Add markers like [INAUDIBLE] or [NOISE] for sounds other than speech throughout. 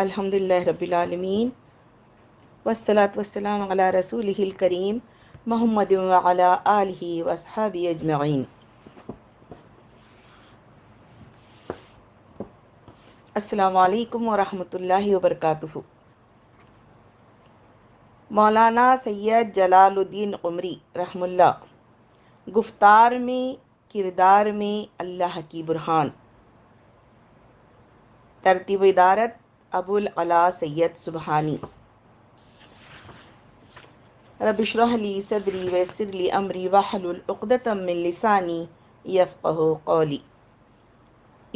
अल्हम्दुलिल्लाह रब्बिलालमीन वसलात वसलाम अला रसूल करीम मोहम्मद वाला आलही वसहाबी अजमैन असलकम वरहमल वर्क मौलाना सैयद जलालुद्दीन उमरी रहमुल्ला गुफ्तार में किरदार में अल्लाह की बुरहान तरतीब इदारत अबुल अला सैयद सुबहानी रबिशरहली सदरी वसरली अमरी वाहलतम लिसानी यफ़ो कौली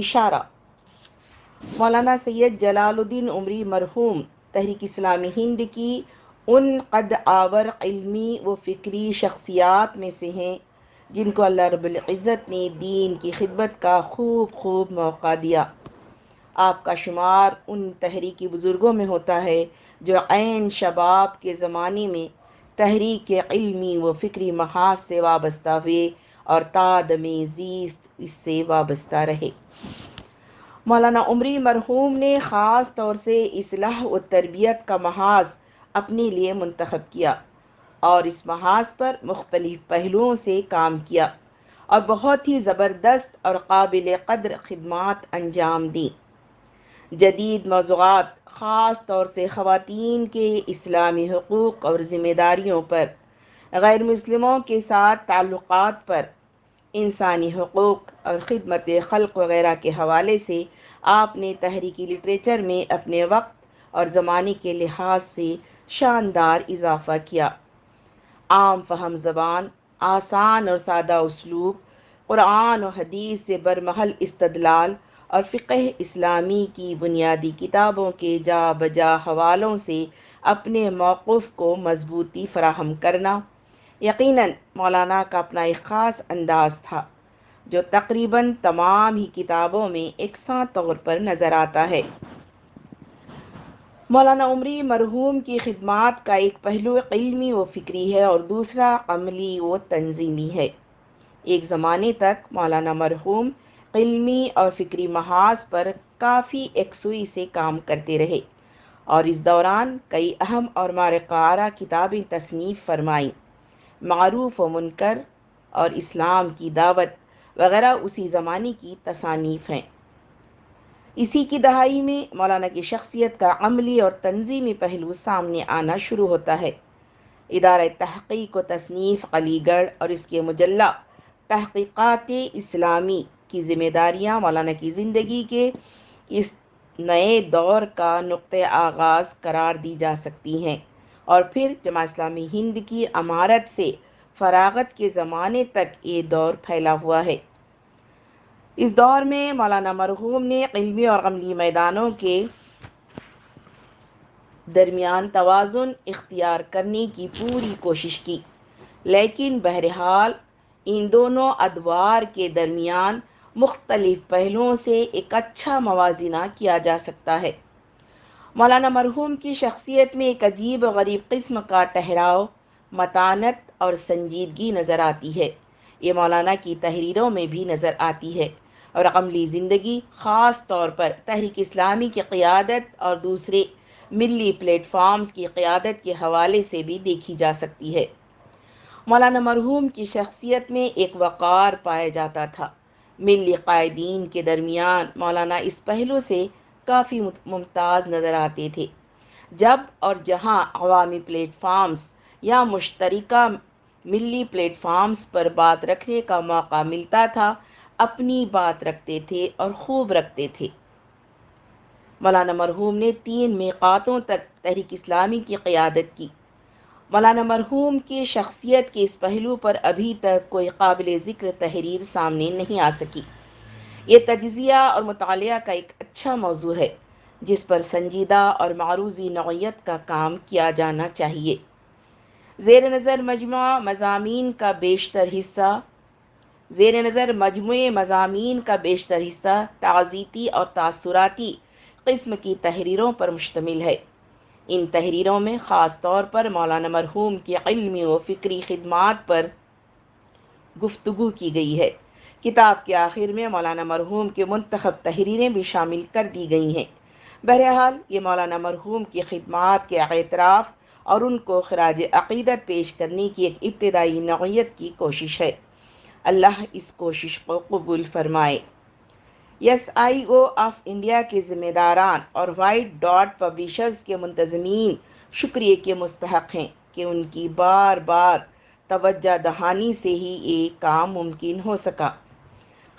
इशारा मौलाना सैयद जलालुद्दीन उमरी मरहूम तहरीक इस्लामी हिंद की उन कद आवर इलमी व फ़िक्री शख्सियात में से हैं जिनको अल्लाह रब्ज़त ने दीन की खिदमत का खूब खूब मौका दिया आपका शुमार उन तहरीकी बुज़ुर्गों में होता है जो ऐन शबाब के ज़माने में तहरीक के इल्मी व फ़िक्री महाज से वाबस्ता हुए और तादम जीस्त इससे वाबस्ता रहे मौलाना उमरी मरहूम ने ख़ास तौर से इसलाह व तरबियत का महाज अपने लिए मंतखब किया और इस महाज पर मुख्तलिफ़ पहलुओं से काम किया और बहुत ही ज़बरदस्त और काबिल कदर खदमात अंजाम दी जदीद मौजूद ख़ास तौर से ख़वान के इस्लामी हकूक़ और ज़िम्मेदारियों पर गैर मुस्लिमों के साथ ताल्लुक़ पर इंसानी हकूक़ और ख़िदमत खल वगैरह के हवाले से आपने तहरीकी लिटरेचर में अपने वक्त और ज़माने के लिहाज से शानदार इजाफ़ा किया आम फहम ज़बान आसान और सादा उसलूब क़ुरान और हदीस से बरमहल इस्तदलाल और फ़िक़ इस्लामी की बुनियादी किताबों के जा बजा हवालों से अपने मौक़ को मजबूती फ़राहम करना यकीनन मौलाना का अपना एक ख़ास अंदाज था जो तकरीबन तमाम ही किताबों में एकसा तौर पर नज़र आता है मौलाना उमरी मरहूम की खिदमत का एक पहलू इलमी व फ़िक्री है और दूसरा अमली व तंजीमी है एक ज़माने तक मौलाना मरहूम इल्मी और फिक्री महाज पर काफ़ी एकसुई से काम करते रहे और इस दौरान कई अहम और मारकारा किताबें तसनीफ़ फरमाईं मरूफ़ व मुनकर और इस्लाम की दावत वगैरह उसी ज़माने की तसानीफ़ हैं इसी की दहाई में मौलाना की शख्सियत का अमली और तनजीमी पहलू सामने आना शुरू होता है इदार तहकीक व तसनीफ़ अलीगढ़ और इसके मुजल्ला तहकीक़ात इस्लामी की जिम्मेदारियां मौलाना की ज़िंदगी के इस नए दौर का नुक़ आगाज़ करार दी जा सकती हैं और फिर जमा इस्लामी हिंद की अमारत से फरागत के ज़माने तक ये दौर फैला हुआ है इस दौर में मौलाना मरहूम ने इलमी और अमली मैदानों के दरमियान तोज़ुन इख्तियार करने की पूरी कोशिश की लेकिन बहरहाल इन दोनों अदवार के दरमियान मुख्तलिफ पहलुओं से एक अच्छा मवाजना किया जा सकता है मौलाना मरहूम की शख्सियत में एक अजीब और गरीब किस्म का ठहराव मतानत और संजीदगी नज़र आती है ये मौलाना की तहरीरों में भी नज़र आती है और अमली ज़िंदगी ख़ास तौर पर तहरीक इस्लामी की क़ियादत और दूसरे मिली प्लेटफॉर्म्स की क़्यादत के हवाले से भी देखी जा सकती है मौलाना मरहूम की शख्सियत में एक वक़ार पाया जाता था मिल कायदीन के दरमियान मौलाना इस पहलू से काफ़ी मुमताज़ नज़र आते थे जब और जहां अवामी प्लेटफॉर्म्स या मुश्तरका मिली प्लेटफॉर्म्स पर बात रखने का मौका मिलता था अपनी बात रखते थे और खूब रखते थे मौलाना मरहूम ने तीन मेकातों तक तहरीक इस्लामी की क़्यादत की मौलाना मरहूम की शख्सियत के इस पहलू पर अभी तक कोई काबिल ज़िक्र तहरीर सामने नहीं आ सकी ये तजिया और मताल का एक अच्छा मौजू है जिस पर संजीदा और मारूजी नौीयत का काम किया जाना चाहिए ज़ेर नज़र मजमू मजामी का बेशतर हिस्सा ज़ेर नज़र मजमू मजामी का बेशतर हिस्सा ताज़ीती और तासराती कस्म की तहरीरों पर मुश्तमिल है इन तहरीरों में ख़ास तौर पर मौलाना मरहूम की इल्मी व फ़िक्री खदमात पर गुफ्तु की गई है किताब के आखिर में मौलाना मरहूम के मंतखब तहरीरें भी शामिल कर दी गई हैं बहरहाल ये मौलाना मरहूम की खदमात के एतराफ़ और उनको खराज अक़ीदत पेश करने की एक इब्तदाई नौीयत की कोशिश है अल्लाह इस कोशिश को कबूल फरमाए आई ओ ऑफ इंडिया के ज़िम्मेदारान और वाइट डॉट पब्लिशर्स के मुंतजमीन शुक्रिया के मुस्तक हैं कि उनकी बार बार तोज्जा दहानी से ही ये काम मुमकिन हो सका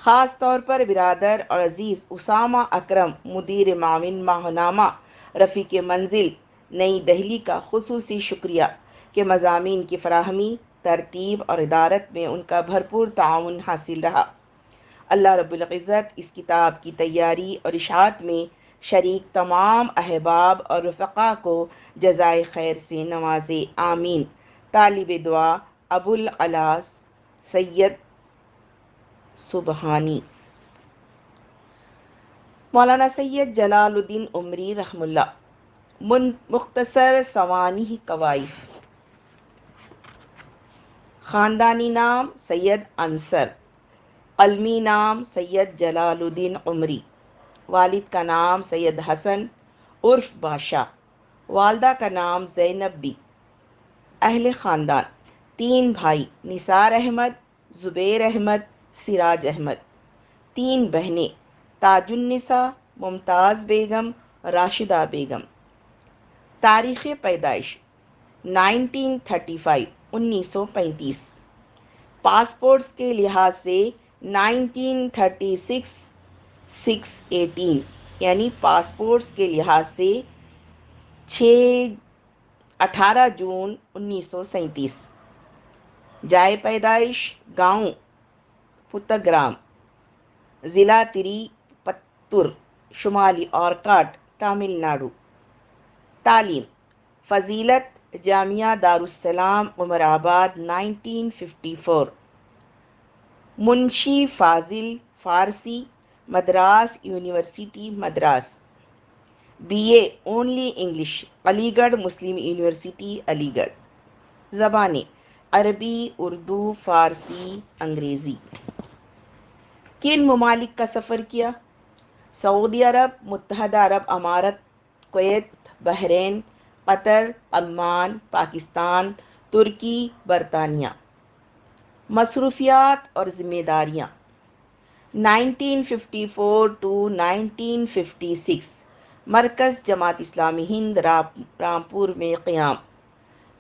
ख़ास तौर पर बिरदर और अजीज़ उसामा अक्रम मुदीर माविन माहनामा रफ़ी के मंजिल नई दहली का खसूस शुक्रिया के मजामी की फ्राहमी तरतीब और इदारत में उनका भरपूर ताउन हासिल रहा अल्लाह रबुल्ज़त इस किताब की तैयारी और इशात में शरीक तमाम अहबाब और रफ़ा को जजाय खैर से नवाजे आमीन तालब दुआ अबुल अलास सैयद सुबहानी मौलाना सैयद जलालुद्दीन उमरी रहमुल्ला मुख्तसर सवानी कवाइफ ख़ानदानी नाम सैयद अंसर अलमी नाम सैयद जलालुद्दीन उमरी वालिद का नाम सैयद हसन उर्फ बादशाह वालदा का नाम जैनबी अहल ख़ानदान तीन भाई निसार अहमद ज़ुबैर अहमद सिराज अहमद तीन बहनें ताजुन्निसा मुमताज़ बेगम राशिदा बेगम तारीख़ पैदाइश 1935 1935 पासपोर्ट्स के लिहाज से 1936 618 यानी पासपोर्ट्स के लिहाज से 6 18 जून उन्नीस जाए पैदाइश गांव पुतग्राम ज़िला तिरीपत्तुर पत्तुर शुमाली औरकाट तमिलनाडु तालीम फजीलत Jamia Darussalam Umarabad 1954 Munshi Fazil Farsi Madras university Madras BA only English Aligarh Muslim university Aligarh ज़बानें अरबी उर्दू फारसी अंग्रेज़ी किन ममालिक का सफ़र किया सऊदी अरब मुतहदा अरब अमारत कोत बहरीन कतर अम्मान पाकिस्तान तुर्की बरतानिया मसरूफियात और ज़िम्मेदारियाँ 1954 टू 1956 मरकज़ जमात इस्लामी हिंद रामपुर में क़्याम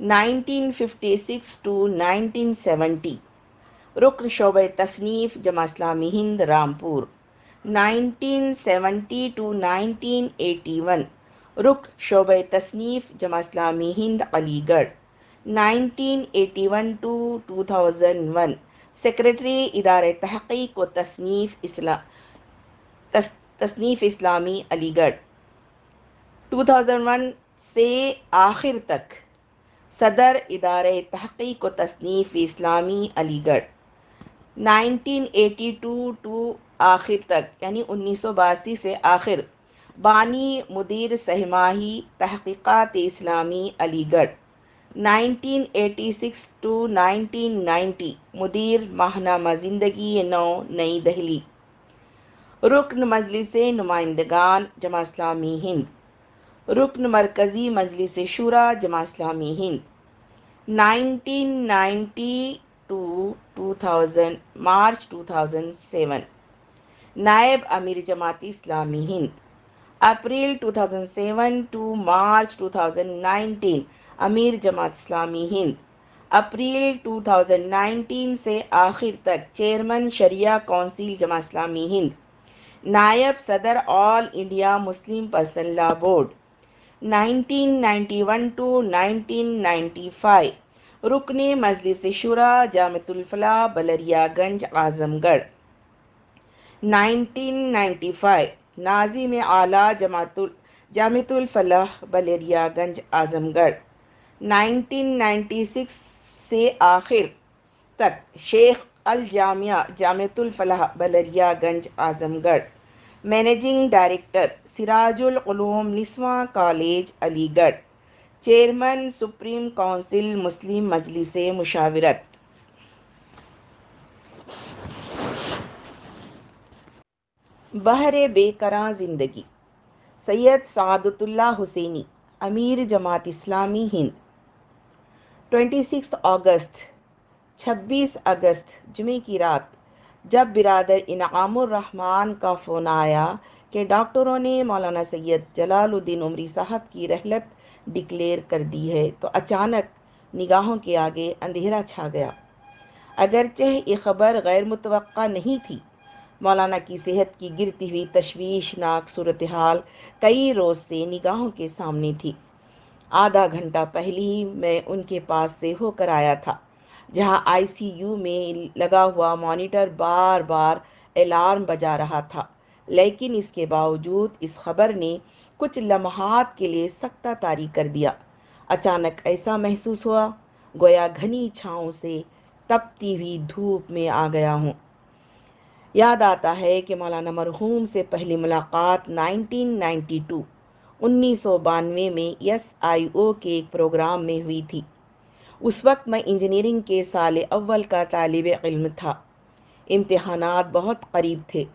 1956 टू 1970 रुकन शोब तसनीफ़ जमा इस्लामी हिंद रामपुर 1970 टू 1981 रुक शोब तसनीफ़ जमा इस्लामी हिंद अलीगढ़ 1981 टू 2001 सेक्रेटरी इदार तहकीक व तसनीफ इस्ला तस, तसनीफ इस्लामी अलीगढ़ 2001 से आखिर तक सदर इदार तहकीक व तसनीफ इस्लामी अलीगढ़ 1982 टू आखिर तक यानी उन्नीस से आखिर बानी मुदीर सहमाही तहकीक़ात इस्लामी अलीगढ़ 1986 टू 1990 मुदीर माहनामा ज़िंदगी नौ नई दहली रुकन मजलिस नुमाइंदगान जमास्लामी हिंद रुकन मरकज़ी मजलिस शुरा जमास्लामी हिंद 1990 टू 2000 मार्च 2007 नायब अमीर जमाती इस्लामी हिंद अप्रैल 2007 टू मार्च 2019 अमीर जमात इस्लामी हिंद अप्रैल 2019 से आखिर तक चेयरमैन शरिया कौंसिल जमात इस्लामी हिंद नायब सदर All India Muslim personal law board 1991 to 1995 रुकन मजलिस शुरा जामतुलफला बलरियागंज आजमगढ़ 1995 नाजिम आला जमातुल बलरिया बलरियागंज आजमगढ़ 1996 से आखिर तक शेख अल जामिया Bilariaganj Azamgarh managing director सिराजुलूम नस्वा college Aligarh chairman supreme council Muslim Majlis Mushawarat बहर बेकरा ज़िंदगी सैयद सादतुल्ला हुसैनी अमीर जमात इस्लामी हिंद 26 अगस्त 26 अगस्त जुमे की रात जब बिरादर इनामुररहमान का फ़ोन आया कि डॉक्टरों ने मौलाना सैयद जलालुद्दीन उमरी साहब की रहलत डिक्लेयर कर दी है तो अचानक निगाहों के आगे अंधेरा छा गया अगरचह ये खबर गैर मुतव नहीं थी मौलाना की सेहत की गिरती हुई तशवीशनाक सूरत हाल कई रोज़ से निगाहों के सामने थी आधा घंटा पहले ही मैं उनके पास से होकर आया था जहां आईसीयू में लगा हुआ मॉनिटर बार बार अलार्म बजा रहा था लेकिन इसके बावजूद इस खबर ने कुछ लम्हात के लिए सख्ता तारी कर दिया अचानक ऐसा महसूस हुआ गोया घनी छाँव से तपती हुई धूप में आ गया हूँ याद आता है कि मौलाना मरहूम से पहली मुलाकात 1992 उन्नीस में एस आई ओ के एक प्रोग्राम में हुई थी उस वक्त मैं इंजीनियरिंग के साल अव्वल का तालब इल्म था इम्तहानात बहुत करीब थे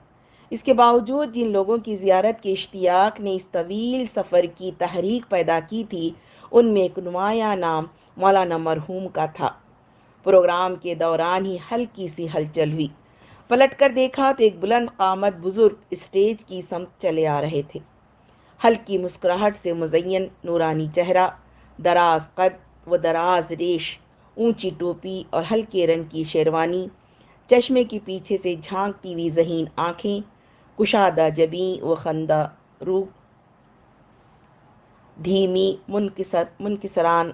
इसके बावजूद जिन लोगों की जियारत के इश्तियाक ने इस तवील सफ़र की तहरीक पैदा की थी उनमें एक नुमाया नाम मौलाना मरहूम का था प्रोग्राम के दौरान ही हल्की सी हलचल हुई पलट कर देखा तो एक बुलंद कामत बुज़ुर्ग स्टेज की समत चले आ रहे थे हल्की मुस्कुराहट से मुजैन नूरानी चेहरा दराज कद व दराज रेश ऊंची टोपी और हल्के रंग की शेरवानी चश्मे के पीछे से झांकती हुई जहीन आँखें कुशादा जबी व खंदा रूप धीमी मुनकसर मुनकसरान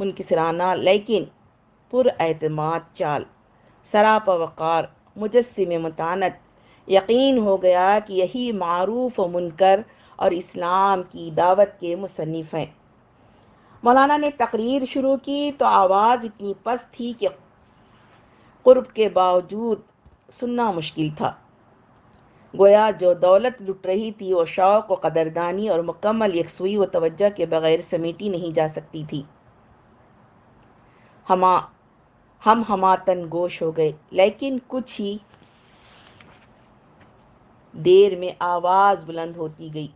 मुनकसराना लेकिन पुरमाद चाल सरापा वक़ार मुजस्म मतानत यकीन हो गया कि यही मरूफ़ व मुनकर और इस्लाम की दावत के मुसनफ़ हैं मौलाना ने तकरीर शुरू की तो आवाज़ इतनी पस्त थी कि कुर्ब के बावजूद सुनना मुश्किल था गोया जो दौलत लुट रही थी वो शौक़ व कदरदानी और मुकम्मल यकसुई व तवज्जा के बगैर समेटी नहीं जा सकती थी हम हम हमातन गोश हो गए लेकिन कुछ ही देर में आवाज़ बुलंद होती गई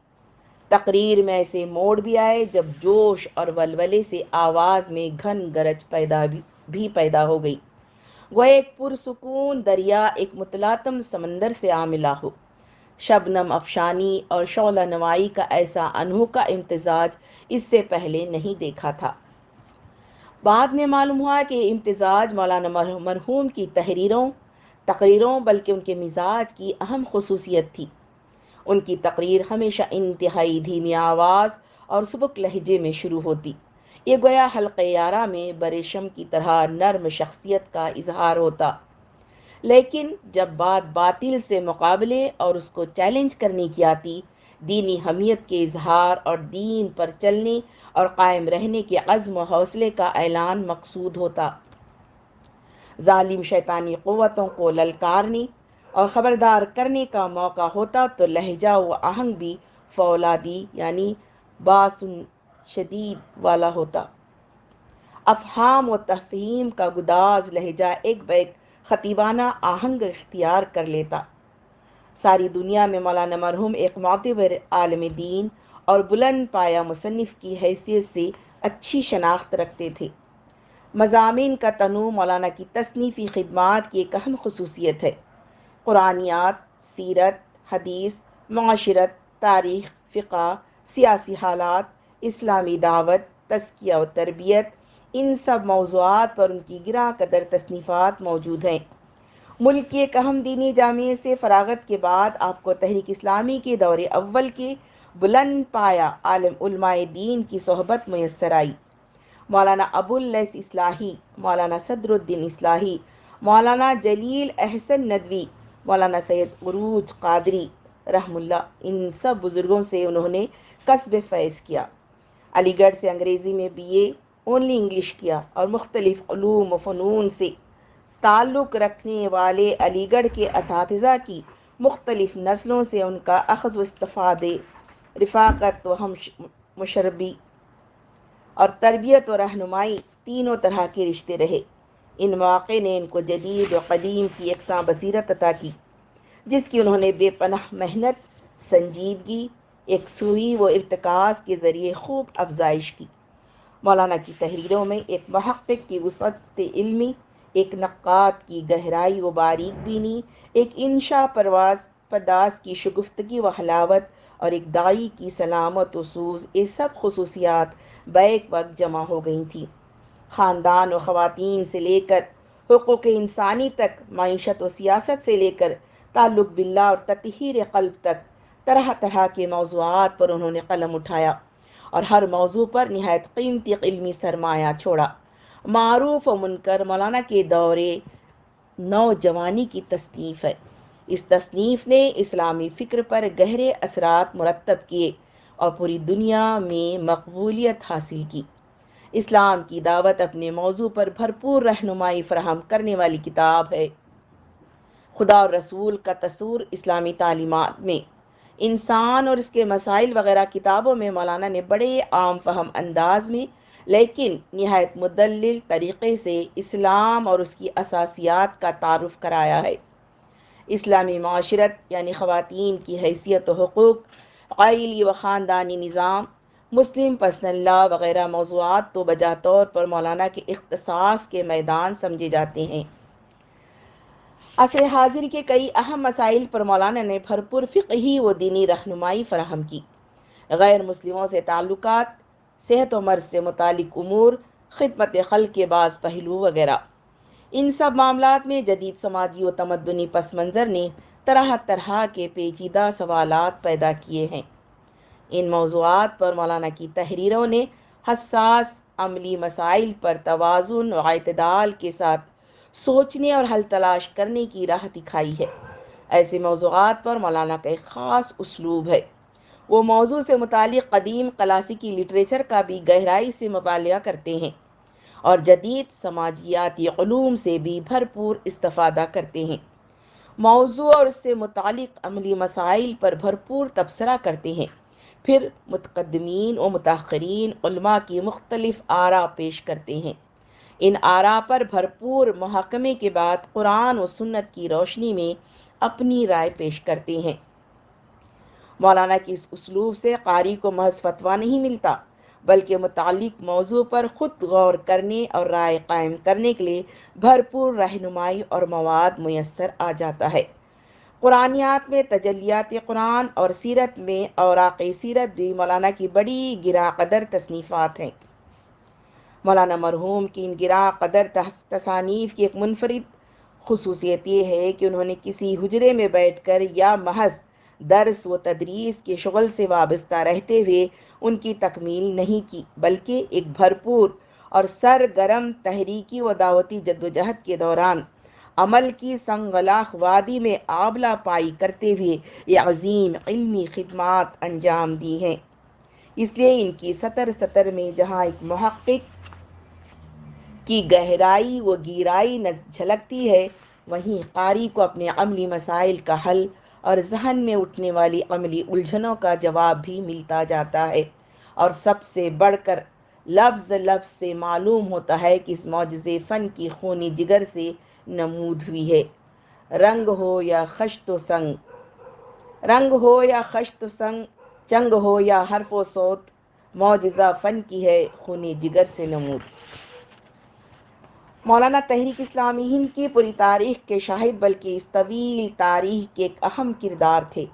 तकरीर में ऐसे मोड़ भी आए जब जोश और वलवले से आवाज़ में घन गरज पैदा भी, भी पैदा हो गई वह एक पुरसकून दरिया एक मुतलातम समंदर से आ मिला हो शबनम अफशानी और शौला नवाई का ऐसा अनोखा इम्तजाज इससे पहले नहीं देखा था बाद में मालूम हुआ कि इम्तजाज मौलाना मरहूम की तहरीरों तकरीरों बल्कि उनके मिजाज की अहम खसूसियत थी उनकी तकरीर हमेशा इंतहाई धीमी आवाज़ और सबक लहजे में शुरू होती ये गोया हल्के यारा में बरेशम की तरह नर्म शख्सियत का इजहार होता लेकिन जब बात बातिल से मुकाबले और उसको चैलेंज करने की आती दीनी हमियत के इजहार और दीन पर चलने और कायम रहने के अज़म हौसले का ऐलान मकसूद होता ालिम शैतानी क़वतों को ललकारने और ख़बरदार करने का मौका होता तो लहजा व आहंग भी फौलादी यानी बासुन शदीद वाला होता अफहाम व तफहीम का गुदाज लहजा एक बैग खतीबाना आहंग इख्तियार कर लेता सारी दुनिया में मौलाना मरहूम एक मोतबर आलम दीन और बुलंद पाया मुसनफ़ की हैसियत से अच्छी शनाख्त रखते थे मजामी का तनु मौलाना की तसनीफ़ी खदमात की एक अहम खसूसियत है कुरानियात सीरत हदीस माशरत तारीख फ़िका सियासी हालात इस्लामी दावत तस्किया और तरबियत इन सब मौजूद पर उनकी गिरा कदर तसनीफ़ात मौजूद हैं मुल्क के एक अहम दीनी जामे से फरागत के बाद आपको तहरीक इस्लामी के दौरे अव्वल के बुलंद पाया आलम दीन की सहबत मैसर आई मौलाना अबुल्लस इस्लाही मौलाना सदरुद्दीन इस्लाही मौलाना जलील अहसन नदवी मौलाना सैयद उरूज कादरी रहमुल्ला इन सब बुज़ुर्गों से उन्होंने कस्ब फैज़ किया अलीगढ़ से अंग्रेज़ी में बीए ओनली इंग्लिश किया और मुख्तलिफ़लूम फ़नून से ताल्लुक़ रखने वाले अलीगढ़ के इस की मुख्तलिफ़ नस्लों से उनका अखज़ इस्तफ़ादे रिफाक़त व हम मुशरबी और तरबियत और रहनुमाई तीनों तरह के रिश्ते रहे इन मौक़े ने इनको जदीद व कदीम की एकसा बसीरत अता की जिसकी उन्होंने बेपनाह मेहनत संजीदगी एक सुई व इरतकास के ज़रिए खूब अफजाइश की मौलाना की तहरीरों में एक महक़ की वसत इल्मी एक नक़ात की गहराई व बारीक बीनी एक इंशा परवाज पदास की शगुफ्तगी व हलावत और एक दाई की सलामत वसूज ये सब खसूसियात बैक वक्त जमा हो गई थी ख़ानदान और ख़वान से लेकर हकूक़ इंसानी तक मीशत व सियासत से लेकर ताल्लुक बिल्ला और ततहर कल्ब तक तरह तरह के मौजूद पर उन्होंने कलम उठाया और हर मौजू पर नहायत कीमती इलमी सरमाया छोड़ा मरूफ व मुनकर मौलाना के दौरे नौजवानी की तसनीफ़ है इस तसनीफ़ ने इस्लामी फ़िक्र पर गहरे असरात मुरतब किए और पूरी दुनिया में मकबूलियत हासिल की इस्लाम की दावत अपने मौजू पर भरपूर रहनुमाई फ्राहम करने वाली किताब है खुदा और रसूल का तसूर इस्लामी तालीमत में इंसान और इसके मसाइल वगैरह किताबों में मौलाना ने बड़े आम फहम अंदाज में लेकिन नहायत मुदल तरीक़े से इस्लाम और उसकी असासियात का तारफ़ कराया है इस्लामी माशरत यानी ख़वातीन की हैसियत हकूक़ आइली व ख़ानदानी निज़ाम मुस्लिम पर्सनल लॉ वगैरह मौजूद तो बजा तौर पर मौलाना के अख्तसास के मैदान समझे जाते हैं असर हाजिर के कई अहम मसाइल पर मौलाना ने भरपूर फ़िकी व दीनी रहनुमाई फराहम की गैर मुस्लिमों से ताल्लुक सेहत व मर्ज से मुतक अमूर खदमत खल के बाद पहलू वगैरह इन सब मामलों में जदीद समाजी व तमदनी पस मंज़र ने तरह तरह के पेचीदा सवाल पैदा किए हैं इन मौजूद पर मौलाना की तहरीरों ने हसास अमली मसाइल पर तोज़ुन और अतदाल के साथ सोचने और हल तलाश करने की राह दिखाई है ऐसे मौजूद पर मौलाना का एक ख़ास उसलूब है वो मौजू से मुतल कदीम क्लासिकी लिटरेचर का भी गहराई से मुताल करते हैं और जदीद समाजियाती से भी भरपूर इस्तादा करते हैं मौजू और उससे मुतल अमली मसाइल पर भरपूर तबसरा करते हैं फिर मुतकदमीन और मतरीन की मुख्तलफ़ आरा पेश करते हैं इन आरा पर भरपूर महकमे के बाद कुरान व सुन्नत की रोशनी में अपनी राय पेश करते हैं मौलाना की इस उसलूब से कारी को महज फतवा नहीं मिलता बल्कि मुतल मौजू पर ख़ुद गौर करने और राय कायम करने के लिए भरपूर रहनुमाई और मवाद मैसर आ जाता है कुरानियात में तजलियात कुरान और सीरत में और सीरत भी मौलाना की बड़ी गिरा कदर तसनीफ़ात हैं मौलाना मरहूम की इन गिरा कदर तसानीफ़ की एक मुनफरद खसूसियत ये है कि उन्होंने किसी हजरे में बैठ कर या महज दर्स व तदरीस के शगल से वाबस्ता रहते हुए उनकी तकमील नहीं की बल्कि एक भरपूर और सरगरम तहरीकी व दावती जद्दोजहद के दौरान अमल की संगलाख वादी में आबला पाई करते हुए ये अजीम इल्मी खिदमत अंजाम दी हैं इसलिए इनकी सतर सतर में जहाँ एक महक्क की गहराई व गिराई झलकती है वहीं कारी को अपने अमली मसाइल का हल और जहन में उठने वाली अमली उलझनों का जवाब भी मिलता जाता है और सबसे बढ़कर लफ्ज़ लफ्ज़ से मालूम होता है कि इस मुजज़े फ़न की खूनी जिगर से नमूद हुई है रंग हो या खशत संग रंग हो या खशत संग चंग हो या हरफ सोत मुजज़ा फ़न की है खूनी जिगर से नमूद मौलाना तहरीक इस्लामी हिंद की पूरी तारीख के शाहिद बल्कि इस तवील तारीख के एक अहम किरदार थे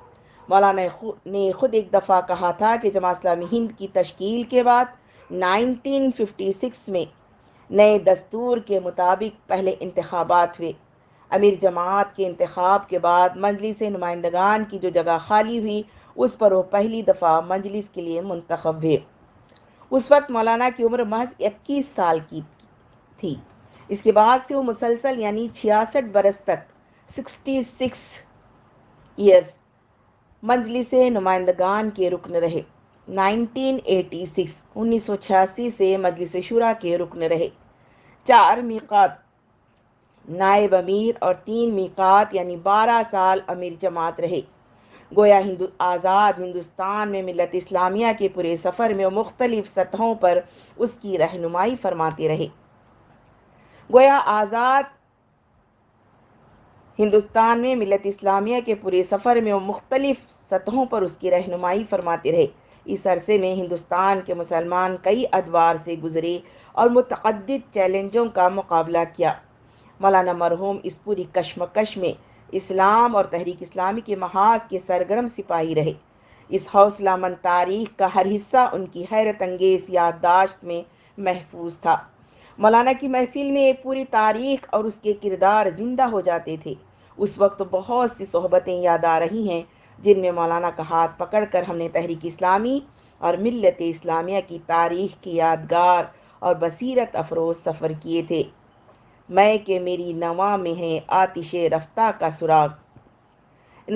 मौलाना ने खुद एक दफ़ा कहा था कि जमा इस्लामी हिंद की तश्कील के बाद 1956 में नए दस्तूर के मुताबिक पहले इंतबात हुए अमीर जमात के इंतब के बाद मजलिस नुमाइंदगान की जो जगह खाली हुई उस पर वो पहली दफ़ा मजलिस के लिए मंतखब हुए उस वक्त मौलाना की उम्र महज इक्कीस साल की थी इसके बाद से वो मुसलसल यानी छियासठ बरस तक सिक्स ईयर्स मंजली से नुमाइंदगान के रुकन रहे 1986 1986 से मजलिस शुरा के रुकन रहे चार मीकात नायब अमीर और तीन मीकात यानी 12 साल अमीर जमात रहे गोया हिंदू आज़ाद हिंदुस्तान में मिलत इस्लामिया के पूरे सफ़र में मुख्तलिफ़ सतहों पर उसकी रहनुमाई फरमाते रहे गोया आज़ाद हिंदुस्तान में मिलत इस्लामिया के पूरे सफ़र में वो मुख्तलिफ सतहों पर उसकी रहनुमाई फरमाते रहे इस अरसे में हिंदुस्तान के मुसलमान कई अदवार से गुजरे और मुतद चैलेंजों का मुकाबला किया मौलाना मरहूम इस पूरी कशमकश में इस्लाम और तहरीक इस्लामी के महाज के सरगर्म सिपाही रहे इस हौसला मंद तारीख का हर हिस्सा उनकी हैरत अंगेज याददाश्त में महफूज था मौलाना की महफिल में पूरी तारीख और उसके किरदार जिंदा हो जाते थे उस वक्त बहुत सी सोहबतें याद आ रही हैं जिनमें मौलाना का हाथ पकड़कर हमने तहरीक इस्लामी और मिलत इस्लामिया की तारीख की यादगार और बसीरत अफरोज सफ़र किए थे मैं के मेरी नवा में है आतिश रफ्ता का सुराग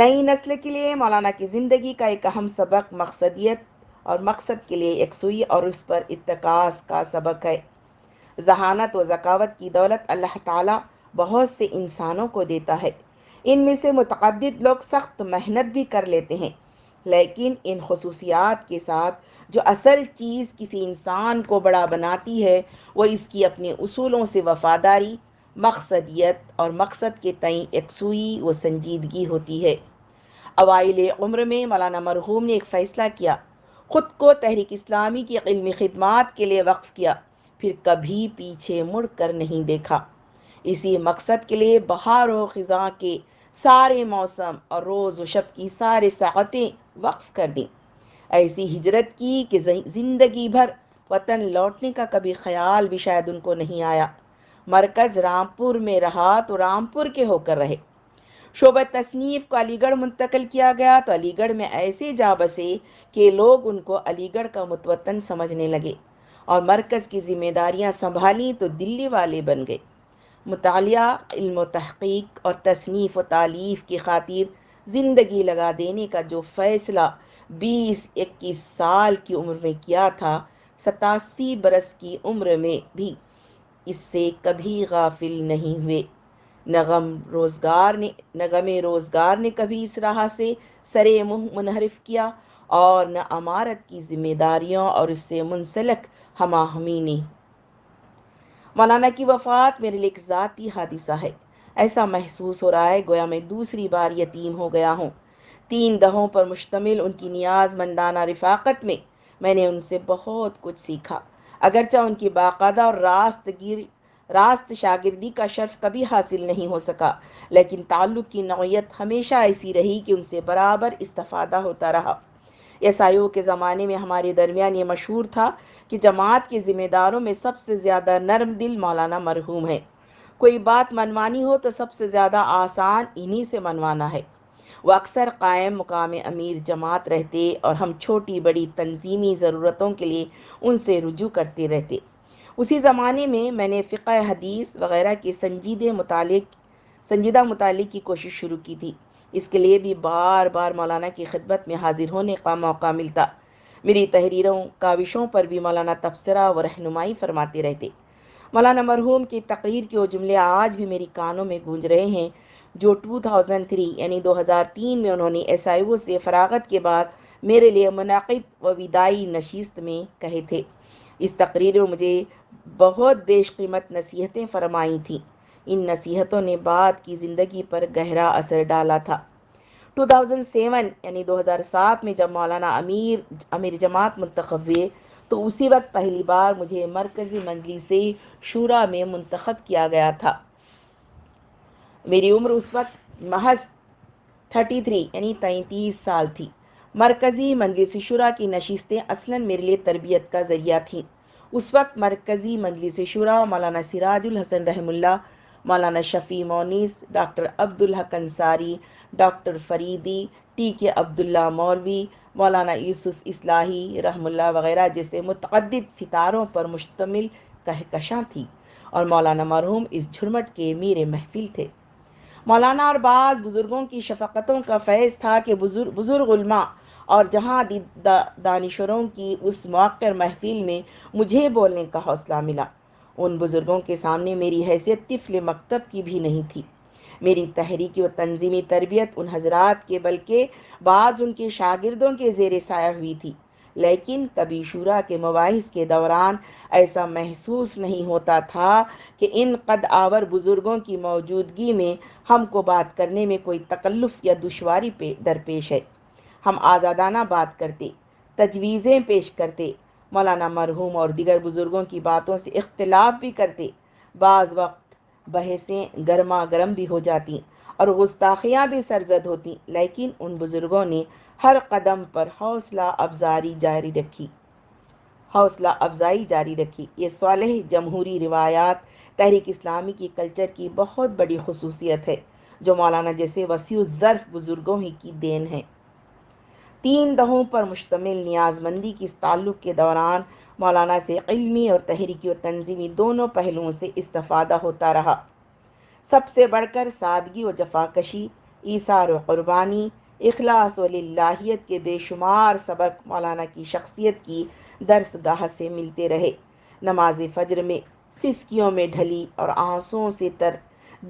नई नस्ल के लिए मौलाना की ज़िंदगी का एक अहम सबक मकसदियत और मकसद के लिए एक सुई और उस पर इतकास का सबक है जहानत व ज़कावत की दौलत अल्लाह ताला बहुत से इंसानों को देता है इनमें से मुतद लोग सख्त मेहनत भी कर लेते हैं लेकिन इन खसूसियात के साथ जो असल चीज़ किसी इंसान को बड़ा बनाती है वो इसकी अपने असूलों से वफादारी मकसदियत और मकसद के तई यकसुई व संजीदगी होती है अवाइल उम्र में मौलाना मरहूम ने एक फ़ैसला किया ख़ुद को तहरीक इस्लामी की इल्मी खदमात के लिए वक्फ़ किया फिर कभी पीछे मुड़ कर नहीं देखा इसी मकसद के लिए बहार और ख़ज़ा के सारे मौसम और रोज़ व शब की सारे सातें वक्फ कर दी ऐसी हिजरत की कि ज़िंदगी भर वतन लौटने का कभी ख्याल भी शायद उनको नहीं आया मरकज़ रामपुर में रहा तो रामपुर के होकर रहे शोब तसनीफ़ को अलीगढ़ मुंतकल किया गया तो अलीगढ़ में ऐसे जा बसे कि लोग उनको अलीगढ़ का मुतवतन समझने लगे और मरकज़ की जिम्मेदारियां संभालीं तो दिल्ली वाले बन गए मुतालिया इल्म तहक़ीक और तसनीफ़ व तालीफ़ की खातिर ज़िंदगी लगा देने का जो फ़ैसला बीस इक्कीस साल की उम्र में किया था सतासी बरस की उम्र में भी इससे कभी गाफिल नहीं हुए नगम रोज़गार ने नगम रोज़गार ने कभी इस राह से सरे मुंह मुनहरफ किया और न अमारत की जिम्मेदारियों और इससे मुंसलक हमाहमी ने मौलाना की वफ़ात मेरे लिए एक ज़ाती हादिसा है ऐसा महसूस हो रहा है गोया मैं दूसरी बार यतीम हो गया हूँ तीन दहों पर मुश्तमिल उनकी नियाज मंदाना रफाकत में मैंने उनसे बहुत कुछ सीखा अगरचा उनकी बाकायदा और गिर रास्त शागिर्दी का शर्फ कभी हासिल नहीं हो सका लेकिन ताल्लुक़ की नौीयत हमेशा ऐसी रही कि उनसे बराबर इस्ता होता रहा ऐसा आई के ज़माने में हमारे दरमियान ये मशहूर था कि जमात के ज़िम्मेदारों में सबसे ज़्यादा नरम दिल मौलाना मरहूम है कोई बात मनवानी हो तो सबसे ज़्यादा आसान इन्हीं से मनवाना है वह अक्सर कायम मुकाम अमीर जमात रहते और हम छोटी बड़ी तंजीमी ज़रूरतों के लिए उनसे रुजू करते रहते उसी ज़माने में मैंने फ़िका हदीस वगैरह के संजीदे मुतालिक संजीदा मुतालिक की कोशिश शुरू की थी इसके लिए भी बार बार मौलाना की खिदमत में हाजिर होने का मौका मिलता मेरी तहरीरों काविशों पर भी मौलाना तबसरा व रहनुमाई फरमाते रहते मौलाना मरहूम की तकरीर के वो जुमले आज भी मेरी कानों में गूंज रहे हैं जो 2003 यानी 2003 में उन्होंने एस से फरागत के बाद मेरे लिए मुनद व विदाई नशीस्त में कहे थे इस तकरीर में मुझे बहुत बेशकीमत नसीहतें फरमाई थीं इन नसीहतों ने बाद की ज़िंदगी पर गहरा असर डाला था 2007 यानी 2007 में जब मौलाना अमीर अमीर जमात मंतखब हुए तो उसी वक्त पहली बार मुझे मरकज़ी मंजली से शूरा में मंतखब किया गया था मेरी उम्र उस वक्त महज 33 यानी तैतीस साल थी मरकज़ी मजलिस शुरा की नशिस्तें असलन मेरे लिए तरबियत का ज़रिया थीं उस वक्त मरकज़ी मजलिस शुरा मौलाना सिराजुल हसन रहमुल्ला मौलाना Shafi मोनीस doctor Abdul Haq Ansari doctor Faridi T के अब्दुल्ला मौलवी मौलाना यूसुफ इस्लाही रहमुल्ला वगैरह जैसे मतद सितारों पर मुश्तमिल कहकशां थी और मौलाना मरहूम इस झुरमट के मीर महफिल थे मौलाना और बाज़ बुज़ुर्गों की शफक़तों का फैज़ था कि बुज़ुर्ग बुज़ुर्ग और जहाँ दा, दानिशरों की उस मौकर महफिल में मुझे बोलने का हौसला मिला उन बुज़ुर्गों के सामने मेरी हैसियत तिफल मकतब की भी नहीं थी मेरी तहरीकी व तंजीमी तरबियत उन हजरात के बल्कि बाज़ उनके शागिर्दों के जेर साया हुई थी लेकिन कभी शुरा के मवाहिस के दौरान ऐसा महसूस नहीं होता था कि इन कद आवर बुज़ुर्गों की मौजूदगी में हमको बात करने में कोई तकल्लुफ़ या दुशारी पे दरपेश है हम आज़ादाना बात करते तजवीज़ें पेश करते मौलाना मरहूम और दिगर बुज़ुर्गों की बातों से इख्तलाफ भी करते बाज़ वक्त बहसें गर्मा गर्म भी हो जाती और गुस्ताखियाँ भी सरजद होती लेकिन उन बुज़ुर्गों ने हर कदम पर हौसला अफजारी जारी रखी हौसला अफजाई जारी रखी ये साल जमहूरी रिवायात तहरीक इस्लामी की कल्चर की बहुत बड़ी खसूसियत है जो मौलाना जैसे वसी ज़र्फ बुज़ुर्गों ही की देन है तीन दहों पर मुश्तमिल नियाजमंदी की इस ताल्लुक़ के दौरान मौलाना से इल्मी और तहरीकी और तंजीमी दोनों पहलुओं से इस्तफ़ादा होता रहा सबसे बढ़कर सादगी व जफाकशी ईसार व क़ुरबानी अखलास वाहियत के बेशुमार सबक मौलाना की शख्सियत की दर्स गाह से मिलते रहे नमाज फजर में सिसकियों में ढली और आंसुओं से तर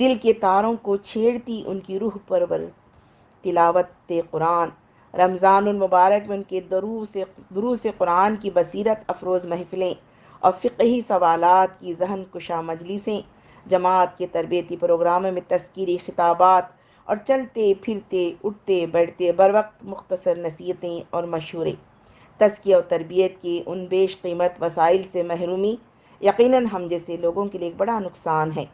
दिल के तारों को छेड़ती उनकी रूह पर तिलावत कुरान रमज़ानमबारक में उनके दरू से कुरान की बसीरत अफरोज़ महफ़िलें और फ़िकी सवाल की जहन कुशा मजलिसें जमात के तरबती प्रोग्राम में तस्करी खिताबात और चलते फिरते उठते बैठते बर वक्त मुख्तर नसीहतें और मशहूरें तस्की और तरबियत के उन बेश कीमत वसाइल से महरूमी यकीन हम जैसे लोगों के लिए एक बड़ा नुकसान है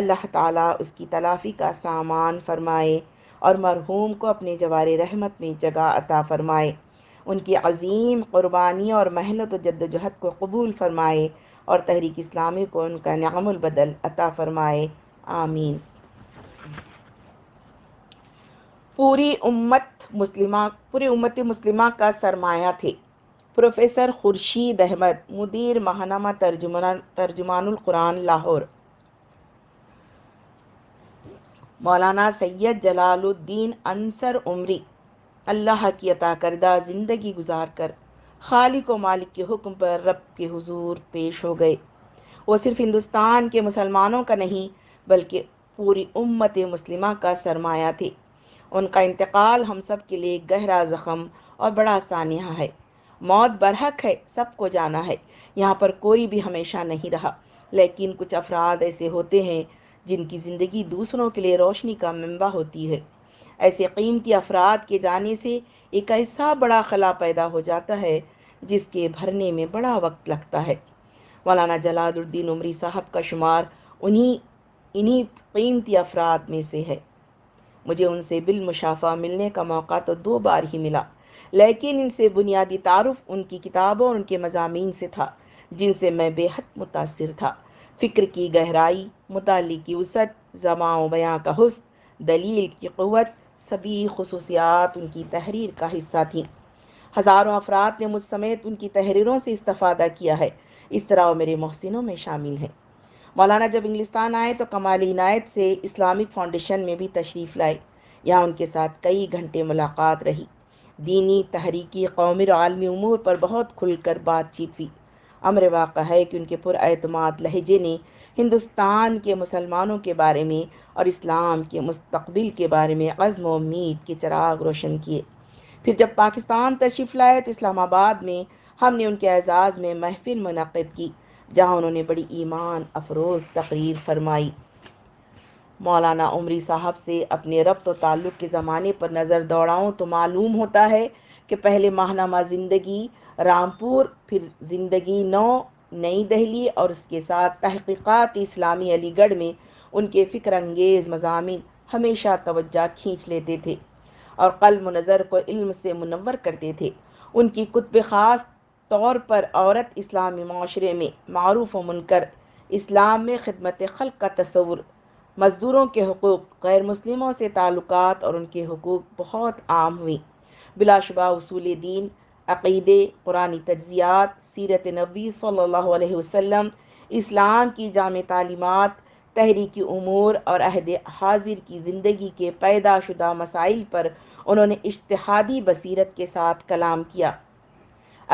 अल्लाह ताली उसकी तलाफ़ी का सामान फरमाए और मरहूम को अपने जवार रहमत में जगह अता फ़रमाए उनकी अजीम क़ुरबानी और मेहनत जद्दोजहद को कबूल फ़रमाए और तहरीक इस्लामी को उनका नामुल अता फ़रमाए आमीन पूरी उम्मत मुस्लिमा पूरी उम्मत मुस्लिमा का सरमाया थे प्रोफेसर खुर्शीद अहमद मुदीर महानामा तर्जुमान तर्जुमानुल कुरान लाहौर मौलाना सैयद जलालुद्दीन अनसर उमरी अल्लाह की अता करदा ज़िंदगी गुजार कर खालिक व मालिक के हुक्म पर रब के हुजूर पेश हो गए वो सिर्फ हिंदुस्तान के मुसलमानों का नहीं बल्कि पूरी उम्मत मुस्लिमा का सरमाया थे उनका इंतकाल हम सब के लिए गहरा ज़ख़म और बड़ा सानिया है मौत बरहक है सबको जाना है यहाँ पर कोई भी हमेशा नहीं रहा लेकिन कुछ अफराद ऐसे होते हैं जिनकी ज़िंदगी दूसरों के लिए रोशनी का मंबा होती है ऐसे कीमती अफराद के जाने से एक ऐसा बड़ा खला पैदा हो जाता है जिसके भरने में बड़ा वक्त लगता है मौलाना जलालुद्दीन उमरी साहब का शुमार उन्हीं इन्हीं कीमती अफराद में से है मुझे उनसे बिलमुशाफा मिलने का मौका तो दो बार ही मिला लेकिन इनसे बुनियादी तारफ़ उनकी किताबों और उनके मजामी से था जिनसे मैं बेहद मुतासर था फ़िक्र की गहराई मुताली की वसत जमाओ बयाँ का हस्न दलील की क़वत सभी खसूसियात उनकी तहरीर का हिस्सा थी हज़ारों अफराद ने मुझ समेत उनकी तहरीरों से इस्ता किया है इस तरह वो मेरे मोहसिनों में शामिल हैं मौलाना जब इंग्लिस्तान आए तो कमाल इनायत से इस्लामिक फाउंडेशन में भी तशरीफ़ लाए यहाँ उनके साथ कई घंटे मुलाकात रही दीनी तहरीकी कौमी और आलमी उमूर पर बहुत खुलकर बातचीत हुई अमर वाक़ है कि उनके पुरमाद लहजे ने हिंदुस्तान के मुसलमानों के बारे में और इस्लाम के मुस्तबिल के बारे में अज़म उम्मीद के चराग रोशन किए फिर जब पाकिस्तान तशरीफ़ लाए तो इस्लामाबाद में हमने उनके एजाज़ में महफिल मनद की जहाँ उन्होंने बड़ी ईमान अफरोज़ तकरीर फरमाई मौलाना उमरी साहब से अपने रब्त तो ताल्लुक़ के ज़माने पर नज़र दौड़ाऊँ तो मालूम होता है कि पहले माहनामा ज़िंदगी रामपुर फिर ज़िंदगी नौ नई दहली और उसके साथ तहकीक़ात इस्लामी अलीगढ़ में उनके फ़िक्र अंगेज़ मजामी हमेशा तवज्जा खींच लेते थे और कलम नज़र को इल्म से मुनवर करते थे उनकी कुतब ख़ास तौर पर औरत इस्लामी माशरे में मरूफ व मुनकर इस्लाम में खदमत खल का तस्वूर मज़दूरों के हकूक़ गैर मुस्लिमों से ताल्लुकात और उनके हकूक़ बहुत आम हुई बिलाशुबा उसूल दीन अक़ीदे कुरानी तज्ज़ियात सीरत नबी सल्लल्लाहु अलैहि वसल्लम इस्लाम की जाम तालीमत तहरीकी उमूर और अहद हाजिर की ज़िंदगी के पैदा शुदा मसाइल पर उन्होंने इश्तहादी बसीरत के साथ कलाम किया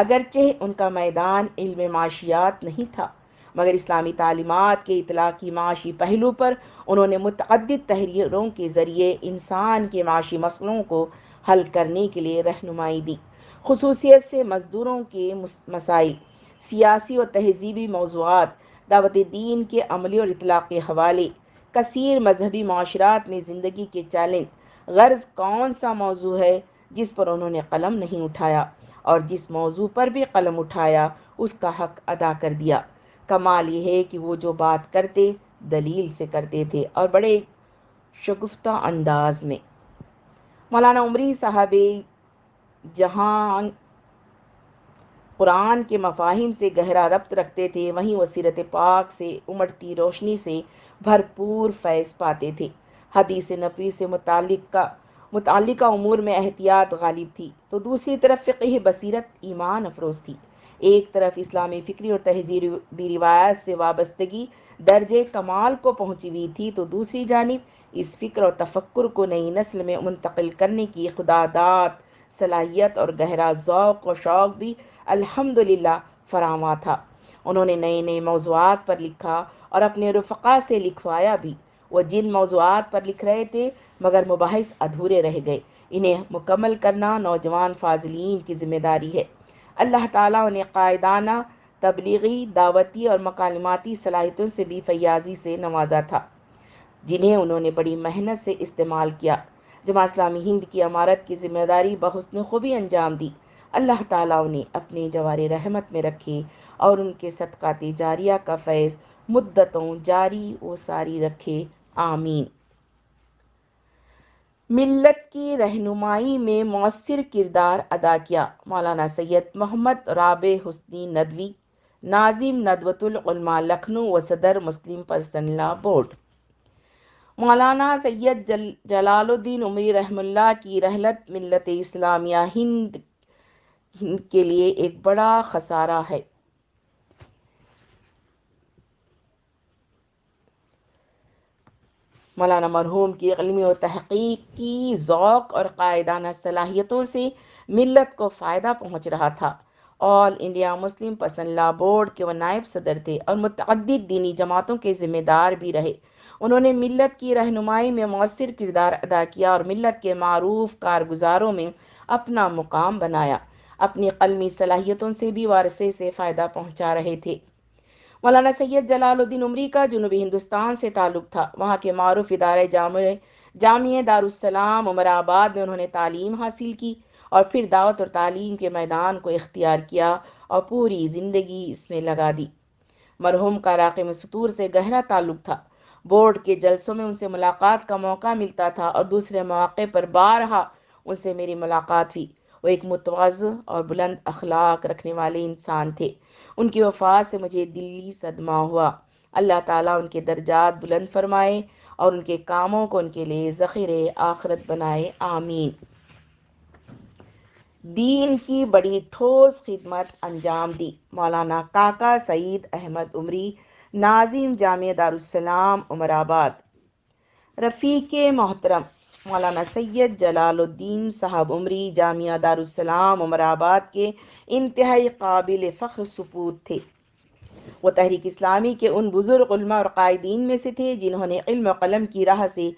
अगरचे उनका मैदान इल्म माशियात नहीं था मगर इस्लामी तालीमत के इतलाकी माशी पहलू पर उन्होंने मतद तहरीरों के ज़रिए इंसान के माशी मसलों को हल करने के लिए रहनुमाई दी खसूसियत से मज़दूरों के मसाइल सियासी और तहजीबी मौजूद दावत दीन के अमली और इतला के हवाले कसर मजहबी माशरात में ज़िंदगी के चैलेंज गर्ज कौन सा मौजू है जिस पर उन्होंने कलम नहीं उठाया और जिस मौजू पर भी कलम उठाया उसका हक अदा कर दिया कमाल यह है कि वो जो बात करते दलील से करते थे और बड़े शगुफ्ता अंदाज में मौलाना उमरी साहब जहाँ कुरान के मफाहिम से गहरा रब्त रखते थे वहीं वह सीरत पाक से उमड़ती रोशनी से भरपूर फैज़ पाते थे हदीस नफी से मुतल का मुतल उमूर में एहतियात गालिब थी तो दूसरी तरफ फ़िक्र बसीरत ईमान अफरोज़ थी एक तरफ इस्लामी फ़िक्री और तहजीबी रिवायात से वाबस्तगी दर्ज कमाल को पहुँची हुई थी तो दूसरी जानब इस फ़िक्र और तफ़क् को नई नस्ल में मुंतकिल करने की खुदादात सलाहियत और गहरा ओक़ व शौक़ भी अल्हम्दुलिल्लाह फरामा था उन्होंने नए नए मौजूद पर लिखा और अपने रफ़ा से लिखवाया भी वह जिन मौजूद पर लिख रहे थे मगर मुबास अधूरे रह गए इन्हें मुकम्मल करना नौजवान फाजलिन की जिम्मेदारी है अल्लाह ताला उन्हें कायदाना तबलीगी दावती और मकालमाती सलाहितों से भी फयाजी से नवाजा था जिन्हें उन्होंने बड़ी मेहनत से इस्तेमाल किया जमा इस्लामी हिंद की अमारत की जिम्मेदारी बहुसन खूबी अंजाम दी अल्लाह ताला उन्हें अपने जवार रहमत में रखे और उनके सदक़ात जारिया का फैज़ मुद्दतों जारी व सारी रखे आमीन मिल्लत की रहनुमाई में मौसर किरदार अदा किया मौलाना सैयद मोहम्मद राब हस्नी नदवी नाजिम नदवतुलमा लखनऊ व सदर मुस्लिम पर्सनला बोर्ड मौलाना सैयद जल, जलालुद्दीन उमरी रहमुल्ला की रहलत मिलत इस्लामिया हिंद हिंद के लिए एक बड़ा खसारा है मौलाना मरहूम की इलमी व तहकीक की ओक़ और कायदाना सलाहियतों से मिलत को फ़ायदा पहुँच रहा था ऑल इंडिया मुस्लिम पसंद ला बोर्ड के व नायब सदर थे और मतदीद दीनी जमातों के ज़िम्मेदार भी रहे उन्होंने मिलत की रहनुमाई में मौसर किरदार अदा किया और मिलत के मरूफ कारगुजारों में अपना मुकाम बनाया अपनी कलमी सलाहियतों से भी वारसे से फ़ायदा पहुँचा रहे थे मौलाना सैयद जलालुद्दीन उमरी का जनूबी हिंदुस्तान से ताल्लुक़ था वहाँ के मरूफ इदारे जाम जामिया दारुसलाम उमराबाद में उन्होंने तालीम हासिल की और फिर दावत और तालीम के मैदान को इख्तियार किया और पूरी ज़िंदगी इसमें लगा दी मरहूम का राक़ मस्तूर से गहरा ताल्लुक़ था बोर्ड के जलसों में उनसे मुलाकात का मौका मिलता था और दूसरे मौक़े पर बारहा उनसे मेरी मुलाकात हुई वो एक मुतवाज़ और बुलंद अखलाक रखने वाले इंसान थे उनकी वफात से मुझे दिली सदमा हुआ अल्लाह ताला उनके दर्जात बुलंद फरमाए और उनके कामों को उनके लिए ज़ख़ीरे आखरत बनाए आमीन दीन की बड़ी ठोस खिदमत अंजाम दी मौलाना काका सईद अहमद उमरी नाजिम जामिया दारुसलाम उमराबाद रफ़ीक मोहतरम मौलाना सैयद जलालुद्दीन साहब उमरी जामिया दारुसलाम उमराबाद के इंतहाई काबिल फ़ख्र सपूत थे वो तहरीक इस्लामी के उन बुज़ुर्ग और कायदीन में से थे जिन्होंने इल्म कलम की राह से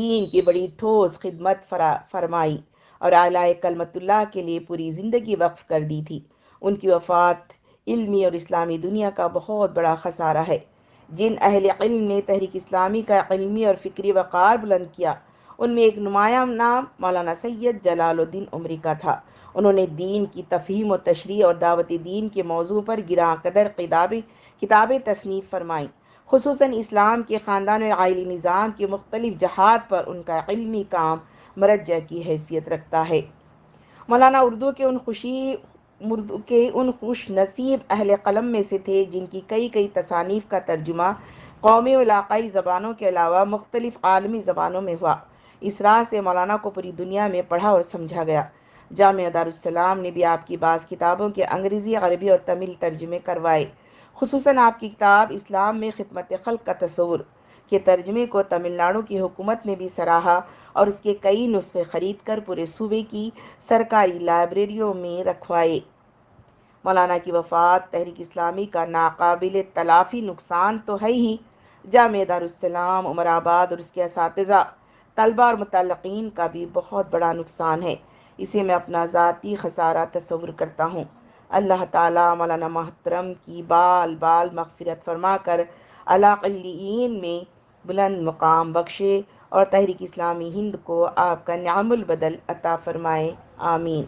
दीन की बड़ी ठोस खिदमत फरा फरमाई और आलाय कलमतुल्ला के लिए पूरी ज़िंदगी वक्फ कर दी थी उनकी वफ़ात इल्मी और इस्लामी दुनिया का बहुत बड़ा खसारा है जिन अहल इल्म ने तहरीक इस्लामी का इल्मी और फ़िक्री वक़ार बुलंद किया उनमें एक नुमाया नाम मौलाना सैयद जलालुद्दीन उमरी का था उन्होंने दीन की तफहीम और तशरी और दावत दीन के मौजू पर गिरा कदर किताबें किताबें तसनीफ़ फरमाईं खसूस इस्लाम के ख़ानदान आयली निज़ाम के मुख्तलिफ जहात पर उनका इलमी काम मरजा की हैसियत रखता है मौलाना उर्दू के उन खुशी उर्दू के उन खुश नसीब अहल कलम में से थे जिनकी कई कई तसानीफ का तर्जुमा कौमी इलाकई ज़बानों के अलावा मुख्तलिफ़ आलमी ज़बानों में हुआ इस राह से मौलाना को पूरी दुनिया में पढ़ा और समझा गया जाम दारुसलाम ने भी आपकी बास किताबों के अंग्रेज़ी अरबी और तमिल तर्जुमे करवाए खसूस आपकी किताब इस्लाम में खिदमत खल का तस्वुर के तर्जमे को तमिलनाडु की हुकूमत ने भी सराहा और उसके कई नुस्खे खरीद कर पूरे सूबे की सरकारी लाइब्रेरियों में रखवाए मौलाना की वफ़ात तहरीक इस्लामी का नाकबिल तलाफ़ी नुकसान तो है ही जाम उमर उमराबाद और उसके इस तलबा और मतलकिन का भी बहुत बड़ा नुकसान है इसे मैं अपना ज़ाती खसारा तस्वुर करता हूँ अल्लाह ताला मौलाना महतरम की बाल बाल मगफरत फरमा कर अलाकलीन में बुलंद मुकाम बख्शे और तहरीक इस्लामी हिंद को आपका न्यामुल बदल अता फरमाए आमीन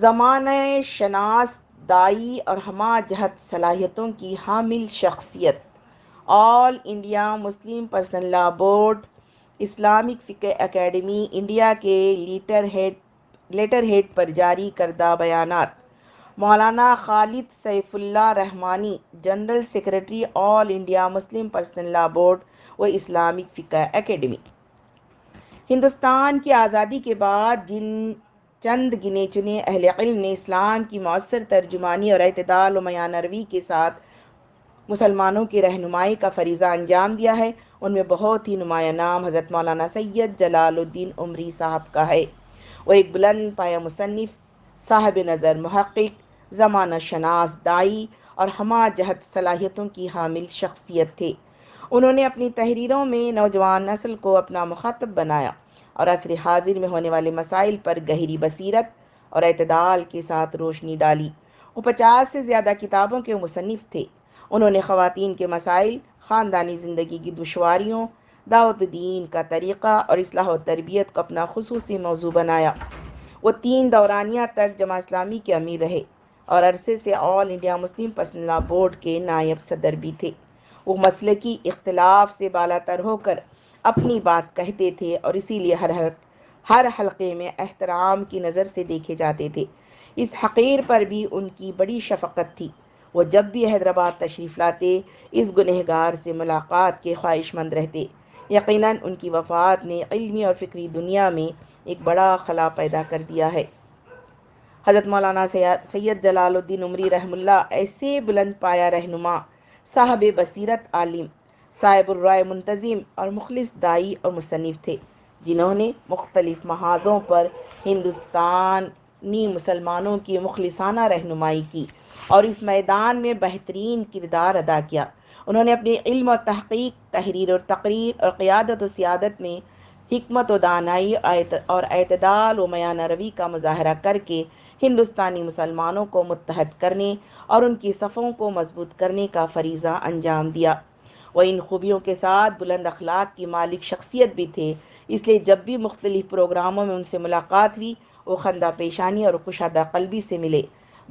ज़माने शनास दाई और हमा जहत सलाहियतों की हामिल शख्सियत All India Muslim personal law board Islamic Fiqh academy India के लेटर हेड लेटर हेड पर जारी करदा बयानात Maulana Khalid Saifullah Rahmani general secretary All India Muslim personal law board व इस्लामिक फ़िका एकेडमी हिंदुस्तान की आज़ादी के बाद जिन चंद गिने चुने अहल ने इस्लाम की मौसर तर्जुमानी और अतदाल मयानरवी के साथ मुसलमानों की रहनुमाई का फरीज़ा अंजाम दिया है उनमें बहुत ही नुमाया नाम हज़रत मौलाना सैयद जलालुद्दीन उमरी साहब का है वो एक बुलंद पाया मुसनफ़ साहब नज़र महक़ ज़माना शनास दाई और हमा जहत सलाहियतों की हामिल शख्सियत थे उन्होंने अपनी तहरीरों में नौजवान नस्ल को अपना मुखातब बनाया और असर हाजिर में होने वाले मसाइल पर गहरी बसीरत और अतदाल के साथ रोशनी डाली वो पचास से ज़्यादा किताबों के मुसनफ़ थे उन्होंने ख़वान के मसाइल ख़ानदानी ज़िंदगी की दुशारियों दावत दीन का तरीक़ा और असलाह तरबियत को अपना खसूस मौजू बनाया वो तीन दौरानिया तक जमा इस्लामी के अमीर रहे और अरसे से All India Muslim personal law board के नायब सदर भी थे वो मसल की इख्तलाफ से बालातर होकर अपनी बात कहते थे और इसीलिए हर हर हर हलके में एहतराम की नज़र से देखे जाते थे इस हकीर पर भी उनकी बड़ी शफकत थी वो जब भी हैदराबाद तशरीफ़ लाते इस गुनहगार से मुलाकात के ख्वाहिशमंद रहते यकीनन उनकी वफ़ात ने इल्मी और फ़िक्री दुनिया में एक बड़ा खला पैदा कर दिया है हज़रत मौलाना सैयद जलालुद्दीन उमरी रहमुल्ला ऐसे बुलंद पाया रहनुमा साहब बसीरत आलिम साहिबुर्राय मुंतज़िम और मुखलिस दाई और मुसनफ़ थे जिन्होंने मुख्तलिफ़ महाजों पर हिंदुस्तानी मुसलमानों की मुखलसाना रहनुमाई की और इस मैदान में बेहतरीन किरदार अदा किया उन्होंने अपने इल्म और तहकीक तहरीर और तकरीर और क़्यादत और सियादत में हमत व दानाई और अतदाल व मयाना रवी का मुजाहरा करके हिंदुस्तानी मुसलमानों को मुतहद करने और उनकी सफ़ों को मजबूत करने का फरीज़ा अंजाम दिया वह इन खूबियों के साथ बुलंद अखलाक की मालिक शख्सियत भी थे इसलिए जब भी मुख्तलिफ प्रोग्रामों में उनसे मुलाकात हुई वो खंदा पेशानी और खुशादा कलबी से मिले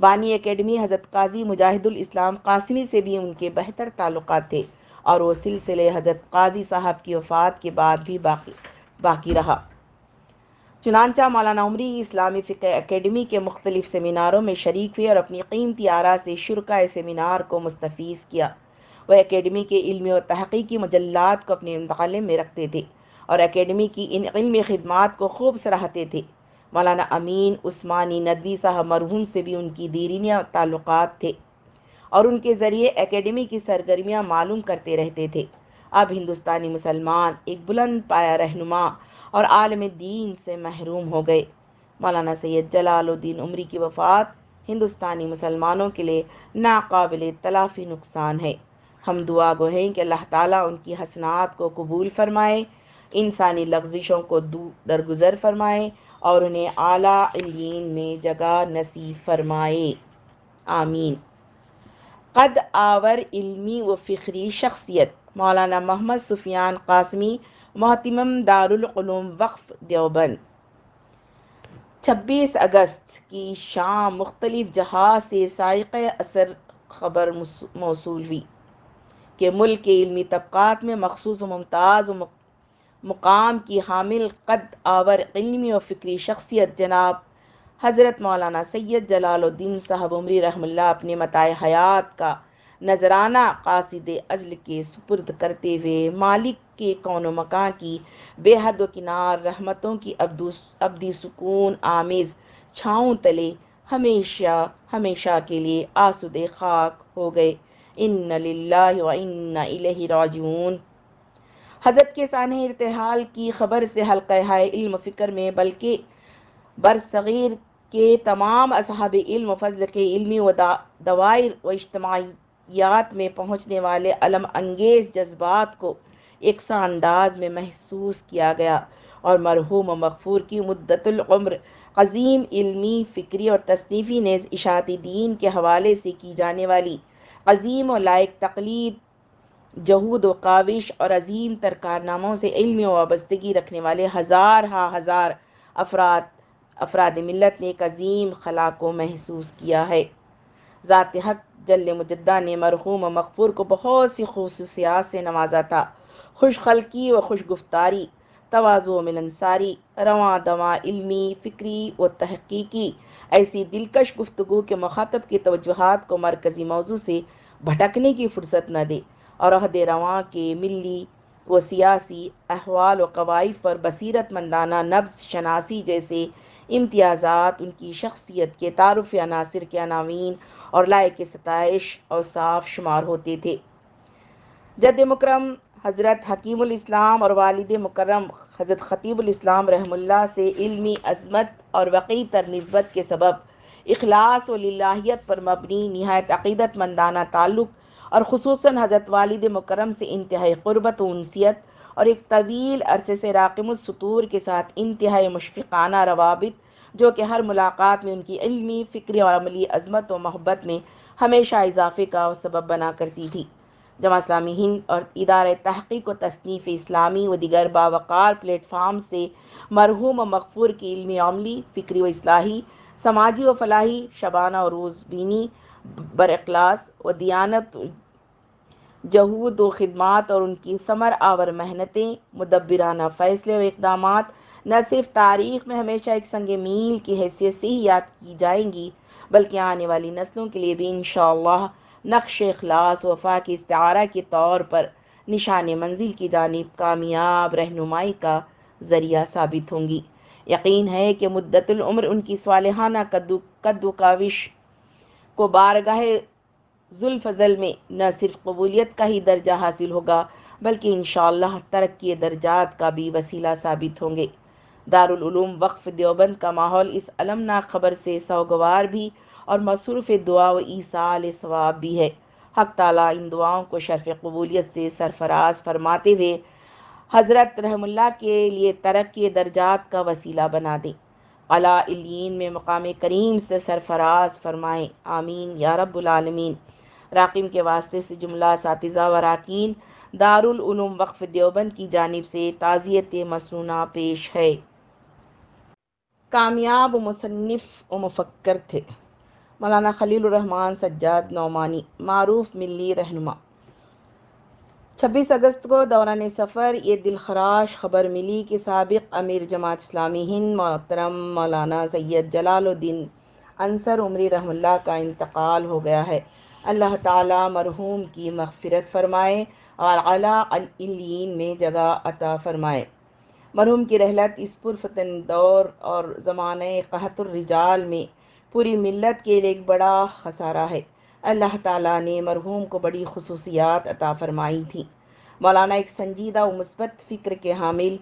बानी अकेडमी हजरत काजी मुजाहिदुल इस्लाम कासमी से भी उनके बेहतर ताल्लुक थे और वो सिलसिले हजरत काजी साहब की वफ़ात के बाद भी बाकी बाकी रहा चुनानचा मौलाना उमरी इस्लामी फ़िक अकेडमी के मुख्तलिफ सेमिनारों में शरीक हुए और अपनी कीमती आरा से शुरा सेमिनार को मुस्तफ़ किया वह अकेडमी के इल्मी और तहकीकी मजलत को अपने मताले में रखते थे और अकेडमी की इन इलमी खदमात को खूब सराहते थे मौलाना अमीन उस्मानी नदवी साहब मरहूम से भी उनकी दीरिनिया ताल्लुक थे और उनके ज़रिए अकेडमी की सरगर्मियाँ मालूम करते रहते थे अब हिंदुस्तानी मुसलमान एक बुलंद पाया रहनुमा और आलम दीन से महरूम हो गए मौलाना सैयद जलालुद्दीन उमरी की वफ़ात हिंदुस्तानी मुसलमानों के लिए नाकबिल तलाफ़ी नुकसान है हम दुआ गो हैं कि अल्लाह ताला उनकी हसनात को कबूल फ़रमाए इंसानी लफ्जिशों को दरगुजर फरमाए और उन्हें आला इलियन में जगह नसीब फरमाए आमीन कद आवर इल्मी व फ़िक्री शख्सियत मौलाना मोहम्मद सुफियान कासमी मोहतमम दारुलूम वक्फ देवबंद 26 अगस्त की शाम मुख्तलिफ जहाज से सायक असर खबर मौसू हुई कि मुल्क के इलमी तबक़ात में मखसूस मुमताज़ मुकाम की हामिल कद आवर इलमी और फ़िक्री शख्सियत जनाब हज़रत मौलाना सैयद जलालुद्दीन साहब उमरी रहमल्ला अपने मताए हयात का नजराना कासिद अजल के सुपुर्द करते हुए मालिक के कौन मकान की बेहद व किनार रहमतों की अबदी सुकून आमेज़ छाओ तले हमेशा हमेशा के लिए आसुद खाक हो गए इन लाजून हज़रत के सान इरतहाल की ख़बर से हल्का हाय इल्म फ़िक्र में बल्कि बरसग़ीर के तमाम असहाब इल्म फजल के इल्मी व दवायर व इज्तमायात में पहुँचने वाले अलम अंगेज़ जज्बात को एक सा अंदाज में महसूस किया गया और मरहूम मकफूर की मुद्दतुल्र अजीम इलमी फ़िक्री और तसनीफ़ी ने इशाती दीन के हवाले से की जाने वाली अजीम और लायक तकलीद जहूद व काविश और अजीम तर कारनामों से इल्म वाबस्तगी रखने वाले हज़ार हा हज़ार अफराद अफराद मिलत ने एक अजीम खला को महसूस किया है ज़ात हक जल मुजद्दा ने मरहूम मकफूर को बहुत सी खसूसियात से नवाजा था खुश खलकी व खुश गुफ्तारी तोज़ो मिलनसारी रवा दवा इलमी फ़िक्री व तहकीकी ऐसी दिलकश गुफ्तु के मखातब की तोजहत को मरकज़ी मौजू से भटकने की फुर्सत न दे और अहद रवा के मिली व सियासी अहवाल व कवायद पर बसीरतमंदाना नब्स शनासी जैसे इम्तियाज़ात उनकी शख्सियत के तारफ़ अनासर के अनावीन और लायक सतश और साफ शुमार होते थे जद मुकरम हज़रत हकीम और वालद मुकरम हज़रत ख़तीबुलस्लाम रहमुल्ला से इल्मी अजमत और वक़ी तर नस्बत के सबब अखलास व लाहियत पर मबनी नहायत अक़ीदत मंदाना ताल्लुक़ और खसूस हज़रत वालद मुकरम से इंतहाई क़ुरबत वनसीत और एक तवील अरसे से राकमसतूर के साथ इंतहाई मुशफ़ाना रवाबित जो कि हर मुलाकात में उनकी इलमी फ़िक्री और अमली अजमत व मोहब्बत में हमेशा इजाफे का सबब बना करती थी जमा इस्लामी हिंद और इदार तहक़ीक व तसनीफ़ इस्लामी व दिगर बावकार प्लेटफार्म से मरहूम व मकफूर की इलमी अमली फ़िक्री व असलाही समाजी व फलाही शबाना और रोज़बीनी बरखलास व दियानत जहूद व खदमात और उनकी समर आवर मेहनतें मुदबराना फ़ैसले व इकदाम न सिर्फ तारीख में हमेशा एक संग मील की हैसियत से ही याद की जाएंगी बल्कि आने वाली नस्लों के लिए भी इन नक्श अखलास वफा की इसतारा के तौर पर निशान मंजिल की जानब कामयाब रहनुमाई का ज़रिया साबित होंगी यकीन है कि मुद्दतुल्र उनकी सालहाना कद्दू कद्दू काविश को बारगाह जुल्फजल में न सिर्फ कबूलियत का ही दर्जा हासिल होगा बल्कि इन तरक्की दर्जात का भी वसीला साबित होंगे दारुलूम वक्फ देवबंद का माहौल इस अलमनाक खबर से सौगवार भी और मसरूफ़ दुआ व ईसाल सवाब भी है हक ताला इन दुआओं को शरफ़ कबूलियत से सरफराज फरमाते हुए हज़रत रहमुल्ला के लिए तरक्की दर्जात का वसीला बना दे अलाइन में मकाम करीम से सरफराज फरमाएँ आमीन या रबालमीन राकिम के वास्ते से जुमला सातिज़ा वराकीन दारुलूम वक्फ देवबंद की जानब से ताज़ियत मसनूना पेश है कामयाब मुसनफ़ व मफक्र थे मौलाना रहमान सज्जाद नौमानी मारूफ मिली रहनुमा 26 अगस्त को दौरान सफ़र ये दिलखराश खबर मिली कि सबक अमीर जमात इस्लामी हिंद मोहतरम मौलाना सैयद जलालुद्दीन अंसर उमरी रहमल्ला का इंतकाल हो गया है अल्लाह ताला मरहूम की मफफरत फ़रमाए और अलाइन में जगह अता फ़रमाए मरहूम की रहलत इस पुरफतन दौर और ज़माने कहतुलरिजाल में पूरी मिलत के लिए एक बड़ा खसारा है अल्लाह ताला ने मरहूम को बड़ी खसूसियात अता फरमाई थी मौलाना एक संजीदा व मस्बत फ़िक्र के हामिल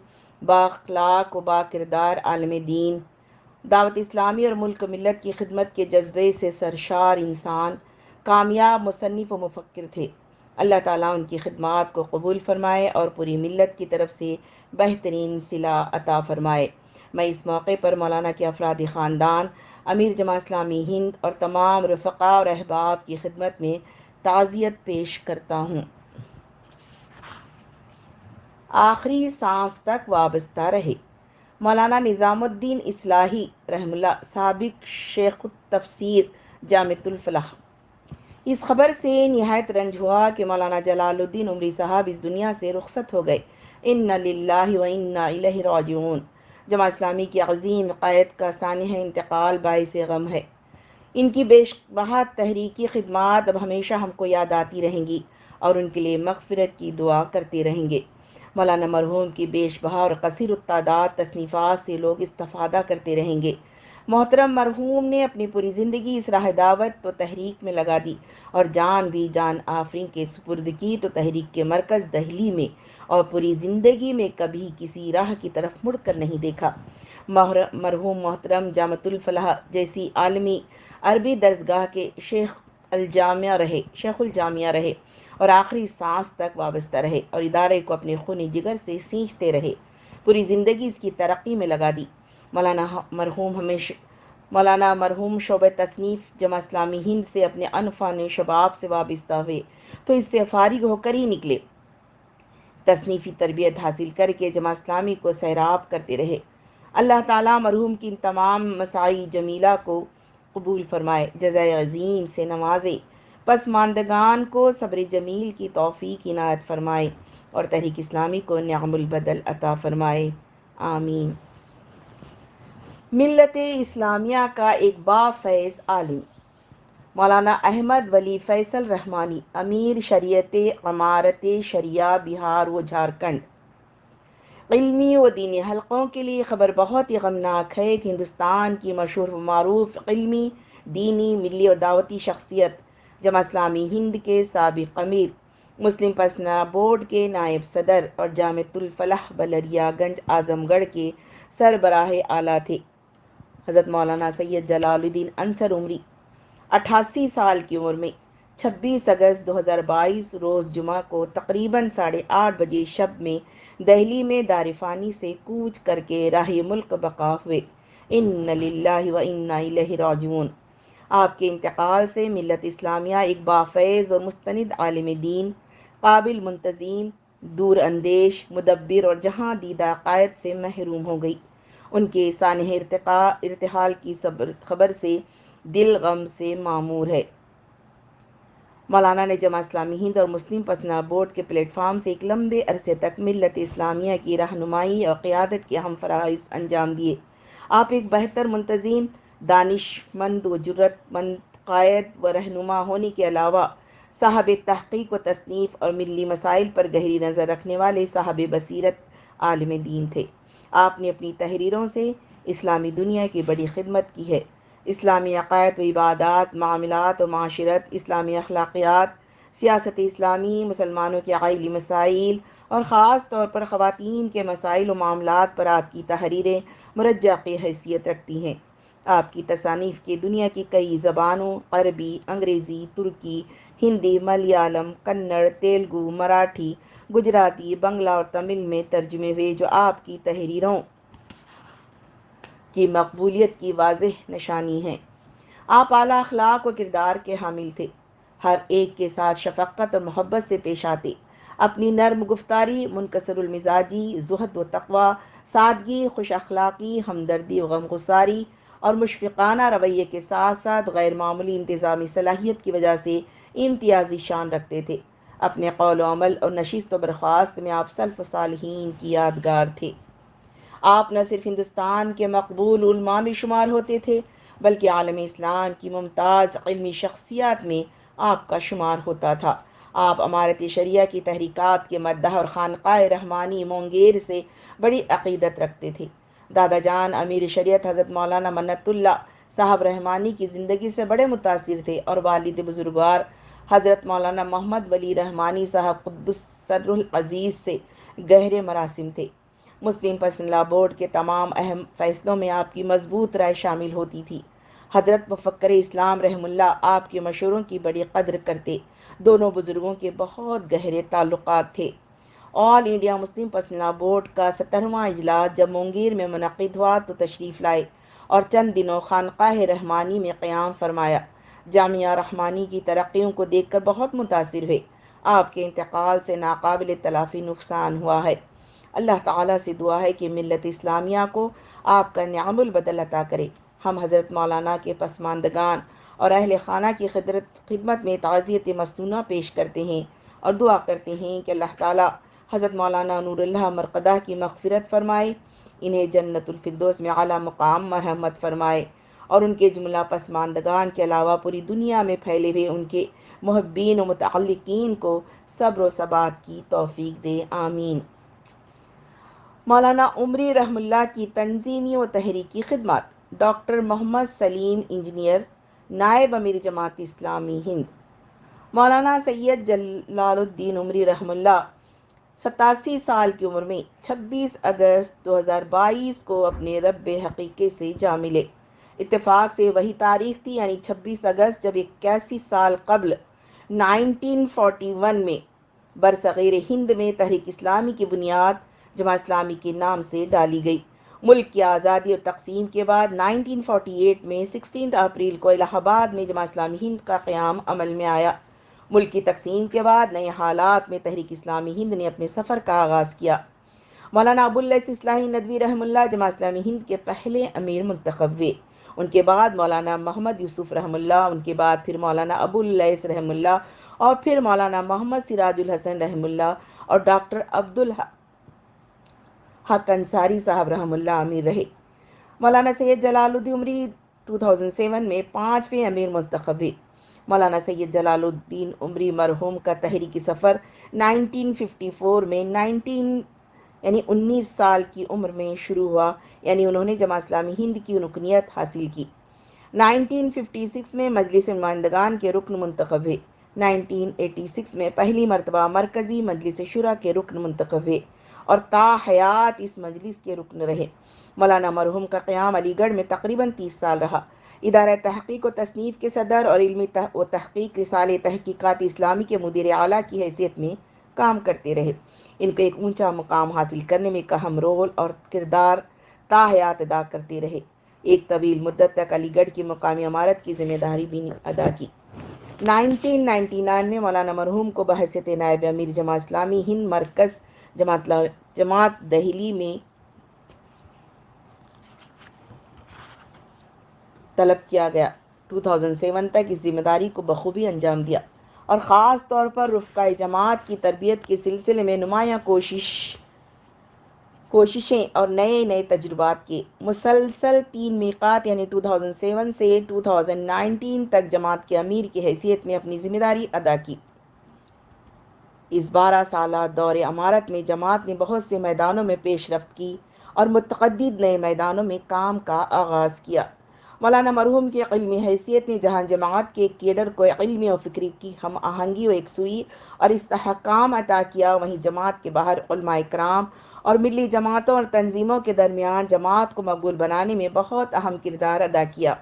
बाखलाक व बाकिरदार आलम दीन दावत इस्लामी और मुल्क मिलत की खिदमत के जज्बे से सरशार इंसान कामयाब मुसनफ़ व मुफक्र थे अल्लाह ताला उनकी खिदमत को कबूल फ़रमाए और पूरी मिलत की तरफ से बेहतरीन सिला अता फ़रमाए मैं इस मौके पर मौलाना के अफराद ख़ानदान अमीर जमा इस्लामी हिंद और तमाम रफ़ा और अहबाब की खिदमत में ताज़ियत पेश करता हूँ आखिरी सांस तक वाबस्ता रहे मौलाना निज़ामुद्दीन इस्लाही रहमला सबक शेख तफसर जामतुलफलाह इस खबर से नहायत रंज हुआ कि मौलाना जलालुद्दीन उमरी साहब इस दुनिया से रुखसत हो गए इन लाही व इन्ना जमा इस्लामी की अजीम क़ायद का सानह इंतकाल बायस गम है इनकी बेश बहा तहरीकी खदमात अब हमेशा हमको याद आती रहेंगी और उनके लिए मगफरत की दुआ करते रहेंगे मौलाना मरहूम की बेश बहा और कसर उत्तादात तसनीफ़ात से लोग इस्तफ़ादा करते रहेंगे मोहतरम मरहूम ने अपनी पूरी ज़िंदगी इस राह दावत तो तहरीक में लगा दी और जान भी जान आफरी के सुपुर्द की तो तहरीक के मरकज़ दहली में और पूरी ज़िंदगी में कभी किसी राह की तरफ मुड़कर नहीं देखा मरहूम मोहतरम जामतुलफलाह जैसी आलमी अरबी दरसगाह के शेख अलजामिया रहे अलजामिया रहे और आखिरी सांस तक वाबस्ता रहे और इदारे को अपने खूनी जिगर से सींचते रहे पूरी ज़िंदगी इसकी तरक्की में लगा दी मौलाना मरहूम हमेशा मौलाना मरहूम शोब तसनीफ़ जमा इस्लामी हिंद से अपने अनफान शबाब से वाबस्ता हुए तो इससे फारिग होकर ही निकले तसनीफ़ी तरबियत हासिल करके जमा इस्लामी को सैराब करते रहे अल्लाह ताला मरहूम की इन तमाम मसाई जमीला को कबूल फरमाए जजाय अजीम से नवाजे पसमानदगान को सब्र जमील की तोफ़ी की नायत फरमाए और तहरीक इस्लामी को न्यामुलबदल अता फरमाए आमीन मिलत इस्लामिया का एक बाफैज़ आलिम मौलाना अहमद वली फैसल रहमानी अमीर शरीत अमारत शरिया बिहार व झारखंड इलमी व दीनी हलक़ों के लिए ख़बर बहुत ही गमनाक है कि हिंदुस्तान की मशहूर मरूफ इलमी दीनी मिली और दावती शख्सियत जमा इस्लामी हिंद के सबक अमीर मुस्लिम पसना बोर्ड के नायब सदर और जामतुलफलाह बलरिया गंज आजमगढ़ के सरबराह आला थे हज़रत मौलाना सैयद जलालुद्दीन अंसर उमरी अट्ठासी साल की उम्र में 26 अगस्त 2022 रोज़ जुमा को तकरीबन साढ़े आठ बजे शब में दहली में दारिफानी से कूच करके राह मुल्क बका हुए इन लाला आपके इंतकाल से मिलत इस्लामिया एक बाफैज़ और मुस्तंद आलम दीन काबिल मुंतजीम दूर अंदेश मुदब्बिर और जहाँ दीदा कायद से महरूम हो गई उनके सानह इरतहाल की खबर से दिल गम से मामूर है मौलाना ने जमा इस्लामी हिंद और मुस्लिम पसना बोर्ड के प्लेटफार्म से एक लंबे अरसे तक मिलत इस्लामिया की रहनुमाई और क़्यादत के हम फराइज अंजाम दिए आप एक बेहतर मुंतजीम दानिशमंद व जरूरतमंद कायद व रहनुमा होने के अलावा साहब तहकीक व तसनीफ़ और मिली मसाइल पर गहरी नज़र रखने वाले साहब बसरत आलम दीन थे आपने अपनी तहरीरों से इस्लामी दुनिया की बड़ी खिदमत की है इस्लामी अकायद व इबादत मामलत व माशरत इस्लामी अखलाकियात सियासत इस्लामी मुसलमानों के आइली मसाइल और ख़ास तौर पर ख़वान के मसाइल व मामलों पर आपकी तहरीरें मरजा की हैसियत रखती हैं आपकी तसानीफ़ के दुनिया की कई ज़बानों अरबी अंग्रेज़ी तुर्की हिंदी मलयालम कन्नड़ तेलुगू मराठी गुजराती बंगला और तमिल में तर्जमे हुए जो आपकी तहरीरों की मकबूलियत की वाज निशानी है आप आला अखलाक व किरदार के हामिल थे हर एक के साथ शफक्त और मोहब्बत से पेश आते अपनी नर्म गुफ्तारी मुनकसरमिजाजी जहद व तकवा सादगी खुश अखलाक़ी हमदर्दी व गम गुसारी और मुशफ़ाना रवैये के साथ साथ गैर मामूली इंतज़ामी सलाहियत की वजह से इम्तियाजी शान रखते थे अपने कौल अमल और नशीस्त बर्खास्त में आप सल्फ़ साल की यादगार थे आप न सिर्फ हिंदुस्तान के मकबूल उलमा में शुमार होते थे बल्कि आलम इस्लाम की मुमताज़ इलमी शख्सियात में आपका शुमार होता था आप अमारत शरिया की तहरीक़ात के मद्दा और ख़ानक़ा रहमानी मोंगेर से बड़ी अकीदत रखते थे दादा जान अमीर शरीयत हज़रत मौलाना मन्नतुल्ला साहब रहमानी की ज़िंदगी से बड़े मुतासर थे और वालिद बुजुर्गवार हज़रत मौलाना मोहम्मद वली रहमानी साहब कुद्दुसर अजीज़ से गहरे मरासिम थे मुस्लिम पसमल्ला बोर्ड के तमाम अहम फैसलों में आपकी मजबूत राय शामिल होती थी हजरत मुफक्र इस्लाम रहमुल्ला आपके मशहूरों की बड़ी कदर करते दोनों बुज़ुर्गों के बहुत गहरे ताल्लुक थे all India Muslim personal law board का सत्रहवा अजलास जब मुंगेर में मनद हुआ तो तशरीफ़ लाए और चंद दिनों खानकाह रहमानी में क़्याम फरमाया जामिया रहमानी की तरक्यों को देख कर बहुत मुतासर हुए आपके इंतकाल से नाकबिल तलाफ़ी नुकसान हुआ है अल्लाह ताला से दुआ है कि मिलत इस्लामिया को आपका न्यामुल बदल अता करे हम हज़रत मौलाना के पसमानदगान और अहल खाना की खदरत खिदमत में ताज़ियत मसनूना पेश करते हैं और दुआ करते हैं कि अल्लाह ताला हज़रत मौलाना नूरल्ला मरकदा की मगफरत फ़रमाए इन्हें जन्नतफरदोस में अली मुक़ाम मरहमत फ़रमाए और उनके जुमला पसमानदगान के अलावा पूरी दुनिया में फैले हुए उनके महब्बीन व मतलकिन को सब्र सबात की तोफ़ी दे आमीन मौलाना उमरी रहमुल्ला की तनजीमी व तहरीकी खदमात डॉक्टर मोहम्मद सलीम इंजीनियर नायब अमीर जमात इस्लामी हिंद मौलाना सैयद जलालुद्दीन उमरी रहमुल्ला सतासी साल की उम्र में 26 अगस्त 2022 को अपने रब हकीके से जा मिले इतफ़ाक़ से वही तारीख थी यानी 26 अगस्त जब इक्यासी साल कबल 1941 में बरसग़ीर हिंद में तहरीक इस्लामी की बुनियाद जमा इस्लामी के नाम से डाली गई मुल्क की आज़ादी और तकसीम के बाद 1948 में 16 अप्रैल को इलाहाबाद में जमा इस्लामी हिंद का क़्याम अमल में आया मुल्क की तकसीम के बाद नए हालात में तहरीक इस्लामी हिंद ने अपने सफ़र का आगाज़ किया मौलाना अबुल्लाही नदवी रहमुल्ला जमा इस्लामी हिंद के पहले अमीर मंतखब हुए उनके बाद मौलाना मोहम्मद यूसुफ रहमुल्ला उनके बाद फिर मौलाना अबुल्लैस रहमुल्ला और फिर मौलाना मोहम्मद सिराजुल हसन रहमुल्ला और डॉक्टर अब्दुल हक अंसारी साहब रहमुल्ला अमीर रहे मौलाना सैयद जलालुद्दीन उमरी 2007 में पाँचवें अमीर मंतखब हुए मौलाना सैयद जलालुद्दीन उमरी मरहूम का तहरीकी सफ़र 1954 में 19 यानी 19 साल की उम्र में शुरू हुआ यानी उन्होंने जमा इस्लामी हिंद की रुकनीत हासिल की 1956 में मजलिस नुमाइंदगान के रुकन मंतखब हुए 1986 में पहली मरतबा मरकज़ी मजलिस शुरा के रुकन मंतखब हुए और ताहयात इस मजलिस के रुकन रहे मौलाना मरहूम का क़्याम अलीगढ़ में तकरीबन तीस साल रहा इदारा तहकीक व तसनीफ़ के सदर और इलमी तह व तहकीक रिसाल तहकीक़ात इस्लामी के मुदिर आला की हैसियत में काम करते रहे इनको एक ऊंचा मुकाम हासिल करने में अहम रोल और किरदार ताहयात अदा करते रहे एक तवील मुद्दत तक अलीगढ़ की मकामी इमारत की जिम्मेदारी भी अदा की 1999 में मौलाना मरहूम को बहसीत नायब अमीर जमा इस्लामी हिंद मरकज़ जमात जमात दहली में तलब किया गया 2007 तक इस जिम्मेदारी को बखूबी अंजाम दिया और ख़ास तौर पर रुफ़ा जमात की तरबियत के सिलसिले में नुमाया कोशिश कोशिशें और नए नए तजुर्बात के मुसलसल तीन मीकात यानी 2007 से 2019 तक जमात के अमीर की हैसियत में अपनी ज़िम्मेदारी अदा की इस बारह साल दौर अमारत में जमात ने बहुत से मैदानों में पेशरफ की और मतदीद नए मैदानों में काम का आगाज़ किया मौलाना मरहूम की इलमी हैसियत ने जहाँ जमात के केडर को इलमी और फ़िक्री की हम आहंगी एक एकसुई और इसकाम अता किया वहीं जमात के बाहर कराम और मिली जमातों और तनजीमों के दरमियान जमात को मकबूल बनाने में बहुत अहम किरदार अदा किया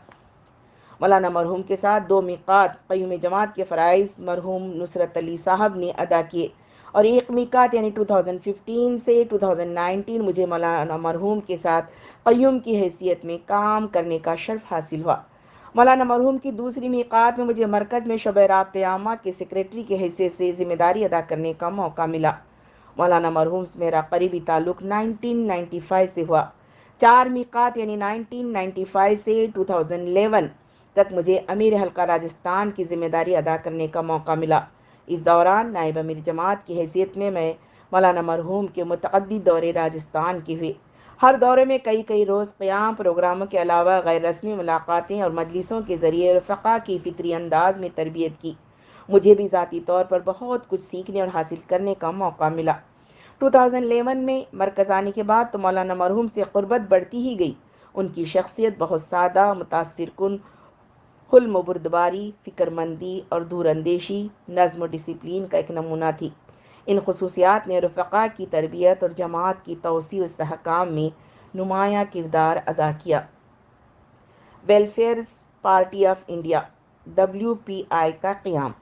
मौलाना मरहूम के साथ दो मिकात क्यूम जमात के फ़रज़ मरहूम नुसरत अली साहब ने अदा किए और एक मिकात यानी 2015 से 2019 मुझे मौलाना मरहूम के साथ क्यूम की हैसियत में काम करने का शर्फ हासिल हुआ मौलाना मरहूम की दूसरी मिकात में मुझे मरकज़ में शब रबत आमा के सेक्रेटरी के हैसियत से ज़िम्मेदारी अदा करने का मौका मिला मौलाना मरहूम से मेरा करीबी ताल्लुक 1995 से हुआ चार मिकात यानी 1995 से 2011 तक मुझे अमीर हल्का राजस्थान की जिम्मेदारी अदा करने का मौका मिला इस दौरान नायब अमीर जमात की हैसियत में मैं मौलाना मरहूम के मतदी दौरे राजस्थान की हुई हर दौरे में कई कई रोज़ क़्याम प्रोग्रामों के अलावा गैर रस्मी मुलाकातें और मजलिसों के ज़रिए रफ़ा की फ़ितरी अंदाज में तरबियत की मुझे भी ज़ाती तौर पर बहुत कुछ सीखने और हासिल करने का मौका मिला 2011 में मरकज़ आने के बाद तो मौलाना मरहूम से क़ुरबत बढ़ती ही गई उनकी शख्सियत बहुत सादा मुतासरकन हुल्म बुरदबारी फ़िक्रमंदी और दूरंदेशी नज़म डिसिप्लिन का एक नमूना थी इन खसूसियात ने रफ़ा की तरबियत और जमात की तोसी इसकाम में नुमाया किरदार अदा किया welfare party of India W P I का क़्याम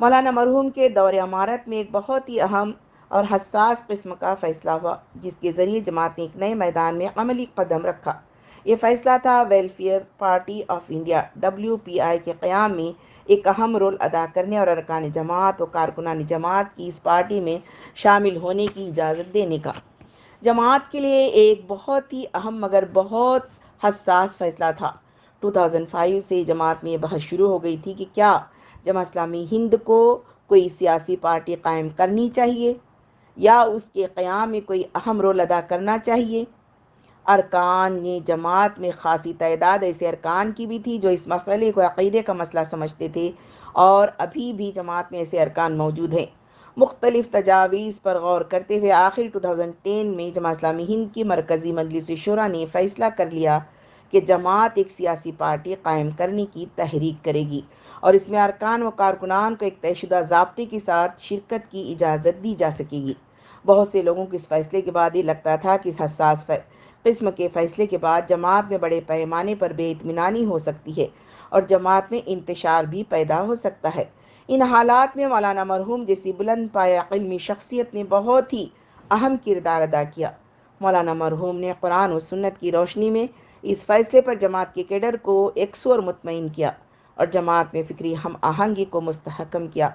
मौलाना मरहूम के दौर अमारत में एक बहुत ही अहम और हसास किस्म का फ़ैसला हुआ जिसके ज़रिए जमात ने एक नए मैदान में अमली कदम रखा ये फैसला था welfare party of India W के क़्याम में एक अहम रोल अदा करने और अरकान जमात और कारकुनान जमात की इस पार्टी में शामिल होने की इजाज़त देने का जमात के लिए एक बहुत ही अहम मगर बहुत हसास फैसला था 2005 से जमात में यह बहस शुरू हो गई थी कि क्या जमा इस्लामी हिंद को कोई सियासी पार्टी कायम करनी चाहिए या उसके क़्याम में कोई अहम रोल अदा करना चाहिए अरकान ये जमात में ख़ासी तादाद ऐसे अरकान की भी थी जो इस मसले को अक़ीदे का मसला समझते थे और अभी भी जमात में ऐसे अरकान मौजूद हैं मुख्तलिफ तजावीज़ पर गौर करते हुए आखिर 2010 में जमा इस्लामी हिंद की मरकज़ी मजलिस शुरा ने फ़ैसला कर लिया कि जमात एक सियासी पार्टी कायम करने की तहरीक करेगी और इसमें अरकान व कारकुनान को एक तयशुदा जबते के साथ शिरकत की इजाज़त दी जा सकेगी बहुत से लोगों को इस फैसले के बाद ये लगता था कि इस हसास किस्म के फैसले के बाद जमात में बड़े पैमाने पर बेतमिनानी हो सकती है और जमात में इंतशार भी पैदा हो सकता है इन हालात में मौलाना मरहूम जैसी बुलंद पाया शख्सियत ने बहुत ही अहम किरदार अदा किया मौलाना मरहूम ने कुरान और सुन्नत की रोशनी में इस फैसले पर जमात के कैडर को सौ और मुतमिन किया और जमात में फ़िक्री हम आहंगी को मस्तकम किया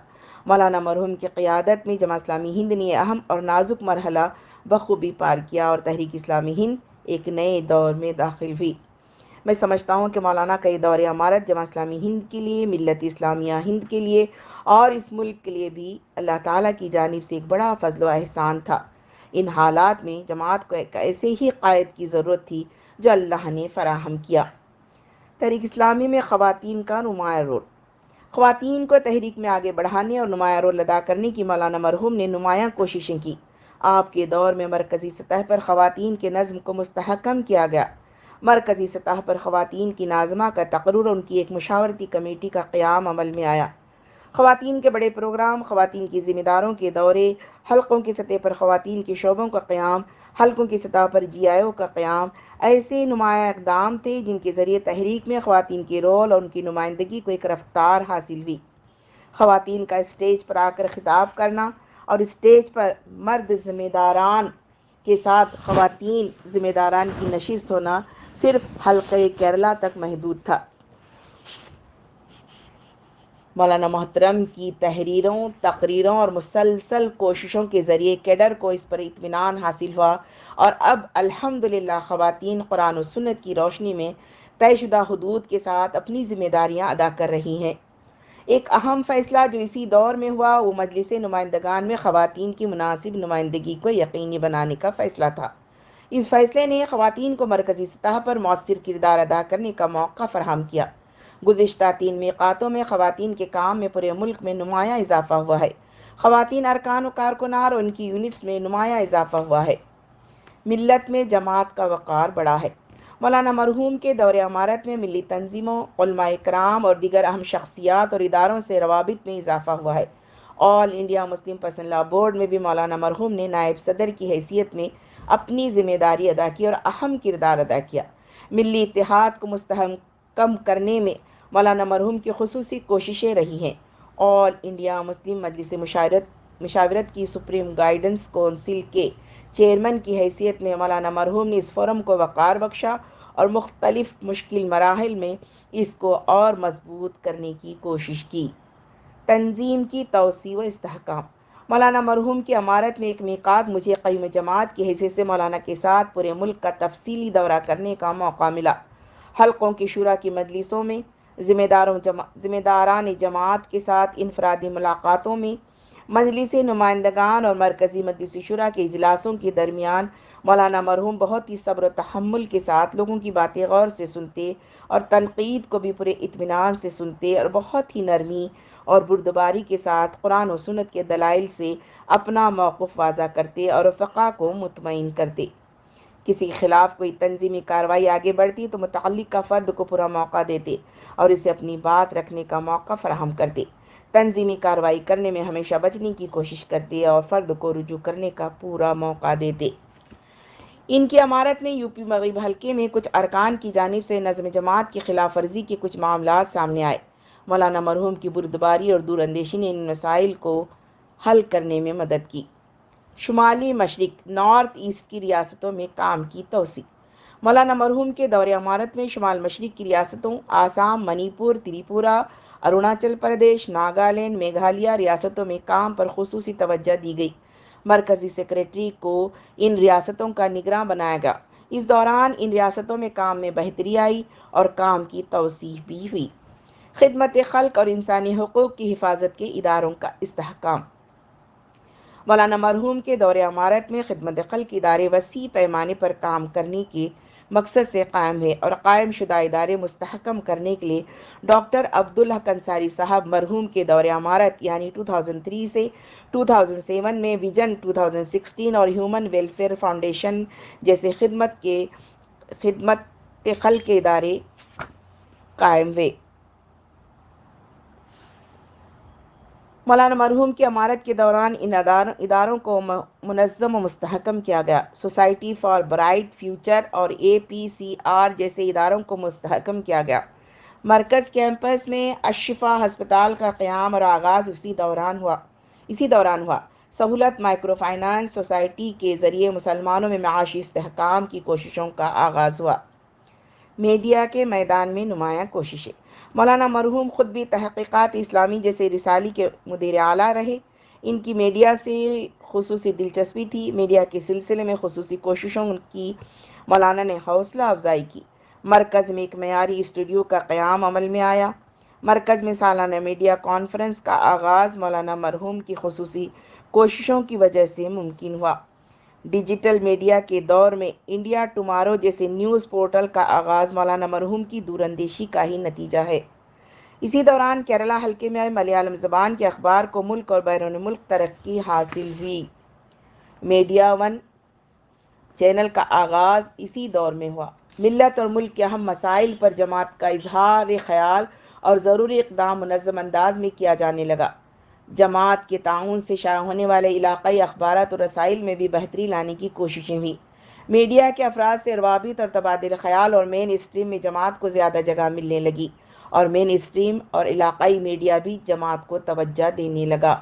मौलाना मरहूम की क़्यादत में जमा इस्लामी हिंद ने अहम और नाजुक मरहला बखूबी पार किया और तहरीक इस्लामी हिंद एक नए दौर में दाखिल हुई मैं समझता हूँ कि मौलाना का ये दौर अमारत जमा इस्लामी हिंद के लिए मिलत इस्लामिया हिंद के लिए और इस मुल्क के लिए भी अल्लाह ताला की जानब से एक बड़ा फजल एहसान था इन हालात में जमात को एक ऐसे ही कायद की ज़रूरत थी जो अल्लाह ने फराहम किया तहरीक इस्लामी में ख़वान का नुमाया रोल ख़वान को तहरीक में आगे बढ़ाने और नुमाया रोल अदा करने की मौलाना मरहूम ने नुमाया कोशिशें की आपके दौर में मरकज़ी सतह पर खातन के नज़म को मस्तकम किया गया मरकज़ी सतह पर खातन की नाजमा का तकर उनकी एक मशावरती कमेटी का क़्याम अमल में आया खातन के बड़े प्रोग्राम खातन की ज़िम्मेदारों के दौरे हल्कों की सतह पर खातन के शोबों का क़्याम हल्कों की सतह पर जी आई ओ का क़्याम ऐसे नुमाया इकदाम थे जिनके ज़रिए तहरीक में खातन के रोल और उनकी नुमाइंदगी को एक रफ्तार हासिल हुई खातन का स्टेज पर आकर खिताब करना और स्टेज पर मर्द ज़िम्मेदारान के साथ खातन ज़िम्मेदारान की नशिस्त होना सिर्फ हल्के केरला तक महदूद था मौलाना मोहतरम की तहरीरों तकरीरों और मुसलसल कोशिशों के ज़रिए कैडर को इस पर इतमान हासिल हुआ और अब अल्हम्दुलिल्लाह ख़वातीन कुरान और सुन्नत की रोशनी में तयशुदा हदूद के साथ अपनी ज़िम्मेदारियां अदा कर रही हैं एक अहम फैसला जो इसी दौर में हुआ वो मजलिस नुमाइंदगान में ख़वान की मुनासिब नुमाइंदगी को यकीनी बनाने का फ़ैसला था इस फैसले ने ख़वान को मरकज़ी सतह पर मौसर किरदार अदा करने का मौका फरहम किया गुजशत तीन मेकातों में खुतिन के काम में पूरे मुल्क में नुमाया इजाफा हुआ है ख़वान अरकान कारकुनार और उनकी यूनिट्स में नुमाया इजाफा हुआ है मिलत में जमात का वक़ार बढ़ा है मौलाना मरहूम के दौर अमारत में मिली तनजीमों कराम और दीगर अहम शख्सियात और इदारों से रवाबित में इजाफा हुआ है All India Muslim personal law board में भी मौलाना मरहूम ने नायब सदर की हैसियत में अपनी जिम्मेदारी अदा की और अहम किरदार अदा किया मिली इतिहाद को मस्तम कम करने में मौलाना मरहूम की खसूस कोशिशें रही हैं ऑल इंडिया मुस्लिम मजलिस मुशारत मशावरत की सुप्रीम गाइडेंस कौंसिल के चेयरमैन की हैसियत में मौलाना मरहूम ने इस फोरम को वक़ार बख्शा और मुख्तलिफ़ मुश्किल मराहल में इसको और मजबूत करने की कोशिश की तंजीम की तोसी व इसकाम मौलाना मरहूम की अमारत में एक मेकाद मुझे कईम जमात के हिस्से से मौलाना के साथ पूरे मुल्क का तफसीली दौरा करने का मौका मिला हल्कों की शुरा की मजलिसों में जिम्मेदारों जमा जिम्मेदारान जमात के साथ इनफरादी मुलाकातों में मजलिस नुमाइंदगान और मरकज़ी मजलिस शुरा के अजलासों के दरमियान मौलाना मरहूम बहुत ही सब्र तहमुल के साथ लोगों की बातें गौर से सुनते और तनकीद को भी पूरे इतमान से सुनते और बहुत ही नरमी और बुरदबारी के साथ कुरान और सुनत के दलाइल से अपना मौक़ वाजा करते और फ़क़ा को मुतमिन करते किसी के खिलाफ कोई तंजीमी कार्रवाई आगे बढ़ती तो मुतल का फ़र्द को पूरा मौका देते और इसे अपनी बात रखने का मौका फराहम करते तंजीमी कार्रवाई करने में हमेशा बचने की कोशिश करते और फ़र्द को रुजू करने का पूरा मौका देते इनकी अमारत में यूपी मगरब हल्के में कुछ अरकान की जानब से नज़म जमात की खिलाफ वर्जी के कुछ मामला सामने आए मौलाना मरहूम की बुरदबारी और दूरंदेशी ने इन मसाइल को हल करने में मदद की शुमाली मशरक नॉर्थ ईस्ट की रियासतों में काम की तोसी मौलाना मरहूम के दौरे अमारत में शुमाल मशरक की रियासतों आसाम मणिपुर त्रिपुरा अरुणाचल प्रदेश नागालैंड मेघालय रियासतों में काम पर खसूस तोज्जा दी गई मरकज़ी सेक्रेटरी को इन रियासतों का निगरान बनाया गया इस दौरान इन रियासतों में काम में बेहतरी आई और काम की तोसी भी हुई खदमत खल्क और इंसानी हकूक़ की हिफाजत के इदारों का इसकाम मौलाना मरहूम के दौर अमारत में खदमत खल के इदारे वसी पैमाने पर काम करने के मकसद से कायम है और कायम शुदा इदारे मस्तकम करने के लिए डॉक्टर अब्दुल्ला कंसारी साहब मरहूम के दौर अमारत यानी 2003 से 2007 में विजन 2016 और ह्यूमन वेलफेयर फाउंडेशन जैसे खिदमत के खिदमत खल के इदारे कायम हुए मौलाना मरहूम की अमारत के दौरान इन इदारों को मनज़म व मस्तहकम किया गया सोसाइटी फॉर ब्राइट फ्यूचर और ए पी सी आर जैसे इदारों को मस्तहकम किया गया मरकज़ कैंपस में अशफा हस्पताल का क़्याम और आगाज़ उसी दौरान हुआ इसी दौरान हुआ सहूलत माइक्रो फाइनेंस सोसाइटी के ज़रिए मुसलमानों में माशी इसकाम की कोशिशों का आगाज़ हुआ मीडिया के मैदान में नुमाया कोशिशें मौलाना मरहूम ख़ुद भी तहक़ीक़ात इस्लामी जैसे रिसाली के मदिर आला रहे इनकी मीडिया से खसूस दिलचस्पी थी मीडिया के सिलसिले में खसूस कोशिशों की मौलाना ने हौसला अफजाई की मरकज़ में एक मैारी स्टूडियो का क़्याम अमल में आया मरकज़ में सालाना मीडिया कॉन्फ्रेंस का आगाज़ मौलाना मरहूम की खसूस कोशिशों की वजह से मुमकिन हुआ डिजिटल मीडिया के दौर में इंडिया टुमारो जैसे न्यूज़ पोर्टल का आगाज़ मौलाना मरहूम की दूरंदेशी का ही नतीजा है इसी दौरान केरला हल्के में आए मलयालम ज़बान के अखबार को मुल्क और बैरून मुल्क तरक्की हासिल हुई मीडिया वन चैनल का आगाज़ इसी दौर में हुआ मिलत और मुल्क के अहम मसाइल पर जमात का इजहार ख्याल और ज़रूरी इकदाम मनज़म अंदाज में किया जाने लगा जमात के ताउन से शाया होने वाले इलाकई अखबार और रसाइल में भी बेहतरी लाने की कोशिशें हुई मीडिया के अफराद से रवाबित और तबादल ख्याल और मेन स्ट्रीम में जमात को ज़्यादा जगह मिलने लगी और मेन स्ट्रीम और इलाकई मीडिया भी जमात को तोज्जा देने लगा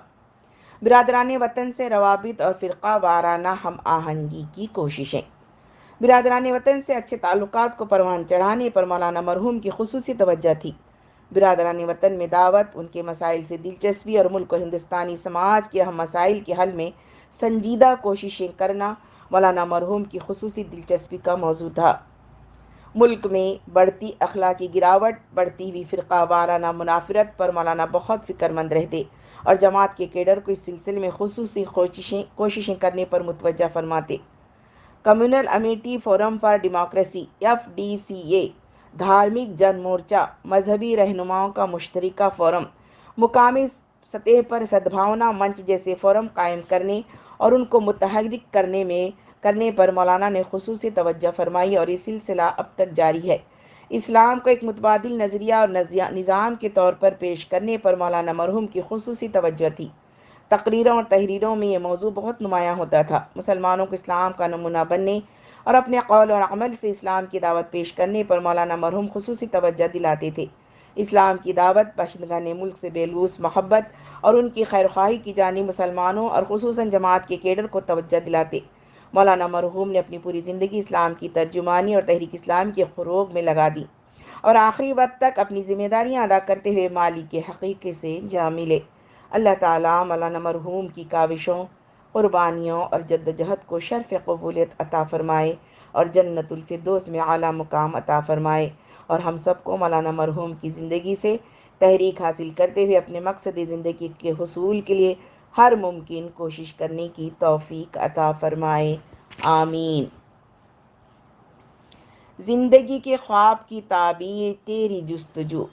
बिरदरान वतन से रवाबित और फ़िरका वाराना हम आहंगी की कोशिशें बिरदरान वतन से अच्छे ताल्लुक को परवान चढ़ाने पर मौलाना मरहूम की खसूस तोज्जा थी बिरादरान वतन में दावत उनके मसाइल से दिलचस्पी और मुल्क और हिंदुस्तानी समाज के अहम मसाइल के हल में संजीदा कोशिशें करना मौलाना मरहूम की खसूसी दिलचस्पी का मौजू था मुल्क में बढ़ती अखला की गिरावट बढ़ती हुई फिर वाराना मुनाफरत पर मौलाना बहुत फिक्रमंद रहते और जमात के केडर को इस सिलसिले में खसूस कोशिशें कोशिशें करने पर मुतवजा फरमाते communal amity forum for democracy F D C A Dharmik Jan मोर्चा मजहबी रहनुमाओं का मुश्तरका फोरम मुकामी सतह पर सद्भावना मंच जैसे फोरम कायम करने और उनको मुतहरक करने में करने पर मौलाना ने खसूस तवज्जो फरमाई और ये सिलसिला अब तक जारी है इस्लाम को एक मुतबादल नज़रिया और निज़ाम के तौर पर पेश करने पर मौलाना मरहूम की खसूस तवज्जो थी तकरीरों और तहरीरों में ये मौजू बहुत नुमायाँ होता था मुसलमानों को इस्लाम का नमूना बनने और अपने कौल और अमल से इस्लाम की दावत पेश करने पर मौलाना मरहूम खसूस तोज्जा दिलाते थे इस्लाम की दावत ने मुल्क से बेलूस मोहब्बत और उनकी खैर खाही की जानी मुसलमानों और खसूस जमात के केडर को तोज्जा दिलाते मौलाना मरहूम ने अपनी पूरी ज़िंदगी इस्लाम की तर्जुमानी और तहरीक इस्लाम के फ़रोग में लगा दी और आखिरी वक्त तक अपनी ज़िम्मेदारियाँ अदा करते हुए माली के हकीक़े से जा मिले अल्लाह ताली मौलाना मरहूम की काविशों क़ुरबानियों और जद्दजहद को शर्फ़ कबूलियत अता फ़रमाए और जन्नतफरदोस में आला मुकाम अता फ़रमाए और हम सब को मौलाना मरहूम की ज़िंदगी से तहरीक हासिल करते हुए अपने मकसद ज़िंदगी के हसूल के लिए हर मुमकिन कोशिश करने की तोफ़ी अता फ़रमाए आमीन ज़िंदगी के ख्वाब की ताबीर तेरी जस्तजू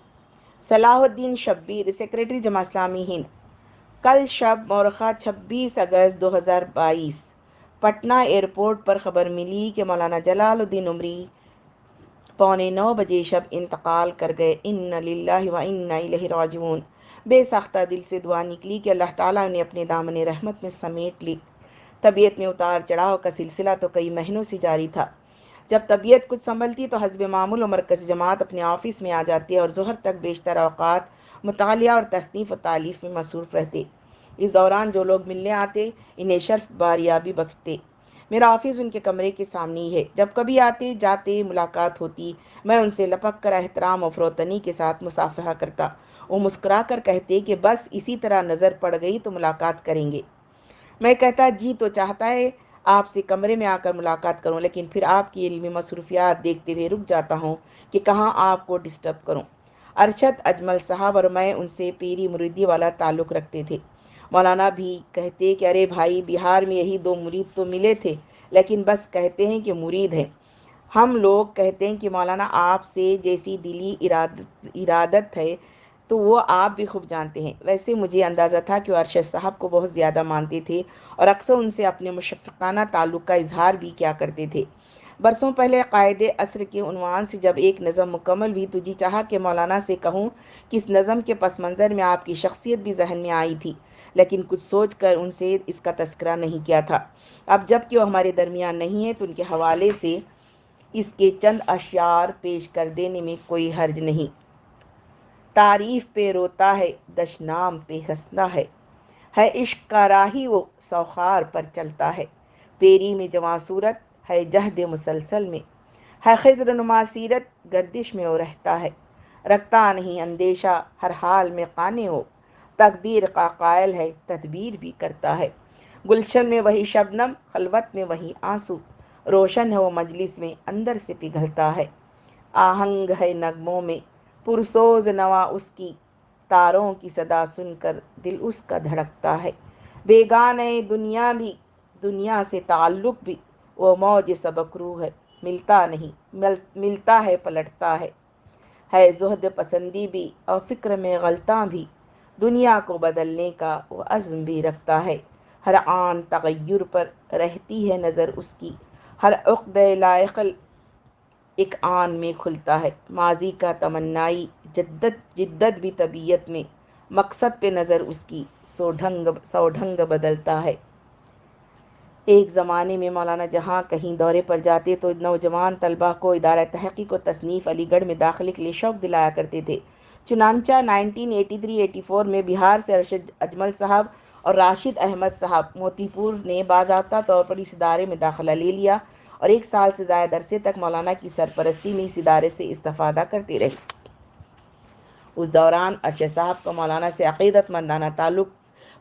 सलाहुद्दीन शब्बीर सेक्रेटरी जमा इस्लामी हिंद कल शब मौरखा 26 अगस्त 2022 पटना एयरपोर्ट पर ख़बर मिली कि मौलाना जलालुद्दीन उमरी पौने नौ बजे शब इंतकाल कर गए इन लाला बेसाख्ता दिल से दुआ निकली कि अल्लाह ताला ने अपने दामन रहमत में समेट ली तबीयत में उतार चढ़ाव का सिलसिला तो कई महीनों से जारी था जब तबीयत कुछ संभलती तो हजब मामूल और मरकज़ जमात अपने ऑफिस में आ जाती और जहर तक बेशतर अवकात मुताल और तस्नीफ़ और तालीफ़ में मसरूफ़ रहते इस दौरान जो लोग मिलने आते इन्हें शर्फ बारियाबी बख्शते मेरा ऑफिस उनके कमरे के सामने ही है जब कभी आते जाते मुलाकात होती मैं उनसे लपक कर एहतराम और फरोतनी के साथ मुसाफहा करता वो मुस्करा कर कहते कि बस इसी तरह नज़र पड़ गई तो मुलाकात करेंगे मैं कहता जी तो चाहता है आपसे कमरे में आकर मुलाकात करूं लेकिन फिर आपकी इलमी मसरूफियात देखते हुए रुक जाता हूं कि कहाँ आपको डिस्टर्ब करूं अरशद अजमल साहब और मैं उनसे पीरी मुरीदी वाला ताल्लुक़ रखते थे मौलाना भी कहते कि अरे भाई बिहार में यही दो मुरीद तो मिले थे लेकिन बस कहते हैं कि मुरीद हैं हम लोग कहते हैं कि मौलाना आपसे जैसी दिली इरादत इरादत है तो वो आप भी खूब जानते हैं वैसे मुझे अंदाज़ा था कि अरशद साहब को बहुत ज़्यादा मानते थे और अक्सर उनसे अपने मुशफ़ाना ताल्लुक़ का इजहार भी किया करते थे बरसों पहले कायद असर के उनवान से जब एक नज़म मुकम्मल हुई तो जी चाह के मौलाना से कहूँ कि इस नज़म के पस मंज़र में आपकी शख्सियत भी जहन में आई थी लेकिन कुछ सोच कर उनसे इसका तस्करा नहीं किया था अब जबकि वह वो हमारे दरमियान नहीं है तो उनके हवाले से इसके चंद अशार पेश कर देने में कोई हर्ज नहीं तारीफ़ पे रोता है दशनाम पे हंसना है है इश्क का राही वो सौखार पर चलता है पेरी में जवां सूरत है जहद मुसलसल में है ख़जर नुमा सीरत गर्दिश में वो रहता है रखता नहीं अंदेशा हर हाल में काने हो तकदीर का कायल है तदबीर भी करता है गुलशन में वही शबनम खलवत में वही आंसू रोशन है वो मजलिस में अंदर से पिघलता है आहंग है नगमों में पुरसोज नवा उसकी तारों की सदा सुनकर दिल उसका धड़कता है बेगान है दुनिया भी दुनिया से ताल्लुक़ भी वो मौज सबकरू है मिलता नहीं मिल, मिलता है पलटता है है जहद पसंदी भी और फिक्र में गलता भी दुनिया को बदलने का वो अज़म भी रखता है हर आन तगैर पर रहती है नज़र उसकी हर उकद लायकल एक आन में खुलता है माजी का तमन्नाई जद्दत जिद्दत भी तबीयत में मकसद पे नज़र उसकी सो ढंग बदलता है एक ज़माने में मौलाना जहाँ कहीं दौरे पर जाते तो नौजवान तलबा को इदारा तहकीक व तसनीफ़ अलीगढ़ में दाखिले के लिए शौक दिलाया करते थे चुनानचा 1983-84 में बिहार से अरशद अजमल साहब और राशिद अहमद साहब मोतीपुर ने बाजाबा तौर पर इस इदारे में दाखिला ले लिया और एक साल से ज़ायद अरसे तक मौलाना की सरपरस्ती में इस इदारे से इस्ता करते रहे उस दौरान अरशद साहब का मौलाना से अकीदतमंदाना ताल्लुक़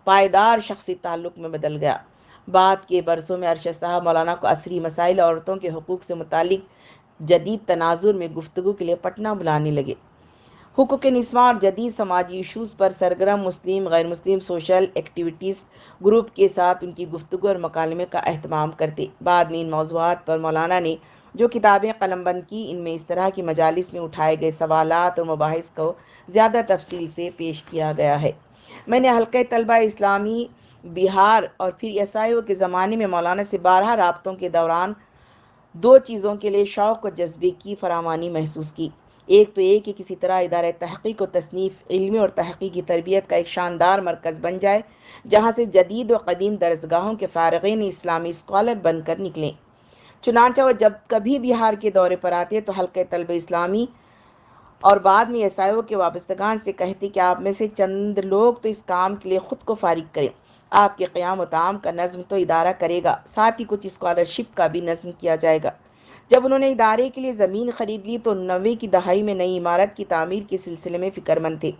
पायदार शख्सी ताल्लुक़ में बदल गया बाद के बरसों में अरशद साहब मौलाना को असरी मसाइल औरतों के हकूक़ से मुतलिक जदीद तनाजुर में गुफ्तु के लिए पटना बुलाने लगे हुकूक नस्वां और जदीद समाजी इशूज़ पर सरगर्म मुस्लिम गैर मुस्लिम सोशल एक्टिविटीज़ ग्रुप के साथ उनकी गुफ्तु और मकालमे का अहतमाम करते बाद में इन मौजूद पर मौलाना ने जो किताबें कलमबंद की इनमें इस तरह की मजालस में उठाए गए सवाल और मुबास को ज़्यादा तफसील से पेश किया गया है मैंने हल्के तलबा इस्लामी बिहार और फिर एस के ज़माने में मौलाना से बारह रबतों के दौरान दो चीज़ों के लिए शौक़ और जज्बे की फरावानी महसूस की एक तो ये कि किसी तरह इदार तहकीक व तसनीफ़ इलमी और तहकीकी तरबियत का एक शानदार मरकज़ बन जाए जहाँ से जदीद व कदीम दरसगाहों के फारगिन इस्लामी इस्कॉलर बनकर निकलें चुनाचा वह जब कभी बिहार के दौरे पर आते तो हल्के तलब इस्लामी और बाद में ओ के वाबस्तगान से कहते कि आप में से चंद लोग तो इस काम के लिए ख़ुद को फारिग करें आपके क़्याम ताम का नज़म तो इदारा करेगा साथ ही कुछ इस्कॉलरशिप का भी नज़म किया जाएगा जब उन्होंने इदारे के लिए ज़मीन खरीद ली तो नवे की दहाई में नई इमारत की तमीर के सिलसिले में फ़िक्रमंद थे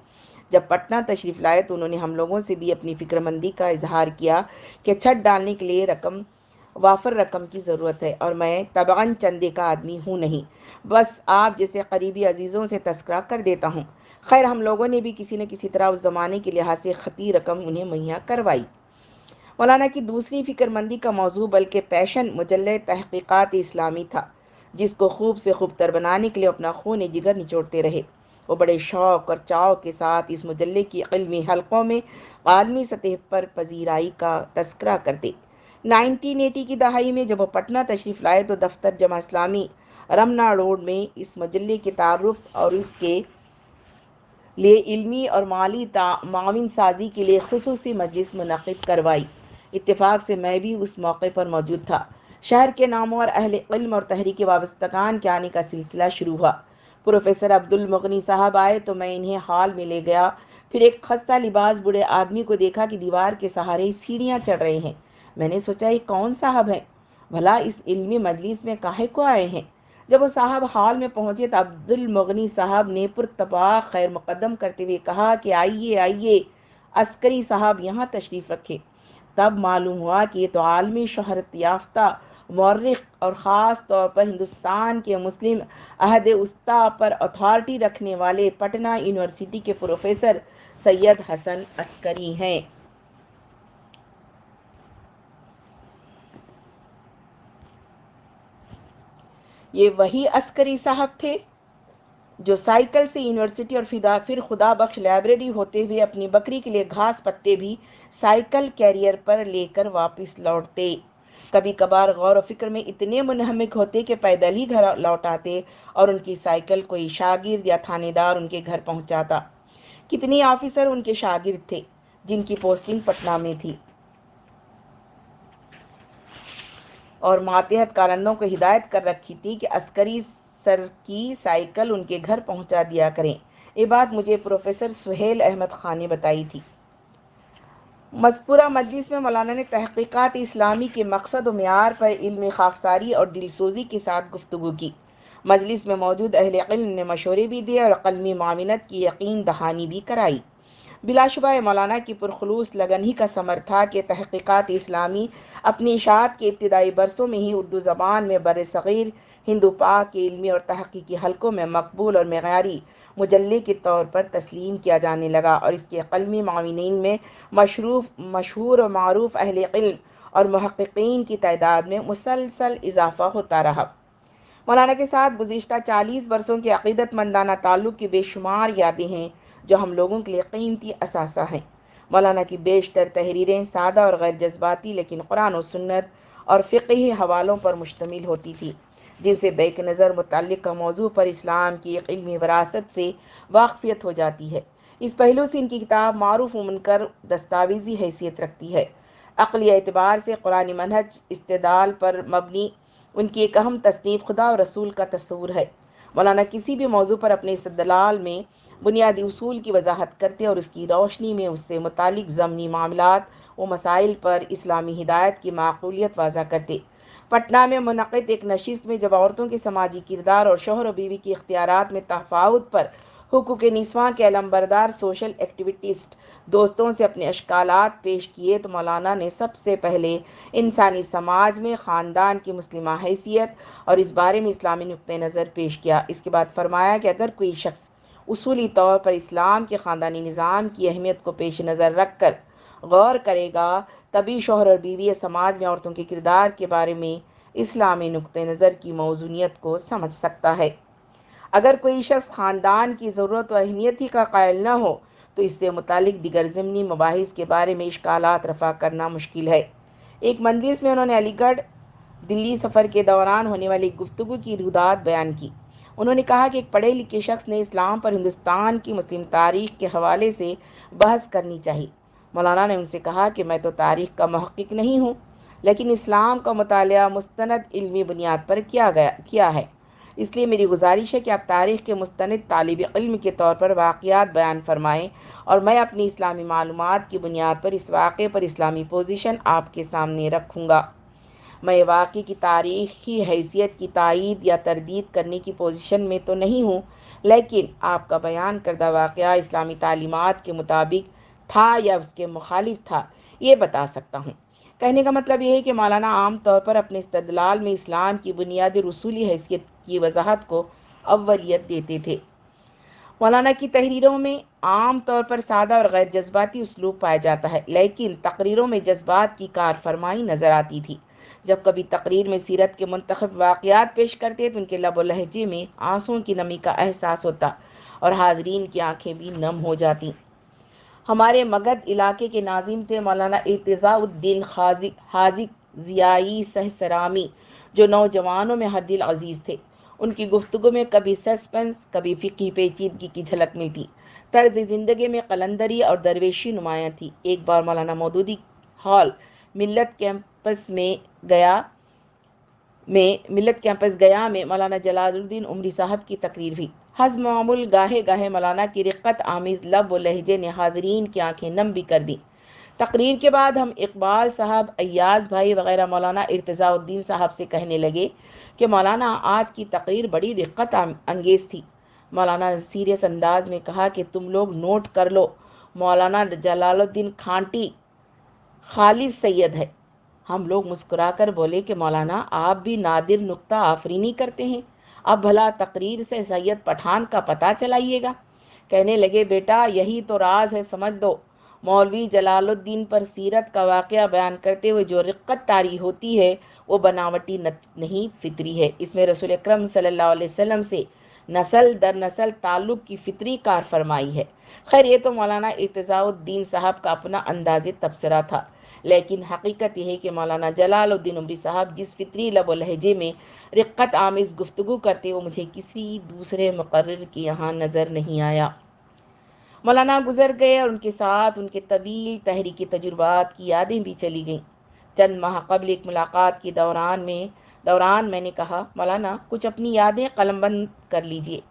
जब पटना तशरीफ़ लाए तो उन्होंने हम लोगों से भी अपनी फ़िक्रमंदी का इजहार किया कि छत डालने के लिए रकम वाफर रकम की ज़रूरत है और मैं तबान चंदे का आदमी हूँ नहीं बस आप जैसे करीबी अजीज़ों से तस्करा कर देता हूँ खैर हम लोगों ने भी किसी न किसी तरह उस ज़माने के लिहाज से ख़ती रकम उन्हें मुहैया करवाई मौलाना की दूसरी फिक्रमंदी का मौजू बल्कि पैशन मुजल तहकीक़ात इस्लामी था जिसको खूब से खूबतर बनाने के लिए अपना खून जिगर निचोड़ते रहे वो बड़े शौक़ और चाव के साथ इस मुजल्ले की इलमी हलकों में आलमी सतह पर पजीराई का तस्करा करते 1980 की दहाई में जब वो पटना तशरीफ़ लाए तो दफ्तर जमा इस्लामी रमना रोड में इस मजल्ले के तारफ़ और इसके लिए इल्मी और माली तामिन साजी के लिए खसूस मजलिस मनद करवाई इतफाक़ से मैं भी उस मौके पर मौजूद था शहर के नामों और अहल इल्म और तहरीक वाबस्तकान के आने का सिलसिला शुरू हुआ प्रोफेसर अब्दुल मगनी साहब आए तो मैं इन्हें हॉल में ले गया फिर एक खस्ता लिबास बूढ़े आदमी को देखा कि दीवार के सहारे सीढ़ियाँ चढ़ रहे हैं मैंने सोचा ये कौन साहब हैं भला इस इल्मी मजलिस में काहे को आए हैं जब वो साहब हॉल में पहुंचे तो अब्दुल मगनी साहब ने पुरतपा खैर मुकदम करते हुए कहा कि आइए आइए अस्करी साहब यहाँ तशरीफ़ रखें तब मालूम हुआ कि ये तो आलमी शहरत याफ्ता मौरख और ख़ास तौर पर हिंदुस्तान के मुस्लिम अहद उस्ता पर अथॉरिटी रखने वाले पटना यूनिवर्सिटी के प्रोफेसर सैयद हसन अस्करी हैं ये वही अस्करी साहब थे जो साइकिल से यूनिवर्सिटी और फिदा फिर खुदा बख्श लाइब्रेरी होते हुए अपनी बकरी के लिए घास पत्ते भी साइकिल कैरियर पर लेकर वापस लौटते कभी कभार गौर फिक्र में इतने मुनहमिक होते कि पैदल ही घर लौट आते और उनकी साइकिल कोई शागिर्द या थानेदार उनके घर पहुंचाता कितने ऑफिसर उनके शागिर्द थे जिनकी पोस्टिंग पटना में थी और मातहत कारंदों को हिदायत कर रखी थी कि अस्करी सर की साइकिल उनके घर पहुंचा दिया करें ये बात मुझे प्रोफेसर सुहेल अहमद खान ने बताई थी मस्कुरा मजलिस में मौलाना ने तहकीक़ात इस्लामी के मकसद मैार पर इल्म खाकसारी और दिलसोजी के साथ गुफ्तु की मजलिस में मौजूद अहल इल्म ने मशवरे भी दिए और कलमी मामिनत की यकीन दहानी भी कराई बिलाशुबा मौलाना की पुरखलूस लगन ही का समर था कि तहकीक़ात इस्लामी अपनी इशात के इब्तदाई बरसों में ही उर्दू ज़बान में बर सग़ीर हिंदू पाक के इलमी और तहकीकी हलकों में मकबूल और मैारी मुजल्ले के तौर पर तस्लीम किया जाने लगा और इसके कलमी माविन में मशरूफ मशहूर और मरूफ अहल इल्म और महक्कीन की तादाद में मुसलसल इजाफा होता रहा मौलाना के साथ गुज्तर चालीस बरसों के अकीदतमंदाना ताल्लुक़ की बेशुमार यादें हैं जो हम लोगों के लिए कीमती असासा हैं मौलाना की बेशतर तहरीरें सादा और गैर जज्बाती लेकिन कुरान और सुन्नत और फ़िकी हवालों पर मुश्तमिल होती थी जिनसे बैक नज़र मुतल मौजू पर इस्लाम की एक इलमी वरासत से वाकफियत हो जाती है इस पहलू से इनकी किताब मारूफ मनकर दस्तावेजी हैसियत रखती है अकली एतबार से कुरान मनहज इस्तदाल पर मबनी उनकी एक अहम तस्नीफ खुदा और रसूल का तस्वूर है मौलाना किसी भी मौजू पर अपने इस्तलाल में बुनियादी असूल की वजाहत करते और उसकी रोशनी में उससे मुतल ज़मनी मामला व मसाइल पर इस्लामी हिदायत की माकूलियत वाजा करते पटना में मुनद एक नशीस में जब औरतों के समाजी किरदार और शोहर और बीवी के इख्तियार में तफावत पर हकूक निस्वा के अलमबरदार सोशल एक्टिविटिस्ट दोस्तों से अपने अशकाल पेश किए तो मौलाना ने सबसे पहले इंसानी समाज में ख़ानदान की मुस्लिम हैसियत और इस बारे में इस्लामी नुक़ नज़र पेश किया इसके बाद फरमाया कि अगर कोई शख्स उसूली तौर पर इस्लाम के ख़ानदानी निज़ाम की अहमियत को पेश नज़र रख कर गौर करेगा तभी शोहर और बीवी समाज में औरतों के किरदार के बारे में इस्लामी नुक़ नज़र की मौजूनीत को समझ सकता है अगर कोई शख्स ख़ानदान की ज़रूरत व अहमियत ही का कायल न हो तो इससे मुतलिक दिगर ज़मनी मबास के बारे में इश्काल रफा करना मुश्किल है एक मंदिर में उन्होंने अलीगढ़ दिल्ली सफ़र के दौरान होने वाली गुफ्तु की रुदात बयान की उन्होंने कहा कि एक पढ़े लिखे शख्स ने इस्लाम पर हिंदुस्तान की मुस्लिम तारीख के हवाले से बहस करनी चाहिए मौलाना ने उनसे कहा कि मैं तो तारीख़ का महक्क नहीं हूँ लेकिन इस्लाम का मताल मुस्ंद इलमी बुनियाद पर किया गया किया है इसलिए मेरी गुजारिश है कि आप तारीख़ के मुस्ंद तालब इल्म के तौर पर वाक़ात बयान फरमाएँ और मैं अपनी इस्लामी मालूम की बुनियाद पर इस वाक़े पर इस्लामी पोजिशन आपके सामने रखूँगा मैं वाक़े की तारीख़ की हैसियत की तइद या तरदीद करने की पोजिशन में तो नहीं हूँ लेकिन आपका बयान करदा वाक़ इस्लामी तलीमत के मुताबिक था या उसके मुखालिफ था ये बता सकता हूँ कहने का मतलब यह है कि मौलाना आम तौर पर अपने इस्तलाल में इस्लाम की बुनियादी रसूली हैसियत की वजाहत को अवलियत देते थे मौलाना की तहरीरों में आम तौर पर सादा और गैर जज्बाती उसलूब पाया जाता है लेकिन तकरीरों में जज्बात की कार फरमाई नज़र आती थी जब कभी तकरीर में सीरत के मंतखब वाक़ात पेश करते तो उनके लब लहजे में आंसुओं की नमी का एहसास होता और हाजरीन की आंखें भी नम हो जाती हमारे मगध इलाके के नाजिम थे मौलाना इतज़ाउद्दीन हाजिक हाजिक जियाई सहसरामी जो नौजवानों में हदिल अजीज़ थे उनकी गुफ्तु में कभी सस्पेंस कभी फ़िकी पेचीदगी की झलक मिलती तर्ज ज़िंदगी में कलंदरी और दरवेशी नुमाया थी एक बार मौलाना मौदूदी हॉल मिलत कैंपस में गया में मिलत कैंपस गया में मौलाना जलालुद्दीन उमरी साहब की तकरीर हुई मामूल गाहे गाहे मौलाना की रिक्कत आमीज़ लब व लहजे ने हाजरीन की आंखें नम भी कर दी तकरीर के बाद हम इकबाल साहब अयाज भाई वगैरह मौलाना इर्तज़ाउद्दीन साहब से कहने लगे कि मौलाना आज की तकरीर बड़ी रिक्कत अंगेज़ थी मौलाना ने सीरियस अंदाज में कहा कि तुम लोग नोट कर लो मौलाना जलालुद्दीन खांटी खालिद सैयद है हम लोग मुस्कुराकर बोले कि मौलाना आप भी नादिर नुक्ता आफरीनी करते हैं अब भला तकरीर से सैयद पठान का पता चलाइएगा कहने लगे बेटा यही तो राज है समझ दो मौलवी जलालुद्दीन पर सीरत का वाक़ बयान करते हुए जो रिक्कत तारी होती है वो बनावटी नहीं फितरी है इसमें रसूल अक्रम सल्ला वसम से नसल दर नसल ताल्लुक़ की फितरी कार फरमाई है खैर ये तो मौलाना इतज़ाउद्दीन साहब का अपना अंदाज तबसरा था लेकिन हकीकत यह है कि मौलाना जलालुद्दीन उमरी साहब जिस फितरी लब लहजे में रिक्कत आमिज गुफ्तु करते वो मुझे किसी दूसरे मुकर के यहाँ नज़र नहीं आया मौलाना गुजर गए और उनके साथ उनके तवील तहरीकी तजुर्बात की यादें भी चली गईं चंद माह कबल एक मुलाकात के दौरान में दौरान मैंने कहा मौलाना कुछ अपनी यादें कलमबंद कर लीजिए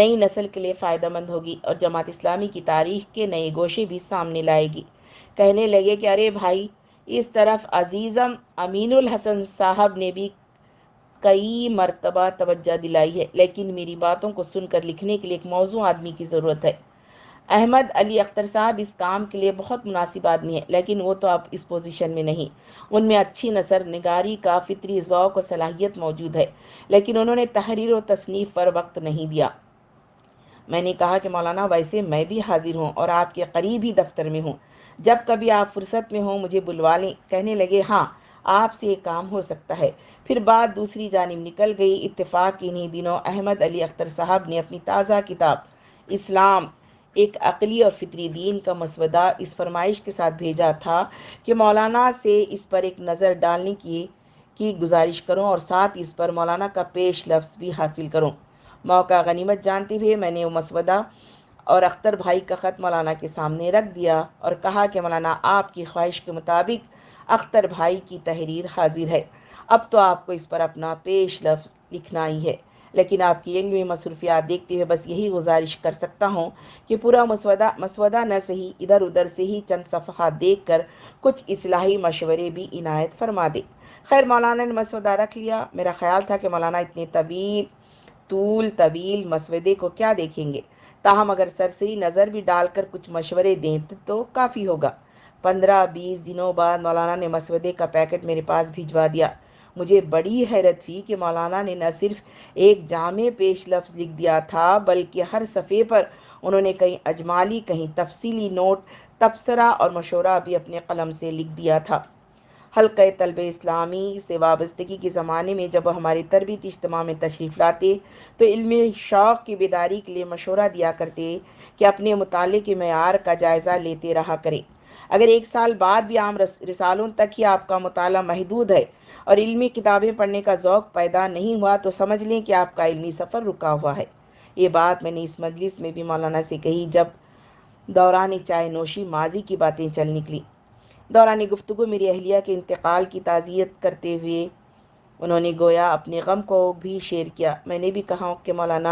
नई नस्ल के लिए फ़ायदेमंद होगी और जमात इस्लामी की तारीख के नए गोशे भी सामने लाएगी कहने लगे कि अरे भाई इस तरफ अजीज़म अमीनुल हसन साहब ने भी कई मरतबा तवज्जा दिलाई है लेकिन मेरी बातों को सुनकर लिखने के लिए एक मौजू आदमी की ज़रूरत है अहमद अली अख्तर साहब इस काम के लिए बहुत मुनासिब आदमी है लेकिन वो तो अब इस पोजीशन में नहीं उनमें अच्छी नसर निगारी का फितरी ओक़ और सलाहियत मौजूद है लेकिन उन्होंने तहरीर और तसनीफ़ पर वक्त नहीं दिया मैंने कहा कि मौलाना वैसे मैं भी हाजिर हूँ और आपके करीब ही दफ्तर में हूँ जब कभी आप फुर्सत में हो मुझे बुलवा लें कहने लगे हाँ आपसे काम हो सकता है फिर बात दूसरी जानब निकल गई इत्तेफाक इन्हीं दिनों अहमद अली अख्तर साहब ने अपनी ताज़ा किताब इस्लाम एक अकली और फितरी दीन का मसवदा इस फरमाइश के साथ भेजा था कि मौलाना से इस पर एक नज़र डालने की की गुजारिश करूं और साथ इस पर मौलाना का पेश लफ्ज़ भी हासिल करूं मौका गनीमत जानते हुए मैंने वो मसवदा और अख्तर भाई का ख़त मौलाना के सामने रख दिया और कहा कि मौलाना आपकी ख्वाहिश के मुताबिक अख्तर भाई की तहरीर हाजिर है अब तो आपको इस पर अपना पेश लफ्ज़ लिखना ही है लेकिन आपकी इलमी मसरूफियात देखते हुए बस यही गुजारिश कर सकता हूँ कि पूरा मसवदा मसवदा न सही इधर उधर से ही चंद सफ़ा देख कर कुछ असलाही मशवरे भी इनायत फरमा दे खैर मौलाना ने मसवदा रख लिया मेरा ख्याल था कि मौलाना इतने तवील तूल तवील मसवदे को क्या देखेंगे ताहम अगर सरसरी नज़र भी डालकर कुछ मशवरे दें तो, तो काफ़ी होगा पंद्रह बीस दिनों बाद मौलाना ने मसवदे का पैकेट मेरे पास भिजवा दिया मुझे बड़ी हैरत हुई कि मौलाना ने न सिर्फ एक जामे पेश लफ्ज़ लिख दिया था बल्कि हर सफ़े पर उन्होंने कहीं अजमाली कहीं तफसीली नोट तबसरा और मशूरा भी अपने कलम से लिख दिया था हल्के तलब इस्लामी से वाबस्तगी के ज़माने में जब हमारे तरबीत इज्तम में तशरीफ़ लाते तो इल्म शौक़ की बेदारी के लिए मशवरा दिया करते कि अपने मुताले के मैार का जायज़ा लेते रहा करें अगर एक साल बाद भी आम रिसालों तक ही आपका मताल महदूद है और इलमी किताबें पढ़ने का ौक पैदा नहीं हुआ तो समझ लें कि आपका इलमी सफ़र रुका हुआ है ये बात मैंने इस मजलिस में भी मौलाना से कही जब दौरान चाय नोशी माजी की बातें चल निकली दौरान गुफ्तु मेरी अहलिया के इंतकाल की ताज़ियत करते हुए उन्होंने गोया अपने गम को भी शेयर किया मैंने भी कहा कि मौलाना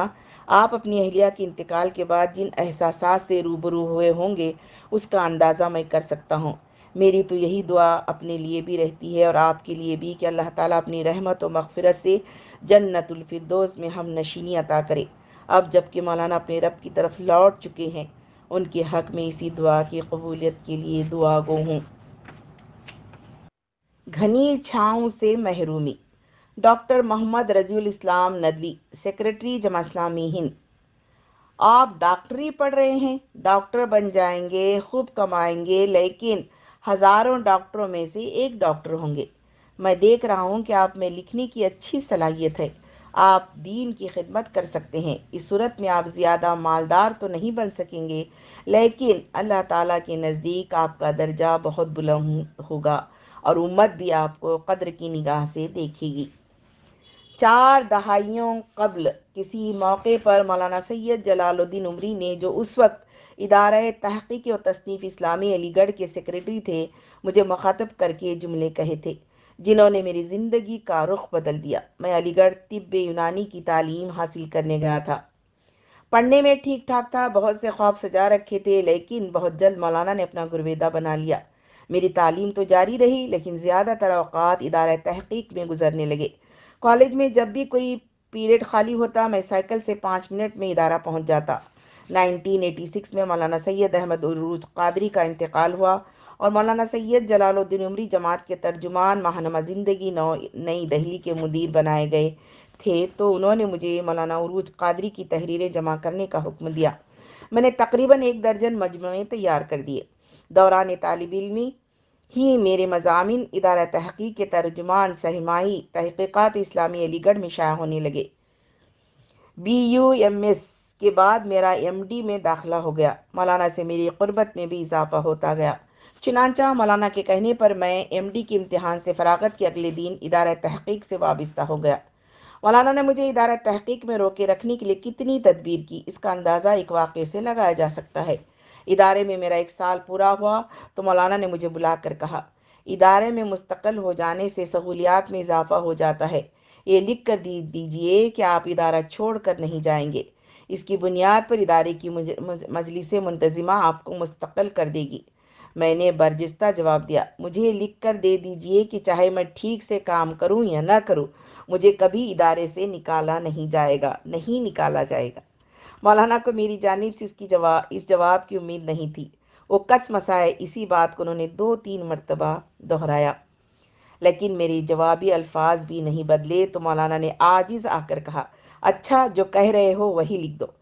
आप अपनी अहलिया के इंतकाल के बाद जिन एहसास से रूबरू हुए होंगे उसका अंदाज़ा मैं कर सकता हूँ मेरी तो यही दुआ अपने लिए भी रहती है और आपके लिए भी कि अल्लाह ताला अपनी रहमत और मगफरत से जन्नतफरदोस में हम नशीनी अता करे अब जबकि मौलाना अपने रब की तरफ लौट चुके हैं उनके हक़ में इसी दुआ की कबूलियत के लिए दुआ गो हूँ घनी छाँव से महरूमी डॉक्टर मोहम्मद रजील इस्लाम नदवी सेक्रेटरी जमा इस्लामी हिंद आप डॉक्टरी पढ़ रहे हैं डॉक्टर बन जाएंगे खूब कमाएंगे लेकिन हज़ारों डॉक्टरों में से एक डॉक्टर होंगे मैं देख रहा हूँ कि आप में लिखने की अच्छी सलाहियत है आप दीन की खिदमत कर सकते हैं इस सूरत में आप ज़्यादा मालदार तो नहीं बन सकेंगे लेकिन अल्लाह ताला के नज़दीक आपका दर्जा बहुत बुलंद होगा और उम्मत भी आपको कदर की निगाह से देखेगी चार दहाइयों कबल किसी मौके पर मौलाना सैयद जलालुद्दीन उमरी ने जो उस वक्त इदारा तहकीक और तसनीफ़ इस्लामी अलीगढ़ के सेक्रेटरी थे मुझे मुखातब करके जुमले कहे थे जिन्होंने मेरी ज़िंदगी का रुख बदल दिया मैं अलीगढ़ तिब यूनानी की तालीम हासिल करने गया था पढ़ने में ठीक ठाक था बहुत से ख्वाब सजा रखे थे लेकिन बहुत जल्द मौलाना ने अपना गुरवेदा बना लिया मेरी तालीम तो जारी रही लेकिन ज़्यादातर अवकात इदार तहकीक में गुजरने लगे कॉलेज में जब भी कोई पीरियड खाली होता मैं साइकिल से पाँच मिनट में इदारा पहुँच जाता 1986 में मौलाना सैयद अहमद उरूज कादरी का इंतकाल हुआ और मौलाना सैयद जलालुद्दीन उमरी जमात के तर्जुमान माहनमा ज़िंदगी नौ नई दहली के मुदीर बनाए गए थे तो उन्होंने मुझे मौलाना उरूज कादरी की तहरीरें जमा करने का हुक्म दिया मैंने तकरीबन एक दर्जन मजमू तैयार कर दिए दौरान तालब इलमी ही मेरे मजामी इदारा तहकीक के तर्जुमान सहमाही तहकीक़ात इस्लामी अलीगढ़ में शाया होने लगे बी यू एम एस के बाद मेरा एम डी में दाखिला हो गया मौलाना से मेरी गुरबत में भी इजाफा होता गया चनानचा मौलाना के कहने पर मैं एम डी के इम्तहान से फरागत के अगले दिन इदार तहकीक से वाबस्ता हो गया मौलाना ने मुझे इदारा तहकीक में रोके रखने के लिए कितनी तदबीर की इसका अंदाज़ा एक वाक़े से लगाया जा सकता है इदारे में मेरा एक साल पूरा हुआ तो मौलाना ने मुझे बुला कर कहा इदारे में मुस्तकिल हो जाने से सहूलियात में इजाफा हो जाता है ये लिख कर दी दीजिए कि आप इदारा छोड़ कर नहीं जाएंगे इसकी बुनियाद पर इदारे की मजलिस मुंतजिमा आपको मुस्तकिल कर देगी मैंने बर्जिस्ता जवाब दिया मुझे लिख कर दे दीजिए कि चाहे मैं ठीक से काम करूं या ना करूं मुझे कभी इदारे से निकाला नहीं जाएगा नहीं निकाला जाएगा मौलाना को मेरी जानब से इसकी जवाब इस जवाब की उम्मीद नहीं थी वो कच मसाए इसी बात को उन्होंने दो तीन मरतबा दोहराया लेकिन मेरे जवाबी अल्फाज भी नहीं बदले तो मौलाना ने आजिज आकर कहा अच्छा जो कह रहे हो वही लिख दो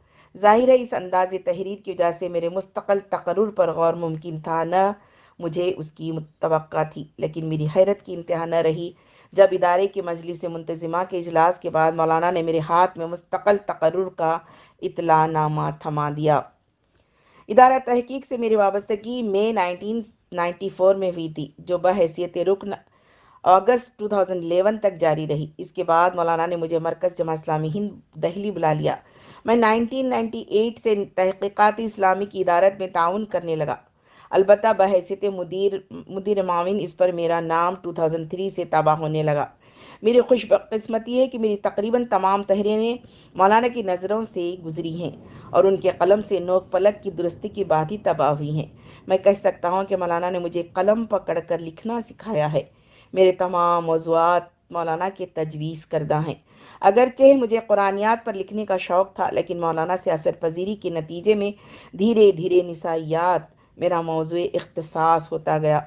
जाहिर है इस अंदाज तहरीर की वजह से मेरे मुस्तकल तकरूर पर गौर मुमकिन था न मुझे उसकी मुतव थी लेकिन मेरी हैरत की इंतहा न रही जब इदारे की मजलिस मुंतज़िमा के अजलास के बाद मौलाना ने मेरे हाथ में मुस्तकल तकर्र का इतला नामा थमा दिया इदारा तहकीक से मेरी वाबस्तगी मई फोर में हुई थी जो बहसीत रुकन अगस्त 2011 तक जारी रही इसके बाद मौलाना ने मुझे मरकज़ जमा इस्लामी हिंद दहली बुला लिया मैं 1998 से तहकीकती इस्लामी की इदारत में ताउन करने लगा अलबत् बहसीत मुदीर मुदीर माविन इस पर मेरा नाम 2003 से तबाह होने लगा मेरी खुशकस्मती है कि मेरी तकरीबन तमाम तहरीरें मौलाना की नज़रों से गुजरी हैं और उनके कलम से नोक पलक की दुरुस्ती की बात ही तबाह हुई हैं मैं कह सकता हूँ कि मौलाना ने मुझे कलम पकड़ कर लिखना सिखाया है मेरे तमाम मौजूद मौलाना के तजवीज़ करदा हैं अगरचे मुझे कुरानियात पर लिखने का शौक़ था लेकिन मौलाना से असर पजीरी के नतीजे में धीरे धीरे नसाइयात मेरा मौजू अख्तसास होता गया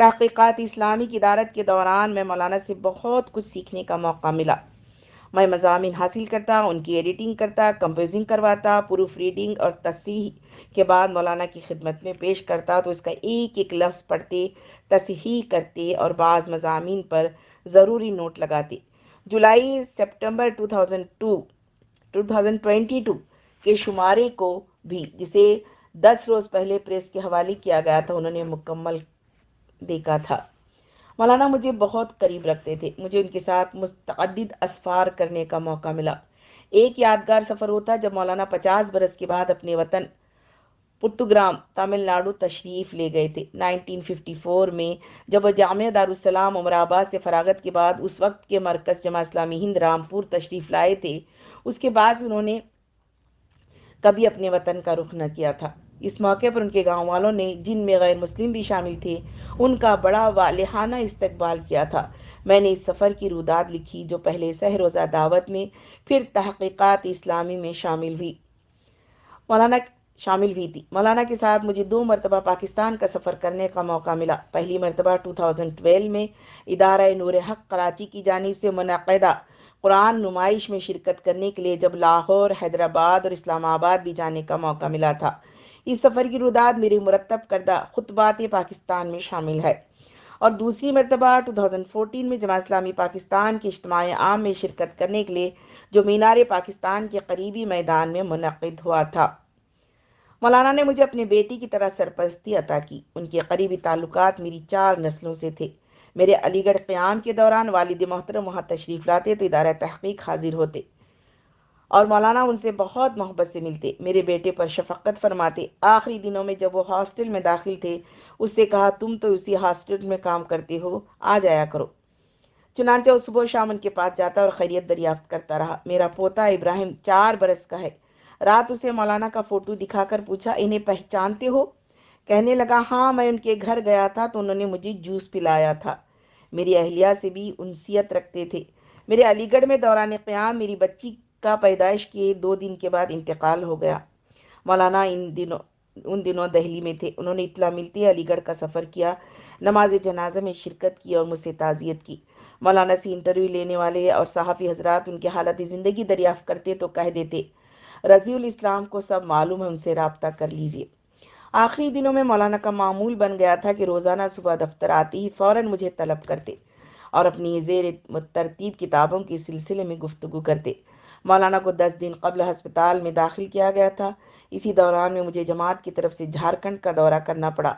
तहकीक़ात इस्लामी की इदारत के दौरान मैं मौलाना से बहुत कुछ सीखने का मौका मिला मैं मजामी हासिल करता उनकी एडिटिंग करता कंपोजिंग करवाता प्रूफ रीडिंग और तसीह के बाद मौलाना की खिदमत में पेश करता तो इसका एक एक लफ्ज़ पढ़ते तसीही करते और बाद मजामी पर ज़रूरी नोट लगाते जुलाई सितंबर 2002 2022 के शुमारे को भी जिसे दस रोज़ पहले प्रेस के हवाले किया गया था उन्होंने मुकम्मल देखा था मौलाना मुझे बहुत करीब रखते थे मुझे उनके साथ मुस्तद असफार करने का मौका मिला एक यादगार सफ़र होता जब मौलाना पचास बरस के बाद अपने वतन पुर्तुग्राम तमिलनाडु तशरीफ़ ले गए थे 1954 में जब वह जाम दारुसलाम उमराबाद से फरागत के बाद उस वक्त के मरकज़ जमा इस्लामी हिंद रामपुर तशरीफ़ लाए थे उसके बाद उन्होंने कभी अपने वतन का रुख न किया था इस मौके पर उनके गांव वालों ने जिनमें गैर मुस्लिम भी शामिल थे उनका बड़ा वालहाना इस्तकबाल किया था मैंने इस सफ़र की रुदाद लिखी जो पहले सहरोज़ा दावत में फिर तहक़ीकत इस्लामी में शामिल हुई मौलाना शामिल हुई थी मौलाना के साथ मुझे दो मरतबा पाकिस्तान का सफ़र करने का मौका मिला पहली मरतबा 2012 में इदारा नूर हक कराची की जानब से मनदा कुरान नुमाइश में शिरकत करने के लिए जब लाहौर हैदराबाद और इस्लामाबाद भी जाने का मौका मिला था इस सफ़र की रुदाद मेरी मुरतब करदा खुतबात पाकिस्तान में शामिल है और दूसरी मरतबा 2014 में जमा इस्लामी पाकिस्तान के इज्तम आम में शिरकत करने के लिए जो मीनार पाकिस्तान के करीबी मैदान में मनद हुआ था मौलाना ने मुझे अपनी बेटी की तरह सरपरस्ती अता की उनके करीबी ताल्लुक मेरी चार नस्लों से थे मेरे अलीगढ़ क़्याम के दौरान वालद मोहतरम वहाँ तशरीफ़ लाते तो इदारा तहकीक हाजिर होते और मौलाना उनसे बहुत मोहब्बत से मिलते मेरे बेटे पर शफक्त फरमाते आखिरी दिनों में जब वो हॉस्टल में दाखिल थे उससे कहा तुम तो उसी हॉस्टल में काम करते हो आ जाया करो चुनाचे वो सुबह शाम उनके पास जाता और खैरियत दरियाफ्त करता रहा मेरा पोता इब्राहिम चार बरस का है रात उसे मौलाना का फ़ोटो दिखाकर पूछा इन्हें पहचानते हो कहने लगा हाँ मैं उनके घर गया था तो उन्होंने मुझे जूस पिलाया था मेरी अहलिया से भी उनसीयत रखते थे मेरे अलीगढ़ में दौरान क़्याम मेरी बच्ची का पैदाइश के दो दिन के बाद इंतकाल हो गया मौलाना इन दिनों उन दिनों दहली में थे उन्होंने इतला मिलते अलीगढ़ का सफ़र किया नमाज जनाजा में शिरकत की और मुझसे ताज़ियत की मौलाना से इंटरव्यू लेने वाले और सहाफ़ी हजरात उनके हालत ज़िंदगी दरियाफ़ करते तो कह देते रजील इस्लाम को सब मालूम है उनसे रबता कर लीजिए आखिरी दिनों में मौलाना का मामूल बन गया था कि रोज़ाना सुबह दफ्तर आते ही फ़ौर मुझे तलब करते और अपनी जेर तरतीब किताबों के सिलसिले में गुफ्तु करते मौलाना को दस दिन कबल हस्पताल में दाखिल किया गया था इसी दौरान में मुझे जमात की तरफ से झारखंड का दौरा करना पड़ा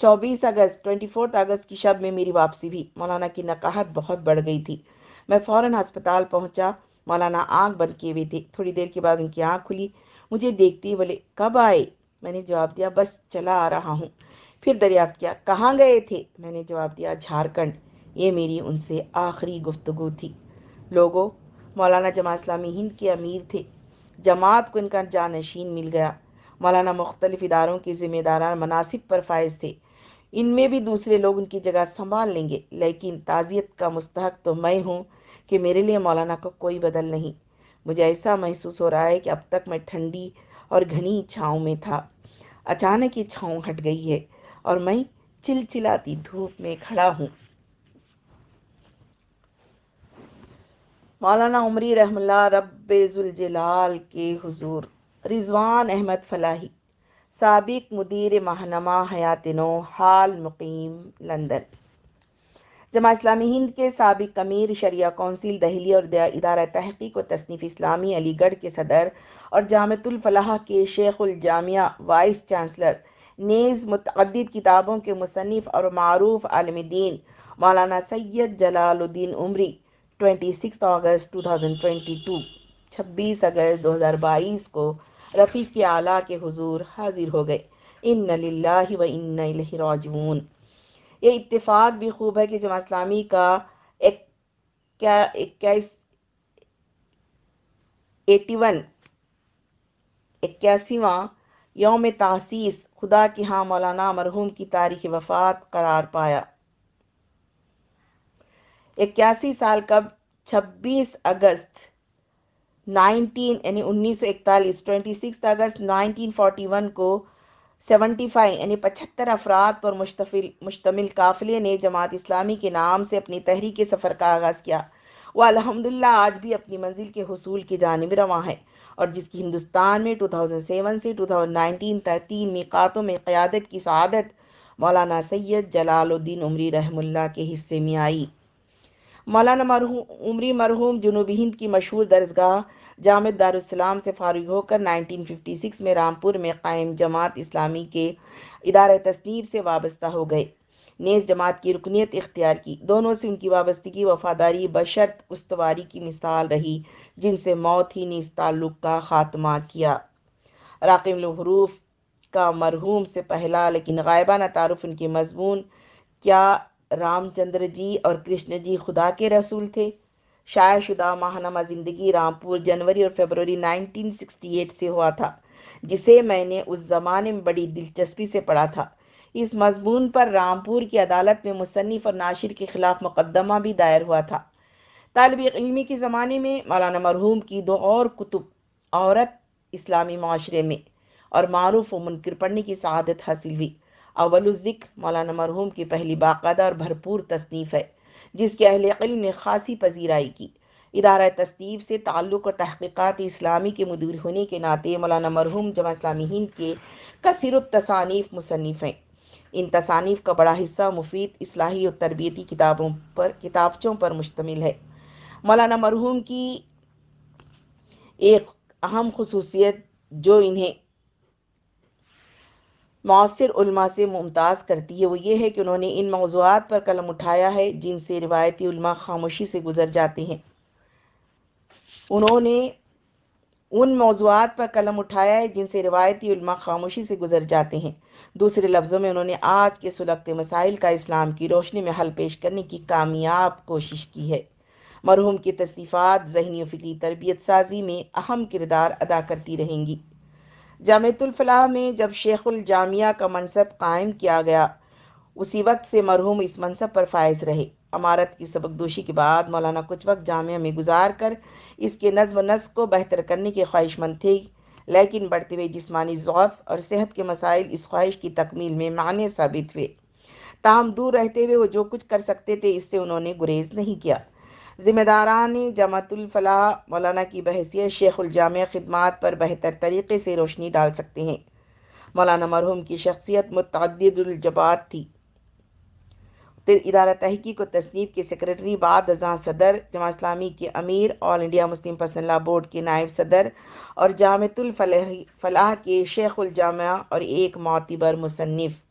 24 अगस्त 24 अगस्त की शब में मेरी वापसी भी मौलाना की नकाहत बहुत बढ़ गई थी मैं फ़ौरन अस्पताल पहुंचा मौलाना आंख बंद किए हुए थे थोड़ी देर के बाद उनकी आंख खुली मुझे देखती ही बोले कब आए मैंने जवाब दिया बस चला आ रहा हूँ फिर दरियाफ्त किया कहाँ गए थे मैंने जवाब दिया झारखंड ये मेरी उनसे आखिरी गुफ्तगु थी लोगों मौलाना जमा इस्लामी हिंद के अमीर थे जमात को इनका जानशीन मिल गया मौलाना मुख्तलिफ इदारों के ज़िम्मेदारान मनासिब पर फायज थे इनमें भी दूसरे लोग उनकी जगह संभाल लेंगे लेकिन ताज़ियत का मुस्तक तो मैं हूँ कि मेरे लिए मौलाना का को कोई बदल नहीं मुझे ऐसा महसूस हो रहा है कि अब तक मैं ठंडी और घनी छाँव में था अचानक ये छाँव हट गई है और मैं चिलचिलाती धूप में खड़ा हूँ मौलाना उमरी रहमल्ला रबाल के हुजूर रिजवान अहमद फलाही सबक मुदीर महनमा हयातिनो हाल मुकीम लंदन जमा इस्लामी हिंद के सबक अमीर शरिया कौंसिल दहली और इदारा तहकीक व तसनीफ़ इस्लामी अलीगढ़ के सदर और जामतुलफलाह के शेखुलजामिया वाइस चांसलर नेज़ मतद किताबों के मुसनफ़ और मरूफ आलम दीन मौलाना सैयद जलालुद्दीन उमरी 26 अगस्त 2022 26 अगस्त 2022 को रफ़ी के आला के हुजूर हाजिर हो गए इन लाला व इन राजमून ये इत्तेफाक भी खूब है कि जमा इस्लामी का एक क्या इक्कीस एटी वन इक्यासीवा योम तहसीस खुदा के यहाँ मौलाना मरहूम की तारीख वफ़ात करार पाया इक्यासी साल कब 26 अगस्त 19 यानी 1941 26 अगस्त 1941 को 75 यानी 75 अफराद पर मुश्तफिल मुश्तमिल काफिले ने जमात इस्लामी के नाम से अपनी तहरीक सफ़र का आगाज़ किया वो अलहमदिल्ला आज भी अपनी मंजिल के हसूल की जानब रवा है और जिसकी हिंदुस्तान में 2007 से 2019 तक तीन मिकातों में क़्यादत की सदत मौलाना सैयद जलालुद्दीन उमरी रहमुल्ला के हिस्से में आई मौलाना मरहूम उमरी मरहूम जुनूबी हिंद की मशहूर दरसगाह जाम दार्लाम से फारग होकर 1956 में रामपुर में कायम जमात इस्लामी के इदार तस्नीब से वाबस्ता हो गए नेज जमात की रुकनीत इख्तियार की दोनों से उनकी वाबस्तगी वफादारी बशर्त उसवारी की मिसाल रही जिनसे मौत ही ने इस ताल्लुक़ का ख़ात्मा किया राकिम का मरहूम से पहला लेकिन गायबाना तारफ़ उनके मजमून क्या रामचंद्र जी और कृष्ण जी खुदा के रसूल थे शायशुदा माहनामा ज़िंदगी रामपुर जनवरी और फरवरी 1968 से हुआ था जिसे मैंने उस ज़माने में बड़ी दिलचस्पी से पढ़ा था इस मजमून पर रामपुर की अदालत में मुसनफ़ और नाशिर के ख़िलाफ़ मुकदमा भी दायर हुआ था तालब इलमी के ज़माने में मौलाना मरहूम की दो और कुतुब औरत इस्लामी माशरे में और मरूफ व मुनकर पढ़ने की शहादत हासिल हुई अवलुज़िक्र मौलाना मरहूम की पहली बाकायदा और भरपूर तसनीफ़ है जिसके अहल इल्म ने खासी पजीराई की इदारा तस्तीफ़ से ताल्लुक़ और तहक़ीक़ात इस्लामी के मदूर होने के नाते मौलाना मरहूम जमा इस्लामी हिंद के कसर तसानीफ़ मुसनफ़ हैं इन तसानीफ़ का बड़ा हिस्सा मुफीद असलाही और तरबियती किताबों पर किताबचों पर मुश्तमिल है मौलाना मरहूम की एक अहम खसूसियत जो इन्हें मौसर उलमा से मुमताज़ करती है वो ये है कि उन्होंने इन मौजूद पर कलम उठाया है जिनसे रिवायती उलमा खामोशी से गुजर जाते हैं उन्होंने उन मौजूद पर कलम उठाया है जिनसे रिवायती उलमा खामोशी से गुजर जाते हैं दूसरे लफ्ज़ों में उन्होंने आज के सुलगते मसाइल का इस्लाम की रोशनी में हल पेश करने की कामयाब कोशिश की है मरहूम की तस्तीफ़ात जहनी फिक्री तरबियत साजी में अहम किरदार अदा करती रहेंगी जामतुलफलाह में जब शेखुल जामिया का मनसब कायम किया गया उसी वक्त से मरहूम इस मनसब पर फायज रहे अमारत की सबकदोशी के बाद मौलाना कुछ वक्त जामिया में गुजार कर इसके नज्म नस्क को बेहतर करने की ख्वाहिशमंद थे लेकिन बढ़ते हुए जिसमानी ज़ौफ़ और सेहत के मसाइल इस ख्वाहिश की तकमील में मान्य साबित हुए ताहम दूर रहते हुए वो जो कुछ कर सकते थे इससे उन्होंने गुरेज नहीं किया ज़िम्मेदारान जमातुलफलाह मौलाना की बहसीत उजाम खदमात पर बेहतर तरीके से रोशनी डाल सकते हैं मौलाना मरहूम की शख्सियत मतदलजबात थी इदारा तहकीक व तसनीफ के सेक्रेटरी बाद अजा सदर जमा इस्लामी के अमीर All India Muslim law board के नायब सदर और जामतुलफलाह के उजाम और एक मोतबर मुसनफ़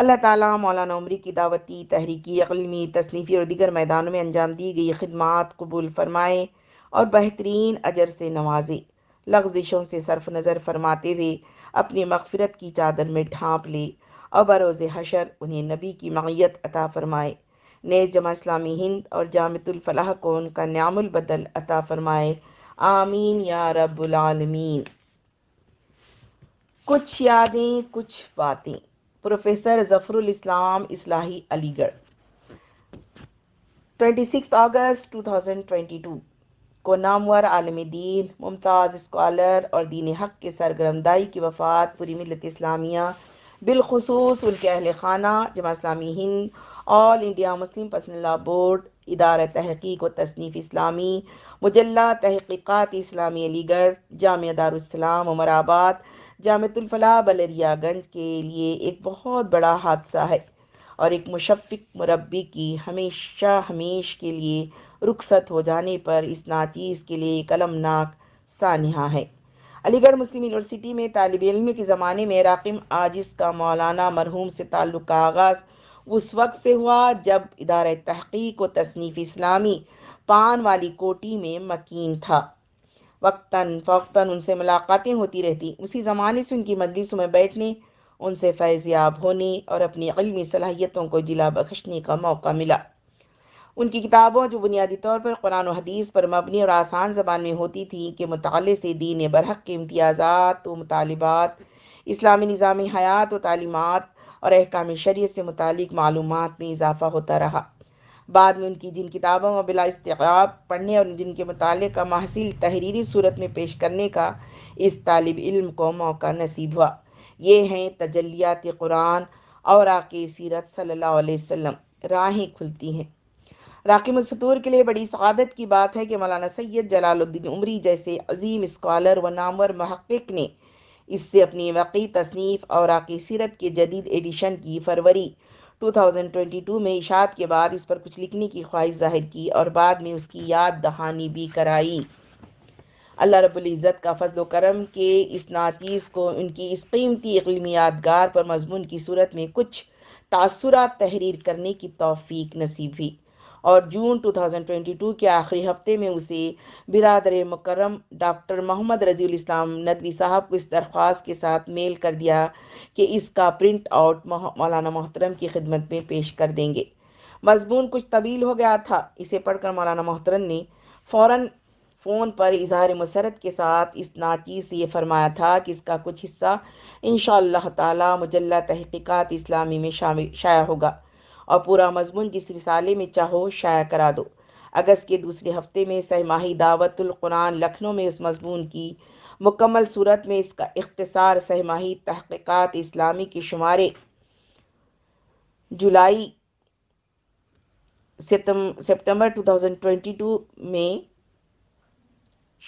अल्लाह ताला मौलाना उमरी की दावती तहरीकी अकलमी तसनीफ़ी और दीगर मैदानों में अंजाम दी गई खदमात कबूल फरमाए और बेहतरीन अजर से नवाजे लफ्जिशों से सरफ नज़र फरमाते हुए अपनी मगफरत की चादर में ढांप ले और बरोज़ हशर उन्हें नबी की मैत अता फ़रमाए नए जमा इस्लामी हिंद और जामतुलफलाह को उनका न्यामुल बदल अता फ़रमाए आमीन या रबालमीन कुछ यादें कुछ बातें प्रोफेसर ज़फ़रुल इस्लाम इस्लाही अलीगढ़ 26 अगस्त 2022 को नामवर आलम दीन मुमताज़ स्कॉलर और दीन हक़ के सरगरमदाई की वफ़ात पूरी मिलत इस्लामिया बिलखसूस उनके अहल खाना Jamaat Islami Hind All India Muslim personal law board इदार तहकीक व तसनीफ़ इस्लामी मुजल्ला तहकीक़ात इस्लामी अलीगढ़ जाम दारुसलाम उमराबाद जामतुलफला बलरियागंज के लिए एक बहुत बड़ा हादसा है और एक मुशफ़ मुरबी की हमेशा हमेश के लिए रुखसत हो जाने पर इस नाचीज़ के लिए एक अलमनाक सानहा है अलीगढ़ मुस्लिम यूनिवर्सिटी में तालब इलम के ज़माने में राकिम आजिज़ का मौलाना मरहूम से ताल्लुक़ का आगाज़ उस वक्त से हुआ जब इदार तहकीक व तसनीफ़ इस्लामी पान वाली कोटी में मकीन था वक्ता फ़ौक्ता उनसे मुलाकातें होती रहती उसी ज़माने से उनकी मजलिसों में बैठने उनसे फैज़याब होने और अपनी इलमी सलाहियतों को जिला बख्शने का मौका मिला उनकी किताबों जो बुनियादी तौर पर कुरान और हदीस पर मबनी और आसान ज़बान में होती थी के मुताले से दीन बरहक के इम्तियाज़ात व मतालबात इस्लामी निज़ाम हयात व तालीमत और अहकाम शरीय से मुतक मालूम में इजाफ़ा होता रहा बाद में उनकी जिन किताबों में बिला इस्ताब पढ़ने और जिनके मताल का महसिल तहरीरी सूरत में पेश करने का इस तालब इल्म को मौका नसीब हुआ ये हैं तजलियात कुरान और आके सीरत सल्लल्लाहु अलैहि वसल्लम राहें खुलती हैं राकिम सतूर के लिए बड़ी सआदत की बात है कि मौलाना सैयद जलालुद्दीन उमरी जैसे अजीम स्कॉलर व नामवर महक़ ने इससे अपनी वक़ी तसनीफ़ और आकी सीरत के जदीद एडिशन की फरवरी 2022 में इशात के बाद इस पर कुछ लिखने की ख्वाहिश जाहिर की और बाद में उसकी याद दहानी भी कराई अल्लाह रब्ज़त का फजल करम के इस नाचीज़ को उनकी इस कीमती इलमी यादगार पर मजमून की सूरत में कुछ तासरात तहरीर करने की तोफ़ी नसीब हुई और जून 2022 के आखिरी हफ्ते में उसे बिरादर मुकरम डॉक्टर मोहम्मद रजील इस्लाम नदवी साहब को इस दरख्वास्त के साथ मेल कर दिया कि इसका प्रिंट आउट मौलाना मोहतरम की खिदमत में पेश कर देंगे मजमून कुछ तवील हो गया था इसे पढ़कर मौलाना मोहतरम ने फ़ौर फ़ोन पर इजहार मसरत के साथ इस नाचीज से ये फरमाया था कि इसका कुछ हिस्सा इन ताला मुजल्ला तहक़ीक़ात इस्लामी में शामिल शाया होगा और पूरा मजमून जिस रिसाले में चाहो शाया करा दो अगस्त के दूसरे हफ्ते में सहमाही दावतुल्कुरान लखनऊ में उस मजमून की मुकम्मल सूरत में इसका इख्तसार सहमाही तहकीक़ात इस्लामी के शुमारे जुलाई सितंबर 2022 में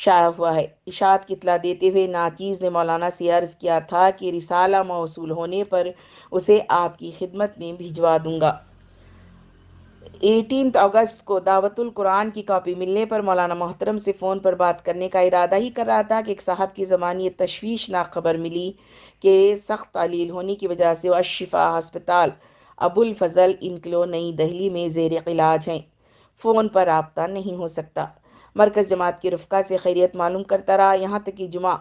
शाया हुआ है इशात की इतला देते हुए नाचीज़ ने मौलाना से अर्ज़ किया था कि रिसाला मौसू होने पर उसे आपकी खिदमत में भिजवा दूँगा एटीन अगस्त को दावतुल कुरान की कॉपी मिलने पर मौलाना मोहतरम से फ़ोन पर बात करने का इरादा ही कर रहा था कि एक साहब की ज़बान ये तशवीशनाक खबर मिली कि सख्त तालील होने की वजह से अशिफा हस्पताल अबुल फजल इनकलो नई दहली में जेर इलाज हैं फ़ोन पर रबता नहीं हो सकता मरकज़ जमात की रफ़ा से खैरियत मालूम करता रहा यहाँ तक कि जुमा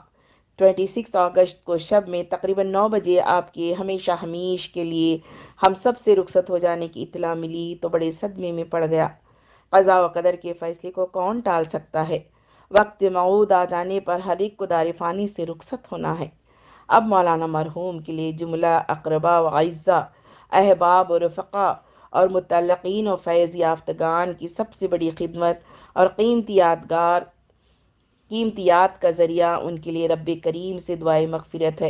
26 अगस्त को शब में तकरीबन नौ बजे आपके हमेशा हमीश के लिए हम सब से रुखसत हो जाने की इतला मिली तो बड़े सदमे में पड़ गया कज़ा व कदर के फ़ैसले को कौन टाल सकता है वक्त मऊद आ जाने पर हर एक को दारफ़ानी से रुखसत होना है अब मौलाना मरहूम के लिए जुमला अकरबा व अहबाब और रफ़ा और मतलक़िन व फैज़ याफ्तगान की सबसे बड़ी खिदमत और कीमती यादगार कीमतियात का ज़रिया उनके लिए रब करीम से दुआ मगफ़रत है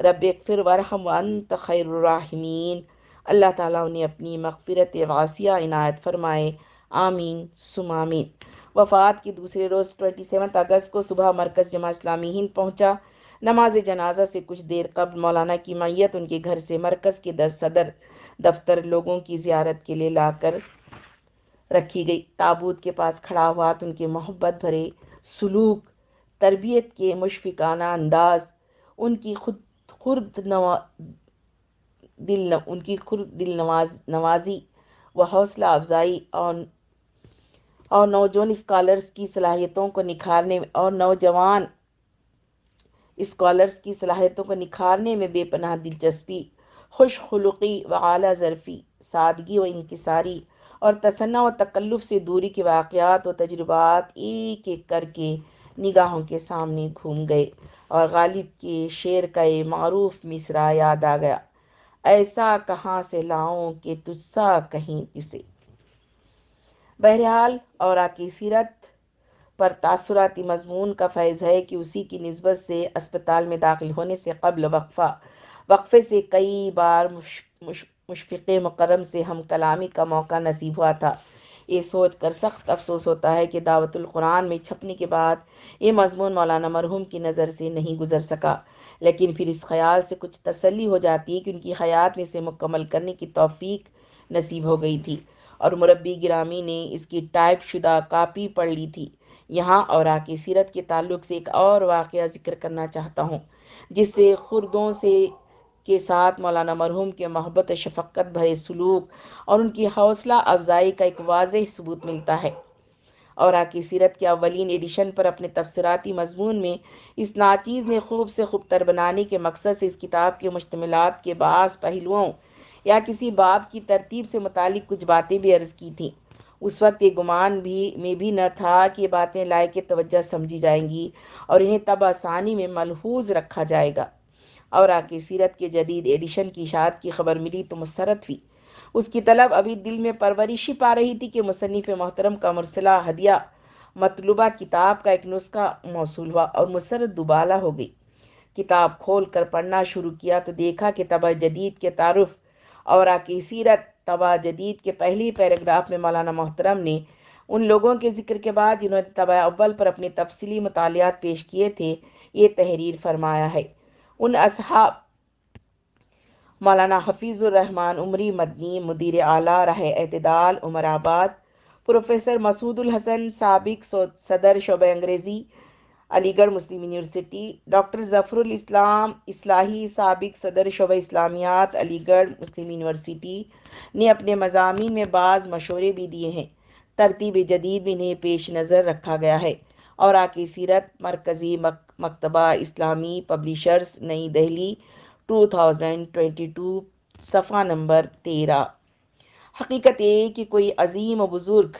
रब फिर वरहम वंत खैरमीन अल्लाह ताला उन्हें अपनी मगफ़रत वासिया इनायत फरमाए आमीन सुमामीन वफ़ात के दूसरे रोज़ ट्वेंटी सेवन अगस्त को सुबह मरकज़ जमा इस्लामी हिंद पहुँचा नमाज जनाजा से कुछ देर कबल मौलाना की मैत उनके घर से मरकज़ के दस सदर दफ्तर लोगों की जियारत के लिए लाकर रखी गई ताबूत के पास खड़ा हुआ तो उनके मोहब्बत भरे सलूक तरबियत के मुशफिकाना अंदाज उनकी खुद खुर्द नवा दिल न, उनकी खुर्द दिल नवाज नवाजी व हौसला अफजाई और और नौजवान स्कॉलर्स की सलाहियतों को निखारने में और नौजवान स्कॉलर्स की सलाहियतों को निखारने में बेपनाह दिलचस्पी खुश खुलुकी व अली ज़रफ़ी सादगी व इनकसारी और तसन्ना व तकल्लुफ़ से दूरी के वाक़ात और तजुर्बात एक एक करके निगाहों के सामने घूम गए और गालिब के शेर का ये मरूफ मिसरा याद आ गया ऐसा कहाँ से लाओ कि तुस्सा कहीं किसे बहरहाल और की सीरत पर तासराती मजमून का फैज़ है कि उसी की नस्बत से अस्पताल में दाखिल होने से कबल वक्फ़ा वक्फ़े से कई बार मुश, मुश, मुशफ़ मकरम से हम कलामी का मौका नसीब हुआ था ये सोच कर सख्त अफसोस होता है कि दावतुल्कुरान में छपने के बाद ये मजमून मौलाना मरहूम की नज़र से नहीं गुजर सका लेकिन फिर इस ख्याल से कुछ तसली हो जाती है कि उनकी हयात में इसे मुकम्मल करने की तोफ़ी नसीब हो गई थी और मुरबी ग्रामी ने इसकी टाइप शुदा कापी पढ़ ली थी यहाँ और आके सीरत के ताल्लुक से एक और वाक़ ज़िक्र करना चाहता हूँ जिससे खुर्दों से के साथ मौलाना मरहूम के मोहब्बत शफ़क्त भरे सलूक और उनकी हौसला अफजाई का एक वाज सबूत मिलता है और आकी सीरत के अवलिन एडिशन पर अपने तफसराती मजमून में इस नाचीज़ ने खूब से खूबतर बनाने के मकसद से इस किताब के मुश्तमिल के बास पहलुओं या किसी बाब की तरतीब से मुतल कुछ बातें भी अर्ज़ की थी उस वक्त ये गुमान भी में भी न था कि ये बातें लायक तवज्जा समझी जाएंगी और इन्हें तब आसानी में मलहूज रखा जाएगा और आके सीरत के जदीद एडिशन की इशात की खबर मिली तो मुसरत हुई उसकी तलब अभी दिल में परवरिशी पा रही थी कि मुसनफ़ मोहतरम का मरसला हदिया मतलूबा किताब का एक नुस्खा मौसू हुआ और मुसरत दुबाला हो गई किताब खोल कर पढ़ना शुरू किया तो देखा कि तबा जदीद के तारफ़ और आकी सीरत तबा जदीद के पहले पैराग्राफ में मौलाना मोहतरम ने उन लोगों के जिक्र के बाद जिन्होंने तबा अव्वल पर अपने तफसली मतालियात पेश किए थे ये तहरीर फरमाया है उन असहाब मौलाना रहमान उमरी मदनी मुदीर आला राह अतदाल उमराबाद प्रोफेसर मसूदुल हसन सबक सदर शोब अंग्रेज़ी Aligarh Muslim university doctor Zafarul Islam Islahi सबक सदर शोब इस्लामियात अलीगढ़ मुस्लिम यूनिवर्सिटी ने अपने मजामी में बाज़ मशोरे भी दिए हैं तरतीब जदीद भी इन्हें पेश नज़र रखा गया है और की सीरत मरकज़ी मकतबा इस्लामी पब्लिशर्स नई दिल्ली 2022 सफ़ा नंबर तेरह हकीकत ये कि कोई अजीम और बुज़ुर्ग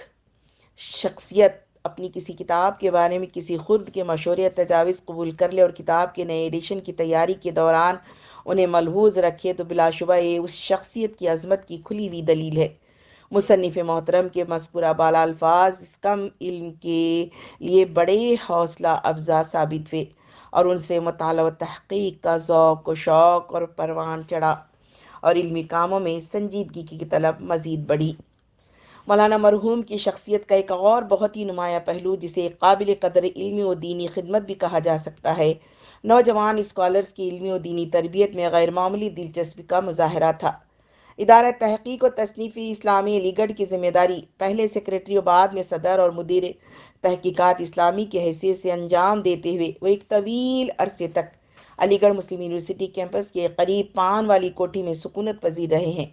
शख्सियत अपनी किसी किताब के बारे में किसी खुद के मशोरे तजावीज़ कबूल कर ले और किताब के नए एडिशन की तैयारी के दौरान उन्हें मलहूज रखे तो बिलाशुबा ये उस शख्सियत की अजमत की खुली हुई दलील है मुसनफ़ मोहतरम के मस्कुरा बाल अल्फाज इस कम इल्म के लिए बड़े हौसला अफजा साबित हुए और उनसे मताल तहकीक का ओक़ व शौक़ और परवान चढ़ा और इलमी कामों में संजीदगी की तलब मज़ीद बढ़ी मौलाना मरहूम की शख्सियत का एक और बहुत ही नुमाया पहलू जिसे काबिल कदर इलमी व दीनी खिदमत भी कहा जा सकता है नौजवान इस्कॉलर्स की इलमी व दीनी तरबियत में गैरमामूली दिलचस्पी का मुजाहरा था इदारा तहकीक और तसनीफ़ी इस्लामी अलीगढ़ की जिम्मेदारी पहले सेक्रेटरी और बाद में सदर और मुदीर तहकीकत इस्लामी की हैसियत से अंजाम देते हुए वो एक तवील अरसे तक अलीगढ़ मुस्लिम यूनिवर्सिटी कैंपस के करीब पान वाली कोठी में सुकूनत पजीर रहे हैं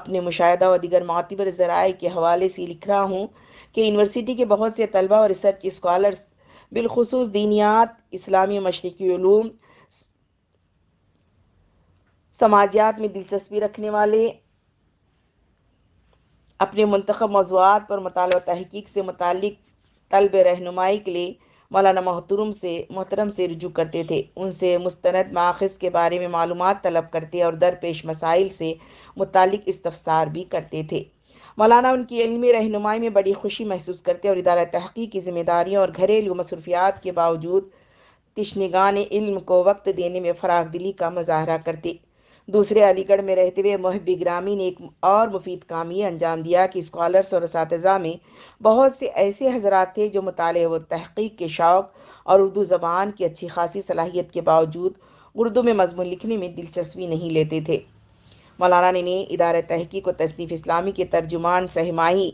अपने मुशाह और दिगर मातबर ज़राए के हवाले से लिख रहा हूँ कि यूनिवर्सिटी के बहुत से तलबा और रिसर्च स्कॉलर्स बिलखसूस दीनियात इस्लामी मशरक़ी समाजियात में दिलचस्पी रखने वाले अपने मंतखब मौजूद पर मताल तहकीक से मतलब तलब रहनुमाई के लिए मौलाना महतरम से मोहतरम से रजू करते थे उनसे मुस्ंद माखज़ के बारे में मालूम तलब करते और दरपेश मसाइल से मुतल इस्तफसार भी करते थे मौलाना उनकी इलमी रहनुमाई में बड़ी खुशी महसूस करते और इदारा तहकीक की जिम्मेदारियों और घरेलू मसरूफियात के बावजूद तशनगान इल्म को वक्त देने में फ़राग दिली का मुजाहरा करते दूसरे अलीगढ़ में रहते हुए मोहब ग्रामी ने एक और मुफीद काम ये अंजाम दिया कि स्कॉलर्स और इस में बहुत से ऐसे हजरात थे जो मताल व तहकीक के शौक़ और उर्दू ज़बान की अच्छी खासी सलाहियत के बावजूद उर्दू में मजमून लिखने में दिलचस्पी नहीं लेते थे मौलाना ने इदार तहकीक व तसनीफ़ इस्लामी के तर्जुमान सहमाही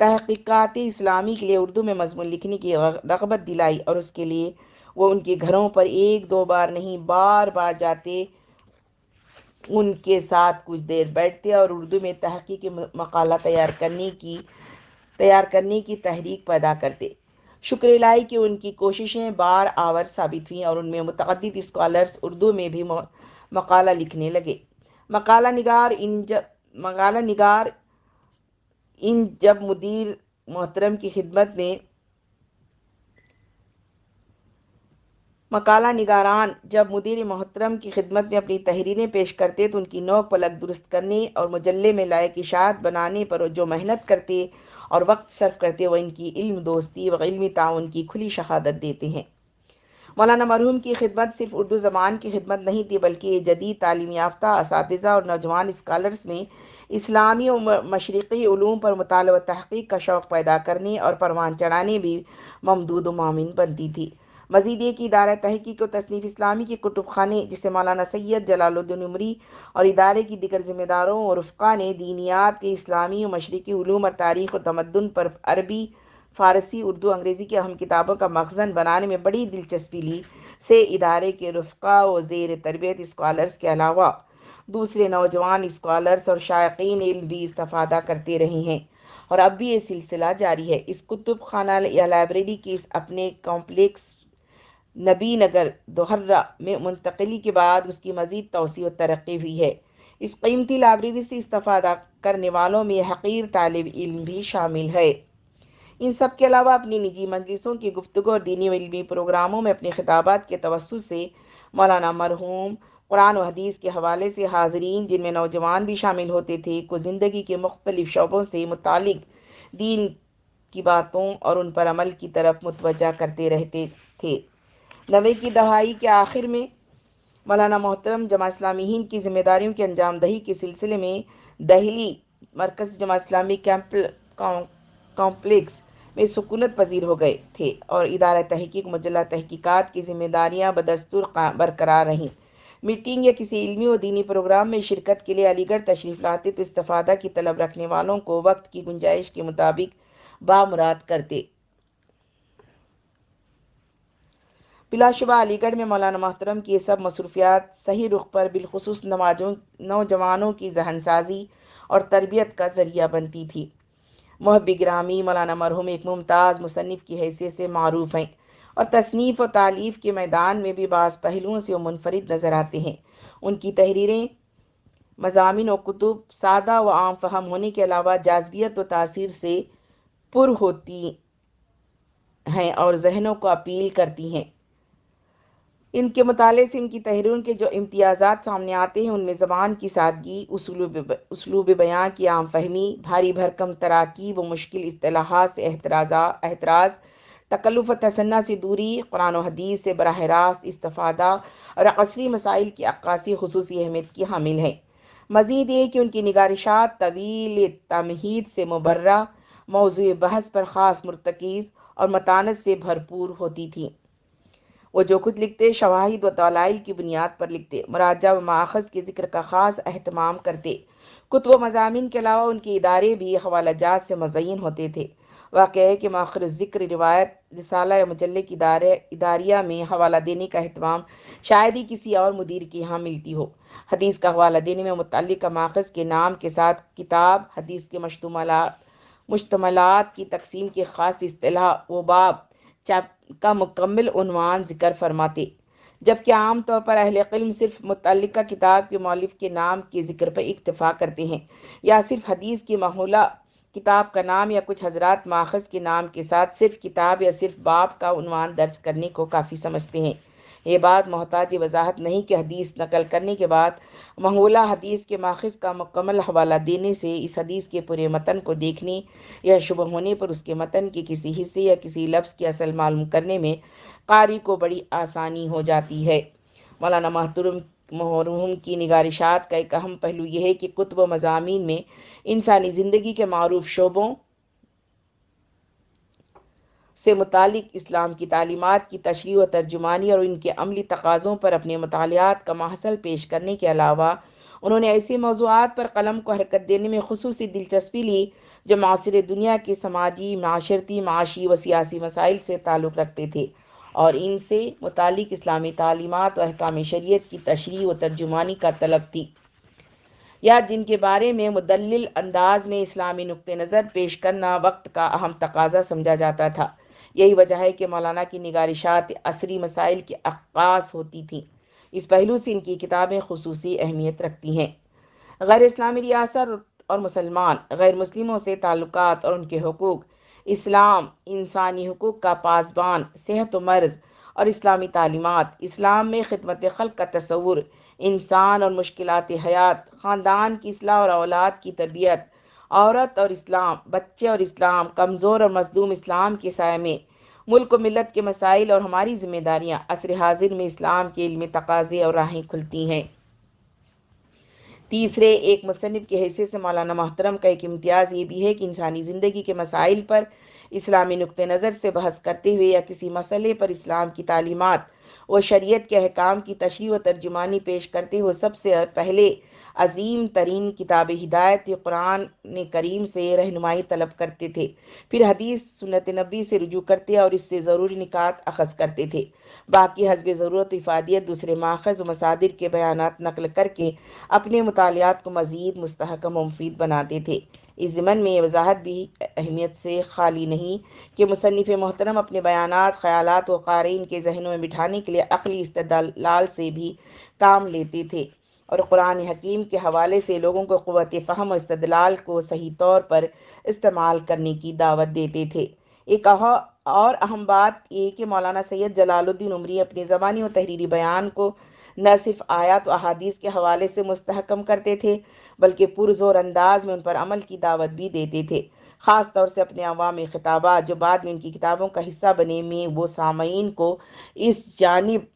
तहकीकती इस्लामी के लिए उर्दू में मजमून लिखने की रगबत दिलाई और उसके लिए वो उनके घरों पर एक दो बार नहीं बार बार जाते उनके साथ कुछ देर बैठते और उर्दू में तहकीक मकाला तैयार करने की तैयार करने की तहरीक पैदा करते शुक्र लाई की उनकी कोशिशें बार आवर साबित हुई और उनमें मतद स्कॉलर्स उर्दू में भी मकाला लिखने लगे मकाला निगार इन जब मकाला निगार इन जब मुदीर मोहतरम की खिदमत में मकाला निगारान जब मुदीर मोहतरम की खिदमत में अपनी तहरीरें पेश करते तो उनकी नोक पलक दुरुस्त करने और मजल्ले में लायक इशात बनाने पर जो मेहनत करते और वक्त सर्फ करते वह इनकी इल्म दोस्ती व इल्मी ताउन की खुली शहादत देते हैं मौलाना मरहूम की खिदमत सिर्फ उर्दू ज़बान की खिदमत नहीं थी बल्कि जदीद तालीम याफ्ता इस और नौजवान स्कॉलर्स में इस्लामी और मशरक़ी ूम पर मताल तहक़ीक का शौक़ पैदा करने और परवान चढ़ाने भी ममदूद मामिन बनती थी मजीद ये इदारा तहकीक व तसनीफ इस्लामी के कुतुब खाने जिसे मौलाना सैयद जलालुद्दीन उमरी और इदारे की दिगर जिम्मेदारों और रफ़ा ने दीनियात के इस्लामी और मशरक़ी ूम और तारीख़ और तमदन पर अरबी फ़ारसी उर्दू अंग्रेज़ी की अहम किताबों का मखजन बनाने में बड़ी दिलचस्पी ली से इदारे के रफ़ा व जेर तरबियत स्कॉलर्स के अलावा दूसरे नौजवान इस्कॉलर्स और शायकीन इल भी इस्तादा करते रहे हैं और अब भी ये सिलसिला जारी है इस कुतुब खाना या लाइब्रेरी के इस अपने कॉम्प्लेक्स नबी नगर दोहर्रा में मुंतकली के बाद उसकी मज़ीद तोसी व तरक्की हुई है इस कीमती लाइब्रेरी से इस्ता करने वालों में हकीर तालब इल्म भी शामिल है इन सब के अलावा अपनी निजी मजलिसों की गुफ्तु और दीनी इलमी प्रोग्रामों में अपने खिताबात के तवसु से मौलाना मरहूम कुरान और हदीस के हवाले से हाजरीन जिनमें नौजवान भी शामिल होते थे को ज़िंदगी के मुख्तलिफ शोबों से मुतल दीन की बातों और उन पर अमल की तरफ मुतवजा करते रहते थे नवे की दहाई के आखिर में मौलाना मोहतरम जमा इस्लामी हिंद की जिम्मेदारियों की अंजाम दही के सिलसिले में दहली मरकज़ जमा इस्लामी कॉम्प्लेक्स में सुकूनत पजीर हो गए थे और इदारा तहकीक मजला तहकीकात की जिम्मेदारियाँ बदस्तूर बरकरार रहीं मीटिंग या किसी इलमी व दीनी प्रोग्राम में शिरकत के लिए अलीगढ़ तशरीफ़ लाते तो इस्तफ़ादा की तलब रखने वालों को वक्त की गुंजाइश के मुताबिक बामुराद करते बिलाशुबा अलीगढ़ में मौलाना मोहतरम की ये सब मसरूफियात सही रुख पर बिलखसूस नमाजों नौजवानों की जहनसाजी और तरबियत का ज़रिया बनती थी महब ग्रामी मौलाना मरहूम एक मुमताज़ मुसनफ़ की हैसियत से मरूफ़ हैं और तसनीफ़ और तालीफ़ के मैदान में भी बास पहलुओं से मुनफरद नज़र आते हैं उनकी तहरीरें मजामी व कुतुब सादा व आम फहम होने के अलावा जाजबियत व तासीर से पुर होती हैं और जहनों को अपील करती हैं इनके मुताले से इनकी तहरीर के जो इम्तियाज़ात सामने आते हैं उनमें ज़बान की सादगी उसलूब बयाँ की आम फहमी भारी भरकम तराकीब व मुश्किल असलाहत से एतराज़ा एतराज़ तकल्फ तसन्ना से दूरी कुरान हदीस से बरह रास्त इस्तफ़ादा और असरी मसाइल की अक्सी खसूस अहमियत की हामिल है मज़ीद ये कि उनकी निगारशात तवील तमहीद से मुबर्रा मौजू बहस पर ख़ास मरतकीज़ और मतानत से भरपूर होती थी वो जो खुद लिखते शवाहिद व तलाइल की बुनियाद पर लिखते मुराजा व माखज़ के जिक्र का ख़ास अहतमाम करते कुतब मजामी के अलावा उनके इदारे भी हवाला जात से मजयन होते थे वाक़ है कि माखर ज़िक्र रिवायत रिसाल मजल की इदारिया में हवाला देने का अहतमाम शायद ही किसी और मुदीर के यहाँ मिलती हो हदीस का हवाला देने में मुतल माखज़ के नाम के साथ किताब हदीस के मशतमला मुश्तमलात की तकसीम के ख़ास असलाह व बाब चैप का मुकम्मल उनवान जिक्र फरमाते जबकि आम तौर पर अहल क़िल्म सिर्फ मुतल किताब के मौलफ के नाम के जिक्र पर इतफ़ा करते हैं या सिर्फ हदीस की माहौला किताब का नाम या कुछ हजरात माखज़ के नाम के साथ सिर्फ किताब या सिर्फ बाप का उनवान दर्ज करने को काफ़ी समझते हैं ये बात मोहताज वजाहत नहीं कि हदीस नकल करने के बाद मंगोला हदीस के माखज़ का मकमल हवाला देने से इस हदीस के पूरे मतन को देखने या शुभ होने पर उसके मतन के किसी हिस्से या किसी लफ्ज़ की असल मालूम करने में कारी को बड़ी आसानी हो जाती है मौलाना महतरम महरूम की निगारिशात का एक अहम पहलू यह है कि कुतब मजामी में इंसानी ज़िंदगी के मरूफ शोबों से मुतक इस्लाम की तलीमत की तशरी व तर्जुमानी और इनके अमली तकाज़ों पर अपने मतालियात का महसल पेश करने के अलावा उन्होंने ऐसे मौजूद पर कलम को हरकत देने में खसूस दिलचस्पी ली जो मासर दुनिया के समाजी माशरती माशी व सियासी मसाइल से ताल्लुक़ रखते थे और इनसे मुतक इस्लामी तलीमत और अहकाम शरीत की तशरी व तर्जुमानी का तलब थी या जिनके बारे में मुदल अंदाज में इस्लामी नुक़ नज़र पेश करना वक्त का अहम तकाजा समझा जाता था यही वजह है कि मौलाना की निगारिशात असरी मसाइल की अक्कास होती थी इस पहलू से इनकी किताबें खसूस अहमियत रखती हैं गैर इस्लामी रियासत और मुसलमान गैर मुस्लिमों से ताल्लुक और उनके हकूक़ इस्लाम इंसानी हकूक़ का पासबान सेहत व मर्ज़ और इस्लामी तालीमत इस्लाम में खिदमत खल का तस्वुर इंसान और मुश्किल हयात ख़ानदान की असलाह और औलाद की तरबियत औरत और इस्लाम बच्चे और इस्लाम कमज़ोर और मजदूम इस्लाम के साय में मुल्क मिलत के मसाइल और हमारी जिम्मेदारियाँ असर हाजिर में इस्लाम के इल्म तकाजे और राहें खुलती हैं तीसरे एक मुसनफ़ के हिस्से से मौलाना मोहतरम का एक इम्तियाज़ ये भी है कि इंसानी ज़िंदगी के मसाइल पर इस्लामी नुक़ नज़र से बहस करते हुए या किसी मसले पर इस्लाम की तालीमत व शरीत के अहकाम की तशरी व तर्जुमानी पेश करते हुए सबसे पहले अजीम तरीन किताब हिदायत कुरान करीम से रहनुमाई तलब करते थे फिर हदीस सुनत नबी से रुजू करते और इससे ज़रूरी निकात अखज़ करते थे बाकी हजब ज़रूरत इफादियत दूसरे माखज़ मसादिर के बयान नकल करके अपने मतालियात को मज़ीद मस्तकम मुफीद बनाते थे इस ज़मन में ये वजाहत भी अहमियत से खाली नहीं कि मुसनफ़ मोहतरम अपने बयान ख्याल व क़ारीन के जहनों में बिठाने के लिए अकली इस्तलाल से भी काम लेते थे और कुरान हकीम के हवाले से लोगों को क़वत फ़हम और इस्तलाल को सही तौर पर इस्तेमाल करने की दावत देते थे एक और अहम बात ये कि मौलाना सैयद जलालुद्दीन उमरी अपनी ज़बानी और तहरीरी बयान को न सिर्फ आयात व अहादीस के हवाले से मुस्तहकम करते थे बल्कि पुरजोर अंदाज में उन पर अमल की दावत भी देते थे ख़ास तौर से अपने अवामी खिताबात जो बाद में उनकी किताबों का हिस्सा बने में वो सामीन को इस जानब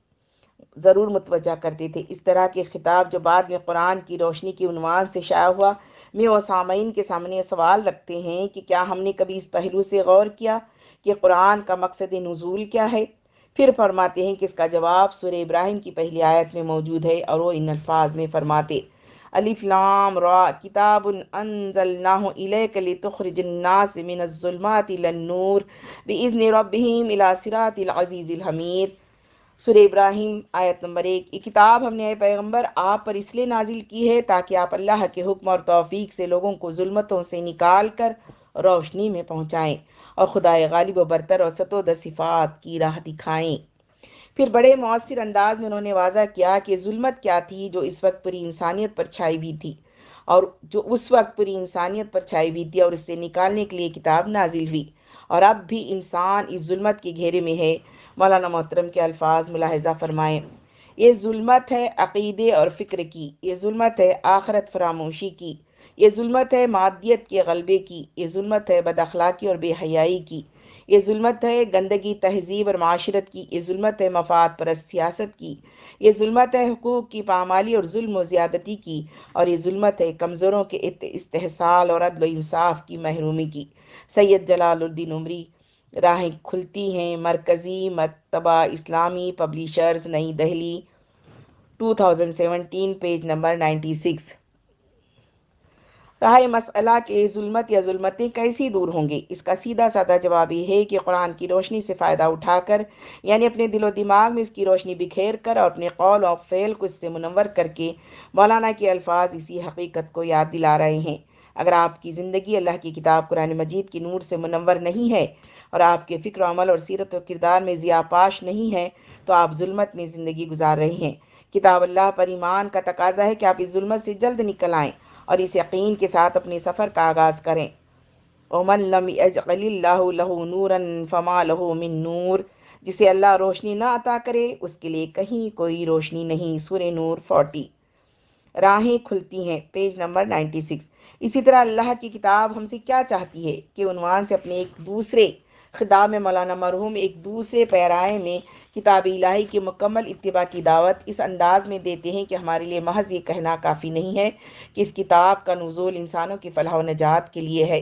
ज़रूर मुतवजह करते थे इस तरह के खिताब जो बाद में कुरान की रोशनी की उनवान से शाया हुआ में वो सामीन के सामने सवाल रखते हैं कि क्या हमने कभी इस पहलू से गौर किया कि कुरान का मकसद नज़ूल क्या है फिर फरमाते हैं कि इसका जवाब सुर इब्राहिम की पहली आयत में मौजूद है और वो इन अल्फाज में फरमाते अलिफ्लाम रा किताब अनजलनाहनासमिनज़ुलमातिलनूर बिज़न रबीम इला हमीद सुर इब्राहिम आयत नंबर एक ये किताब हमने पैगम्बर आप पर इसलिए नाजिल की है ताकि आप अल्लाह के हुक्म और तोफ़ी से लोगों को जुल्मतों से निकाल कर रोशनी में पहुँचाएँ और खुदा गालिब बरतर और सतोदसिफ़ात की राह दिखाएँ फिर बड़े मौसर अंदाज में उन्होंने वाजा किया कि जुल्मत क्या थी जो इस वक्त पूरी इंसानियत पर छाई हुई थी और जो उस वक्त पूरी इंसानियत पर छाई हुई थी और इससे निकालने के लिए किताब नाजिल हुई और अब भी इंसान इस जुल्मत के घेरे में है मौलाना मोहतरम के अल्फाज मुलाहजा फरमाएँ ये जुल्मत है अकीदे और फ़िक्र की ये जुल्मत है आखरत फरामोशी की ये जुल्मत है मादियत के गलबे की ये जुल्मत है बदखलाकी और बेहयाई की ये जुल्मत है गंदगी तहजीब और माशरत की ये जुल्मत है मफाद परस्त सियासत की ये जुल्मत है हकूक़ की पामाली और जुल्म ज़्यादती की और ये जुल्मत है कमज़ोरों के इस्तेसाल और अदल इंसाफ की महरूमी की सैयद जलालुद्दीन उमरी राहें खुलती हैं मरकज़ी मरतबा इस्लामी पब्लिशर्स नई दहली 2017 पेज नंबर 96 राह मसला के जुल्मत या जुल्मतें कैसी दूर होंगे इसका सीधा साधा जवाब यह है कि कुरान की रोशनी से फ़ायदा उठाकर यानी अपने दिलो दिमाग में इसकी रोशनी बिखेर कर और अपने कौल और फेल को इससे मुनवर करके मौलाना के अल्फाज इसी हकीकत को याद दिला रहे हैं अगर आपकी ज़िंदगी अल्लाह की किताब कुरान मजीद की नूर से मुनवर नहीं है और आपके फ़िक्र अमल और सीरत व किरदार में ज़ियापाश नहीं है तो आप जुल्मत में ज़िंदगी गुजार रहे हैं किताब अल्लाह पर ईमान का तकाजा है कि आप इस जुल्मत से जल्द निकल आएँ और इस यकीन के साथ अपने सफ़र का आगाज़ करें ओमन लहू नूर फमा लहू मिन नूर जिसे अल्लाह रोशनी ना अता करे उसके लिए कहीं कोई रोशनी नहीं सुर नूर फोर्टी राहें खुलती हैं पेज नंबर नाइन्टी सिक्स इसी तरह अल्लाह की किताब हमसे क्या चाहती है कि उनवान से अपने एक दूसरे खिताब मौलाना मरहूम एक दूसरे पैराए में किताब इलाही की मुकम्मल इतबा की दावत इस अंदाज़ में देते हैं कि हमारे लिए महज ये कहना काफ़ी नहीं है कि इस किताब का नज़ोल इंसानों की फलाह नजात के लिए है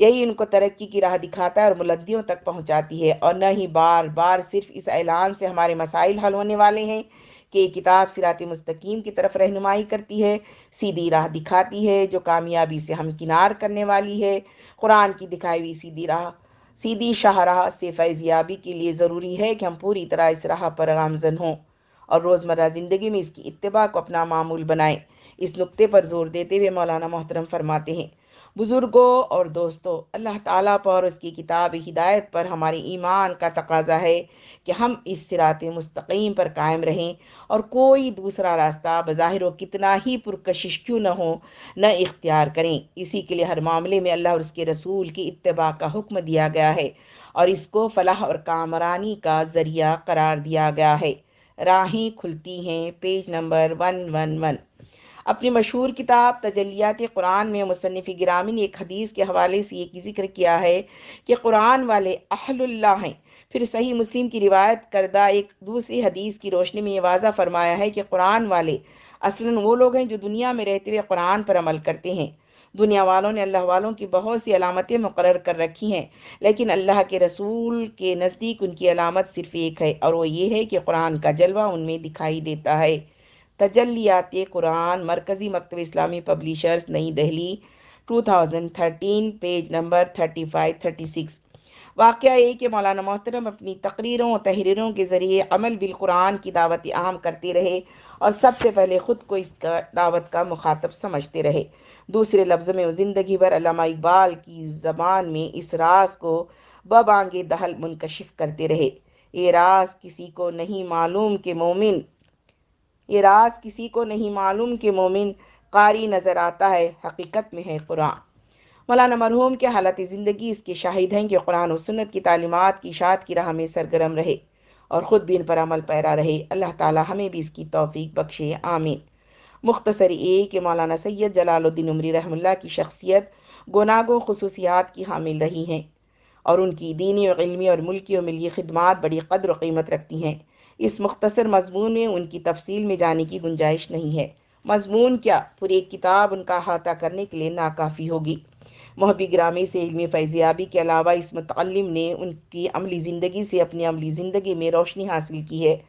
यही उनको तरक्की की राह दिखाता है और मुलदियों तक पहुँचाती है और न ही बार बार सिर्फ इस ऐलान से हमारे मसाइल हल होने वाले हैं कि ये किताब सिरात मस्तकीम की तरफ रहनुमाई करती है सीधी राह दिखाती है जो कामयाबी से हमकिनार करने वाली है कुरान की दिखाई हुई सीधी राह सीधी शाहराह से याबी के लिए ज़रूरी है कि हम पूरी तरह इस राह पर गामजन हों और रोज़मर्रा ज़िंदगी में इसकी इतबा को अपना मामूल बनाएं इस नुक्ते पर जोर देते हुए मौलाना मोहतरम फरमाते हैं बुज़ुर्गों और दोस्तों अल्लाह ताला पर उसकी किताब हिदायत पर हमारे ईमान का तकाजा है कि हम इस सिरात मुस्तकीम पर कायम रहें और कोई दूसरा रास्ता बज़ाहिर कितना ही पुरकशिश क्यों न हो न इख्तियार करें इसी के लिए हर मामले में अल्लाह और उसके रसूल की इतबा का हुक्म दिया गया है और इसको फलाह और कामरानी का ज़रिया करार दिया गया है राहें खुलती हैं page number one one one अपनी मशहूर किताब तजलियात कुरान में मुसनफ़ गिरामी ने एक हदीस के हवाले से ये जिक्र किया है कि कुरान वाले अहल्ला हैं फिर सही मुस्लिम की रिवायत करदा एक दूसरी हदीस की रोशनी में ये वाजा फरमाया है कि कुरान वाले असला वो लोग हैं जो दुनिया में रहते हुए कुरान पर अमल करते हैं दुनिया वालों ने अल्लाह वालों की बहुत सी अलामतें मुकर कर रखी हैं लेकिन अल्लाह के रसूल के नज़दीक उनकी अलामत सिर्फ एक है और वो ये है कि कुरान का जलवा उनमें दिखाई देता है तजलियात कुरान मरकज़ी मकतब इस्लामी पब्लिशर्स नई दिल्ली 2013 पेज नंबर 35 36 वाक़ ये कि मौलाना मोहतरम अपनी तकरीरों और तहरीरों के ज़रिए अमल बिलकुरान की दावत आम करते रहे और सबसे पहले ख़ुद को इस दावत का मुखातब समझते रहे दूसरे लफ्ज़ में ज़िंदगी भर अलामा इकबाल की ज़बान में इस रास को बबांग दहल मुनकशिफ करते रहे ये रास किसी को नहीं मालूम के मोमिन ये रास किसी को नहीं मालूम के मोमिन कारी नज़र आता है हकीकत में है कुरान मौलाना मरहूम के हालत ज़िंदगी इसके शाहिद हैं कि कुरान और सुन्नत की तालीमत की इशात की राह में सरगरम रहे और ख़ुद भी इन पर अमल पैरा रहे अल्लाह ताला हमें भी इसकी तोफ़ी बख्शे आमीन मुख्तसर ये कि मौलाना सैयद जलालुद्दीन उमरी रहमुल्ला की शख्सियत गुनागो खसूसियात की हामिल रही हैं और उनकी दीनी और इलमी और मुल्की और मिली खदमात बड़ी कदर कीमत रखती हैं इस मुख्तसर मजमून में उनकी तफसील में जाने की गुंजाइश नहीं है मजमून क्या पूरी किताब उनका अहाता करने के लिए नाकाफ़ी होगी महबी ग्रामी से इलमी फैज़ियाबी के अलावा इस मतलब ने उनकी अमली ज़िंदगी से अपनी अमली ज़िंदगी में रोशनी हासिल की है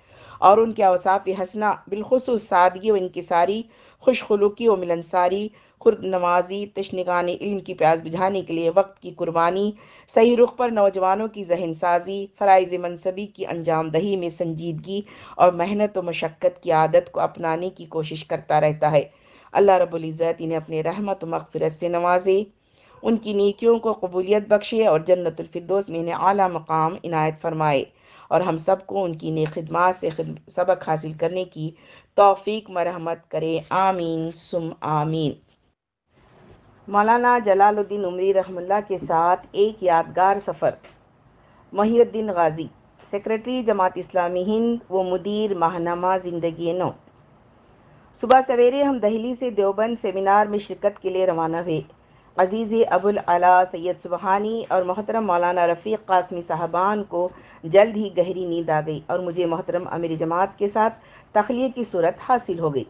और उनके अवसाफ़ हंसना बिलखसूस सादगी व इनकसारी खुश व मिलनसारी खुद नवाजी तशनगान इल्म की प्यास बुझाने के लिए वक्त की कुर्बानी सही रुख पर नौजवानों की जहन साजी फ़रज़ मनसबी की अंजाम दही में संजीदगी और मेहनत व मशक्क़त की आदत को अपनाने की कोशिश करता रहता है अल्लाह रबुल्ज़त इन्हें अपने रहमत मकफ़रत से नवाजे उनकी नीकियों को कबूलियत बख्शे और जन्नतफरदोस में इन्हें आला मकाम इनायत फरमाए और हम सबको उनकी ने खदमात से सबक हासिल करने की तोफ़ी मरहमत करे आमीन सुम आमीन मौलाना जलालुद्दीन उमरी रहमल्ला के साथ एक यादगार सफ़र महीद्दीन गाजी सेक्रेटरी जमात इस्लामी हिंद व मुदीर माहनामा ज़िंदगी नौ सुबह सवेरे हम दहली से देवबंद सेमिनार में शिरकत के लिए रवाना हुए अजीज़ अबुल अला सैयद सुबहानी और मोहतरम मौलाना रफ़ी कासमी साहबान को जल्द ही गहरी नींद आ गई और मुझे मोहतरम अमीर जमात के साथ तखलीय की सूरत हासिल हो गई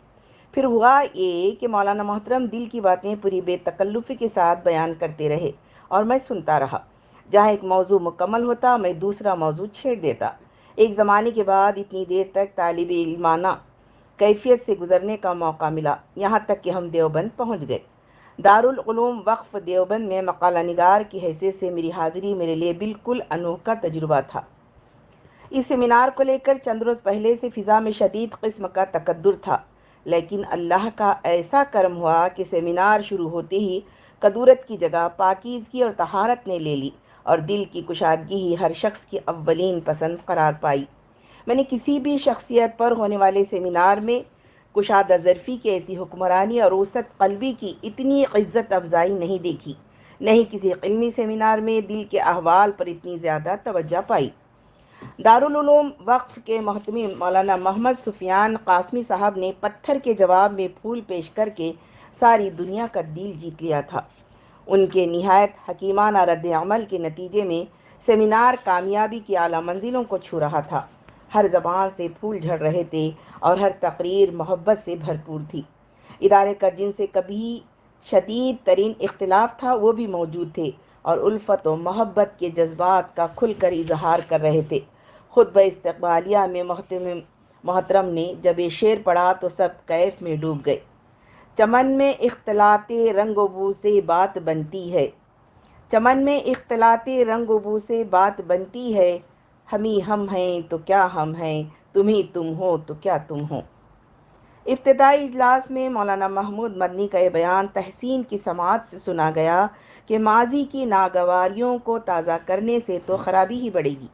फिर हुआ ये कि मौलाना मोहतरम दिल की बातें पूरी बेतकल्लुफ़ी के साथ बयान करते रहे और मैं सुनता रहा जहाँ एक मौजू मुकम्मल होता मैं दूसरा मौजू छेड़ देता एक ज़माने के बाद इतनी देर तक तालब इलमाना कैफियत से गुज़रने का मौका मिला यहाँ तक कि हम देवबंद पहुँच गए दारुलूम वक्फ देवबंद में मकाला निगार की हैसियत से मेरी हाज़िरी मेरे लिए बिल्कुल अनोखा तजुर्बा था इस सेमिनार को लेकर चंद रोज़ पहले से फ़िज़ा में शदीद कस्म का तकदर था लेकिन अल्लाह का ऐसा कर्म हुआ कि सेमिनार शुरू होते ही कदूरत की जगह पाकिजगी और तहारत ने ले ली और दिल की कुशादगी ही हर शख्स की अवलिन पसंद करार पाई मैंने किसी भी शख्सियत पर होने वाले सेमिनार में कुशादा जरफ़ी के ऐसी हुक्मरानी और औसत कलबी की इतनी इज़्ज़त अफजाई नहीं देखी नहीं किसी इलमी सेमिनार में दिल के अहवाल पर इतनी ज़्यादा तवज्जा पाई दारुलूम वक्फ के महतमी मौलाना मोहम्मद सुफियान कासमी साहब ने पत्थर के जवाब में फूल पेश करके सारी दुनिया का दिल जीत लिया था उनके नहायत हकीमाना रद्द अमल के नतीजे में सेमिनार कामयाबी की आला मंजिलों को छू रहा था हर जबान से फूल झड़ रहे थे और हर तकरीर मोहब्बत से भरपूर थी इदारे का से कभी शदीद तरीन इख्तलाफ था वो भी मौजूद थे और उल्फत व मोहब्बत के जज्बात का खुलकर इजहार कर रहे थे खुद ब इस्तबालिया में महतम मोहतरम ने जब ये शेर पढ़ा तो सब कैफ में डूब गए चमन में इख्तलाते रंग वबू से बात बनती है चमन में इख्तलाते रंग वबू से बात बनती है हम ही हम हैं तो क्या हम हैं तुम ही तुम हो तो क्या तुम हो इब्तदाई इजलास में मौलाना महमूद मदनी का यह बयान तहसीन की समात से सुना गया कि माजी की नागवारियों को ताज़ा करने से तो ख़राबी ही बढ़ेगी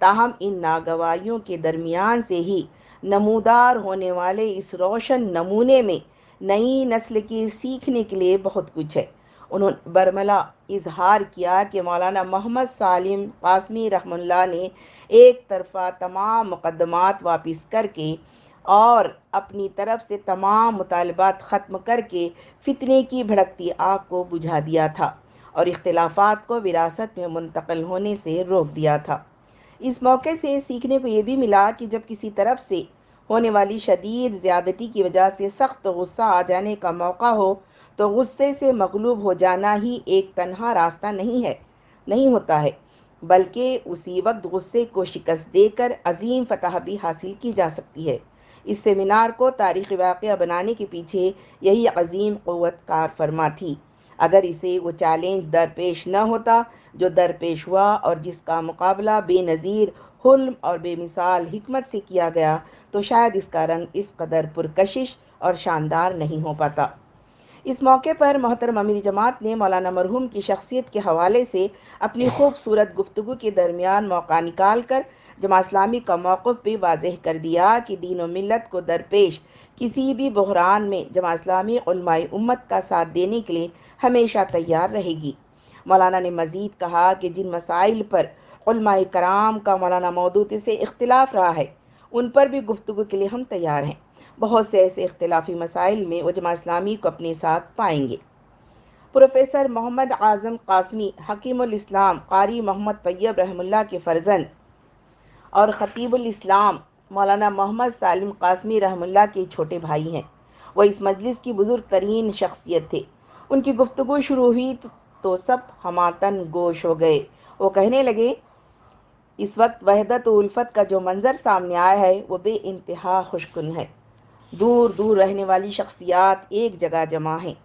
ताहम इन नागवारियों के दरमियान से ही नमूदार होने वाले इस रोशन नमूने में नई नस्ल की सीखने के लिए बहुत कुछ है उन्होंने बरमला इजहार किया कि मौलाना मोहम्मद सालिम कासमी रहमल्ला ने एक तरफा तमाम मुकदमात वापस करके और अपनी तरफ से तमाम मुतालबात ख़त्म करके फितने की भड़कती आग को बुझा दिया था और इख्तलाफात को विरासत में मुंतकल होने से रोक दिया था इस मौके से सीखने को ये भी मिला कि जब किसी तरफ से होने वाली शदीद ज़्यादती की वजह से सख्त गुस्सा आ जाने का मौका हो तो गुस्से से मकलूब हो जाना ही एक तनहा रास्ता नहीं है नहीं होता है बल्कि उसी वक्त गुस्से को शिकस्त देकर अजीम फतह भी हासिल की जा सकती है इस सेमिनार को तारीख़ वाक़ बनाने के पीछे यही अजीम क़वत कार फरमा थी अगर इसे वो चैलेंज दरपेश न होता जो दरपेश हुआ और जिसका मुकाबला बेनज़ीर हुल्म और बेमिसाल हमत से किया गया तो शायद इसका रंग इस कदर पुरकशिश और शानदार नहीं हो पाता इस मौके पर मोहतरम अमीर जमात ने मौलाना मरहूम की शख्सियत के हवाले से अपनी खूबसूरत गुफ्तु के दरमियान मौका निकाल कर जमा इस्लामी का मौक़ भी वाजह कर दिया कि दीन व मिलत को दरपेश किसी भी बहरान में जमा इस्लामी उम्मत का साथ देने के लिए हमेशा तैयार रहेगी मौलाना ने मज़ीद कहा कि जिन मसाइल पर कराम का मौलाना मौदूद से इख्तलाफ रहा है उन पर भी गुफ्तु के लिए हम तैयार हैं बहुत से ऐसे इख्तलाफी मसाइल में वह जमा इस्लामी को अपने साथ पाएंगे प्रोफेसर मोहम्मद आज़म कासमी हकीम कारी मोहम्मद तैयब रहमुल्ला के फ़र्जन और ख़तीबुलस्लाम मौलाना मोहम्मद सालिम कासमी रहमुल्ला के छोटे भाई हैं वह इस मजलिस की बुज़ुर्ग तरीन शख्सियत थे उनकी गुफ्तु शुरू हुई तो, तो सब हमातन गोश हो गए वो कहने लगे इस वक्त वहदत उल्फत का जो मंज़र सामने आया है वो बे इंतहा खुशकुन है दूर दूर रहने वाली शख्सियात एक जगह जमा हैं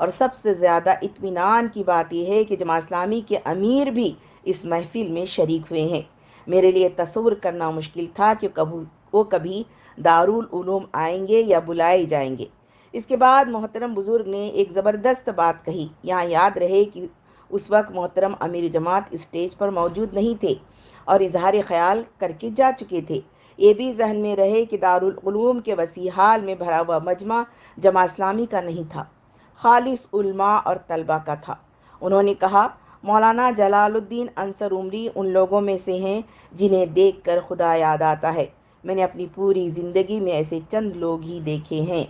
और सबसे ज़्यादा इतमान की बात यह है कि जमा इस्लामी के अमीर भी इस महफिल में शरीक हुए हैं मेरे लिए तस्वर करना मुश्किल था कि कभी वो कभी दारुल उलूम आएंगे या बुलाए जाएंगे इसके बाद मोहतरम बुज़ुर्ग ने एक ज़बरदस्त बात कही यहाँ याद रहे कि उस वक्त मोहतरम अमीर जमात स्टेज पर मौजूद नहीं थे और इजहार ख्याल करके जा चुके थे ये भी जहन में रहे कि दारूम के वसीहाल में भरा हुआ मजमा जमा इस्लामी का नहीं था खालिस उल्मा और तलबा का था उन्होंने कहा मौलाना जलालुद्दीन अंसर उमरी उन लोगों में से हैं जिन्हें देख कर खुदा याद आता है मैंने अपनी पूरी ज़िंदगी में ऐसे चंद लोग ही देखे हैं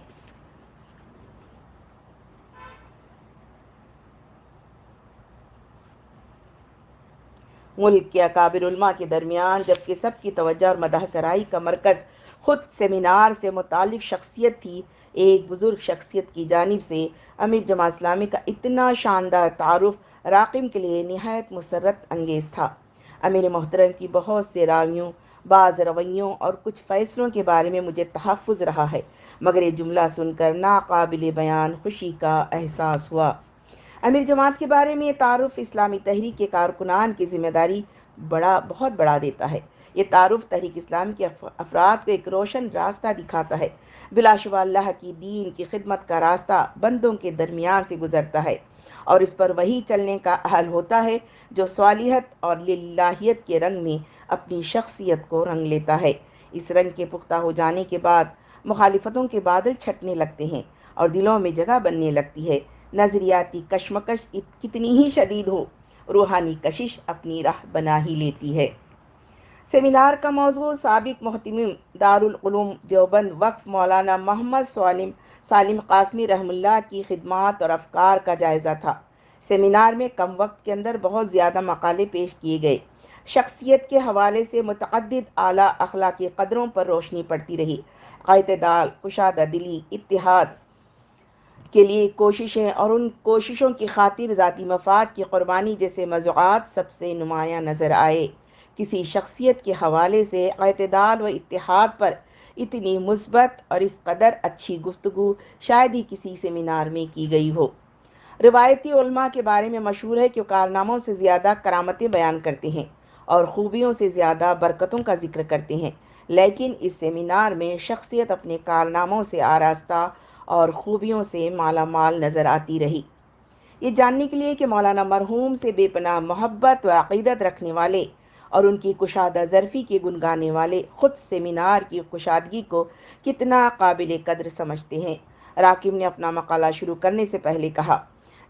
मुल्क के अकाबिरमा के दरमियान जबकि सबकी तवज्जो और मदहसराई का मरकज़ ख़ुद सेमिनार से मुतल शख्सियत थी एक बुज़ुर्ग शख्सियत की जानब से अमीर जमा इस्लामी का इतना शानदार तारफ़ राकिम के लिए नहायत मसरत अंगेज़ था अमीर मोहतरम की बहुत से रावियों बाज़ रवैयों और कुछ फ़ैसलों के बारे में मुझे तहफ़ रहा है मगर ये जुमला सुनकर नाकबिल बयान खुशी का एहसास हुआ अमीर जमात के बारे में ये तारफ़ इस्लामी तहरीक के कारकुनान की ज़िम्मेदारी बड़ा बहुत बड़ा देता है ये तारफ़ तहरीक इस्लाम के अफराद को एक रोशन रास्ता दिखाता है बिलाशवाल्लाह की दीन की खिदमत का रास्ता बंदों के दरमियान से गुजरता है और इस पर वही चलने का अहल होता है जो सवालियत और लाहीत के रंग में अपनी शख्सियत को रंग लेता है इस रंग के पुख्ता हो जाने के बाद मुखालफतों के बादल छटने लगते हैं और दिलों में जगह बनने लगती है नज़रियाती कशमकश कितनी ही शदीद हो रूहानी कशिश अपनी राह बना ही लेती है सेमिनार का मौजू सबक महतम दारूम देवबंद वक्फ मौलाना मोहम्मद सालिम सालिम कासमी रहमुल्ला की खिदमत और अफकार का जायज़ा था सेमिनार में कम वक्त के अंदर बहुत ज़्यादा मकाले पेश किए गए शख्सियत के हवाले से मतद अली के कदरों पर रोशनी पड़ती रही अतदाल कुशादा दिली इतिहाद के लिए कोशिशें और उन कोशिशों की खातिर ज़ाती मफाद की क़ुरबानी जैसे मजूआत सबसे नुमाया नज़र आए किसी शख्सियत के हवाले से अतदाल व इतिहाद पर इतनी मुस्बत और इस कदर अच्छी गुफ्तु शायद ही किसी सेमिनार में की गई हो रिवायती के बारे में मशहूर है कि कारनामों से ज़्यादा करामतें बयान करते हैं और ख़ूबियों से ज़्यादा बरकतों का जिक्र करते हैं लेकिन इस सेमिनार में शख्सियत अपने कारनामों से आरास्ता और ख़ूबियों से माला माल नज़र आती रही ये जानने के लिए कि मौलाना मरहूम से बेपनाह मोहब्बत व अक़ीदत रखने वाले और उनकी कुशादा ज़रफ़ी के गुनगाने वाले ख़ुद सेमिनार की कुशादगी को कितना काबिल कदर समझते हैं राकिब ने अपना मकाला शुरू करने से पहले कहा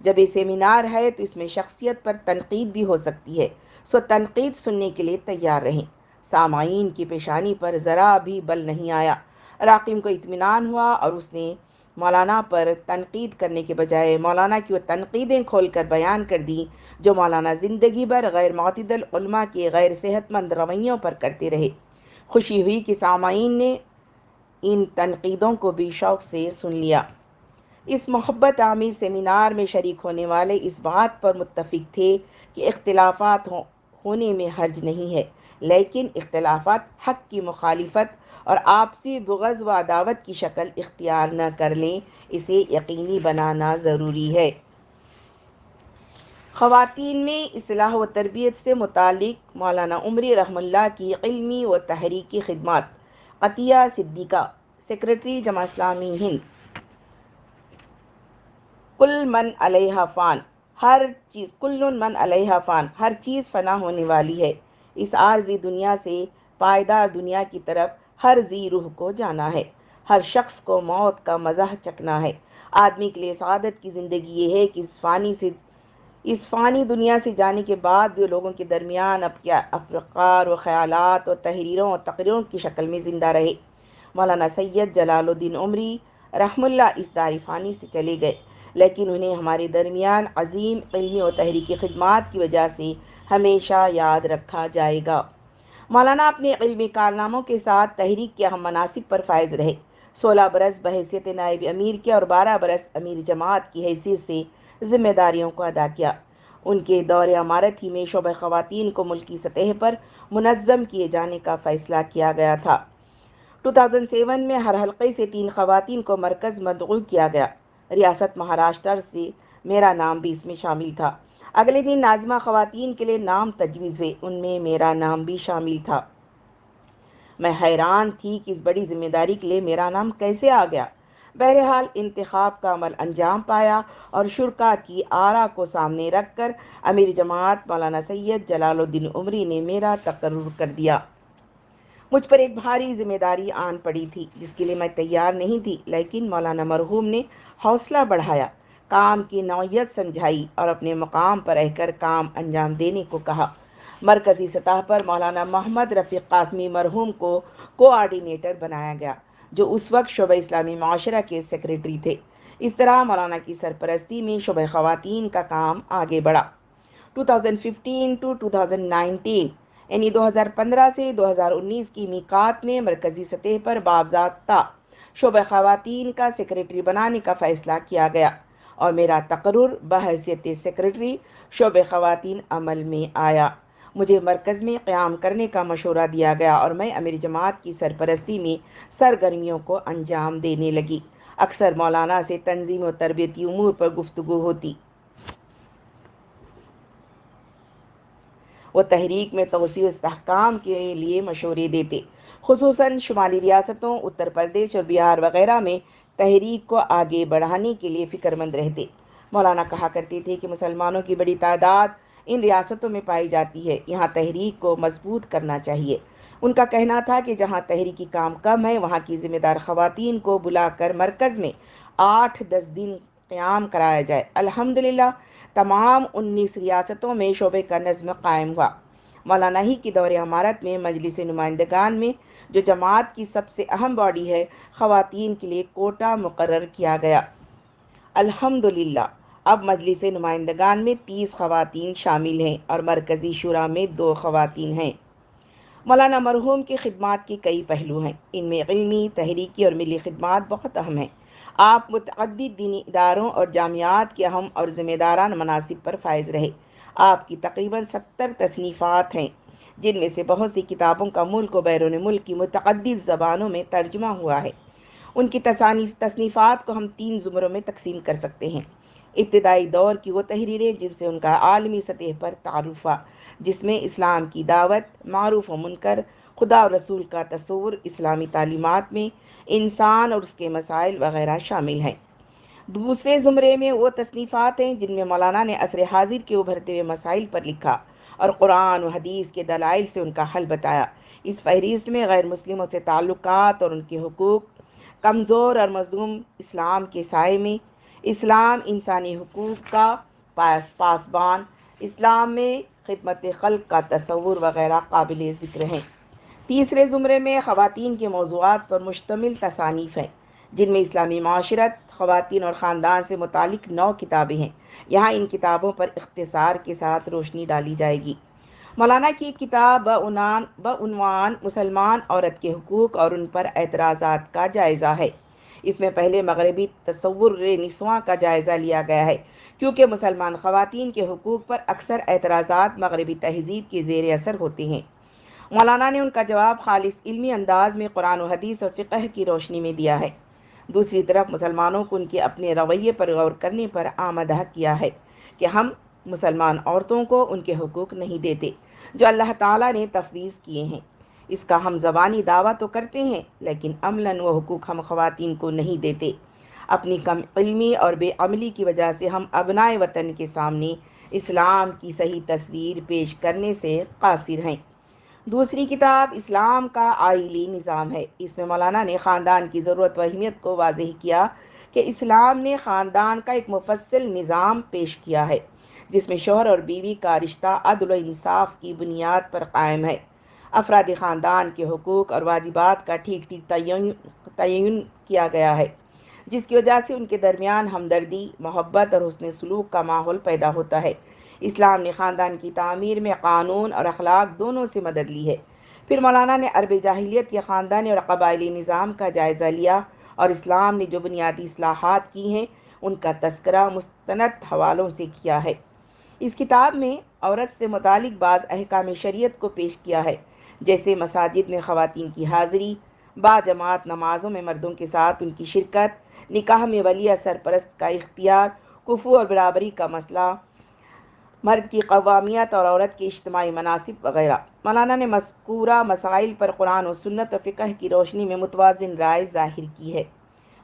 जब ये सेमिनार है तो इसमें शख्सियत पर तनकीद भी हो सकती है सो तनकीद सुनने के लिए तैयार रहें सामाइन की पेशानी पर ज़रा भी बल नहीं आया राकिम को इतमान हुआ और उसने मौलाना पर तनकीद करने के बजाय मौलाना की वो तनकीदें खोल कर बयान कर दी जो मौलाना ज़िंदगी भर गैर मतदलमा के गैर सेहतमंद रवैयों पर करते रहे खुशी हुई कि सामाइन ने इन तनकीदों को भी शौक़ से सुन लिया इस मोहब्बत आमिर सेमिनार में शरीक होने वाले इस बात पर मुतफिक थे कि इख्तलाफात हो, होने में हर्ज नहीं है लेकिन इख्लाफा हक की मुखालफत और आपसी बुगज़ व अदावत की शक्ल इख्तियार न कर लें इसे यकीनी बनाना ज़रूरी है खातन में असलाह व तरबियत से मुतक मौलाना उमरी रहमल्ला की इलमी व तहरीकी खदमत अतिया सिद्दीका सेक्रेटरी इस्लामी हिंद कुल मन अलहा फ़ान हर चीज़ कुल मन अलहफ़ान फ़ान हर चीज़ फना होने वाली है इस आर्जी दुनिया से पायदार दुनिया की तरफ हर जी रूह को जाना है हर शख्स को मौत का मज़ा चकना है आदमी के लिए सदत की ज़िंदगी ये है कि इस फानी से इस फ़ानी दुनिया से जाने के बाद भी लोगों के दरमियान अब क्या अफ्रकार व ख़्याल और तहरीरों और तकरीरों की शक्ल में ज़िंदा रहे मौलाना सैयद जलालुद्दीन उमरी रहमुल्ला इस दारिफानी से चले गए लेकिन उन्हें हमारे दरमियान अजीम इलमी और तहरीकी खदमात की वजह से हमेशा याद रखा जाएगा मौलाना अपने इलमी कारनामों के साथ तहरीक के अहम मनासिब पर फायज रहे सोलह बरस बहसीत नायब अमीर के और बारह बरस अमीर जमात की हैसियत से जिम्मेदारियों को अदा किया उनके दौरे अमारत ही में शोब ख़वान को मुल्की सतह पर मुनज़म किए जाने का फ़ैसला किया गया था 2007 में हर हल्के से तीन खवतिन को मरकज़ मदगू किया गया रियासत महाराष्ट्र से मेरा नाम भी इसमें शामिल था अगले दिन नाजमा खवतिन के लिए नाम तजवीज़ हुए उनमें मेरा नाम भी शामिल था मैं हैरान थी कि इस बड़ी जिम्मेदारी के लिए मेरा नाम कैसे आ गया बहरहाल इंतखब का अमल अंजाम पाया और शुरा की आरा को सामने रख कर अमीर जमात मौलाना सैयद जलालुद्दीन उमरी ने मेरा तकर्र कर दिया मुझ पर एक भारी जिम्मेदारी आन पड़ी थी जिसके लिए मैं तैयार नहीं थी लेकिन मौलाना मरहूम ने हौसला बढ़ाया काम की नौयत समझाई और अपने मकाम पर रहकर काम अंजाम देने को कहा मरकज़ी सतह पर मौलाना मोहम्मद रफ़ी कासमी मरहूम को कोऑर्डिनेटर बनाया गया जो उस वक्त शुब इस्लामी माशरा के सेक्रेटरी थे इस तरह मौलाना की सरपरस्ती में शुब ख़वातीन का काम आगे बढ़ा 2015 टू 2019 यानी 2015 से 2019 की मीकात में मरकज़ी सतह पर बाबजात शोब शुब का सेक्रेटरी बनाने का फ़ैसला किया गया और मेरा तकर बहसीत सेक्रेटरी शुब ख़वातीन अमल में आया मुझे मरकज़ में क़्याम करने का मशूरा दिया गया और मैं अमीर जमात की सरपरस्ती में सरगर्मियों को अंजाम देने लगी अक्सर मौलाना से तंजीम और तरबती उमूर पर गुफ्तु होती वो तहरीक में तोसी इसकाम के लिए मशूरे देते खूस शुमाली रियासतों उत्तर प्रदेश और बिहार वगैरह में तहरीक को आगे बढ़ाने के लिए फ़िक्रमंद रहते मौलाना कहा करते थे कि मुसलमानों की बड़ी तादाद इन रियासतों में पाई जाती है यहाँ तहरीक को मजबूत करना चाहिए उनका कहना था कि जहाँ तहरीकी काम कम है वहाँ की ज़िम्मेदार खुतिन को बुलाकर मरकज़ में आठ दस दिन क़्याम कराया जाए अल्हम्दुलिल्लाह तमाम उन्नीस रियासतों में शोबे का नज़म कायम हुआ मौलाना ही की दौरे अमारत में मजलिस नुमाइंदगान में जो जमात की सबसे अहम बॉडी है खुवान के लिए कोटा मुकर किया गया अल्हम्दुलिल्लाह अब मजलिस नुमाइंदगान में तीस खवातीन शामिल हैं और मरकज़ी शुरा में दो खवातीन हैं मौलाना मरहूम की खिदमत के कई पहलू हैं इनमें इलमी तहरीकी और मिली खिदमत बहुत अहम हैं आप मुतद दीनी इदारों और जामियात के अहम और ज़िम्मेदारान मनासिब पर फायज़ रहे आपकी तकरीबन सत्तर तसनीफ़ात हैं जिनमें से बहुत सी किताबों का मुल्क व बैरून मुल्क की मुतद ज़बानों में तर्जमा हुआ है उनकी तसानी तसनीफ़ात को हम तीन ज़ुमरों में तकसीम कर सकते हैं इब्तदाई दौर की वो तहरीरें जिनसे उनका आलमी सतह पर तारुफा जिसमें इस्लाम की दावत मरूफ व मुनकर खुदा और रसूल का तसूर इस्लामी तालीमत में इंसान और उसके मसाइल वगैरह शामिल हैं दूसरे ज़ुमरे में वो तसनीफ़ात हैं जिनमें मौलाना ने असर हाजिर के उभरते हुए मसाइल पर लिखा और कुरान और हदीस के दलाइल से उनका हल बताया इस फहरिस्त में गैर मुस्लिमों से ताल्लुकात और उनके हकूक़ कमज़ोर और मजलूम इस्लाम के साय में इस्लाम इंसानी हकूक़ का पास पासबान इस्लाम में खदमत खल का तस्वूर वगैरह काबिल ज़िक्र हैं तीसरे ज़ुमरे में ख़वान के मौजूद पर मुश्तमिल तसानीफ़ हैं जिनमें इस्लामी माशरत ख़वान और ख़ानदान से मुतक नौ किताबें हैं यहाँ इन किताबों पर इख्तसार के साथ रोशनी डाली जाएगी मौलाना की किताब बनान बनवान मुसलमान औरत के हकूक़ और उन पर एतराज़ा का जायज़ा है इसमें पहले मगरबी तस्वुर निस्वा का जायज़ा लिया गया है क्योंकि मुसलमान खुतिन के हकूक़ पर अक्सर एतराज़ात मगरबी तहजीब के जेर असर होते हैं मौलाना ने उनका जवाब खालिस इलमी अंदाज में कुरान हदीस और फ़िकह की रोशनी में दिया है दूसरी तरफ मुसलमानों को उनके अपने रवैये पर गौर करने पर आमदा किया है कि हम मुसलमान औरतों को उनके हकूक़ नहीं देते जो अल्लाह ताला ने तफवीज़ किए हैं इसका हम जबानी दावा तो करते हैं लेकिन अमला व हकूक़ हम ख़वान को नहीं देते अपनी कम इलमी और बेअमली की वजह से हम अबनाए वतन के सामने इस्लाम की सही तस्वीर पेश करने से कासिर हैं दूसरी किताब इस्लाम का आयली निज़ाम है इसमें मौलाना ने ख़ानदान की ज़रूरत व अहमियत को वाज किया कि इस्लाम ने ख़ानदान का एक मुफसल निज़ाम पेश किया है जिसमें शोहर और बीवी का रिश्ता अदल इंसाफ की बुनियाद पर कायम है अफराद ख़ानदान के हकूक़ और वाजिबात का ठीक ठीक तयन किया गया है जिसकी वजह से उनके दरमियान हमदर्दी मोहब्बत और हसन सलूक का माहौल पैदा होता है इस्लाम ने ख़ानदान की तमीर में कानून और अखलाक दोनों से मदद ली है फिर मौलाना ने अरब जाहलीत के ख़ानदानी और कबायली निज़ाम का जायज़ा लिया और इस्लाम ने जो बुनियादी असलाहत की हैं उनका तस्करा मुस्त हवालों से किया है इस किताब में औरत से मुतल बाज़ अहकाम शरीत को पेश किया है जैसे मसाजिद में ख़वान की हाज़िरी बाजमात नमाज़ों में मर्दों के साथ उनकी शिरकत निकाह में वलिया सरपरस्त का इख्तियार कुफू और बराबरी का मसला मर्द की कवामियत और औरत के इज्तमी मनासिब वगैरह मौलाना ने मस्कूरा मसाइल पर कुरान और सुन्नत और फ़िकह की रोशनी में मुतवाजन राय जाहिर की है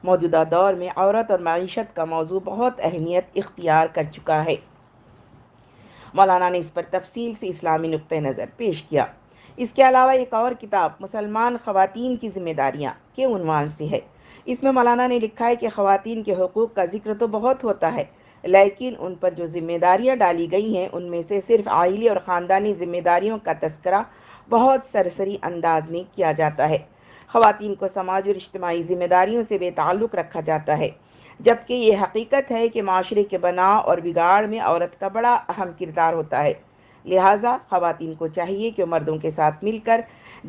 मौजूदा दौर में औरत और मीशत का मौजू बहुत अहमियत इख्तियार कर चुका है मौलाना ने इस पर तफसील से इस्लामी नुक़ नज़र पेश किया इसके अलावा एक और किताब मुसलमान खवतिन की ज़िम्मेदारियाँ के उनवान से है इसमें मौलाना ने लिखा है कि ख़वान के हकूक़ का जिक्र तो बहुत होता है लेकिन उन पर जो ज़िम्मेदारियाँ डाली गई हैं उनमें से सिर्फ आइली और ख़ानदानी ज़िम्मेदारियों का तस्करा बहुत सरसरी अंदाज में किया जाता है ख़वान को समाज और इज्तमाही ज़िम्मेदारियों से बेताल्लुक़ रखा जाता है जबकि ये हकीकत है कि माशरे के बनाव और बिगाड़ में औरत का बड़ा अहम किरदार होता है लिहाजा ख़वान को चाहिए कि मर्दों के साथ मिलकर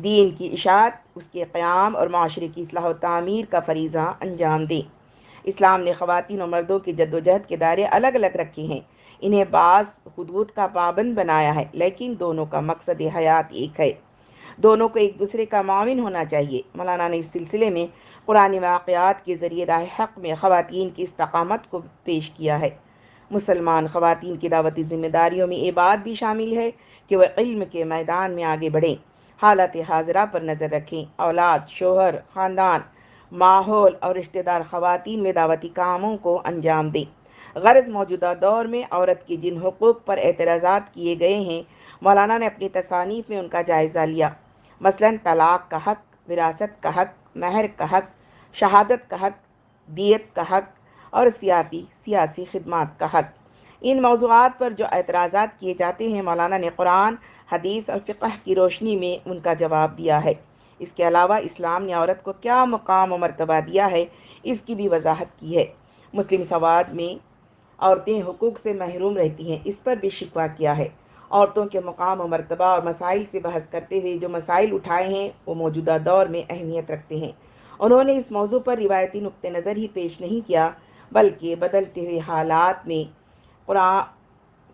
दीन की इशात उसके क़्याम और माशरे की असलाह तमीर का फरीज़ा अंजाम दें इस्लाम ने खातिन और मर्दों की जद्दोजहद के दायरे अलग अलग रखे हैं इन्हें बाज़ हदूद का पाबंद बनाया है लेकिन दोनों का मकसद हयात एक है दोनों को एक दूसरे का माविन होना चाहिए मौलाना ने इस सिलसिले में पुरानी वाक़ात के ज़रिए राय हक़ में खुतिन की इस्तकामत को पेश किया है मुसलमान ख़वातीन की दावती ज़िम्मेदारियों में ये बात भी शामिल है कि वह इल्म के मैदान में आगे बढ़ें हालत हाजरा पर नज़र रखें औलाद शोहर ख़ानदान माहौल और रिश्तेदार ख़वातीन में दावती कामों को अंजाम दें गरज़ मौजूदा दौर में औरत के जिन हकूक़ पर एतराज़ा किए गए हैं मौलाना ने अपनी तसानीफ में उनका जायज़ा लिया मसलन तलाक़ का हक विरासत का हक महर का हक शहादत का हक दियत का हक और सियाती सियासी खदमात का हक इन मौजूद पर जो एतराज़ा किए जाते हैं मौलाना ने कुरान हदीस और फ़िकह की रोशनी में उनका जवाब दिया है इसके अलावा इस्लाम ने औरत को क्या मकाम और मरतबा दिया है इसकी भी वजाहत की है मुस्लिम समाज में औरतें हकूक़ से महरूम रहती हैं इस पर भी शिकवा किया है औरतों के मकाम और मरतबा और मसाइल से बहस करते हुए जो मसाइल उठाए हैं वो मौजूदा दौर में अहमियत रखते हैं उन्होंने इस मौजू पर रिवायती नुक़ नज़र ही पेश नहीं किया बल्कि बदलते हुए हालात में कुरा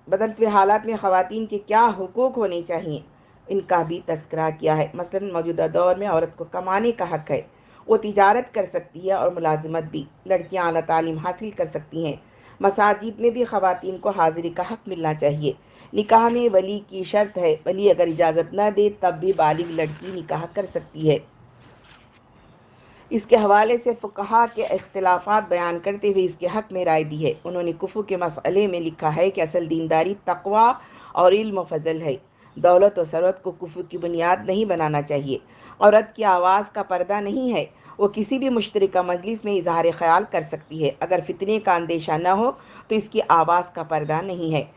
बदलते हुए हालात में ख़वान के क्या हकूक़ होने चाहिए इनका भी तस्करा किया है मसलन मौजूदा दौर में औरत को कमाने का हक है वो तजारत कर सकती है और मुलाजमत भी लड़कियाँ अली तालीम हासिल कर सकती हैं मसाजिद में भी ख़वान को हाजिरी का हक मिलना चाहिए निकाह में वली की शर्त है वली अगर इजाज़त न दे तब भी बालिग लड़की निकाह कर सकती है इसके हवाले से फ़ुकहा के अख्तिलाफ़ बयान करते हुए इसके हक़ में राय दी है उन्होंने कुफू के मसले में लिखा है कि असल दीनदारी तकवा और इल्म फजल है दौलत और सरवत को कुफू की बुनियाद नहीं बनाना चाहिए औरत की आवाज़ का पर्दा नहीं है वो किसी भी मुश्तर मजलिस में इजहार ख्याल कर सकती है अगर फितने का अंदेशा न हो तो इसकी आवाज़ का पर्दा नहीं है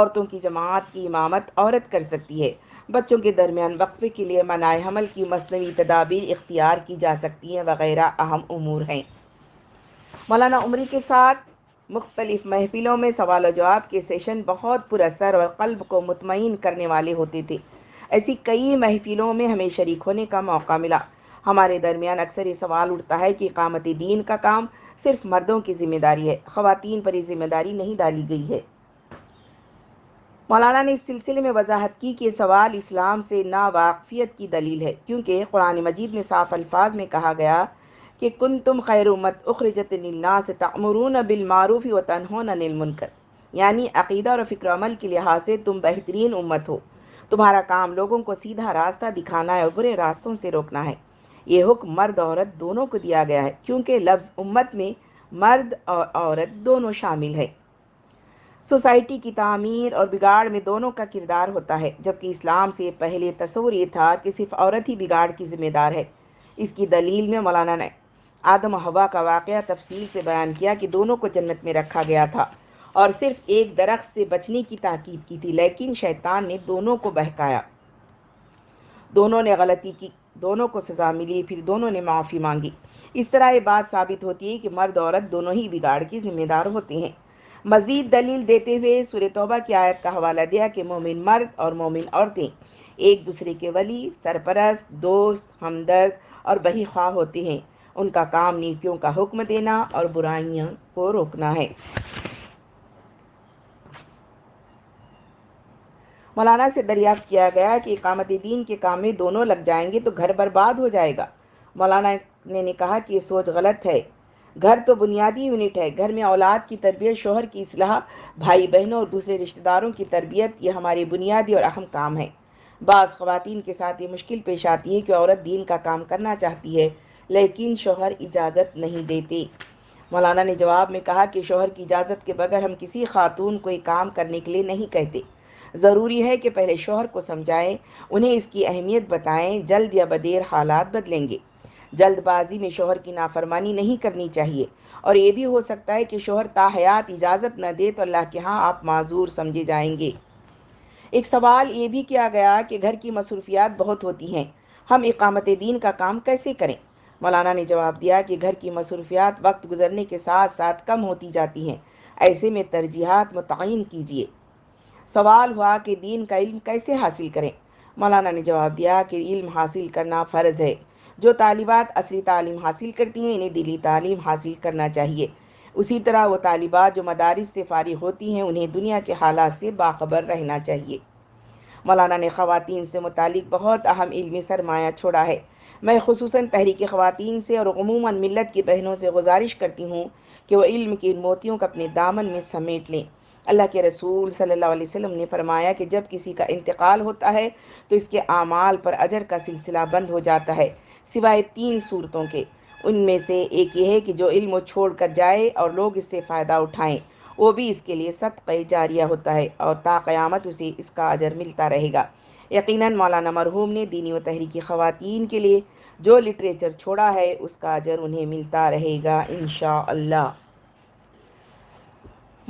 औरतों की जमात की इमामत औरत कर सकती है बच्चों के दरमियान वक्फे के लिए मनाए हमल की मसनवी तदाबीर इख्तियार की जा सकती हैं वगैरह अहम अमूर हैं मौलाना उमरी के साथ मुख्तलिफ़ महफिलों में सवाल जवाब के सेशन बहुत पुरसर और कल्ब को मुतमिन करने वाले होते थे ऐसी कई महफिलों में हमें शरीक होने का मौका मिला हमारे दरमियान अक्सर ये सवाल उठता है कि इकामत दीन का काम सिर्फ मर्दों की जिम्मेदारी है ख़वातीन पर ये जिम्मेदारी नहीं डाली गई है मौलाना ने इस सिलसिले में वजाहत की कि सवाल इस्लाम से नावाकफियत की दलील है क्योंकि कुरान मजीद में साफ अल्फाज में कहा गया कि कुन तुम खैर उमत उखरजत से तमरून बिलमारूफ़ी वतन हो निलमुनकर यानी अकीदा और फ़िक्र अमल के लिहाज से तुम बेहतरीन उम्मत हो तुम्हारा काम लोगों को सीधा रास्ता दिखाना है और बुरे रास्तों से रोकना है ये हुक्म मर्द औरत दोनों को दिया गया है क्योंकि लफ्ज़ उम्मत में मर्द और औरत दोनों शामिल है सोसाइटी की तामीर और बिगाड़ में दोनों का किरदार होता है जबकि इस्लाम से पहले तस्वर ये था कि सिर्फ औरत ही बिगाड़ की जिम्मेदार है इसकी दलील में मौलाना ने आदम हवा का वाक़ तफसील से बयान किया कि दोनों को जन्नत में रखा गया था और सिर्फ एक दरख्त से बचने की ताकीद की थी लेकिन शैतान ने दोनों को बहकाया दोनों ने गलती की दोनों को सज़ा मिली फिर दोनों ने माफ़ी मांगी इस तरह ये बात साबित होती है कि मर्द औरत दोनों ही बिगाड़ की जिम्मेदार होते हैं मजीद दलील देते हुए सूर्य तोबा की आयत का हवाला दिया कि मोमिन मर्द और मोमिन औरतें एक दूसरे के वली सरपरस्त दोस्त हमदर्द और बही ख्वाह होते हैं उनका काम नीतियों का हुक्म देना और बुराइयों को रोकना है मौलाना से दरियाफ्त किया गया कि इकामत दीन के काम में दोनों लग जाएंगे तो घर बर्बाद हो जाएगा मौलाना ने, ने कहा कि ये सोच गलत है घर तो बुनियादी यूनिट है घर में औलाद की तरबियत शोहर की असलाह भाई बहनों और दूसरे रिश्तेदारों की तरबियत ये हमारे बुनियादी और अहम काम है बाज़ ख़वान के साथ ये मुश्किल पेश आती है कि औरत दीन का काम करना चाहती है लेकिन शोहर इजाज़त नहीं देते मौलाना ने जवाब में कहा कि शोहर की इजाज़त के बगैर हम किसी खातून को काम करने के लिए नहीं कहते ज़रूरी है कि पहले शोहर को समझाएं उन्हें इसकी अहमियत बताएं जल्द या बदेर हालात बदलेंगे जल्दबाजी में शोहर की नाफरमानी नहीं करनी चाहिए और ये भी हो सकता है कि शोहर ताहयात इजाज़त न दे तो अल्लाह के यहाँ आप माजूर समझे जाएंगे एक सवाल ये भी किया गया कि घर की मसरूफियात बहुत होती हैं हम इकामत दीन का काम कैसे करें मौलाना ने जवाब दिया कि घर की मसरूफियात वक्त गुजरने के साथ साथ कम होती जाती हैं ऐसे में तरजीहत मतयन कीजिए सवाल हुआ कि दीन का इल्म कैसे हासिल करें मौलाना ने जवाब दिया कि इल्म हासिल करना फ़र्ज़ है जो तालिबात असली तालीम हासिल करती हैं इन्हें दिली तालीम हासिल करना चाहिए उसी तरह वो तालिबात जो मदारस से फारिग होती हैं उन्हें दुनिया के हालात से बाखबर रहना चाहिए मौलाना ने ख़वान से मुतक बहुत अहम इलमी सरमाया छोड़ा है मैं खसूस तहरीक ख़वान से और अमूमा मिलत की बहनों से गुजारिश करती हूँ कि वह इल्म की इन मोतियों को अपने दामन में समेट लें अल्लाह के रसूल सल्लल्लाहु अलैहि वसल्लम ने फरमाया कि जब किसी का इंतकाल होता है तो इसके आमाल पर अजर का सिलसिला बंद हो जाता है सिवाय तीन सूरतों के उनमें से एक ये है कि जो इल्म छोड़ कर जाए और लोग इससे फ़ायदा उठाएं वो भी इसके लिए कई जारिया होता है और ताक़यामत उसे इसका अजर मिलता रहेगा यकीनन मौलाना मरहूम ने दीनी व तहरीकी ख़वातीन के लिए जो लिटरेचर छोड़ा है उसका अजर उन्हें मिलता रहेगा इन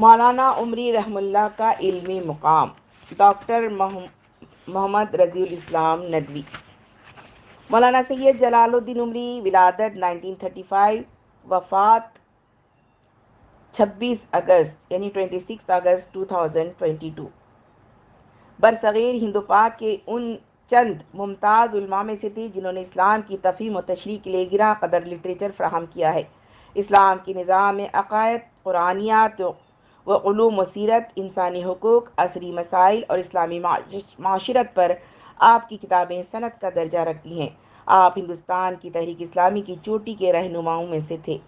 मौलाना उमरी रहमुल्ला का इल्मी मुकाम डॉक्टर मोहम्मद रजील इस्लाम नदवी मौलाना सैयद जलालुद्दीन उमरी विलादत 1935 वफात 26 अगस्त यानी 26 अगस्त 2022 बरसग़ीर हिंदो पाक के उन चंद मुमताज़ उलमा में से थी जिन्होंने इस्लाम की तफीम और तशरी के लिए गिरा कदर लिटरेचर फ्राहम किया है इस्लाम के निज़ाम में अकायद कुरानियात वलूम सीरत इंसानी हकूक़ असरी मसाइल और इस्लामी माशरत पर आपकी किताबें सनत का दर्जा रखती हैं आप हिंदुस्तान की तहरीक इस्लामी की चोटी के रहनुमाओं में से थे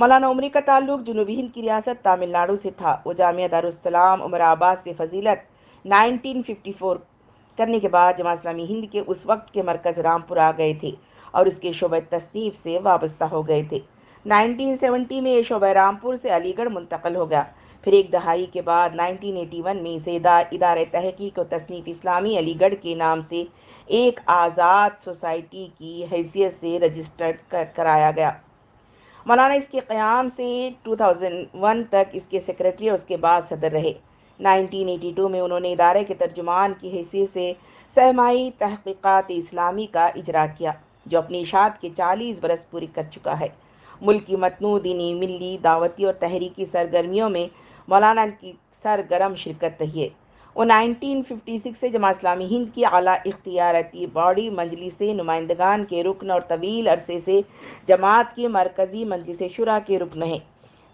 मौलाना उमरी का ताल्लुक जुनूबी हिंद की रियासत तमिलनाडु से था वो जामिया दारुसलाम उमराबाद से फजीलत 1954 करने के बाद जमा इस्लामी हिंद के उस वक्त के मरकज़ रामपुर आ गए थे और इसके शोब तसनीफ़ से वाबस्ता हो गए थे 1970 में ये शोब रामपुर से अलीगढ़ मुंतकल हो गया फिर एक दहाई के बाद 1981 में इसे इदार तहकीक और तसनीफ़ इस्लामी अलीगढ़ के नाम से एक आज़ाद सोसाइटी की हैसियत से रजिस्टर्ड कर, कराया गया मौलाना इसके क़्याम से 2001 तक इसके सेक्रेटरी और उसके बाद सदर रहे 1982 में उन्होंने इदारे के तर्जुमान की हैसियत से सहमाई तहकीक़ात इस्लामी का इजरा किया जो अपनी इशात के 40 बरस पूरी कर चुका है मुल्क की मतनू दीनी मिली दावती और तहरीकी सरगर्मियों में मौलाना की सरगर्म शिरकत रही है वो 1956 से जमा इस्लामी हिंद की अला इख्तियारती बॉडी से नुमाइंदगान के रुकन और तवील अरसे से जमात के मरकज़ी मंजलिस शुरा के रुकन हैं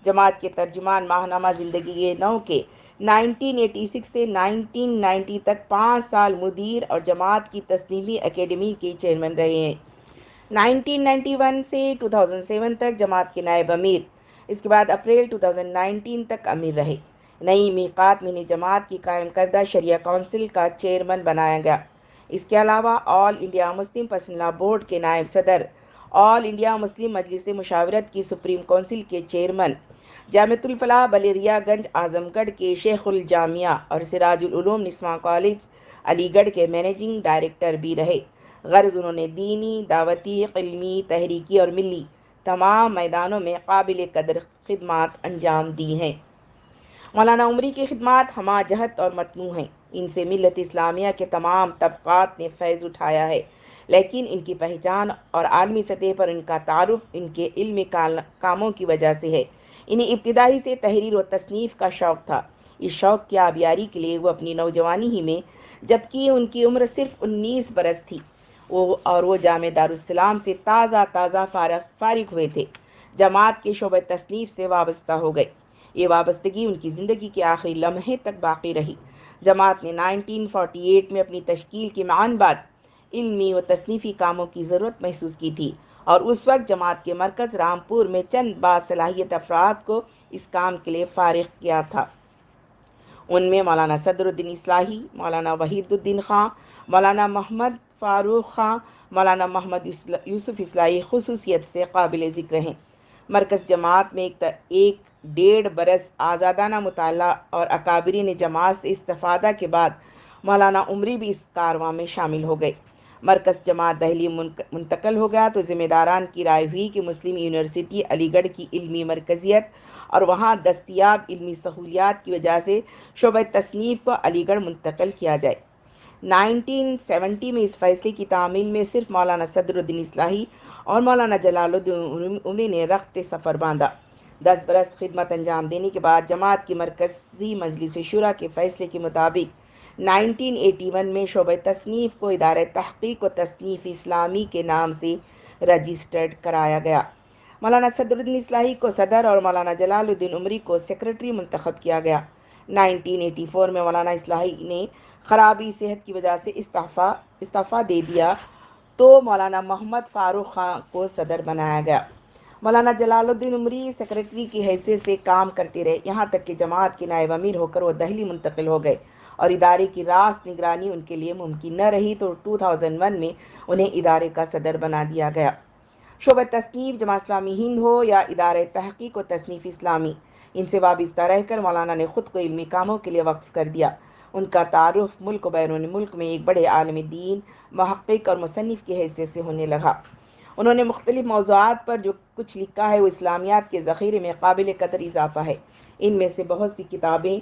जमात के तर्जुमान माहनामा ज़िंदगी नौ के 1986 से 1990 तक पाँच साल मुदीर और जमात की तस्लीमी अकेडमी के चेयरमैन रहे हैं 1991 से 2007 तक जमात के नायब अमीर इसके बाद अप्रैल 2019 तक अमीर रहे नई मीकात मिनी जमात की कायम करदा शरिया काउंसिल का चेयरमैन बनाया गया इसके अलावा All India Muslim personal law board के नायब सदर All India Muslim Majlis Mushawarat की सुप्रीम काउंसिल के चेयरमैन जामतुलफलाह बलेरियागंज आजमगढ़ के शेखुल जामिया और सिराजुलूम निस्मा कॉलेज अलीगढ़ के मैनेजिंग डायरेक्टर भी रहे गर्ज उन्होंने दीनी दावती कलमी तहरीकी और मिली तमाम मैदानों में काबिल कदर खदमात अंजाम दी हैं मौलाना उमरी की खिदमत हमा जहत और मतनू हैं इनसे मिलत इस्लामिया के तमाम तबक़ात ने फैज़ उठाया है लेकिन इनकी पहचान और आलमी सतह पर इनका तारफ इनके इल्म कामों की वजह से है इन्हें इब्तदाई से तहरीर व तसनीफ़ का शौक़ था इस शौक़ की आबियारी के लिए वो अपनी नौजवानी ही में जबकि उनकी उम्र सिर्फ उन्नीस बरस थी वो और वो जाम दारुसलाम से ताज़ा ताज़ा फारग फारिग हुए थे जमात के शोब तसनीफ़ से वाबस्ता हो गए ये वाबस्तगी उनकी ज़िंदगी के आखिरी लम्हे तक बाकी रही जमात ने 1948 में अपनी तश्कील के मान बाद इल्मी व तसनीफ़ी कामों की ज़रूरत महसूस की थी और उस वक्त जमात के मरकज़ रामपुर में चंद बासलाहियत अफराद को इस काम के लिए फारिग किया था उनमें मौलाना सदरुद्दीन इस्लाही मौलाना वहीदुद्दीन खां मौलाना मोहम्मद फ़ारूक खां मौलाना मोहम्मद यूसुफ इसलाई खसूसियत से काबिल ज़िक्र हैं मरकज़ जमात में एक, एक डेढ़ बरस आज़ादाना मताल और अकाबरीन जमात से इस्तादा के बाद मौलाना उमरी भी इस कारवा में शामिल हो गए मरकज़ जमात दहली मुंतकल हो गया तो ज़िम्मेदारान की राय हुई कि मुस्लिम यूनिवर्सिटी अलीगढ़ की इलमी मरकज़ियत और वहाँ दस्तियाब इलमी सहूलियात की वजह से शोब तसनीफ़ को अलीगढ़ मुंतकल किया जाए 1970 में इस फैसले की तामील में सिर्फ मौलाना सदरुद्दीन इसलाही और मौलाना जलालुद्दीन उमी ने रक्त सफ़र बांधा दस बरस खिदमत अंजाम देने के बाद जमात की मरकज़ी मजलिस शुरा के फैसले के मुताबिक 1981 में शोब तसनीफ़ को इदार तहकीक व तसनीफ़ इस्लामी के नाम से रजिस्टर्ड कराया गया मौलाना सदरुद्दीन इसलाही को सदर और मौलाना जलालुद्दीन उमरी को सेक्रेटरी मंतखब किया गया 1984 में मौलाना इसलाही ने ख़राबी सेहत की वजह से इस्तीफ़ा इस्तीफ़ा दे दिया तो मौलाना मोहम्मद फ़ारूक खां को सदर बनाया गया मौलाना जलालुद्दीन उमरी सेक्रेटरी की हैसियत से काम करते रहे यहाँ तक कि जमात के नायब अमीर होकर वो दहली मुंतकिल हो गए और इदारे की रास निगरानी उनके लिए मुमकिन न रही तो 2001 में उन्हें इदारे का सदर बना दिया गया शोब तसनीफ जमा इस्लामी हिंद हो या इदार तहकीक व तसनीफ इस्लामी इनसे वाबस्ता रहकर मौलाना ने ख़ुद को इल्मी कामों के लिए वक्फ कर दिया उनका तारफ़ मुल्क बैरून मुल्क में एक बड़े आलम दीन महक़ और मुसनफ़ की हैसियत से होने लगा उन्होंने मुख्तलिफ़ मौज़ात पर जो कुछ लिखा है वो इस्लामियात के ज़ख़ीरे में काबिल कदर इजाफ़ा है इनमें से बहुत सी किताबें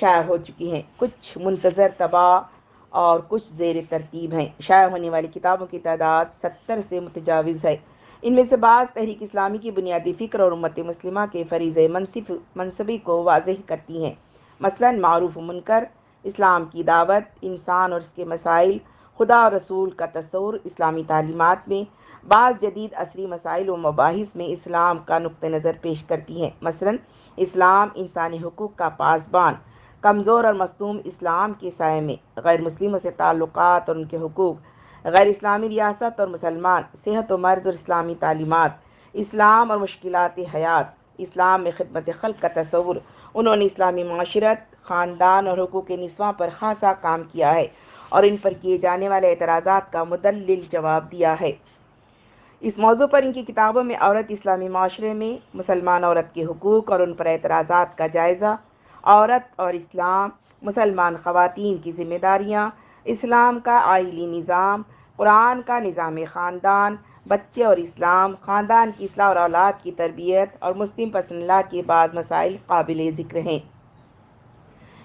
शाया हो चुकी हैं कुछ मुंतज़र तबाह और कुछ जेर तरतीब हैं शाया होने वाली किताबों की तादाद सत्तर से मुतजावज़ है इनमें से बाज़ तहरीक इस्लामी की बुनियादी फ़िक्र और उम्मत मुस्लिमा के फरीज़ मनसिफ मनसबी को वाजह करती हैं मसलन मरूफ मुनकर इस्लाम की दावत इंसान और इसके मसाइल खुदा और रसूल का तस्वर इस्लामी तालीमत में बाज़ जदीद असरी मसाइल व मबास में इस्लाम का नुक़ नज़र पेश करती हैं मसला इस्लाम इंसानी हकूक़ का पासबान कमज़ोर और मसूम इस्लाम के साय में गैर मुस्लिमों से ताल्लुक़ और उनके हकूक़ गैर इस्लामी रियासत और मुसलमान सेहत व मर्ज़ और इस्लामी तालीमत इस्लाम और मुश्किल हयात इस्लाम में खदमत खल का तस्वर उन्होंने इस्लामी माशरत ख़ानदान और हकूक़ नस्वा पर खासा काम किया है और इन पर किए जाने वाले एतराज़ा का मुदल जवाब दिया है इस मौजू पर इनकी किताबों में औरत इस्लामी माशरे में मुसलमान औरत के हकूक़ और उन पर एतराज़ा का जायज़ा औरत और इस्लाम मुसलमान खातन की ज़िम्मेदारियाँ इस्लाम का आइली निज़ाम कुरान का निज़ाम ख़ानदान बच्चे और इस्लाम ख़ानदान की असलाह और औलाद की तरबियत और मुस्लिम पसंदा के बाद मसाइल काबिल ज़िक्र हैं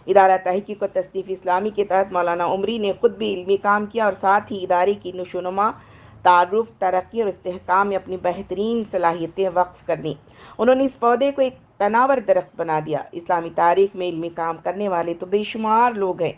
इदारा तहकीक और तसनीफ़ इस्लामी के तहत मौलाना उमरी ने ख़ुद भी इलमी काम किया और साथ ही इदारे की नशोनुमा तारफ़ तरक्की और इसकाम में अपनी बेहतरीन सलाहियतें वक्फ कर दी उन्होंने इस पौधे को एक तनावर दरख्त बना दिया इस्लामी तारीख में इलमी काम करने वाले तो बेशुमार लोग हैं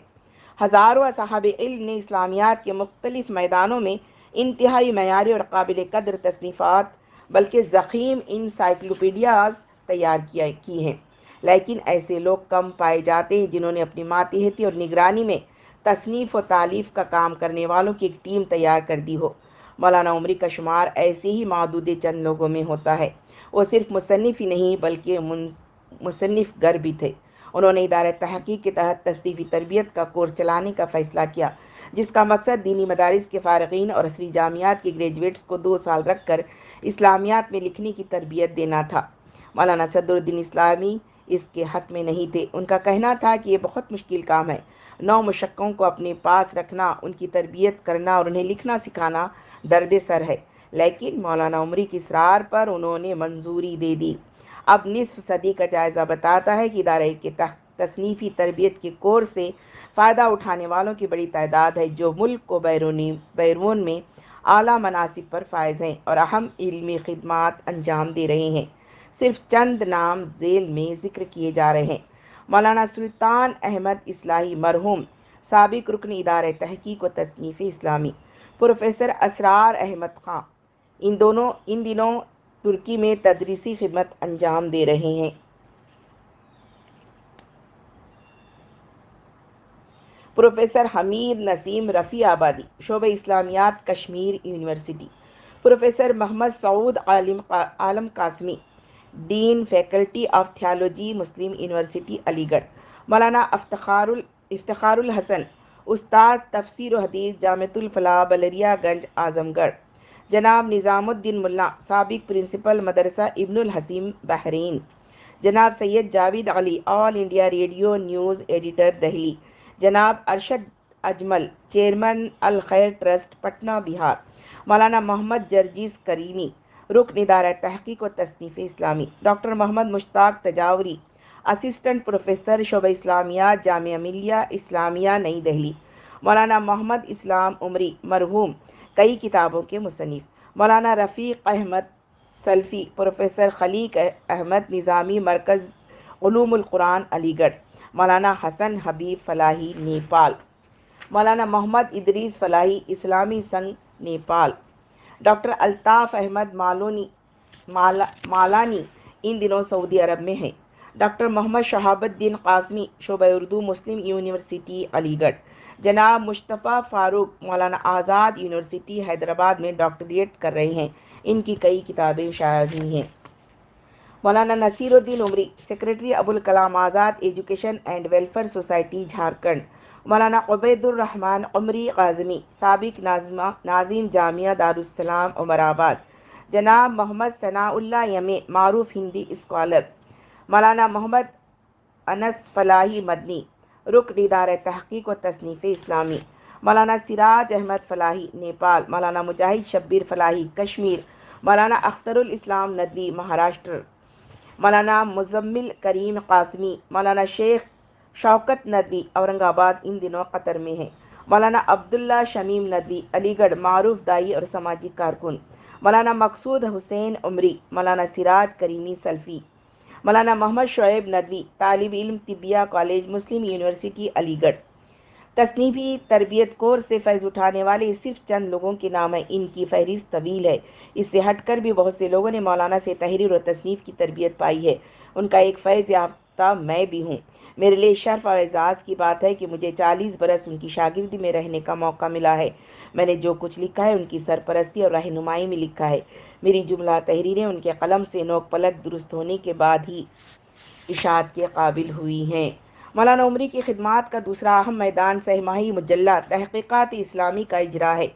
हज़ारों साहब इल ने इस्लामियात के मुख्तलिफ मैदानों में इंतहाई मैारी और काबिल कदर तसनीफ़ात बल्कि ज़ख़ीम इंसाइक्लोपीडियाज़ तैयार किया की हैं लेकिन ऐसे लोग कम पाए जाते हैं जिन्होंने अपनी मातहती और निगरानी में तसनीफ़ व तालीफ़ का काम करने वालों की एक टीम तैयार कर दी हो मौलाना उमरी का शुमार ऐसे ही महदूद चंद लोगों में होता है वो सिर्फ मुसनफ़ ही नहीं बल्कि मुसनफ़ गर भी थे उन्होंने इदार तहकीक के तहत तसनीफ़ी तरबियत का कोर्स चलाने का फ़ैसला किया जिसका मकसद दीनी मदारस के फ़ारगीन और असरी जामियात के ग्रेजुएट्स को दो साल रख कर इस्लामियात में लिखने की तरबियत देना था मौलाना सदरुद्दीन इस्लामी इसके हक में नहीं थे उनका कहना था कि ये बहुत मुश्किल काम है नौ मशक्क़ों को अपने पास रखना उनकी तरबियत करना और उन्हें लिखना सिखाना दर्द सर है लेकिन मौलाना उमरी के इसरार पर उन्होंने मंजूरी दे दी अब निसफ सदी का जायज़ा बताता है कि इदारे के तहत तसनीफ़ी तरबियत के कोर्स से फ़ायदा उठाने वालों की बड़ी तादाद है जो मुल्क को बैरूनी बैरून में आला मनासिब पर फायज हैं और अहम इलमी खदमात अंजाम दे रहे हैं सिर्फ चंद नाम जेल में जिक्र किए जा रहे हैं मौलाना सुल्तान अहमद इस्लाही मरहूम सबक रुकन इदार तहकीक व तसनीफ़ इस्लामी प्रोफेसर असरार अहमद खां इन दोनों इन दिनों तुर्की में तदरीसी खिदमत अंजाम दे रहे हैं प्रोफेसर हमीर नसीम रफ़ी आबादी शोब इस्लामियात कश्मीर यूनिवर्सिटी प्रोफेसर मोहम्मद सऊद आलम का, Alam Qasmi dean faculty of theology Muslim university Aligarh Maulana अफ्तार हसन उस्ताद तफसर हदीस जामतुलफला बलरियागंज आजमगढ़ जनाब निज़ामुद्दीन मुल्ला सबक प्रिंसिपल मदरसा इब्नुल हसीम बहरीन जनाब Syed Javed Ali All India radio news editor Delhi जनाब अरशद अजमल चेयरमैन अल खैर ट्रस्ट पटना बिहार मौलाना मोहम्मद जर्जीज करीमी रुक निदार तहकीक व तसनीफ़ इस्लामी doctor Mohammad Mushtaq Tajawari assistant professor शोब इस्लामिया जामिया मिलिया इस्लामिया नई दिल्ली मौलाना मोहम्मद इस्लाम उमरी मरहूम कई किताबों के मुसनफ़ मौलाना रफ़ीक अहमद सल्फ़ी प्रोफेसर खलीक अहमद निज़ामी मरकज़ ूमकुरान अलीगढ़ मौलाना हसन हबीब फलाही नेपाल मौलाना मोहम्मद इदरीस फलाही इस्लामी संघ नेपाल डॉक्टर अल्ताफ़ अहमद मालोनी माला मालानी इन दिनों सऊदी अरब में हैं डॉक्टर मोहम्मद शहाबुद्दीन कासमी शोब उर्दू मुस्लिम यूनिवर्सिटी अलीगढ़ जनाब मुश्तफ़ा फ़ारूक मौलाना आज़ाद यूनिवर्सिटी हैदराबाद में डॉक्टरेट कर रहे हैं इनकी कई किताबें शायद हुई हैं Maulana Nasiruddin Umri secretary Abul Kalam Azad education and welfare society Jharkhand Maulana Ubaidurrahman उमरी आज़मी सबक नाजमा नाजिम जामिया दारुसलाम उमराबाद जनाब मोहम्मद सनाउल्ला यमे मारूफ हिंदी इस्कॉलर मौलाना मोहम्मद अनस फलाही मदनी रुक दीदार तहकीक व तसनीफ़ इस्लामी मौलाना सिराज अहमद फलाही नेपाल मौलाना मुजाहिद शब्बीर फलाही कश्मीर मौलाना अख्तरुल इस्लाम नदवी महाराष्ट्र मौलाना मुजम्मिल करीम कासमी मौलाना शेख शौकत नदवी औरंगाबाद इन दिनों कतर में है मौलाना अब्दुल्ला शमीम नदवी अलीगढ़ मारूफ दाई और सामाजिक कारकुन मौलाना मकसूद हुसैन उमरी मौलाना सिराज करीमी सल्फ़ी मौलाना मोहम्मद शोएब नदवी तालब इल्म Tibbia college Muslim university Aligarh तस्नीफी तरबियत कोर से फैज़ उठाने वाले सिर्फ चंद लोगों के नाम हैं इनकी फहरिस्त तवील है इससे हटकर भी बहुत से लोगों ने मौलाना से तहरीर और तसनीफ़ की तरबियत पाई है उनका एक फ़ैज़ याफ्ता मैं भी हूँ मेरे लिए शर्फ और एजाज़ की बात है कि मुझे चालीस बरस उनकी शागिर्दी में रहने का मौका मिला है मैंने जो कुछ लिखा है उनकी सरपरस्ती और रहनुमाई में लिखा है मेरी जुमला तहरीरें उनके कलम से नोक पलक दुरुस्त होने के बाद ही इशात के काबिल हुई हैं मौलाना उमरी की खिदमत का दूसरा अहम मैदान सहमाही मुजल्ला तहकीक़ात इस्लामी का इजरा है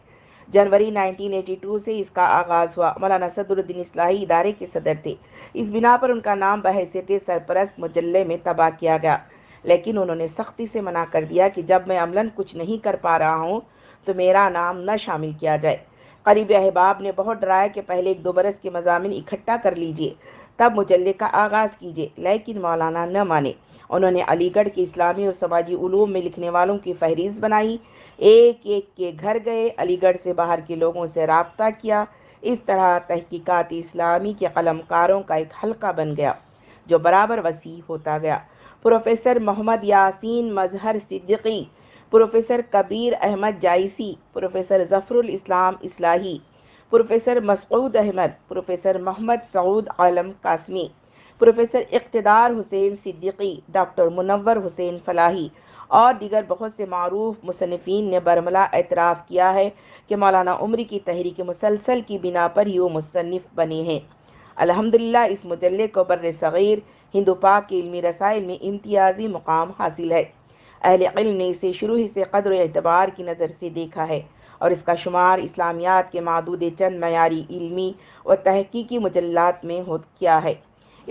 जनवरी 1982 से इसका आगाज़ हुआ मौलाना सदरुद्दीन इस्लाही इदारे के सदर थे इस बिना पर उनका नाम बहसीत सरपरस्त मुजल्ले में तबाह किया गया लेकिन उन्होंने सख्ती से मना कर दिया कि जब मैं अमलन कुछ नहीं कर पा रहा हूँ तो मेरा नाम न शामिल किया जाए करीब अहबाब ने बहुत डराया कि पहले एक दो बरस के मजामिन इकट्ठा कर लीजिए तब मुजल्ले का आगाज़ कीजिए लेकिन मौलाना न माने उन्होंने अलीगढ़ के इस्लामी और समाजी उलूम में लिखने वालों की फहरिस्त बनाई एक एक के घर गए अलीगढ़ से बाहर के लोगों से रबता किया इस तरह तहक़ीकती इस्लामी के कलमकारों का एक हलका बन गया जो बराबर वसी होता गया professor Mohammad Yasin Mazhar Siddiqui professor Kabir Ahmad Jaisi professor Zafarul Islam Islahi professor Masood Ahmad professor Mohammad Saud Alam Qasmi professor इकतदार हुसैन सिद्दीकी डॉक्टर मुनवर हुसैन फलाही और दीगर बहुत से मरूफ मुसनफिन ने बरमला एतराफ़ किया है कि मौलाना उम्र की तहरीक मुसलसल की बिना पर ही वो मुसनफ़ बने हैं अलहमदिल्ला इस मजल को बर सग़ीर हिंदू पाक के इलमी रसाइल में इम्तियाजी मुकाम हासिल है अहल इल्म ने इसे शुरू ही से कदर एतबार की नज़र से देखा है और इसका शुमार इस्लामियात के मदूद चंद मैारी इलमी व तहकीकी मजलत में हो किया है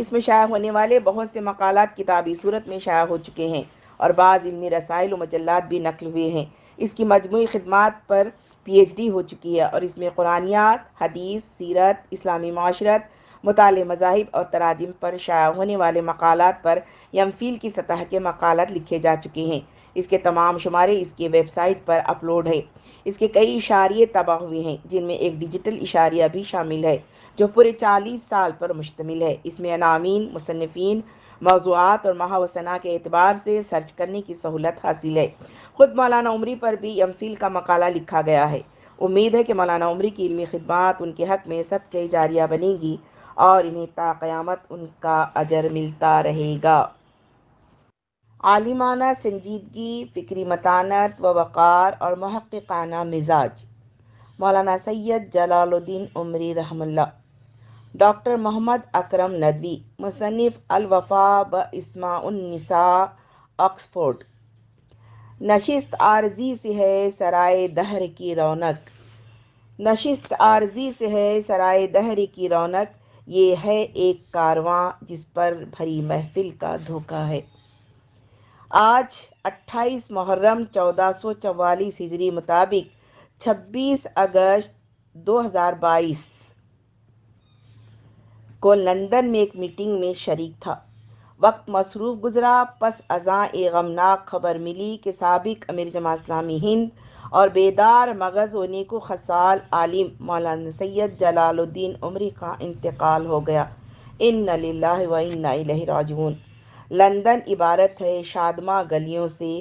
इसमें शाया होने वाले बहुत से मकालत किताबी सूरत में शाया हो चुके हैं और बाज़ इलमी रसाइल व मजल्लात भी नकल हुए हैं इसकी मजमू खदमात पर पी एच डी हो चुकी है और इसमें कुरानियात हदीस सीरत इस्लामी माशरत मताल मजाहब और तराजम पर शाया होने वाले मकालत पर यमफील की सतह के मकालत लिखे जा चुके हैं इसके तमाम शुमारे इसके वेबसाइट पर अपलोड है इसके कई इशारे तबाह हुए हैं जिनमें एक डिजिटल इशारिया भी शामिल है जो पूरे चालीस साल पर मुश्तमिल है इसमें अनामीन मुसनफिन मौजूद और महावसना के अतबार से सर्च करने की सहूलत हासिल है ख़ुद मौलाना उमरी पर भी एम का मकाला लिखा गया है उम्मीद है कि मौलाना उमरी की इलमी खदमात उनके हक़ में सद के जारिया बनेगी और इन्हें ताक़यामत उनका अजर मिलता रहेगा आलिमाना संजीदगी फ़िक्री मतानत व वक़ार और महक्काना मिजाज मौलाना सैयद जलालुद्दीन उमरी रहमल्ला डॉक्टर मोहम्मद अकरम नदवी मुसनफ़ अलवफ़ा ब इसमानिसा ऑक्सफोर्ड नशिस्त आरजी से है सराय दहर की रौनक नशिस्त आरजी से है सराय दहर की रौनक ये है एक कारवां जिस पर भरी महफिल का धोखा है आज 28 मुहर्रम 1444 हिजरी मुताबिक 26 अगस्त 2022 को लंदन में एक मीटिंग में शरीक था वक्त मसरूफ़ गुजरा पस अजा ए गमनाक खबर मिली कि सबक अमीर जमा इस्लामी हिंद और बेदार मगज़ होने को खसाल आलिम मौलाना सैयद जलालुद्दीन उमरी का इंतकाल हो गया इन नाजून लंदन इबारत है शादमा गलियों से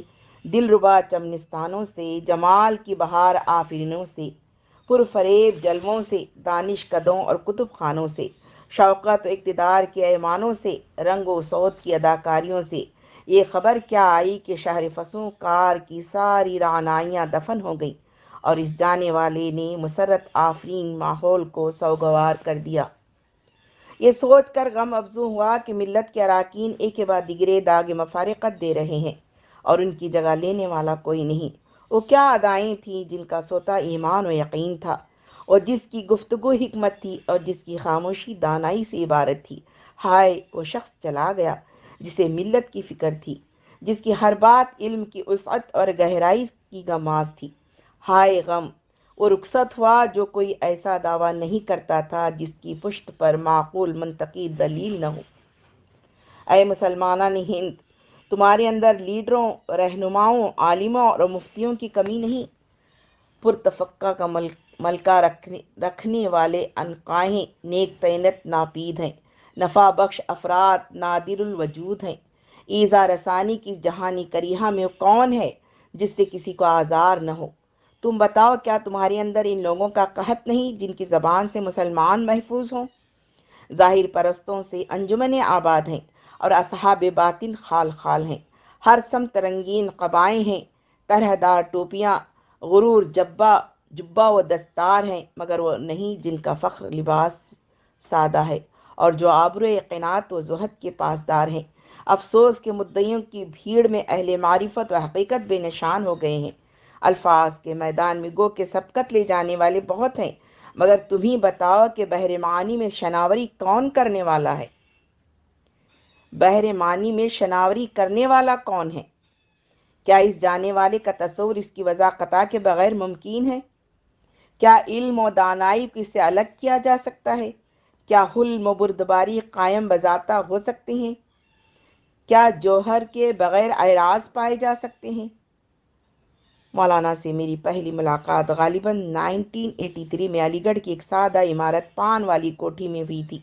दिलरुबा चमनिस्तानों से जमाल की बहार आफरीनों से पुरफरेब जलवों से दानिश कदों और कुतुब खानों से शौकत तो इकतदार के ऐमानों से रंगो सौद की अदाकारियों से ये खबर क्या आई कि शहर फसों कार की सारी रानाइयाँ दफन हो गई और इस जाने वाले ने मुसरत आफरीन माहौल को सौगवार कर दिया ये सोच कर गम अफजू हुआ कि मिलत के अरकान एक के बाद दिगरे दाग मफारकत दे रहे हैं और उनकी जगह लेने वाला कोई नहीं वो क्या अदाएँ थीं जिनका सोता ईमान व यकीन था और जिसकी गुफ्तु हमत थी और जिसकी खामोशी दानाई से इबारत थी हाय वो शख्स चला गया जिसे मिलत की फ़िक्र थी जिसकी हर बात इल्म की उसत और गहराई की गमाज थी हाय गम वो रुखसत हुआ जो कोई ऐसा दावा नहीं करता था जिसकी पुश्त पर माकूल मनतकी दलील न हो अय मुसलमाना ने हिंद तुम्हारे अंदर लीडरों रहनुमाओं आलिमों और मुफ्तियों की कमी नहीं पुरतफ़ा का मल्क मलका रखने रखने वाले अनकाहें नेक तैनत नापीद हैं नफ़ा बख्श अफराद नादिरवजूद हैं ईज़ा रसानी की जहानी करीहा में कौन है जिससे किसी को आज़ार न हो तुम बताओ क्या तुम्हारे अंदर इन लोगों का कहत नहीं जिनकी ज़बान से मुसलमान महफूज हों ज़ाहिर परस्तों से अंजुमन आबाद हैं और असहाब बातिन खाल खाल हैं हर सम तरंगीन कबाएँ हैं तरहदार टोपियाँ गुरूर जब्बा जुब्बा व दस्तार हैं मगर वह नहीं जिनका फ़ख्र लिबास सादा है और जो आबर यकीनात व जहद के पासदार हैं अफसोस के मुद्दों की भीड़ में अहल मारिफत व हकीकत बेनिशान हो गए हैं अल्फाज के मैदान में गो के सबकत ले जाने वाले बहुत हैं मगर तुम्ही बताओ कि बहरे मानी में शनावरी कौन करने वाला है बहरे मानी में शनावरी करने वाला कौन है क्या इस जाने वाले का तस्वर इसकी वजाकता के बगैर मुमकिन है क्या इल्म और दानाई इससे अलग किया जा सकता है क्या हुल्म बुरदबारी कायम बजाता हो सकते हैं क्या जौहर के बग़ैर एराज पाए जा सकते हैं मौलाना से मेरी पहली मुलाकात गालिबा 1983 में अलीगढ़ की एक सादा इमारत पान वाली कोठी में हुई थी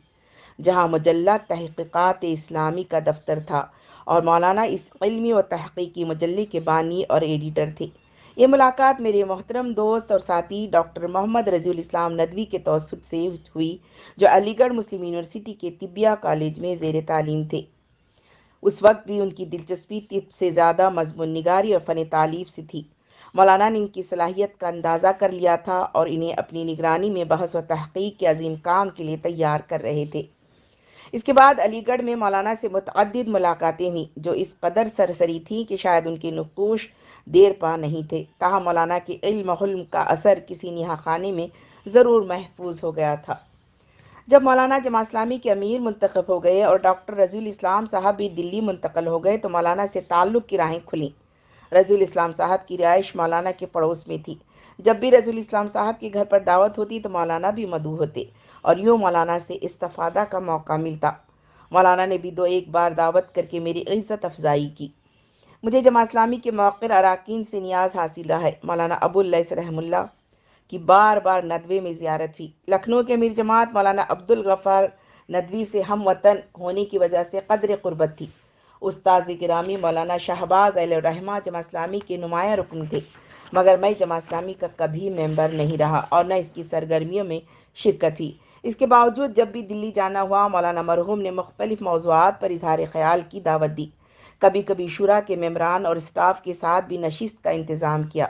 जहाँ मुजल्ला तहकीक़ात इस्लामी का दफ्तर था और मौलाना इस इलमी व तहकीकी मुजल्ले के बानी और एडिटर थे ये मुलाकात मेरे मोहतरम दोस्त और साथी डॉक्टर मोहम्मद रजील इस्लाम नदवी के तोसद से हुई जो अलीगढ़ मुस्लिम यूनिवर्सिटी के तिबिया कॉलेज में जेर तालीम थे उस वक्त भी उनकी दिलचस्पी तिब से ज़्यादा मजमून निगारी और फ़न तालीफ से थी मौलाना ने इनकी सलाहियत का अंदाज़ा कर लिया था और इन्हें अपनी निगरानी में बहस व तहकीक के अजीम काम के लिए तैयार कर रहे थे इसके बाद अलीगढ़ में मौलाना से मतद मुलाकातें हुई जो इस कदर सरसरी थीं कि शायद उनके नकोश देर पा नहीं थे कहा मौलाना के इल्म का असर किसी नहा खाने में ज़रूर महफूज हो गया था जब मौलाना जमा इस्लामी के अमीर मुंतखब हो गए और डॉक्टर रजील इस्लाम साहब भी दिल्ली मुंतकल हो गए तो मौलाना से ताल्लुक़ की राहें खुलें रजील इस्लाम साहब की रिहाइश मौलाना के पड़ोस में थी जब भी रजील इस्लाम साहब के घर पर दावत होती तो मौलाना भी मधु होते और यूँ मौलाना से इस्तफादा का मौका मिलता मौलाना ने भी दो एक बार दावत करके मेरी इज्जत अफजाई की मुझे जमा इस्लामी के मौक़र अरकान से न्याज हासिल रहा है मौलाना अबुल्लस रहमुल्ला की बार बार नदवे में ज़्यारत हुई लखनऊ के अमीर जमात मौलाना अब्दुल गफ़ार नदवी से हम वतन होने की वजह से कदर क़ुरबत थी उस्ताद ग्रामी मौलाना शहबाज अलरहमा जमा इस्लामी के नुमाया रुकन थे मगर मैं जमा इस्लामी का कभी मेम्बर नहीं रहा और न इसकी सरगर्मियों में शिरकत हुई इसके बावजूद जब भी दिल्ली जाना हुआ मौलाना मरहूम ने मुख्तलिफ मौजूद पर इजहार ख्याल की दावत दी कभी कभी शुरा के मेमरान और स्टाफ के साथ भी नशिस्त का इंतज़ाम किया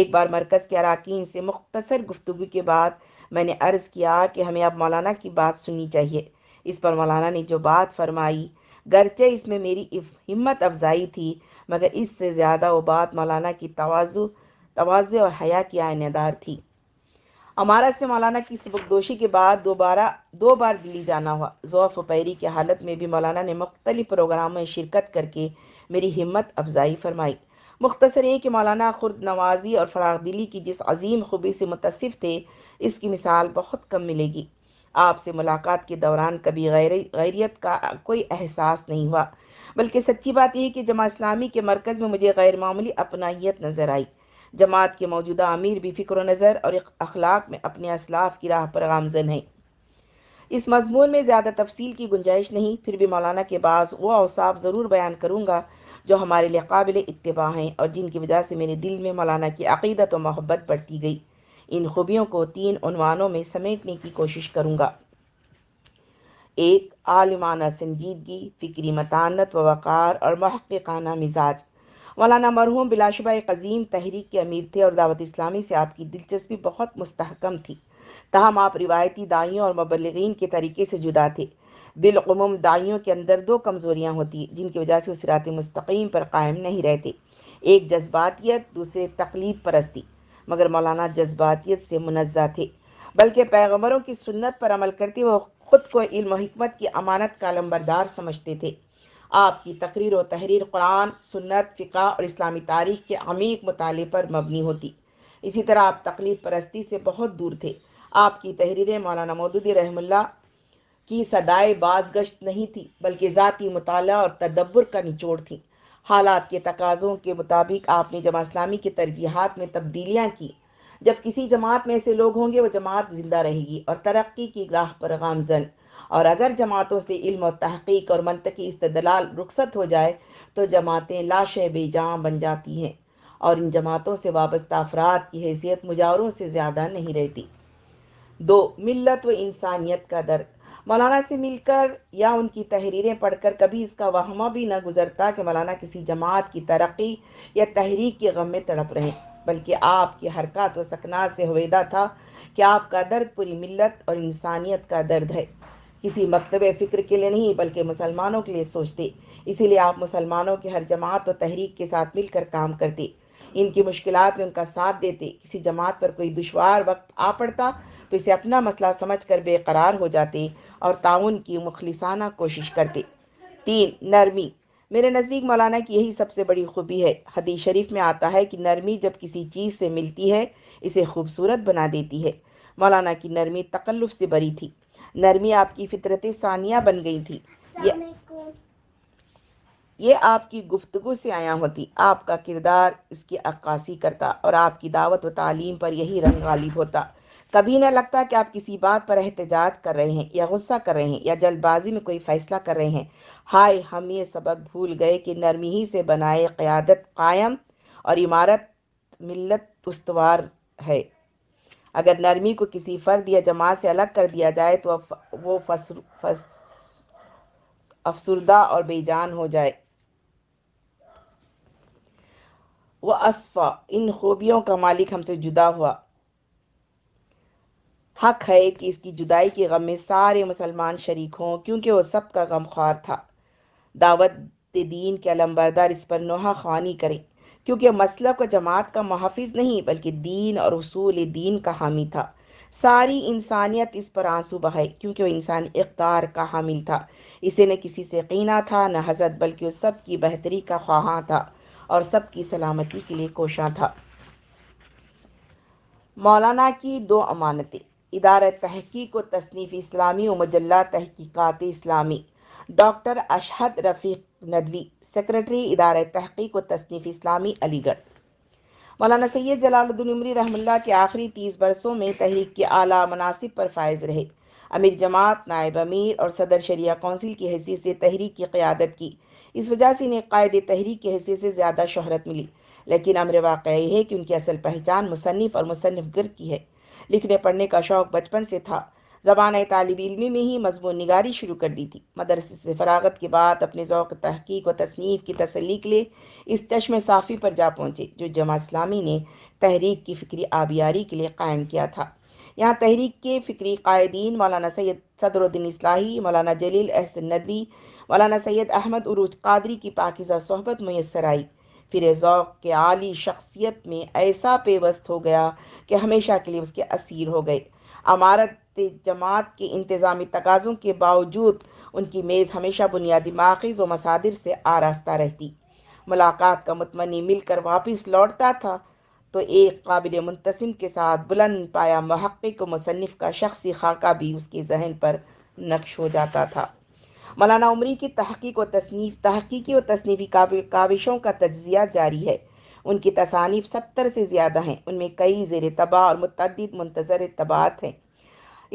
एक बार मरकज़ के अरकान से मुख्तसर गुफ्तु के बाद मैंने अर्ज़ किया कि हमें अब मौलाना की बात सुननी चाहिए इस पर मौलाना ने जो बात फरमाई गरचे इसमें मेरी हिम्मत अफजाई थी मगर इससे ज़्यादा वो बात मौलाना की तोजु तोज़े और हया की आयनेदार थी अमारा से मौलाना की सबकदोशी के बाद दोबारा दो बार दिल्ली जाना हुआ जोफ पैरी की हालत में भी मौलाना ने मुख्तलि प्रोग्राम में शिरकत करके मेरी हिम्मत अफजाई फरमाई मुख्तर ये कि मौलाना खुर्द नवाजी और फराग दिली की जिस अजीम खूबी से मुतसफ़ थे इसकी मिसाल बहुत कम मिलेगी आपसे मुलाकात के दौरान कभी गैर गैरियत का कोई एहसास नहीं हुआ बल्कि सच्ची बात यह कि जमा इस्लामी के मरकज़ में मुझे गैरमामूली अपनाइत नज़र आई जमात के मौजूदा अमीर भी फ़िक्र नज़र और अखलाक में अपने असलाफ की राह पर गामजन हैं इस मजमून में ज़्यादा तफसील की गुंजाइश नहीं फिर भी मौलाना के बाद वह अवसाफ ज़रूर बयान करूँगा जो हमारे लिए काबिल इतबा हैं और जिनकी वजह से मेरे दिल में मौलाना की अकीदत और मोहब्बत बढ़ती गई इन खूबियों को तीन उनवानों में समेटने की कोशिश करूँगा एक आलमाना संजीदगी फ़िक्री मतानत व वक़ार और महक़ाना मिजाज मौलाना मरहूम बिलाशुबा एक अजीम तहरीक के अमीर थे और दावत इस्लामी से आपकी दिलचस्पी बहुत मुस्तकम थी तहम आप रिवायती दाइयों और मबलगिन के तरीके से जुदा थे बिलूम दाइयों के अंदर दो कमज़ोरियाँ होती जिनकी वजह से उसरात मस्तकीम पर कायम नहीं रहते एक जज्बातीत दूसरे तकलीद परस्ती मगर मौलाना जज्बातीत से मुनज़ा थे बल्कि पैगमरों की सुन्नत पर अमल करते हुए ख़ुद को इल्म हमत की अमानत का लम्बरदार समझते थे आपकी तकरीर व तहरीर कुरान सुन्नत फ़िका और इस्लामी तारीख के अमीक मताले पर मबनी होती इसी तरह आप तकलीफ परस्ती से बहुत दूर थे आपकी तहरीरें मौलाना मौदूदी रहमल्ला की सदाए बाजगश्त नहीं थी बल्कि ज़ाती मताल और तदब्बर का निचोड़ थी हालात के तकाज़ों के मुताबिक आपने जमा इस्लामी के तरजीहत में तब्दीलियाँ की जब किसी जमात में ऐसे लोग होंगे वह जमात ज़िंदा रहेगी और तरक्की की राह पर गामजन और अगर जमातों से इल्म और तहकीक और मनतकी इस्तदलाल रुखसत हो जाए तो जमातें लाश बेजाम बन जाती हैं और इन जमातों से वाबस्ता अफराद की हैसियत मुजावरों से ज़्यादा नहीं रहती दो मिलत व इंसानियत का दर्द मौलाना से मिलकर या उनकी तहरीरें पढ़कर कभी इसका वहमा भी ना गुजरता कि मौलाना किसी जमात की तरक्की या तहरीक के गम में तड़प रहे बल्कि आपकी हरकत व सकना से हवेदा था कि आपका दर्द पूरी मिलत और इंसानियत का दर्द है किसी मकतब फ़िक्र के लिए नहीं बल्कि मुसलमानों के लिए सोचते इसीलिए आप मुसलमानों के हर जमात व तहरीक के साथ मिलकर काम करते इनकी मुश्किल में उनका साथ देते किसी जमात पर कोई दुशवार वक्त आ पड़ता तो इसे अपना मसला समझ कर बेकरार हो जाते और ताउन की मुखलिसाना कोशिश करते तीन नरमी मेरे नज़दीक मौलाना की यही सबसे बड़ी खूबी है हदीस शरीफ में आता है कि नरमी जब किसी चीज़ से मिलती है इसे खूबसूरत बना देती है मौलाना की नरमी तकल्लुफ़ से बरी थी नरमी आपकी फितरत सानिया बन गई थी ये ये आपकी गुफ्तगु से आया होती आपका किरदार इसकी अक्कासी करता और आपकी दावत व तालीम पर यही रंग गालिब होता कभी ना लगता कि आप किसी बात पर एहतजाज कर रहे हैं या गुस्सा कर रहे हैं या जल्दबाजी में कोई फ़ैसला कर रहे हैं हाय हम ये सबक भूल गए कि नरमी ही से बनाए क़्यादत कायम और इमारत मिलत उस्तवार है अगर नरमी को किसी फ़र्द या जमात से अलग कर दिया जाए तो वो फसर, अफसरदा और बेजान हो जाए वह असफ़ा इन खूबियों का मालिक हमसे जुदा हुआ हक है कि इसकी जुदाई के गम में सारे मुसलमान शरीक हों क्योंकि वह सबका गम ख्वार था दावत दीन के अलम्बरदार इस पर नोहा खानी करें क्योंकि मसलब का जमात का मुहाफ़ नहीं बल्कि दीन और असूल दीन का हामी था सारी इंसानियत इस पर आंसू बहाए क्योंकि वह इंसान इकदार का हामिल था इसे न किसी से कीना था न हजरत बल्कि वह सब की बेहतरी का ख्वाहा था और सबकी सलामती के लिए कोशा था मौलाना की दो अमानतें इदार तहकीक व तसनीफ़ इस्लामी व मजल्ला तहकीक़ात इस्लामी डॉक्टर अशहद रफ़ीक नदवी सेक्रेटरी इदार तहकीक व तसनीफ़ इस्लामी अलीगढ़ मौलाना सैयद जलालुद्दीन उमरी रहमल्ला के आखिरी तीस बरसों में तहरीक के आला मनासिब पर फायज रहे अमीर जमात नायब अमीर और सदर शरिया कौंसिल की हैसियत से तहरीक की क़्यादत की इस वजह से इन्हें कायद तहरीक की हैसियत से ज़्यादा शहरत मिली लेकिन अमर वाक़ है कि उनकी असल पहचान मुसनफ़ और मुसनफ़ गिर की है लिखने पढ़ने का शौक़ बचपन से था ज़बान तालब इलमी में ही मजमून निगारी शुरू कर दी थी मदरसे से फरागत के बाद अपने ओक़ तहकीक व तसनीफ़ की तसली के लिए इस चश्म साफ़ी पर जा पहुँचे जो जमा इस्लामी ने तहरीक की फ़िक्री आबियारी के लिए कायम किया था यहाँ तहरीक के फ़िक्री क़ायदीन मौलाना सैयद सदरुद्दीन इसलाही मौलाना जलील अहसन नदवी मौलाना सैयद अहमद उरूज कादरी की पाकिज़ा सहबत मैसर आई फिर ओक़ के आली शख्सियत में ऐसा पेवस्त हो गया कि हमेशा के लिए उसके असीर हो गए अमारत जमात के इंतज़ामी तकाज़ों के बावजूद उनकी मेज़ हमेशा बुनियादी माखज़ व मसादिर से आरास्ता रहती मुलाकात का मतमनी मिलकर वापस लौटता था तो एक काबिल मुंतसिम के साथ बुलंद पाया महक़ मुसनफ़ का शख्सी खाका भी उसके जहन पर नक्श हो जाता था मौलाना उमरी की तहकीक व तसनीफ तहकीकी व तसनीफी काविशों का तजिया जारी है उनकी तसानीफ सत्तर से ज़्यादा हैं उनमें कई जेर तबाह और मतदीद मंतज़र तबात हैं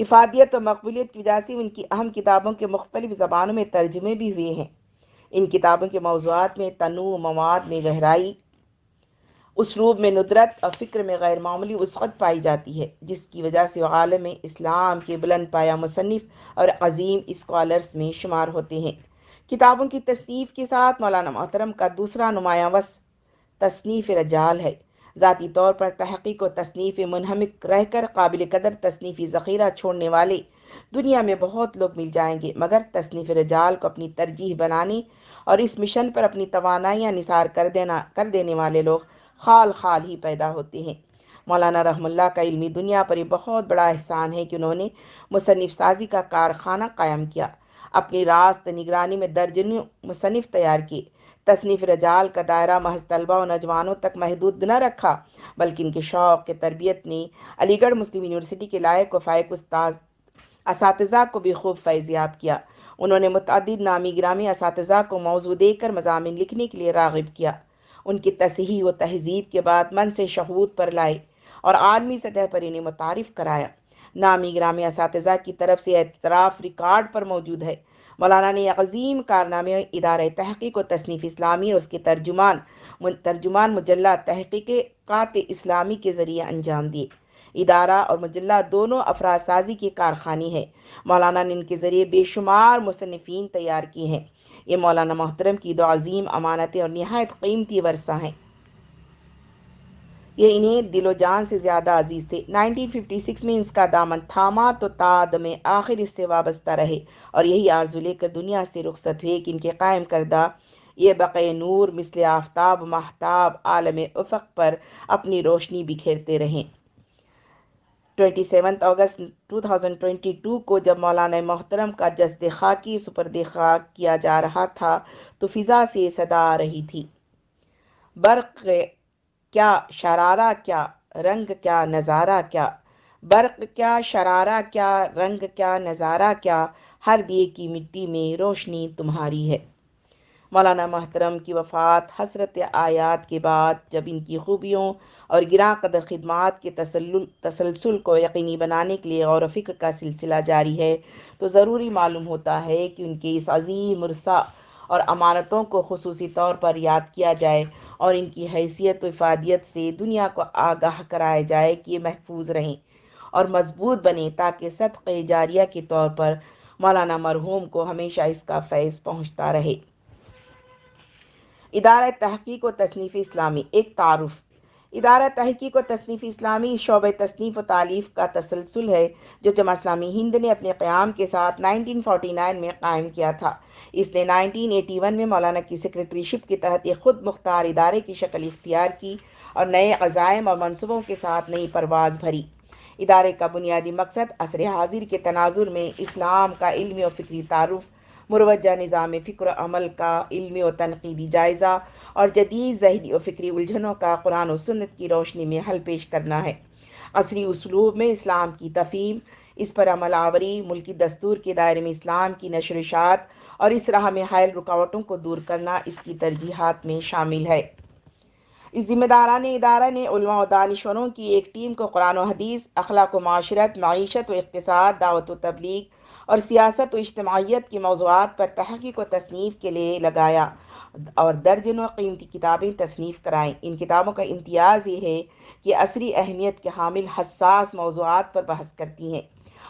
इफादियत और मकबूलियत की वजह से उनकी अहम किताबों के मुख्तलिफ़ ज़बानों में तर्जमे भी हुए हैं इन किताबों के मौजूद में तनु मवाद में गहराई उसलूब में नुदरत और फ़िक्र में गैरमामूली वसअत पाई जाती है जिसकी वजह से आलम इस्लाम के बुलंद पाया मुसनफ़ और अजीम इस्कॉलर्स में शुमार होते हैं किताबों की तसनीफ़ के साथ मौलाना मोहतरम का दूसरा नुमाया वस तसनीफ़ रजाल है ज़ाती तौर पर तहक़ीक व तसनीफ़ मनहमिक रह कर काबिल कदर तसनीफ़ी ज़ख़ीरा छोड़ने वाले दुनिया में बहुत लोग मिल जाएंगे मगर तसनीफ़ रजाल को अपनी तरजीह बनाने और इस मिशन पर अपनी तोानाइयाँ निसार कर देना कर देने वाले लोग खाल खाल ही पैदा होते हैं मौलाना रहमुल्ला का इल्मी दुनिया पर यह बहुत बड़ा एहसान है कि उन्होंने मुसनफ़ साजी का कारखाना कायम किया अपनी रास्त निगरानी में दर्जनों मुसनफ़ तैयार किए तसनीफ़ रजाल का दायरा महज तलबा और नौजवानों तक महदूद न रखा बल्कि इनके शौक़ के तरबियत ने अलीगढ़ मुस्लिम यूनिवर्सिटी के लायक व फायक उस्ताद इस को भी खूब याब किया उन्होंने मुतद नामी ग्रामी इस को मौजू देकर मजामी लिखने के लिए रागब किया उनकी तसही व तहजीब के बाद मन से शहूद पर लाए और आलमी सतह पर इन्हें मुतारफ़ कराया नामी ग्रामी इस की तरफ से एतराफ़ रिकॉर्ड पर मौजूद है मौलाना ने अजीम कारनामे इदार तहकीक व तसनीफ़ इस्लामी और उसके तर्जुमान तर्जुमान मुजल्ला तहकीक क़ात इस्लामी के ज़रिए अंजाम दिए इदारा और मुजल्ला दोनों अफराज साजी के कारखानी है मौलाना ने इनके ज़रिए बेशुमार मुसनफिन तैयार किए हैं ये मौलाना मोहतरम की दो अजीम अमानतें और नहायत कीमती वर्षा हैं ये इन्हें दिलो जान से ज़्यादा अजीज़ थे 1956 में इसका दामन थामा तो ताद में आखिर इससे वाबस्ता रहे और यही आरजू लेकर दुनिया से रुखसत हुए कि इनके कायम करदा ये बक़ नूर मिसल आफ्ताब महताब आलम उफ़क पर अपनी रोशनी बिखेरते रहें 27 अगस्त 2022 को जब मौलाना मोहतरम का जसद खाकी सुपरद खाक किया जा रहा था तो फ़िज़ा से सदा आ रही थी बर्क़ क्या शरारा क्या रंग क्या नज़ारा क्या बर्क क्या शरारा क्या रंग क्या नज़ारा क्या हर दिए की मिट्टी में रोशनी तुम्हारी है मौलाना महतरम की वफ़ात हसरत आयात के बाद जब इनकी खूबियों और गिरा कदर खदमात के तसल तसलसल को यकीनी बनाने के लिए गौर फिक्र का सिलसिला जारी है तो ज़रूरी मालूम होता है कि उनके इस अजीम मरसा और अमानतों को खसूसी तौर पर याद किया जाए और इनकी हैसियत व इफादियत से दुनिया को आगाह कराया जाए कि ये महफूज रहें और मजबूत बने ताकि सदक़ जारिया के तौर पर मौलाना मरहूम को हमेशा इसका फैज़ पहुँचता रहे इदार तहकीक व तसनीफ़ इस्लामी एक तारफ़ इदारा तहकीक व तसनीफ़ इस्लामी शोब तसनीफ़ व तालीफ़ का तसलसल है जो जमा इस्लामी हिंद ने अपने क़्याम के साथ नाइनटीन नाइन में कायम किया था इसने 1981 में मौलाना की सेक्रेटरीशिप के तहत एक खुद मुख्तार इदारे की शक्ल इख्तियार की और नए अज़ायम और मनसूबों के साथ नई परवाज़ भरी इदारे का बुनियादी मकसद असर हाजिर के तनाजुर में इस्लाम का इल्मी और फिक्री तारफ़ मुरवजा निज़ाम फ़िक्र अमल का इल्मी और तनकीदी जायज़ा और जदीद जहनी और फ़िक्री उलझनों का कुरान और सुन्नत की रोशनी में हल पेश करना है असली उसलूब में इस्लाम की तफीम इस पर अमल आवरी मुल्की दस्तूर के दायरे में इस्लाम की नशरशात और इस राह में हायल रुकावटों को दूर करना इसकी तरजीहत में शामिल है इस जिम्मेदारान इदारा ने उलमा और दानश्वरों की एक टीम को कुरान हदीस अखलाक माशरत मीशत व इकतसाद दावत व तबलीग और सियासत व इज्तमाहीत के मौजूद पर तहकीक व तसनीफ़ के लिए लगाया और दर्जनों कीमती किताबें तसनीफ़ कराएँ इन किताबों का इम्तियाज़ ये है कि असरी अहमियत के हामिल हसास मौजूद पर बहस करती हैं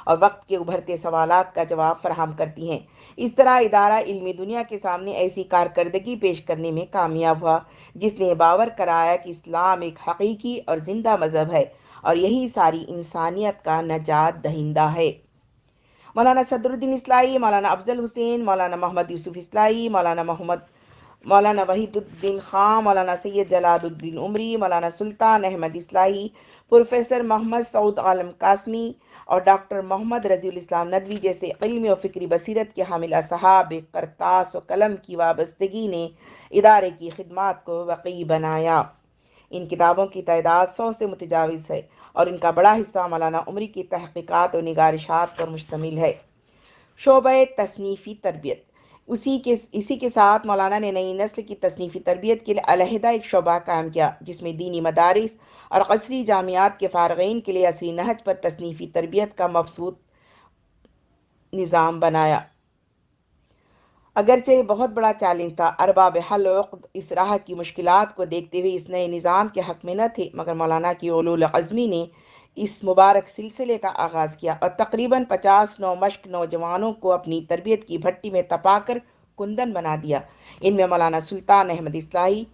और वक्त के उभरते सवाल का जवाब फराहम करती हैं इस तरह इदारा इलमी दुनिया के सामने ऐसी कारकर्दगी पेश करने में कामयाब हुआ जिसने बावर कराया कि इस्लाम एक हकीकी और ज़िंदा मज़हब है और यही सारी इंसानियत का नजात दहिंदा है मौलाना सदरुद्दीन इस्लाई मौलाना अफजल हुसैन मौलाना मोहम्मद यूसुफ इसलाई मौलाना मोहम्मद मौलाना वहीदुद्दीन खां मौलाना सैयद जलालुद्दीन उमरी मौलाना सुल्तान अहमद इस्लाही प्रोफेसर मोहम्मद सऊद आलम कासमी और डॉक्टर मोहम्मद रजील इस्लाम नदवी जैसे इलमी और फ़िक्री बसीरत के हामिल साहब करतास और कलम की वाबस्तगी ने इदारे की खदमात को वकी बनाया इन किताबों की तादाद सौ से मुतजावज़ है और इनका बड़ा हिस्सा मौलाना उम्र की तहक़ीक़ात और निगारशात पर मुश्तमिल है शोब तसनीफ़ी तरबियत उसी के इसी के साथ मौलाना ने नई नस्ल की तसनीफ़ी तरबियत के लिए अलहदा एक शोबा कायम किया जिसमें दीनी मदारस और कसरी जामियात के फ़ारगीन के लिए असरी नहज पर तसनीफ़ी तरबियत का मफसूद निज़ाम बनाया अगरचे बहुत बड़ा चैलेंज था अरबाब हल इस राह की मुश्किल को देखते हुए इस नए निज़ाम के हक़ में न थे मगर मौलाना की ओलूल अज़मी ने इस मुबारक सिलसिले का आगाज़ किया और तकरीबन पचास नौ मश्क नौजवानों को अपनी तरबियत की भट्टी में तपा कर कुंदन बना दिया इनमें Maulana Sultan Ahmad Islahi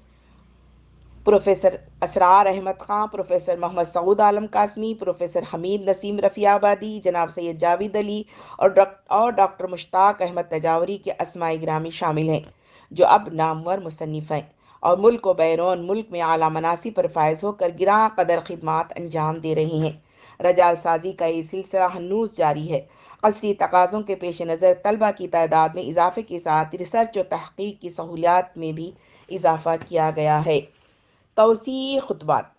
professor Israr Ahmad Khan professor Mohammad Saud Alam Qasmi professor Hamid Naseem Rafiabadi जनाब सैयद जावेद अली और डॉक्टर और डॉक्टर मुश्ताक अहमद तजावरी के असमाय ग्रामी शामिल हैं जो अब नामवर मुसनफ़ हैं और मुल्क व बैरून मुल्क में आला मनासी पर फायज होकर गिरा कदर खदमात अंजाम दे रही हैं रजाल साजी का ये सिलसिला हनूस जारी है असली तकाज़ों के पेश नज़र तलबा की तादाद में इजाफे के साथ रिसर्च और तहकीक की सहूलियात में भी इजाफा किया गया है तोसी खुतबात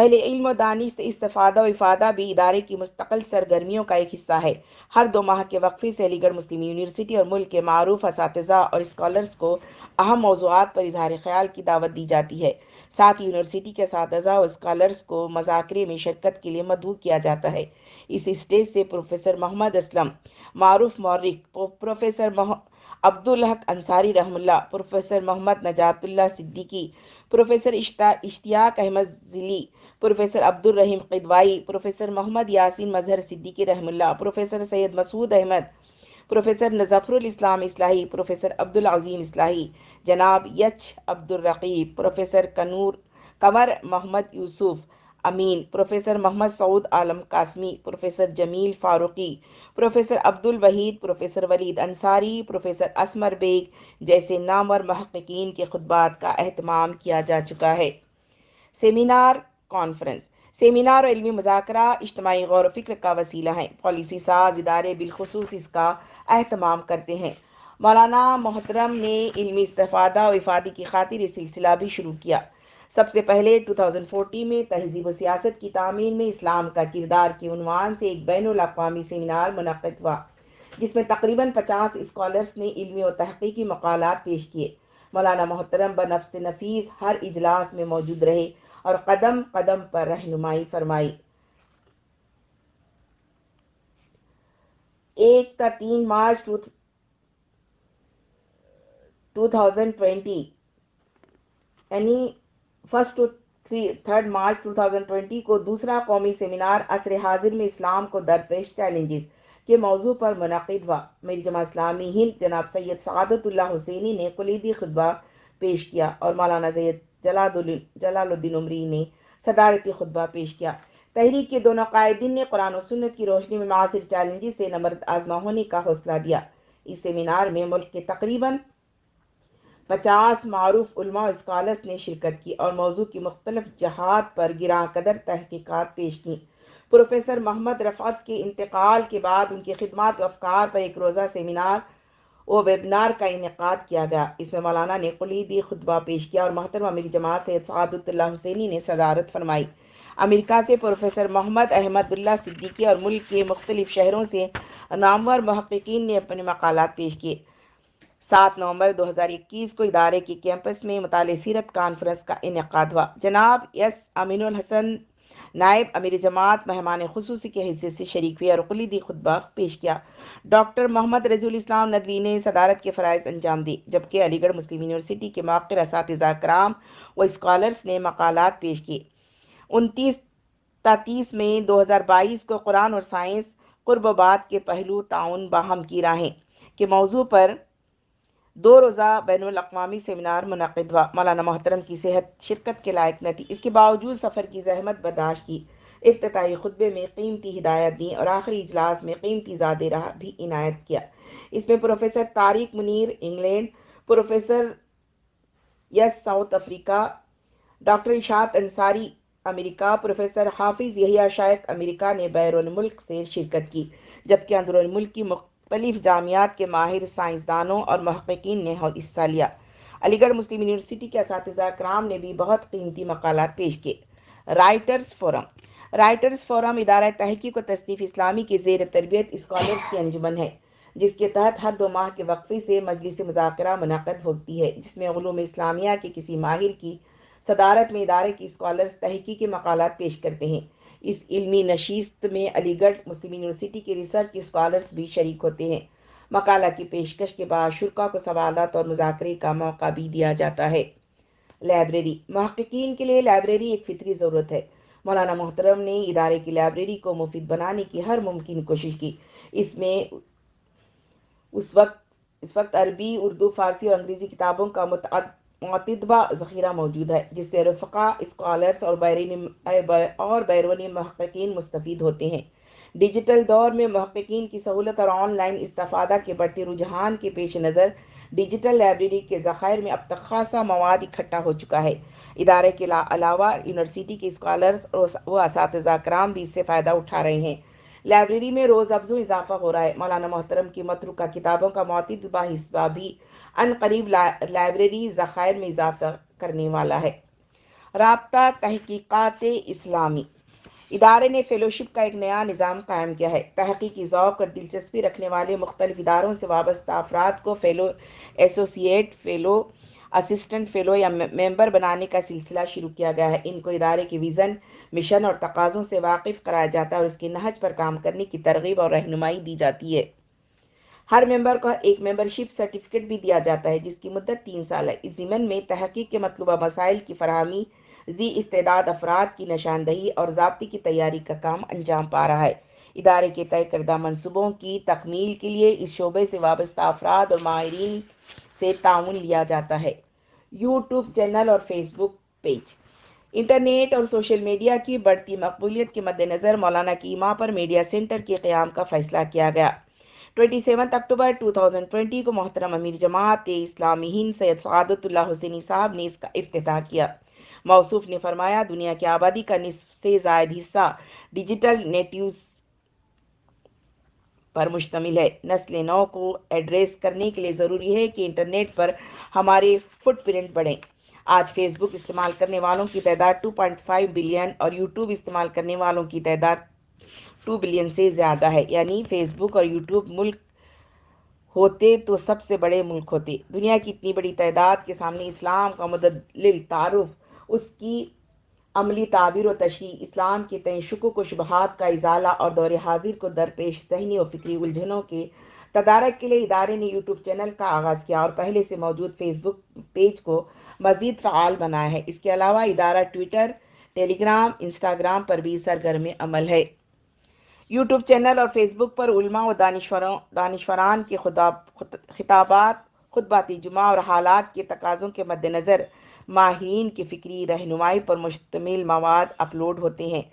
अहल इल्म दानिश से इस्तफ़ादा और इफादा भी इदारे की मुस्तकिल सरगर्मियों का एक हिस्सा है हर दो माह के वक्फे से अलीगढ़ मुस्लिम यूनिवर्सिटी और मुल्क के मरूफ इस और इस्कॉलर्स को अहम मौजूद पर इजहार ख्याल की दावत दी जाती है साथ ही यूनिवर्सिटी के इस और इस्कॉलर्स को मजाकरे में शिरकत के लिए मदू किया जाता है इस स्टेज से प्रोफेसर मोहम्मद असलम मरूफ मौरिक प्रोफेसर अब्दुल हक अंसारी रहमुल्ला professor Mohammad Nejatullah Siddiqui professor Ishtiaq Ahmad Zilli professor Abdul Rahim Kidwai professor Mohammad Yasin Mazhar Siddiqui रहमुल्ला professor Syed Masood Ahmad professor Zafarul Islam Islahi professor Abdul Azim Islahi जनाब H Abdul Raqeeb professor Kanwar Kanwar Mohammad Yusuf Amin professor Mohammad Saud Alam Qasmi professor Jamil Farooqui professor Abdul Waheed professor Waleed Ansari professor असमर bag जैसे नामवर महक्कीन के खुतबात का अहतमाम किया जा चुका है सेमिनार कॉन्फ्रेंस सेमिनार और इलमी मुजाकरा इज्तमी गौर फिक्र का वसीला है पॉलिसी साज इदारे बिलखसूस इसका अहतमाम करते हैं मौलाना मोहतरम ने इलमी इस्तफ़ादा और इफादी की खातिर ये सिलसिला भी शुरू किया सबसे पहले 2014 में तहजीब सियासत की तामीर में इस्लाम का किरदार के उनवान से एक बैन अवी सेमिनार मुनद हुआ जिसमें तकरीबन 50 स्कॉलर्स ने इलमी और तहकीकी मकालत पेश किए मौलाना मोहतरम ब नफीस हर इजलास में मौजूद रहे और कदम कदम पर रहनुमाई फरमाई एक का तीन मार्च टू ट्वेंटी यानी फर्स्ट टू थर्ड मार्च 2020 को दूसरा कौमी सेमिनार असर हाजिर में इस्लाम को दरपेश चैलेंजेस के मौजू पर मुनद हुआ मेरी जमा इस्लामी हिंद जनाब सैयद सदतुल्ला हुसैनी ने कलीदी खुतबा पेश किया और मौलाना सैयद जलालुद्दीन उमरी ने सदारती खुतबा पेश किया तहरीक के दोनों कायदीन ने कुरान और सुन्नत की रोशनी में मासिर चैलेंजेस से नमर आजमा होने का हौसला दिया इस सेमिनार में मुल्क के तकरीबन पचास मरूफ उलमा स्कॉलर्स ने शिरकत की और मौजू की मुख्तलिफ जहाद पर गिरा कदर तहकीक़ात पेश की प्रोफेसर मोहम्मद रफात के इंतकाल के बाद उनकी खिदमत अफकार पर एक रोज़ा सेमिनार व वेबनार का इनका किया गया इसमें मौलाना ने कलीदी खुतबा पेश किया और महतरम अमीर जमात से सदतल्ला हुसैनी ने सदारत फरमाई अमेरिका से प्रोफेसर मोहम्मद अहमदुल्ला सिद्दीकी और मुल्क के मुख्तलिफ शहरों से नामवर महकिन ने अपने मकालत पेश किए सात नवंबर 2021 को इदारे की कैंपस में मुताल सीरत कॉन्फ्रेंस का इनका हुआ जनाब एस अमीन हसन नायब अमीर जमात मेहमान खसूसी के हिस्से से शरीक हुए और दी खुतबा पेश किया डॉक्टर मोहम्मद रजूल इस्लाम नदवी ने सदारत के फ़रज़ अंजाम दी जबकि अलीगढ़ मुस्लिम यूनिवर्सिटी के मौके इस कराम व इस्कॉलर्स ने मकालत पेश किए उनतीस तीस में 2022 को कुरान और साइंस कुर्बाद के पहलू ताउन बाहम की राहें के मौजू पर दो रोज़ा बैन अवी सेमिनार मनद हुआ मौलाना मोहतरम की सेहत शिरकत के लायक न थी इसके बावजूद सफ़र की जहमत बर्दाश्त की अफ्ताही खुतबे में कीमती हिदायत दी और आखिरी इजलास में कीमती ज़ाद राह भी इनायत किया इसमें professor Tariq Munir England professor यस South Africa doctor Ishat Ansari America professor Hafiz Yahya शायक America ने बैरून मुल्क से शिरकत की जबकि अंदरून मुल्क की मुख्तलिफ जामियात के माहिर साइंसदानों और महकिन ने हिस्सा लिया अलीगढ़ मुस्लिम यूनिवर्सिटी के इस कराम ने भी बहुत कीमती मकाल पेश किए राइटर्स फोरम राइटर्स फोरम इदारा तहकीक व तसनीफ़ इस्लामी की जेर तरबियत स्कॉलर्स की अंजुमन है जिसके तहत हर दो माह के वक्फे से मजलिस मुजाकरा मुनद होती है जिसमें गलूम इस्लामिया के किसी माहिर की सदारत में इदारे की स्कॉलर्स के मकालत पेश करते हैं इस इल्मी नशीस्त में अलीगढ़ मुस्लिम यूनिवर्सिटी के रिसर्च स्कॉलर्स भी शरीक होते हैं मकाला की पेशकश के बाद शुरा को सवाल और मुजाकरे का मौका भी दिया जाता है लाइब्रेरी महक्कीन के लिए लाइब्रेरी एक फितरी ज़रूरत है मौलाना मोहतरम ने इदारे की लाइब्रेरी को मुफीद बनाने की हर मुमकिन कोशिश की इसमें उस वक्त इस वक्त अरबी उर्दू फारसी और अंग्रेज़ी किताबों का मतदा मतदबा जखीरा मौजूद है जिससे रफ़ा स्कॉलर्स और बैरून और बैरूनी महकिन मुस्तफ़ होते हैं डिजिटल दौर में महकिन की सहूलत और ऑनलाइन इस्तादा के बढ़ते रुझान के पेश नज़र डिजिटल लाइब्रेरी के ज़ख़ायर में अब तक खासा मवाद इकट्ठा हो चुका है इदारे के अलावा यूनिवर्सिटी के स्कॉलर्स और इस कराम भी इससे फ़ायदा उठा रहे हैं लाइब्रेरी में रोज़ अफजों इजाफा हो रहा है मौलाना मोहतरम की मतरू किताबों का मतदबा हिस्सा भी अनकरीब लाइब्रेरी ज़ख़ायर में इजाफा करने वाला है रबता तहकीक़ात इस्लामी इदारे ने फेलोशिप का एक नया निज़ाम कायम किया है तहकीकी जौक और दिलचस्पी रखने वाले मुख्तलिफ इदारों से वाबस्ता अफराद को fellow associate fellow assistant fellow या मेंबर बनाने का सिलसिला शुरू किया गया है इनको इदारे के विज़न मिशन और तकाज़ों से वाकिफ़ कराया जाता है और इसकी नहज पर काम करने की तरगीब और रहनुमाई दी जाती है हर मेंबर को एक मेंबरशिप सर्टिफिकेट भी दिया जाता है जिसकी मुद्दत तीन साल है इस जिमन में तहकीक के मतलूबा मसाइल की फरहमी जी इस्तेदाद अफराद की निशानदही और जबती की तैयारी का काम अंजाम पा रहा है इदारे के तय करदा मनसूबों की तकमील के लिए इस शोबे से वाबस्ता अफराद और माहरीन से ताउन लिया जाता है यूट्यूब चैनल और फेसबुक पेज इंटरनेट और सोशल मीडिया की बढ़ती मकबूलीत के मद्देनज़र मौलाना की पर मीडिया सेंटर के क्याम का फैसला किया गया ट्वेंटी सेवन अक्टूबर 2020 को मोहतरम अमीर जमात इस्लामी हिंद सैयद सदतुल्ला हुसैनी साहब ने इसका अफ्ताह किया मौसूफ ने फरमाया दुनिया की आबादी का निसफ से जायद हिस्सा डिजिटल नेटिव पर मुश्तमिल है नस्ल नौ को एड्रेस करने के लिए ज़रूरी है कि इंटरनेट पर हमारे फुटप्रिंट बढ़ें आज फेसबुक इस्तेमाल करने वालों की तादाद 2.5 बिलियन और यूट्यूब इस्तेमाल करने वालों की तादाद टू बिलियन से ज़्यादा है यानी फेसबुक और यूट्यूब मुल्क होते तो सबसे बड़े मुल्क होते दुनिया की इतनी बड़ी तादाद के सामने इस्लाम का मुदल तारफ़ उसकी अमली ताबीर व तशी इस्लाम के तय शक व शुबहत का इजाला और दौरे हाजिर को दरपेश जहनी और फिक्री उलझनों के तदारक के लिए इदारे ने यूट्यूब चैनल का आगाज़ किया और पहले से मौजूद फेसबुक पेज को मज़ीद फ़ाल बनाया है इसके अलावा इदारा ट्विटर टेलीग्राम इंस्टाग्राम पर भी सरगर्म अमल है यूट्यूब चैनल और फेसबुक पर उल्मा व दानश्वरों दानश्वरान खुदा खिताबात खुतबाती जुमा और हालात के तकाज़ों के मद्दनज़र माहरीन की फ़िक्री रहनुमाई पर मुश्तमिल मवाद अपलोड होते हैं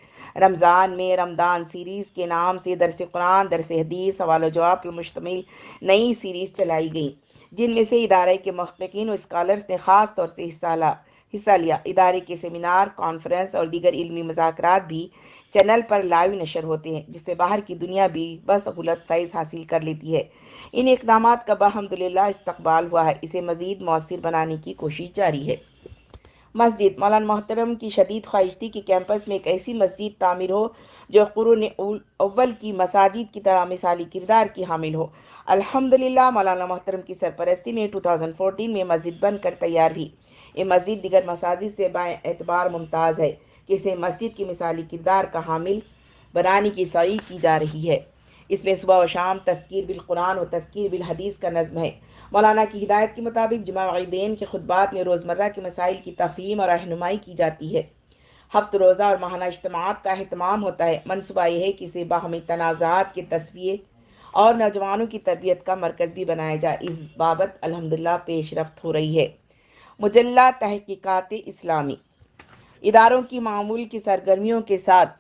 रमज़ान में रमदान सीरीज़ के नाम से दरस कुरान दरस हदीस सवाल जवाब पर मुश्तमिल नई सीरीज़ चलाई गई जिनमें से इदारे के महकिन और स्कॉलर्स ने ख़ास तौर से हिस्सा ला हिस्सा लिया इदारे के सेमिनार कॉन्फ्रेंस और दीगर इलमी मजाक भी चैनल पर लाइव नशर होते हैं जिससे बाहर की दुनिया भी बसहूलत फैज़ हासिल कर लेती है इन इकदाम का बहमदिल्ला इस्तबाल हुआ है इसे मज़ीद मौसर बनाने की कोशिश जारी है मस्जिद मौलान मोहतरम की शदीद ख्वाहिश थी कि कैंपस में एक ऐसी मस्जिद तामिर हो जो क़ुरून अव्वल की मसाजिद की तरह मिसाली किरदार की हामिल हो अल्हम्दुलिल्लाह मौलाना मोहतरम की सरपरस्ती में 2014 में मस्जिद बनकर तैयार हुई ये मस्जिद दिगर मसाजिद से बाएँ एतबार मुमताज़ है कि इसे मस्जिद की मिसाली किरदार का हामिल बनाने की सही की जा रही है इसमें सुबह व शाम तस्कीर कुरान और तस्कीर हदीस का नज़म है मौलाना की हिदायत के मुताबिक जुमादेन के खुतबात में रोज़मर्रा के मसाइल की तफहीम और रहनुमाई की जाती है हफ्त रोज़ा और माहाना इजमात का अहतमाम होता है मनसूबा यह है कि इसे बाहमी तनाज़ात के तस्वीर और नौजवानों की तरबियत का मरकज़ भी बनाया जाए इस बाबत अलहमदिल्ला पेश हो रही है मुजल्ला तहकीक़ात इस्लामी इदारों की मामूल की सरगर्मियों के साथ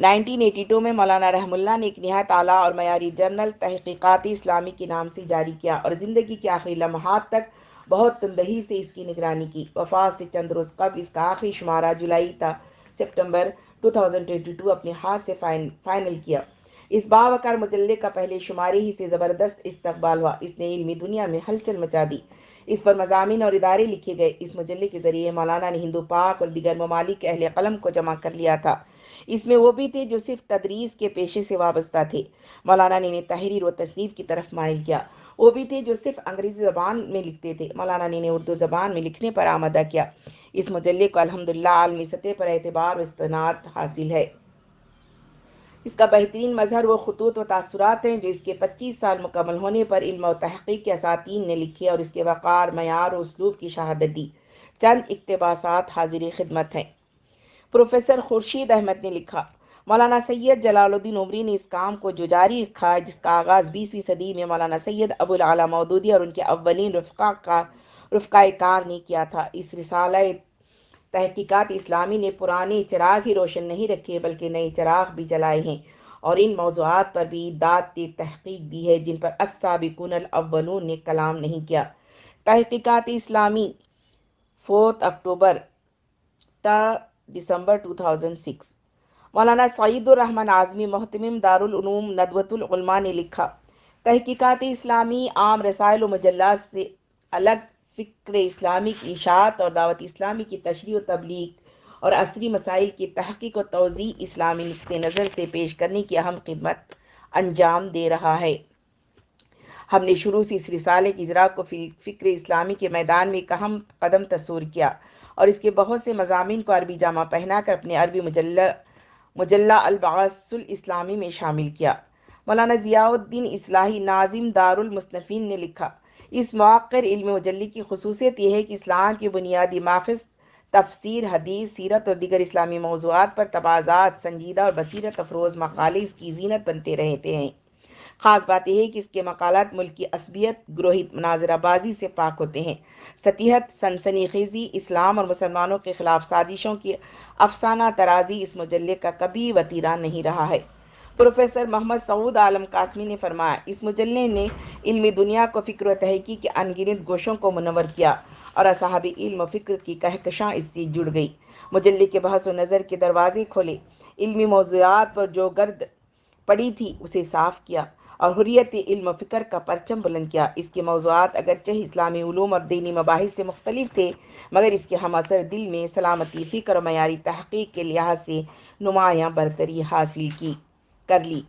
1982 में मौलाना रहमुल्ला ने एक नहायत आला और मैारी जर्नल तहक़ीकती इस्लामी के नाम से जारी किया और ज़िंदगी के आखिरी लम्हा तक बहुत तंदही से इसकी निगरानी की वफात से चंद रोज़ कब इसका आखिरी शुमारा जुलाई तक सितंबर 2022 अपने हाथ से फाइन, फाइनल किया इस बावकार मुजल्ले का पहले शुमारी ही से ज़बरदस्त इस्तबाल हुआ इसने इलमी दुनिया में हलचल मचा दी इस पर मजामी और इदारे लिखे गए इस मजल्ले के ज़रिए मौलाना ने हिंदू पाक और दिगर ममालिक अहल कलम को जमा कर लिया था इसमें वो भी थे जो सिर्फ तदरीस के पेशे से वाबस्ता थे मौलाना ने तहरीर व तस्नीफ की तरफ मायल किया वो भी थे जो सिर्फ अंग्रेज़ी ज़बान में लिखते थे मौलाना ने उर्दू ज़बान में लिखने पर आमदा किया इस मजल्ले को अलहमदिल्ला आलमी सतह पर एतबार और इस्तात हासिल है इसका बेहतरीन मजहर व खतूत व तसरत हैं जो इसके पच्चीस साल मुकमल होने पर इल्म और तहकीक के असातीन ने लिखे और इसके वक़ार मैार और उसलूब की शहादत दी चंद इकतबास हाजिर खिदमत हैं प्रोफेसर खुर्शीद अहमद ने लिखा मौलाना सैयद जलालुद्दीन उमरी ने इस काम को जो जारी रखा जिसका आगाज़ बीसवीं सदी में मौलाना सैयद अबुल आला मौदूदी और उनके अवलिन रफ़ा का रफ़ा कार ने किया था इस रिसाल तहकीक़त इस्लामी ने पुराने चराग ही रोशन नहीं रखे बल्कि नए चराग भी जलाए हैं और इन मौजूद पर भी दाद तहकीक दी है जिन पर असाबिकन अव्वलून ने कलाम नहीं किया तहकीकत इस्लामी फोर्थ अक्टूबर त दिसंबर 2006 मौलाना सईदुररहमान आज़मी महतम दारूम नदवतुलमा ने लिखा तहकीकत इस्लामी आम रसायल मजल्ला से अलग फ़िक्र इस्लामी की इशात और दावत इस्लामी की तशरी व तबलीग और असरी मसाइल की तहकीक व तोज़ी इस्लामी नक़ नज़र से पेश करने की अहम खिदमत अंजाम दे रहा है हमने शुरू से इस रिसाले की जरा को फ़िक्र इस्लामी के मैदान में एक अहम कदम तसूर किया और इसके बहुत से मजामी को अरबी जामा पहना कर अपने अरबी मुजल्ला मुजल्ला अलबासल इस्लामी में शामिल किया मौलाना ज़ियाउद्दीन इस्लाही नाजिम दारुल मुस्तफ़ीन ने लिखा इस मौक़र इल्म मजली की खसूसियत यह है कि इस्लाम के बुनियादी माखज तफसर हदीस सीरत और दीगर इस्लामी मौजूद पर तबाज़ात संजीदा और बसरत अफरोज़ मकाले इसकी जीनत बनते रहते हैं ख़ास बात यह है कि इसके मकालत मुल्क की असबियत ग्रोहित मनाजराबाजी से पाक होते हैं सतीहत सनसनी खेजी इस्लाम और मुसलमानों के ख़िलाफ़ साजिशों की अफसाना तराजी इस मजल्ले का कभी वतीरा नहीं रहा है प्रोफेसर मोहम्मद सऊद आलम कासमी ने फरमाया इस मुजल्ले ने इल्मी दुनिया को फ़िक्र तहकी के अनगिनत गोशों को मुनवर किया और असहाब इल्म फ़िक्र की कहकशां इससे जुड़ गई मुजल्ले के बहस व नज़र के दरवाजे खोले इल्मी मौजूद पर जो गर्द पड़ी थी उसे साफ़ किया और हुरियत इल्म फ़िक्र का परचम बुलंद किया इसके मौजूद अगरचे इस्लामी ूम और दीनी मबाहिस से मुख्तलिफ थे मगर इसके हम असर दिल में सलामती फ़िक्र और मैारी तहकीक के लिहाज से नुमायाँ बरतरी हासिल की कर ली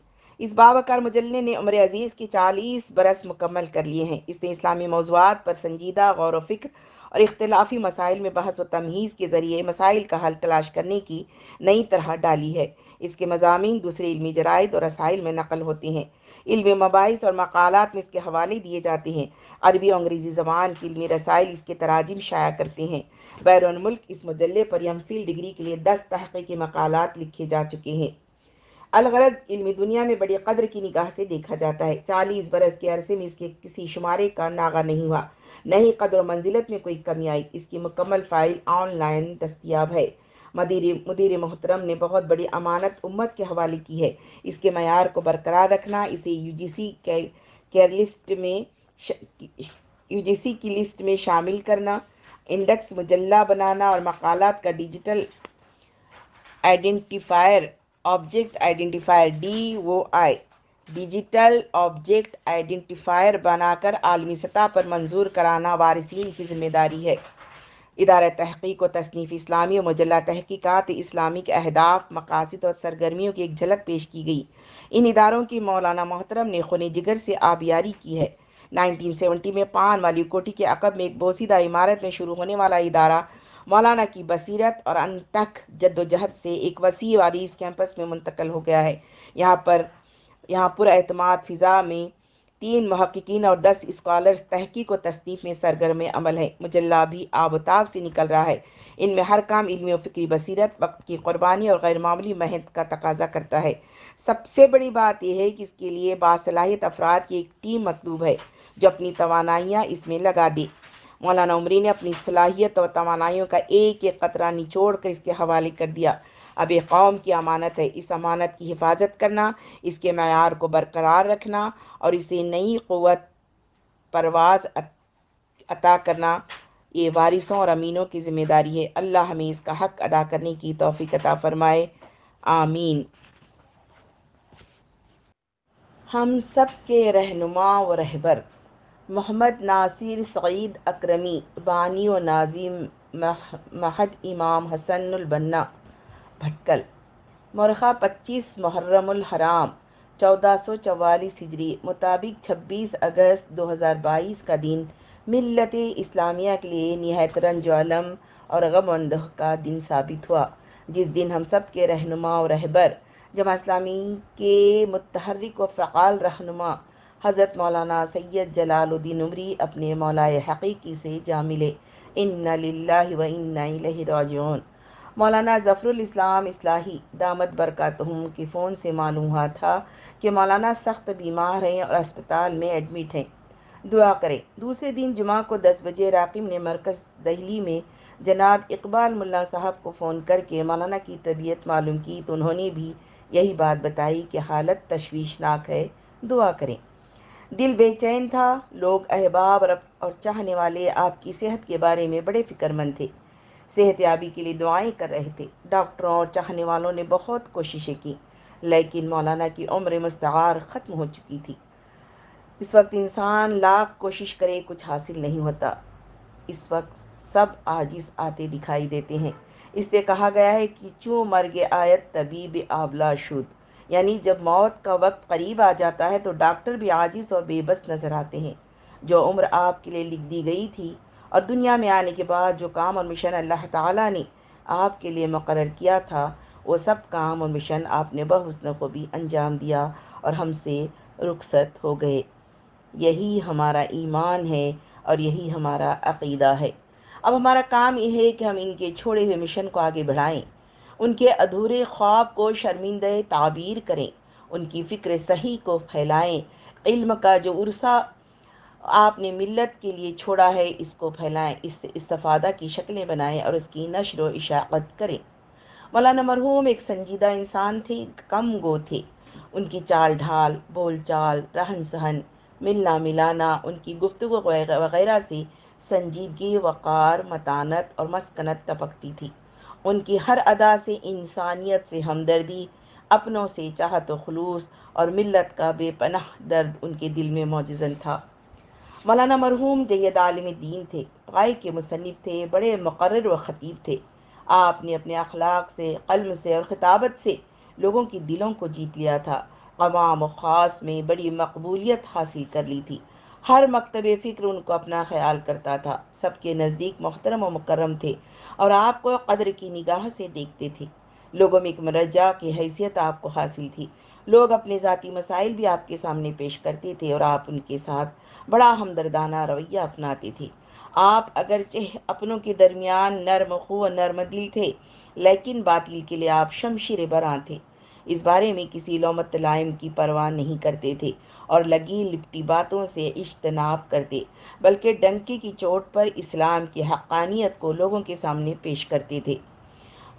इस बाबकर मुजल्ले ने उम्र अजीज़ की चालीस बरस मुकम्मल कर लिए हैं इसने इस्लामी मौजूद पर संजीदा गौर व फिक्र और इख्लाफी मसाइल में बहस व तमीज़ के ज़रिए मसाइल का हल तलाश करने की नई तरह डाली है इसके मजामी दूसरे इलमी जराइद और रसाइल में नकल होते हैं इल्म मबाइस और मकालत में इसके हवाले दिए जाते हैं अरबी और अंग्रेज़ी ज़बान के इलमी रसाइल इसके तराजिम शाया करते हैं बैरून मुल्क इस मजल्ले पर यमफील डिग्री के लिए दस तहक़ी के मकालत लिखे जा चुके हैं अलगरज इल्म दुनिया में बड़ी कदर की निगाह से देखा जाता है चालीस बरस के अरसे में इसके किसी शुमारे का नागा नहीं हुआ नहीं कदर मंजिलत में कोई कमी आई इसकी मुकम्मल फाइल ऑनलाइन दस्तियाब है मदीर मदीर मोहतरम ने बहुत बड़ी अमानत उम्मत के हवाले की है इसके मैार को बरकरार रखना इसे सी के केयर लिस्ट में यू जी सी की लिस्ट में शामिल करना इंडेक्स मुजल्ला बनाना और मकालत का digital identifier object identifier D O I digital object identifier बनाकर आलमी सतह पर मंजूर कराना वारसी की जिम्मेदारी है इदारा तहकीक व तसनीफ़ इस्लामी और मजला तहकीक़ात इस्लामी के अहदाफ मकासद और सरगर्मियों की एक झलक पेश की गई इन इदारों की मौलाना मोहतरम ने खुन जिगर से आबियारी की है 1970 में पान वाली कोटी के अकब में एक बोसीदा इमारत में शुरू होने वाला इदारा मौलाना की बसीरत और अनतक जद्दोजहद से एक वसी वाली इस कैंपस में मुंतकल हो गया है यहाँ पर यहाँ पुरमाद फ़िज़ा में तीन महक्कीन और दस स्कॉलर्स तहकीक व तस्नीफ़ में सरगर्म अमल है मुजल्ला भी आबताब से निकल रहा है इनमें हर काम इलमी फ़िक्री बसीरत वक्त की क़ुरबानी और गैरमामूली मेहनत का तकाजा करता है सबसे बड़ी बात यह है कि इसके लिए बासलाहियत अफराद की एक टीम मतलूब है जो अपनी तोानाइयाँ इसमें लगा दें मौलाना उमरी ने अपनी सलाहियत और तोानाइयों का एक एक कतरा निचोड़ कर इसके हवाले कर दिया अब ये कौम की अमानत है इस अमानत की हिफाजत करना इसके मैार को बरकरार रखना और इसे नई क़वत परवाज अता करना ये वारिसों और अमीनों की ज़िम्मेदारी है अल्लाह हमें इसका हक अदा करने की तोफ़ी अता फ़रमाए आमीन हम सब के रहनुमा व रहबर मोहम्मद नासिर सईद अक्रमी बानी व नाजिम महद इमाम हसनबन्ना भटकल मरखा 25 मुहर्रम हराम 1444 हिजरी मुताबिक 26 अगस्त 2022 का दिन मिलत इस्लामिया के लिए नहायत रंजालम और गमंद का दिन साबित हुआ जिस दिन हम सब के रहनुमा और रहबर जमा इस्लामी के मतहरक व फ़ाल रहनुमा हज़रत मौलाना सैयद जलालुद्दीन उमरी अपने मौलाए हकीकी से जा मिले इन्ना व इन्ना मौलाना ज़फ़रुल इस्लाम इस्लाही दामद बरकातहम के फ़ोन से मालूम हुआ था कि मौलाना सख्त बीमार हैं और अस्पताल में एडमिट हैं दुआ करें दूसरे दिन जुमा को दस बजे राकिब ने मरकज़ दहली में जनाब इकबाल मुल्ला साहब को फ़ोन करके मौलाना की तबीयत मालूम की तो उन्होंने भी यही बात बताई कि हालत तशवीशनाक है दुआ करें दिल बेचैन था लोग अहबाब और, और चाहने वाले आपकी सेहत के बारे में बड़े फिक्रमंद थे सेहत याबी के लिए दुआएं कर रहे थे डॉक्टरों और चाहने वालों ने बहुत कोशिशें की लेकिन मौलाना की उम्र मुस्तार ख़त्म हो चुकी थी इस वक्त इंसान लाख कोशिश करे कुछ हासिल नहीं होता इस वक्त सब आजिज आते दिखाई देते हैं इससे कहा गया है कि चूँ गए आयत तबीब आबला शुद्ध यानी जब मौत का वक्त करीब आ जाता है तो डॉक्टर भी आजिज़ और बेबस नज़र आते हैं जो उम्र आपके लिए लिख दी गई थी और दुनिया में आने के बाद जो काम और मिशन अल्लाह ताला ने आपके लिए मुकर किया था वो सब काम और मिशन आपने को भी अंजाम दिया और हमसे रुखसत हो गए यही हमारा ईमान है और यही हमारा अकीदा है अब हमारा काम यह है कि हम इनके छोड़े हुए मिशन को आगे बढ़ाएं उनके अधूरे ख्वाब को शर्मिंदे ताबीर करें उनकी फ़िक्र सही को फैलाएं इल्म का जो उर्सा आपने मिलत के लिए छोड़ा है इसको फैलाएं इससे इस्तफ़ादा की शक्लें बनाएं और उसकी नशर व इशाक़त करें मौलाना मरहूम एक संजीदा इंसान थे कम गो थे उनकी चाल ढाल बोल चाल रहन सहन मिलना मिलाना उनकी गुफ्तु वगैरह से संजीदगी वक़ार मतानत और मस्कनत टपकती थी उनकी हर अदा से इंसानियत से हमदर्दी अपनों से चाहत खलूस और मिलत का बेपनाह दर्द उनके दिल में मोजन था मौलाना मरहूम जैद आलम दीन थे पाए के मुसनफ़ थे बड़े मकर व ख़तीब थे आपने अपने अखलाक से कलम से और खिताबत से लोगों के दिलों को जीत लिया था अवाम ख़ास में बड़ी मकबूलियत हासिल कर ली थी हर मकतब फ़िक्र उनको अपना ख्याल करता था सबके नज़दीक मोहतरम व मुकरम थे और आपको कदर की निगाह से देखते थे लोगों में एक मरजा की हैसियत आपको हासिल थी लोग अपने ज़ाती मसाइल भी आपके सामने पेश करते थे और आप उनके साथ बड़ा हमदर्दाना रवैया अपनाते थे आप अगर अगरचे अपनों के दरमियान नर्म खो नर्म दिल थे लेकिन बातिल के लिए आप शमशीर बरा थे इस बारे में किसी लोमत लाइम की परवाह नहीं करते थे और लगी लिपटी बातों से इज्तनाब करते बल्कि डंकी की चोट पर इस्लाम की हक़ानियत को लोगों के सामने पेश करते थे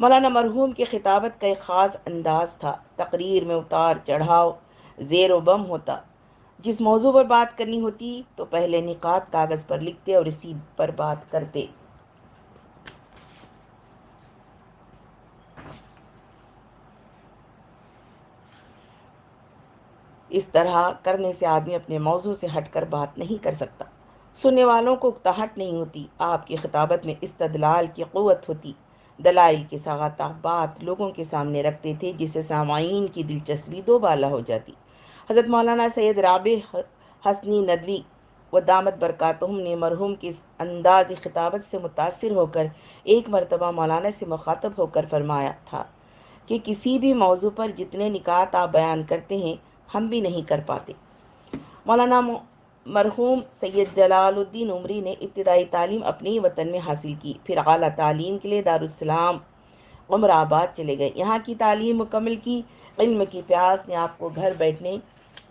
मौलाना मरहूम की खिताबत का एक ख़ास अंदाज था तकरीर में उतार चढ़ाव जेर बम होता जिस मौजू पर बात करनी होती तो पहले निकात कागज़ पर लिखते और इसी पर बात करते इस तरह करने से आदमी अपने मौजू से हटकर बात नहीं कर सकता सुनने वालों को उकताहट नहीं होती आपकी खिताबत में इस्तलाल की क़वत होती दलाइल के साथ आप बात लोगों के सामने रखते थे जिससे सामाइन की दिलचस्पी दोबाला हो जाती हज़रत मौलाना सैद राब हसनी नदवी व दामद बरकातहम ने मरहूम के अंदाज खिताबत से मुतासर होकर एक मरतबा मौलाना से मुखातब होकर फरमाया था कि किसी भी मौजू पर जितने निकात आप बयान करते हैं हम भी नहीं कर पाते मौलाना मरहूम सैयद जलालुद्दीन उमरी ने इब्तदाई तालीम अपने ही वतन में हासिल की फिर अली तालीम के लिए दारुसलाम उमराबाद चले गए यहाँ की तालीम मुकम्मल की इल्म की प्यास ने आपको घर बैठने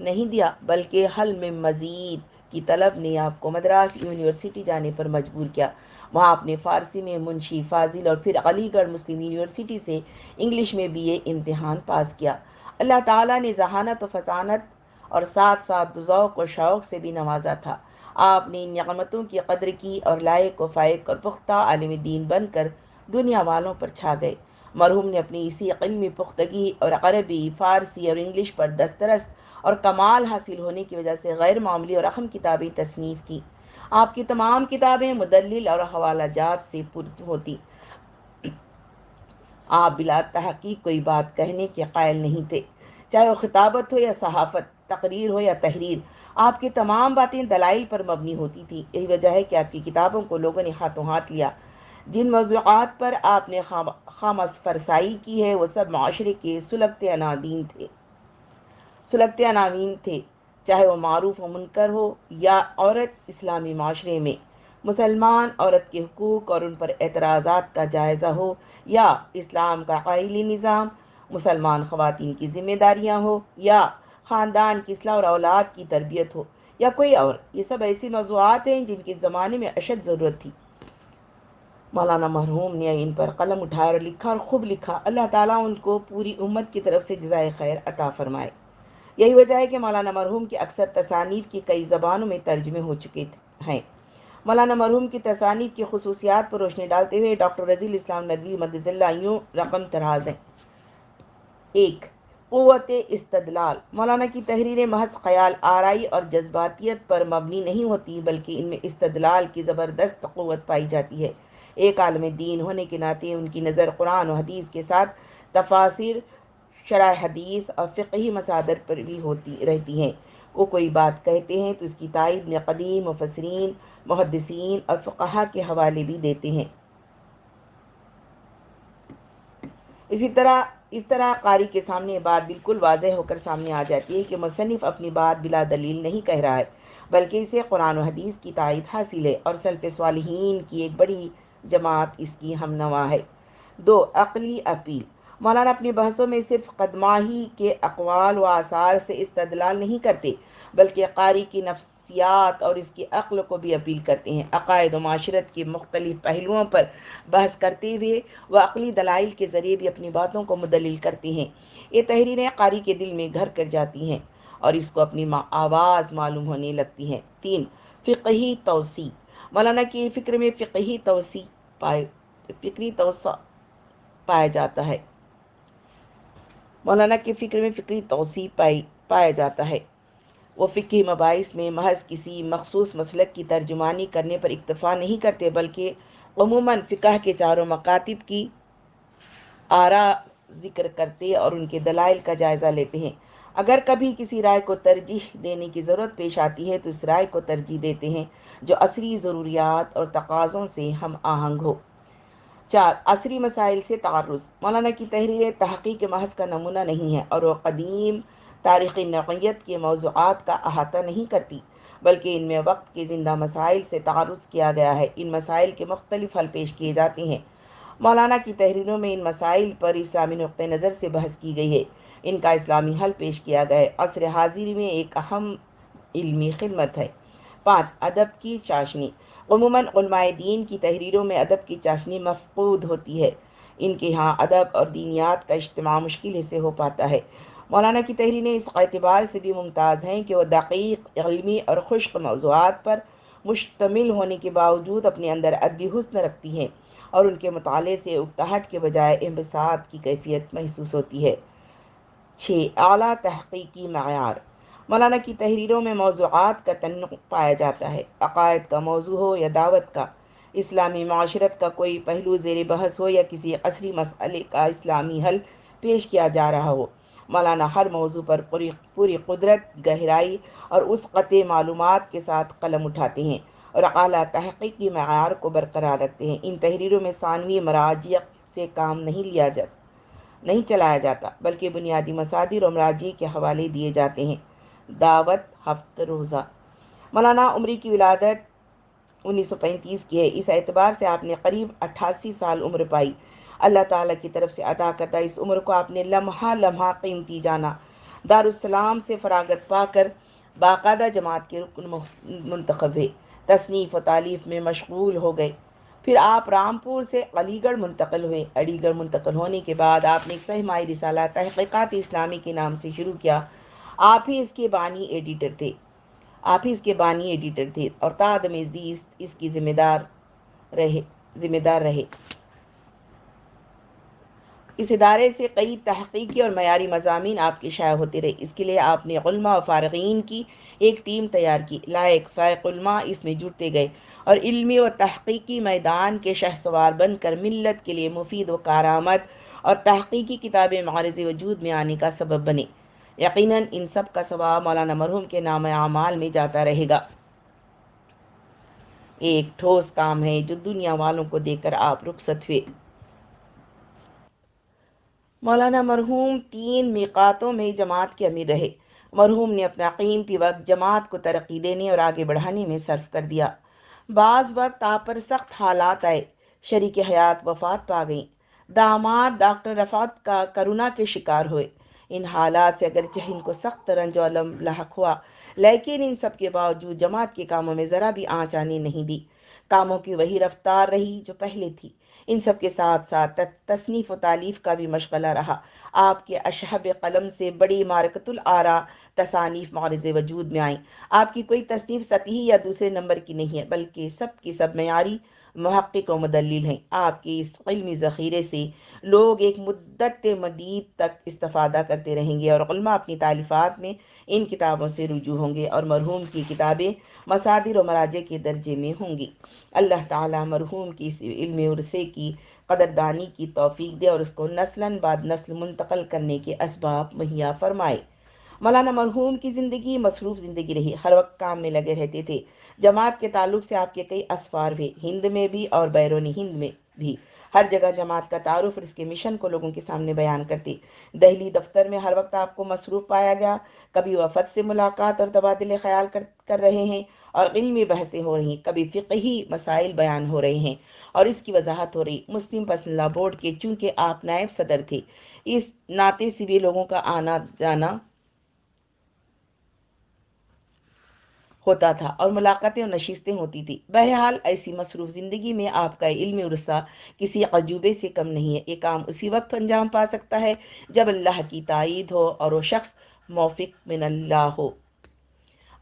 नहीं दिया बल्कि हल में मज़ीद की तलब ने आपको मद्रास यूनिवर्सिटी जाने पर मजबूर किया वहाँ आपने फ़ारसी में मुंशी फाजिल और फिर अलीगढ़ मुस्लिम यूनिवर्सिटी से इंग्लिश में बी ए इम्तहान पास किया अल्लाह ताला ने जहानत और फसानत और साथ साथ दुजौक व शौक़ से भी नवाजा था आपने इन नगमतों की कदर की और लायक व फ़ायक और पुख्ता आलम दीन बनकर दुनिया वालों पर छा गए मरहूम ने अपनी इसी इलमी पुख्तगी और अरबी फ़ारसी और इंग्लिश पर दस्तरस और कमाल हासिल होने की वजह से गैर मामूली और अहम किताबें तसनीफ़ की आपकी तमाम किताबें मुदलिल और हवाला जात से पुर होती आप बिला तहकीक कोई बात कहने के कायल नहीं थे चाहे वो खिताबत हो या सहाफ़त तकरीर हो या तहरीर आपकी तमाम बातें दलाइल पर मबनी होती थी यही वजह है कि आपकी किताबों को लोगों ने हाथों हाथ लिया जिन मौजूद पर आपने खाम खामस फरसाई की है वो सब माशरे के सुलगते अनादीन थे सुलगते अनावीन थे चाहे वो मरूफ व मुनकर हो या औरत इस्लामी माशरे में मुसलमान औरत के हकूक़ और उन पर एतराज़ा का जायज़ा हो या इस्लाम का आयली निज़ाम मुसलमान खुवान की ज़िम्मेदारियाँ हो या ख़ानदान की असलाह और औलाद की तरबियत हो या कोई और ये सब ऐसी मौजूद हैं जिनकी ज़माने में अशद ज़रूरत थी मौलाना महरूम ने इन पर कलम उठाया और लिखा और खूब लिखा अल्लाह ताला उनको पूरी उम्मत की तरफ से जजाय खैर अता फरमाए यही वजह है कि मौलाना मरहूम की अक्सर तसानीफ की कई ज़बानों में तर्जमे हो चुके हैं मौलाना मरहूम की तसानीफ की खसूसियात पर रोशनी डालते हुए डॉक्टर रजील इस्लाम नदवी मदजिल्ला रकम तराज हैं एक क़वत इस्तदलाल मौलाना की तहरीर महज ख्याल आरई और जज्बातीत पर मबनी नहीं होती बल्कि इनमें इस्तदलाल की ज़बरदस्त क़वत पाई जाती है एक आलम दीन होने के नाते उनकी नज़र कुरान और हदीस के साथ तफासिर शरा हदीस और फ़ी मसादर पर भी होती रहती हैं वो कोई बात कहते हैं तो इसकी ताइब में कदीम मुफसरीन मुहदसिन और फ़हा के हवाले भी देते हैं इसी तरह इस तरह कारी के सामने ये बात बिल्कुल वाज होकर सामने आ जाती है कि मुसनफ़ अपनी बात बिला दलील नहीं कह रहा है बल्कि इसे कुरान हदीस की तायद हासिल है और सल्फ साल की एक बड़ी जमात इसकी हमनवा है दो अकली अपील मौलाना अपनी बहसों में सिर्फ कदमाही के अकवाल व आसार से इस्तलाल नहीं करते बल्कि कारी की नफ्स नफ्सियात और इसकी अक्ल को भी अपील करते हैं अकायद माशरत के मुख्तलिफ पहलुओं पर बहस करते हुए व अकली दलाइल के ज़रिए भी अपनी बातों को मुदलिल करते हैं ये तहरीरें कारी के दिल में घर कर जाती हैं और इसको अपनी आवाज़ मालूम होने लगती हैं तीन फ़िकही तोसी मौलाना की फ़िक्र में फ़िकही तोसी पाए फ़िक्री तो पाया जाता है मौलाना की फ़िक्र में फ़िक्री तोसी पाई पाया जाता है वो फ़िक्की मबाइस में महज किसी मखसूस मसलक की तर्जुमानी करने पर इक्तफ़ा नहीं करते बल्कि अमूमा फ़िका के चारों मकातब की आरा जिक्र करते और उनके दलाइल का जायज़ा लेते हैं अगर कभी किसी राय को तरजीह देने की ज़रूरत पेश आती है तो इस राय को तरजीह देते हैं जो असरी ज़रूरियात और तकाज़ों से हम आहंग हो चार असरी मसाइल से तारुज़ मौलाना की तहरीर तहकीक महज का नमूना नहीं है और वह कदीम तारीख़ी नौीयत के मौज़ूद का अहाता नहीं करती बल्कि इनमें वक्त के ज़िंदा मसाइल से तारुज़ किया गया है इन मसाइल के मुख्तलिफ हल पेश किए जाते हैं मौलाना की तहरीरों में इन मसाइल पर इस्लामी नुक़ नज़र से बहस की गई है इनका इस्लामी हल पेश किया गया है असर हाजिर में एक अहम इलमी खिदमत है पाँच अदब की चाशनी उमूमाए दीन की तहरीरों में अदब की चाशनी मफकूद होती है इनके यहाँ अदब और दीनियात का इज्तम मुश्किल से हो पाता है मौलाना की तहरीरें इस अतबार से भी मुमताज़ हैं कि वह दक़ीक इलमी और खुश्क मौजूद पर मुश्तमिल होने के बावजूद अपने अंदर अदी हसन रखती हैं और उनके मताले से उकताहट के बजाय इम्बसात की कैफियत महसूस होती है छः अला तहकीकी मैार मौलाना की तहरीरों में मौजूद का तन पाया जाता है अकायद का मौजू हो या दावत का इस्लामी माशरत का कोई पहलू जेर बहस हो या किसी असरी मसले का इस्लामी हल पेश किया जा रहा हो मौलाना हर मौजू पर पूरी पूरी कुदरत गहराई और उस क़त मालूम के साथ कलम उठाते हैं और अली तहक़ीक के मैार को बरकरार रखते हैं इन तहरीरों में सानवी मराज से काम नहीं लिया जा नहीं चलाया जाता बल्कि बुनियादी मसादिर और मराजी के हवाले दिए जाते हैं दावत हफ्त रोज़ा मौलाना उमरी की विलादत 1935 की है इस एतबार से आपने करीब 88 साल उम्र पाई अल्लाह ताला की तरफ से अदा करता इस उम्र को आपने लम्हा लम्हा कीमती जाना दारुसलाम से फरागत पाकर बाकायदा जमात के रुकन मंतखब हुए तसनीफ़ व तालीफ में मशगूल हो गए फिर आप रामपुर से अलीगढ़ मुंतकल हुए अलीगढ़ मुंतकल होने के बाद आपने एक माई रिसाला तहकीक़ात इस्लामी के नाम से शुरू किया आप ही इसके बानी एडिटर थे आप ही इसके बानी एडिटर थे और ताद इसकी ज़िम्मेदार रहे ज़िम्मेदार रहे इस इदारे से कई तहकीकी और मयारी मजामी आपकी शाया होती रही इसके लिए आपने और फ़ारगीन की एक टीम तैयार की लायक फ़ैक़ुलमा इसमें जुटते गए और इल्मी व तहकीकी मैदान के शहसवार बनकर मिलत के लिए मुफीद व कारामद और तहकीकी किताबें मारज वजूद में आने का सबब बने यकीन इन सब का सवाब मौलाना मरहूम के नाम आमाल में जाता रहेगा एक ठोस काम है जो दुनिया वालों को देकर आप रुखसत हुए मौलाना मरहूम तीन मीकातों में जमात के अमीर रहे मरहूम ने अपना कीमती वक्त जमात को तरक्की देने और आगे बढ़ाने में सर्फ कर दिया बाज़ वक्त आप पर सख्त हालात आए शरीक हयात वफात पा गई दामाद डॉक्टर रफात का करुणा के शिकार हुए इन हालात से अगर चहन को सख्त रंज अलम लाक हुआ लेकिन इन सब के बावजूद जमात के कामों में ज़रा भी आँच आने नहीं दी कामों की वही रफ्तार रही जो पहले थी इन सब के साथ साथ तसनीफ़ व तालीफ़ का भी मशगला रहा आपके अशहब कलम से बड़ी मारकतुलआरा तसानीफ़ मारज वजूद में आई आपकी कोई तसनीफ़ सतही या दूसरे नंबर की नहीं है बल्कि सब की सब मैारी महक़ व मदलिल हैं आपके इस इलमी ज़ख़ीरे से लोग एक मुद्दत मदीद तक इस्ता करते रहेंगे और अपनी तालीफ़ात में इन किताबों से रुजू होंगे और मरहूम की किताबें मसादिर और मराजे के दर्जे में होंगी अल्लाह ताला मरहूम की इस इल्म उर्से की कदरदानी की तौफीक दे और उसको नस्लन बाद नस्ल मुंतकल करने के इसबाब मुहैया फरमाए मौलाना मरहूम की ज़िंदगी मसरूफ़ ज़िंदगी रही हर वक्त काम में लगे रहते थे जमात के ताल्लुक से आपके कई असफार भी हिंद में भी और बैरूनी हिंद में भी हर जगह जमात का तारुफ और इसके मिशन को लोगों के सामने बयान करते दहली दफ्तर में हर वक्त आपको मसरूफ़ पाया गया कभी वफद से मुलाकात और तबादले ख्याल कर कर रहे हैं और इलमी बहसें हो रही कभी फ़िकही मसाइल बयान हो रहे हैं और इसकी वजाहत हो रही मुस्लिम पसंदला बोर्ड के चूंकि आप नायब सदर थे इस नाते से भी लोगों का आना जाना होता था और मुलाकातें और नशिस्तें होती थी बहरहाल ऐसी मसरूफ़ ज़िंदगी में आपका इल्मी उर्सा किसी अजूबे से कम नहीं है ये काम उसी वक्त अंजाम पा सकता है जब अल्लाह की तइद हो और वो शख्स मौफिक मिनल्ला हो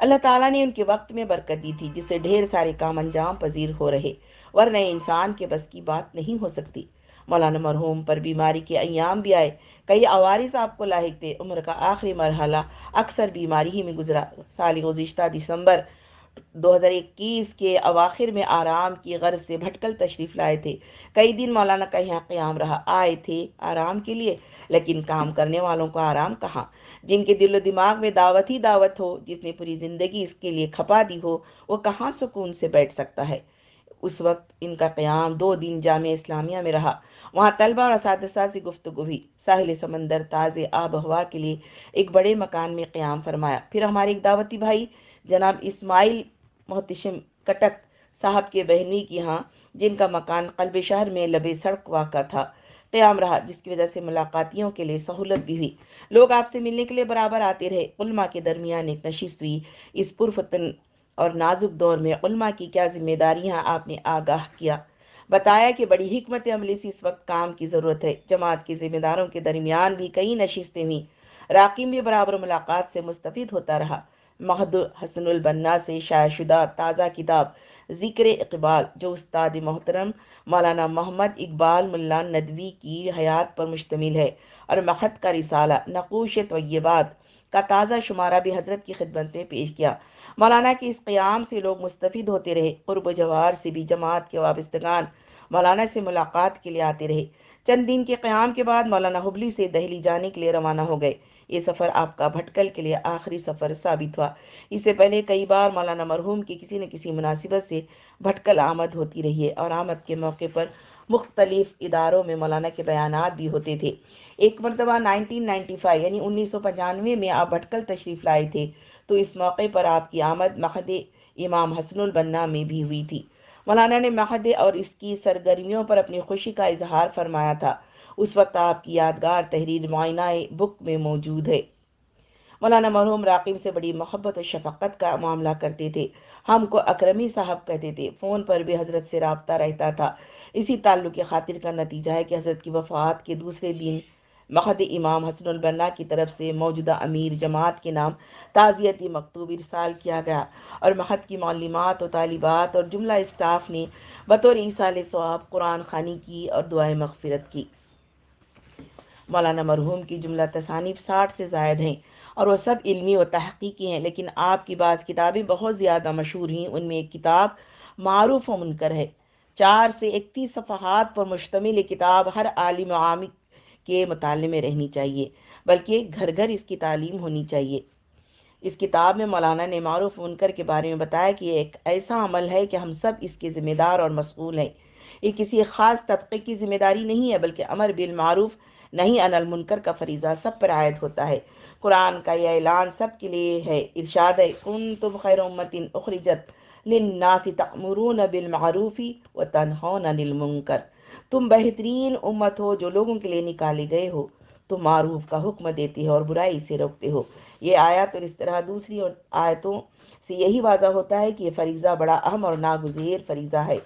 अल्लाह ताला ने उनके वक्त में बरकत दी थी जिससे ढेर सारे काम अंजाम पजीर हो रहे वरना इंसान के बस की बात नहीं हो सकती मौलाना मरहूम पर बीमारी के अयाम भी आए कई आवारिस आपको लाक थे उम्र का आखिरी मरहला अक्सर बीमारी ही में गुजरा साल गुज्त दिसंबर 2021 के अवाखिर में आराम की गर्ज से भटकल तशरीफ लाए थे कई दिन मौलाना का यहाँ क्याम रहा आए थे आराम के लिए लेकिन काम करने वालों को आराम कहाँ जिनके दिलो दिमाग में दावत ही दावत हो जिसने पूरी ज़िंदगी इसके लिए खपा दी हो वो कहाँ सुकून से बैठ सकता है उस वक्त इनका क़्याम दो दिन जाम इस्लामिया में रहा वहाँ तलबा और इस से गुफ्तु हुई साहिल समंदर ताज़े आब हवा के लिए एक बड़े मकान में क़्याम फरमाया फिर हमारे एक दावती भाई जनाब इस्माइल मोहतम कटक साहब के बहनी की यहाँ जिनका मकान कल्ब शहर में लबे सड़क वाक़ा था क़्याम रहा जिसकी वजह से मुलाकातियों के लिए सहूलत भी हुई लोग आपसे मिलने के लिए बराबर आते रहे उल्मा के दरमियान एक नशिश हुई इस पुरफतन और नाजुक दौर में उल्मा की क्या जिम्मेदारियां आपने आगाह किया बताया कि बड़ी हमत अमली से इस वक्त काम की ज़रूरत है जमात के जिम्मेदारों के दरमियान भी कई नशिस्तें हुई राकिम भी बराबर मुलाकात से मुस्तफ़ होता रहा महदुल हसनुल बन्ना से शायशुदा ताज़ा किताब ज़िक्र इकबाल जो उस्ताद मोहतरम मौलाना मोहम्मद इकबाल मुल्ला नदवी की हयात पर मुश्तमिल है और मखत का रिसाला नकूश तयबात का ताज़ा शुमारा भी हज़रत की खिदमत में पेश किया मौलाना के इस क़्याम से लोग मुस्तफ़ होते रहे क़ुरब जवार से भी जमात के वाबस्तगान मौलाना से मुलाकात के लिए आते रहे चंद दिन के क़्याम के बाद मौलाना हुबली से दहली जाने के लिए रवाना हो गए ये सफ़र आपका भटकल के लिए आखिरी सफ़र साबित हुआ इससे पहले कई बार मौलाना मरहूम की किसी न किसी मुनासिबत से भटकल आमद होती रही है और आमद के मौके पर मुख्तलिफ इदारों में मौलाना के बयान भी होते थे एक मरतबा 1995 यानी उन्नीस में आप भटकल तशरीफ़ लाए थे तो इस मौके पर आपकी आमद महद इमाम हसनुल बन्ना में भी हुई थी मौलाना ने महद और इसकी सरगर्मियों पर अपनी खुशी का इजहार फरमाया था उस वक्त आपकी यादगार तहरीर मायनाए बुक में मौजूद है मौलाना मरहूम राकिब से बड़ी मोहब्बत और शफक़त का मामला करते थे हमको अक्रमी साहब कहते थे फ़ोन पर भी हज़रत से रबता रहता था इसी ताल्लुक़ की खातिर का नतीजा है कि हज़रत की वफ़ात के दूसरे दिन मखद इमाम हसनबन्ना की तरफ से मौजूदा अमीर जमात के नाम ताज़ियती मकतूब इरसाल किया गया और महद की मालूमत और तालिबात और जुमला इस्टाफ ने बतौर ईसाल स्वाब कुरान खानी की और दुआ मगफ़रत की मौलाना मरहूम की जुमला तसानीफ साठ से ज़ायद हैं और वह सब इलमी व तहकीकी हैं लेकिन आपकी बाज़ किताबें बहुत ज़्यादा मशहूर हैं उनमें एक किताब मरूफ व मुनकर है चार से इकतीस सफात पर मुश्तमिल किताब हर आलिम आम के मताले में रहनी चाहिए बल्कि घर घर इसकी तालीम होनी चाहिए इस किताब में मौलाना ने मारूफ मुनकर के बारे में बताया कि एक ऐसा अमल है कि हम सब इसके ज़िम्मेदार और मशगूल हैं ये किसी ख़ास तबके की ज़िम्मेदारी नहीं है बल्कि अमर बिलमूफ़ नहीं अनल मुनकर का फरीज़ा सब पर आयद होता है कुरान का यह ऐलान सब के लिए है इरशाद है उन तुम खैर उम्मतिन उखरिजत लिन्नासी तमरून बिलमारूफी व तनहौन मुनकर तुम बेहतरीन उम्मत हो जो लोगों के लिए निकाले गए हो तुम मारूफ का हुक्म देती हो और बुराई से रोकते हो ये आयत और इस तरह दूसरी आयतों से यही वाजा होता है कि ये फरीज़ा बड़ा अहम और नागुजेर फरीज़ा है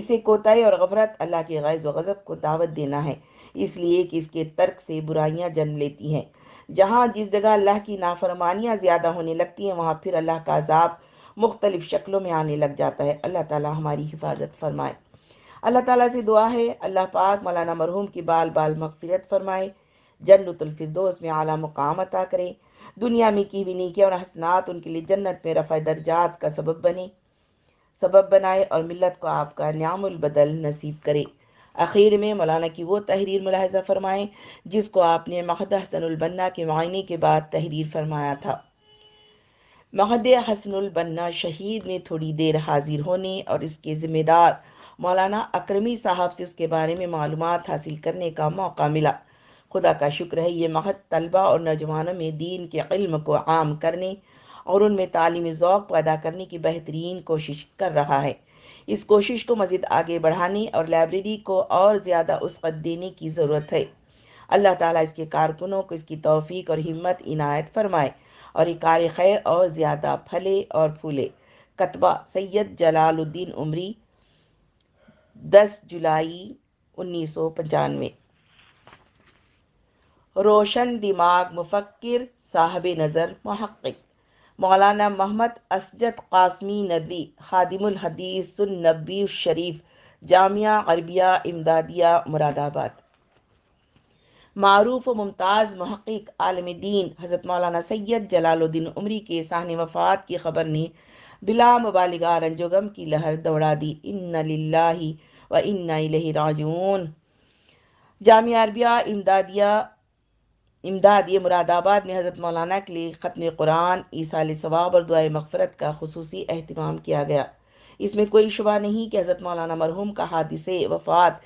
इससे कोताही और गफरत अल्लाह के गैज़ व गज़ब को दावत देना है इसलिए कि इसके तर्क से बुराइयां जन्म लेती हैं जहाँ जिस जगह अल्लाह की नाफरमानियाँ ज़्यादा होने लगती हैं वहाँ फिर अल्लाह का अजाब मुख्तलिफ़ शक्लों में आने लग जाता है अल्लाह ताला हमारी हिफाजत फरमाए अल्लाह ताला से दुआ है अल्लाह पाक मौलाना मरहूम की बाल बाल मगफिरत फरमाए जन्नतफरदोस में आला मुकाम अता करें दुनिया में की भी नीकियाँ और हसनात उनके लिए जन्नत में रफ़ा दर्जात का सबब बने सबब बनाए और मिलत को आपका न्यामुल बदल नसीब करे आखिर में मौलाना की वो तहरीर मुलाहजा फरमाएँ जिसको आपने महद हसनबन्ना के मायने के बाद तहरीर फरमाया था महद हसनबन्ना शहीद में थोड़ी देर हाजिर होने और इसके ज़िम्मेदार मौलाना अक्रमी साहब से उसके बारे में मालूम हासिल करने का मौका मिला खुदा का शुक्र है ये महद तलबा और नौजवानों में दीन के इल्म को आम करने और उनमें तालीमी ओक़ पैदा करने की बेहतरीन कोशिश कर रहा है इस कोशिश को मज़ीद आगे बढ़ाने और लाइब्रेरी को और ज़्यादा उसकत देने की ज़रूरत है अल्लाह ताला इसके कारकुनों को इसकी तौफीक और हिम्मत इनायत फरमाए और ये कार्य खैर और ज़्यादा फले और फूले कतबा सैयद जलालुद्दीन उमरी दस जुलाई उन्नीस सौ पचानवे रोशन दिमाग मुफक्र साहब नज़र महक़ मौलाना मोहम्मद असजद कासमी नदवी खादिमहदीसनबी शरीफ जामिया अरबिया इमदादिया मुरादाबाद मरूफ मुमताज़ महक़ आलम दीन हज़रत मौलाना सैयद जलालुद्दीन उमरी के सहन वफ़ात की ख़बर ने बिला मुबालगा रंजोगम की लहर दौड़ा दी इन्ना लिल्लाही व इन्ना राजून जामिया अरबिया इमदादिया इमदाद ये मुरादाबाद में हज़रत मौलाना के लिए ख़त्म कुरान ईसाल सवाब और दुआ मगफ़रत का खसूसी अहतमाम किया गया इसमें कोई शुबा नहीं कि हज़रत मौलाना मरहूम का हादसे वफ़ात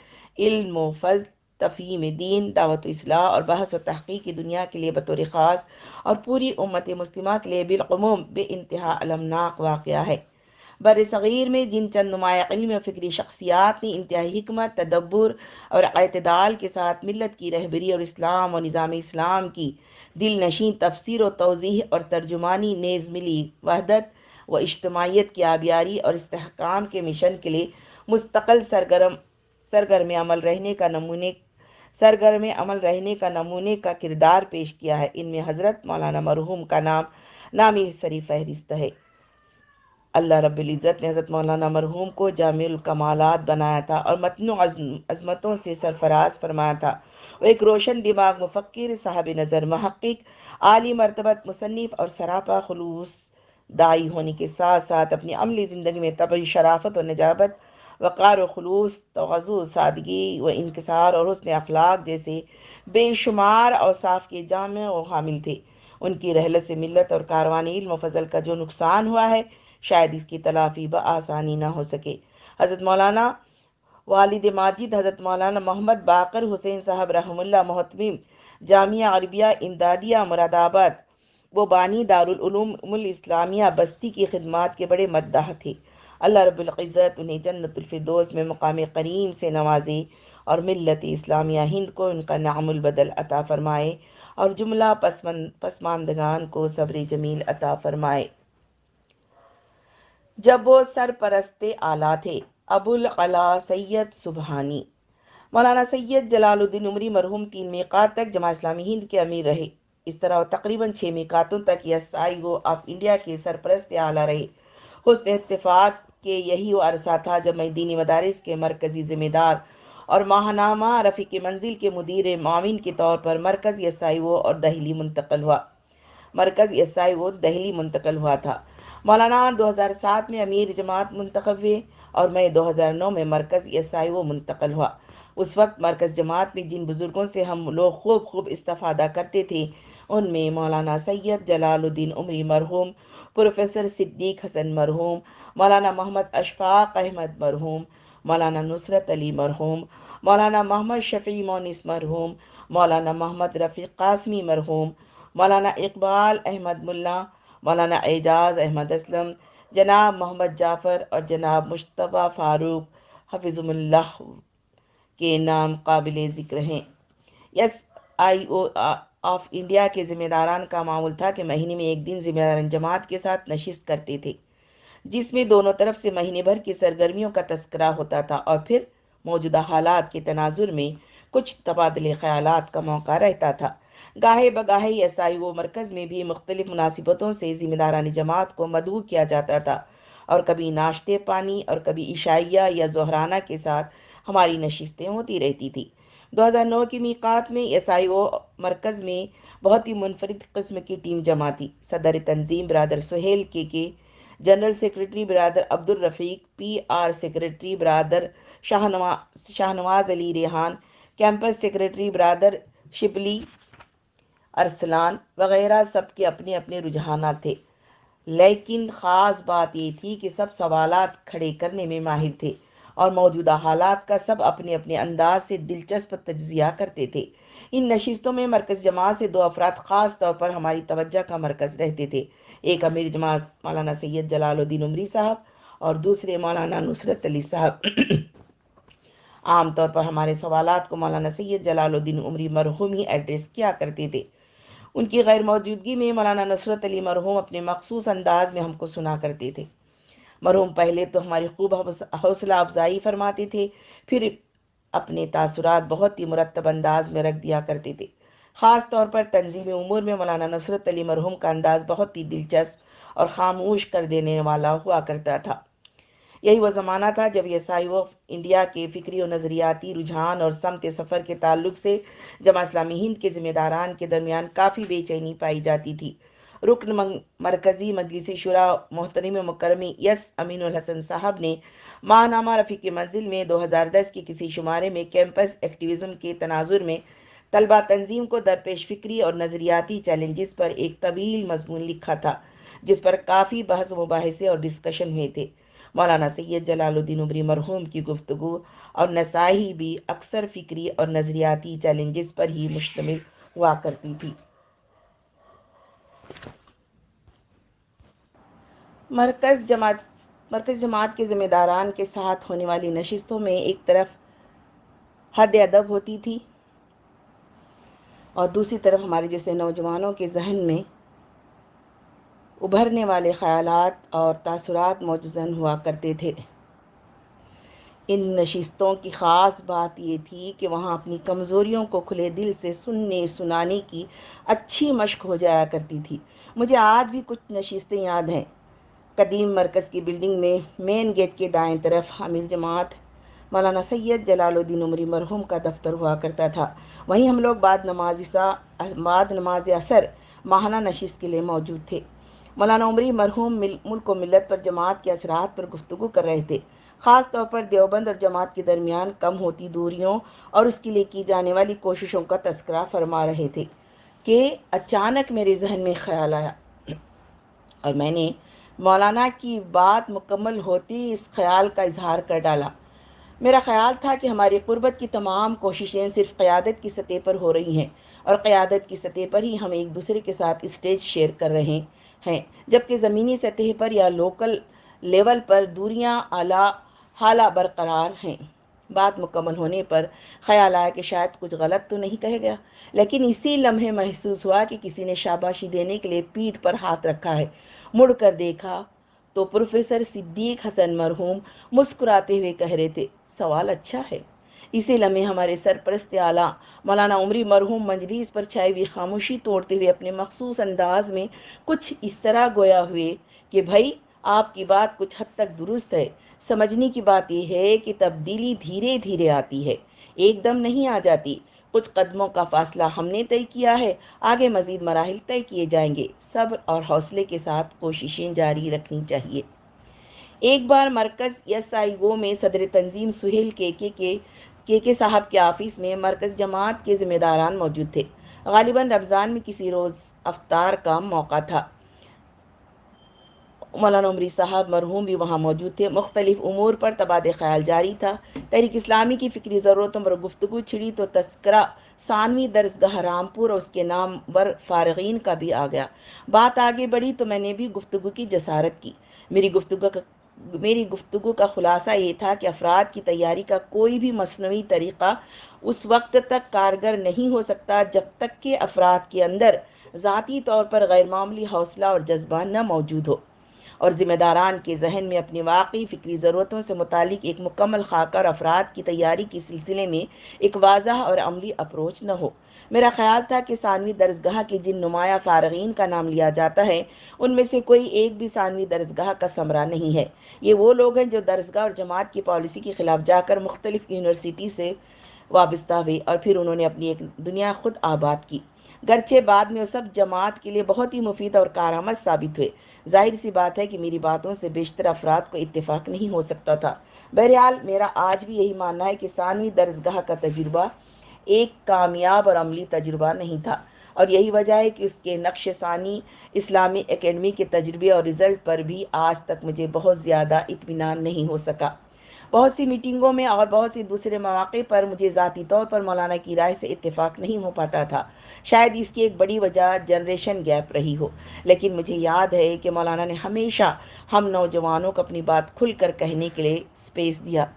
इल्म फज तफ़ीम दीन दावत असलाह और बहस व तहकी की दुनिया के लिए बतौर ख़ास और पूरी उम्मत मुस्तिमा के लिए बिलूम बे वाक़ है बर सग़ीर में जिन चंद नुमाया फ़िक्री शख्सियात ने इंतहाई हमत तदब्बर और अतदाल के साथ मिलत की रहबरी और इस्लाम और निज़ाम इस्लाम की दिल नशीन तफसर व तोज़ी और तर्जुमानी नेज़ मिली वहदत व इज्तमाहीत की आबियारी और इसकाम के मिशन के लिए मुस्तकिल सरगर्म सरगर्म अमल रहने का नमूने सरगर्म अमल रहने का नमूने का किरदार पेश किया है इनमें हज़रत मौलाना मरहूम का नाम नामी सरी फहरिस्त है अल्लाह रब्ज़त ने हज़रत मौलाना मरहूम को जामिल कमालात बनाया था और मतन अजमतों से सरफराज फरमाया था वो एक रोशन दिमाग मुफक्र साहब नज़र महक़ आली मरतबत मुसनफ़ और सरापा खलूस दाई होने के साथ साथ अपनी अमली ज़िंदगी में तबी शराफत और नजाबत वक़ार खलूस तोज़ु सादगी व इनकसार और हसन अखलाक जैसे बेशुमार और साफ़ के जाम व हामिल थे उनकी रहलत से मिलत और कारवान इल्म फजल का जो नुकसान हुआ है शायद इसकी तलाफी ब आसानी ना हो सके हज़रत मौलाना वालिद माजिद हज़रत मौलाना मोहम्मद बाकर हुसैन साहब रहमुल्ला मोहतमिम जामिया अरबिया इमदादिया मुरादाबाद वो बानी दारुलूम इस्लामिया बस्ती की खिदमत के बड़े मद्दाह थे अल्लाह रबुल्ज़त उन्हें जन्नतफरदोस में मुकाम करीम से नवाजे और मिलत इस्लामिया हिंद को उनका नामुलबदल अता फ़रमाए और जुमला पसमंद पसमानदगान को सब्र जमील अता फ़रमाए जब वो सरपरस्ते आला थे अबुल अला सैयद सुबहानी मौलाना सैयद जलालुद्दीन उमरी मरहूम तीन मेकात तक जमा इस्लामी हिंद के अमीर रहे इस तरह तकरीबन छः मेकातों तक आई वो ऑफ इंडिया के सरपरस्त आला रहे हसन इतफाक़ के यही वो अरसा था जब मैं दीनी मदारस के मरकज़ी ज़िम्मेदार और माहनामा रफ़ी के मंजिल के मुदीर माविन के तौर पर मरकज़ आई वो और दहली मुंतकल हुआ मरकज़ आई वो दहली मुंतकल हुआ था मौलाना 2007 में अमीर जमात मुंतखब हुए और मई 2009 में मरकज़ एस आई वो मुंतकल हुआ उस वक्त मरकज़ जमात में जिन बुज़ुर्गों से हम लोग खूब खूब इस्तफ़ादा करते थे उनमें मौलाना सैयद जलालुद्दीन उमरी मरहूम प्रोफेसर सिद्दीक हसन मरहूम मौलाना मोहम्मद अशफाक अहमद मरहूम मौलाना नुसरत अली मरहूम मौलाना मोहम्मद शफी मोनिस मरहूम मौलाना मोहम्मद रफ़ी कासमी मरहूम मौलाना इकबाल अहमद मुल्ला मौलाना एजाज अहमद असलम जनाब मोहम्मद जाफ़र और जनाब मुशतबा फ़ारूक हफिज़ुल्ला के नाम काबिल ज़िक्र हैं S I O of India के ज़िम्मेदारान का मामूल था कि महीने में एक दिन ज़िम्मेदार जमात के साथ नशस्त करते थे जिसमें दोनों तरफ से महीने भर की सरगर्मियों का तस्करा होता था और फिर मौजूदा हालात के तनाजुर में कुछ तबादले ख्याल का मौका रहता था गाहे बगाहे आई वो मरकज़ में भी मुख्तलिफ मुनासिबतों से ज़िम्मेदारानी जमात को मदू किया जाता था और कभी नाश्ते पानी और कभी इशाइया या जहराना के साथ हमारी नशिस्तें होती रहती थी 2009 की मीकात में एस आई ओ मरकज़ में बहुत ही मुनफरद कस्म की टीम जमा थी सदर तंजीम बरदर Suhail K K general secretary बरदर Abdul Rafeeq P R secretary बरदर शाहनवा शाहनवाज अली रेहान कैंपस सेक्रेटरी बरदर शिबली अरसलान वगैरह सब के अपने अपने रुझाना थे लेकिन ख़ास बात ये थी कि सब सवाल खड़े करने में माहिर थे और मौजूदा हालात का सब अपने अपने अंदाज से दिलचस्प तजिया करते थे इन नशिस्तों में मरकज़ जमात से दो अफराद ख़ास तौर पर हमारी तवज्जा का मरकज़ रहते थे एक अमीर जमात मौलाना सैयद जलालुद्दीन उमरी साहब और दूसरे मौलाना नुसरत अली साहब आमतौर पर हमारे सवाल को मौलाना सैयद जलालुद्दीन उमरी मरहूम ही एड्रेस किया करते थे उनकी गैर मौजूदगी में मौलाना नसरत अली मरहूम अपने मखसूस अंदाज में हमको सुना करते थे मरहूम पहले तो हमारी खूब हौसला अफजाई फरमाते थे फिर अपने तासुरात बहुत ही मुरतब अंदाज में रख दिया करते थे ख़ास तौर पर तंजीम उमूर में मौलाना नसरत अली मरहूम का अंदाज़ बहुत ही दिलचस्प और खामोश कर देने वाला हुआ करता था यही वह ज़माना था जब एस आई ऑफ इंडिया के फ़िक्री और नज़रियाती रुझान और समत सफ़र के ताल्लुक से जमा इस्लामी हिंद के ज़िम्मेदारान के दरमियान काफ़ी बेचैनी पाई जाती थी रुकन मरकज़ी मजलिस शुरा मोहतरम मकरमी यस अमीन हसन साहब ने माहनामा रफ़ी की मंजिल में 2010 के किसी शुमारे में कैंपस एक्टिविज़म के तनाजुर में तलबा तंजीम को दरपेश फिक्री और नज़रियाती चैलेंजेस पर एक तवील मजमून लिखा था जिस पर काफ़ी बहस मुबासे और डिस्कशन हुए थे मौलाना सैयद जलालुद्दीन उबरी मरहूम की गुफ्तु और नसाही भी अक्सर फ़िक्री और नज़रियाती चैलेंजेस पर ही मुश्तमिल हुआ करती थी मरकज़ जमात मरकज़ जमात के ज़िम्मेदारान के साथ होने वाली नशस्तों में एक तरफ हद अदब होती थी और दूसरी तरफ हमारे जैसे नौजवानों के जहन में उभरने वाले ख्यालात और तासुरात मौजन हुआ करते थे इन नशिस्तों की ख़ास बात ये थी कि वहाँ अपनी कमज़ोरियों को खुले दिल से सुनने सुनाने की अच्छी मशक हो जाया करती थी मुझे आज भी कुछ नशितें याद हैं कदीम मरकज़ की बिल्डिंग में मेन गेट के दाएं तरफ हमीर जमात मौलाना सैयद जलालुद्दीन उमरी मरहूम का दफ्तर हुआ करता था वहीं हम लोग बाद नमाज बाद नमाज असर माहाना नशिस के लिए मौजूद थे मौलाना उमरी मरहूम मुल्क मिलत पर जमात के असरात पर गुफ्तु कर रहे थे ख़ास तौर पर देवबंद और जमात के दरमियान कम होती दूरियों और उसके लिए की जाने वाली कोशिशों का तस्करा फरमा रहे थे कि अचानक मेरे जहन में ख्याल आया और मैंने मौलाना की बात मुकम्मल होती इस ख्याल का इजहार कर डाला मेरा ख्याल था कि हमारी गुरबत की तमाम कोशिशें सिर्फ क़्यादत की सतह पर हो रही हैं और क़्यादत की सतह पर ही हम एक दूसरे के साथ स्टेज शेयर कर रहे हैं हैं जबकि ज़मीनी सतह पर या लोकल लेवल पर दूरियां आला हाला बरकरार हैं बात मुकम्मल होने पर ख्याल आया कि शायद कुछ गलत तो नहीं कह गया लेकिन इसी लम्हे महसूस हुआ कि किसी ने शाबाशी देने के लिए पीठ पर हाथ रखा है मुड़ कर देखा तो प्रोफेसर सिद्दीक हसन मरहूम मुस्कुराते हुए कह रहे थे सवाल अच्छा है इसी लम्हे हमारे सरपरस्त आला मौलाना उमरी मरहूम मंजलीस पर छाई हुई खामोशी तोड़ते हुए अपने मखसूस अंदाज में कुछ इस तरह गोया हुए कि भाई आपकी बात कुछ हद तक दुरुस्त है समझने की बात यह है कि तब्दीली धीरे धीरे आती है एकदम नहीं आ जाती कुछ कदमों का फासला हमने तय किया है आगे मजीद मराहल तय किए जाएंगे सब्र और हौसले के साथ कोशिशें जारी रखनी चाहिए एक बार मरकज़ एस आई ओ में सदर तंजीम सुहेल के के, के के के साहब के ऑफिस में मरकज़ जमात के ज़िम्मेदारान मौजूद थे गालिबा रमज़ान में किसी रोज़ अफ्तार का मौका था मौलाना उमरी साहब मरहूम भी वहाँ मौजूद थे मुख्तलिफ अमूर पर तबाद ख्याल जारी था तहरीक इस्लामी की फ़िक्री ज़रूरतों पर गुफ्तु छिड़ी तो तस्करा सानवी दरसगाह रामपुर और उसके नाम बर फारगीन का भी आ गया बात आगे बढ़ी तो मैंने भी गुफ्तु की जसारत की मेरी गुफ्तु का मेरी गुफ्तु का ख़ुलासा ये था कि अफराद की तैयारी का कोई भी मसनवी तरीक़ा उस वक्त तक कारगर नहीं हो सकता जब तक कि अफराद के अंदर ज़ाती तौर पर गैरमामूली हौसला और जज्बा न मौजूद हो और ज़िम्मेदारान के जहन में अपनी वाकई फ़िक्री ज़रूरतों से मुतल एक मुकम्मल खाकर अफराद की तैयारी के सिलसिले में एक वाजह और अमली अप्रोच न हो मेरा ख्याल था कि सानवी दरसगाह के जिन नुमाया फारगीन का नाम लिया जाता है उनमें से कोई एक भी सानवी दरसगाह का समरा नहीं है ये वो लोग हैं जो दरसगाह और जमात की पॉलिसी के खिलाफ जाकर मुख्तलिफ यूनिवर्सिटी से वाबस्ता हुए और फिर उन्होंने अपनी एक दुनिया खुद आबाद की गरचे बाद में वो सब जमात के लिए बहुत ही मुफीद और कारामद साबित हुए जाहिर सी बात है कि मेरी बातों से बेशतर अफराद को इतफाक़ नहीं हो सकता था बहरहाल मेरा आज भी यही मानना है कि सानवी दरसगाह का तजुर्बा एक कामयाब और अमली तजुर्बा नहीं था और यही वजह है कि उसके नक्श सानी इस्लामी एकेडमी के तजर्बे और रिज़ल्ट पर भी आज तक मुझे बहुत ज़्यादा इतमान नहीं हो सका बहुत सी मीटिंगों में और बहुत से दूसरे मौाक़े पर मुझे ज़ाती तौर पर मौलाना की राय से इतफ़ाक़ नहीं हो पाता था शायद इसकी एक बड़ी वजह जनरेशन गैप रही हो लेकिन मुझे याद है कि मौलाना ने हमेशा हम नौजवानों को अपनी बात खुल कर कहने के लिए स्पेस दिया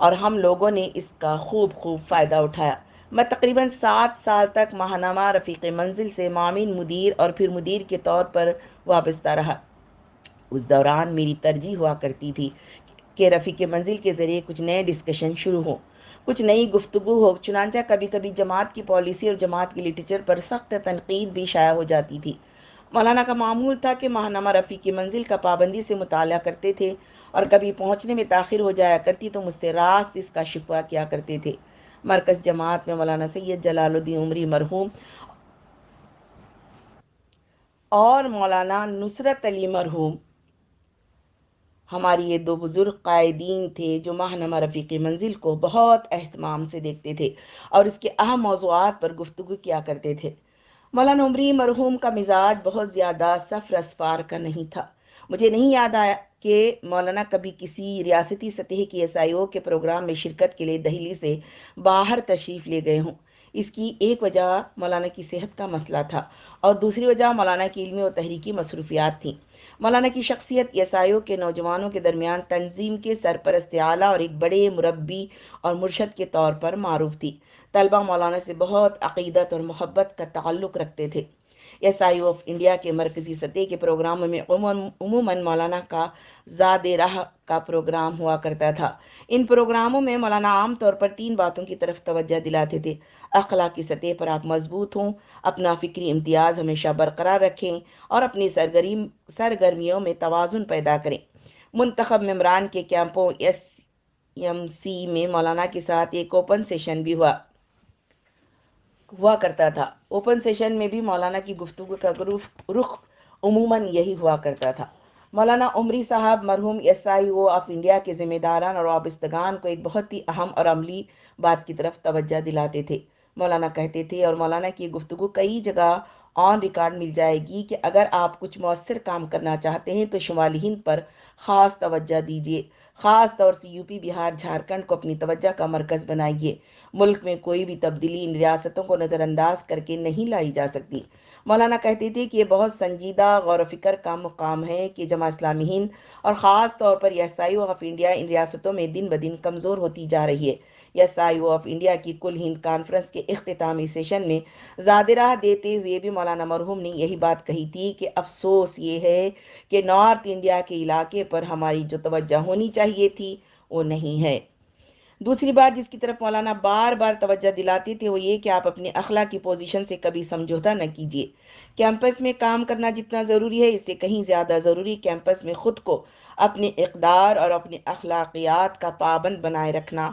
और हम लोगों ने इसका खूब खूब फ़ायदा उठाया मैं तकरीबन सात साल तक माहनामा रफ़ीक मंजिल से मामिन मुदीर और फिर मुदीर के तौर पर वाबस्ता रहा उस दौरान मेरी तरजीह हुआ करती थी कि रफ़ीक मंजिल के ज़रिए कुछ नए डिस्कशन शुरू हों कुछ नई गुफ्तु हो चुनानचा कभी कभी जमात की पॉलिसी और जमात की लिटरेचर पर सख्त तनकीद भी शाया हो जाती थी मौलाना का मामूल था कि माहनामा रफ़ी की मंजिल का पाबंदी से मुताल करते थे और कभी पहुँचने में ताखिर हो जाया करती तो मुझसे रास्त इसका शिकवा किया करते थे मरकज़ जमात में मौलाना सैयद जलालुद्दीन उमरी मरहूम और मौलाना नुसरत अली मरहूम हमारी ये दो बुज़ुर्ग कायदीन थे जो माहनमा रफ़ीकी मंजिल को बहुत अहतमाम से देखते थे और इसके अहम मौजूद पर गुफ्तु किया करते थे मौलाना उमरी मरहूम का मिजाज बहुत ज़्यादा सफ़र असफ़ार का नहीं था मुझे नहीं याद आया के मौलाना कभी किसी रियासती सतह की एस के प्रोग्राम में शिरकत के लिए दहली से बाहर तशरीफ़ ले गए हों इसकी एक वजह मौलाना की सेहत का मसला था और दूसरी वजह मौलाना की इलमी और तहरीकी मसरूफियात थी मौलाना की शख्सियत ओ के नौजवानों के दरमियान तंजीम के सरपरस्त आला और एक बड़े मुरबी और मुर्शद के तौर पर मरूफ थी तलबा मौलाना से बहुत अकीदत और मोहब्बत का ताल्लुक़ रखते थे एस आई ऑफ इंडिया के मरकज़ी सतह के प्रोग्राम में उमूमन मौलाना का जद राह का प्रोग्राम हुआ करता था इन प्रोग्रामों में मौलाना आम तौर पर तीन बातों की तरफ तोज्जह दिलाते थे अखला की सतह पर आप मजबूत हों अपना फ़िक्री इम्तियाज़ हमेशा बरकरार रखें और अपनी सरगरी सरगर्मियों में तोज़ुन पैदा करें मंतखब मम्बरान के कैंपों एस एम सी में मौलाना के साथ एक ओपन सेशन भी हुआ हुआ करता था ओपन सेशन में भी मौलाना की गुफ्तु का रुख उमूमन यही हुआ करता था मौलाना उमरी साहब मरहूम S I O of India के ज़िम्मेदारान और वाबस्तगान को एक बहुत ही अहम और अमली बात की तरफ तोज्जह दिलाते थे मौलाना कहते थे और मौलाना की गुफ्तु कई जगह ऑन रिकॉर्ड मिल जाएगी कि अगर आप कुछ मौसर काम करना चाहते हैं तो शुमाली हिंद पर ख़ास तवज्जा दीजिए ख़ास तौर से यूपी बिहार झारखंड को अपनी तवज्जा का मरकज़ बनाइए मुल्क में कोई भी तब्दीली इन रियासतों को नज़रअंदाज करके नहीं लाई जा सकती मौलाना कहते थे कि यह बहुत संजीदा गौर फिक्र का मुकाम है कि जमा इस्लामी हिंद और ख़ास तौर पर यसाई ऑफ इंडिया इन रियासतों में दिन ब दिन कमज़ोर होती जा रही है यसाई ऑफ इंडिया की कुल हिंद कॉन्फ्रेंस के अख्तामी सेशन में ज़ादराह देते हुए भी मौलाना मरहूम ने यही बात कही थी कि अफसोस ये है कि नॉर्थ इंडिया के इलाके पर हमारी जो तोज्जा होनी चाहिए थी वो नहीं है दूसरी बात जिसकी तरफ मौलाना बार बार तवज्जो दिलाते थे वो ये कि आप अपने अखला की पोजीशन से कभी समझौता न कीजिए कैंपस में काम करना जितना ज़रूरी है इससे कहीं ज़्यादा ज़रूरी कैंपस में ख़ुद को अपने इकदार और अपने अखलाकियात का पाबंद बनाए रखना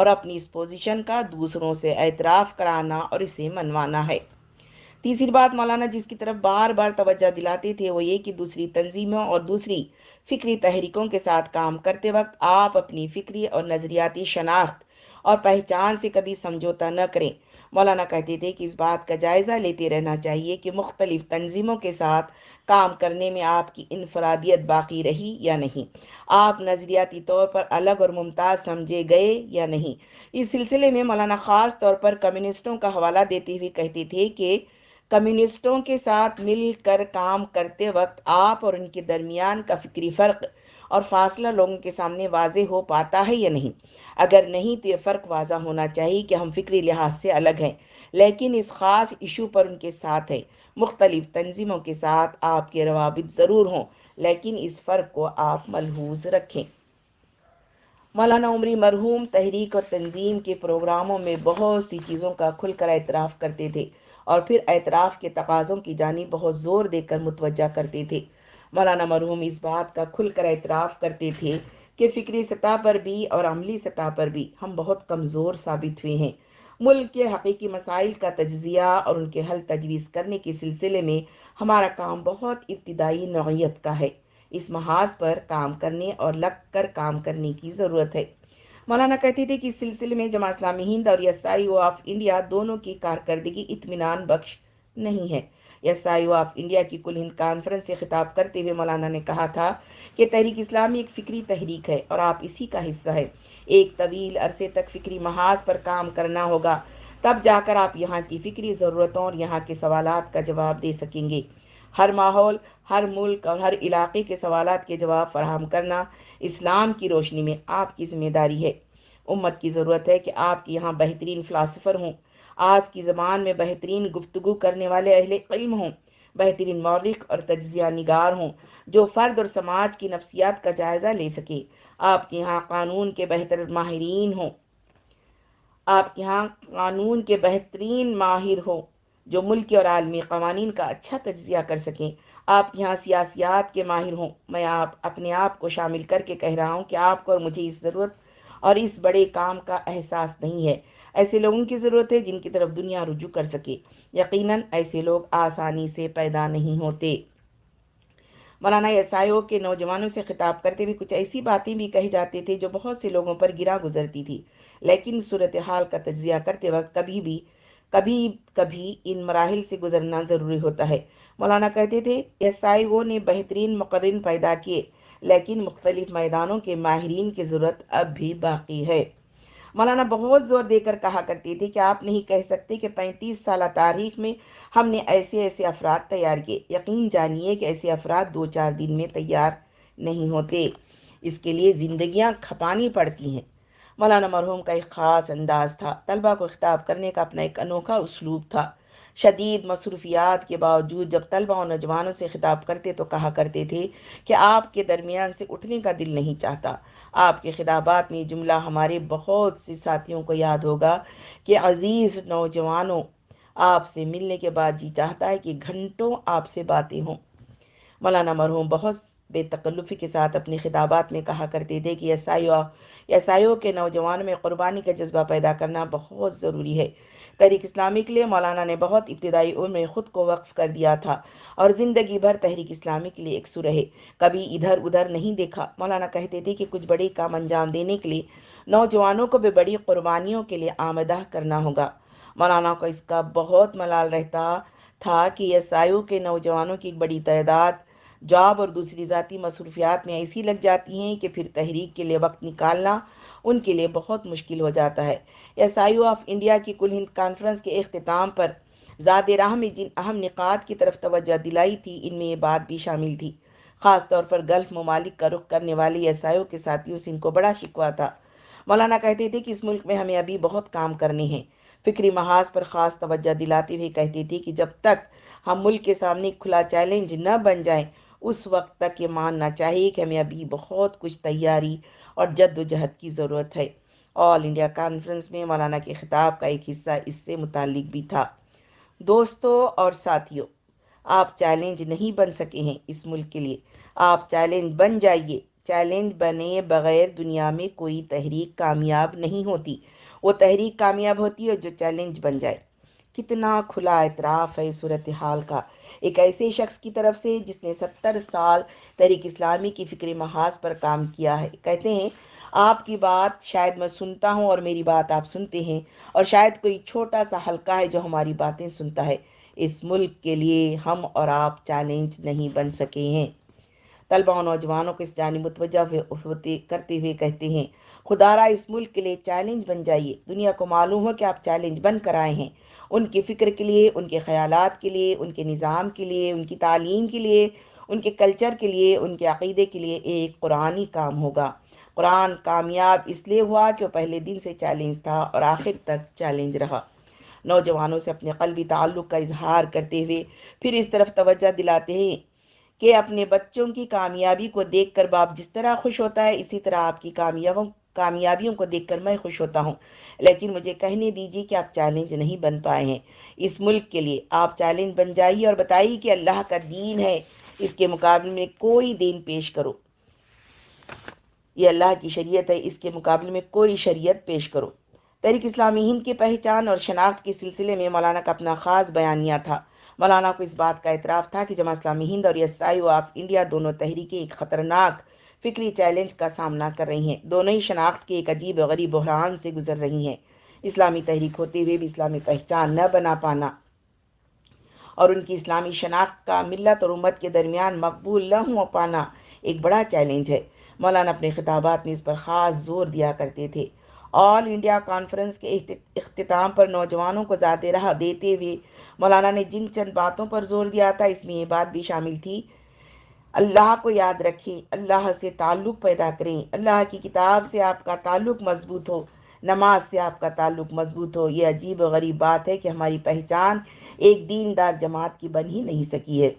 और अपनी इस पोजीशन का दूसरों से एतराफ़ कराना और इसे मनवाना है तीसरी बात मौलाना जिसकी तरफ बार बार तवज्जो दिलाते थे वो ये कि दूसरी तंजीमों और दूसरी फ़िक्री तहरीकों के साथ काम करते वक्त आप अपनी फ़िक्री और नज़रियाती शनाख्त और पहचान से कभी समझौता न करें मौलाना कहते थे कि इस बात का जायज़ा लेते रहना चाहिए कि मुख्तलिफ़ तंजीमों के साथ काम करने में आपकी इनफरादियत बाकी रही या नहीं आप नज़रियाती तौर पर अलग और मुमताज़ समझे गए या नहीं इस सिलसिले में मौलाना ख़ास तौर पर कम्युनिस्टों का हवाला देते हुए कहते थे कि कम्युनिस्टों के साथ मिलकर काम करते वक्त आप और उनके दरमियान का फिक्री फ़र्क और फासला लोगों के सामने वाज हो पाता है या नहीं अगर नहीं तो ये फ़र्क वाजा होना चाहिए कि हम फिक्री लिहाज से अलग हैं लेकिन इस ख़ास इशू पर उनके साथ हैं मुख्तलिफ तंजीमों के साथ आपके रवाबित ज़रूर हों लेकिन इस फ़र्क को आप मलहूज रखें मौलाना उमरी मरहूम तहरीक और तंजीम के प्रोग्रामों में बहुत सी चीज़ों का खुलकर एतराफ़ करते थे और फिर एतराफ़ के तकाज़ों की जानी बहुत ज़ोर देकर मुतवजा करते थे मौलाना मरहूम इस बात का खुलकर एतराफ़ करते थे कि फ़िक्री सतह पर भी और अमली सतह पर भी हम बहुत कमज़ोर साबित हुए हैं मुल्क के हकीकी मसाइल का तजिया और उनके हल तजवीज़ करने के सिलसिले में हमारा काम बहुत इब्तदाई नौीयत का है इस महाज पर काम करने और लग कर काम करने की ज़रूरत है मौलाना कहते थे कि इस सिलसिले में जमा इस्लामी हिंद और S I O of India दोनों की कारकर्दगी इतमान बख्श नहीं है S I O of India की कुल हिंद कॉन्फ्रेंस से खिताब करते हुए मौलाना ने कहा था कि तहरीक इस्लामी एक फ़िक्री तहरीक है और आप इसी का हिस्सा है एक तवील अरसे तक फ़िक्री महाज पर काम करना होगा तब जाकर आप यहाँ की फ़िक्री ज़रूरतों और यहाँ के सवाल का जवाब दे सकेंगे हर माहौल हर मुल्क और हर इलाके के सवाल के जवाब फराहम करना इस्लाम की रोशनी में आपकी जिम्मेदारी है उम्मत की ज़रूरत है कि आपके यहाँ बेहतरीन फ़िलासफ़र हों आज की ज़बान में बेहतरीन गुफ्तु करने वाले अहल इल्म हों बेहतरीन मौलिक और तजिया निगार हों जो फ़र्द और समाज की नफसियात का जायज़ा ले सके आपके यहाँ कानून के बेहतर माहरीन हों आपके यहाँ कानून के बेहतरीन माहिर हों जो मुल्क और आलमी कवानीन का अच्छा तजिया कर सकें आप यहाँ सियासियात के माहिर हों मैं आप अपने आप को शामिल करके कह रहा हूँ कि आपको और मुझे इस ज़रूरत और इस बड़े काम का एहसास नहीं है ऐसे लोगों की ज़रूरत है जिनकी तरफ दुनिया रुजू कर सके यकीन ऐसे लोग आसानी से पैदा नहीं होते मौलाना एसआईओ के नौजवानों से खिताब करते हुए कुछ ऐसी बातें भी कही जाते थे जो बहुत से लोगों पर गिरा गुजरती थी लेकिन सूरत हाल का तजिया करते वक्त कभी भी कभी कभी इन मराहल से गुजरना ज़रूरी होता है मौलाना कहते थे एस आई ओ ने बेहतरीन मुकर्रन पैदा किए लेकिन मुख्तलिफ मैदानों के माहरीन की ज़रूरत अब भी बाकी है मौलाना बहुत ज़ोर देकर कहा करते थे कि आप नहीं कह सकते कि पैंतीस साल तारीख में हमने ऐसे ऐसे अफराद तैयार किए यकीन जानिए कि ऐसे अफराद दो चार दिन में तैयार नहीं होते इसके लिए ज़िंदगियाँ खपानी पड़ती हैं मौलाना मरहूम का एक ख़ास अंदाज़ था तलबा को खिताब करने का अपना एक अनोखा उसलूब था शदीद मसरूफियात के बावजूद जब तलबा और नौजवानों से खिताब करते तो कहा करते थे कि आपके दरमियान से उठने का दिल नहीं चाहता आपके खिताबात में जुमला हमारे बहुत से साथियों को याद होगा कि अज़ीज़ नौजवानों आपसे मिलने के बाद जी चाहता है कि घंटों आपसे बातें हों मौलाना मरहूम बहुत बेतकल्लुफ़ी के साथ अपनी खिताबात में कहा करते थे कि एस आई के नौजवानों में क़ुरबानी का जज्बा पैदा करना बहुत ज़रूरी है तहरीक इस्लामी के लिए मौलाना ने बहुत इब्तदाई उम्र में ख़ुद को वक्फ कर दिया था और ज़िंदगी भर तहरीक इस्लामी के लिए सू रहे कभी इधर उधर नहीं देखा मौलाना कहते थे कि कुछ बड़े काम अंजाम देने के लिए नौजवानों को भी बड़ी कुर्बानियों के लिए आमदा करना होगा मौलाना को इसका बहुत मलाल रहता था कि एस के नौजवानों की एक बड़ी तादाद जॉब और दूसरी ज़ाती मसरूफियात में ऐसी लग जाती हैं कि फिर तहरीक के लिए वक्त निकालना उनके लिए बहुत मुश्किल हो जाता है S I O of India की कुल हिंद कॉन्फ्रेंस के अख्ताम पर ज़ात राह में जिन अहम निकात की तरफ तोज्जा दिलाई थी इनमें ये बात भी शामिल थी ख़ास तौर पर गल्फ ममालिक का रुख करने वाले एस आई ओ के साथियों से इनको बड़ा शिकवा था मौलाना कहते थे कि इस मुल्क में हमें अभी बहुत काम करने हैं फिक्री महाज पर ख़ास तोज्जह दिलाते हुए कहती थी कि जब तक हम मुल्क के सामने खुला चैलेंज न बन जाए उस वक्त तक ये मानना चाहिए कि हमें अभी बहुत कुछ तैयारी और जद्दोजहद की ज़रूरत है ऑल इंडिया कॉन्फ्रेंस में मौलाना के खिताब का एक हिस्सा इससे मुतलिक भी था दोस्तों और साथियों आप चैलेंज नहीं बन सके हैं इस मुल्क के लिए आप चैलेंज बन जाइए चैलेंज बने बगैर दुनिया में कोई तहरीक कामयाब नहीं होती वो तहरीक कामयाब होती है जो चैलेंज बन जाए कितना खुला इतराफ़ है सूरत हाल का एक ऐसे शख्स की तरफ से जिसने सत्तर साल तहरीक इस्लामी की फ़िक्र महाज पर काम किया है कहते हैं आपकी बात शायद मैं सुनता हूँ और मेरी बात आप सुनते हैं और शायद कोई छोटा सा हल्का है जो हमारी बातें सुनता है इस मुल्क के लिए हम और आप चैलेंज नहीं बन सके हैं तलबा और नौजवानों को इस जानी मुतवजा होते करते हुए कहते हैं खुदारा इस मुल्क के लिए चैलेंज बन जाइए दुनिया को मालूम हो कि आप चैलेंज बन कर आए हैं उनकी फ़िक्र के लिए उनके ख्याल के लिए उनके निज़ाम के लिए उनकी तालीम के लिए उनके कल्चर के लिए उनके अकीदे के लिए एक कुरानी काम होगा कुरान कामयाब इसलिए हुआ कि वह पहले दिन से चैलेंज था और आखिर तक चैलेंज रहा नौजवानों से अपने कलबी ताल्लुक़ का इजहार करते हुए फिर इस तरफ तवज्जा दिलाते हैं कि अपने बच्चों की कामयाबी को देख कर बाप जिस तरह खुश होता है इसी तरह आपकी कामयाबों कामयाबियों को देखकर मैं खुश होता हूँ लेकिन मुझे कहने दीजिए कि आप चैलेंज नहीं बन पाए हैं इस मुल्क के लिए आप चैलेंज बन जाइए और बताइए कि अल्लाह का दीन है इसके मुकाबले में कोई दीन पेश करो ये अल्लाह की शरीयत है इसके मुकाबले में कोई शरीयत पेश करो तहरीक इस्लामी हिंद की पहचान और शनाख्त के सिलसिले में मौलाना का अपना ख़ास बयानिया था मौलाना को इस बात का एतराफ़ था कि जमा इस्लामी हिंद और एसआई ऑफ इंडिया दोनों तहरीकें एक ख़तरनाक फिक्री चैलेंज का सामना कर रही हैं दोनों ही शनाख्त के एक अजीब गरीब बहरान से गुजर रही हैं इस्लामी तहरीक होते हुए भी इस्लामी पहचान न बना पाना और उनकी इस्लामी शनाख्त का मिलत और उम्मत के दरमियान मकबूल न हो पाना एक बड़ा चैलेंज है मौलाना अपने खिताबात में इस पर ख़ास जोर दिया करते थे ऑल इंडिया कॉन्फ्रेंस के अख्ताम पर नौजवानों को ज़्यादा राह देते हुए मौलाना ने जिन चंद बातों पर जोर दिया था इसमें ये बात भी शामिल थी अल्लाह को याद रखें अल्लाह से ताल्लुक़ पैदा करें अल्लाह की किताब से आपका ताल्लुक़ मजबूत हो नमाज से आपका ताल्लुक़ मजबूत हो यह अजीब और गरीब बात है कि हमारी पहचान एक दीनदार जमात की बन ही नहीं सकी है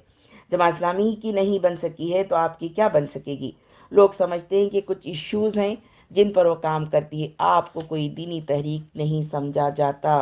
जमा इस्लामी की नहीं बन सकी है तो आपकी क्या बन सकेगी लोग समझते हैं कि कुछ इश्यूज़ हैं जिन पर वो काम करती है आपको कोई दीनी तहरीक नहीं समझा जाता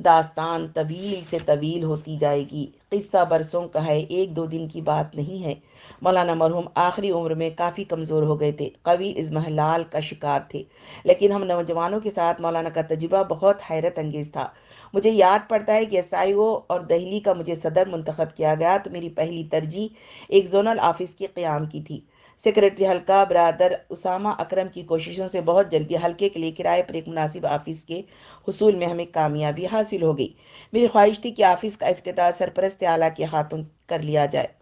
दास्तान तवील से तवील होती जाएगी किस्सा बरसों का है एक दो दिन की बात नहीं है मौलाना मरहूम आखिरी उम्र में काफ़ी कमज़ोर हो गए थे कवि इजमहलाल का शिकार थे लेकिन हम नौजवानों के साथ मौलाना का तजुर्बा बहुत हैरत अंगेज़ था मुझे याद पड़ता है कि एस और दहली का मुझे सदर मंतखब किया गया तो मेरी पहली तरजीह एक जोनल ऑफिस के क़्याम की थी सेक्रेटरी हल्का बरदर उसामा अकरम की कोशिशों से बहुत जल्दी हल्के के लिए किराए पर एक मुनासिब ऑफिस के हसूल में हमें कामयाबी हासिल हो गई मेरी ख्वाहिश थी कि ऑफिस का अफ्ताह सरपरस्त आला के हाथों कर लिया जाए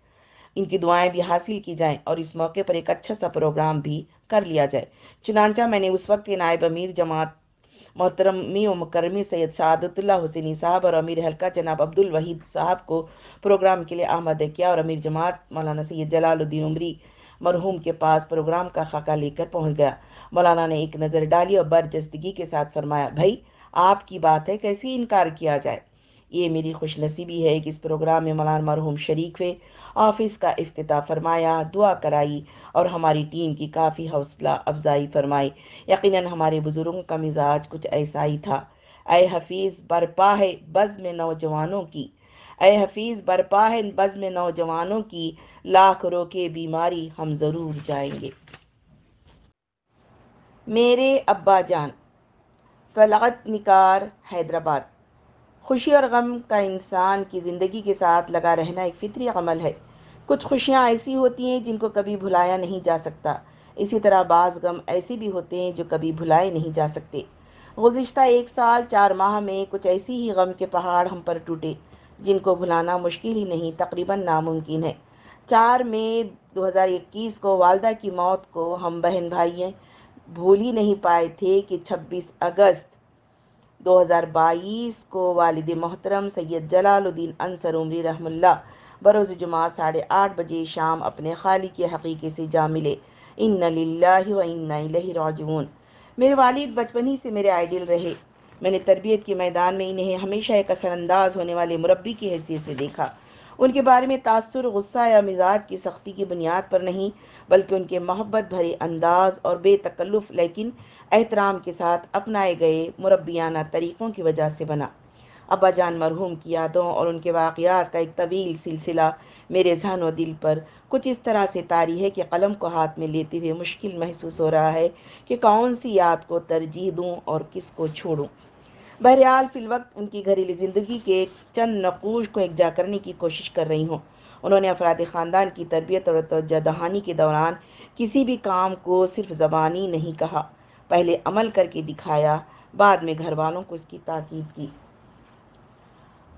इनकी दुआएं भी हासिल की जाएं और इस मौके पर एक अच्छा सा प्रोग्राम भी कर लिया जाए चुनानचा मैंने उस वक्त के नायब अमीर जमात मोहतरमी व मुकरमी सैयद सदतुल्ला हुसैनी साहब और अमीर हल्का जनाब अब्दुल वहीद साहब को प्रोग्राम के लिए आमद किया और अमीर जमात मौलाना सैयद जलालुद्दीन उमरी मरहूम के पास प्रोग्राम का खाका लेकर पहुंच गया मौलाना ने एक नज़र डाली और बरजस्तगी के साथ फरमाया भाई आपकी बात है कैसे इनकार किया जाए ये मेरी खुशनसीबी है कि इस प्रोग्राम में मौलाना मरहूम शरीक हुए ऑफिस का अफ्ताह फरमाया दुआ कराई और हमारी टीम की काफ़ी हौसला अफजाई फरमाई यकीनन हमारे बुज़ुर्गों का मिजाज कुछ ऐसा ही था अय हफीज़ बरपा है बज़म नौजवानों की अय हफीज़ बरपा है में नौजवानों की लाख रोके बीमारी हम ज़रूर जाएंगे मेरे अब्बा जान फलगत निकार हैदराबाद खुशी और गम का इंसान की ज़िंदगी के साथ लगा रहना एक फ़ितरी अमल है कुछ खुशियाँ ऐसी होती हैं जिनको कभी भुलाया नहीं जा सकता इसी तरह बाज़ गम ऐसे भी होते हैं जो कभी भुलाए नहीं जा सकते गुज्त एक साल चार माह में कुछ ऐसी ही गम के पहाड़ हम पर टूटे जिनको भुलाना मुश्किल ही नहीं तकरीबन नामुमकिन है चार मई 2021 को वालदा की मौत को हम बहन भाइयों भूल ही नहीं पाए थे कि 26 अगस्त 2022 को वालद मोहतरम सैयद जलालुद्दीन अंसर उमरी रहमुल्ला बरोज़ जुमा साढ़े आठ बजे शाम अपने खाली के हकीक़े से जा मिले इन ला व मेरे वालिद बचपन ही से मेरे आइडियल रहे मैंने तरबियत के मैदान में इन्हें हमेशा एक असरानंदाज होने वाले मुरबी की हैसियत से देखा उनके बारे में तासर गुस्सा या मिजाज की सख्ती की बुनियाद पर नहीं बल्कि उनके मोहब्बत भरे अंदाज और बेतकल्लुफ़ लेकिन एहतराम के साथ अपनाए गए मुरबियाना तरीक़ों की वजह से बना अबा जान मरहूम की यादों और उनके वाक़ात का एक तवील सिलसिला मेरे जहन व दिल पर कुछ इस तरह से तारी है कि कलम को हाथ में लेते हुए मुश्किल महसूस हो रहा है कि कौन सी याद को तरजीह दूँ और किस को छोड़ूँ बहरहाल वक्त उनकी घरेलू ज़िंदगी के चंद नकूश को एकजा करने की कोशिश कर रही हूँ उन्होंने अफराद ख़ानदान की तरबियत और तोजा दहानी के दौरान किसी भी काम को सिर्फ ज़बानी नहीं कहा पहले अमल करके दिखाया बाद में घर वालों को इसकी ताकीद की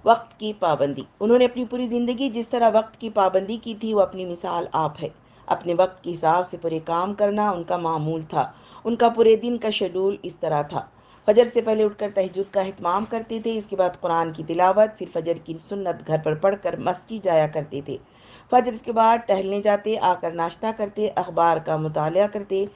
वक्त की पाबंदी उन्होंने अपनी पूरी ज़िंदगी जिस तरह वक्त की पाबंदी की थी वो अपनी मिसाल आप है अपने वक्त के हिसाब से पूरे काम करना उनका मामूल था उनका पूरे दिन का शेड्यूल इस तरह था फजर से पहले उठकर तहजद का अहतमाम करते थे इसके बाद कुरान की तिलावत फिर फजर की सुन्नत घर पर पढ़कर मस्जिद जाया करते थे फजर के बाद टहलने जाते आकर नाश्ता करते अखबार का मताल करते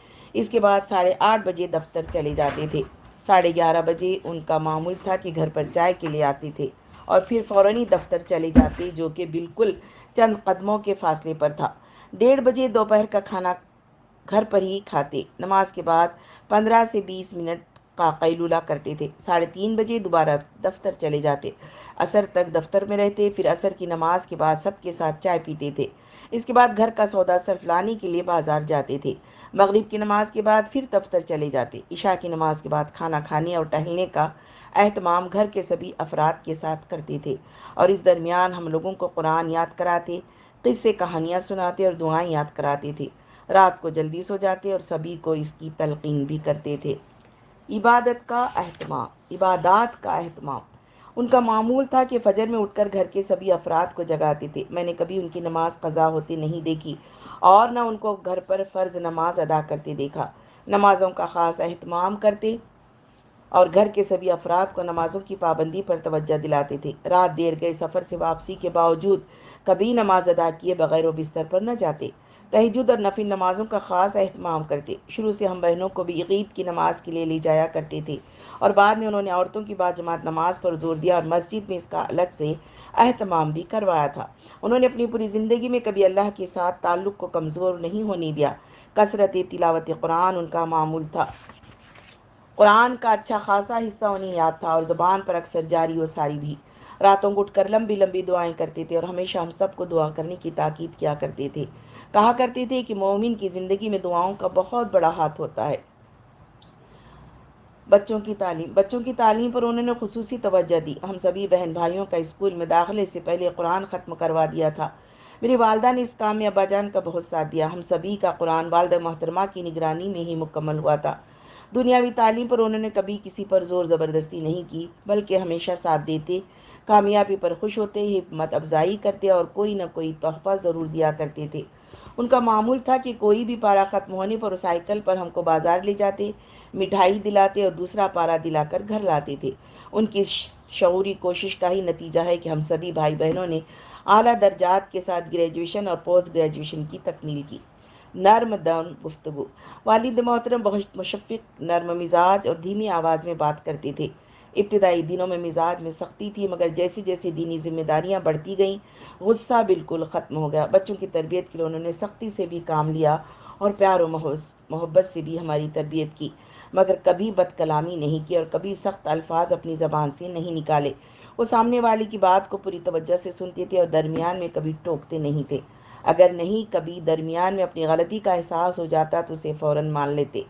इसके बाद साढ़े आठ बजे दफ्तर चले जाते थे साढ़े ग्यारह बजे उनका मामूल था कि घर पर चाय के लिए आते थे और फिर फ़ौर ही दफ्तर चले जाते जो कि बिल्कुल चंद कदमों के फासले पर था डेढ़ बजे दोपहर का खाना घर पर ही खाते नमाज के बाद पंद्रह से बीस मिनट का कैलूला करते थे साढ़े तीन बजे दोबारा दफ्तर चले जाते असर तक दफ्तर में रहते फिर असर की नमाज के बाद सबके साथ चाय पीते थे इसके बाद घर का सौदा सर्फ लाने के लिए बाजार जाते थे मगरिब की नमाज के बाद फिर दफ्तर चले जाते ईशा की नमाज के बाद खाना खाने और टहलने का अहतमाम घर के सभी अफराद के साथ करते थे और इस दरमियान हम लोगों को कुरान याद कराते किस्से कहानियाँ सुनाते और दुआएँ याद कराते थे रात को जल्दी सो जाते और सभी को इसकी तलकिन भी करते थे इबादत का अहतमाम इबादत का अहतमाम उनका मामूल था कि फजर में उठकर घर के सभी अफराद को जगाते थे मैंने कभी उनकी नमाज कज़ा होती नहीं देखी और न उनको घर पर फ़र्ज़ नमाज अदा करते देखा नमाज़ों का ख़ास अहतमाम करते और घर के सभी अफराद को नमाजों की पाबंदी पर तवज्जा दिलाते थे रात देर गए सफ़र से वापसी के बावजूद कभी नमाज अदा किए बगैर वो बिस्तर पर न जाते तहजुद और नफिल नमाजों का ख़ास अहतमाम करते शुरू से हम बहनों को भी ईद की नमाज के लिए ले जाया करते थे और बाद में उन्होंने औरतों की बाजमात नमाज पर जोर दिया और मस्जिद में इसका अलग से अहतमाम भी करवाया था उन्होंने अपनी पूरी ज़िंदगी में कभी अल्लाह के साथ ताल्लुक़ को कमज़ोर नहीं होने दिया कसरत तिलावत कुरान उनका मामूल था कुरान का अच्छा खासा हिस्सा उन्हें याद था और जबान पर अक्सर जारी व सारी भी रातों को उठकर लंबी लंबी दुआएं करते थे और हमेशा हम सबको दुआ करने की ताकीद किया करते थे कहा करते थे कि मोमिन की ज़िंदगी में दुआओं का बहुत बड़ा हाथ होता है बच्चों की तालीम बच्चों की तालीम पर उन्होंने खसूसी तोज्जह दी हम सभी बहन भाइयों का स्कूल में दाखिले से पहले कुरान ख़त्म करवा दिया था मेरी वालदा ने इस काम में अब्बाजान का बहुत साथ दिया हम सभी का कुरान वालदा मोहतरमा की निगरानी में ही मुकम्मल हुआ था दुनियावी तालीम पर उन्होंने कभी किसी पर ज़ोर ज़बरदस्ती नहीं की बल्कि हमेशा साथ देते कामयाबी पर खुश होते हिम्मत अफजाई करते और कोई ना कोई तोहफा ज़रूर दिया करते थे उनका मामूल था कि कोई भी पारा ख़त्म होने पर साइकिल पर हमको बाज़ार ले जाते मिठाई दिलाते और दूसरा पारा दिलाकर घर लाते थे उनकी शौरी कोशिश का ही नतीजा है कि हम सभी भाई बहनों ने अली दर्जात के साथ ग्रेजुएशन और पोस्ट ग्रेजुएशन की तकमील की नर्म दम गुफ्तु वालिद मोहतरम बहुत मुशफ़ नर्म मिजाज और धीमी आवाज़ में बात करते थे इब्तदाई दिनों में मिजाज में सख्ती थी मगर जैसे जैसे दीनी जिम्मेदारियां बढ़ती गईं गुस्सा बिल्कुल ख़त्म हो गया बच्चों की तरबियत के लिए उन्होंने सख्ती से भी काम लिया और प्यार मोहब्बत से भी हमारी तरबियत की मगर कभी बदकलामी नहीं की और कभी सख्त अल्फाज अपनी ज़बान से नहीं निकाले वो सामने वाले की बात को पूरी तवज्जो से सुनते थे और दरमियान में कभी टोकते नहीं थे अगर नहीं कभी दरमियान में अपनी गलती का एहसास हो जाता तो उसे फ़ौर मान लेते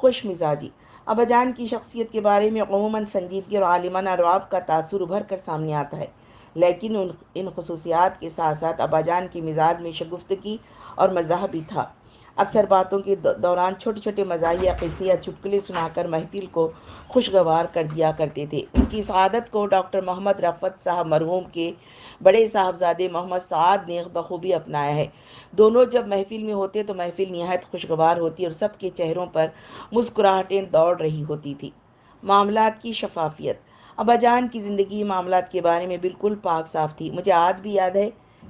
खुश मिजाजी अबाजान की शख्सियत के बारे में अमूमा संजीदगी और आलिमाना रवाब का तासर उभर कर सामने आता है लेकिन उन इन खसूसियात के साथ साथ अबाजान के मिजाज में शगुफ्तगी और मजा भी था अक्सर बातों के दौरान छोटे छोटे मजाहिया किस्से या चुटकुले सुनाकर महफिल को खुशगवार कर दिया करते थे उनकी इस आदत को डॉक्टर मोहम्मद रफत साहब मरहूम के बड़े साहबजादे मोहम्मद साद ने बखूबी अपनाया है दोनों जब महफिल में होते तो महफिल नहायत खुशगवार होती और सबके चेहरों पर मुस्कुराहटें दौड़ रही होती थी मामला की शफाफियत अबाजान की ज़िंदगी मामला के बारे में बिल्कुल पाक साफ थी मुझे आज भी याद है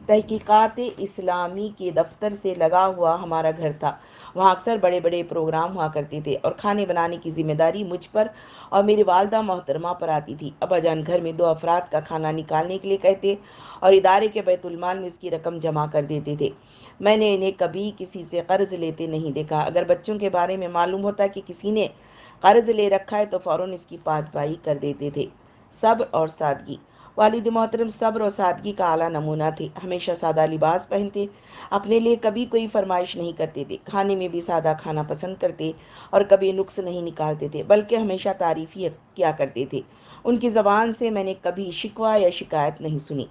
तहकीक़ात इस्लामी के दफ्तर से लगा हुआ हमारा घर था वहाँ अक्सर बड़े बड़े प्रोग्राम हुआ करते थे और खाने बनाने की जिम्मेदारी मुझ पर और मेरी वालदा मोहतरमा पर आती थी अबाजान घर में दो अफराद का खाना निकालने के लिए कहते और इदारे के बैतुलमाल में इसकी रकम जमा कर देते थे मैंने इन्हें कभी किसी से कर्ज लेते नहीं देखा अगर बच्चों के बारे में मालूम होता कि किसी ने कर्ज ले रखा है तो फ़ौर इसकी पात पाई कर देते थे सब्र और सादगी वालिद मोहतरम सब्र और सादगी का आला नमूना थे हमेशा सादा लिबास पहनते अपने लिए कभी कोई फरमाइश नहीं करते थे खाने में भी सादा खाना पसंद करते और कभी नुक्स नहीं निकालते थे बल्कि हमेशा तारीफ ही किया करते थे उनकी ज़बान से मैंने कभी शिकवा या शिकायत नहीं सुनी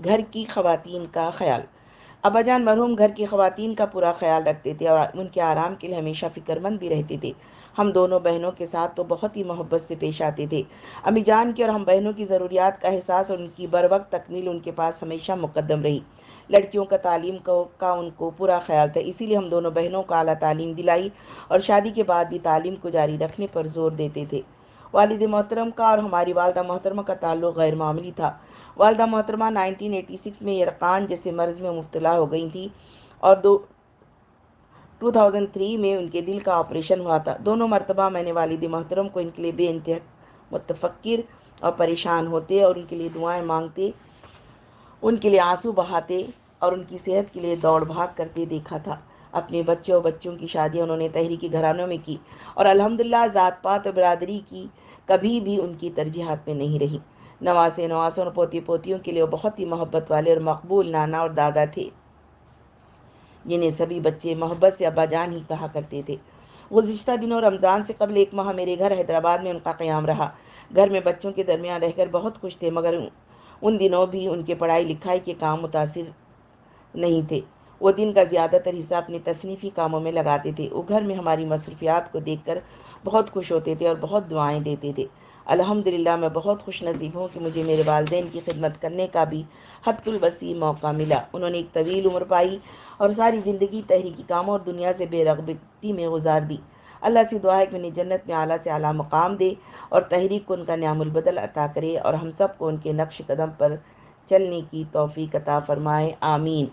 घर की खवतिन का ख्याल अबाजान मरहूम घर की खवतिन का पूरा ख्याल रखते थे और उनके आराम के लिए हमेशा फ़िक्रमंद भी रहते थे हम दोनों बहनों के साथ तो बहुत ही मोहब्बत से पेश आते थे अमी जान की और हम बहनों की ज़रूरियात का एहसास और उनकी बर वक्त तकमील उनके पास हमेशा मुकदम रही लड़कियों का तालीम को, का उनको पूरा ख्याल था इसीलिए हम दोनों बहनों को अली तालीम दिलाई और शादी के बाद भी तालीम को जारी रखने पर जोर देते थे वालद मोहतरम का और हमारी वालदा मोहतरमा का ताल्लुक गैर मामूली था वालदा मोहतरमा 1986 में यरकान जैसे मर्ज़ में मुबला हो गई थी और दो 2003 में उनके दिल का ऑपरेशन हुआ था दोनों मरतबा मैंने वालिद मोहतरम को इनके लिए बेानतहा मुतफ़िर और परेशान होते और उनके लिए दुआएं मांगते उनके लिए आंसू बहाते और उनकी सेहत के लिए दौड़ भाग करते देखा था अपने बच्चों और बच्चों की शादियाँ उन्होंने तहरीकी घरानों में की और अलहमदिल्ला ज़ात पात और बरदरी की कभी भी उनकी तरजीहत में नहीं रही नवासे नवासों और पोती पोतियों के लिए बहुत ही मोहब्बत वाले और मकबूल नाना और दादा थे जिन्हें सभी बच्चे मोहब्बत से अब्बाजान ही कहा करते थे गुज्त दिनों रमज़ान से कबल एक माह मेरे घर हैदराबाद में उनका क़्याम रहा घर में बच्चों के दरमियान रहकर बहुत खुश थे मगर उन दिनों भी उनके पढ़ाई लिखाई के काम मुतासर नहीं थे वो दिन का ज़्यादातर हिस्सा अपने तसनीफ़ी कामों में लगाते थे वो घर में हमारी मसरूफियात को देख कर बहुत खुश होते थे और बहुत दुआएँ देते थे अलहमदिल्ला मैं बहुत खुश नसीब हूँ कि मुझे मेरे वालदेन की खिदमत करने का भी हतुलवसी मौका मिला उन्होंने एक तवील उम्र पाई और सारी ज़िंदगी तहरीकी कामों और दुनिया से बेरगबती में गुजार दी अल्लाह से दुआ है कि उन्हें जन्नत में आला से आला मकाम दे और तहरीक को उनका न्यामुलबदल अता करे और हम सब को उनके नक्श कदम पर चलने की तोफ़ी अता फ़रमाए आमीन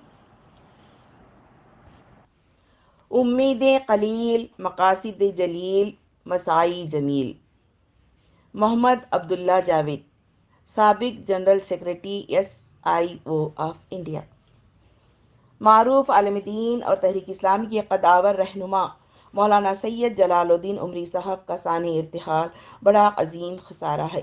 उम्मीद कलील मकासद जलील मसाई जमील मोहम्मद अब्दुल्ला जावेद सबक general secretary S I O of India मरूफ आलमदीन और तहरीक इस्लामी के कदावर रहनुमा मौलाना सैयद जलालुद्दीन उमरी साहब का सान इरतहाल बड़ा अजीम खसारा है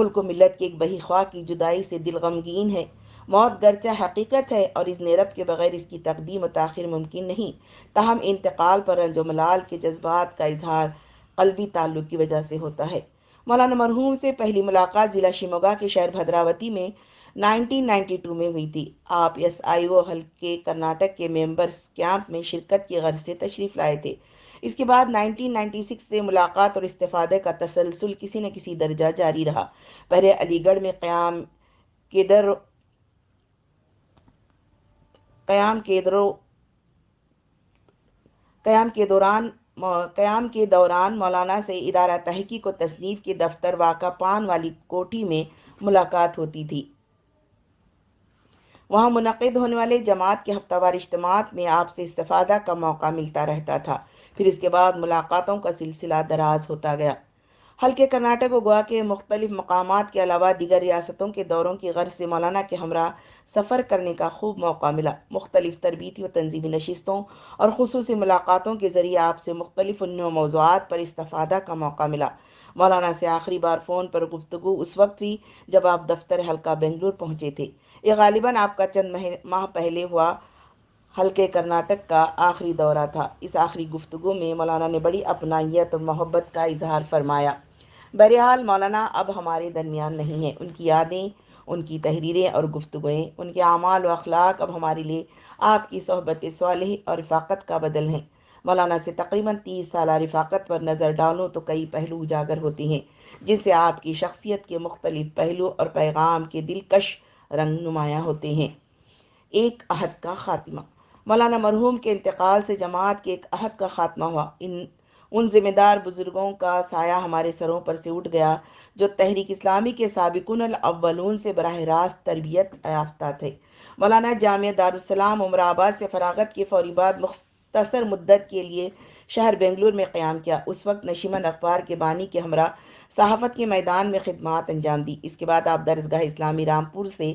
मुल्क मिलत की एक बही ख्वा की जुदाई से दिल गमगीन है मौत गर्चा हकीकत है और इस नरब के बगैर इसकी तकदीम तखिर मुमकिन नहीं तहम इंतकाल पर रंजमलाल के जज्बात का इजहार कलबी ताल्लुक की वजह से होता है मौलाना मरहूम से पहली मुलाकात ज़िला शिमोगा के शहर भद्रावती में 1992 में हुई थी आप एस आई ओ हल्के कर्नाटक के मेंबर्स कैंप में शिरकत की गर्ज से तशरीफ़ लाए थे इसके बाद 1996 से मुलाकात और इस्तीफादे का तसलसल किसी न किसी दर्जा जारी रहा पहले अलीगढ़ में क़्याम केदर क़्याम के क़्याम के दौरान क़्याम के दौरान मौलाना से इदारा तहकी को तसनीफ़ के दफ्तर वाका पान वाली कोठी में मुलाकात होती थी वहाँ मुनद होने वाले जमात के हफ्तावार इज्तम में आपसे इस्तफ़ादा का मौका मिलता रहता था फिर इसके बाद मुलाकातों का सिलसिला दराज होता गया हल्के कर्नाटक व गोवा के मुख्तलिफ मकाम के अलावा दीगर रियासतों के दौरों की गर्ज से मौलाना के हमरा सफ़र करने का खूब मौका मिला मुख्तलिफ तरबीती व तनजीमी नशस्तों और खसूस मुलाकातों के ज़रिए आपसे मुख्तलिफ मौजूद पर इस्तफ़ादा का मौका मिला मौलाना से आखिरी बार फ़ोन पर गुफ्तु उस वक्त हुई जब आप दफ्तर हल्का बेंगलुरु पहुँचे थे ये गालिबा आपका चंद माह पहले हुआ हल्के कर्नाटक का आखिरी दौरा था इस आखिरी गुफ्तु में मौलाना ने बड़ी अपनाइत और मोहब्बत का इजहार फरमाया बहरहाल मौलाना अब हमारे दरमियान नहीं है उनकी यादें उनकी तहरीरें और गुफ्तुएँ उनके अमाल व अखलाक अब हमारे लिए आपकी सहबत साल और रफाकत का बदल हैं मौलाना से तकरीबन तीस साल रफाकत पर नज़र डालो तो कई पहलू उजागर होते हैं जिनसे आपकी शख्सियत के मुख्तलिफ पहलू और पैगाम के दिलकश रंग नुमाया होते हैं एक अहद का ख़ात्मा मौलाना मरहूम के इंतकाल से जमात के एक अहद का ख़ात्मा हुआ इन उन ज़िम्मेदार बुज़ुर्गों का साया हमारे सरों पर से उठ गया जो तहरीक इस्लामी के सबकुन अव्वलून से बरह रास्त तरबियत याफ्ता थे मौलाना जामिया दारुसलाम आबाद से फरागत के फौरी बाद मुख्तर मुद्दत के लिए शहर बेंगलुरु में क़्याम किया उस वक्त नशीमन अखबार के बानी के हमरा सहाफ़त के मैदान में खदमात अंजाम दी इसके बाद आप दरसगाह इस्लामी रामपुर से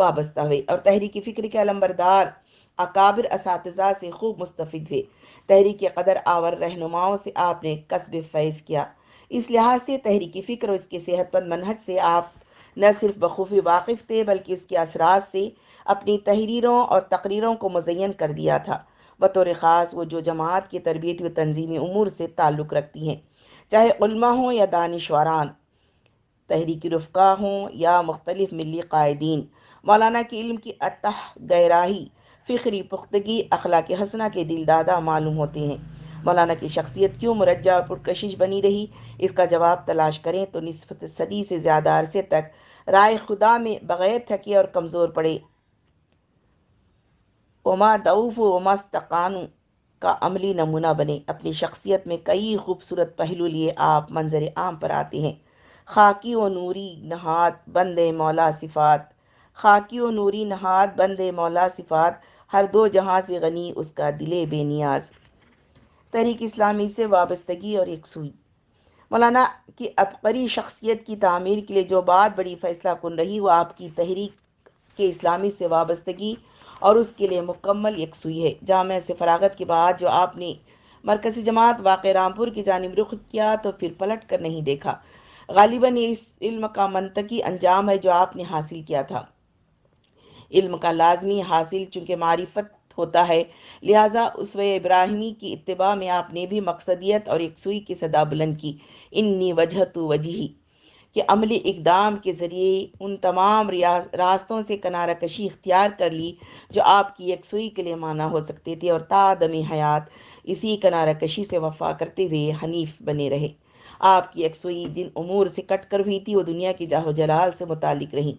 वाबस्ता हुए और तहरीकी फ़िक्र के अलम्बरदार अकाबिर इस से खूब मुस्तफ़ हुए तहरीक कदर आवर रहनुमाओं से आपने कस्ब फैज़ किया इस लिहाज से तहरीकी फ़िक्र और इसके सेहतमंद मनहज से आप न सिर्फ बखूफ़ी वाकिफ़ थे बल्कि उसके असरात से अपनी तहरीरों और तकरीरों को मुजयन कर दिया था बतौर ख़ास वो जो जमात की तरबियत व तनजीमी अमूर से ताल्लुक़ रखती हैं चाहे उलमा हों या दानशवरान तहरीकी रफ़ा हों या मुख्तलिफ मिली कायदीन मौलाना के इल्म की अतः गहराही फ़िक्री पुख्तगी अखलाक हसना के दिलदादा मालूम होते हैं मौलाना की शख्सियत क्यों मुरजा और पुरकशिश बनी रही इसका जवाब तलाश करें तो नस्बत सदी से ज़्यादा अरसे तक राय खुदा में बग़ैर थके और कमज़ोर पड़े उमा दऊफ़ उमा तकानू का अमली नमूना बने अपनी शख्सियत में कई खूबसूरत पहलू लिए आप मंजर आम पर आते हैं खाकी व नूरी नहात बंद मौला सिफात खाकी व नूरी नहात बंद मौला सिफात हर दो जहाँ से गनी उसका दिले बेनियाज तहरीक इस्लामी से वाबस्तगी और यकसुई मौलाना की अपरी शख्सियत की तमीर के लिए जो बात बड़ी फ़ैसला कन रही वो आपकी तहरीक के इस्लामी से वाबस्तगी और उसके लिए मुकम्मल यकसुई है जाम से फरागत के बाद जो आपने मरकज़ी जमात वाक़ रामपुर की जानब रुख किया तो फिर पलट कर नहीं देखा गालिबा ने इस इल्म का मनतकी अंजाम है जो आपने हासिल किया था इल्म का लाजमी हासिल चूँकि मारिफत होता है लिहाजा उसव इब्राहिमी की इतबा में आपने भी मकसदियत और यकसुई की सदा बुलंद की इन्नी वजह तो वजही कि अमली इकदाम के ज़रिए उन तमाम रास्तों से कनारा कशी इख्तियार कर ली जो आपकी यकसुई के लिए माना हो सकते थे और तादमी हयात इसी कनारा कशी से वफा करते हुए हनीफ बने रहे आपकी यकसुई जिन उमूर से कट कर हुई थी वो दुनिया की जाहो जलाल से मुतल रहीं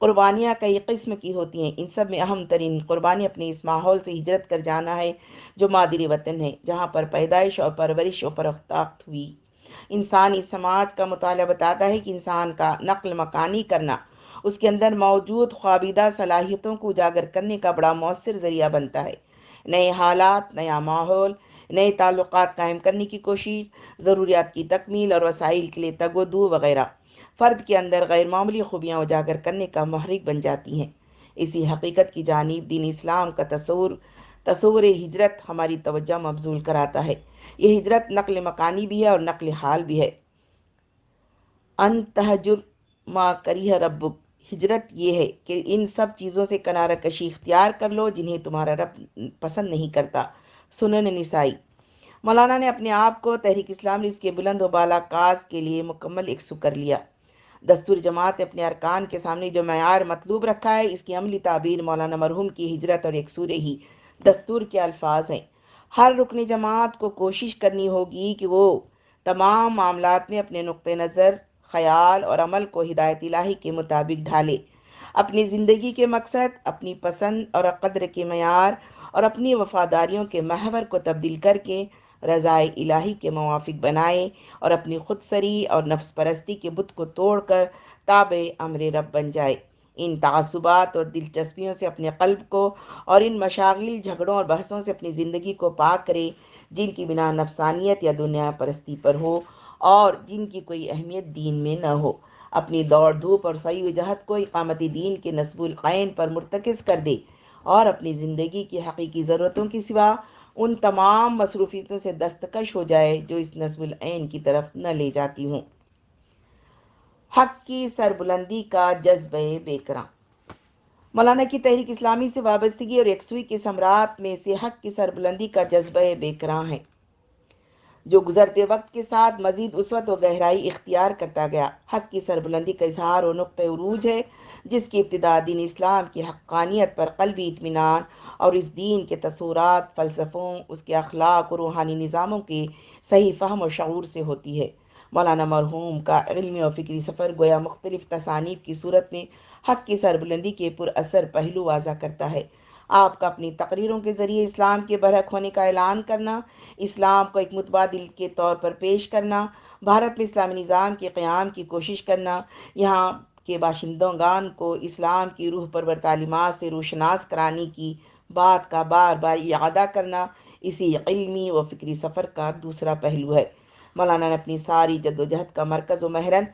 कुर्बानियाँ कई किस्म की होती हैं इन सब में अहम तरीन कुर्बानी अपने इस माहौल से हिजरत कर जाना है जो मादरी वतन है जहाँ पर पैदाइश और परवरिश और परख्ताख्त हुई इंसानी समाज का मुताल बताता है कि इंसान का नकल मकानी करना उसके अंदर मौजूद ख्वाबिदा सलाहियतों को उजागर करने का बड़ा मौसर ज़रिया बनता है नए हालात नया माहौल नए ताल्लुक कायम करने की कोशिश ज़रूरियात की तकमील और वसाइल के लिए तगोद वगैरह फ़र्द के अंदर गैरमूली खूबियाँ उजागर करने का महरिक बन जाती हैं इसी हकीकत की जानब दीन इस्लाम का तस्वर तस्वर हिजरत हमारी तोज्जा मबजूल कराता है ये हिजरत नकल मकानी भी है और नकल हाल भी है अन तहजुर माँ करिह रब्बुक हिजरत ये है कि इन सब चीज़ों से कनारा कशी इख्तियार कर लो जिन्हें तुम्हारा रब पसंद नहीं करता सुनन निसाई मौलाना ने अपने आप को तहरीक इस्लाम इसके बुलंद वाला काज के लिए मुकम्मल इकसु कर लिया दस्तूर जमात ने अपने अरकान के सामने जो मैार मतलूब रखा है इसकी अमली ताबीर मौलाना मरहूम की हिजरत और एक सूर ही दस्तूर के अल्फाज हैं हर रुकन जमात को कोशिश करनी होगी कि वो तमाम मामला में अपने नुक़ नज़र ख्याल और अमल को हिदायत लाही के मुताबिक ढाले अपनी ज़िंदगी के मकसद अपनी पसंद और कदर के मैार और अपनी वफ़ादारियों के महवर को तब्दील करके रज़ाए इलाही के मुआफ बनाए और अपनी खुदसरी और नफ्स परस्ती के बुत को तोड़ कर ताब अमर रब बन जाए इन तसुबात और दिलचस्पियों से अपने कल्ब को और इन मशागिल झगड़ों और बहसों से अपनी ज़िंदगी को पाक करें जिनकी बिना नफसानियत या दुनिया परस्ती पर हो और जिनकी कोई अहमियत दीन में न हो अपनी दौड़ धूप और सही वजहत को इकामती दीन के नसबुलैन पर मुरतकज़ कर दे और अपनी ज़िंदगी की हकीकी ज़रूरतों के सिवा उन तमाम मसरूफियतों से दस्तकश हो जाए जो इस नसबुलैन की तरफ न ले जाती हूँ हक की सरबुलंदी का जज्ब बेकरा मौलाना की तहरीक इस्लामी से वाबस्तगी और यकसुई के सम्राट में से हक की सरबुलंदी का जज्ब बेकरा है जो गुजरते वक्त के साथ मजीद उसवत व गहराई इख्तियार करता गया हक की सरबुलंदी का इजहार और नुक़ अरूज है जिसकी इब्तदा दीन इस्लाम की हक्कानियत पर कलबी इतमान और इस दीन के तस्वूरत फ़लसफ़ों उसके अखलाक और रूहानी निज़ामों के सही फहम और शूर से होती है मौलाना मरहूम का इल्मी और फ़िक्री सफ़र गोया मुख्तलिफ तसानीफ की सूरत में हक की सरबुलंदी के पुरअसर पहलू वाजा करता है आपका अपनी तकरीरों के ज़रिए इस्लाम के बरहक होने का ऐलान करना इस्लाम को एक मुतबादिल के तौर पर पेश करना भारत में इस्लामी निज़ाम के क़्याम की कोशिश करना यहाँ के बाशिंदगान को इस्लाम की रूह परवर तालीमत से रोशनास कराने की बात का बार बार अदा करना इसी इल्मी व फिक्री सफ़र का दूसरा पहलू है मौलाना ने अपनी सारी जद्दोजहद का मरकज़ महरन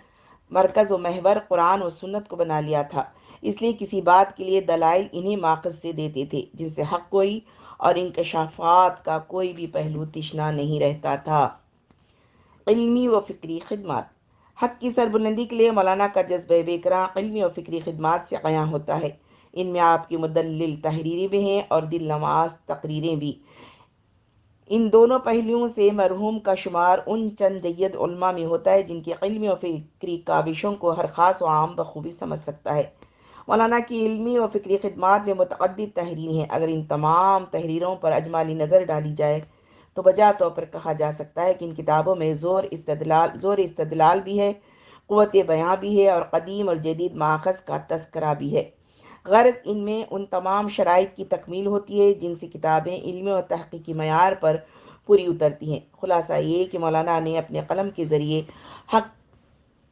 मरकज़ व महवर कुरान व सुन्नत को बना लिया था इसलिए किसी बात के लिए दलाइल इन्हीं माखज से देते थे जिनसे हक कोई और इनकशाफात का कोई भी पहलू तिशना नहीं रहता था इल्मी व फिक्री खदमात हक की सरबुलंदी के लिए मौलाना का जज्ब बेकरा इल्मी और फिक्री खदमात से क़याँ होता है इनमें आपकी मुदल तहरीरें भी हैं और दिल नवाज तकरीरें भी इन दोनों पहलुओं से मरहूम का शुमार उन चंद जैद उलमा में होता है जिनकी इलमी और फ़िक्री काविशों को हर खास और आम बखूबी समझ सकता है मौलाना की इलमी और फ़िक्री खदमात में मतद तहरीर हैं अगर इन तमाम तहरीरों पर अजमाली नज़र डाली जाए तो बजा तौर पर कहा जा सकता है कि इन किताबों में ज़ोर इस्तदलाल ज़ोर इस्तदलाल भी है क़वत बयाँ भी है और कदीम और जदीद माखज़ का तस्करा भी है गर्ज इनमें उन तमाम शराइ की तकमील होती है जिनसे किताबें इल्मी और तहक़ीकी मैार पर पूरी उतरती हैं खुलासा ये कि मौलाना ने अपने कलम के ज़रिए हक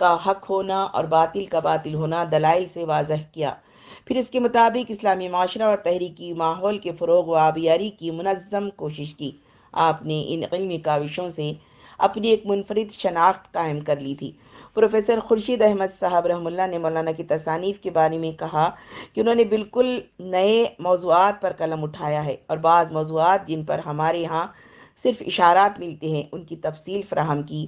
का हक होना और बातिल का बातिल होना दलाइल से वाजह किया फिर इसके मुताबिक इस्लामी माशरा और तहरीकी माहौल के फ़रोग व आबियारी की मनज़म कोशिश की आपने इन इलमी काविशों से अपनी एक मुनफरद शनाख्त कायम कर ली थी प्रोफेसर खुर्शीद अहमद साहब रहमुल्ला ने मौलाना की तसानीफ़ के बारे में कहा कि उन्होंने बिल्कुल नए मौजूद पर कलम उठाया है और बाज़ मौजूद जिन पर हमारे यहाँ सिर्फ इशारात मिलते हैं उनकी तफसील फ्राहम की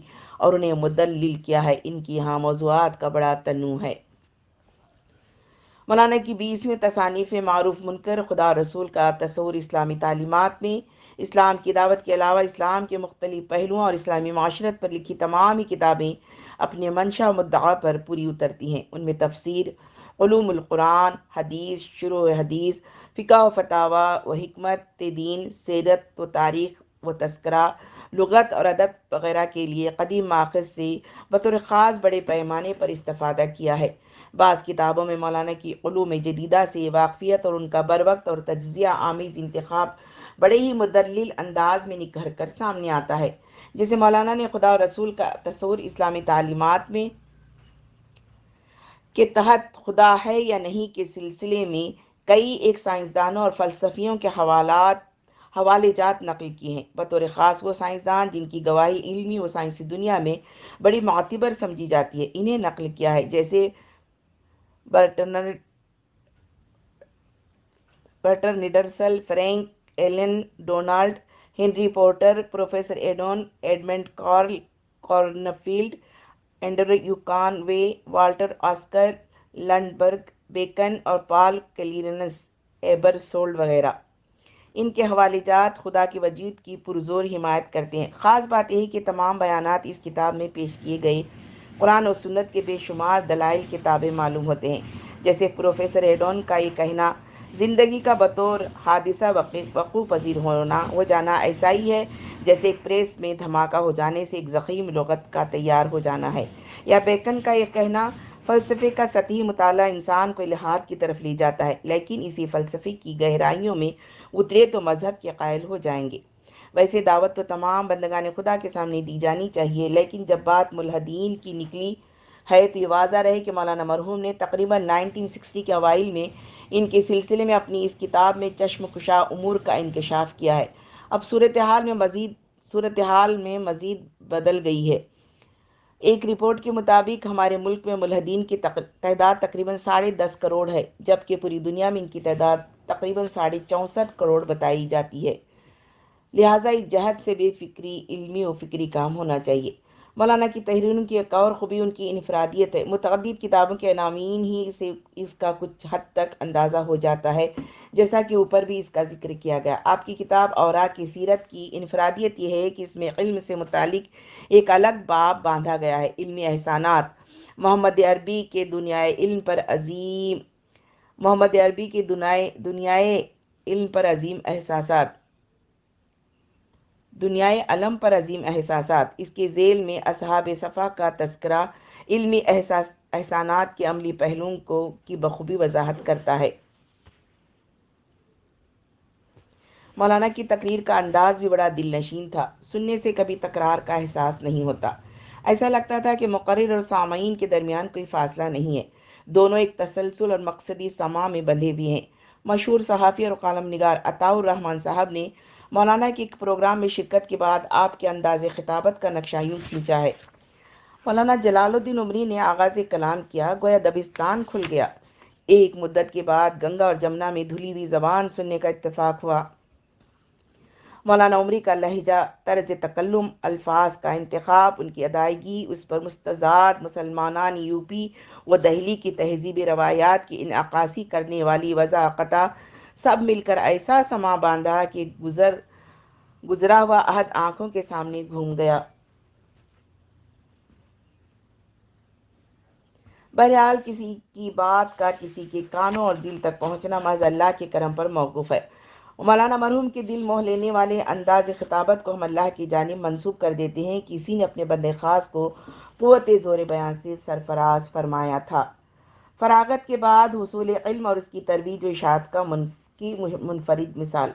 और उन्हें मुदल किया है इनकी यहाँ मौजूद का बड़ा तनु है मौलाना की बीसवीं तसानीफ़ मरूफ मुनकर खुदा रसूल का तस्वूर इस्लामी तालीमत में इस्लाम की दावत के अलावा इस्लाम के मुख्तलिफ़ पहलुओं और इस्लामी माशरत पर लिखी तमाम ही किताबें अपने मंशा मुद्दा पर पूरी उतरती हैं उनमें तफसीर ूमक़ुरान हदीस शुरू हदीस फ़िका व फतावा व हमत दीन सैरत व तारीख़ व तस्करा लगत और अदब वगैरह के लिए कदीम माखज़ से बतौर ख़ास बड़े पैमाने पर इस्ता किया है बाज़ किताबों में मौलाना की जदीदा से वाकफ़ियत और उनका बर वक्त और तजिया आमीज़ इंतखब बड़े ही मुदल अंदाज में निखर कर सामने आता है जैसे मौलाना ने खुदा और रसूल का तसूर इस्लामी तालीमत में के तहत खुदा है या नहीं के सिलसिले में कई एक साइंसदानों और फ़लसफियों के हवालात हवाले जात नकल किए हैं बतौर ख़ास वो साइंसदान जिनकी गवाही इलमी व साइंसी दुनिया में बड़ी मातबर समझी जाती है इन्हें नकल किया है जैसे बर्टनर बर्टर निडरसल Frank Allen Donald Henry professor Edon Edon, Carl Cornfield एंडर Andrew वे वाल्टर ऑस्कर लंडबर्ग बेकन और पाल एबर एबरसोल्ड वगैरह इनके हवाले जात खुदा की वजीद की पुरजोर हिमायत करते हैं ख़ास बात यही कि तमाम बयान इस किताब में पेश किए गए कुरान और सुन्नत के बेशुमार दलाइल किताबें मालूम होते हैं जैसे प्रोफेसर एडोन का ये कहना ज़िंदगी का बतौर हादसा वक़ू पजीर होना हो जाना ऐसा ही है जैसे एक प्रेस में धमाका हो जाने से एक ज़ख़ीम लगत का तैयार हो जाना है या बेकन का यह कहना फ़लसफ़े का सतही मताल इंसान को इलाहाद की तरफ ले जाता है लेकिन इसी फ़लसफ़े की गहराइयों में उतरे तो मज़हब के कायल हो जाएंगे वैसे दावत तो तमाम बंदगान खुदा के सामने दी जानी चाहिए लेकिन जब बात मुलहदीन की निकली है तो ये वाजा रहे कि मौलाना मरहूम ने तकरीबन 1960 के अवाइल में इनके सिलसिले में अपनी इस किताब में चश्म कुशा उमूर का इंकशाफ किया है अब सूरत हाल में मज़ीद सूरत हाल में मज़ीद बदल गई है एक रिपोर्ट के मुताबिक हमारे मुल्क में मुलहदीन की तादाद तकरीबन साढ़े दस करोड़ है जबकि पूरी दुनिया में इनकी तादाद तकरीबन साढ़े चौंसठ करोड़ बताई जाती है लिहाजा इस जहद से बेफिक्री इल्मी और फिक्री काम होना चाहिए मौलाना की तहरीर की एक और ख़ूबी उनकी इनफरादियत है मतद किताबों के नामीन ही इसे इसका कुछ हद तक अंदाज़ा हो जाता है जैसा कि ऊपर भी इसका जिक्र किया गया आपकी किताब और की सीरत की इनफरादियत यह है कि इसमें इल्म से मुतक एक अलग बाब बांधा गया है इल्मी एहसानात मोहम्मद अरबी के दुनिया इल्म पर अजीम मोहम्मद अरबी के दुनिया दुनियाए इल्म पर अजीम एहसास दुनियाए अलम पर अजीम एहसास इसके जेल में असहाब सफ़ा का तस्करा इल्मी एहसास एहसानात के अमली पहलुओं को की बखूबी वजाहत करता है मौलाना की तकरीर का अंदाज़ भी बड़ा दिल नशीन था सुनने से कभी तकरार का एहसास नहीं होता ऐसा लगता था कि मुकर और सामीन के दरमियान कोई फासला नहीं है दोनों एक तसलसल और मकसदी समा में बंधे भी हैं मशहूर सहाफ़ी और कलम नगार अताउर रहमान साहब ने मौलाना के एक प्रोग्राम में शिरकत के बाद आपके अंदाज खिताबत का नक्शा यूँ खींचा है मौलाना जलालुद्दीन उमरी ने आगाज़ कलाम किया गोया दबिस्तान खुल गया एक मुद्दत के बाद गंगा और जमुना में धुली हुई जबान सुनने का इतफ़ाक़ हुआ मौलाना उमरी का लहजा तर्ज तकल्लुम अल्फाज का इंतखब उनकी अदायगी उस पर मुस्तजाद मुसलमान यूपी व दहली की तहजीबी रवायात की इनकासी करने वाली वजाकता सब मिलकर ऐसा समा बांधा कि गुजर गुजरा हुआ अहद आंखों के सामने घूम गया बहरहाल किसी की बात का किसी के कानों और दिल तक पहुंचना महज अल्लाह के करम पर मौकूफ़ है मौलाना मरहूम के दिल मोह लेने वाले अंदाज खिताबत को हम अल्लाह की जानब मनसूब कर देते हैं किसी ने अपने बंद ख़ास को पुत ज़ोर बयान से सरफराज फरमाया था फरागत के बाद हसूल इल्म और उसकी तरवीज इशात का की मुनफरद मिसाल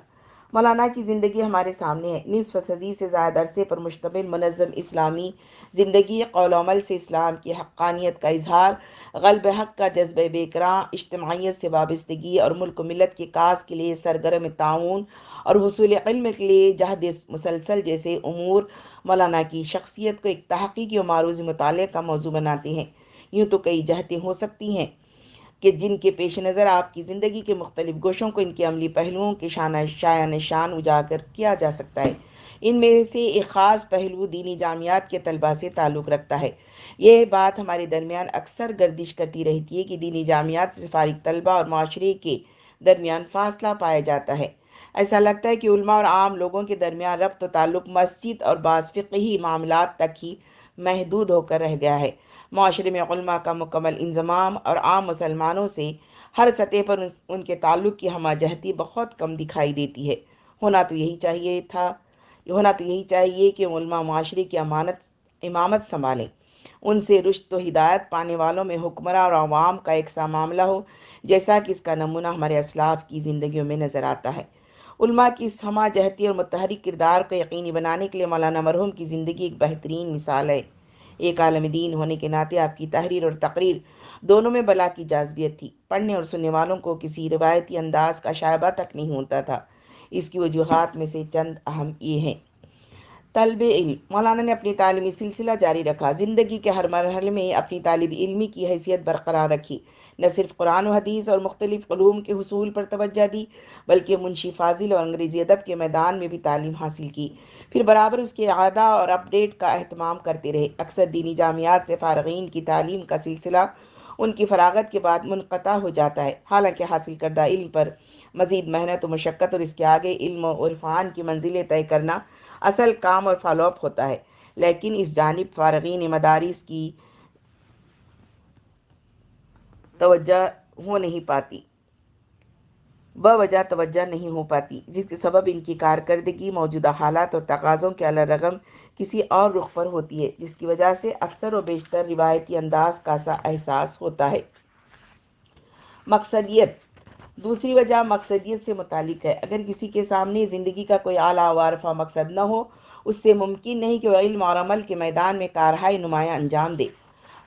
मौलाना की ज़िंदगी हमारे सामने है निसफ सदी से ज्यादा अरसे पर मुश्तमिल मनज़म इस्लामी ज़िंदगी कौलमल से इस्लाम की हक्ानियत का इजहार गलब हक का जज्ब बेकरा इज्तमाहीत से वाबस्तगी और मुल्क मिलत के काज के लिए सरगर्म ताउन और हसूल इल्म के लिए जहद मुसलसल जैसे अमूर मौलाना की शख्सियत को एक तहक़ी और मारूज़ी मताल का मौजू बनाते हैं यूँ तो कई जहतें हो सकती हैं कि जिनके पेश नज़र आपकी ज़िंदगी के मुख्तलिफ गोशों को इनके अमली पहलुओं के शाना शाया निशान उजागर किया जा सकता है इन में से एक ख़ास पहलू दीनी जामियात के तलबा से ताल्लुक़ रखता है यह बात हमारे दरमियान अक्सर गर्दिश करती रहती है कि दीनी जामियात से फारिग तलबा और माशरे के दरमियान फासला पाया जाता है ऐसा लगता है कि उल्मा और आम लोगों के दरमियान रब्त ताल्लुक मस्जिद और बासफ़ी मामला तक ही महदूद होकर रह गया है माशरे में उलमा का मुकम्मल इंजमाम और आम मुसलमानों से हर सतह पर उन, उनके ताल्लुक़ की हमाजहती बहुत कम दिखाई देती है होना तो यही चाहिए था होना तो यही चाहिए कि उलमा माशरे की अमानत इमामत संभालें उनसे रुश्त तो हिदायत पाने वालों में हुक्मर और आवाम का एक सा मामला हो जैसा कि इसका नमूना हमारे असलाफ की ज़िंदगियों में नज़र आता है उल्मा की इस जहती और मतहरी किरदार को यकीनी बनाने के लिए मौलाना मरहूम की ज़िंदगी एक बेहतरीन मिसाल है एक आलम दीन होने के नाते आपकी तहरीर और तकरीर दोनों में बला की जाजबियत थी पढ़ने और सुनने वालों को किसी रिवायती अंदाज का शायबा तक नहीं होता था इसकी वजूहत में से चंद अहम ये हैं तलब इल मौलाना ने अपनी तालीमी सिलसिला जारी रखा ज़िंदगी के हर मरहल में अपनी तालब इलमी की हैसियत बरकरार रखी न सिर्फ कुरान हदीस और मुख्तलिफ़लूम के हसूल पर तोज्जा दी बल्कि मुंशी फाजिल और अंग्रेज़ी अदब के मैदान में भी तालीम हासिल की फिर बराबर उसके आदा और अपडेट का अहतमाम करते रहे अक्सर दीनी जामियात से फारगीन की तालीम का सिलसिला उनकी फरागत के बाद मुनक़ा हो जाता है हालांकि हासिल करदा इल्म पर मज़ीद मेहनत व मशक्क़त और इसके आगे इल्म और इरफान की मंजिलें तय करना असल काम और फॉलोअप होता है लेकिन इस जानब फारगीन मदारस की तोज्जा हो नहीं पाती वजह तोज्जा नहीं हो पाती जिसके सबब इनकी कारकर्दगी मौजूदा हालात और तकाज़ों के अला रकम किसी और रुख पर होती है जिसकी वजह से अक्सर व बेशतर रिवायती अंदाज का सा एहसास होता है मकसदियत दूसरी वजह मकसदियत से मुतक है अगर किसी के सामने ज़िंदगी का कोई आला वारफा मकसद न हो उससे मुमकिन नहीं कि वह इल्म और अमल के मैदान में कारहाई नुमाया अंजाम दे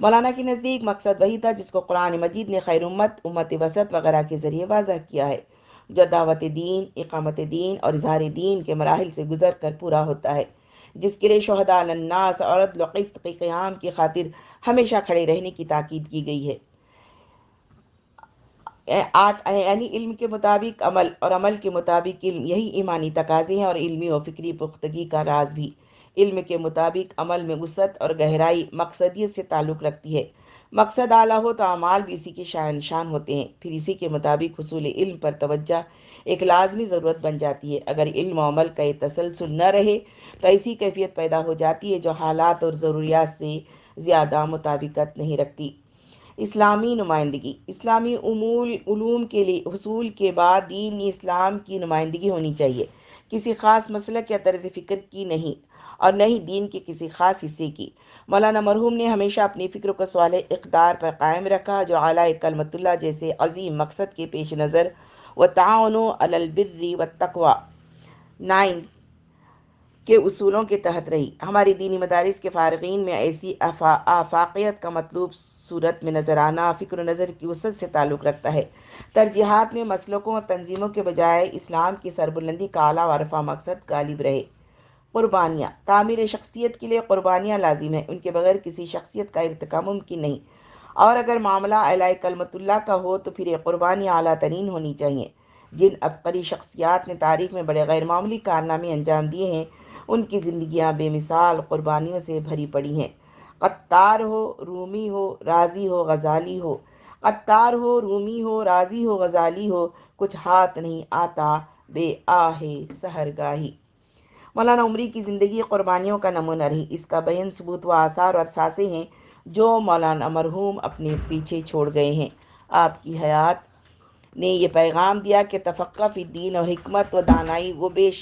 मौलाना के नज़दीक मकसद वही था जिसको कुरान मजीद ने खैर उम्मत उम्मत वसत वगैरह के ज़रिए वाजह किया है जो दावत दीन इकामत दीन और इजहार दीन के मराहल से गुजर कर पूरा होता है जिसके लिए शहदालन्नास और क़िस्त के क़्याम की खातिर हमेशा खड़े रहने की ताकीद की गई है आठ यानी इल्म के मुताबिक अमल और अमल के मुताबिक इल्म यही ईमानी तकाजे हैं और इल्मी और फिक्री पुख्तगी का राज भी इल्म के मुताबिक अमल में वसत और गहराई मकसदियत से ताल्लुक़ रखती है मकसद आला हो तो अमाल भी इसी के शाह निशान होते हैं फिर इसी के मुताबिक हसूल इल्म पर तवज्जा एक लाजमी ज़रूरत बन जाती है अगर इल्म अमल का तसलसल न रहे तो ऐसी कैफियत पैदा हो जाती है जो हालात और ज़रूरियात से ज़्यादा मुताबिकत नहीं रखती इस्लामी नुमाइंदगी इस्लामी उमूल के लिए हसूल के बाद दीन इस्लाम की नुमाइंदगी होनी चाहिए किसी ख़ास मसल या तर्ज फ़िक्र की नहीं और न ही दीन के किसी ख़ास हिस्से की मौलाना मरहूम ने हमेशा अपनी फ़िक्र को सवाल इकदार पर कायम रखा जो आला कलमतुल्ला जैसे अजीम मकसद के पेश नज़र व ताउन अलबिर्री व तकवा नाइन के असूलों के तहत रही हमारी दीनी मदारस के फ़ारगीन में ऐसी आफा, आफाकियत का मतलूब सूरत में नज़र आना फ़िक्र नज़र की वसत से ताल्लुक़ रखता है तरजीहत में मसलकों और तंजीमों के बजाय इस्लाम की सरबुलंदी का आला वरफा मकसद गालिब रहे कुर्बानियाँ तामीर शख्सियत के लिए कुर्बानियाँ लाजिम हैं उनके बगैर किसी शख्सियत का इरतका मुमकिन नहीं और अगर मामला अलाय कलमतुल्ला का हो तो फिर ये कुर्बानियाँ अला तरीन होनी चाहिए जिन अबकरी शख्सियात ने तारीख में बड़े मामूली कारनामे अंजाम दिए हैं उनकी ज़िंदियाँ बेमिसाल कुर्बानियों से भरी पड़ी हैं कत्तार हो रूमी हो राज़ी हो गज़ाली हो कत्तार हो रूमी हो राज़ी हो गज़ाली हो कुछ हाथ नहीं आता बे आहे सहरगाही मौलाना उमरी की ज़िंदगी क़ुरबानियों का नमूना रही इसका बयान सबूत व आसार और सासे हैं जो मौलाना मरहूम अपने पीछे छोड़ गए हैं आपकी हयात ने यह पैगाम दिया कि तफ़क़फ़ी दीन और हमत व दानाई वो बेश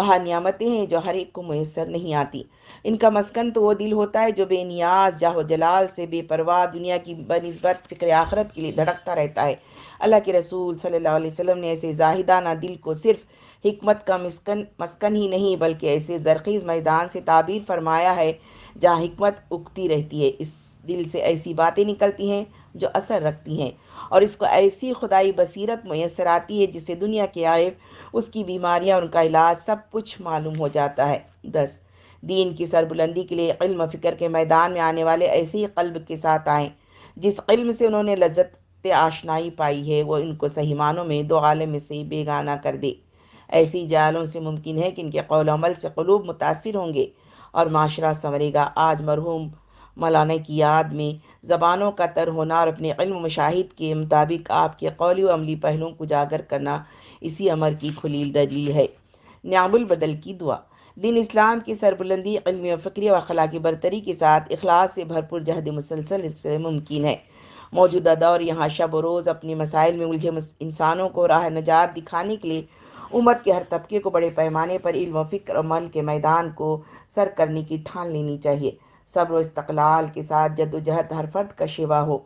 बहा नियामतें हैं जो हर एक को मैसर नहीं आती इनका मस्कन तो वो दिल होता है जो बेनियाज जाहो जलाल से बेपरवाह दुनिया की बनस्बत फ़िक्र आखरत के लिए धड़कता रहता है अल्लाह के रसूल सल्लल्लाहु अलैहि वसल्लम ने ऐसे जाहिदाना दिल को सिर्फ हमत का मस्कन मस्कन ही नहीं बल्कि ऐसे जरखीज़ मैदान से ताबीर फरमाया है जहाँ हमत उगती रहती है इस दिल से ऐसी बातें निकलती हैं जो असर रखती हैं और इसको ऐसी खुदाई बसीरत मैसर आती है जिससे दुनिया के आए उसकी बीमारियाँ उनका इलाज सब कुछ मालूम हो जाता है दस दीन की सरबुलंदी के लिए इल्म फ़िक्र के मैदान में आने वाले ऐसे ही कल्ब के साथ आएँ जिस इल्म से उन्होंने लज्जत आशनाई पाई है वो इनको सही मानों में दो आलम में से बेगाना कर दे ऐसी जालों से मुमकिन है कि इनके कौल अमल से कलूब मुतासर होंगे और माशरा संवरेगा आज मरहूम मौलाना की याद में ज़बानों का तर होना और अपने इल्म मुशाहिद के मुताबिक आपके कौली अमली पहलुओं को उजागर करना इसी अमर की खुलील दलील है न्याबुल बदल की दुआ दिन इस्लाम की सरबुलंदी इलमी फ़िक्री व अखला की बरतरी के साथ अखलास से भरपूर जहद मुसलसल से मुमकिन है मौजूदा दौर यहाँ शब रोज़ अपने मसाइल में उलझे इंसानों को राह नजात दिखाने के लिए उम्मत के हर तबके को बड़े पैमाने पर इल्म फ़िक्र अमल के मैदान को सर करने की ठान लेनी चाहिए सब्र इस्तलाल के साथ जद्दोजहद हर फर्द का शिवा हो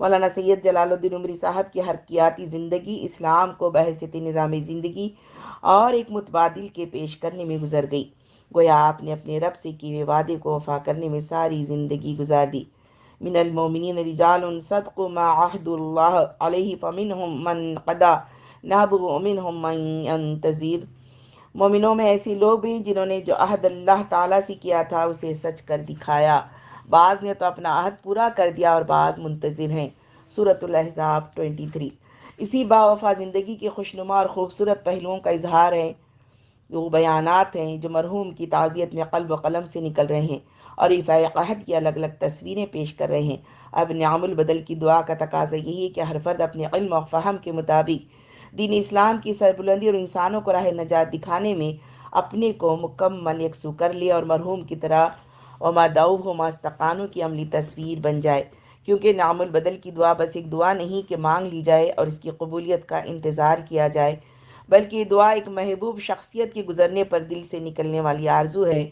मौलाना सैयद जलालुद्दीन उमरी साहब की हरकियाती ज़िंदगी इस्लाम को बहसीत निज़ाम ज़िंदगी और एक मुतबादिल के पेश करने में गुजर गई गोया आपने अपने रब से किए वादे को वफा करने में सारी ज़िंदगी गुजार दी मिनलमोमिन रिजाल सदक़ माहदुल्ला फ़मिन मन कदा नाबू मिनहुम मोमिनों में ऐसे लोग भी जिन्होंने जो अहद अल्लाह ताला से किया था उसे सच कर दिखाया बाज़ ने तो अपना अहद पूरा कर दिया और बाज़ मुंतजर हैं सूरतलहसाब ट्वेंटी थ्री इसी बावफा ज़िंदगी के खुशनुमा और ख़ूबसूरत पहलुओं का इजहार है वो बयानात हैं जो मरहूम की ताज़ियत में कल्ब कलम से निकल रहे हैं और इफ़ाक़हद की अलग अलग तस्वीरें पेश कर रहे हैं अब न्यामुल बदल की दुआ का तकाजा यही है कि हर फर्द अपने इल्म और फ़हम के मुताबिक दीन इस्लाम की सरबुलंदी और इंसानों को राह नजात दिखाने में अपने को मुकम्मल यकसू कर ले और मरहूम की तरह वमा दाऊ मास्तकानों की अमली तस्वीर बन जाए क्योंकि नामुल बदल की दुआ बस एक दुआ नहीं कि मांग ली जाए और इसकी कबूलियत का इंतज़ार किया जाए बल्कि दुआ एक महबूब शख्सियत के गुजरने पर दिल से निकलने वाली आरजू है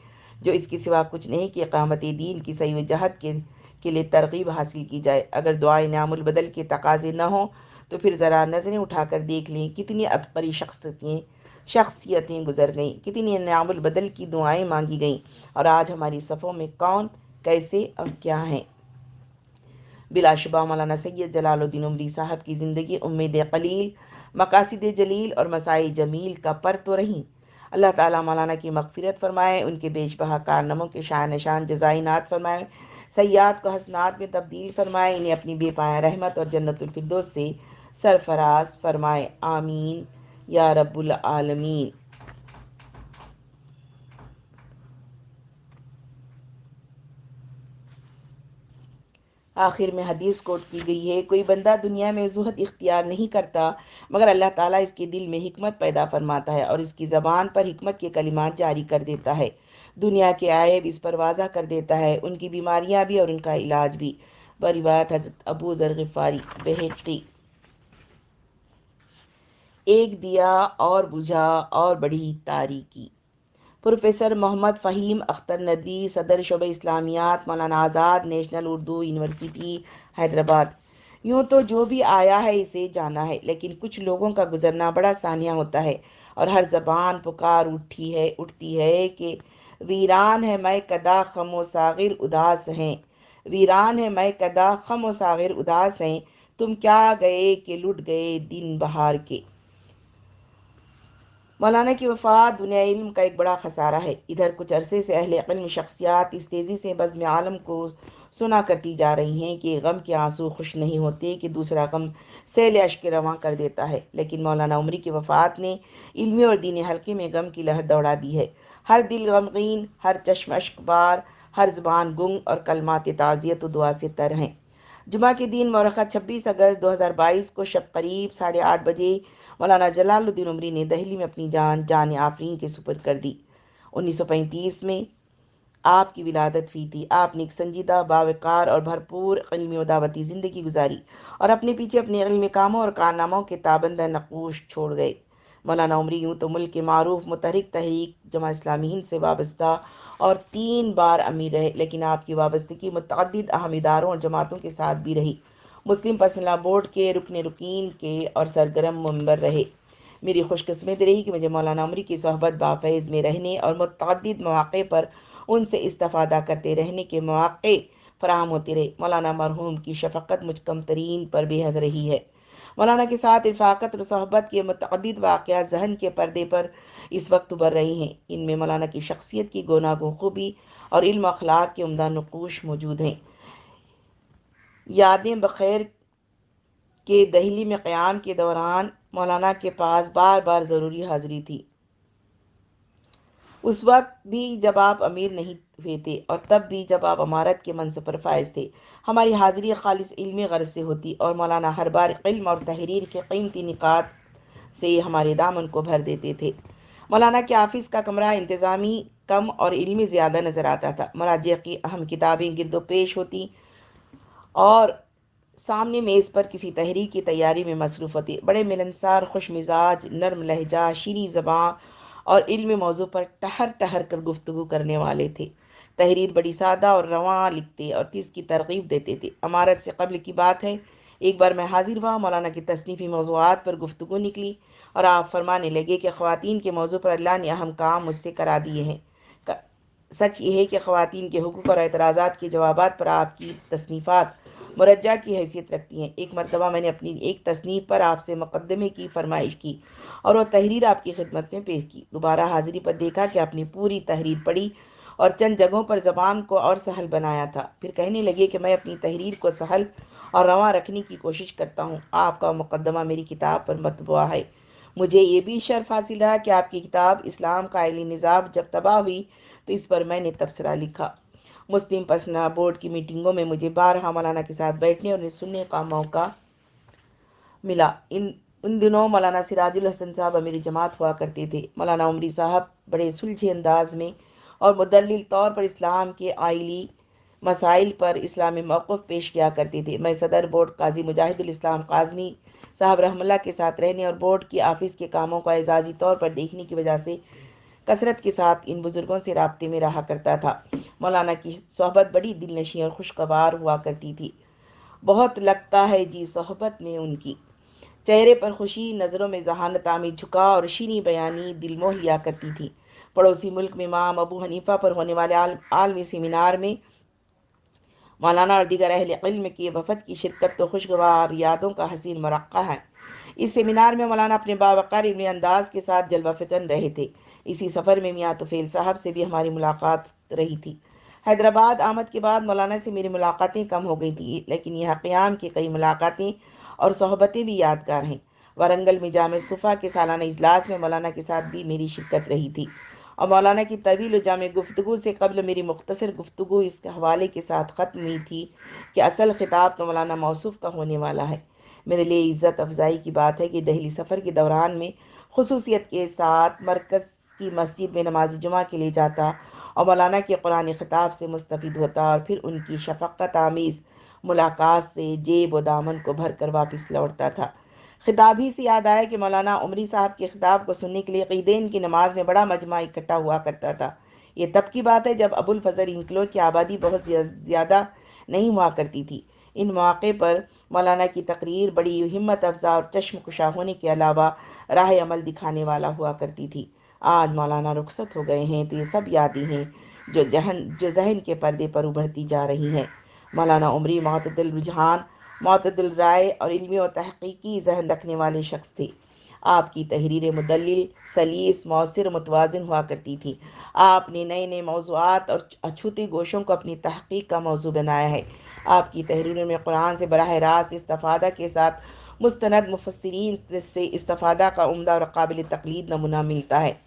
जो इसके सिवा कुछ नहीं कि अकामत दीन की सही वजहत के के लिए तरगीब हासिल की जाए अगर दुआ नामुल बदल के तकाजे न हों तो फिर ज़रा नज़रें उठाकर देख लें कितनी अतपरी शख्सियतें शख्सियतें गुजर गईं कितनी नामुल बदल की दुआएं मांगी गईं और आज हमारी सफ़ों में कौन कैसे और क्या हैं बिलाशुबा मौलाना सैयद जलालुद्दीन उमरी साहब की ज़िंदगी उम्मीद कलील मकासद जलील और मसाई जमील का पर तो रहीं अल्लाह ताला मौलाना की मगफिरत फरमाए उनके बेशबहा कारनमों के शाह निशान जजाई नात फरमाए सयाद को हसनात में तब्दील फरमाए इन्हें अपनी बेपाया रहमत और जन्नतफरदोस से सरफराज फरमाए आमीन या रब्बुल आलमीन आखिर में हदीस कोट की गई है कोई बंदा दुनिया में जुहद इख्तियार नहीं करता मगर अल्लाह ताला इसके दिल में हिकमत पैदा फरमाता है और इसकी ज़बान पर हिकमत के कलिमात जारी कर देता है दुनिया के आयब इस पर वाजा कर देता है उनकी बीमारियाँ भी और उनका इलाज भी बरिवायत हजरत अबू ज़र गफ़ारी बहेटी एक दिया और बुझा और बढ़ी तारीकी प्रोफेसर मोहम्मद फ़हीम अख्तर नदी सदर शुब इस्लामियात मौलाना आज़ाद नेशनल उर्दू यूनिवर्सिटी हैदराबाद यूँ तो जो भी आया है इसे जाना है लेकिन कुछ लोगों का गुजरना बड़ा सानिया होता है और हर जबान पुकार उठी है उठती है कि वीरान है मैं कदा खम व सागिर उदास हैं वीरान है मैं कदा खम व सागिर उदास हैं तुम क्या गए कि लुट गए दिन बहार के मौलाना की वफ़ात दुनिया इल्म का एक बड़ा खसारा है इधर कुछ अरसे से अहल इल्म शख्सियात इस तेज़ी से बज़म आलम को सुना करती जा रही हैं कि गम के आंसू खुश नहीं होते कि दूसरा गम सैल अश के रवा कर देता है लेकिन मौलाना उमरी की वफ़ात ने इल्मी और दीनी हल्के में गम की लहर दौड़ा दी है हर दिल गमगीन हर चश्म बार हर ज़बान गुंग और कलमात ताज़ियत दुआ से तर हैं जुमा के दिन मौरखा छब्बीस अगस्त दो हज़ार बाईस को शब करीब साढ़े आठ बजे मौलाना जलालुद्दीन उमरी ने दहली में अपनी जान जान आफरीन के सुपर कर दी 1935 में आपकी विलादत हुई थी आपने एक संजीदा बावकार और भरपूर इलमी दावती ज़िंदगी गुजारी और अपने पीछे अपने इलम कामों और कारनामों के ताबंद नकूश छोड़ गए मौलाना उमरी यूँ तो मुल्क के मरूफ मतहरक तहरीक जमा इस्लामी हिंद से वाबस्ता और तीन बार अमीर रहे लेकिन आपकी वाबस्तगी मतद अहम इदारों और जमातों के साथ भी रही मुस्लिम पर्सनला बोर्ड के रुकन रुकीन के और सरगरम मंबर रहे मेरी खुशकस्मत रही कि मुझे मौलाना उमरी की सहबत बाफैज़ में रहने और मतद मौक़े पर उनसे इस्तफ़ादा करते रहने के मौक़े फराहम होते रहे मौलाना मरहूम की शफक़त मुझ कम तरीन पर बेहद रही है मौलाना के साथ इफ़ाक़त और सहबत के मतद वाक़ जहन के पर्दे पर इस वक्त उभर रहे हैं इनमें मौलाना की शख्सियत की गुनागो खूबी और इल्म अखलाक के उमदा नकूश मौजूद हैं यादें बखैर के दहली में क़्याम के दौरान मौलाना के पास बार बार ज़रूरी हाज़िरी थी उस वक्त भी जब आप अमीर नहीं हुए थे और तब भी जब आप अमारत के मनसब पर फायज थे हमारी हाज़िरी खालिस इल्मी गर्ज से होती और मौलाना हर बार इल्म और तहरीर के कीमती निकात से हमारे दामन को भर देते थे मौलाना के ऑफिस का कमरा इंतज़ामी कम और इल्मी ज़्यादा नज़र आता था मराजे की अहम किताबें गिरदो पेश होती और सामने मेज़ पर किसी तहरीक की तैयारी में मसरूफ़ होती बड़े मिलनसार खुश मिजाज नर्म लहजा शीरी ज़बाँ और इल्म मौजू पर टहर टहर कर गुफ्तु करने वाले थे तहरीर बड़ी सादा और रवान लिखते और तीस की तरगीब देते थे अमारत से कबल की बात है एक बार मैं हाजिर हुआ मौलाना की तसनीफ़ी मौजूद पर गुफ्तु निकली और आप फरमाने लगे कि खुवान के मौजू पर अल्लाह ने अहम काम मुझसे करा दिए हैं सच ये है कि खुवान के हकूक़ और एतराज़ा के जवाब पर आपकी तसनीफ़ा मुरजा की हैसियत रखती हैं एक मरतबा मैंने अपनी एक तस्नीफ पर आपसे मुकदमे की फरमाइश की और वह तहरीर आपकी खिदमत में पेश की दोबारा हाजिरी पर देखा कि आपने पूरी तहरीर पढ़ी और चंद जगहों पर ज़बान को और सहल बनाया था फिर कहने लगे कि मैं अपनी तहरीर को सहल और रवा रखने की कोशिश करता हूँ आपका मुकदमा मेरी किताब पर मतबुआ है मुझे ये भी शर्फ हासिल रहा कि आपकी किताब इस्लाम का आयली निज़ाम जब तबाह हुई तो इस पर मैंने तबसरा लिखा मुस्लिम पर्सनल बोर्ड की मीटिंगों में मुझे बारहा मौलाना के साथ बैठने और उन्हें सुनने का मौका मिला इन उन दिनों मौलाना सिराजुल हसन साहब अमीरी जमात हुआ करते थे मौलाना उमरी साहब बड़े सुलझे अंदाज में और मदल तौर पर इस्लाम के आयली मसाइल पर इस्लामी मौक़ पेश किया करते थे मैं सदर बोर्ड काजी इस्लाम काजमी साहब रहमल्ला के साथ रहने और बोर्ड की ऑफिस के कामों को एजाजी तौर पर देखने की वजह से कसरत के साथ इन बुज़ुर्गों से रबते में रहा करता था मौलाना की सोहबत बड़ी दिल नशी और खुशगवार हुआ करती थी बहुत लगता है जी सोहबत में उनकी चेहरे पर खुशी नज़रों में जहानत आमी झुका और शीनी बयानी दिल मोहिया करती थी पड़ोसी मुल्क में माम अबू हनीफा पर होने वाले आल, आलमी सेमिनार में मौलाना और दीगर अहल इल्म के वफद की शिरकत तो खुशगवार यादों का हसीन मरक़ा है इस सेमिनार में मौलाना अपने बावकार इल्मी अंदाज के साथ जलवा फिकन रहे थे इसी सफ़र में मियाँ तुफ़ैल साहब से भी हमारी मुलाकात रही थी हैदराबाद आमद के बाद मौलाना से मेरी मुलाकातें कम हो गई थी लेकिन यह क़्याम की कई मुलाकातें और सहबतें भी यादगार हैं वारंगल में जाम सुफ़ा के सालाना इजलास में मौलाना के साथ भी मेरी शिरकत रही थी और मौलाना की तवील जाम गुफ्तु से कबल मेरी मुख्तर गुफ्तु इस हवाले के साथ ख़त्म हुई थी कि असल ख़िताब तो मौलाना मौसूफ़ का होने वाला है मेरे लिए इज़्ज़त अफजाई की बात है कि दहली सफ़र के दौरान में खसूसियत के साथ मरकज़ की मस्जिद में नमाज जुमा के लिए जाता और मौलाना के कुरान ख़िताब से मुस्तफ़ होता और फिर उनकी शफक्त आमीज़ मुलाकात से जेब व दामन को भर कर वापस लौटता था खिताब ही से याद आया कि मौलाना उमरी साहब के खिताब को सुनने के लिए ईदेन की नमाज में बड़ा मजमा इकट्ठा हुआ करता था ये तब की बात है जब अबुल फजर इनकलो की आबादी बहुत ज़्यादा नहीं हुआ करती थी इन मौक़े पर मौलाना की तकरीर बड़ी हिम्मत अफजा और चश्म कुशा होने के अलावा राह अमल दिखाने वाला हुआ करती थी आज मौलाना रुखसत हो गए हैं तो ये सब यादें हैं जो जहन जो जहन के पर्दे पर उभरती जा रही हैं मौलाना उमरी मतदिल रुझान मतदल राय और इलमी और तहकीकी जहन रखने वाले शख्स थे आपकी तहरीर मुदल सलीस मौसर मुतवाजन हुआ करती थी आपने नए नए मौजूद और अछूते गोशों को अपनी तहकीक का मौजू बनाया है आपकी तहरीर में कुरान से बरह रास्त इस्तफ़ादा के साथ मुस्ंद मुफसरीन से इस्तफ़ादा का उमदा और काबिल तकलीद नमूना मिलता है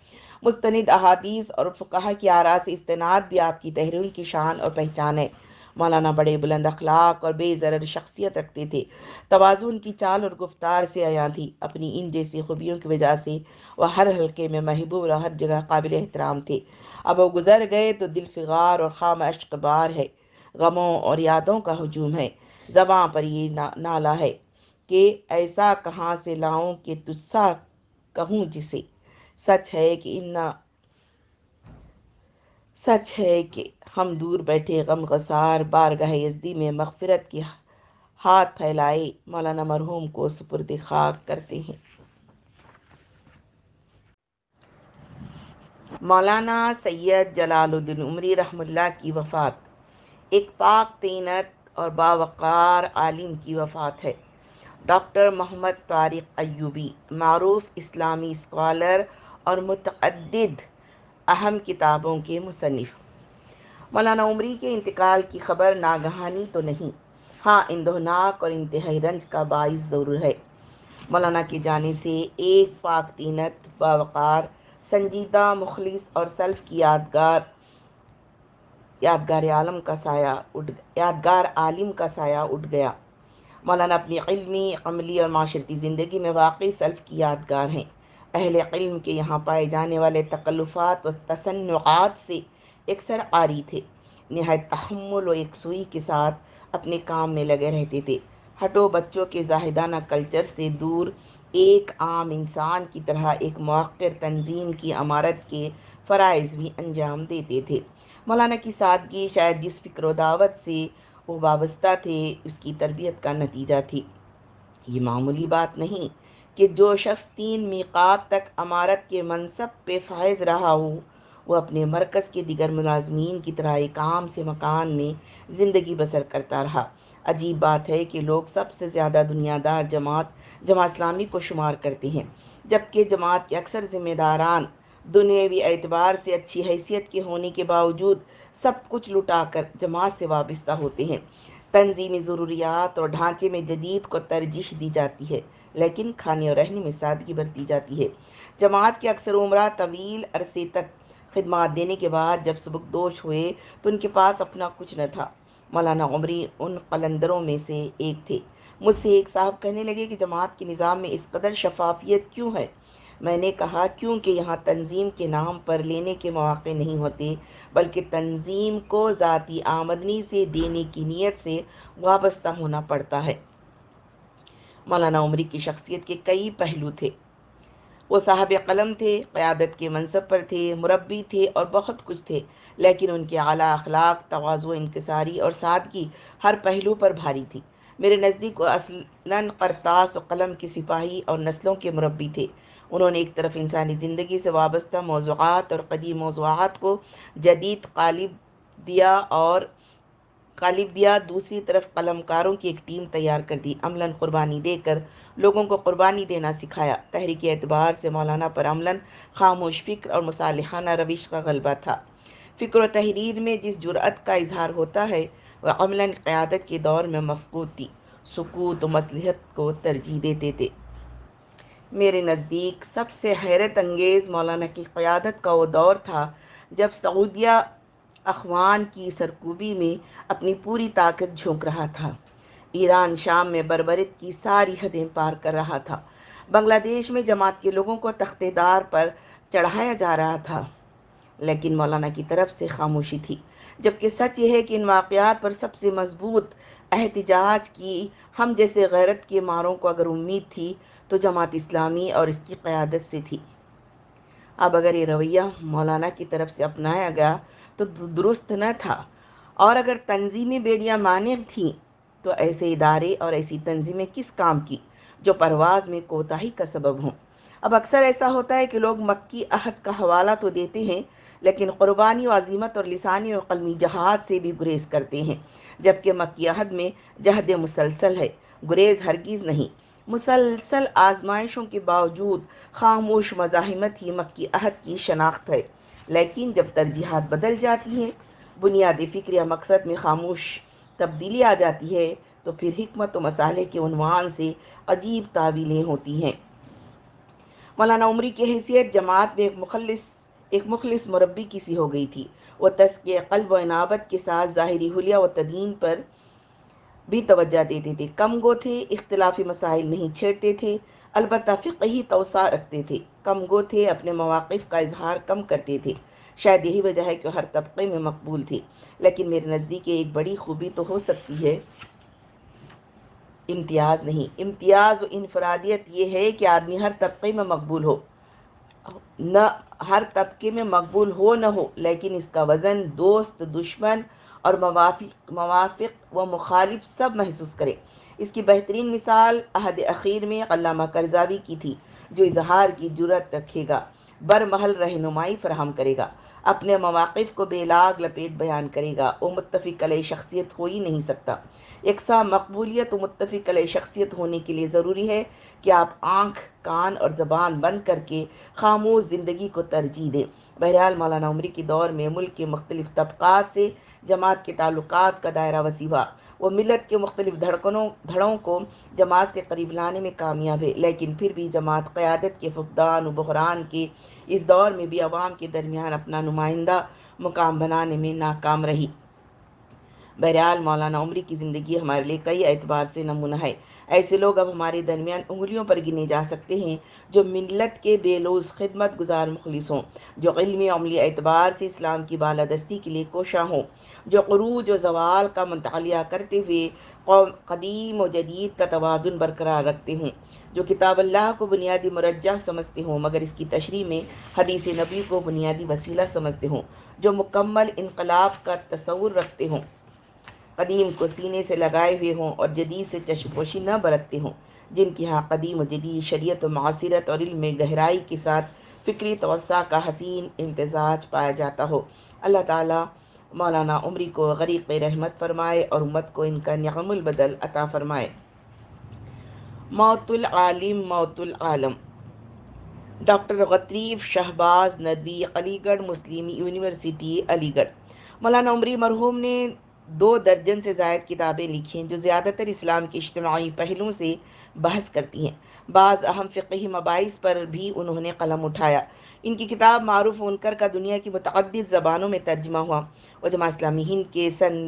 मुस्तनद अहादीस और फ़ुकाह की आरा से इस्तनाद भी आपकी तहरीर की शान और पहचान है मौलाना बड़े बुलंद अखलाक और बेजर शख्सियत रखते थे तोज़ुन की चाल और गुफ्तार से आया थी अपनी इन जैसी खूबियों की वजह से वह हर हल्के में महबूब और हर जगह काबिल एहतराम थे अब वो गुजर गए तो दिल फिगार और खाम अश्कबार है गमों और यादों का हजूम है जबाँ पर ये ना, नाला है कि ऐसा कहाँ से लाऊँ कि तुस्सा कहूँ जिसे सच है कि इन्ना सच है कि हम दूर बैठे गम गसार बारगाह यजदी में मगफरत की हाथ फैलाए मौलाना मरहूम को सुपुर्द खाक करते हैं मौलाना सैयद जलालुद्दीन उमरी रहमुल्ला की वफ़ात एक पाक तीनत और बावक़ार आलिम की वफ़ात है डॉक्टर मोहम्मद तारिक अयूबी मरूफ इस्लामी स्कॉलर और मतद अहम किताबों के मुसनफ़ मौलाना उमरी के इंतकाल की खबर नागहानी तो नहीं हाँ इंदोनाक और इंतहाई रंज का बायस ज़रूर है मौलाना के जाने से एक पाक तीनत बावकार संजीदा मुखलिस और सल्फ की यादगार यादगार आलम का साया उठ यादगार आलिम का साया उठ गया मौलाना अपनी इलमी अमली और माशरती ज़िंदगी में वाकई सल्फ की यादगार हैं अहल इल्म के यहाँ पाए जाने वाले तकल्लुफ़ात व तसन्नुआत से अक्सर आरी थे नहायत तहमुल व यकसुई के साथ अपने काम में लगे रहते थे हटो बच्चों के जाहिदाना कल्चर से दूर एक आम इंसान की तरह एक मौक़र तंजीम की अमारत के फ़रज़ भी अंजाम देते थे मौलाना की सादगी शायद जिस फिक्र दावत से वो वाबस्ता थे उसकी तरबियत का नतीजा थी ये मामूली बात नहीं कि जो शख्स तीन मीकात तक अमारत के मनसब पे फायज रहा हो वह अपने मरकज़ के दिगर मुलाजमीन की तरह एक आम से मकान में ज़िंदगी बसर करता रहा अजीब बात है कि लोग सबसे ज़्यादा दुनियादार जमात जमा इस्लामी को शुमार करते हैं जबकि जमात के अक्सर ज़िम्मेदारान दुनियावी एतबार से अच्छी हैसियत के होने के बावजूद सब कुछ लुटा कर जमात से वाबस्ता होते हैं तंजीमी ज़रूरियात और ढांचे में जदीद को तरजीह दी जाती है लेकिन खाने और रहने में सादगी बरती जाती है जमात के अक्सर उम्र तवील अरसे तक खदमात देने के बाद जब सबकदोश हुए तो उनके पास अपना कुछ न था मौलाना उमरी उन कलंदरों में से एक थे मुझसे एक साहब कहने लगे कि जमात के निज़ाम में इस कदर शफाफियत क्यों है मैंने कहा क्योंकि यहाँ तंजीम के नाम पर लेने के मौक़े नहीं होते बल्कि तंजीम को ज़ाती आमदनी से देने की नीयत से वाबस्ता होना पड़ता है मौलाना उमरी की शख्सियत के कई पहलू थे वो साहब कलम थे क़्यादत के मनसब पर थे मुरबी थे और बहुत कुछ थे लेकिन उनके आला अखलाक तोज़ो इनकसारी और सादगी हर पहलू पर भारी थी मेरे नज़दीक वो असलन करतास कलम के सिपाही और नस्लों के मुरबी थे उन्होंने एक तरफ इंसानी ज़िंदगी से वाबस्ता मौजूद और कदीम मौजूद को जदीद कालिब दिया और गालिब दिया दूसरी तरफ कलमकारों की एक टीम तैयार कर दी अमलन कुर्बानी देकर लोगों को कुर्बानी देना सिखाया तहरीक एतबार से मौलाना पर अमलन खामोश फिक्र और मसालखाना रविश का गलबा था फ़िक्र तहरीर में जिस जुरात का इजहार होता है वह अमलन क़्यादत के दौर में मफकूत थी सकूत मसलहत को तरजीह देते थे मेरे नज़दीक सबसे हैरत अंगेज़ मौलाना की क़्यादत का वो दौर था जब सऊदिया अखवान की सरकूबी में अपनी पूरी ताकत झोंक रहा था ईरान शाम में बरबरीत की सारी हदें पार कर रहा था बांग्लादेश में जमात के लोगों को तख्तेदार पर चढ़ाया जा रहा था लेकिन मौलाना की तरफ से खामोशी थी जबकि सच यह है कि इन वाक़ात पर सबसे मजबूत एहतजाज की हम जैसे गैरत के मारों को अगर उम्मीद थी तो जमात इस्लामी और इसकी क़्यादत से थी अब अगर ये रवैया मौलाना की तरफ से अपनाया गया तो दुरुस्त न था और अगर तंजीमी बेड़ियाँ मान्य थीं तो ऐसे इदारे और ऐसी तंजीमें किस काम की जो परवाज़ में कोताही का सबब हों अब अक्सर ऐसा होता है कि लोग मक्की अहद का हवाला तो देते हैं लेकिन क़ुरबानी अजीमत और लसानी और कलमी जहाद से भी गुरेज करते हैं जबकि मक्की अहद में जहद मुसलसल है गुरेज हरगिज़ नहीं मुसलसल आजमाइशों के बावजूद खामोश मज़ामत ही मक्की अहद की शनाख्त है लेकिन जब तरजीहत बदल जाती हैं बुनियादी फ़िक्र या मकसद में खामोश तब्दीली आ जाती है तो फिर हमत व मसाले के अनवान से अजीब तावीलें होती हैं मौलाना उमरी की हैसियत जमात में एक मुखलस एक मुखलस मुरबी की सी हो गई थी वह तस्के कल्ब व इनाबत के साथ ज़ाहरी हलिया व तदीन पर भी तोज्जा देते थे कम गो थे इख्तलाफी मसाइल नहीं छेड़ते थे अलबत् फ़िक ही तोसा रखते थे कम गो थे अपने मौाक़ का इजहार कम करते थे शायद यही वजह है कि हर तबके में मकबूल थी लेकिन मेरे नज़दीक एक बड़ी खूबी तो हो सकती है इम्तियाज़ नहीं इम्तियाज़ और इनफरादियत ये है कि आदमी हर तबके में मकबूल हो न हर तबके में मकबूल हो न हो लेकिन इसका वज़न दोस्त दुश्मन और मवाफिक मवाफिक व मुखालिफ सब महसूस करें इसकी बेहतरीन मिसाल अहद अखीर में अलामा करजावी की थी जो इजहार की जरूरत रखेगा बरमहल रहनुमाई फराहम करेगा अपने मवाक़ को बेलाग लपेट बयान करेगा वो मुतफ़ कल शख्सियत हो ही नहीं सकता यकसा मकबूलियत व मुतफ़ कल शख्सियत होने के लिए ज़रूरी है कि आप आँख कान और ज़बान बंद करके खामोश ज़िंदगी को तरजीह दें बहरहाल मौलाना उमरी के दौर में मुल्क के मुख्तलिफ तबक़ात से जमात के तलुक का दायरा वसी हुआ वो मिलत के मुख्तलि धड़कनों धड़ों को जमात से करीब लाने में कामयाब है लेकिन फिर भी जमात क़्यादत के फुकदान बहरान के इस दौर में भी आवाम के दरमियान अपना नुमाइंदा मुकाम बनाने में नाकाम रही बहरहाल मौलाना उमरी की ज़िंदगी हमारे लिए कई एतबार से नमूना है ऐसे लोग अब हमारे दरमियान उंगलियों पर गिने जा सकते हैं जो मिलत के बेलोज खदमत गुजार मुखलिस हों जो इलमी अमली एतबार से इस्लाम की बालादस्ती के लिए कोशा हों जो अरूज व जवाल का मताल करते हुए कौम कदीम व जदीद का तोज़ुन बरकरार रखते हों जो किताब अल्लाह को बुनियादी मरजा समझते हों मगर इसकी तशरी में हदीस नबी को बुनियादी वसीला समझते हों जो मुकम्मल इनकलाब का तस्वूर रखते हों कदीम को सीने से लगाए हुए हों और जदीद से चशपोशी न बरतते हों जिनके यहाँ कदीम व जदीद शरीत मासरत और इल्म गहराई के साथ फ़िक्री तोसा का हसीन इम्तजाज पाया जाता हो अल्लाह ताली मौलाना उमरी को गरीक रहमत फरमाए और उम्मत को इनका बदल अता फरमाए मौतुल आलिम मौतुल आलम डॉक्टर गतरीफ शहबाज नदवी अलीगढ़ मुस्लिम यूनिवर्सिटी अलीगढ़ मौलाना उमरी मरहूम ने दो दर्जन से ज़ायद किताबें लिखी हैं जो ज़्यादातर इस्लाम के इज्तमी पहलुओं से बहस करती हैं बाज़ अहम फ़िकी मबाइस पर भी उन्होंने कलम उठाया इनकी किताब मारूफ होनकर का दुनिया की मतद ज़बानों में तर्जमा हुआ और जमा इस्लामी हिंद के सन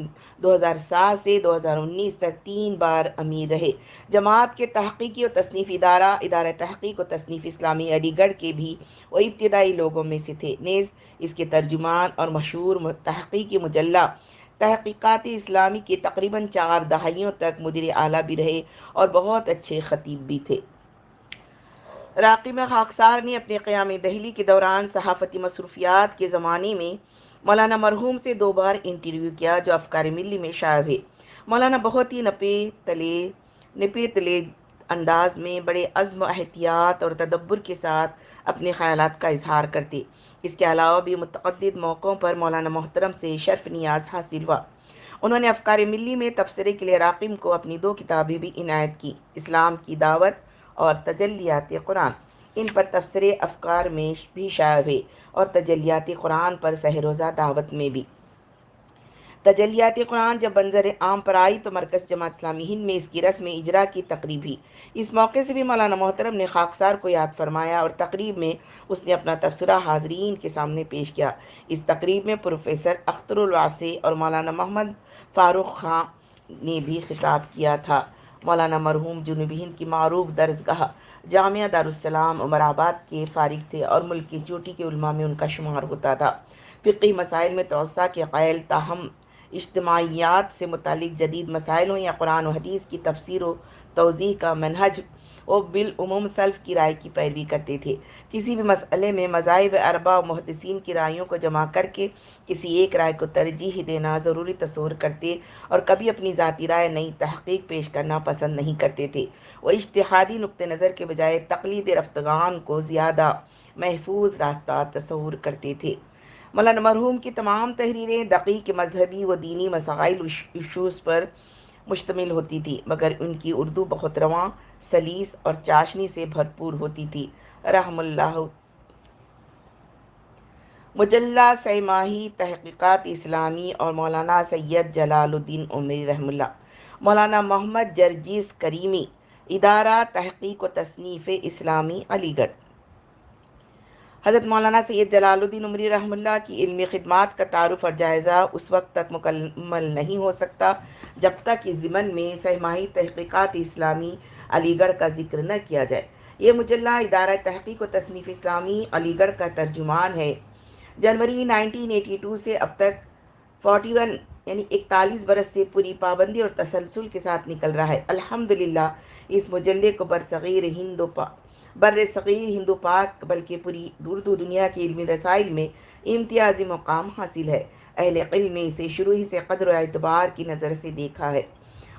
2007 से 2019 तक तीन बार अमीर रहे जमात के तहकीकी और तसनीफ़ इदारा इदारा तहकीक और तसनीफ़ इस्लामी अलीगढ़ के भी और इब्तदाई लोगों में से थे नेज़ इसके तर्जुमान और मशहूर तहकीकी मुजल्ला तहकीक़ती इस्लामी के तकरीबन चार दहाइयों तक मुदिर आला भी रहे और बहुत अच्छे ख़तीब भी थे राकीमा खाकसार ने अपने क़्याम दहली के दौरान सहाफ़ती मसरूफियात के ज़माने में मौलाना मरहूम से दो बार इंटरव्यू किया जो अफकार मिली में शायब हुए मौलाना बहुत ही नपे तले नपे तले अंदाज में बड़े अज़म एहतियात और तदब्बर के साथ अपने ख्याल का इजहार करते इसके अलावा भी मतद मौक़ों पर मौलाना मोहतरम से शर्फ नियाज हासिल हुआ उन्होंने अफकार मिली में तबसरे के लिए राकिम को अपनी दो किताबें भी इनायत की इस्लाम की दावत और तजलियात कुरान इन पर तबसर अफकार में भी शाया हुए और तजलियात कुरान पर सहरोज़ा दावत में भी तजलियात कुरान जब मंजर आम पर आई तो मरकज़ जमात इस्लामी हिंद में इसकी रस्म इजरा की तकरीब हुई इस मौके से भी मौलाना मोहतरम ने खाकसार को याद फरमाया और तकरीब में उसने अपना तबसरा हाजरीन के सामने पेश किया इस तकरीब में प्रोफेसर अख्तरवासी और मौलाना मोहम्मद फ़ारूक खां ने भी खिताब किया था मौलाना मरहूम जुनूबी की मरूफ दर्जगा जामिया दारुसलाम उमराबाद के फारिग थे और मुल्क की चोटी के उलमा में उनका शुमार होता था फ़िकी मसाइल में तोसा के क़ैल ताहम इज्तमाहीत से मुतल जदीद मसाइलों या कुरान हदीस की तफसर व तोज़ी का मनहज और बिलूम सेल्फ की राय की पैरवी करते थे किसी भी मसले में मजाहब अरबा और मुहदसिन की रायों को जमा करके किसी एक राय को तरजीह देना ज़रूरी तस्वर करते और कभी अपनी ज़ाती राय नई तहकीक पेश करना पसंद नहीं करते थे वह इश्तहादी नुक़ नज़र के बजाय तकलीद रफ्तान को ज़्यादा महफूज रास्ता तस्वूर करते थे मौलाना मरहूम की तमाम तहरीरें दकी के मजहबी व दीनी मसाइल इशूज़ पर मुश्तमिल होती थी मगर उनकी उर्दू बहुत रवा सलीस और चाशनी से भरपूर होती थी रहमुल्ला मुजल्ला सैमाही तहकीक़ात इस्लामी और मौलाना सैयद जलालुद्दीन उमरी रहमुल्ला मौलाना मोहम्मद जर्जीज करीमी इदारा तहकीक व तसनीफ़ इस्लामी अलीगढ़ हज़रत मौलाना सैद जलालुद्दीन उमरी रहमल्ला की इल्मी खिदमत का तारफ़ और जायज़ा उस वक्त तक मुकम्मल नहीं हो सकता जब तक इस ज़मन में सहमाही तहक़ीक़ात इस्लामी अलीगढ़ का जिक्र न किया जाए ये मुजल्ला इदारा तहकीक व तसनीफ़ इस्लामी अलीगढ़ का तर्जुमान है जनवरी नाइनटीन एटी टू से अब तक फोटी वन यानी इकतालीस बरस से पूरी पाबंदी और तसलसल के साथ निकल रहा है अलहमदिल्ला इस मुजल्ले को बरसग़ीर हिंद बर सग़ीर हिंदू पाक बल्कि पूरी दूर दुनिया के इलमी रसाइल में इम्तियाजी मुकाम हासिल है अहल इल में इसे शुरू ही से कदर एतबार की नज़र से देखा है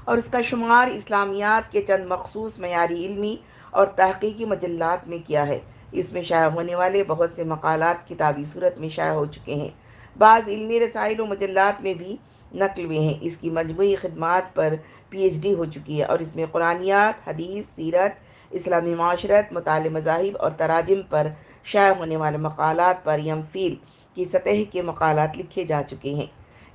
और इसका शुमार इस्लामियात के चंद मखसूस मैारी इलमी और तहकीकी मजलत में किया है इसमें शाया होने वाले बहुत से मकालत किताबी सूरत में शाया हो चुके हैं बाज़ इलमी रसाइल व मजलत में भी नकल हुए हैं इसकी मजमू खदमात पर पी एच डी हो चुकी है और इसमें कुरानियात हदीस सीरत इस्लामी माशरत मताल मजाहब और तराजम पर शाया होने वाले मकालत पर यमफील की सतह के मकालत लिखे जा चुके हैं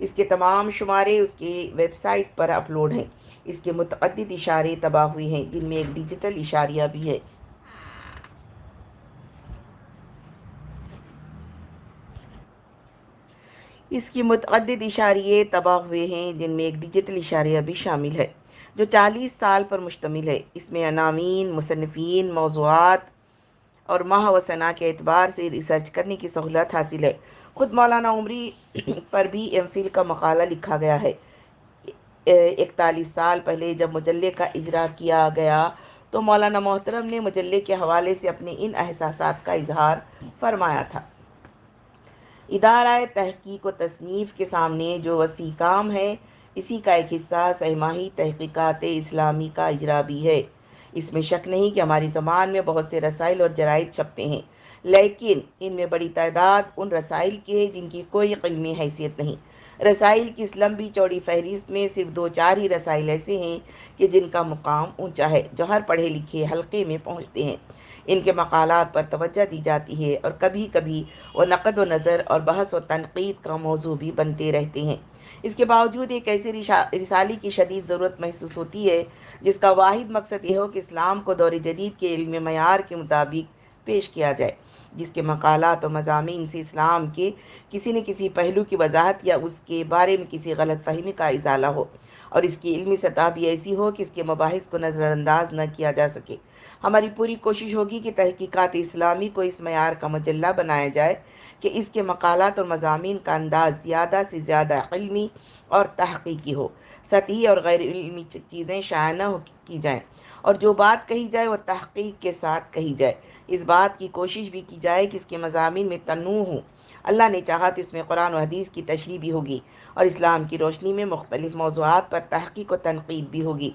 इसके तमाम शुमारे उसके वेबसाइट पर अपलोड हैं इसके मतद इशारे तबाह हुए हैं जिनमें एक डिजिटल इशारिया भी है इसकी मुतद इशारे तबाह हुए हैं जिनमें एक डिजिटल इशारिया भी शामिल है जो चालीस साल पर मुश्तमिल है इसमें अनामीन मुसनफिन मौजूद और माह वसना के अतबार से रिसर्च करने की सहूलत हासिल है ख़ुद मौलाना उमरी [COUGHS] पर भी एम फिल का मकाला लिखा गया है इकतालीस साल पहले जब मजल्ले का इजरा किया गया तो मौलाना मोहतरम ने मजल्ले के हवाले से अपने इन एहसास का इजहार फरमाया था इदारा तहकीक व तसनीफ़ के सामने जो वसी काम है इसी का एक हिस्सा सहमाही तहकीक़ात इस्लामी का इजरा भी है इसमें शक नहीं कि हमारी ज़बान में बहुत से रसाइल और जराइद छपते हैं लेकिन इनमें बड़ी तादाद उन रसाइल की है जिनकी कोई कलमी हैसियत नहीं रसाइल की इस लंबी चौड़ी फहरिस्त में सिर्फ दो चार ही रसाइल ऐसे हैं कि जिनका मुकाम ऊंचा है जो हर पढ़े लिखे हल्के में पहुंचते हैं इनके मकालत पर तोज्जह दी जाती है और कभी कभी वो नकद व नज़र और बहस व तनकीद का मौजू भी बनते रहते हैं इसके बावजूद एक ऐसी रिसाली की शदीद ज़रूरत महसूस होती है जिसका वाद मकसद यह हो कि इस्लाम को दौर जदीद के इल्म मैार के मुताबिक पेश किया जाए जिसके मकालत और मजामी से इस्लाम के किसी न किसी पहलू की वजाहत या उसके बारे में किसी गलत फहमी का इजाला हो और इसकी इलमी सतह भी ऐसी हो कि इसके मुबास को नज़रअंदाज न किया जा सके हमारी पूरी कोशिश होगी कि तहकीक़ात इस्लामी को इस मैार का मजल्ला बनाया जाए कि इसके मकालत और मजामी का अंदाज़ ज़्यादा से ज़्यादा इलमी और तहकीकी हो सतही और गैर इलमी चीज़ें शायन की जाएँ और जो बात कही जाए वह तहकीक के साथ कही जाए इस बात की कोशिश भी की जाए कि इसके मजामी में तनु हों अल्लाह ने चाहा तो इसमें कुरान और हदीस की तशरी भी होगी और इस्लाम की रोशनी में मुख्तलिफ़ मौजूद पर तहकीक व तनकीद भी होगी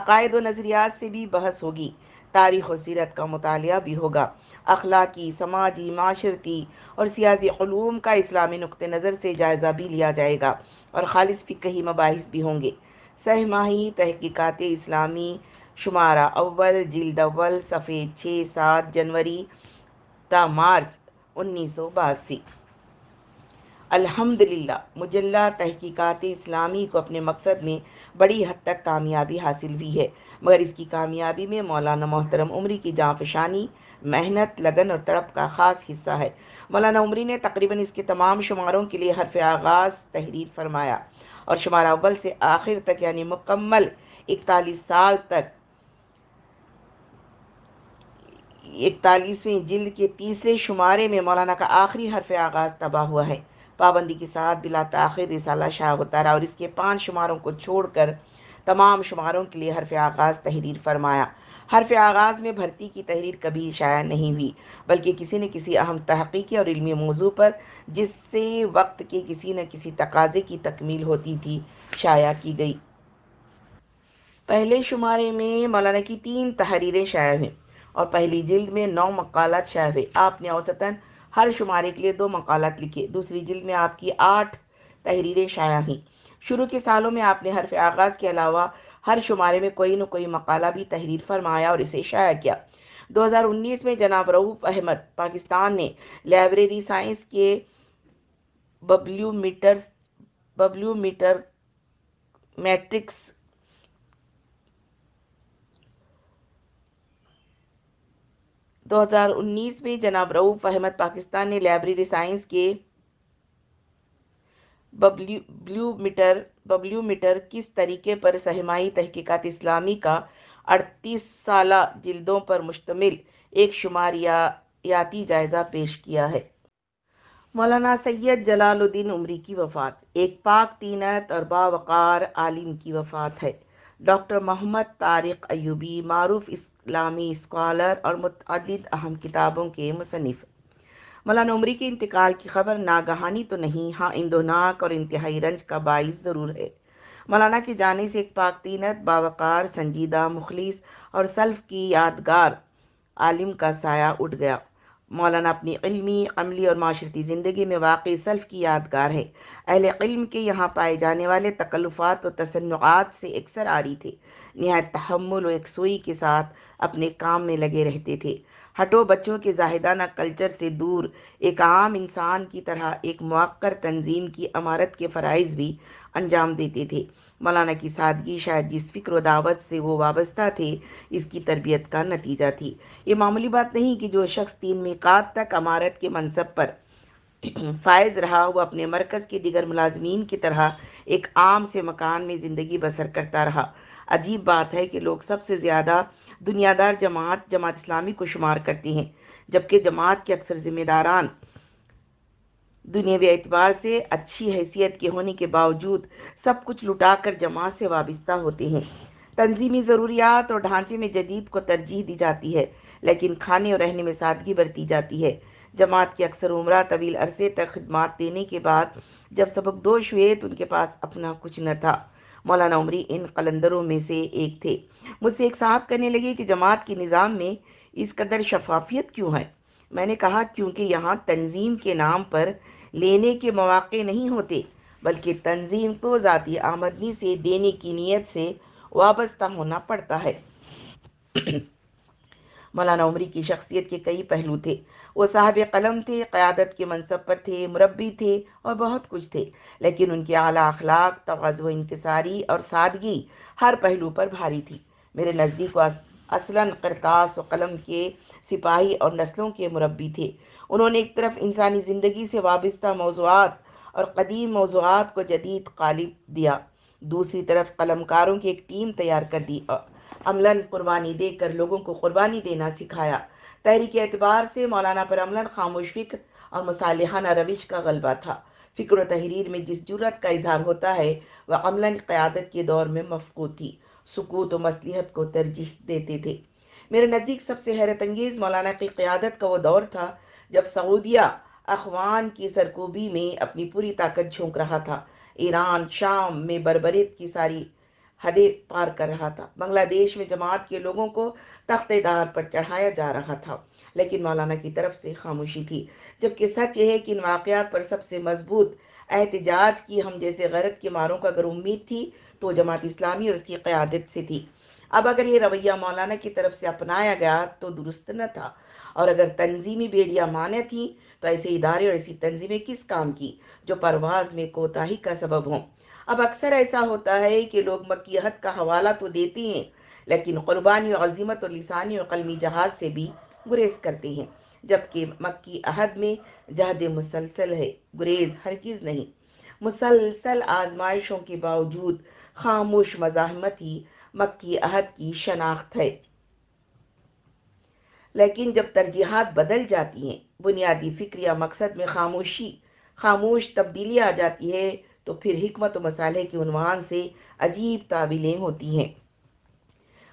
अकायद व नज़रियात से भी बहस होगी तारीख़ व सीरत का मताल भी होगा अखलाकी समाजी माशरती और सियासी ूम का इस्लामी नुक़ नज़र से जायज़ा भी लिया जाएगा और खालिस फ़िकही मबास भी होंगे सह माही तहकीक़ात इस्लामी शुमारा अव्वल जल्द अव्वल सफ़े छः सात जनवरी ता मार्च उन्नीस सौ बासी अलहमदिल्ला मुजल्ला तहकीकात इस्लामी को अपने मकसद में बड़ी हद तक कामयाबी हासिल हुई है मगर इसकी कामयाबी में मौलाना मोहतरम उम्री की जाँफशानी मेहनत लगन और तड़प का ख़ास हिस्सा है मौलाना उमरी ने तकरीबन इसके तमाम शुमारों के लिए हरफ आगाज़ तहरीर फरमाया और शुमार अव्वल से आखिर तक यानी मुकम्मल इकतालीस साल तक इकतालीसवीं जिल्द के तीसरे शुमारे में मौलाना का आखिरी हरफ आगाज़ तबाह हुआ है पाबंदी के साथ बिला तखिर रिसाला शाह उतारा और इसके पाँच शुमारों को छोड़कर तमाम शुमारों के लिए हरफ आगाज़ तहरीर फरमाया हरफ आगाज़ में भर्ती की तहरीर कभी शाया नहीं हुई बल्कि किसी न किसी अहम तहक़ीकी और इलमी मौजू पर जिससे वक्त के किसी न किसी तकाज़े की तकमील होती थी शाया की गई पहले शुमारे में मौलाना की तीन तहरीरें शाया हुई और पहली जल्द में नौ मकालत शाया हुए आपने औसतन हर शुमारे के लिए दो मकालत लिखे दूसरी जल्द में आपकी आठ तहरीरें शाया हुई शुरू के सालों में आपने हरफ आगाज़ के अलावा हर शुमारे में कोई न कोई मकाला भी तहरीर फरमाया और इसे शाया किया 2019 में जनाब रऊफ अहमद पाकिस्तान ने लाइब्रेरी साइंस के बब्ल्यू मीटर बब्ल्यू मीटर मैट्रिक्स दो हज़ार उन्नीस में जनाब रऊफ अहमद पाकिस्तान ने लाइब्रेरी साइंस के बब्ल्यू मीटर बबलू मीटर किस तरीके पर सहमाही तहकीकत इस्लामी का अड़तीस साल जिल्दों पर मुश्तमिल एक शुमारियाती जायज़ा पेश किया है मौलाना सैयद जलालुद्दीन उमरी की वफ़ात एक पाक तीनत और बावक़ार आलिम की वफ़ात है डॉक्टर मोहम्मद तारिक अयूबी मारूफ इस्लामी स्कॉलर और मतदद अहम किताबों के मुसनफ़ मौलाना उमरी के इंतकाल की खबर नागहानी तो नहीं हाँ इंदोनाक और इंतहाई रंज का बाइस ज़रूर है मौलाना के जाने से एक पाकतीनत बावकार संजीदा मुखलिस और सल्फ की यादगार आलिम का साया उठ गया मौलाना अपनी इल्मी अमली और माशरती ज़िंदगी में वाकई सल्फ की यादगार है अहल इल्म के यहाँ पाए जाने वाले तकल्लुफ़ात और तसन्नुआत से अक्सर आ रही थे नहायत तहमुल और एकसोई के साथ अपने काम में लगे रहते थे हटो बच्चों के जाहिदाना कल्चर से दूर एक आम इंसान की तरह एक मौक़र तंजीम की अमारत के फ़रज़ भी अंजाम देते थे मौलाना की सादगी शायद जिस फ़िक्र दावत से वो वाबस्ता थे इसकी तरबियत का नतीजा थी ये मामूली बात नहीं कि जो शख्स तीन मिकात तक अमारत के मनसब पर [CLEARS THROAT] फायज रहा वह अपने मरकज़ के दिगर मुलाजमीन की तरह एक आम से मकान में ज़िंदगी बसर करता रहा अजीब बात है कि लोग सबसे ज़्यादा दुनियादार जमात जमात इस्लामी को शुमार करती हैं जबकि जमात के अक्सर ज़िम्मेदारान दुनियावी एतबार से अच्छी हैसियत के होने के बावजूद सब कुछ लुटा कर जमात से वाबस्ता होते हैं तंजीमी ज़रूरियात और ढांचे में जदीद को तरजीह दी जाती है लेकिन खाने और रहने में सादगी बरती जाती है जमात की अक्सर उम्र तवील अरसे तक खदमात देने के बाद जब सबक दोष हुए तो उनके पास अपना कुछ न था मौलाना उमरी इन कलंदरों में से एक थे मुझसे एक साहब कहने लगे कि जमात के निज़ाम में इस कदर शफाफियत क्यों है मैंने कहा क्योंकि यहाँ तंजीम के नाम पर लेने के मौाक़े नहीं होते बल्कि तंजीम को ज़ाती आमदनी से देने की नीयत से वाबस्ता होना पड़ता है [CLEARS THROAT] मौलाना उमरी की शख्सियत के कई पहलू थे वो साहब कलम थे क़्यादत के मनसब पर थे मुरबी थे और बहुत कुछ थे लेकिन उनके अला अखलाक तोज़ इंकसारी और सादगी हर पहलू पर भारी थी मेरे नज़दीक व असला करतास व कलम के सिपाही और नस्लों के मुरबी थे उन्होंने एक तरफ इंसानी ज़िंदगी से वाबस्ता मौजूद और कदीम मौजूद को जदीद कालिब दिया दूसरी तरफ कलमकारों की एक टीम तैयार कर दी अमला कुर्बानी देकर लोगों को कुर्बानी देना सिखाया तहरीक एतबार से मौलाना पर अमला खामोश फिक्र और मसालहाना रविश का गलबा था फ़िक्र तहरीर में जिस जरूरत का इजहार होता है वह अमला क़्यादत के दौर में मफकू थी सुकूत व मसलहत को तरजीह देते थे मेरे नज़दीक सबसे हैरत अंगेज़ मौलाना की क़्यादत का वह दौर था जब सऊदिया अखवान की सरकूबी में अपनी पूरी ताकत झोंक रहा था ईरान शाम में बरबरीत की सारी हदें पार कर रहा था बांग्लादेश में जमात के लोगों को तख्तेदार पर चढ़ाया जा रहा था लेकिन मौलाना की तरफ से खामोशी थी जबकि सच यह है कि इन वाक़ात पर सबसे मजबूत एहतजाज की हम जैसे गैरत के मारों का अगर उम्मीद थी तो जमात इस्लामी और उसकी क़्यादत से थी अब अगर ये रवैया मौलाना की तरफ से अपनाया गया तो दुरुस्त न था और अगर तंजीमी बेड़ियाँ माने थीं तो ऐसे इदारे और ऐसी तंजीमें किस काम की जो परवाज में कोताही का सबब हों अब अक्सर ऐसा होता है कि लोग मक्कीहत का हवाला तो देती हैं लेकिन क़ुरबानी अजीमत और लिसानी और कलमी जहाज से भी गुरेज करते हैं जबकि मक्की अहद में जहद मुसलसल है गुरेज हरगिज़ नहीं मुसलसल आजमाइशों के बावजूद खामोश मज़ामत ही मक्की अहद की शनाख्त है लेकिन जब तरजीहत बदल जाती हैं बुनियादी फिक्र या मकसद में खामोशी खामोश तब्दीली आ जाती है तो फिर हमत मसाले के उनवान से अजीब ताबीलें होती हैं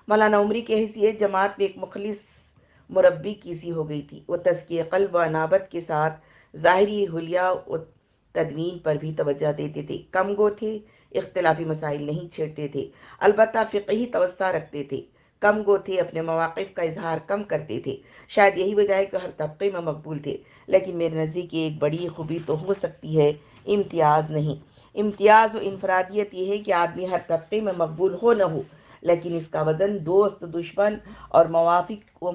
मौलाना उमरी की हैसियत जमात में एक मुखलिस मुरबी की सी हो गई थी वह तस्की कल्ब व अनाबत के साथ ज़ाहरी हलिया व तदवीन पर भी तोज्जा देते थे कम गो थे इख्तलाफी मसाइल नहीं छेड़ते थे अलबत् फ़िकही तवस्ा रखते थे कम गो थे अपने मौक़ का इजहार कम करते थे शायद यही वजह है कि हर तबके में मकबूल थे लेकिन मेरे नज़दीक एक बड़ी खूबी तो हो सकती है इम्तियाज़ नहीं इम्तियाज़ और इनफरादियत यह है कि आदमी हर तबके में मकबूल हो न हो लेकिन इसका वज़न दोस्त दुश्मन और मवाफिक व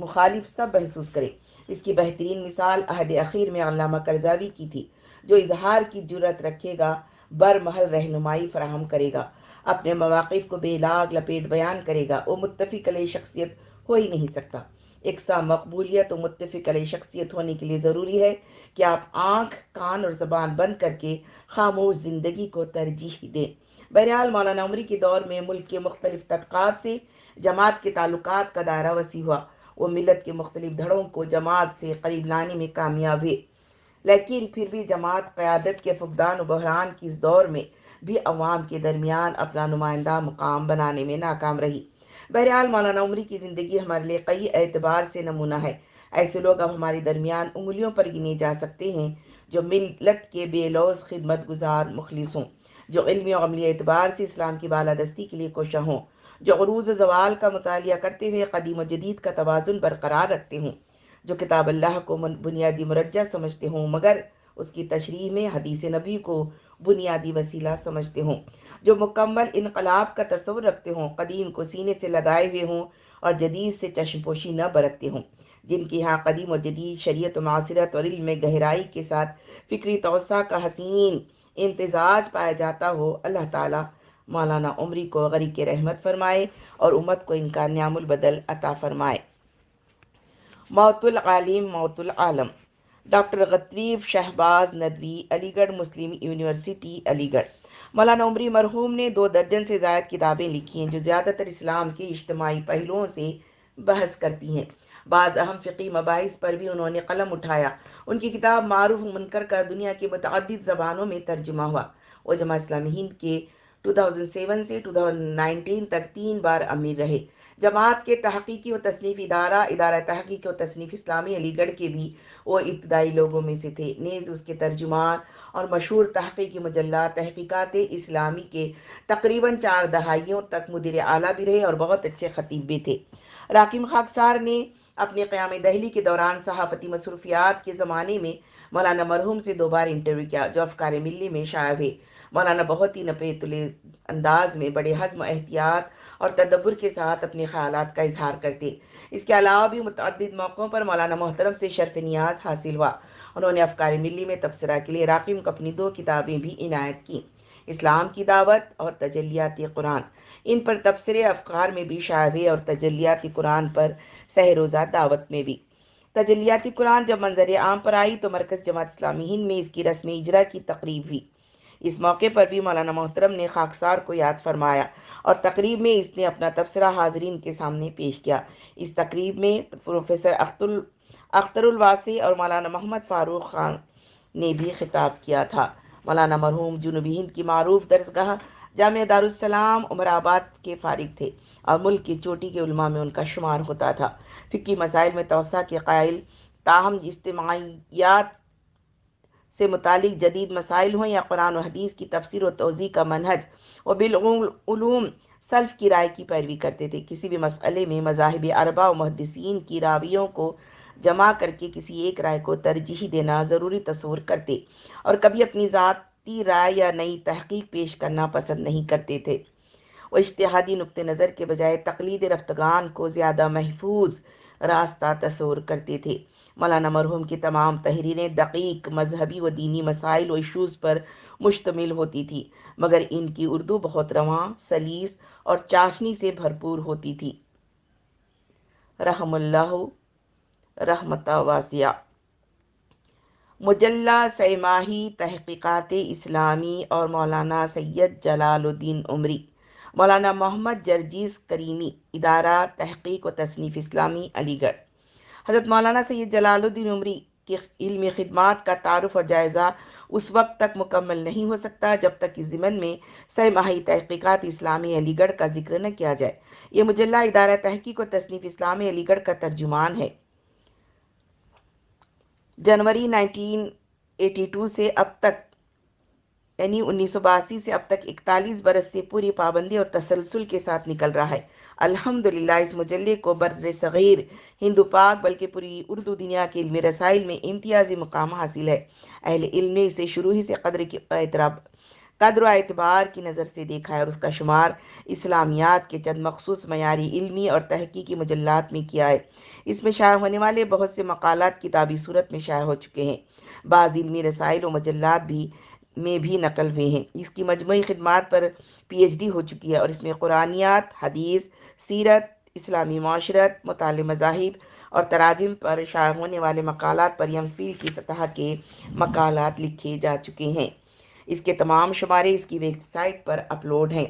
मुखालिफ सब महसूस करे इसकी बेहतरीन मिसाल अहद अखीर में अलामा करजावी की थी जो इजहार की जरूरत रखेगा बर महल रहनुमाई फराहम करेगा अपने मवाक़ को बेलाग लपेट बयान करेगा वो मुतफ़ शख्सियत हो ही नहीं सकता सा मकबूलियत और मुतफ़ शख्सियत होने के लिए ज़रूरी है कि आप आँख कान और ज़बान बंद करके खामोश ज़िंदगी को तरजीह दें बहरहाल मौलाना उमरी के दौर में मुल्क के मुख्तलिफ तबक़ात से जमात के ताल्लुक का दायरा वसी हुआ वो मिलत के मुख्तलिफ धड़ों को जमात से करीब लाने में कामयाब हुए लेकिन फिर भी जमात क़्यादत के फुकदान बहरान की इस दौर में भी अवाम के दरमियान अपना नुमाइंदा मुकाम बनाने में नाकाम रही बहरहाल मौलाना उमरी की ज़िंदगी हमारे लिए कई एतबार से नमूना है ऐसे लोग अब हमारे दरमियान उंगलियों पर गिने जा सकते हैं जो मिलत के बेलौज खिदमत गुजार मुखलिस हों जो इल्मी और अमली एतबार से इस्लाम की बालादस्ती के लिए कोशा हों जो अरूज जवाल का मताल करते हुए कदीम जदीद का तोज़ुन बरकरार रखते हों जो किताब अल्लाह को बुनियादी मुरजा समझते हों मगर उसकी तशरी में हदीस नबी को बुनियादी वसीला समझते हों जो मुकम्मल इनकलाब का तस्वर रखते हों कदीम को सीने से लगाए हुए हों और जदीद से चश्मपोशी न बरतते हों जिनके यहाँ कदीम और जदीद शरीत मासरत और इल्म गहराई के साथ फ़िक्री तोसा का हसीन इम्तजाज पाया जाता हो अल्लाह ताला मौलाना उमरी को गरी के रहमत फरमाए और उम्मत को इनका न्यामुल बदल अता फरमाए मौतुल आलिम मौतुल आलम डॉक्टर गतरीब शहबाज नदवी अलीगढ़ मुस्लिम यूनिवर्सिटी अलीगढ़ मौलाना उमरी मरहूम ने दो दर्जन से ज़ायद किताबें लिखी हैं जो ज़्यादातर इस्लाम के इज्तमाही पहलुओं से बहस करती हैं बाद अहम फ़िकी मबाइस पर भी उन्होंने कलम उठाया उनकी किताब मारूफ मुनकर का दुनिया की मतद ज़बानों में तर्जुमा हुआ वो जमा इस्लामी हिंद के 2007 से 2019 तक तीन बार अमीर रहे जमात के तहकीकी व तसनीफ़ इदारा इदारा तहकीक व तसनीफ़ इस्लामी अलीगढ़ के भी वो इब्तदाई लोगों में से थे नेज़ उसके तर्जुमान और मशहूर तहफ़े की मजल्ला तहकीक़ात इस्लामी के तकरीबन चार दहाइयों तक मुदिर आला भी रहे और बहुत अच्छे ख़तीब भी थे राकिम खाकसार ने अपने क़्याम दहली के दौरान सहाफ़ती मसरूफियात के ज़माने में मौलाना मरहूम से दो बार इंटरव्यू किया जो अफकार मिली में शाया हुए मौलाना बहुत ही तुले अंदाज में बड़े हजम एहतियात और तदब्बर के साथ अपने ख्याल का इजहार करते इसके अलावा भी मतद मौक़ों पर मौलाना मोहतरम से शर्फ नियाज हासिल हुआ उन्होंने अफकार मिली में तबसरा के लिए राकिम को अपनी दो किताबें भी इनायत की इस्लाम की दावत और तजलियाती कुरान इन पर तबसरे अफकार में भी शायबे और तजलियाती कुरान पर सहरोज़ा दावत में भी तजलियाती कुरान जब मंजर आम पर आई तो मरकज़ जमात इस्लामी हिंद में इसकी रस्म इजरा की तकरीब हुई इस मौके पर भी मौलाना मोहतरम ने खाकसार को याद फरमाया और तकरीब में इसने अपना तबसरा हाजरीन के सामने पेश किया इस तकरीब में प्रोफेसर अख्तुल अख्तरवासी और मौलाना मोहम्मद फ़ारूक खान ने भी खिताब किया था मौलाना मरहूम जुनूबी हिंद की मरूफ दरसगाह जाम दारुसलाम उमराबाद के फारिग थे और मुल्क की चोटी के उलमा में उनका शुमार होता था फ़िकी मसाइल में तोसा के कायल ताहम इज्तमायात से मुतल जदीद मसाइल हों या कुरान हदीस की तफसर व तोज़ी का मनहज व बिलूम सल्फ की राय की पैरवी करते थे किसी भी मसले में मजाहब अरबा व महदसिन की रावियों को जमा करके किसी एक राय को तरजीह देना ज़रूरी तस्वर करते और कभी अपनी ज़ाती राय या नई तहकीक पेश करना पसंद नहीं करते थे व इश्तहादी नुक़ नज़र के बजाय तकलीद रफ्तगान को ज़्यादा महफूज रास्ता तस्वर करते थे मौलाना मरहूम की तमाम तहरीरें दकीक मजहबी व दीनी मसाइल व इशूज़ पर मुश्तमिल होती थी मगर इनकी उर्दू बहुत रवा सलीस और चाशनी से भरपूर होती थी रहमल्ला रहमत वासिया मुजल्ला सैमाही तहकीक़ात इस्लामी और मौलाना सैयद जलालुद्दीन उमरी मौलाना मोहम्मद जरजीज़ करीमी इदारा तहकीक व तसनीफ़ इस्लामी अलीगढ़ हज़रत मौलाना सैद जलालुद्दीन उमरी की इल्मी खिदमत का तारफ़ और जायज़ा उस वक्त तक मुकम्मल नहीं हो सकता जब तक इस ज़िमन में सहमाही तहकीक़ात इस्लामी अलीगढ़ का जिक्र न किया जाए ये मुजल्ला इदारा तहकीक व तसनीफ़ इस्लामी अलीगढ़ का तर्जुमान है जनवरी 1982 से अब तक यानी उन्नीस से अब तक 41 बरस से पूरी पाबंदी और तसलसल के साथ निकल रहा है अल्हम्दुलिल्लाह इस मजल्ले को बर सग़ीर हिंदू पाक बल्कि पूरी उर्दू दुनिया के इल्म रसाइल में इम्तियाजी मुकाम हासिल है अहल इल्म इसे शुरू ही से कदर के एतराब कदर एतबार की नज़र से देखा है और उसका शुमार इस्लामियात के चंद मखसूस मैारी इलमी और तहकीकी मजलत में किया है इसमें शाया होने वाले बहुत से मकालत किताबी सूरत में शाया हो चुके हैं बाज़ इलमी रसाइल व मजलत भी మేబీ నకల్ వేహే ఇస్కి మజ్మయీ ఖిదమత్ పర్ PhD హో చుకీ హై ఔర్ ఇస్మే ఖురానియత్ హదీస్ సీరత్ ఇస్లామీ ముఆషరత్ ముతాలె మజాహ ิบ ఔర్ తరాజిమ్ పర్ షాహ హోనే వాలే మకాలాత్ పర్ యమ్ ఫీల్ కి సతహ కే మకాలాత్ లిఖే జా చుకే హై ఇస్కే తమామ్ షుమారే ఇస్కి వెబ్సైట్ పర్ అప్లోడ్ హై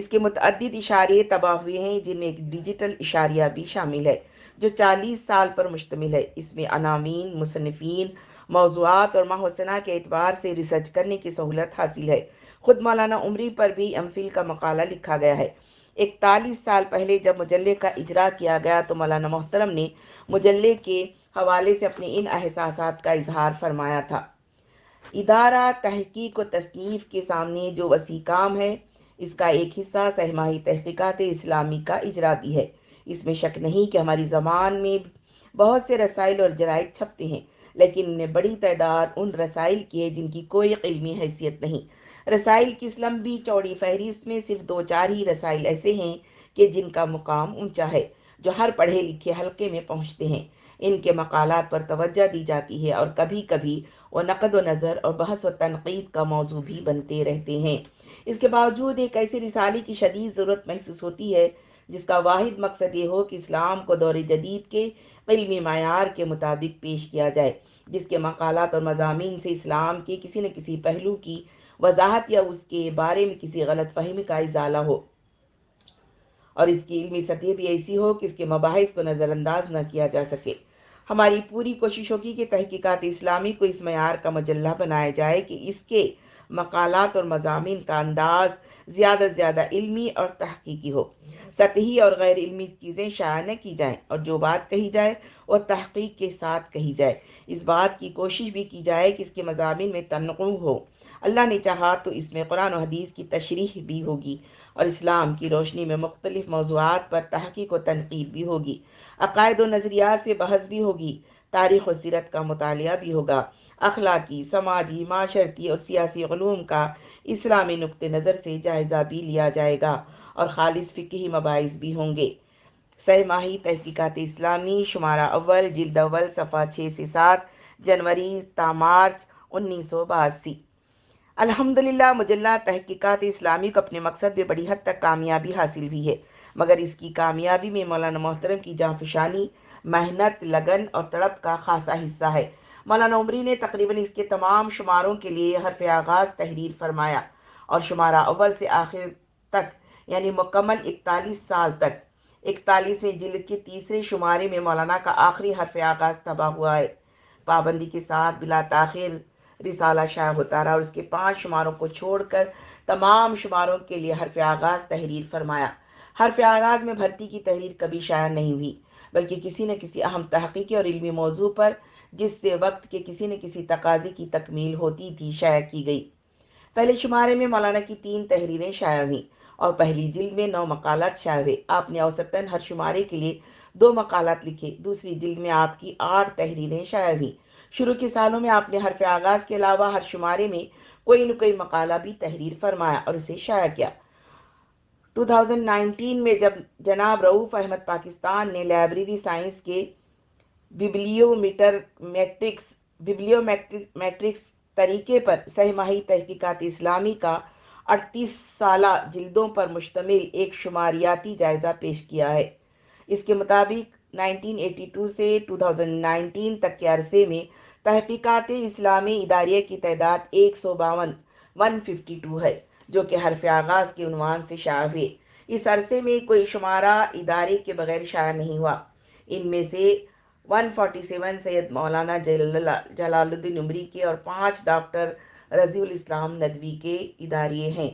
ఇస్కే ముతఅదిద్ ఇషారియ్ తబాహూ వే హై జిన మే డిజిటల్ ఇషారియా బి షామిల్ హై jo 40 సాల్ పర్ ముష్తమల్ హై ఇస్మే అనామీన్ ముసన్నఫిన్ मौजूद और माहौसना के एतबार से रिसर्च करने की सहूलत हासिल है खुद मौलाना उमरी पर भी एम का मकाला लिखा गया है इकतालीस साल पहले जब मुजल्ले का इजरा किया गया तो मौलाना मोहतरम ने मुजल्ले के हवाले से अपने इन अहसास का इजहार फरमाया था इदारा तहकीक व तसनीफ के सामने जो वसी काम है इसका एक हिस्सा सहमाही तहकीकत इस्लामी का इजरा भी है इसमें शक नहीं कि हमारी ज़बान में बहुत से रसाइल और जराइ छपते हैं लेकिन उन्हें बड़ी तादाद उन रसाइल की है जिनकी कोई इलमी हैसियत नहीं रसाइल की इस लंबी चौड़ी फहरिस्त में सिर्फ दो चार ही रसाइल ऐसे हैं कि जिनका मुकाम ऊंचा है जो हर पढ़े लिखे हल्के में पहुंचते हैं इनके मकालत पर तवज्जो दी जाती है और कभी कभी वो नकद व नज़र और बहस व तनकीद का मौजू भी बनते रहते हैं इसके बावजूद एक ऐसे रिसाले की शदीद ज़रूरत महसूस होती है जिसका वाहिद मकसद ये हो कि इस्लाम को दौर जदीद के इल्मी मैार के मुताबिक पेश किया जाए जिसके मकालत और मजामी से इस्लाम के किसी न किसी पहलू की वजाहत या उसके बारे में किसी गलत फहमी का इजाला हो और इसकी इलमी सतह भी ऐसी हो कि इसके मबाहस को नज़रअंदाज न किया जा सके हमारी पूरी कोशिश होगी कि तहकीक़ात इस्लामी को इस मैार का मजल्ला बनाया जाए कि इसके मकालत और मजामी का अंदाज ज़्यादा से ज़्यादा इलमी और तहकीकी हो सतही और गैर इलमी चीज़ें शाया न की जाएँ और जो बात कही जाए वह तहकीक के साथ कही जाए इस बात की कोशिश भी की जाए कि इसके मजामी में तनक़ु हो अल्लाह ने चाहा तो इसमें कुरान और हदीस की तशरीह भी होगी और इस्लाम की रोशनी में मुख्तलिफ मौजूद पर तहकीक व तनकीद भी होगी अकायद व नज़रियात से बहस भी होगी तारीख़ व सीरत का मताल भी होगा अखलाकी समाजी माशरती और सियासी ूम का इस्लामी नुक़ नज़र से जायज़ा भी लिया जाएगा और खालिस फ़िकी मबाइस भी होंगे सह माही तहकीक़ात इस्लामी शुमारा अव्वल जिल्द अव्वल सफ़ा छः से सात जनवरी ता मार्च उन्नीस सौ बासी अलहमदिल्ला मुजल्ला तहकीक़ात इस्लामी को अपने मकसद में बड़ी हद तक कामयाबी हासिल हुई है मगर इसकी कामयाबी में मौलाना मोहतरम की जाफिशानी मेहनत लगन और तड़प का खासा हिस्सा है मौलाना उमरी ने तकरीबन इसके तमाम शुमारों के लिए हरफ आगाज़ तहरीर फरमाया और शुमारा अव्वल से आखिर तक यानी मुकम्मल इकतालीस साल तक इकतालीसवें जिल के तीसरे शुमारे में मौलाना का आखिरी हरफ आगाज तबाह हुआ है पाबंदी के साथ बिला तखिर रिसाला शाया होता रहा और उसके पांच शुमारों को छोड़कर तमाम शुमारों के लिए हरफ आगाज तहरीर फरमाया हरफ आगाज में भर्ती की तहरीर कभी शाया नहीं हुई बल्कि किसी न किसी अहम तहकीकी और इलमी मौजू पर जिससे वक्त के किसी न किसी तकाजे की तकमील होती थी शाया की गई पहले शुमारे में मौलाना की तीन तहरीरें शाया हुई और पहली जिल्द में नौ मकालत छाए हुए आपने औसतन हर शुमारे के लिए दो मकालत लिखे दूसरी जिल्द में आपकी आठ तहरीरें शाये हुई शुरू के सालों में आपने हरफ आगाज़ के अलावा हर शुमारे में कोई न कोई मकाला भी तहरीर फरमाया और उसे शाया किया 2019 में जब जनाब रऊफ अहमद पाकिस्तान ने लाइब्रेरी साइंस के बिब्लियोमीटर मैट्रिक्स बिब्लियोमेट्रिक मैट्रिक्स तरीके पर सहमाही तहकीकत इस्लामी का अड़तीस साल जिल्दों पर मुश्तमिल एक शुमारियाती जायज़ा पेश किया है इसके मुताबिक 1982 से 2019 तक के अरसे में तहकीक़ात इस्लामी इदारे की तादाद एक सौ बावन वन फिफ्टी टू है जो कि हरफ आगाज़ के उनवान से शाया हुए इस अरसे में कोई शुमारा इदारे के बगैर शाया नहीं हुआ इनमें से 147 सैयद मौलाना जलालुद्दीन उमरी के और पाँच डॉक्टर रजील इस्लाम नदवी के इदारे हैं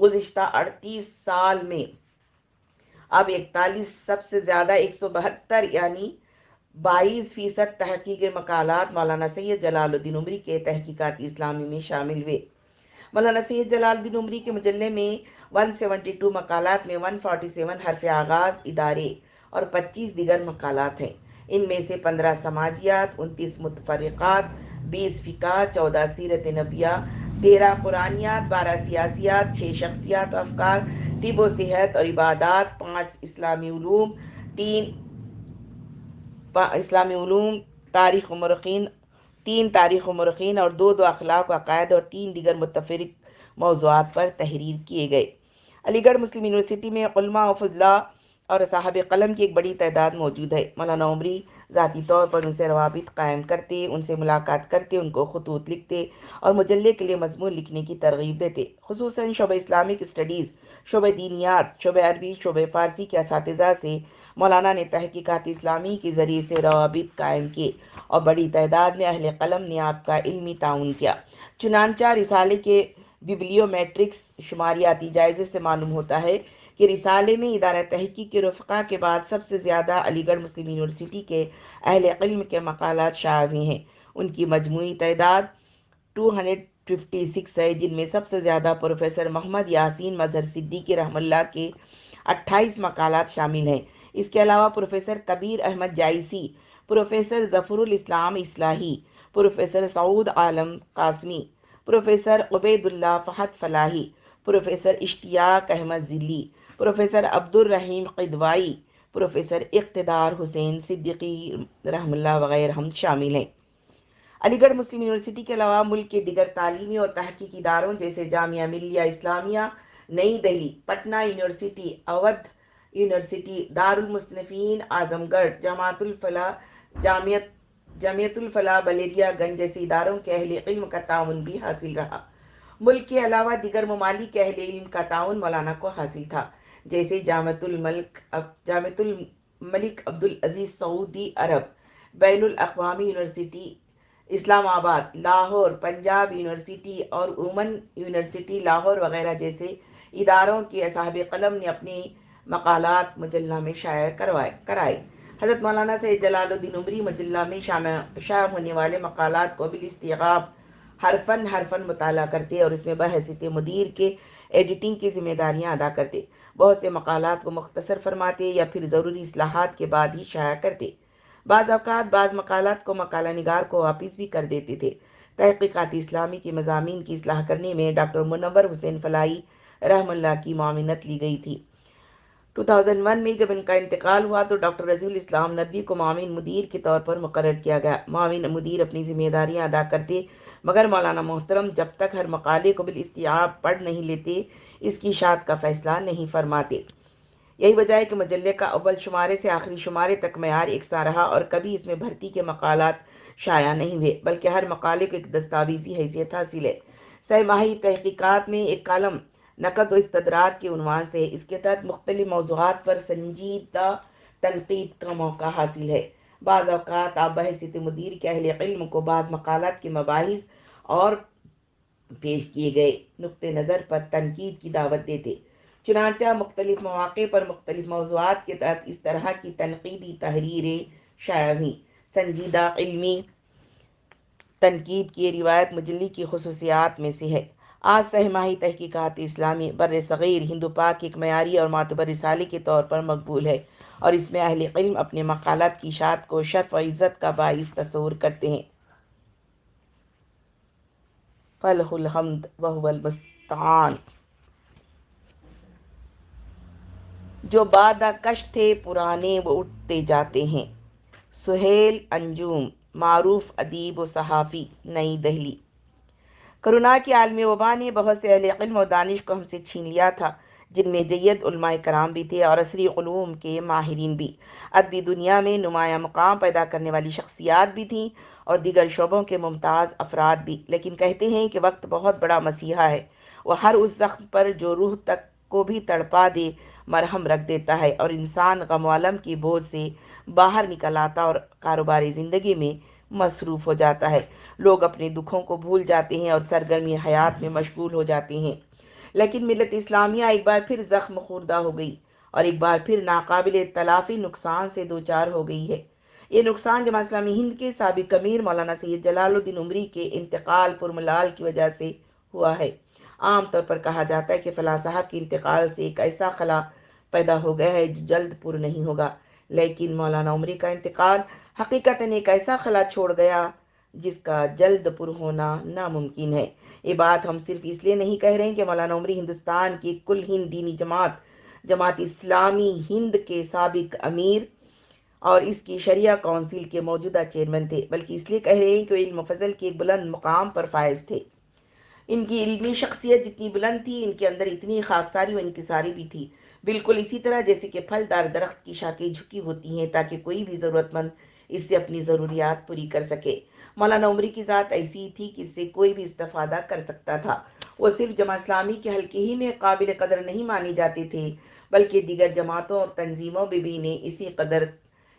गुज्त अड़तीस साल में अब इकतालीस सबसे ज़्यादा एक सौ बहत्तर यानी बाईस फ़ीसद तहकीक मकालत मौलाना सैद जलालुद्दीन उमरी के तहकीकत इस्लामी में शामिल हुए मौलाना सैद जलालुद्दीन उमरी के मजल्ले में 172 मकालत में 147 हरफ आगाज़ इदारे और 25 दिगर मकालत हैं इनमें से 15 समाजियात 29 मुतफरक़ात बीस फ़िका चौदह सीरत नबिया तेरह कुरानियात बारह सियासियात छः शख्सियात अफकार तिब सेहत और इबादत पाँच इस्लामी ूम तीन इस्लामी ूम तारीख मरखीन तीन तारीख मरखीन और दो दो अखलाक अकायद और तीन दिगर मुतफरक मौजूद पर तहरीर किए गए अलीगढ़ मुस्लिम यूनिवर्सिटी में और फजला और साहब कलम की एक बड़ी तादाद मौजूद है मौलाना उमरी ज़ाती तौर पर उनसे रवाबित कायम करते उनसे मुलाकात करते उनको खतूत लिखते और मजल्ले के लिए मजमून लिखने की तरगीब देते खसूस शोब इस्लामिक स्टडीज़ शोब दीनियात शोब अरबी शोब फ़ारसी के इस से मौलाना ने तहकीक़ात इस्लामी के ज़रिए से रवाबित कायम किए और बड़ी तादाद में अहल कलम ने आपका इलमी ताउन किया चुनानचा रिसाले के बिबलियोमेट्रिक्स शुमारियाती जायजे से मालूम होता है कि रिसाले में इदारा तहकी के रफ़ा के बाद सबसे ज़्यादा अलीगढ़ मुस्लिम यूनिवर्सिटी के अहल इल्म के मकालत शावी हैं उनकी मजमू तदाद टू हंड्रेड फिफ्टी सिक्स है जिनमें सबसे ज़्यादा प्रोफेसर मोहम्मद यासिन मजहर सिद्दीकी रहमल्ला के अट्ठाईस मकालत शामिल हैं इसके अलावा professor Kabir Ahmad Jaisi professor Zafarul Islam Islahi professor Saud Alam Qasmi professor Ubaidullah Fahad Falahi professor Ishtiaq Ahmad Zilli professor Abdul Rahim Kidwai professor इकतदार हुसैन सिद्दीकी रहमल्ला वगैरह हम शामिल हैं अलीगढ़ मुस्लिम यूनिवर्सिटी के अलावा मुल्क के दिगर तालीमी और तहकीक इदारों जैसे Jamia Millia Islamia Nai Delhi Patna university Awadh university Darulmusannifin Azamgarh Jamiatulfalah Jamiat Bilariaganj जैसे इदारों के अहल इल्म का ताउन भी हासिल रहा मुल्क के अलावा दिगर ममालिक अहल इल्म का ताउन मौलाना को हासिल था जैसे जामतुल मलिक जामतुल मलिक अब्दुल अजीज़ सऊदी अरब बैन अवी यूनिवर्सिटी इस्लामाबाद लाहौर पंजाब यूनिवर्सिटी और उमन यूनिवर्सिटी लाहौर वगैरह जैसे इदारों के असहाब कलम ने अपने मकालत मजल्ला में शाया करवाए कराए हज़रत मौलाना से जलालुद्दीन उमरी मजल्ला में शाया होने वाले मकालत को बिलस्तगाब हरफन हरफन मुताल करते और इसमें बहसीत मदीर के एडिटिंग की जिम्मेदारियाँ अदा करते बहुत से मकालत को मख्तसर फरमाते या फिर ज़रूरी असलाहत के बाद ही शाया करते बाज़ अवकात बाज़ मकालत को मकाला निगार को वापस भी कर देते थे तहकीक़ाती इस्लामी के मजामी की असलाह करने में डॉक्टर मुनवर हुसैन फलाई रहमल्ला की मामिनत ली गई थी 2001 में जब इनका इंतकाल हुआ तो डॉक्टर रजील इस्लाम नदवी को मामिन मुदीर के तौर पर मुकर किया गया मामिन मुदीर अपनी जिम्मेदारियाँ अदा करते मगर मौलाना मोहतरम जब तक हर मकाले को बिल इस्तियाब पढ़ नहीं लेते इसकी इशात का फैसला नहीं फरमाते यही वजह है कि मजल का अव्वल शुमारे से आखिरी शुमारे तक मैार एक सा रहा और कभी इसमें भर्ती के मकालत शाया नहीं हुए बल्कि हर मकाले को एक दस्तावेजी हैसियत हासिल है सह माही तहकीक़ात में एक कलम नकद व इसतदरार के उनवान से इसके तहत मुख्तलि मौजूद पर संजीदा तनकीद का मौका हासिल है अवकात आप बहसीत मदीर के अहल इल्म को बाज़ मकालत के मबास और पेश किए गए नुक़ नज़र पर तनकीद की दावत देते चुनाचा मुख्तलिफ मौाक़े पर मुख्तलिफ मौजूद के तहत इस तरह की तनकीदी तहरीरें शाया हुई संजीदा इलमी तनकीद की रिवायत मजली की खसूसियात में से है आज सहमाही तहकीक़ात इस्लामी बर सग़ीर हिंदू पाक एक मैारी और मातबर रिसाले के तौर पर मकबूल है और इसमें अहिल अपने मकालत की शात को शर्फ और इज़्ज़त का बायस तस्वूर करते हैं फ़लहमद वहवलमस्तान जो बादाकश थे पुराने वो उठते जाते हैं सुहेल अंजुम मारूफ अदीब व सहाफ़ी नई दहली करुणा की आलमी वबा ने बहुत से अहलम और दानिश को हमसे छीन लिया था जिनमें जैद उलमाए कराम भी थे और असरी ूम के माहरीन भी अदबी दुनिया में नुमाया मकाम पैदा करने वाली शख्सियात भी थीं और दीगर शोबों के मुमताज़ अफराद भी लेकिन कहते हैं कि वक्त बहुत बड़ा मसीहा है वह हर उस जख्म पर जो रूह तक को भी तड़पा दे मरहम रख देता है और इंसान गमवालम की बोझ से बाहर निकल आता और कारोबारी ज़िंदगी में मसरूफ़ हो जाता है लोग अपने दुखों को भूल जाते हैं और सरगर्मी हयात में मशगूल हो जाते हैं लेकिन मिलत इस्लामिया एक बार फिर ज़ख्म खुर्दा हो गई और एक बार फिर नाकबिल तलाफ़ी नुकसान से दो चार हो गई है ये नुकसान जमा इस्लामी हिंद के सबक अमीर मौलाना सैद जलालुद्दीन उमरी के इंतकाल पुरमलाल की वजह से हुआ है आम तौर पर कहा जाता है कि फला साहब के इंतकाल से एक ऐसा खला पैदा हो गया है जो जल्द पुर नहीं होगा लेकिन मौलाना उमरी का इंतकाल हकीकत एक ऐसा खला छोड़ गया जिसका जल्द पुर होना नामुमकिन है ये बात हम सिर्फ इसलिए नहीं कह रहे हैं कि मौलाना उमरी हिंदुस्तान की कुल हिंद दीनी जमात जमात इस्लामी हिंद के सबक अमीर और इसकी शरिया काउंसिल के मौजूदा चेयरमैन थे बल्कि इसलिए कह रहे हैं कि इल्म फजल के बुलंद मुकाम पर फायज थे इनकी इल्मी शख्सियत जितनी बुलंद थी इनके अंदर इतनी खाकसारी व इनकसारी भी थी बिल्कुल इसी तरह जैसे कि फलदार दरख्त की शाखें झुकी होती हैं ताकि कोई भी ज़रूरतमंद इससे अपनी ज़रूरियात पूरी कर सके मौलाना उमरी की ज़ात ऐसी थी कि इससे कोई भी इस्तफादा कर सकता था वो सिर्फ जमा इस्लामी के हल्के ही में काबिल कदर नहीं माने जाते थे बल्कि दीगर जमातों और तंजीमों में भी इन्हें इसी कदर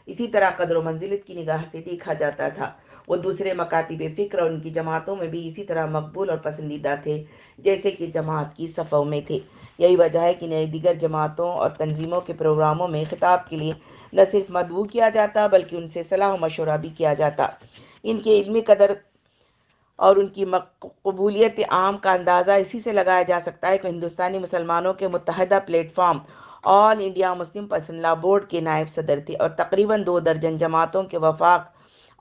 इसी तरह कदर मंजिलत की निगाह से देखा जाता था वो दूसरे मकातिब फ़िक्र उनकी जमातों में भी इसी तरह मकबूल और पसंदीदा थे जैसे कि जमात की सफ़ों में थे यही वजह है कि नए दीगर जमातों और तंजीमों के प्रोग्रामों में खिताब के लिए न सिर्फ मदबू किया जाता बल्कि उनसे सलाह मशवरा भी किया जाता इनके इलमी कदर और उनकी कबूलियत आम का अंदाज़ा इसी से लगाया जा सकता है कि हिंदुस्तानी मुसलमानों के मुतहदा platform all India Muslim personal board के नायब सदर थे और तकरीबन दो दर्जन जमातों के वफाक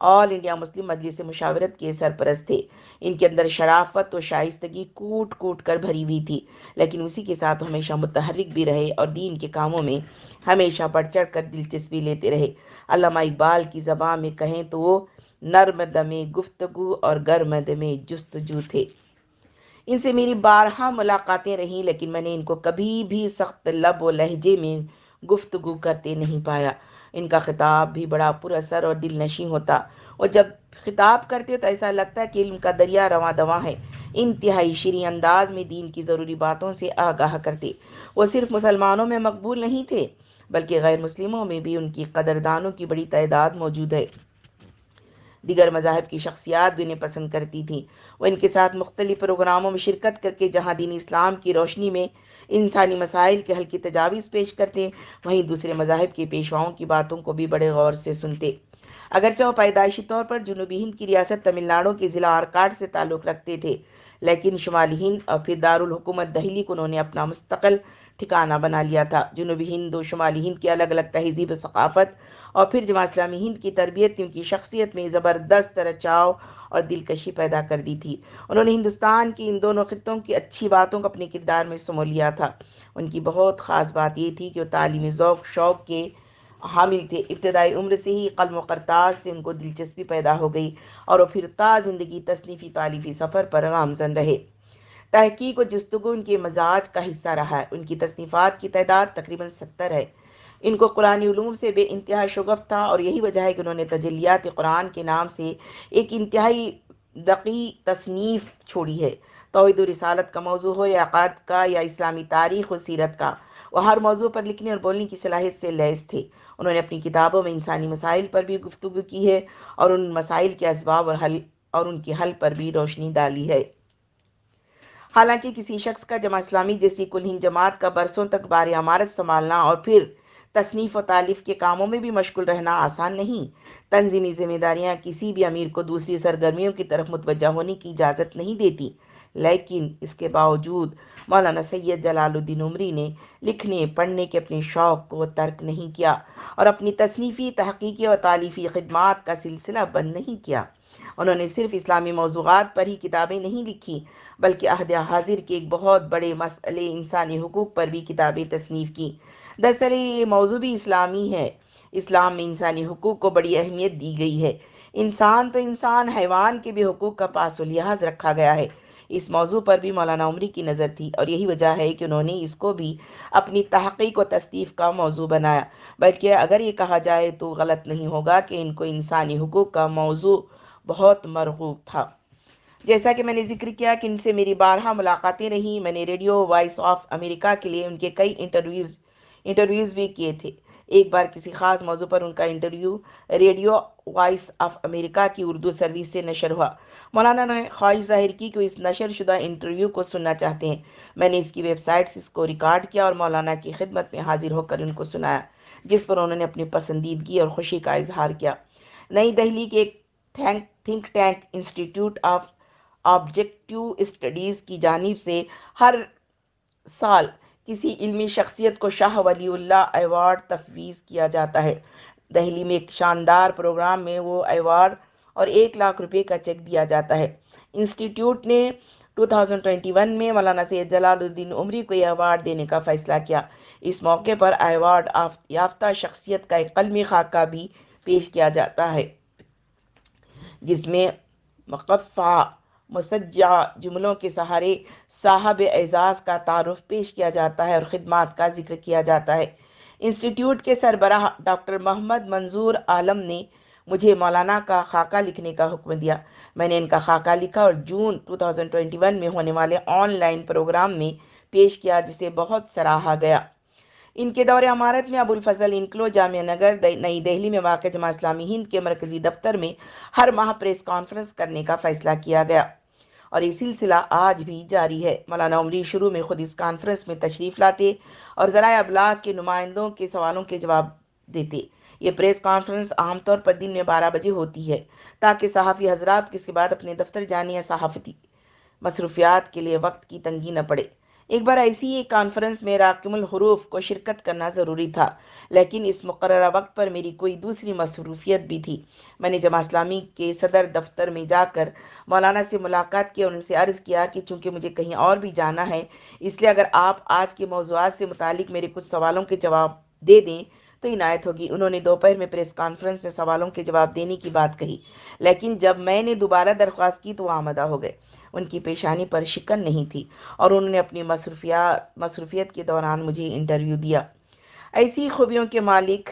ऑल इंडिया मुस्लिम मजलिस मुशावरत के सरपरस्त थे इनके अंदर शराफत और शाइस्तगी कूट कूट कर भरी हुई थी लेकिन उसी के साथ हमेशा मुतहरक भी रहे और दीन के कामों में हमेशा बढ़ चढ़ कर दिलचस्पी लेते रहे अलामा इकबाल की ज़बान में कहें तो वो नर्म दमे गुफ्तगु और गर्म दमे जस्तजू थे इनसे मेरी बारह मुलाकातें रहीं लेकिन मैंने इनको कभी भी सख्त लब व लहजे में गुफ्तगु करते नहीं पाया इनका ख़िताब भी बड़ा पुरसर और दिल नशी होता और जब खिताब करते तो ऐसा लगता है कि इल्म का दरिया रवा दवा है इंतहाई शरी अंदाज में दीन की ज़रूरी बातों से आगाह करते वो सिर्फ मुसलमानों में मकबूल नहीं थे बल्कि गैर मुस्लिमों में भी उनकी कदरदानों की बड़ी तादाद मौजूद है दिगर मजाहब की शख्सियात भी उन्हें पसंद करती थी और इनके साथ मुख्तलि प्रोग्रामों में शिरकत करके जहाँ दीन इस्लाम की रोशनी में इंसानी मसाइल के हल की तजावीज़ पेश करते वहीं दूसरे मजाहब के पेशवाओं की बातों को भी बड़े गौर से सुनते अगरचे वो पैदाइशी तौर पर जुनूबी हिंद की रियासत तमिलनाडु के ज़िला आरकाट से ताल्लुक़ रखते थे लेकिन शुमाली हिंद और फिर दारकूमत दहली को उन्होंने अपना मुस्तकिल ठिकाना बना लिया था जनूबी हिंद और शुमाली हिंद की अलग अलग तहजीब सकाफ़त और फिर जमा इस्लामी हिंद की तरबियत उनकी शख्सियत में ज़बरदस्त रचाव और दिलकशी पैदा कर दी थी उन्होंने हिंदुस्तान की इन दोनों खत्ों की अच्छी बातों को अपने किरदार में समो लिया था उनकी बहुत ख़ास बात ये थी कि वो तालीमी ओक़ शौक़ के हामिल थे इब्तदाई उम्र से ही कलम करताज से उनको दिलचस्पी पैदा हो गई और वो फिर ता ज़िंदगी तसनीफ़ी तालीफ़ी सफ़र पर गामजन रहे तहकीक व जस्तगु उनके मजाज का हिस्सा रहा है उनकी तसनीफ़ात की तदाद तकरीबन सत्तर है इनको कुरानी उलूम से बे इंतहा शगफ था और यही वजह है कि उन्होंने तजलियात कुरान के नाम से एक इंतहाई दकी तसनीफ़ छोड़ी है तोहद रसालत का मौजू हो या अकाद का या इस्लामी तारीख़ और सीरत का वह हर मौजू पर लिखने और बोलने की सलाहियत से लैस थे उन्होंने अपनी किताबों में इंसानी मसाइल पर भी गुफ्तु की है और उन मसाइल के इसबाब और हल और उनके हल पर भी रोशनी डाली है हालांकि किसी शख्स का जमा इस्लामी जैसी कुल हिंद जमात का बरसों तक बार अमारत संभालना और फिर तसनीफ़ व तालीफ के कामों में भी मशगूल रहना आसान नहीं तंजीमी जिम्मेदारियाँ किसी भी अमीर को दूसरी सरगर्मियों की तरफ मुतवजह होने की इजाज़त नहीं देती लेकिन इसके बावजूद मौलाना सैयद जलालुद्दीन उमरी ने लिखने पढ़ने के अपने शौक़ को तर्क नहीं किया और अपनी तसनीफ़ी तहकीकी और तालीफ़ी खदमात का सिलसिला बंद नहीं किया उन्होंने सिर्फ इस्लामी मौजूद पर ही किताबें नहीं लिखी बल्कि अहद हाजिर के एक बहुत बड़े मसले इंसानी हकूक़ पर भी किताबें तसनीफ़ की दरअसल ये मौजू भी इस्लामी है इस्लाम में इंसानी हकूक़ को बड़ी अहमियत दी गई है इंसान तो इंसान हैवान के भी हकूक़ का पास लिहाज रखा गया है इस मौजू पर भी मौलाना उमरी की नज़र थी और यही वजह है कि उन्होंने इसको भी अपनी तहक़ीक व तस्तीफ़ का मौजू बनाया बल्कि अगर ये कहा जाए तो गलत नहीं होगा कि इनको इंसानी हकूक़ का मौजू बहुत मरगूब था जैसा कि मैंने जिक्र किया कि इनसे मेरी बारह मुलाकातें रहीं मैंने रेडियो वॉइस ऑफ अमेरिका के लिए उनके कई इंटरव्यूज़ इंटरव्यूज़ भी किए थे एक बार किसी खास मौजू पर उनका interview radio Voice of America की उर्दू सर्विस से नशर हुआ मौलाना ने ख्वाहिश जाहिर की कि इस नशर शुदा इंटरव्यू को सुनना चाहते हैं मैंने इसकी वेबसाइट से इसको रिकॉर्ड किया और मौलाना की खिदमत में हाजिर होकर उनको सुनाया जिस पर उन्होंने अपनी पसंदीदगी और खुशी का इजहार किया नई दहली के एक thank think tank Institute of Objective Studies की जानब से हर साल किसी इल्मी शख्सियत को शाह वलील्ला अवार्ड तफवीज़ किया जाता है दहली में एक शानदार प्रोग्राम में वो एवार्ड और एक लाख रुपए का चेक दिया जाता है इंस्टीट्यूट ने 2021 में मौलाना सैद जलालुद्दीन उमरी को यह अवार्ड देने का फ़ैसला किया इस मौके पर अवार्ड याफ्ता शख्सियत का एक कलमी खाका भी पेश किया जाता है जिसमें मकफ़ा मुसज्जा जुमलों के सहारे साहब एजाज़ का तारफ़ पेश किया जाता है और ख़दमात का जिक्र किया जाता है इंस्टीट्यूट के सरबराह डॉक्टर मोहम्मद मंजूर आलम ने मुझे मौलाना का खाका लिखने का हुक्म दिया मैंने इनका खाका लिखा और जून 2021 में होने वाले ऑनलाइन प्रोग्राम में पेश किया जिसे बहुत सराहा गया इनके दौरे अमारत में अबुलफजल इनकलो जामिया नगर नई दिल्ली में वाक़ जमा इस्लामी हिंद के मरकज़ी दफ्तर में हर माह प्रेस कॉन्फ्रेंस करने का फ़ैसला किया गया और ये सिलसिला आज भी जारी है मौलाना उमरी शुरू में खुद इस कॉन्फ्रेंस में तशरीफ़ लाते और ज़रा अबलाग के नुमाइंदों के सवालों के जवाब देते ये प्रेस कॉन्फ्रेंस आमतौर पर दिन में बारह बजे होती है ताकि सहाफ़ी हजरात किसके बाद अपने दफ्तर जाने या सहाफ़ती मसरूफियात के लिए वक्त की तंगी न पड़े एक बार ऐसी ही कॉन्फ्रेंस में राकिमुल हरूफ को शिरकत करना ज़रूरी था लेकिन इस मुकर वक्त पर मेरी कोई दूसरी मसरूफियत भी थी मैंने जमा इस्लामी के सदर दफ्तर में जाकर मौलाना से मुलाकात की और उनसे अर्ज़ किया कि चूँकि मुझे कहीं और भी जाना है इसलिए अगर आप आज के मौजूद से मुतल मेरे कुछ सवालों के जवाब दे दें तो इनायत होगी उन्होंने दोपहर में प्रेस कॉन्फ्रेंस में सवालों के जवाब देने की बात कही लेकिन जब मैंने दोबारा दरख्वास्त की तो वह आमदा हो गए उनकी पेशानी पर शिकन नहीं थी और उन्होंने अपनी मसरूफिया मसरूफियत के दौरान मुझे इंटरव्यू दिया ऐसी खूबियों के मालिक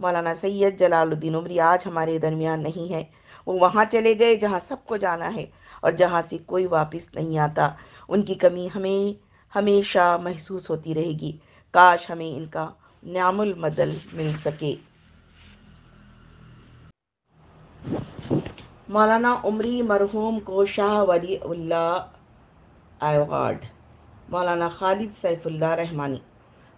मौलाना सैयद जलालुद्दीन उमरी आज हमारे दरमियान नहीं है वो वहाँ चले गए जहाँ सबको जाना है और जहाँ से कोई वापस नहीं आता उनकी कमी हमें हमेशा महसूस होती रहेगी काश हमें इनका न्यामुल मदल मिल सके मौलाना उमरी मरहूम को शाह वली अवार्ड मौलाना खालिद सैफुल्ला रहमानी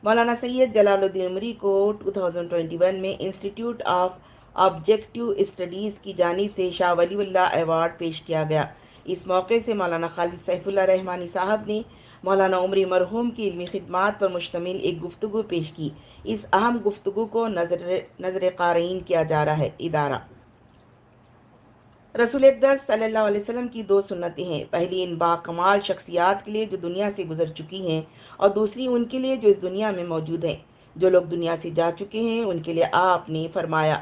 मौलाना सैयद जलालुद्दीन उमरी को 2021 में इंस्टीट्यूट ऑफ ऑब्जेक्टिव स्टडीज़ की जानब से शाह वली अवार्ड पेश किया गया इस मौके से मौलाना खालिद सैफुल्ला रहमानी साहब ने मौलाना उमरी मरहूम की इलमी खदमात पर मुश्तमिल एक गुफ्तु पेश की इस अहम गुफ्तु को नजर नजर क़ारीन किया जा रहा है इदारा रसूल सल्लल्लाहु अलैहि वसल्लम की दो सुन्नतें हैं पहली इन बाकमाल शख्सियात के लिए जो दुनिया से गुजर चुकी हैं और दूसरी उनके लिए जो इस दुनिया में मौजूद हैं जो लोग दुनिया से जा चुके हैं उनके लिए आपने फरमाया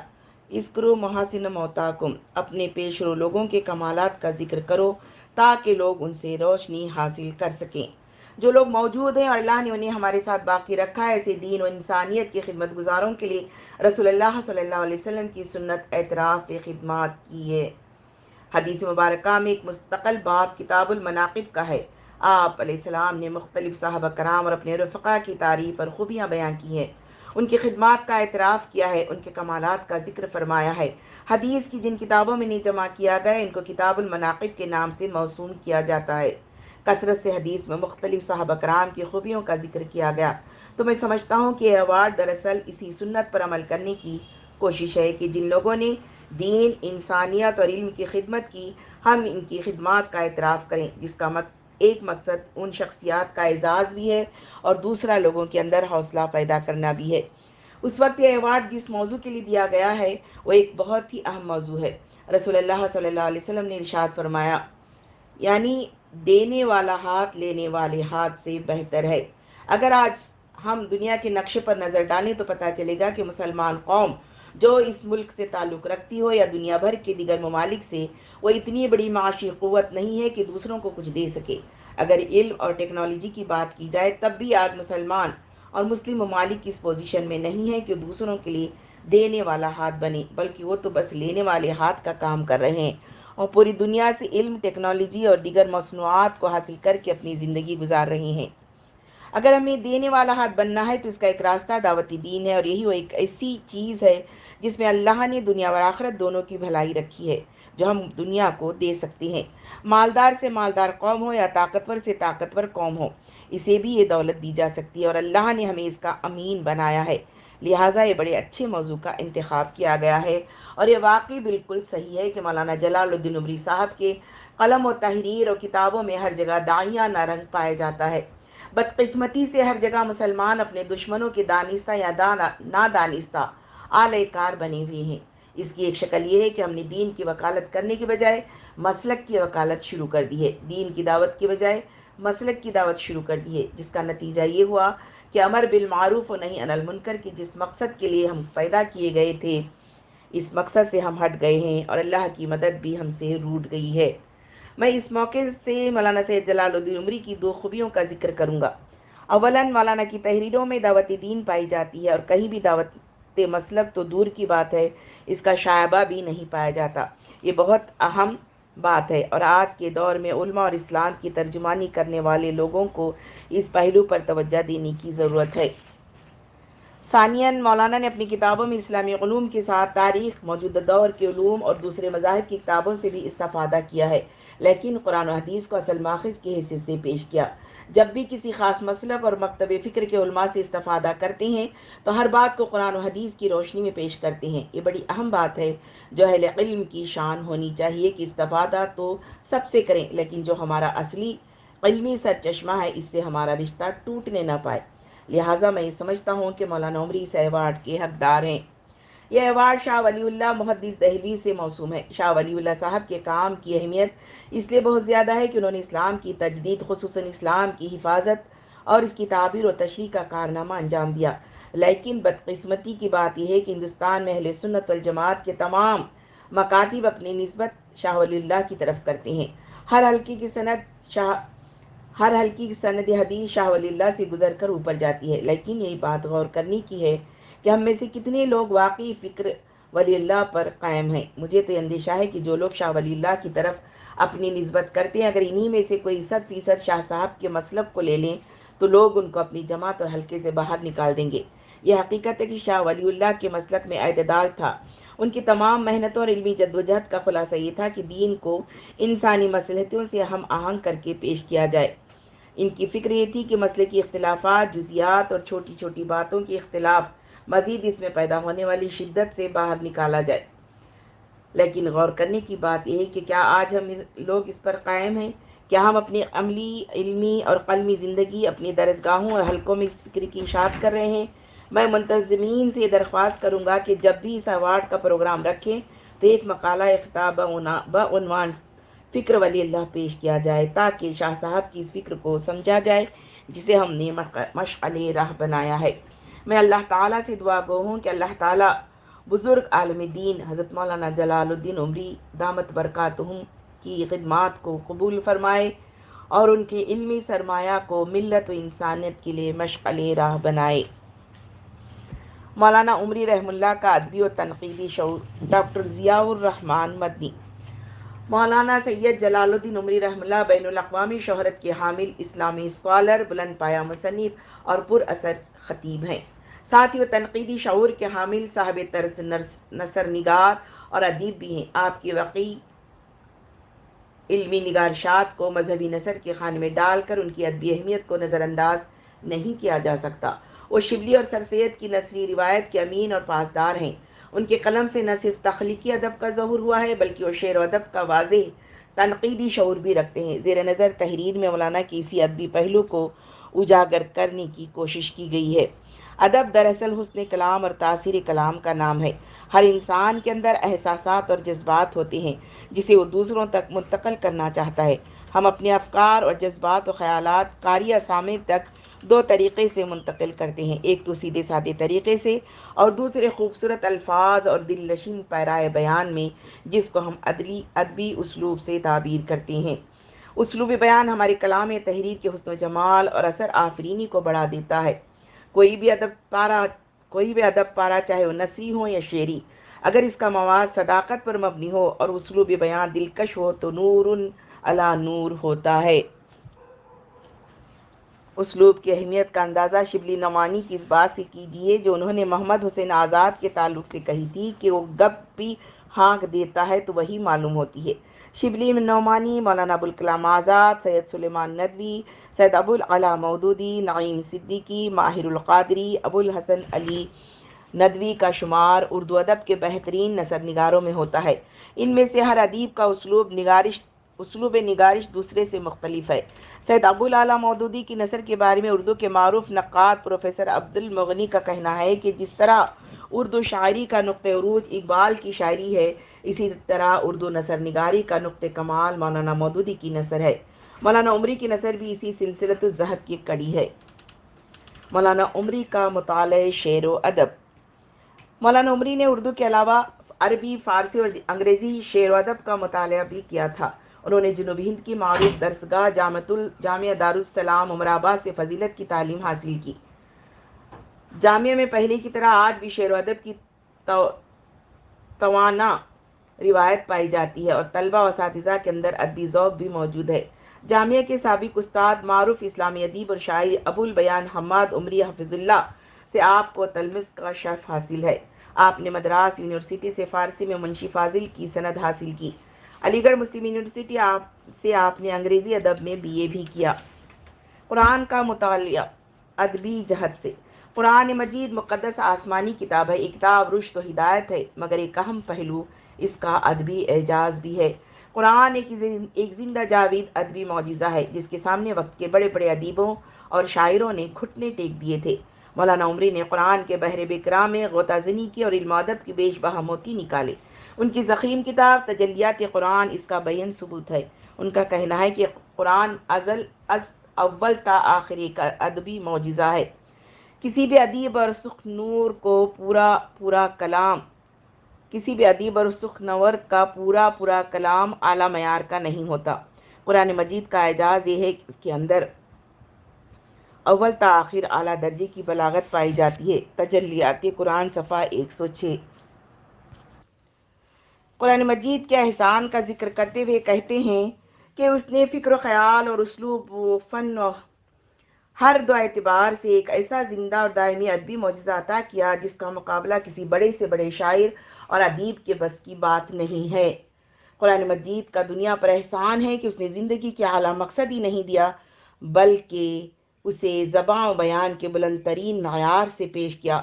करो महासिन मोताकुम अपने पेश लोगों के कमाल का जिक्र करो ताकि लोग उनसे रोशनी हासिल कर सकें जो लोग मौजूद हैं और अल्लाह ने उन्हें हमारे साथ बाकी रखा है ऐसे दीन और इंसानियत की खिदमत गुजारों के लिए रसोल्ला सल्ला वसम की सुन्नत एतराफ़ खिदमत की है हदीस मुबारक में एक मुस्तकल बाब किताबुलमनाकब का है आप सलाम ने मुख्तलिफ साहब कराम और अपने रफ़ा की तारीफ और खूबियाँ बयां की हैं उनकी खिदमत का एतराफ़ किया है उनके कमालत का जिक्र फरमाया है हदीस की जिन किताबों में नहीं जमा किया गया इनको किताबुलमनाकब के नाम से मौसू किया जाता है कसरत से हदीस में मुख्तलिफ साहब कराम की खूबियों का जिक्र किया गया तो मैं समझता हूँ कि यह अवार्ड दरअसल इसी सुन्नत पर अमल करने की कोशिश है कि जिन लोगों ने दीन इंसानियत और इल्म की खिदमत की हम इनकी खिदमत का एतराफ़ करें जिसका मक एक मकसद उन शख्सियात का एजाज़ भी है और दूसरा लोगों के अंदर हौसला पैदा करना भी है उस वक्त यह अवार्ड जिस मौजू के लिए दिया गया है वो एक बहुत ही अहम मौजू है रसूल सल्ला वसम ने इरशाद फरमाया यानी देने वाला हाथ लेने वाले हाथ से बेहतर है अगर आज हम दुनिया के नक्शे पर नज़र डालें तो पता चलेगा कि मुसलमान कौम जो इस मुल्क से ताल्लुक़ रखती हो या दुनिया भर के दिगर ममालिक से वो इतनी बड़ी माशी क़वत नहीं है कि दूसरों को कुछ दे सके अगर इल्म और टेक्नोलॉजी की बात की जाए तब भी आज मुसलमान और मुस्लिम ममालिक इस पोजीशन में नहीं है कि दूसरों के लिए देने वाला हाथ बने बल्कि वो तो बस लेने वाले हाथ का काम कर रहे हैं और पूरी दुनिया से इल्म टेक्नोलॉजी और दिगर मसनूआत को हासिल करके अपनी ज़िंदगी गुजार रहे हैं अगर हमें देने वाला हाथ बनना है तो इसका एक रास्ता दावती दीन है और यही वो एक ऐसी चीज़ है जिसमें अल्लाह ने दुनिया और आखरत दोनों की भलाई रखी है जो हम दुनिया को दे सकते हैं मालदार से मालदार कौम हो या ताकतवर से ताकतवर कौम हो इसे भी ये दौलत दी जा सकती है और अल्लाह ने हमें इसका अमीन बनाया है लिहाजा ये बड़े अच्छे मौजू का इंतखब किया गया है और ये वाकई बिल्कुल सही है कि मौलाना जलालुद्दीन उमरी साहब के कलम व तहरीर और किताबों में हर जगह दाइया ना रंग पाया जाता है बदकस्मती से हर जगह मुसलमान अपने दुश्मनों के दानिस्ता या दाना ना दानिस्ता कार बनी हुई है इसकी एक शक्ल ये है कि हमने दीन की वकालत करने के बजाय मसलक की वकालत शुरू कर दी है दीन की दावत के बजाय मसलक की दावत शुरू कर दी है जिसका नतीजा ये हुआ कि अमर बिलमूफ़ और नहीं अनल मुनकर के जिस मकसद के लिए हम पैदा किए गए थे इस मकसद से हम हट गए हैं और अल्लाह की मदद भी हमसे रूट गई है मैं इस मौके से मौलाना सैद जलालुद्दीन उमरी की दो खूबियों का जिक्र करूँगा अवला मौलाना की तहरीरों में दावत दीन पाई जाती है और कहीं भी दावत सकते मसलक तो दूर की बात है इसका शायबा भी नहीं पाया जाता ये बहुत अहम बात है और आज के दौर में उल्मा और इस्लाम की तर्जुमानी करने वाले लोगों को इस पहलू पर तवज्जा देने की ज़रूरत है सानिया मौलाना ने अपनी किताबों में इस्लामी ूम के साथ तारीख मौजूदा दौर के ूम और दूसरे मजाहब की किताबों से भी इस्तफादा किया है लेकिन कुरान हदीस को असल माखज़ के हिस्से से पेश किया जब भी किसी खास मसलक और मकतब फ़िक्र के उलमा से इस्तफ़ादा करते हैं तो हर बात को कुरान और हदीस की रोशनी में पेश करते हैं ये बड़ी अहम बात है जो अहल इल्म की शान होनी चाहिए कि इस्तफ़ादा तो सबसे करें लेकिन जो हमारा असली इल्मी सर चश्मा है इससे हमारा रिश्ता टूटने ना पाए लिहाजा मैं ये समझता हूँ कि मौलाना उमरी इस अवार्ड के हकदार हैं यह अवार्ड शाह वली मुहदस दहली से मौसू है शाह वली साहब के काम की अहमियत इसलिए बहुत ज़्यादा है कि उन्होंने इस्लाम की तजदीद खसूस इस्लाम की हिफाजत और इसकी ताबीर व तशरी का कारनामा अंजाम दिया लेकिन बदकस्मती की बात यह है कि हिंदुस्तान में अहल सुन्नत वजमात के तमाम मकातब अपनी नस्बत शाह वल्ला की तरफ करते हैं हर हल्के की सनत शाह हर हल्की की सनद हदीस शाह से गुजर कर ऊपर जाती है लेकिन यही बात गौर करने की है कि हम में से कितने लोग वाकई फ़िक्र वली पर कायम हैं मुझे तो अंदेशा है कि जो लोग शाह वली की तरफ अपनी नस्बत करते हैं अगर इन्हीं में से कोई सत फीसद शाह साहब के मसलब को ले लें तो लोग उनको अपनी जमात और हल्के से बाहर निकाल देंगे यह हकीकत है कि शाह वलील्ला के मसलक में अतदाल था उनकी तमाम मेहनतों और इलमी जदोजहद का खुलासा ये था कि दीन को इंसानी मसलहतियों से हम आहंग करके पेश किया जाए इनकी फ़िक्र ये थी कि मसले की अख्तिलाफ़ा जुजियात और छोटी छोटी बातों के अख्तिलाफ़ मज़ीद इसमें पैदा होने वाली शिद्दत से बाहर निकाला जाए लेकिन गौर करने की बात यह है कि क्या आज हम इस, लोग इस पर कायम हैं क्या हम अपनी अमली इल्मी और कलमी ज़िंदगी अपनी दरसगाहों और हलकों में इस फिक्र की इशात कर रहे हैं मैं मुंतजमीन से दरख्वास्त करूँगा कि जब भी इस अवार्ड का प्रोग्राम रखें तो एक मकाला अख्ताब बनवान फ़िक्र वली अल्लाह पेश किया जाए ताकि शाह साहब की इस फिक्र को समझा जाए जिसे हमने मशले राह बनाया है मैं अल्लाह ताला से दुआ गो हूँ कि अल्लाह ताला बुज़ुर्ग आलम दीन हज़रत मौलाना जलालुद्दीन उमरी दामत बरक़ातहम की खदमात को कबूल फ़रमाए और उनके इल्मी सरमाया को मिलत व इंसानियत के लिए मशक़ल राह बनाए मौलाना उमरी रहमुल्ला का अदबी और तनकीदी शौर डॉक्टर ज़ियाउररहमान मदनी मौलाना सैयद जलालुद्दीन उमरी रहमुल्ला बैन अवी शहरत के हामिल इस्लामी स्कॉलर बुलंद पाया मुसनफ़ और पुरअसर ख़तीब हैं साथ ही वह तनकीदी शूर के हामिल साहब तरस नसर निगार और अदीब भी हैं आपकी वकी इलमी निगारशात को मजहबी नसर के खान में डालकर उनकी अदबी अहमियत को नज़रअंदाज नहीं किया जा सकता वो शिबली और सर सैद की नसरी रिवायत के अमीन और पासदार हैं उनके कलम से न सिर्फ तख्लीकी अदब का जहूर हुआ है बल्कि वो शेर अदब का वाज तनकीदी शूर भी रखते हैं जेर नज़र तहरीर में मौलाना की इसी अदबी पहलू को उजागर करने की कोशिश की गई है अदब दरअसल हुसन कलाम और तासीर कलाम का नाम है हर इंसान के अंदर एहसास और जज्बात होते हैं जिसे वो दूसरों तक मुंतकल करना चाहता है हम अपने अफकार और जज्बात और ख्याल कारी असामे तक दो तरीके से मुंतकिल करते हैं एक तो सीधे साधे तरीके से और दूसरे खूबसूरत अल्फाज और दिल नशीन पैराए बयान में जिसको हम अदली अदबी उसलूब से ताबीर करते हैं उसलूब बयान हमारे कलाम तहरीर के हसन जमाल और असर आफरीनी को बढ़ा देता है कोई भी अदब पारा कोई भी अदब पारा चाहे वो नसी हो या शेरी अगर इसका मवाद सदाकत पर मबनी हो और उसलूब बयान दिलकश हो तो नूर अला नूर होता है उसलूब की अहमियत का अंदाज़ा शिबली नवानी की इस बात से कीजिए जो उन्होंने मोहम्मद हुसैन आज़ाद के ताल्लुक से कही थी कि वो गप भी हाँक देता है तो वही मालूम होती है शिबली नौमानी मौलाना अबुल कलाम आज़ाद सैयद सुलेमान नदवी सैद अबुल अला मौदूदी नाइम सिद्दीकी कादरी अबुल हसन अली नदवी का शुमार उर्दू अदब के बेहतरीन नसर निगारों में होता है इनमें से हर अदीब का उसलूब निगारिश उसलूब निगारिश दूसरे से मुख्तलिफ है सैद अबुल अला मौदूदी की नसर के बारे में उर्दू के मरूफ नक़ात प्रोफेसर अब्दुल मगनी का कहना है कि जिस तरह उर्दू शायरी का नुक़ अरूज इकबाल की शायरी है इसी तरह उर्दू नसर निगारी का नुक़ कमाल मौलाना मौदूदी की नसर है मौलाना उमरी की नज़र भी इसी सिलसिलत जहद की कड़ी है मौलाना उमरी का मताल शेर व अदब मौलाना उमरी ने उर्दू के अलावा अरबी फ़ारसी और अंग्रेज़ी शेर व अदब का मताल भी किया था उन्होंने जनूबी हिंद की मारूफ दरसगाह जामतुल जामिया दारुसलाम उमराबाद से फजीलत की तालीम हासिल की जामिया में पहले की तरह आज भी शेर व अदब की तोाना रिवायत पाई जाती है और तलबा और के अंदर अदबी ओक़ भी मौजूद है जामिया के सबक उस्ताद मारूफ इस्लामी अदीब और शायर अबुल बयान हमाद उमरी हफिजुल्ला से आपको तलमिस का शर्फ हासिल है आपने मद्रास यूनिवर्सिटी से फारसी में मुंशी फाजिल की सनद हासिल की अलीगढ़ मुस्लिम यूनिवर्सिटी आप से आपने अंग्रेज़ी अदब में बीए भी किया कुरान का मताल अदबी जहद से कुरान मजीद मुक़दस आसमानी किताब है एक किताब रुश्त तो हिदायत है मगर एक अहम पहलू इसका अदबी एजाज भी है कुरान एक एक जिंदा जावेद अदबी मुजज़ा है जिसके सामने वक्त के बड़े बड़े अदीबों और शायरों ने घुटने टेक दिए थे मौलाना उमरी ने कुरान के बहर बिक्राम में गोताजनी की और इल्मादब की बेश बहमोती निकाले उनकी ज़ख़ीम किताब तजलियात कुरान इसका बयान सबूत है उनका कहना है कि कुरान अजल अज अव्वल ता आखिरी का अदबी मुजज़ा है किसी भी अदीब और सुख नूर को पूरा पूरा कलाम किसी भी अदीब और सुखनवर का पूरा पूरा कलाम आला मैार का नहीं होता कुरान मजीद का एजाज ये है कि इसके अंदर अव्वल ता आखिर आला दर्जे की बलागत पाई जाती है तजलियात कुरान सफ़ा एक सौ छः कुरान मजीद के एहसान का जिक्र करते हुए कहते हैं कि उसने फ़िक्र ख्याल और उसलूब फ़न और हर दो एतबार से एक ऐसा ज़िंदा और दायमी अदबी मुजज़ा अता किया जिसका मुकाबला किसी बड़े से बड़े शायर और अदीब के बस की बात नहीं है कुरान मजीद का दुनिया पर एहसान है कि उसने ज़िंदगी के अला मकसद ही नहीं दिया बल्कि उसे ज़बाँ बयान के बुलंद तरीन मैार से पेश किया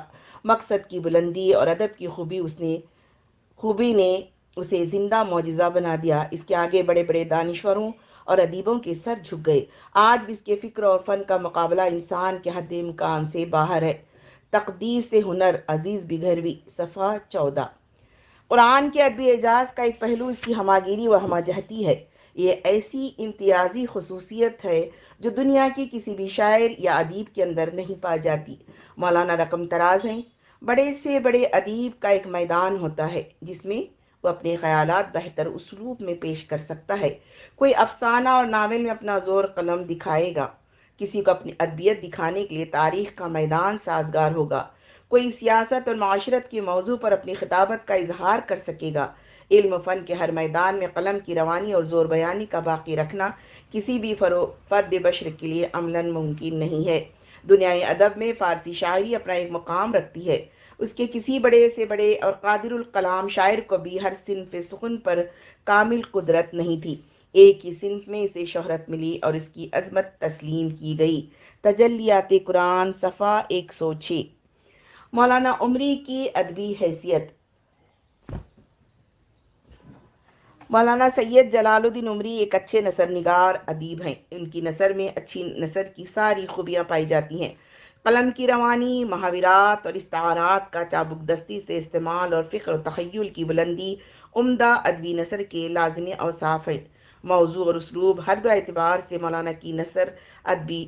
मकसद की बुलंदी और अदब की खूबी उसने खूबी ने उसे ज़िंदा मुजज़ा बना दिया इसके आगे बड़े बड़े दानश्वरों और अदीबों के सर झुक गए आज भी इसके फ़िक्र और फ़न का मुकाबला इंसान के हद इम्कान से बाहर है तकदीर से हुनर अजीज़ बिघरवी सफ़ा चौदह कुरान के अदब एजाज का एक पहलू इसकी हमागिरी व हमाजहती है ये ऐसी इम्तियाजी खसूसियत है जो दुनिया के किसी भी शायर या अदीब के अंदर नहीं पा जाती मौलाना रकम तराज हैं बड़े से बड़े अदीब का एक मैदान होता है जिसमें वो अपने ख्याल बेहतर उसलूब में पेश कर सकता है कोई अफसाना और नावल में अपना ज़ोर कलम दिखाएगा किसी को अपनी अदबियत दिखाने के लिए तारीख का मैदान साजगार होगा कोई सियासत और माशरत के मौजू पर अपनी खिताबत का इजहार कर सकेगा इल्म फ़न के हर मैदान में कलम की रवानी और ज़ोर बयानी का बाकी रखना किसी भी फरो फर्द बशर के लिए अमला मुमकिन नहीं है दुनियाई अदब में फ़ारसी शायरी अपना एक मुकाम रखती है उसके किसी बड़े से बड़े और कलाम शायर को भी हर सिनफ सुखन पर कामिल कुदरत नहीं थी एक ही सिनफ में इसे शहरत मिली और इसकी अजमत तस्लीम की गई तजलियात कुरान सफ़ा एक सौ छः मौलाना उमरी की अदबी हैसियत मौलाना सैयद जलालुद्दीन उमरी एक अच्छे नसर निगार अदीब हैं उनकी नसर में अच्छी नसर की सारी खूबियाँ पाई जाती हैं कलम की रवानी महाविरात और इस्तारात का चाबुक दस्ती से इस्तेमाल और फ़िक्र तखयल की बुलंदी उम्दा अदबी नसर के लाजमी अवसाफ़ है मौजू और उसलूब हर दो एतबार से मौलाना की नसर अदबी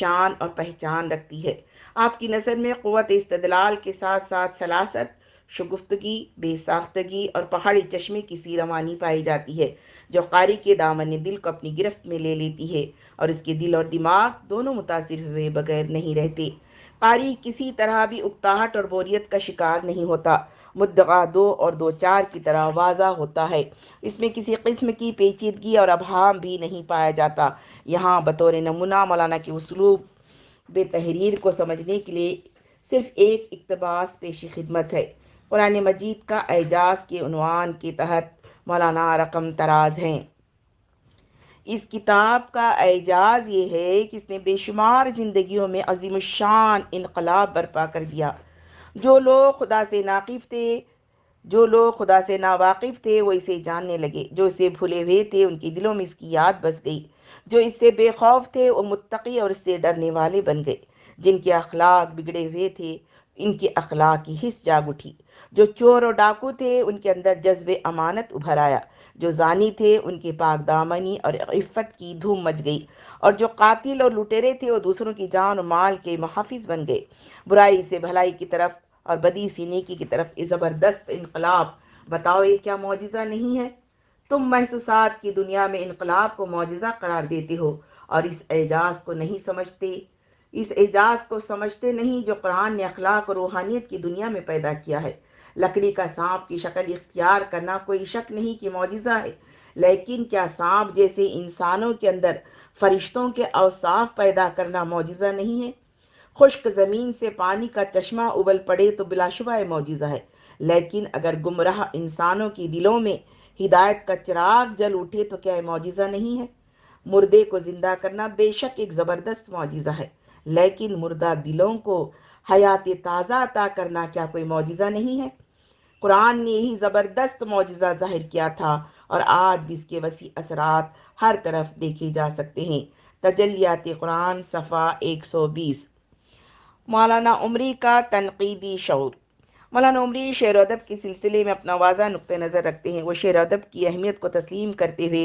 शान और पहचान रखती है आपकी नज़र में क़वत इस्तदलाल के साथ साथ सलासत शगुफ्तगी बेसाख्तगी और पहाड़ी चश्मे की सी रवानी पाई जाती है जो कारी के दामन दिल को अपनी गिरफ्त में ले लेती है और उसके दिल और दिमाग दोनों मुतासर हुए बगैर नहीं रहते कारी किसी तरह भी उकताहट और बोरियत का शिकार नहीं होता मुद्दा दो और दो चार की तरह वाजा होता है इसमें किसी किस्म की पेचीदगी और अभाम भी नहीं पाया जाता यहाँ बतौर नमूना मौलाना के उसलूब बेतहरीर को समझने के लिए सिर्फ एक इकतबास पेशी खिदमत है कुरान मजीद का एजाज के अनवान के तहत मौलाना रकम तराज हैं इस किताब का एजाज ये है कि इसने बेशुमार ज़िंदगियों में अजीम शान इनकलाब बर्पा कर दिया जो लोग खुदा से नाकिफ़ थे जो लोग खुदा से नावाकिफ़ थे वो इसे जानने लगे जो इसे भूले हुए थे उनके दिलों में इसकी याद बस गई जो इससे बेखौफ थे वो मुतकी और इससे डरने वाले बन गए जिनके अखलाक बिगड़े हुए थे इनके अखलाक की हिस्स जाग उठी जो चोर और डाकू थे उनके अंदर जज्ब अमानत उभर आया जो जानी थे उनके पाक दामनी और इफ़त की धूम मच गई और जो कातिल और लुटेरे थे वो दूसरों की जान और माल के महाफिज बन गए बुराई से भलाई की तरफ और बदी सी नेकी की तरफ ज़बरदस्त इनकलाब बताओ ये क्या मुआजा नहीं है तुम महसूसात की दुनिया में इनकलाब को मुआजा करार देते हो और इस एजाज को नहीं समझते इस एजाज को समझते नहीं जो कुरान ने अखलाक और रूहानियत की दुनिया में पैदा किया है लकड़ी का सांप की शक्ल इख्तियार करना कोई शक नहीं कि मुआजा है लेकिन क्या सांप जैसे इंसानों के अंदर फरिश्तों के अवसाफ पैदा करना मुआजा नहीं है खुश्क ज़मीन से पानी का चश्मा उबल पड़े तो बिलाशुबा मुआजा है लेकिन अगर गुमराह इंसानों के दिलों में हिदायत का चिराग जल उठे तो क्या मुआजा नहीं है मुर्दे को ज़िंदा करना बेशक एक ज़बरदस्त मुआजा है लेकिन मुर्दा दिलों को हयात ताज़ा अता करना क्या कोई मुआजा नहीं है कुरान ने यही ज़बरदस्त मुआजा जाहिर किया था और आज भी इसके वसी असरात हर तरफ देखे जा सकते हैं तजलियात कुरान सफ़ा 120 मौलाना उमरी का तनकीदी शौर मौलाना उमरी शेर अदब के सिलसिले में अपना वाजा नुक़ नज़र रखते हैं वो शेर अदब की अहमियत को तस्लीम करते हुए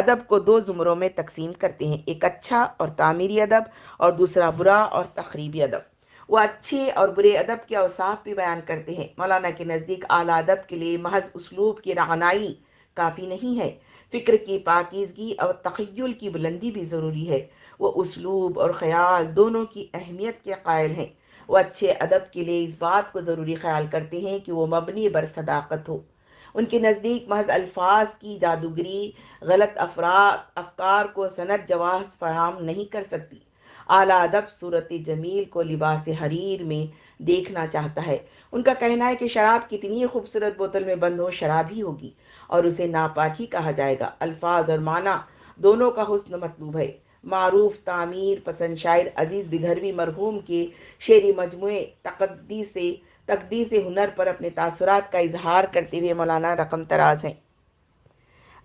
अदब को दो ज़ुमरों में तकसीम करते हैं एक अच्छा और तामीरी अदब और दूसरा बुरा और तखरीबी अदब वो अच्छे और बुरे अदब के अवसाफ भी बयान करते हैं मौलाना के नज़दीक आला अदब के लिए महज उसलूब की रहनाई काफ़ी नहीं है फ़िक्र की पाकिजगी और तखयल की बुलंदी भी ज़रूरी है वो उसलूब और ख़्याल दोनों की अहमियत के कायल हैं वो अच्छे अदब के लिए इस बात को ज़रूरी ख्याल करते हैं कि वो मबनी बर सदाकत हो उनके नज़दीक महज अल्फाज की जादूगरी गलत अफराद अफकार को सनत जवाह फराम नहीं कर सकती आला अदब सूरत जमील को लिबास हरीर में देखना चाहता है उनका कहना है कि शराब कितनी खूबसूरत बोतल में बंद हो शराब ही होगी और उसे नापाकी कहा जाएगा अल्फाज और माना दोनों का हुस्न मतलूब है मरूफ तामीर पसंद शायर अजीज़ बिघरवी मरहूम के शेरी मजमू तकदी से तकदी से हुनर पर अपने तासरात का इजहार करते हुए मौलाना रकम तराज हैं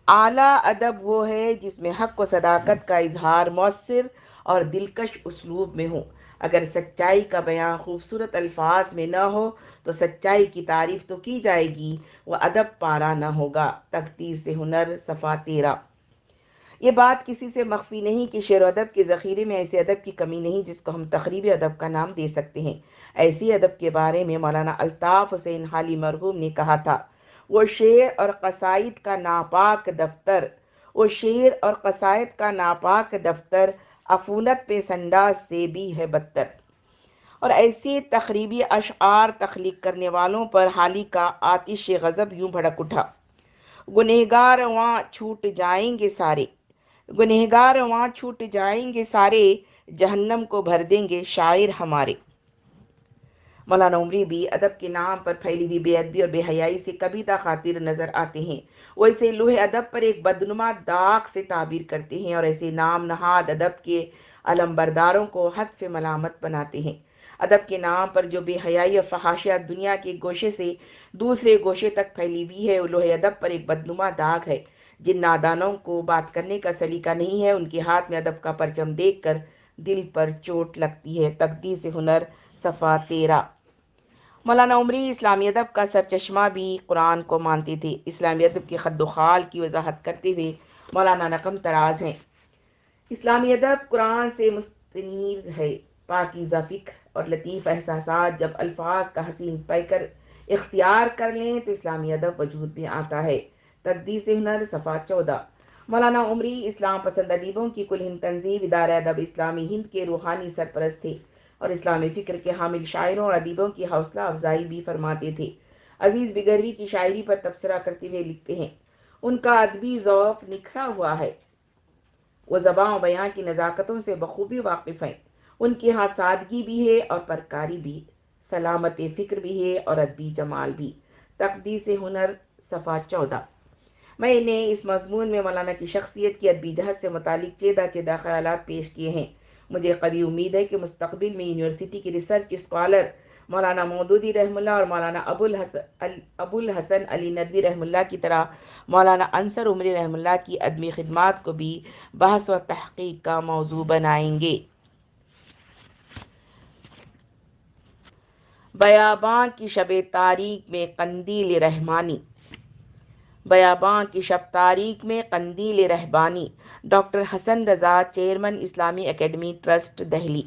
आला अदब वो है जिसमें हक व सदाकत का इजहार मौसर और दिलकश उसलूब में हो अगर सच्चाई का बयान खूबसूरत अल्फाज में ना हो तो सच्चाई की तारीफ तो की जाएगी वह अदब पारा ना होगा तकदीर से हुनर सफ़ा तेरा ये बात किसी से मखफी नहीं कि शेर अदब के ज़ख़ीरे में ऐसे अदब की कमी नहीं जिसको हम तकरीबी अदब का नाम दे सकते हैं ऐसी अदब के बारे में मौलाना अल्ताफ़ हुसैन हाली मरहूम ने कहा था वो शेर और कसाइद का नापाक दफ्तर वो शेर और कसायद का नापाक दफ्तर अफूनत पे संडास से भी है बदतर और ऐसे तकरीबी अशार तख्लीक करने वालों पर हाली का आतिश गज़ब यूं भड़क उठा गुनहगार वहाँ छूट जाएंगे सारे गुनहगार वहाँ छूट जाएंगे सारे जहन्नम को भर देंगे शायर हमारे मौलाना उमरी भी अदब के नाम पर फैली हुई बेअदबी और बेहयाई से कविता खातिर नजर आते हैं वो ऐसे लोहे अदब पर एक बदनुमा दाग से ताबीर करते हैं और ऐसे नाम नहाद अदब के अलम्बरदारों को हदफ मलामत बनाते हैं अदब के नाम पर जो बेहयाई और फहाशियात दुनिया के गोशे से दूसरे गोशे तक फैली हुई है वो लोहे अदब पर एक बदनुमा दाग है जिन नादानों को बात करने का सलीका नहीं है उनके हाथ में अदब का परचम देखकर दिल पर चोट लगती है से हुनर सफ़ा तेरा मौलाना उमरी इस्लामी अदब का सरचश्मा भी कुरान को मानते थे इस्लामी अदब के खद खाल की वजाहत करते हुए मौलाना नकम तराज हैं इस्लामी अदब कुरान से मुस्तनीर है पाकिज़ा फ़िक्र और लतीफ़ एहसास जब अल्फाज का हसीन पैकर इख्तियार कर लें तो इस्लामी अदब वजूद में आता है तकदीस हुनर सफ़ा चौदह मौलाना उमरी इस्लाम पसंद अदीबों की कुल हिंद तंजीब इदार अदब इस्लामी हिंद के रूहानी सरपरस्त थे और इस्लामी फ़िक्र के हामिल शायरों और अदीबों की हौसला अफजाई भी फरमाते थे अजीज़ बिगरवी की शायरी पर तबसरा करते हुए लिखते हैं उनका अदबी ओक़ निखरा हुआ है वो जबाँ बयाँ की नज़ाकतों से बखूबी वाकिफ़ हैं उनके यहाँ सादगी भी है और परकारी भी सलामत फ़िक्र भी है और अदबी जमाल भी तकदीस हुनर सफ़ा चौदह मैंने इस मजमून में मौलाना की शख्सियत की अदबी अदबीजहत से मतलब चेदा चेदा ख्याल पेश किए हैं मुझे कभी उम्मीद है कि मुस्तबिल में यूनिवर्सिटी की रिसर्च स्कॉलर मौलाना मोदूदी रहमुल्ला और मौलाना अबुल हसन अबुल हसन अली नदवी रहमुल्ला की तरह मौलाना अनसर उमरी रहमुल्ला की अदबी खदमात को भी बहस व तहकीक का मौजू बनाएंगे बयाबां की शब तारीख में कंदील रहमानी बयाबां की शब तारीख में कंदील रहबानी doctor Hasan Raza chairman Islami academy trust Delhi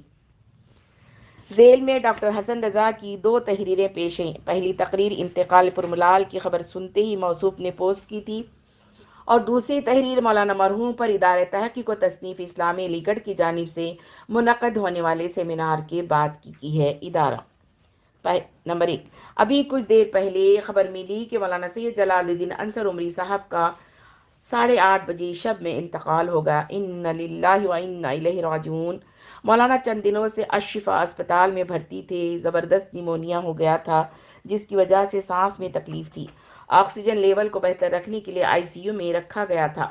jail में डॉक्टर हसन रजा की दो तहरीरें पेश हैं पहली तकरीर इंतकाल पुरमलाल की खबर सुनते ही मौसू ने पोस्ट की थी और दूसरी तहरीर मौलाना मरहूम पर इदार तहकीक को तसनीफ़ इस्लामी अलीगढ़ की जानब से मुनद होने वाले सेमिनार के बाद की, की है इदारा नंबर एक अभी कुछ देर पहले खबर मिली कि मौलाना सैद जलालुद्दीन अंसर उमरी साहब का साढ़े आठ बजे शब में इंतकाल होगा इन राजून मौलाना चंद दिनों से अशिफा अस्पताल में भर्ती थे ज़बरदस्त निमोनिया हो गया था जिसकी वजह से सांस में तकलीफ थी ऑक्सीजन लेवल को बेहतर रखने के लिए आईसीयू में रखा गया था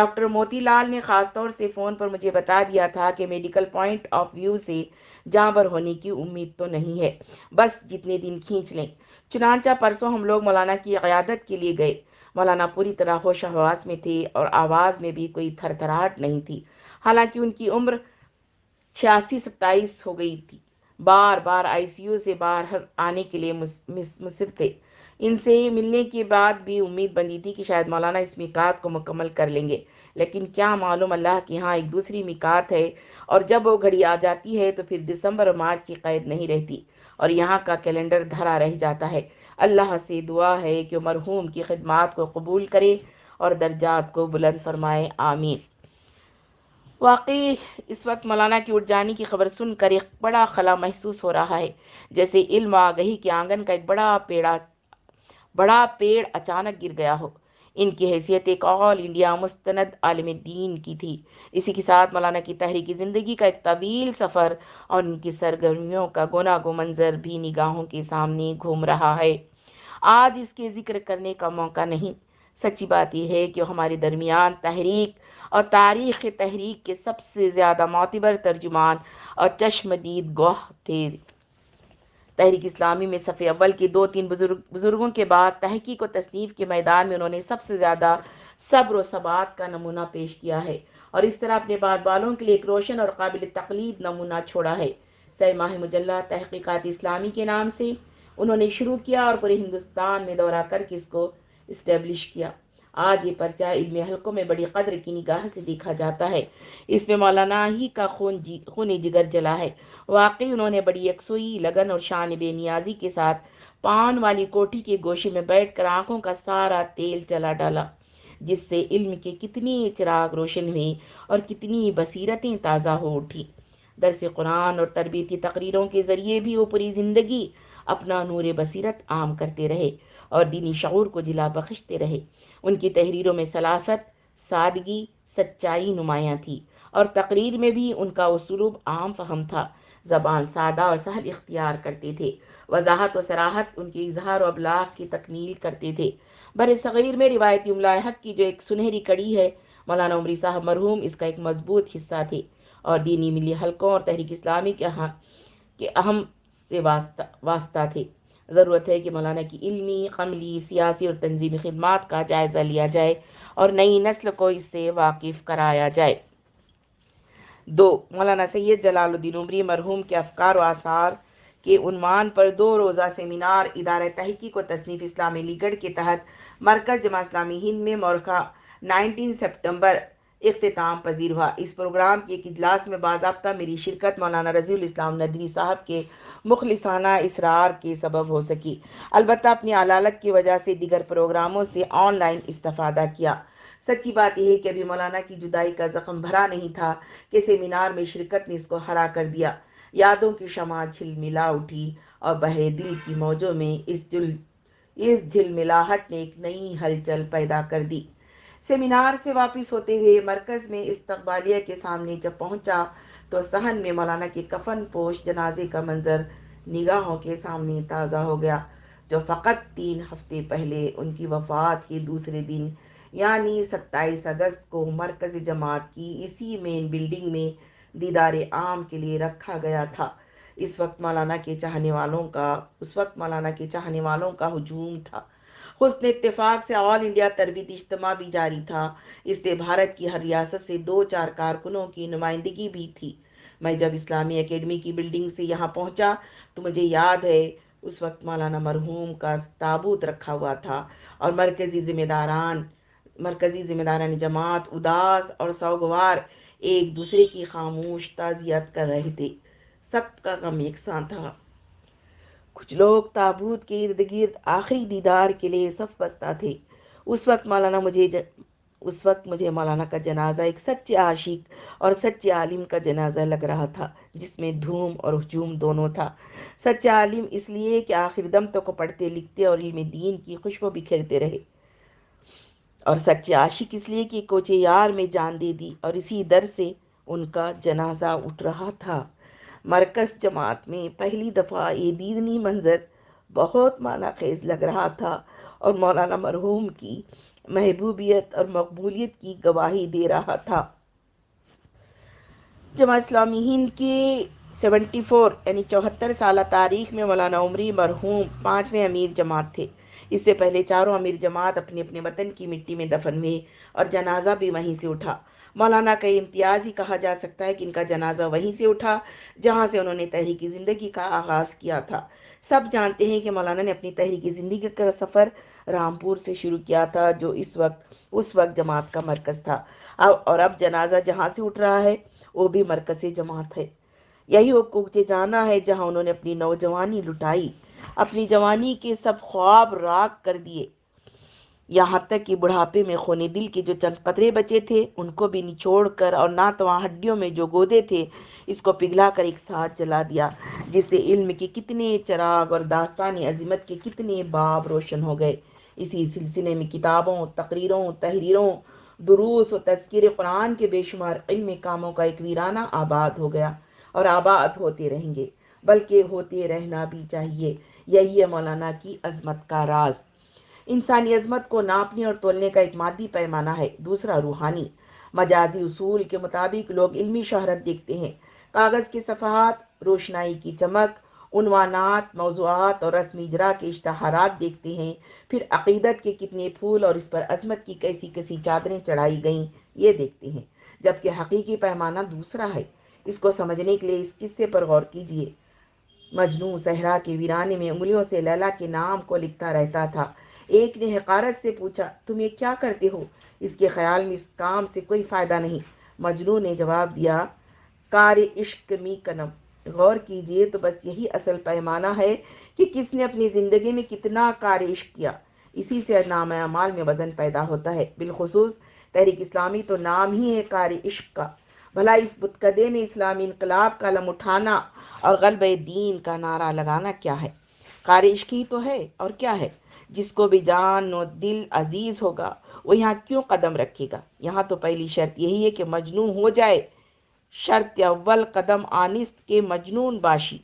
डॉक्टर मोतीलाल ने खासतौर से फ़ोन पर मुझे बता दिया था कि मेडिकल पॉइंट ऑफ व्यू से जहां पर होने की उम्मीद तो नहीं है बस जितने दिन खींच लें चुनाचा परसों हम लोग मौलाना की क्यादत के लिए गए मौलाना पूरी तरह होश हवास में थे और आवाज़ में भी कोई थरथराहट नहीं थी हालांकि उनकी उम्र छियासी सत्ताईस हो गई थी बार बार आईसीयू से बाहर आने के लिए मुसर थे इनसे मिलने के बाद भी उम्मीद बनी थी कि शायद मौलाना इस मिकात को मुकम्मल कर लेंगे लेकिन क्या मालूम अल्लाह की यहाँ एक दूसरी मिकात है और जब वो घड़ी आ जाती है तो फिर दिसंबर और मार्च की कैद नहीं रहती और यहाँ का कैलेंडर धरा रह जाता है अल्लाह से दुआ है कि मरहूम की खदमात को कबूल करे और दर्जात को बुलंद फरमाए आमीन वाकई इस वक्त मौलाना की उठ जाने की खबर सुनकर एक बड़ा खला महसूस हो रहा है जैसे इल्म आगही के आंगन का एक बड़ा पेड़ा बड़ा पेड़ अचानक गिर गया हो इनकी हैसियत एक ऑल इंडिया मुस्तंद आलम दीन की थी इसी के साथ मौलाना की तहरीकी ज़िंदगी का एक तवील सफ़र और उनकी सरगर्मियों का गुनागो मंजर भी निगाहों के सामने घूम रहा है आज इसके ज़िक्र करने का मौका नहीं सच्ची बात यह है कि हमारे दरमियान तहरीक और तारीख़ तहरीक के सबसे ज़्यादा मोतबर तर्जुमान और चश्मदीद गोह थे तहरीक इस्लामी में सफ़े अव्वल के दो तीन बुजुर्ग बुज़ुर्गों के बाद तहकीक व तसनीफ़ के मैदान में उन्होंने सबसे ज़्यादा सब्र व सबात का नमूना पेश किया है और इस तरह अपने बाद वालों के लिए एक रोशन और काबिल तकलीद नमूना छोड़ा है सै माह मुजल्ला तहकीक़ात इस्लामी के नाम से उन्होंने शुरू किया और पूरे हिंदुस्तान में दौरा करके इसको इस्टेब्लिश किया आज ये पर्चा इलम हल्कों में बड़ी कदर की निगाह से देखा जाता है इसमें मौलाना ही का खून जी खून जिगर जला है वाकई उन्होंने बड़ी यकसुई लगन और शान बेनियाजी के साथ पान वाली कोठी के गोशे में बैठकर आंखों का सारा तेल चला डाला जिससे इल्म के कितने चिराग रोशन हुए और कितनी बसीरतें ताज़ा हो उठी दरस कुरान और तरबीती तकरीरों के ज़रिए भी वो पूरी ज़िंदगी अपना नूर बसीरत आम करते रहे और दीनी शूर को जिला बख्शते रहे उनकी तहरीरों में सलासत सादगी सच्चाई नुमायाँ थी और तकरीर में भी उनका उसलूब आम फहम था ज़बान सादा और सहल इख्तियार करते थे वजाहत व सराहत उनकी इजहार और अबलाग की तकमील करते थे बर सग़ीर में रिवायती उमला हक की जो एक सुनहरी कड़ी है मौलाना उमरी साहब मरहूम इसका एक मजबूत हिस्सा थे और दीनी मिली हलकों और तहरीक इस्लामी के हाँ के अहम से वास्ता वास्ता थे ज़रूरत है कि मौलाना की इलमी कमली सियासी और तंजीमी खदमात का जायज़ा लिया जाए और नई नस्ल को इससे वाकिफ़ कराया जाए दो मौलाना सैयद जलालुद्दीन उमरी मरहूम के अफकार व आसार के उनवान पर दो रोज़ा सेमिनार इदार तहकीक व तसनीफ़ इस्लामी लीगढ़ के तहत मरकज़ जमा इस्लामी हिंद में मौरखा 19 सितंबर अख्ताम पजीर हुआ इस प्रोग्राम के एक अजलास में बाबा मेरी शिरकत मौलाना रजील इस्लाम नदवी साहब के मुखलसाना इसरार के सबब हो सकी अलबत् अपनी अलालत की वजह से दिगर प्रोग्रामों से ऑनलाइन इस्तफ़ादा किया सच्ची बात यह है कि अभी मौलाना की जुदाई का जख्म भरा नहीं था कि सेमिनार में शिरकत ने इसको हरा कर दिया यादों की क्षमा झिलमिला उठी और बहरे दिल की मौजों में इस जुल इस झिलमिलाहट ने एक नई हलचल पैदा कर दी सेमिनार से वापस होते हुए मरकज में इस्तबालिया के सामने जब पहुंचा तो सहन में मौलाना के कफन पोश जनाजे का मंजर निगाहों के सामने ताज़ा हो गया जो फ़कत तीन हफ्ते पहले उनकी वफात के दूसरे दिन यानी सत्ताईस अगस्त को मरकज जमात की इसी मेन बिल्डिंग में दीदार आम के लिए रखा गया था इस वक्त मौलाना के चाहने वालों का उस वक्त मौलाना के चाहने वालों का हजूम था हसन इतफाक़ से ऑल इंडिया तरबीती इज्तम भी जारी था इससे भारत की हर रियासत से दो चार कारकुनों की नुमाइंदगी भी थी मैं जब इस्लामी अकेडमी की बिल्डिंग से यहाँ पहुँचा तो मुझे याद है उस वक्त मौलाना मरहूम का ताबूत रखा हुआ था और मरकज़ी ज़िम्मेदारान मरकज़ी ज़िम्मेदारान जमात उदास और सौगवार एक दूसरे की खामोश ताज़ियत कर रहे थे सबका गम एक सा था कुछ लोग ताबूत के इर्द गिर्द आखिरी दीदार के लिए सफ बस्ता थे उस वक्त मौलाना मुझे ज... उस वक्त मुझे मौलाना का जनाजा एक सच्चे आशिक और सच्चे आलिम का जनाजा लग रहा था जिसमें धूम और हजूम दोनों था सच्चे आलिम इसलिए कि आखिर दम तक तो पढ़ते लिखते और इल्म दीन की खुशबू बिखेरते रहे और सच्चे आशिक इसलिए कि कोचे यार में जान दे दी और इसी दर से उनका जनाजा उठ रहा था मरकज़ जमात में पहली दफ़ा ये दीदनी मंज़र बहुत माना खेज लग रहा था और मौलाना मरहूम की महबूबियत और मकबूलियत की गवाही दे रहा था जमा इस्लामी हिंद के 74 यानी चौहत्तर साल तारीख में मौलाना उमरी मरहूम पाँचवें अमीर जमात थे इससे पहले चारों अमीर जमात अपने अपने वतन की मिट्टी में दफन हुए और जनाजा भी वहीं से उठा मौलाना का इम्तियाज ही कहा जा सकता है कि इनका जनाजा वहीं से उठा जहां से उन्होंने तहरीकी ज़िंदगी का आगाज़ किया था सब जानते हैं कि मौलाना ने अपनी तहरीकी ज़िंदगी का सफ़र रामपुर से शुरू किया था जो इस वक्त उस वक्त जमात का मरकज़ था अब और अब जनाजा जहाँ से उठ रहा है वो भी मरकज़ जमात है यही वो कुछ जाना है जहाँ उन्होंने अपनी नौजवानी लुटाई अपनी जवानी के सब ख्वाब राख कर दिए यहाँ तक कि बुढ़ापे में खोने दिल के जो चंद कतरे बचे थे उनको भी निचोड़ कर और ना तो वहाँ हड्डियों में जो गोदे थे इसको पिघला कर एक साथ जला दिया जिससे इल्म के कितने चराग और दास्तान अजीमत के कितने बाब रोशन हो गए इसी सिलसिले में किताबों तकरीरों तहरीरों दुरूस और तस्कर कुरान के बेशुमार इल्म कामों का एक वीराना आबाद हो गया और आबाद होते रहेंगे बल्कि होते रहना भी चाहिए यही है मौलाना की अजमत का राज इंसानी अजमत को नापने और तोलने का एक मादी पैमाना है दूसरा रूहानी मजाजी उसूल के मुताबिक लोग इल्मी शहरत देखते हैं कागज़ के सफ़ात रोशनाई की चमक उनवानात मौजूद और रस्म इजरा के इश्तहारात देखते हैं फिर अकीदत के कितने फूल और इस पर अजमत की कैसी कैसी चादरें चढ़ाई गईं ये देखते हैं जबकि हकीकी पैमाना दूसरा है इसको समझने के लिए इस किस्से पर गौर कीजिए मजनू सहरा के वीरानी में उंगलियों से लैला के नाम को लिखता रहता था एक ने हकारत से पूछा तुम ये क्या करते हो इसके ख्याल में इस काम से कोई फ़ायदा नहीं मजनू ने जवाब दिया कार्य इश्क मी कनम गौर कीजिए तो बस यही असल पैमाना है कि किसने अपनी ज़िंदगी में कितना कार्य इश्क किया इसी से नाम अमाल में वज़न पैदा होता है बिलखसूस तहरीक इस्लामी तो नाम ही है कार्य इश्क का भला इस बुतकदे में इस्लामी इनकलाब का लम उठाना और गलब दीन का नारा लगाना क्या है कारिश की तो है और क्या है जिसको भी जान और दिल अजीज होगा वो यहाँ क्यों कदम रखेगा यहाँ तो पहली शर्त यही है कि मजनू हो जाए शर्त अव्वल कदम आनस्त के मजनून बाशी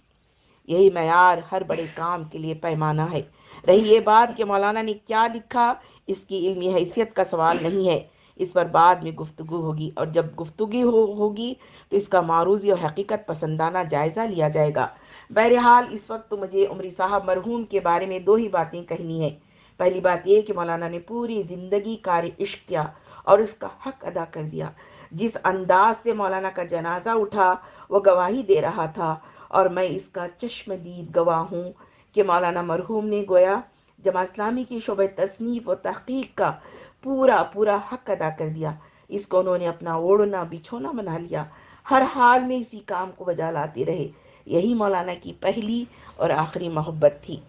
यही मैार हर बड़े काम के लिए पैमाना है रही ये बात कि मौलाना ने क्या लिखा इसकी इल्मी हैसियत का सवाल नहीं है इस पर बाद में गुफ्तु होगी और जब गुफ्तु हो, होगी तो इसका मारूजी और हकीकत पसंदाना जायज़ा लिया जाएगा बहरहाल इस वक्त तो मुझे उमरी साहब मरहूम के बारे में दो ही बातें कहनी है पहली बात यह कि मौलाना ने पूरी ज़िंदगी कार इश्क किया और उसका हक अदा कर दिया जिस अंदाज से मौलाना का जनाजा उठा वह गवाही दे रहा था और मैं इसका चश्मदीद गवाह हूँ कि मौलाना मरहूम ने गोया जमा इस्लामी की शोब तसनीफ व तहकीक का पूरा पूरा हक अदा कर दिया इसको उन्होंने अपना ओढ़ना बिछोना बना लिया हर हाल में इसी काम को बजा लाते रहे यही मौलाना की पहली और आखिरी मोहब्बत थी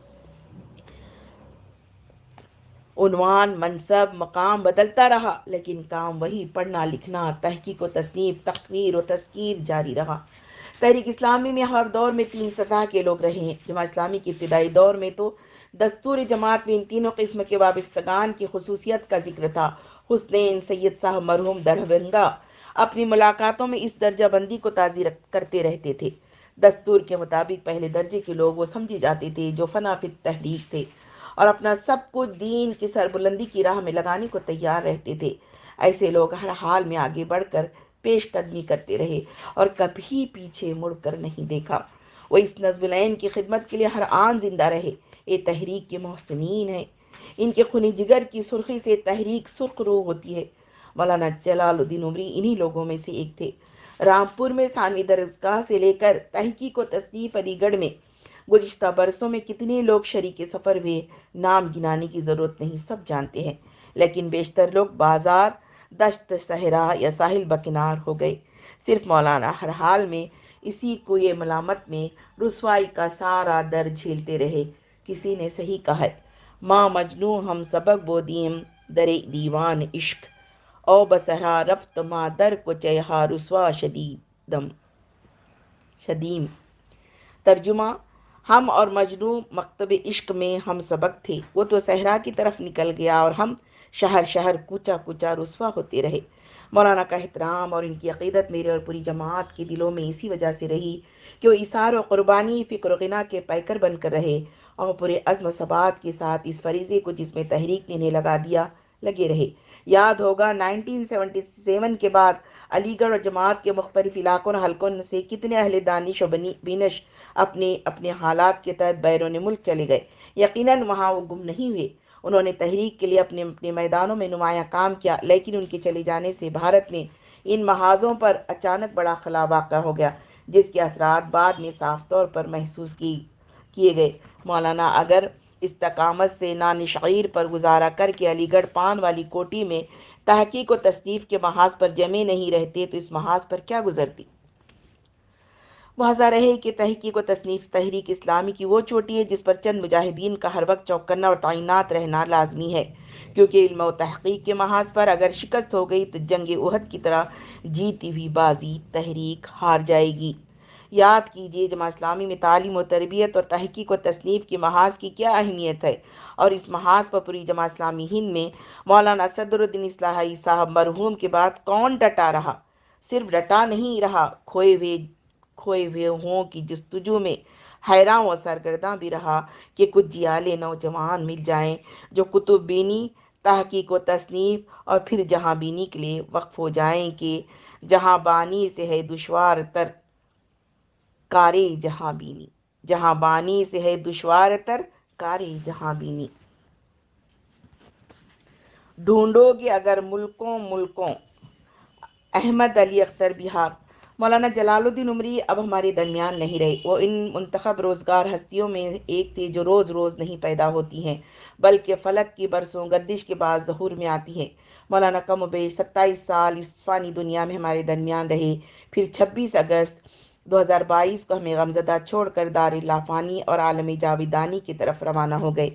उनवान मनसब मकाम बदलता रहा लेकिन काम वही पढ़ना लिखना तहकीक व तस्नीफ तकवीर व तस्कीर जारी रहा तहरीक इस्लामी में हर दौर में तीन सतह के लोग रहे हैं जमा इस्लामी के इब्तदाई दौर में तो दस्तूर जमात में इन तीनों किस्म के वाबस्तगान की खसूसियत का जिक्र था हुसनैन सैयद साहब मरहूम दरभंगा अपनी मुलाकातों में इस दर्जा बंदी को ताज़ी करते रहते थे दस्तूर के मुताबिक पहले दर्जे के लोग वो समझे जाते थे जो फनाफित तहरीक थे और अपना सब कुछ दीन की सरबुलंदी की राह में लगाने को तैयार रहते थे ऐसे लोग हर हाल में आगे बढ़कर पेश कदमी करते रहे और कभी पीछे मुड़कर नहीं देखा वो इस नजबुलैन की खिदमत के लिए हर आन जिंदा रहे ये तहरीक के मोहसिन हैं इनके खुनी जिगर की सुर्खी से तहरीक सुर्ख रू होती है मौलाना जलालुद्दीन उमरी इन्हीं लोगों में से एक थे रामपुर में सानवी दरगाह से लेकर तहकीक व तस्नीफ़ अलीगढ़ में गुज्त बरसों में कितने लोग शरीक सफ़र हुए नाम गिनाने की ज़रूरत नहीं सब जानते हैं लेकिन बेशतर लोग बाजार दश्त सहरा या साहिल बकिनार हो गए सिर्फ मौलाना हर हाल में इसी को ये मलामत में रसवाई का सारा दर्द झेलते रहे किसी ने सही कहा है माँ मजनू हम सबक बोदीम दरे दीवान इश्क ओ बसरा रफ्त माँ दर को चेहा रुसवा शदीदम शदीम तर्जुमा हम और मजनू मकतब इश्क में हम सबक थे वो तो सहरा की तरफ निकल गया और हम शहर शहर कूचा कूचा रुसवा होते रहे मौलाना का एहतराम और इनकी अकीदत मेरे और पूरी जमात के दिलों में इसी वजह से रही कि वो इसार और क़ुरबानी गना के पैकर बनकर रहे और पूरे अज़म सबात के साथ इस फरीज़े को जिसमें तहरीक इन्हें लगा दिया लगे रहे याद होगा 1977 के बाद अलीगढ़ और जमात के मुख्तलिफ इलाकों और हलकों से कितने अहल दानिश और बनी अपने अपने हालात के तहत बैरून मुल्क चले गए यकीनन वहाँ वो गुम नहीं हुए उन्होंने तहरीक के लिए अपने अपने मैदानों में नुमाया काम किया लेकिन उनके चले जाने से भारत में इन महाजों पर अचानक बड़ा खला वाक़ हो गया जिसके असरात बाद में साफ तौर पर महसूस की किए गए मौलाना अगर इस्तकामत से नान पर गुजारा करके अलीगढ़ पान वाली कोटी में तहकीक व तसनीफ़ के महाज पर जमे नहीं रहते तो इस महाज पर क्या गुजरती वाजा रहे कि तहकीक व तसनीफ़ तहरीक इस्लामी की वो चोटी है जिस पर चंद मुजाहिदीन का हर वक्त चौकन्ना और तैनात रहना लाजमी है क्योंकि इल्म व तहकीक के महाज पर अगर शिकस्त हो गई तो जंग उहद की तरह जीती हुई बाजी तहरीक हार जाएगी याद कीजिए जमा इस्लामी में तालीम और तरबियत और तहकीक व तसनीफ़ के महाज की क्या अहमियत है और इस महाज पर पूरी जमा इस्लामी हिंद में मौलाना सदरुद्दीन इसलाही साहब मरहूम के बाद कौन डटा रहा सिर्फ डटा नहीं रहा खोए हुए खोए हुए हों की जस्तजू में हैरान व सरगर्दा भी रहा कि कुछ जियाले नौजवान मिल जाएं जो कुतुबीनी तहकीक व तसनीफ और फिर जहाँ बीनी के लिए वक्फ हो जाएं कि जहाँ बानी से है दुशवार तर कारे जहाँ बीनी जहाँ बानी से है दुश्वार तर कारे जहाँ बीनी ढूंढोगे अगर मुल्कों मुल्कों अहमद अली अख्तर बिहार मौलाना जलालुद्दीन उमरी अब हमारे दरमियान नहीं रहे वो इन मंतखब रोज़गार हस्तियों में एक थे जो रोज़ रोज़ नहीं पैदा होती हैं बल्कि फलक की बरसों गर्दिश के बाद जहूर में आती हैं मौलाना कम बेश सत्ताईस साल इस फ़ानी दुनिया में हमारे दरमियान रहे फिर छब्बीस अगस्त 2022 को हमें गमजदा छोड़कर दार लाफानी और आलमी जाविदानी की तरफ रवाना हो गए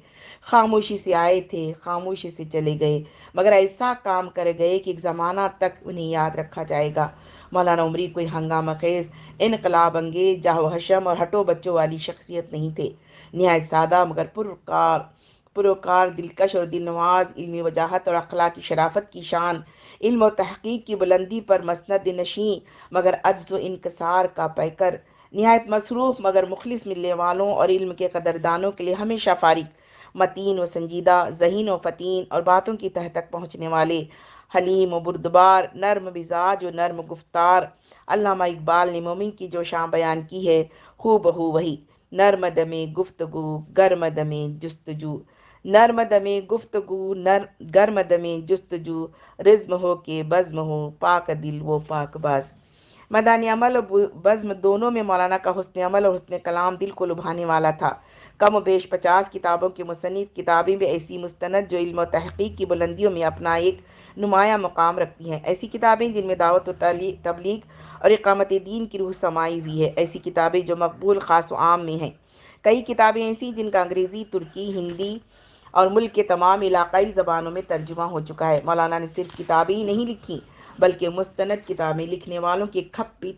खामोशी से आए थे खामोशी से चले गए मगर ऐसा काम कर गए कि एक ज़माना तक उन्हें याद रखा जाएगा मौलाना उमरी कोई हंगामा खेज इनकलाब अंगेज जाहो हशम और हटो बच्चों वाली शख्सियत नहीं थे नहायत सादा मगर पुरकार पुरकार दिलकश और दिलनवाज इलमी वजाहत और अखलाक की शराफत की शान इल्म और तहकीक की बुलंदी पर मसनद नशीं मगर अज्ज़ तो इनकसार का पैकर नहायत मसरूफ़ मगर मुखलिस मिलने वालों और इल्म के कदरदानों के लिए हमेशा फारिक मतीन व संजीदा जहन व फतीन और बातों की तह तक पहुँचने वाले हलीम व बुरदबार नर्म मिजाज व नर्म गुफ्तार अल्लामा इकबाल ने मोमिन की जो शाम बयान की है हू बहू वही नर्म दमे गुफ्तगु गर्म दमे जस्तजू नर्म दमे गुफ्तगु नर गर्म दमे जस्तजू रिज्म हो के बज़्म हो पाक दिल वो पाक बाज मदानी अमल और बज़्म दोनों में मौलाना का हसन अमल और हसन कलाम दिल को लुभाने वाला था कम बेश पचास किताबों के मुसनफ़ किताबें भी ऐसी मुस्तंद जो इल्म तहकीक की बुलंदियों में अपना एक नुमाया मुकाम रखती हैं ऐसी किताबें जिनमें दावत तबलीग और इकामत दीन की रूह समाई हुई है ऐसी किताबें जो मकबूल ख़ास आम में हैं कई किताबें ऐसी जिनका अंग्रेज़ी तुर्की हिंदी और मुल्क के तमाम इलाकई ज़बानों में तर्जुमा हो चुका है मौलाना ने सिर्फ किताबें ही नहीं लिखी बल्कि मुस्तंद किताबें लिखने वालों की खप भी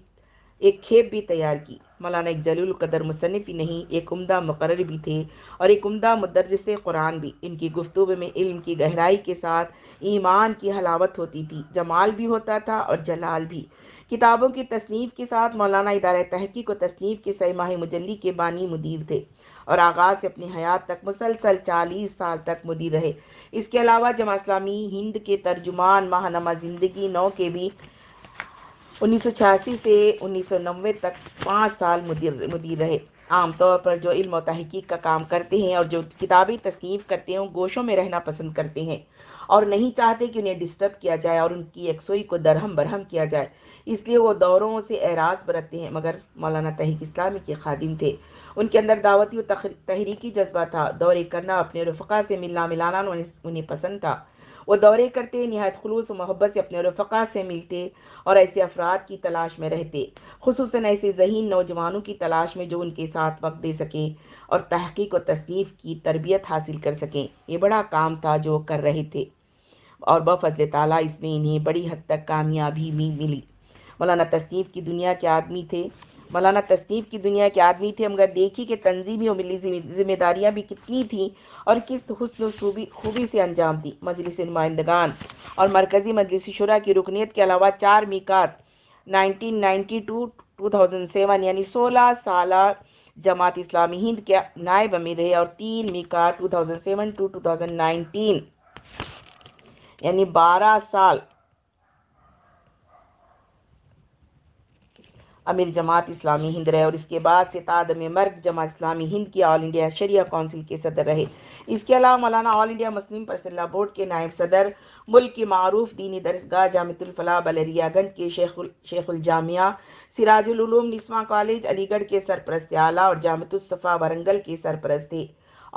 एक खेप भी तैयार की मौलाना एक जलील कदर मुसनफ़ ही नहीं एक उमदा मुकर भी थे और एक उमदा मुदरस कुरान भी इनकी गुफ्तु में इल्म की गहराई के साथ ईमान की हलावत होती थी जमाल भी होता था और जलाल भी किताबों की तसनीफ़ के साथ मौलाना इदार तहकीक व तसनीफ़ के माह मुजली के बानी मुदीर थे और आगाज़ से अपनी हयात तक मुसलसल चालीस साल तक मुदी रहे इसके अलावा जमा इस्लामी हिंद के तर्जुमान माहनामा ज़िंदगी नौ के भी छियासी से नबे तक पाँच साल मुदीर मुदीर रहे आमतौर पर जो इल्म और तहकीक का काम करते हैं और जो किताबी तस्नीफ करते हैं गोशों में रहना पसंद करते हैं और नहीं चाहते कि उन्हें डिस्टर्ब किया जाए और उनकी यकसोई को दरहम बरहम किया जाए इसलिए वो दौरों से एराज बरतते हैं मगर मौलाना तहक इस्लामी के खादिम थे उनके अंदर दावती और तहरीकी जज्बा था दौरे करना अपने रफ़ा से मिलना मिलाना उन्हें उन्हें पसंद था वो दौरे करते नहायत खलूस मोहब्बत से अपने रफ़ा से मिलते और ऐसे अफराद की तलाश में रहते खसूस ऐसे जहीन नौजवानों की तलाश में जो उनके साथ वक्त दे सकें और तहकीक और तसनीफ़ की तरबियत हासिल कर सकें ये बड़ा काम था जो कर रहे थे और बफजल ताली इसमें इन्हें बड़ी हद तक कामयाबी भी मिली मौलाना तसनीफ़ की दुनिया के आदमी थे मौलाना तस्नीफ की दुनिया के आदमी थे मगर देखी कि तंजीमी और मिली जिम्मेदारियाँ भी कितनी थी और किस हसन वूबी खूबी से अंजाम दी मजलिस नुमाइंदगान और मरकज़ी मजलिस शुरा की रुकनीत के अलावा चार मीकात 1992 2007 यानी 16 साल जमात इस्लामी हिंद के नायब अमीर रहे और तीन थाउजेंड 2007 टू 2019 यानी 12 साल अमीर जमात इस्लामी हिंद रहे और इसके बाद से तादम मर्ग जमात इस्लामी हिंद की ऑल इंडिया शरिया काउंसिल के सदर रहे इसके अलावा Maulana all India Muslim personal board के नायब सदर मुल्क की मरूफ दीनी दरसगाह जामतुलफला बलरियागंज के शेखुल शेखुलजामिया सिराजुलूम नस्वा कॉलेज अलीगढ़ के सरपरस्त आला और जामतुलसफ़ा वरंगल के सरपरस्त थे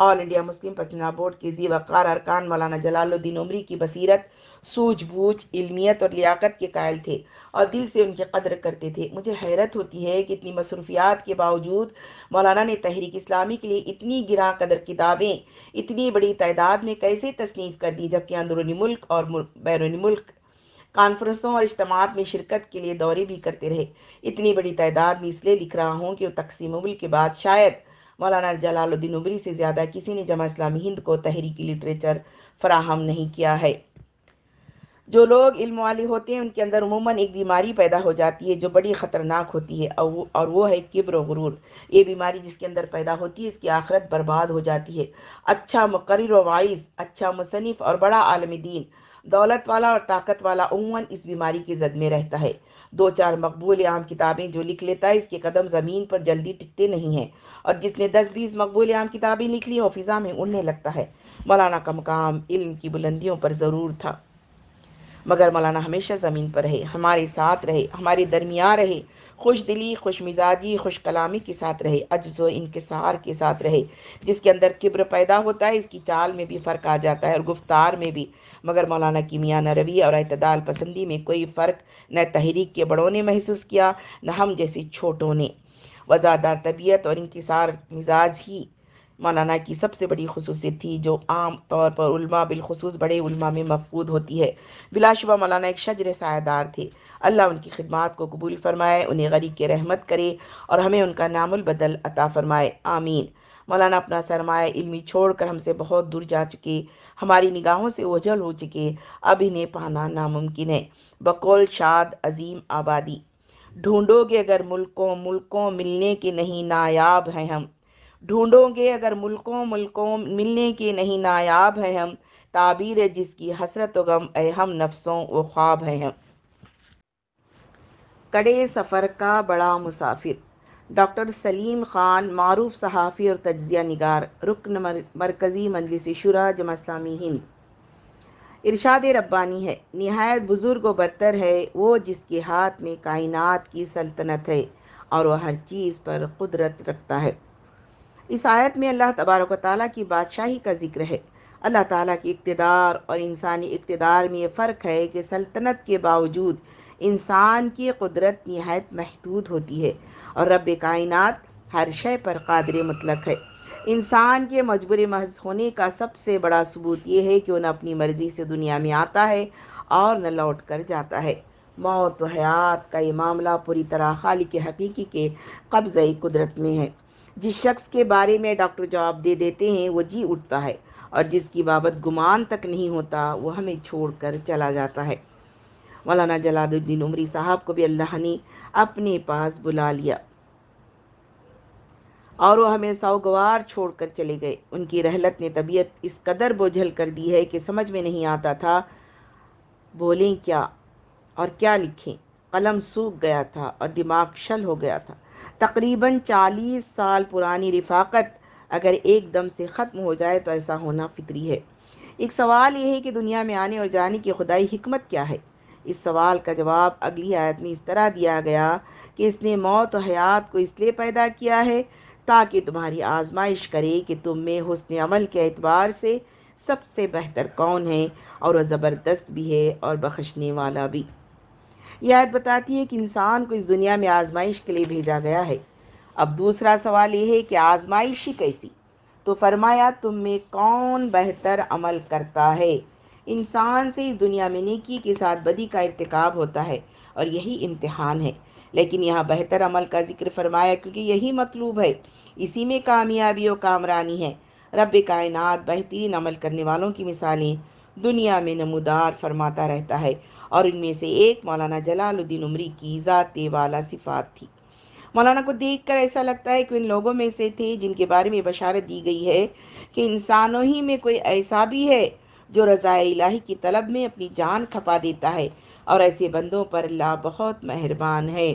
all India Muslim personal board के जी वक़ार अरकान मौलाना जलालुद्दीन उमरी की बसीरत सूझबूझ इल्मियत और लियाकत के कायल थे और दिल से उनकी कदर करते थे मुझे हैरत होती है कि इतनी मसरूफियात के बावजूद मौलाना ने तहरीक इस्लामी के लिए इतनी गिरा कदर किताबें इतनी बड़ी तादाद में कैसे तसनीफ़ कर दी जबकि अंदरूनी मुल्क और बैरूनी मुल्क कॉन्फ्रेंसों और इज्तमात में शिरकत के लिए दौरे भी करते रहे इतनी बड़ी तादाद में इसलिए लिख रहा हूँ कि तकसीम उल के बाद शायद मौलाना जलालुद्दीन उबरी से ज़्यादा किसी ने जमा इस्लामी हिंद को तहरीकी लिटरेचर फराहम नहीं किया है जो लोग इल्म वाले होते हैं उनके अंदर उमूमन एक बीमारी पैदा हो जाती है जो बड़ी ख़तरनाक होती है और वो है किब्र गुरूर ये बीमारी जिसके अंदर पैदा होती है इसकी आखरत बर्बाद हो जाती है अच्छा मकर वाइस अच्छा मुसनफ़ और बड़ा आलम दीन दौलत वाला और ताकत वाला उमूमन इस बीमारी की जद में रहता है दो चार मकबूल आम किताबें जो लिख लेता है इसके कदम ज़मीन पर जल्दी टिकते नहीं हैं और जिसने दस बीस मकबूल आम किताबें लिख ली और फिज़ा में उड़ने लगता है मौलाना का मकाम इल्म की बुलंदियों पर ज़रूर था मगर मौलाना हमेशा ज़मीन पर रहे हमारे साथ रहे हमारे दरमिया रहे खुश दिली खुश मिजाजी खुश कलामी के साथ रहे अज्ज इनकसार के साथ रहे जिसके अंदर किब्र पैदा होता है इसकी चाल में भी फ़र्क आ जाता है और गुफ्तार में भी मगर मौलाना की मियाँ न रवि और अतदाल पसंदी में कोई फ़र्क न तहरीक के बड़ों ने महसूस किया न हम जैसे छोटों ने वज़ादार तबीयत और इनकसार मिजाज ही मौलाना की सबसे बड़ी खसूसियत थी जो आम तौर पर उल्मा बिलखसूस बड़े उल्मा में मफकूद होती है बिलाशुबा मौलाना एक शजर सायदार थे अल्लाह उनकी खिदमत को कबूल फ़रमाए उन्हें गरीब के रहमत करे और हमें उनका नामुलबदल अता फ़रमाए आमीन मौलाना अपना सरमाए इल्मी छोड़ कर हमसे बहुत दूर जा चुके हमारी निगाहों से ओझल हो चुके अब इन्हें पाना नामुमकिन है बकौल शाद अजीम आबादी ढूंढोगे अगर मुल्कों मुल्कों मिलने के नहीं नायाब हैं हम ढूंढोगे अगर मुल्कों मुल्कों मिलने के नहीं नायाब हैं हम ताबीर है जिसकी हसरत गम ए हम नफ्सों व ख्वाब हैं हम कड़े सफ़र का बड़ा मुसाफिर डॉक्टर सलीम खान मरूफ सहाफ़ी और तजिया निगार रुकन मर, मरकज़ी मजलिस शुरा जमास्लामी हिंद इरशाद रब्बानी है नहायत बुज़ुर्ग व बरतर है वो जिसके हाथ में कायनात की सल्तनत है और वह हर चीज़ पर कुदरत रखता है इस आयत में अल्लाह तबारक ताली की बादशाही का जिक्र है अल्लाह ताली की इकतदार और इंसानी इकतदार में ये फ़र्क है कि सल्तनत के बावजूद इंसान की कुदरत नहायत महदूद होती है और रब कायनत हर शय पर कादर मुतलक है इंसान के मजबूर महज होने का सबसे बड़ा सबूत ये है कि उन्हें अपनी मर्ज़ी से दुनिया में आता है और न लौट कर जाता है मौत व हयात का ये मामला पूरी तरह खाली के हकीकी के कब्ज़ कुदरत में है जिस शख्स के बारे में डॉक्टर जवाब दे देते हैं वो जी उठता है और जिसकी बाबत गुमान तक नहीं होता वो हमें छोड़कर चला जाता है मौलाना जलालुद्दीन उमरी साहब को भी अल्लाह ने अपने पास बुला लिया और वो हमें सौगवार छोड़कर चले गए उनकी रहलत ने तबीयत इस कदर बोझल कर दी है कि समझ में नहीं आता था बोलें क्या और क्या लिखें कलम सूख गया था और दिमाग शल हो गया था तकरीबन 40 साल पुरानी रिफाकत अगर एकदम से ख़त्म हो जाए तो ऐसा होना फितरी है एक सवाल यह है कि दुनिया में आने और जाने की खुदाई हमत क्या है इस सवाल का जवाब अगली आयत में इस तरह दिया गया कि इसने मौत और हयात को इसलिए पैदा किया है ताकि तुम्हारी आजमाइश करे कि तुम में हसन अमल के अतबार से सबसे बेहतर कौन है और वह ज़बरदस्त भी है और बख्शने वाला भी यह आयत बताती है कि इंसान को इस दुनिया में आजमाइश के लिए भेजा गया है अब दूसरा सवाल यह है कि आजमाइश ही कैसी तो फरमाया तुम में कौन बेहतर अमल करता है इंसान से इस दुनिया में नेकी के साथ बदी का इरतकब होता है और यही इम्तहान है लेकिन यहाँ बेहतर अमल का जिक्र फरमाया क्योंकि यही मतलूब है इसी में कामयाबी और कामरानी है रब कायनात बेहतरीन अमल करने वालों की मिसालें दुनिया में नमूदार फरमाता रहता है और इनमें से एक मौलाना जलालुद्दीन उमरी की ज़ात वाला सिफात थी मौलाना को देखकर ऐसा लगता है कि उन लोगों में से थे जिनके बारे में बशारत दी गई है कि इंसानों ही में कोई ऐसा भी है जो रज़ा इलाही की तलब में अपनी जान खपा देता है और ऐसे बंदों पर अल्लाह बहुत मेहरबान है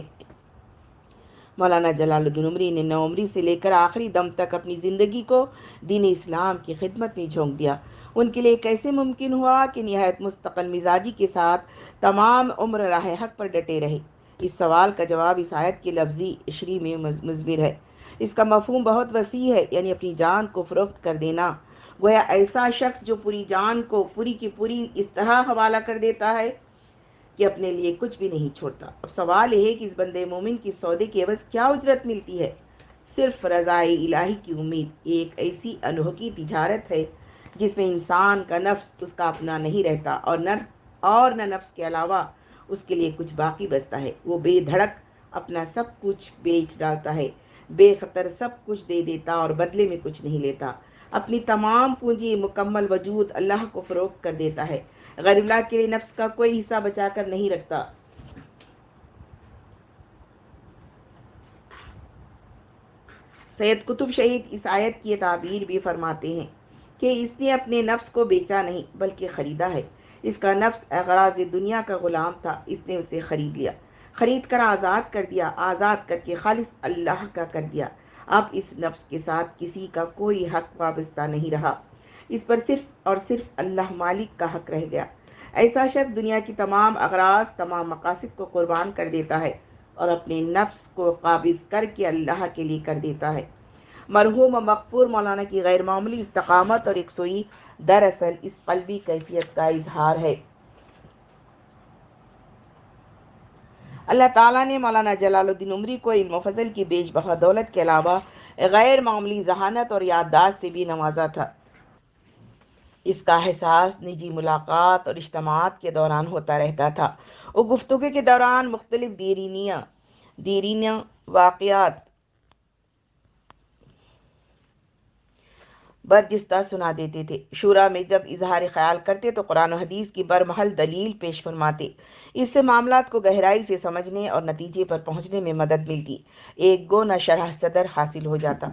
मौलाना जलालुद्दीन उमरी ने नौ उमरी से लेकर आखिरी दम तक अपनी ज़िंदगी को दीन इस्लाम की खिदमत में झोंक दिया उनके लिए कैसे मुमकिन हुआ कि नहायत मुस्तकल मिजाजी के साथ तमाम उम्र राह हक पर डटे रहे इस सवाल का जवाब इस आयत की लफ्जी इशरी में मुजबिर है इसका मफहम बहुत वसी है यानी अपनी जान को फरोख्त कर देना गोया ऐसा शख्स जो पूरी जान को पूरी की पूरी इस तरह हवाला कर देता है कि अपने लिए कुछ भी नहीं छोड़ता अब सवाल यह है कि इस बंदे मोमिन की सौदे की अवज क्या उजरत मिलती है सिर्फ रज़ाए इलाही की उम्मीद एक ऐसी अनोखी तिजारत है जिसमें इंसान का नफ्स उसका अपना नहीं रहता और नर और न नफ्स के अलावा उसके लिए कुछ बाकी बचता है वो बेधड़क अपना सब कुछ बेच डालता है बेखतर सब कुछ दे देता और बदले में कुछ नहीं लेता अपनी तमाम पूंजी मुकम्मल वजूद अल्लाह को फरोख कर देता है गरीबला के लिए नफ्स का कोई हिस्सा बचाकर नहीं रखता सैयद कुतुब शहीद इस आयत की तबीर भी फरमाते हैं कि इसने अपने नफ्स को बेचा नहीं बल्कि ख़रीदा है इसका नफ्स अगराज दुनिया का ग़ुलाम था इसने उसे ख़रीद लिया ख़रीद कर आज़ाद कर दिया आज़ाद करके खालिश अल्लाह का कर दिया अब इस नफ्स के साथ किसी का कोई हक वाबस्ता नहीं रहा इस पर सिर्फ और सिर्फ अल्लाह मालिक का हक रह गया ऐसा शख्स दुनिया की तमाम अगराज तमाम मकासद को कुर्बान कर देता है और अपने नफ्स को काबिज करके अल्लाह के लिए कर देता है मरहूम मकफूर मौलाना की गैर मामूली इस्तकामत और एक सोई दरअसल इस कलबी कैफियत का इजहार है अल्लाह ताला ने मौलाना जलालुद्दीन उमरी को इन मुफजल की बेच बहा दौलत के अलावा गैर मामूली जहानत और याददाश्त से भी नवाजा था इसका एहसास निजी मुलाकात और इज्तमात के दौरान होता रहता था और गुफ्तु के दौरान मुख्तलिफ दीरिनियाँ दीरिनियाँ वाकयात बरजिस्ता सुना देते थे शुरा में जब इजहार ख्याल करते तो कुरान हदीस की बरमहल दलील पेश फरमाते इससे मामला को गहराई से समझने और नतीजे पर पहुंचने में मदद मिलती एक गो न शरह सदर हासिल हो जाता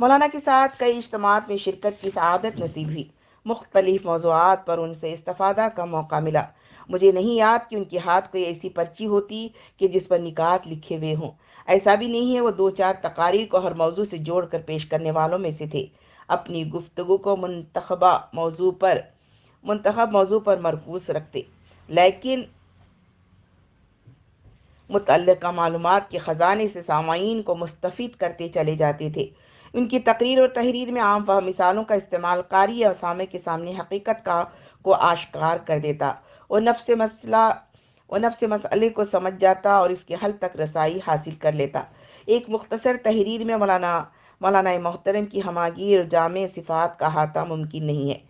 मौलाना के साथ कई इज्तम में शिरकत की सआदत नसीब हुई मुख्तलिफ मौजूद पर उनसे इस्ता का मौका मिला मुझे नहीं याद कि उनके हाथ कोई ऐसी पर्ची होती कि जिस पर निकात लिखे हुए हों ऐसा भी नहीं है वो दो चार तकारीर को हर मौजू से जोड़ कर पेश करने वालों में से थे अपनी गुफ्तु को मंतबा मौजू पर मंतब मौजू पर मरकूज रखते लेकिन मुतल मालूम के ख़जाने से सामाइन को मुस्तफ़ करते चले जाते थे उनकी तकरीर और तहरीर में आम व मिसालों का इस्तेमाल कारी और सामे के सामने हकीकत का को आश्कार कर देता और नफ्स मसला और नफ्स मसले को समझ जाता और इसके हल तक रसाई हासिल कर लेता एक मुख्तर तहरीर में मौलाना मौलाना मोहतरम की हमागीर जाम सिफात का हाथा मुमकिन नहीं है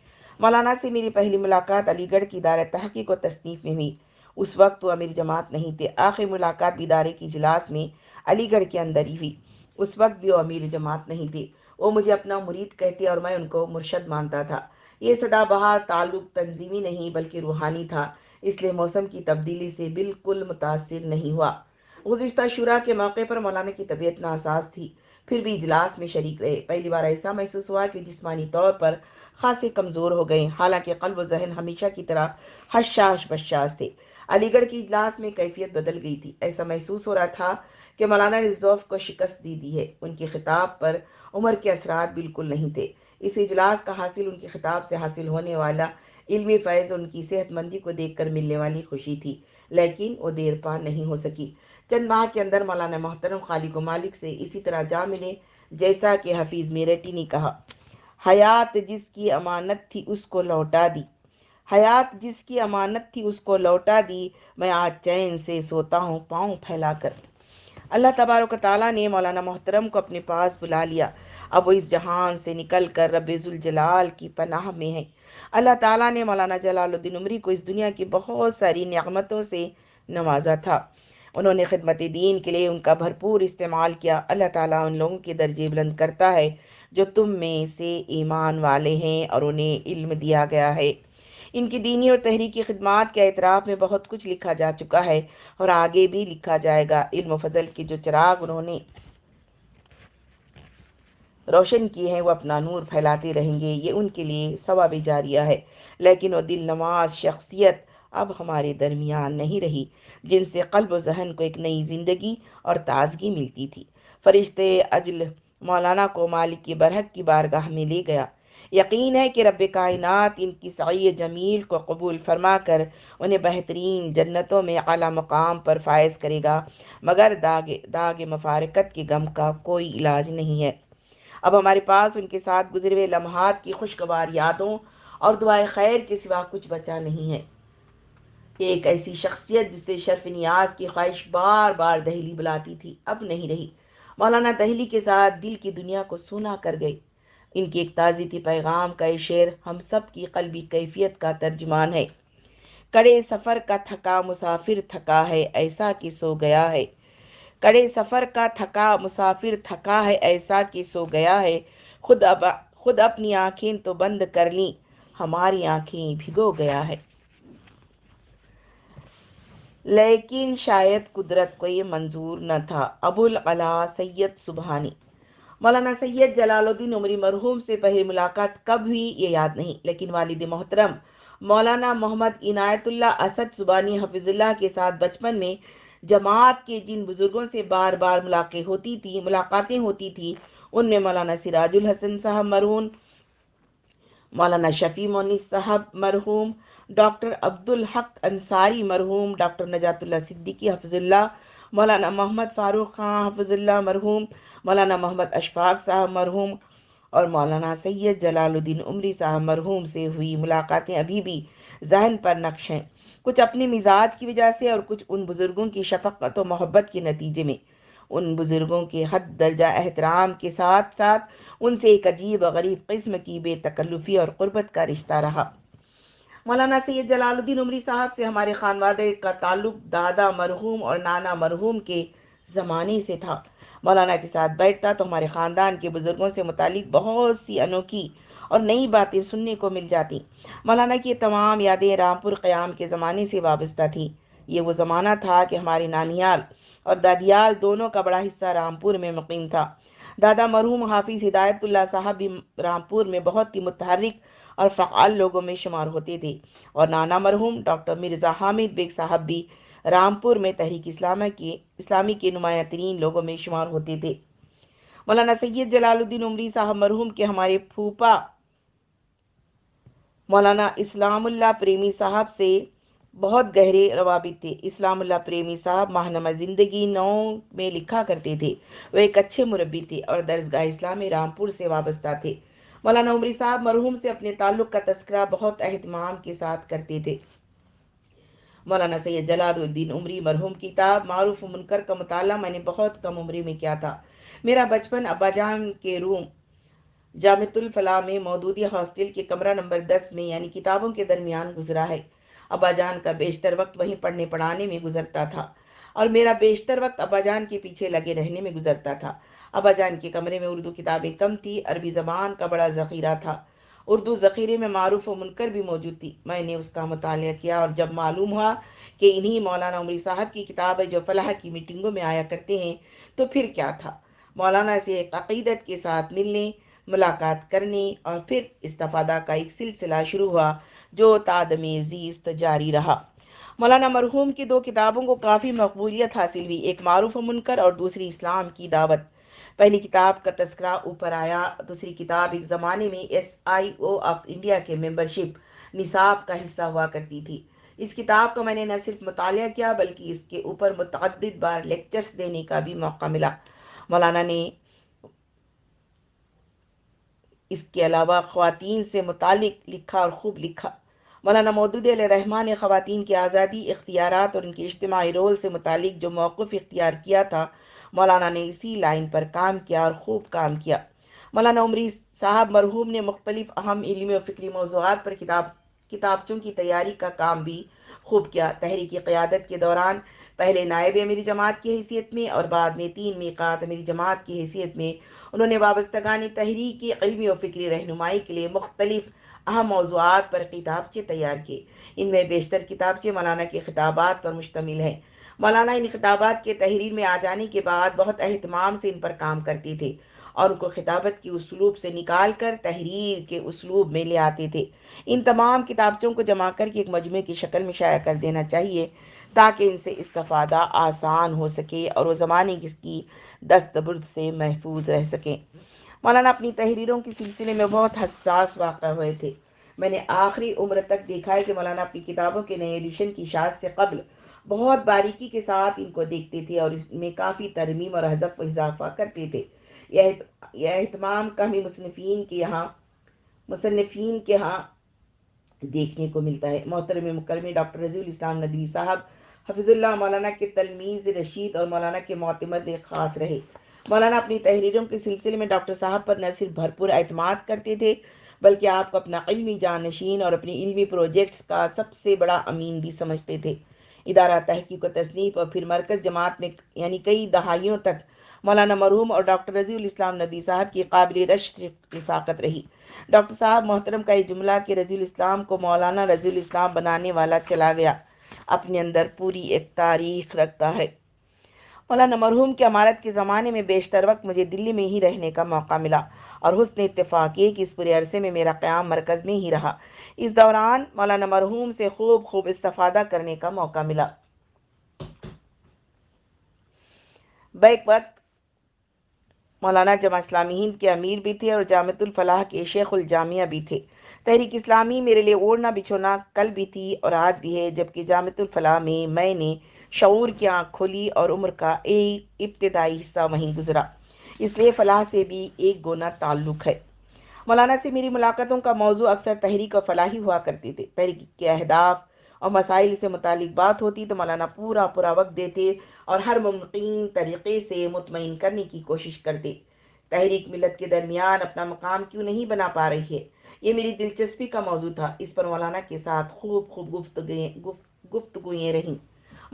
मौलाना से मेरी पहली मुलाकात अलीगढ़ की इदार तहकीक और तसनीफ़ में हुई उस वक्त वो अमीर जमात नहीं थे आखिरी मुलाकात इदारे की इजलास में अलीगढ़ के अंदर ही हुई उस वक्त भी वो अमीर जमात नहीं थे वो मुझे अपना मुरीद कहते और मैं उनको मुर्शद मानता था ये बहार ताल्लुक तंजीमी नहीं बल्कि रूहानी था इसलिए मौसम की तब्दीली से बिल्कुल मुतासर नहीं हुआ गुज्त शुरा के मौके पर मौलाना की तबीयत नासाज थी फिर भी इजलास में शरीक रहे पहली बार ऐसा महसूस हुआ कि जिसमानी तौर पर खासे कमज़ोर हो गए हालांकि कल्ब जहन हमेशा की तरह हशाश बशाश थे अलीगढ़ की इजलास में कैफियत बदल गई थी ऐसा महसूस हो रहा था कि मौलाना रिजौफ को शिकस्त दी दी है उनके खिताब पर उम्र के असरात बिल्कुल नहीं थे इस इजलास का हासिल उनके खिताब से हासिल होने वाला इल्मी फैज़ उनकी सेहतमंदी को देखकर मिलने वाली खुशी थी लेकिन वो देर पा नहीं हो सकी चंद माह के अंदर मौलाना मोहतरम को मालिक से इसी तरह जा मिले जैसा कि हफीज़ मेरठी ने कहा हयात जिसकी अमानत थी उसको लौटा दी हयात जिसकी अमानत थी उसको लौटा दी मैं आज चैन से सोता हूँ पाँव फैलाकर अल्लाह तबारक ताली ने मौलाना मोहतरम को अपने पास बुला लिया अब वो इस जहान से निकल कर रबाल की पनाह में है अल्लाह ताला ने मौलाना जलालुद्दीन उमरी को इस दुनिया की बहुत सारी नियामतों से नवाजा था उन्होंने खिदमत दीन के लिए उनका भरपूर इस्तेमाल किया अल्लाह ताला उन लोगों के दर्जे बुलंद करता है जो तुम में से ईमान वाले हैं और उन्हें इल्म दिया गया है इनकी दीनी और तहरीकी खदमात के अतराफ़ में बहुत कुछ लिखा जा चुका है और आगे भी लिखा जाएगा इल्म फजल के जो चिराग उन्होंने रोशन किए हैं वो अपना नूर फैलाते रहेंगे ये उनके लिए सवाब जारिया है लेकिन वो दिल नवाज शख्सियत अब हमारे दरमियान नहीं रही जिनसे कल्ब जहन को एक नई ज़िंदगी और ताजगी मिलती थी फरिश्ते अजल मौलाना को मालिक की बरहक की बारगाह में ले गया यकीन है कि रब कायनात इनकी सही जमील को कबूल फरमा कर उन्हें बेहतरीन जन्नतों में अला मकाम पर फायज़ करेगा मगर दाग दाग मफारकत के गम का कोई इलाज नहीं है अब हमारे पास उनके साथ गुजरे हुए लम्हात की खुशगवार यादों और दुआ खैर के सिवा कुछ बचा नहीं है एक ऐसी शख्सियत जिसे शर्फ नियाज की ख्वाहिश बार बार दहली बुलाती थी अब नहीं रही मौलाना दहली के साथ दिल की दुनिया को सुना कर गई इनकी एक ताज़ी पैगाम का ये शेर हम सब की कलबी कैफियत का तर्जमान है कड़े सफ़र का थका मुसाफिर थका है ऐसा कि सो गया है कड़े सफ़र का थका मुसाफिर थका है ऐसा कि सो गया है खुद अब खुद अपनी आँखें तो बंद कर ली हमारी आँखें भिगो गया है लेकिन शायद कुदरत को ये मंजूर न था अबुल अला सैयद सुबहानी मौलाना सैयद जलालुद्दीन उमरी मरहूम से पहली मुलाकात कब हुई ये याद नहीं लेकिन वालिद मोहतरम मौलाना मोहम्मद इनायतुल्ला असद सुबानी हफिजुल्ला के साथ बचपन में जमात के जिन बुज़ुर्गों से बार बार मुलाक़े होती थी मुलाकातें होती थी उनमें मौलाना सिराजुल हसन साहब मरहूम मौलाना शफ़ी मोनी साहब मरहूम डॉक्टर अब्दुल हक अंसारी मरहूम डॉक्टर नजातुल्ला सिद्दीकी हफजुल्ला मौलाना मोहम्मद फ़ारूक खां हफजुल्ला मरहूम मौलाना मोहम्मद अशफाक साहब मरहूम और मौलाना सैयद जलालुद्दीन उमरी साहब मरहूम से हुई मुलाकातें अभी भी जहन पर नक्श हैं कुछ अपने मिजाज की वजह से और कुछ उन बुज़ुर्गों की शफक़त और मोहब्बत के नतीजे में उन बुज़ुर्गों के हद दर्जा एहतराम के साथ साथ उनसे एक अजीब और गरीब किस्म की बेतकल्लुफ़ी और क़ुरबत का रिश्ता रहा मौलाना सैद जलालुद्दीन उमरी साहब से हमारे खानवादे का ताल्लुक दादा मरहूम और नाना मरहूम के ज़माने से था मौलाना के साथ बैठता तो हमारे ख़ानदान के बुज़ुर्गों से मुतलिक बहुत सी अनोखी और नई बातें सुनने को मिल जाती मौलाना की तमाम यादें रामपुर क़याम के ज़माने से वाबस्ता थी ये वो ज़माना था कि हमारे नानियाल और दादियाल दोनों का बड़ा हिस्सा रामपुर में मुकम था दादा मरहूम हाफिज़ हिदायतुल्ला साहब भी रामपुर में बहुत ही मुतहरिक और फ़ाल लोगों में शुमार होते थे और नाना मरहूम डॉक्टर मिर्ज़ा हामिद बेग साहब भी रामपुर में तहरीक इस्लाम के इस्लामी के नुमाया तरीन लोगों में शुमार होते थे मौलाना सैयद जलालुद्दीन उमरी साहब मरहूम के हमारे फूफा मौलाना इस्लामुल्ला प्रेमी साहब से बहुत गहरे रवाबित थे इस्लामुल्ला प्रेमी साहब माहनमा ज़िंदगी नौ में लिखा करते थे वह एक अच्छे मुरबी थे और दरसगाह इस्लामी रामपुर से वाबस्ता थे मौलाना उमरी साहब मरहूम से अपने ताल्लुक़ का तस्करा बहुत अहतमाम के साथ करते थे मौलाना सैयद जलालुद्दीन उमरी मरहूम की किताब मारूफ मुनकर का मताल मैंने बहुत कम उम्र में किया था मेरा बचपन अब्बाजान के रूम जामतुल फलाह में मौदूदी हॉस्टल के कमरा नंबर दस में यानी किताबों के दरमियान गुजरा है अब्बाजान का बेशतर वक्त वहीं पढ़ने पढ़ाने में गुजरता था और मेरा बेशतर वक्त अब्बाजान के पीछे लगे रहने में गुजरता था अबाजान के कमरे में उर्दू किताबें कम थी अरबी ज़बान का बड़ा ज़ख़ीरा था उर्दू ज़ख़ीरे में मरूफ व मुनकर भी मौजूद थी मैंने उसका मताल किया और जब मालूम हुआ कि इन्हीं मौलाना उमरी साहब की किताब है जो फलाह की मीटिंगों में आया करते हैं तो फिर क्या था मौलाना से एक अकीदत के साथ मिलने मुलाकात करने और फिर इस्तफादा का एक सिलसिला शुरू हुआ जो तादम जीस्त जारी रहा मौलाना मरहूम की दो किताबों को काफ़ी मकबूलियत हासिल हुई एक मारूफ मुनकर और दूसरी इस्लाम की दावत पहली किताब का तस्करा ऊपर आया दूसरी किताब एक ज़माने में S I O of India के मेंबरशिप निसाब का हिस्सा हुआ करती थी इस किताब का मैंने न सिर्फ मताल किया बल्कि इसके ऊपर मुतद बार लेक्चर्स देने का भी मौका मिला मौलाना ने इसके अलावा ख़वान से मुतक लिखा और ख़ूब लिखा मौलाना मौदूद रहमान ने ख़वान की आज़ादी इख्तियार और उनके इज्तमी रोल से मुतल जो मौक़ इख्तियार किया था मौलाना ने इसी लाइन पर काम किया और खूब काम किया मौलाना उमरी साहब मरहूम ने मुख्तलिफ अहम इलमी और फ़िक्री मौजूद पर किताब किताबचों की तैयारी का काम भी खूब किया तहरीकी क़्यादत के दौरान पहले नायब अमेरी जमात की हैसियत में और बाद में तीन मीकात अमेरी जमात की हैसियत में उन्होंने वाबस्तगानी तहरीक की इलमी और फ़िक्री रहनुमाई के लिए मुख्तलिफ अहम मौजूद पर किताबचे तैयार किए इनमें बेशतर किताबचे मौलाना के खिताबात पर मुश्तमिल हैं मौलाना इन खिताबात के तहरीर में आ जाने के बाद बहुत अहतमाम से इन पर काम करते थे और उनको खिताबत की उसलूब से निकाल कर तहरीर के उसलूब में ले आते थे इन तमाम किताबचों को जमा करके एक मजमे की शक्ल में शाया कर देना चाहिए ताकि इनसे इस्तफ़ादा आसान हो सके और वो ज़माने की दस्तबर्द से महफूज रह सकें मौलाना अपनी तहरीरों के सिलसिले में बहुत हसास वाक़ हुए थे मैंने आखिरी उम्र तक देखा है कि मौलाना अपनी किताबों के नए एडिशन की शाद से कबल बहुत बारीकी के साथ इनको देखते थे और इसमें काफ़ी तरमीम और हजफ इजाफा करते थे यह यह अहतमाम कमी मुसनफिन के यहाँ मुसनफिन के यहाँ देखने को मिलता है मोहतरम मुकरमी डॉक्टर रजील इस्लाम नदवी साहब हफिजुल्ला मौलाना के तलमीज़ रशीद और मौलाना के मोतमद ख़ास रहे मौलाना अपनी तहरीरों के सिलसिले में डॉक्टर साहब पर न सिर्फ भरपूर अहतमाद करते थे बल्कि आपको अपना इलमी जानशीन और अपनी इलमी प्रोजेक्ट्स का सबसे बड़ा अमीन भी समझते थे इदारा तहकीक व तसनीफ और फिर मरकज़ जमात में यानी कई दहाइयों तक मौलाना मरूम और डॉक्टर रजील इस्लाम नदी साहब की काबिल रशाकत रही डॉक्टर साहब मोहतरम का ये जुमला कि रजी इस्लाम को मौलाना रजील इस्लाम बनाने वाला चला गया अपने अंदर पूरी एक तारीख रखता है मौलाना मरहूम की अमारत के ज़माने में बेशतर वक्त मुझे दिल्ली में ही रहने का मौका मिला और हसन इतफ़ाक़ ये कि इस पूरे अरसे में मेरा क़्याम मरकज़ में ही रहा इस दौरान मौलाना मरहूम से खूब खूब इस्तफादा करने का मौका मिला बैक वक्त मौलाना जमा इस्लामी हिंद के अमीर भी थे और जामतुलफलाह के शेख जामिया भी थे तहरीक इस्लामी मेरे लिए ओढ़ना बिछोना कल भी थी और आज भी है जबकि फलाह में मैंने शूर की आँख खोली और उम्र का एक इब्तदाई हिस्सा वहीं गुजरा इसलिए फलाह से भी एक गुना ताल्लुक़ है मौलाना से मेरी मुलाकातों का मौजू अक्सर तहरीक और फलाही हुआ करती थी तहरीक के अहदाफ और मसाइल से मुतल बात होती तो मौलाना पूरा पूरा वक्त देते और हर मुमकिन तरीके से मुतमिन करने की कोशिश करते तहरीक मिलत के दरमियान अपना मकाम क्यों नहीं बना पा रही है ये मेरी दिलचस्पी का मौजू था इस पर मौलाना के साथ खूब खूब गुफ्त गुफ्त गुएँ रहीं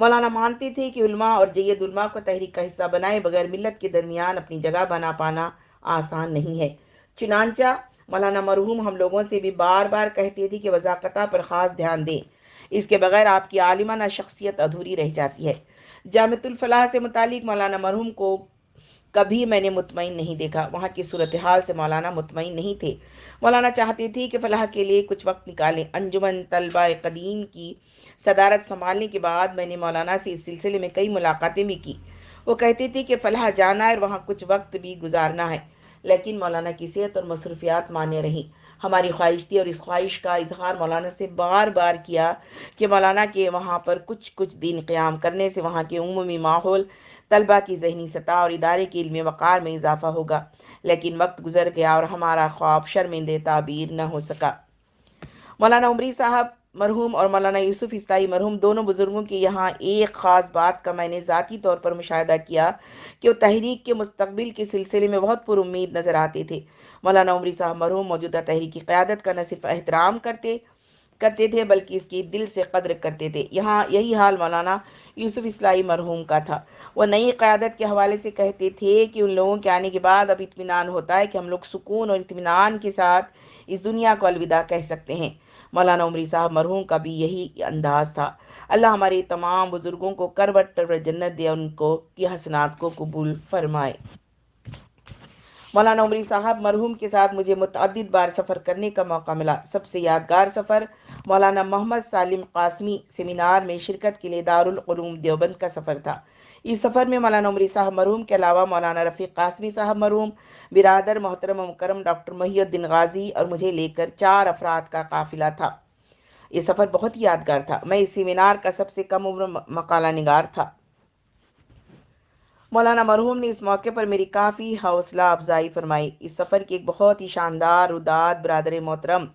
मौलाना मानते थे कि उल्मा और जैदुलमा को तहरीक का हिस्सा बनाए बगैर मिलत के दरमियान अपनी जगह बना पाना आसान नहीं है चुनानचा मौलाना मरहूम हम लोगों से भी बार बार कहती थी कि वजाकता पर ख़ास ध्यान दें इसके बगैर आपकी आलिमाना शख्सियत अधूरी रह जाती है जामतुलफलाह से मुतालिक मौलाना मरहूम को कभी मैंने मुतमिन नहीं देखा वहाँ की सूरत हाल से मौलाना मुतमिन नहीं थे मौलाना चाहती थी कि फ़लाह के लिए कुछ वक्त निकालें अंजुमन तलबा कदीम की सदारत संभालने के बाद मैंने मौलाना से इस सिलसिले में कई मुलाकातें भी की वो कहती थी कि फ़लाह जाना है और वहाँ कुछ वक्त भी गुजारना है लेकिन मौलाना की सेहत और मसरूफियात मान्य रहीं हमारी ख्वाहिश थी और इस ख्वाहिश का इजहार मौलाना से बार बार किया कि मौलाना के वहाँ पर कुछ कुछ दिन क़्याम करने से वहाँ के उमूमी माहौल तलबा की जहनी सतह और इदारे के इल्म वक़ार में इजाफा होगा लेकिन वक्त गुजर गया और हमारा ख्वाब शर्मिंदे ताबीर न हो सका मौलाना उमरी साहब मरहूम और मौलाना यूसुफ इस्ताई मरहूम दोनों बुज़ुर्गों के यहाँ एक ख़ास बात का मैंने ज़ाती तौर पर मुशाह किया कि वो तहरीक के मुस्तबिल के सिलसिले में बहुत पुरुद नज़र आते थे मौलाना उमरी साहब मरहूम मौजूदा तहरीक की क़्यादत का न सिर्फ एहतराम करते करते थे बल्कि इसकी दिल से कदर करते थे यहाँ यही हाल मौलाना यूसुफ इस्लाई मरहूम का था वह नई क़्यादत के हवाले से कहते थे कि उन लोगों के आने के बाद अब इतमान होता है कि हम लोग सुकून और इतमान के साथ इस दुनिया को अलविदा कह सकते हैं मौलाना उमरी साहब मरहूम का भी यही अंदाज था अल्लाह हमारे तमाम बुज़ुर्गों को करवट पर जन्नत दे उनको की हसनात को कबूल फरमाए मौलाना उमरी साहब मरहूम के साथ मुझे मुतद बार सफ़र करने का मौका मिला सबसे यादगार सफ़र मौलाना मोहम्मद सालिम कासमी सेमिनार में शिरकत के लिए दारूम देवबंद का सफ़र था इस सफ़र में मौलाना उमरी साहब मरहूम के अलावा मौलाना रफ़ी कासमी साहब मरहूम बिरदर मोहतरम मुकरम डॉक्टर महीद्दीन गाजी और मुझे लेकर चार अफराद का काफिला था ये सफ़र बहुत ही यादगार था मैं इस सेमिनार का सबसे कम उम्र मकाला निगार था मौलाना मरहूम ने इस मौके पर मेरी काफ़ी हौसला अफजाई फरमाई इस सफ़र की एक बहुत ही शानदार उदात बरदर मोहतरम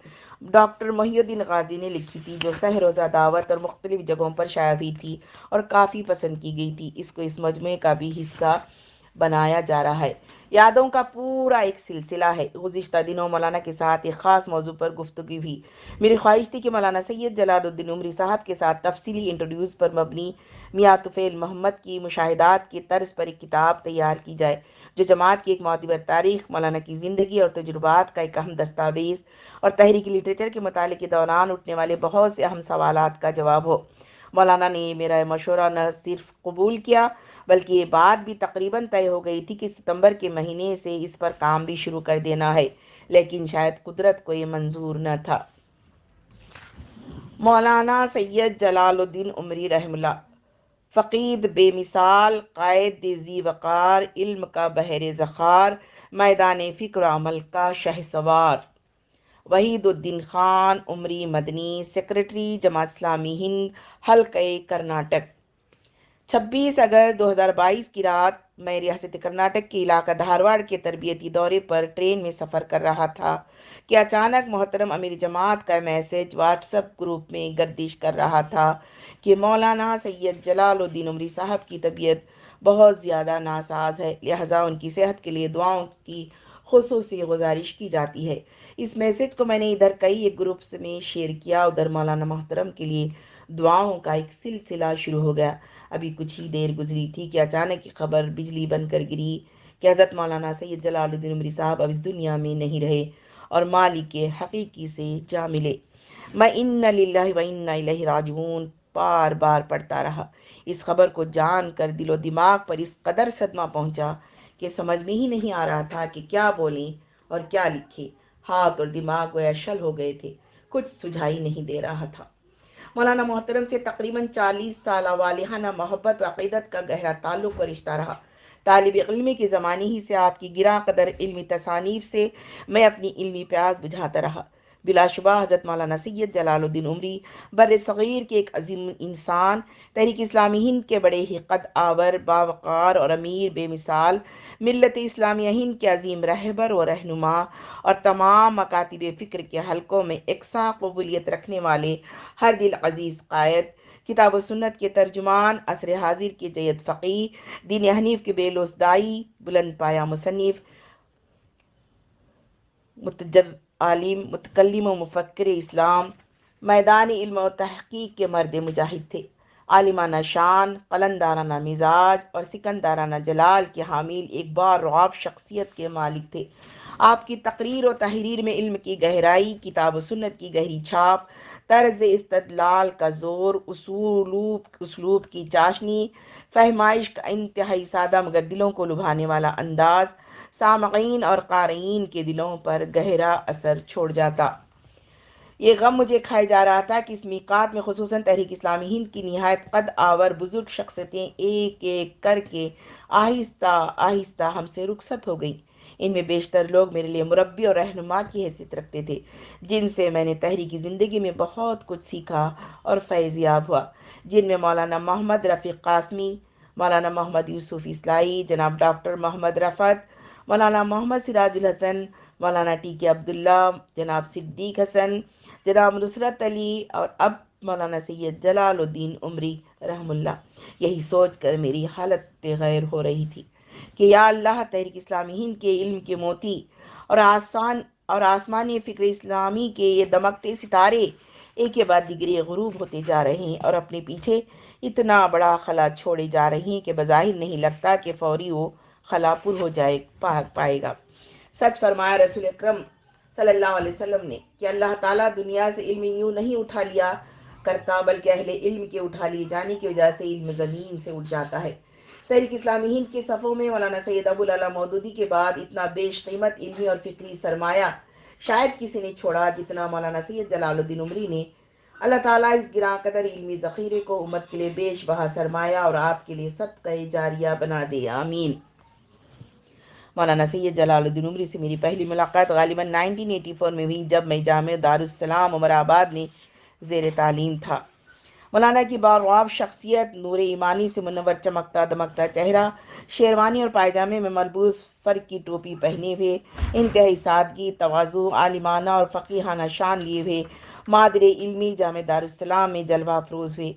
डॉक्टर मोहद्दीन गाजी ने लिखी थी जो सह रोज़ा दावत और मुख्तलिफ़ जगहों पर शाया हुई थी और काफ़ी पसंद की गई थी इसको इस मजमे का भी हिस्सा बनाया जा रहा है यादों का पूरा एक सिलसिला है गुजशत दिनों मौलाना के साथ एक ख़ास मौजू पर गुफ्तु हुई मेरी ख्वाहिश थी कि मौलाना सैयद जलालुद्दीन उमरी साहब के साथ तफसली इंट्रोड्यूस पर मबनी मियाँ तुफेल मोहम्मद की मुशाहदात के तर्ज पर एक किताब तैयार की जाए जो जमात की एक मतबर तारीख मौलाना की ज़िंदगी और तजुर्बात का एक अहम दस्तावेज़ और तहरीकी लिटरेचर के मताले के दौरान उठने वाले बहुत से अहम सवाल का जवाब हो मौलाना ने मेरा मशवरा न सिर्फ कबूल किया बल्कि ये बात भी तकरीबन तय हो गई थी कि सितंबर के महीने से इस पर काम भी शुरू कर देना है लेकिन शायद कुदरत को ये मंजूर न था मौलाना सैयद जलालुद्दीन उमरी रहमला फ़कीद बेमिसाल कायद देजी वक़ार इल्म का बहर ज़ख़ार मैदान फ़िक्र अमल का शह सवार वहीदुद्दीन ख़ान उमरी मदनी सेक्रेटरी जमात इस्लामी हिंद हल्के कर्नाटक 26 अगस्त 2022 की रात मैं रियासत कर्नाटक के इलाका धारवाड़ के तरबियती दौरे पर ट्रेन में सफ़र कर रहा था कि अचानक मोहतरम अमीर जमात का मैसेज व्हाट्सएप ग्रुप में गर्दिश कर रहा था कि मौलाना सैयद जलालुद्दीन उमरी साहब की तबीयत बहुत ज़्यादा नासाज है लिहाजा उनकी सेहत के लिए दुआओं की खसूस गुजारिश की जाती है इस मैसेज को मैंने इधर कई एक ग्रुप्स में शेयर किया उधर मौलाना मोहतरम के लिए दुआओं का एक सिलसिला शुरू हो गया अभी कुछ ही देर गुजरी थी कि अचानक की खबर बिजली बंद कर गिरी कि हज़रत मौलाना सैयद जलालुद्दीन उमरी साहब अब इस दुनिया में नहीं रहे और मालिक हकीकी से जा मिले मैं इन्ना इलैहि राजिऊन बार बार पढ़ता रहा इस खबर को जान कर दिलो दिमाग पर इस कदर सदमा पहुंचा कि समझ में ही नहीं आ रहा था कि क्या बोलें और क्या लिखें हाथ और दिमाग गोया अशल हो गए थे कुछ सुझाई नहीं दे रहा था मौलाना मोहतरम से तकरीबन 40 साल वालिहाना मोहब्बत वक़ीदत का गहरा ताल्लुक व रिश्ता रहा तालब इलमी के ज़माने ही से आपकी गिरा कदर इल्मी तसानीर से मैं अपनी इल्मी प्यास बुझाता रहा बिलाशुबा हज़रत मौलाना सैद जलालुद्दीन उमरी बर सग़ीर के एक अजीम इंसान तहरीक इस्लामी हिंद के बड़े ही कद आवर बावक़ार और अमीर बेमिसाल मिलत इस्लामिया हिंद के अजीम रहबर व रहनुमा और तमाम मकातब फ़िक्र के हलकों में एकसा कबूलियत रखने वाले हर दिल अजीज़ कायद किताब सुन्नत के तर्जुमान असर हाजिर के जैद फ़कीर दीन हनीफ के बेलोसदाई बुलंद पाया मुसनफ़ मुतजर आलिम मुतकलम व मुफक्र इस्लाम मैदान इल्म व तहकीक के मर्द मुजाहिद थे आलिमाना शान कलंदाराना मिजाज और सिकंदाराना जलाल के हामिल एक बार रुआब शख्सियत के मालिक थे आपकी तकरीर और तहरीर में इल्म की गहराई किताब सुन्नत की गहरी छाप तर्ज इस्तलाल का ज़ोर उसूलूब उसलूब की चाशनी फहमाइश का इंतहाई सादा मगर दिलों को लुभाने वाला अंदाज़ सामगीन और क़ारीन के दिलों पर गहरा असर छोड़ जाता ये गम मुझे खाए जा रहा था कि इस मीकात में खसूस तहरीक इस्लामी हिंद की नहायत कद आवर बुज़ुर्ग शख्सियतें एक एक करके आहिस्ता आहिस्ता हमसे रुखसत हो गई इनमें बेशतर लोग मेरे लिए मुरबी और रहनुमा की हैसियत रखते थे जिनसे मैंने तहरीकी ज़िंदगी में बहुत कुछ सीखा और फैज़याब हुआ जिनमें मौलाना मोहम्मद रफ़ी कासमी मौलाना मोहम्मद यूसुफ इसलाई जनाब डॉक्टर मोहम्मद रफ़त मौलाना मोहम्मद सिराजुल हसन मौलाना टी के अब्दुल्ला जनाब सिद्दीक हसन जनाब नुसरत अली और अब मौलाना सैयद जलालुद्दीन उमरी रहमुल्ला यही सोच कर मेरी हालत गैर हो रही थी कि या अल्लाह तहरीक इस्लामी हिंद के इल्म के मोती और आसान और आसमानी फ़िक्र इस्लामी के ये दमकते सितारे एक के बाद दिगरे गरूब होते जा रहे हैं और अपने पीछे इतना बड़ा खला छोड़े जा रहे हैं कि बज़ाहिर नहीं लगता कि फौरी वो खला पुर हो जाए पाएगा सच फरमाया रसूल अक्रम सल्लल्लाहु अलैहि वसल्लम ने कि अल्लाह ताला दुनिया से इल्म यूँ नहीं उठा लिया करता बल्कि अहले इल्म के उठा लिए जाने की वजह से इल्म ज़मीन से उठ जाता है तहरीक इस्लामी हिंद के सफ़ों में मौलाना सैद अबुल मौदूदी के बाद इतना बेशकीमत इल्मी और फिक्री सरमाया शायद किसी ने छोड़ा जितना मौलाना सैद जलालुद्दीन उमरी ने अल्लाह ताला इस गिरा कदर इल्मी ज़ख़ीरे को उम्मत के लिए बेश बहा सरमाया और आपके लिए सद जारिया बना दे आमीन मौलाना सैद जलालुद्दीन उमरी से मेरी पहली मुलाकात गालिबा नाइनटीन एटी फोर में हुई जब मैं जाम दारुसलाम उमराबाद में जेर तालीम था मौलाना की बारवाब शख्सियत नूर ईमानी से मुनवर चमकता दमकता चेहरा शेरवानी और पायजामे में मलबूस फ़र्क की टोपी पहने हुए इंतहाई सादगी तोज़ु आलिमाना और फ़कीहाना शान लिए हुए मादर इलमी जाम दारुसलाम में जलवा अफरोज़ हुए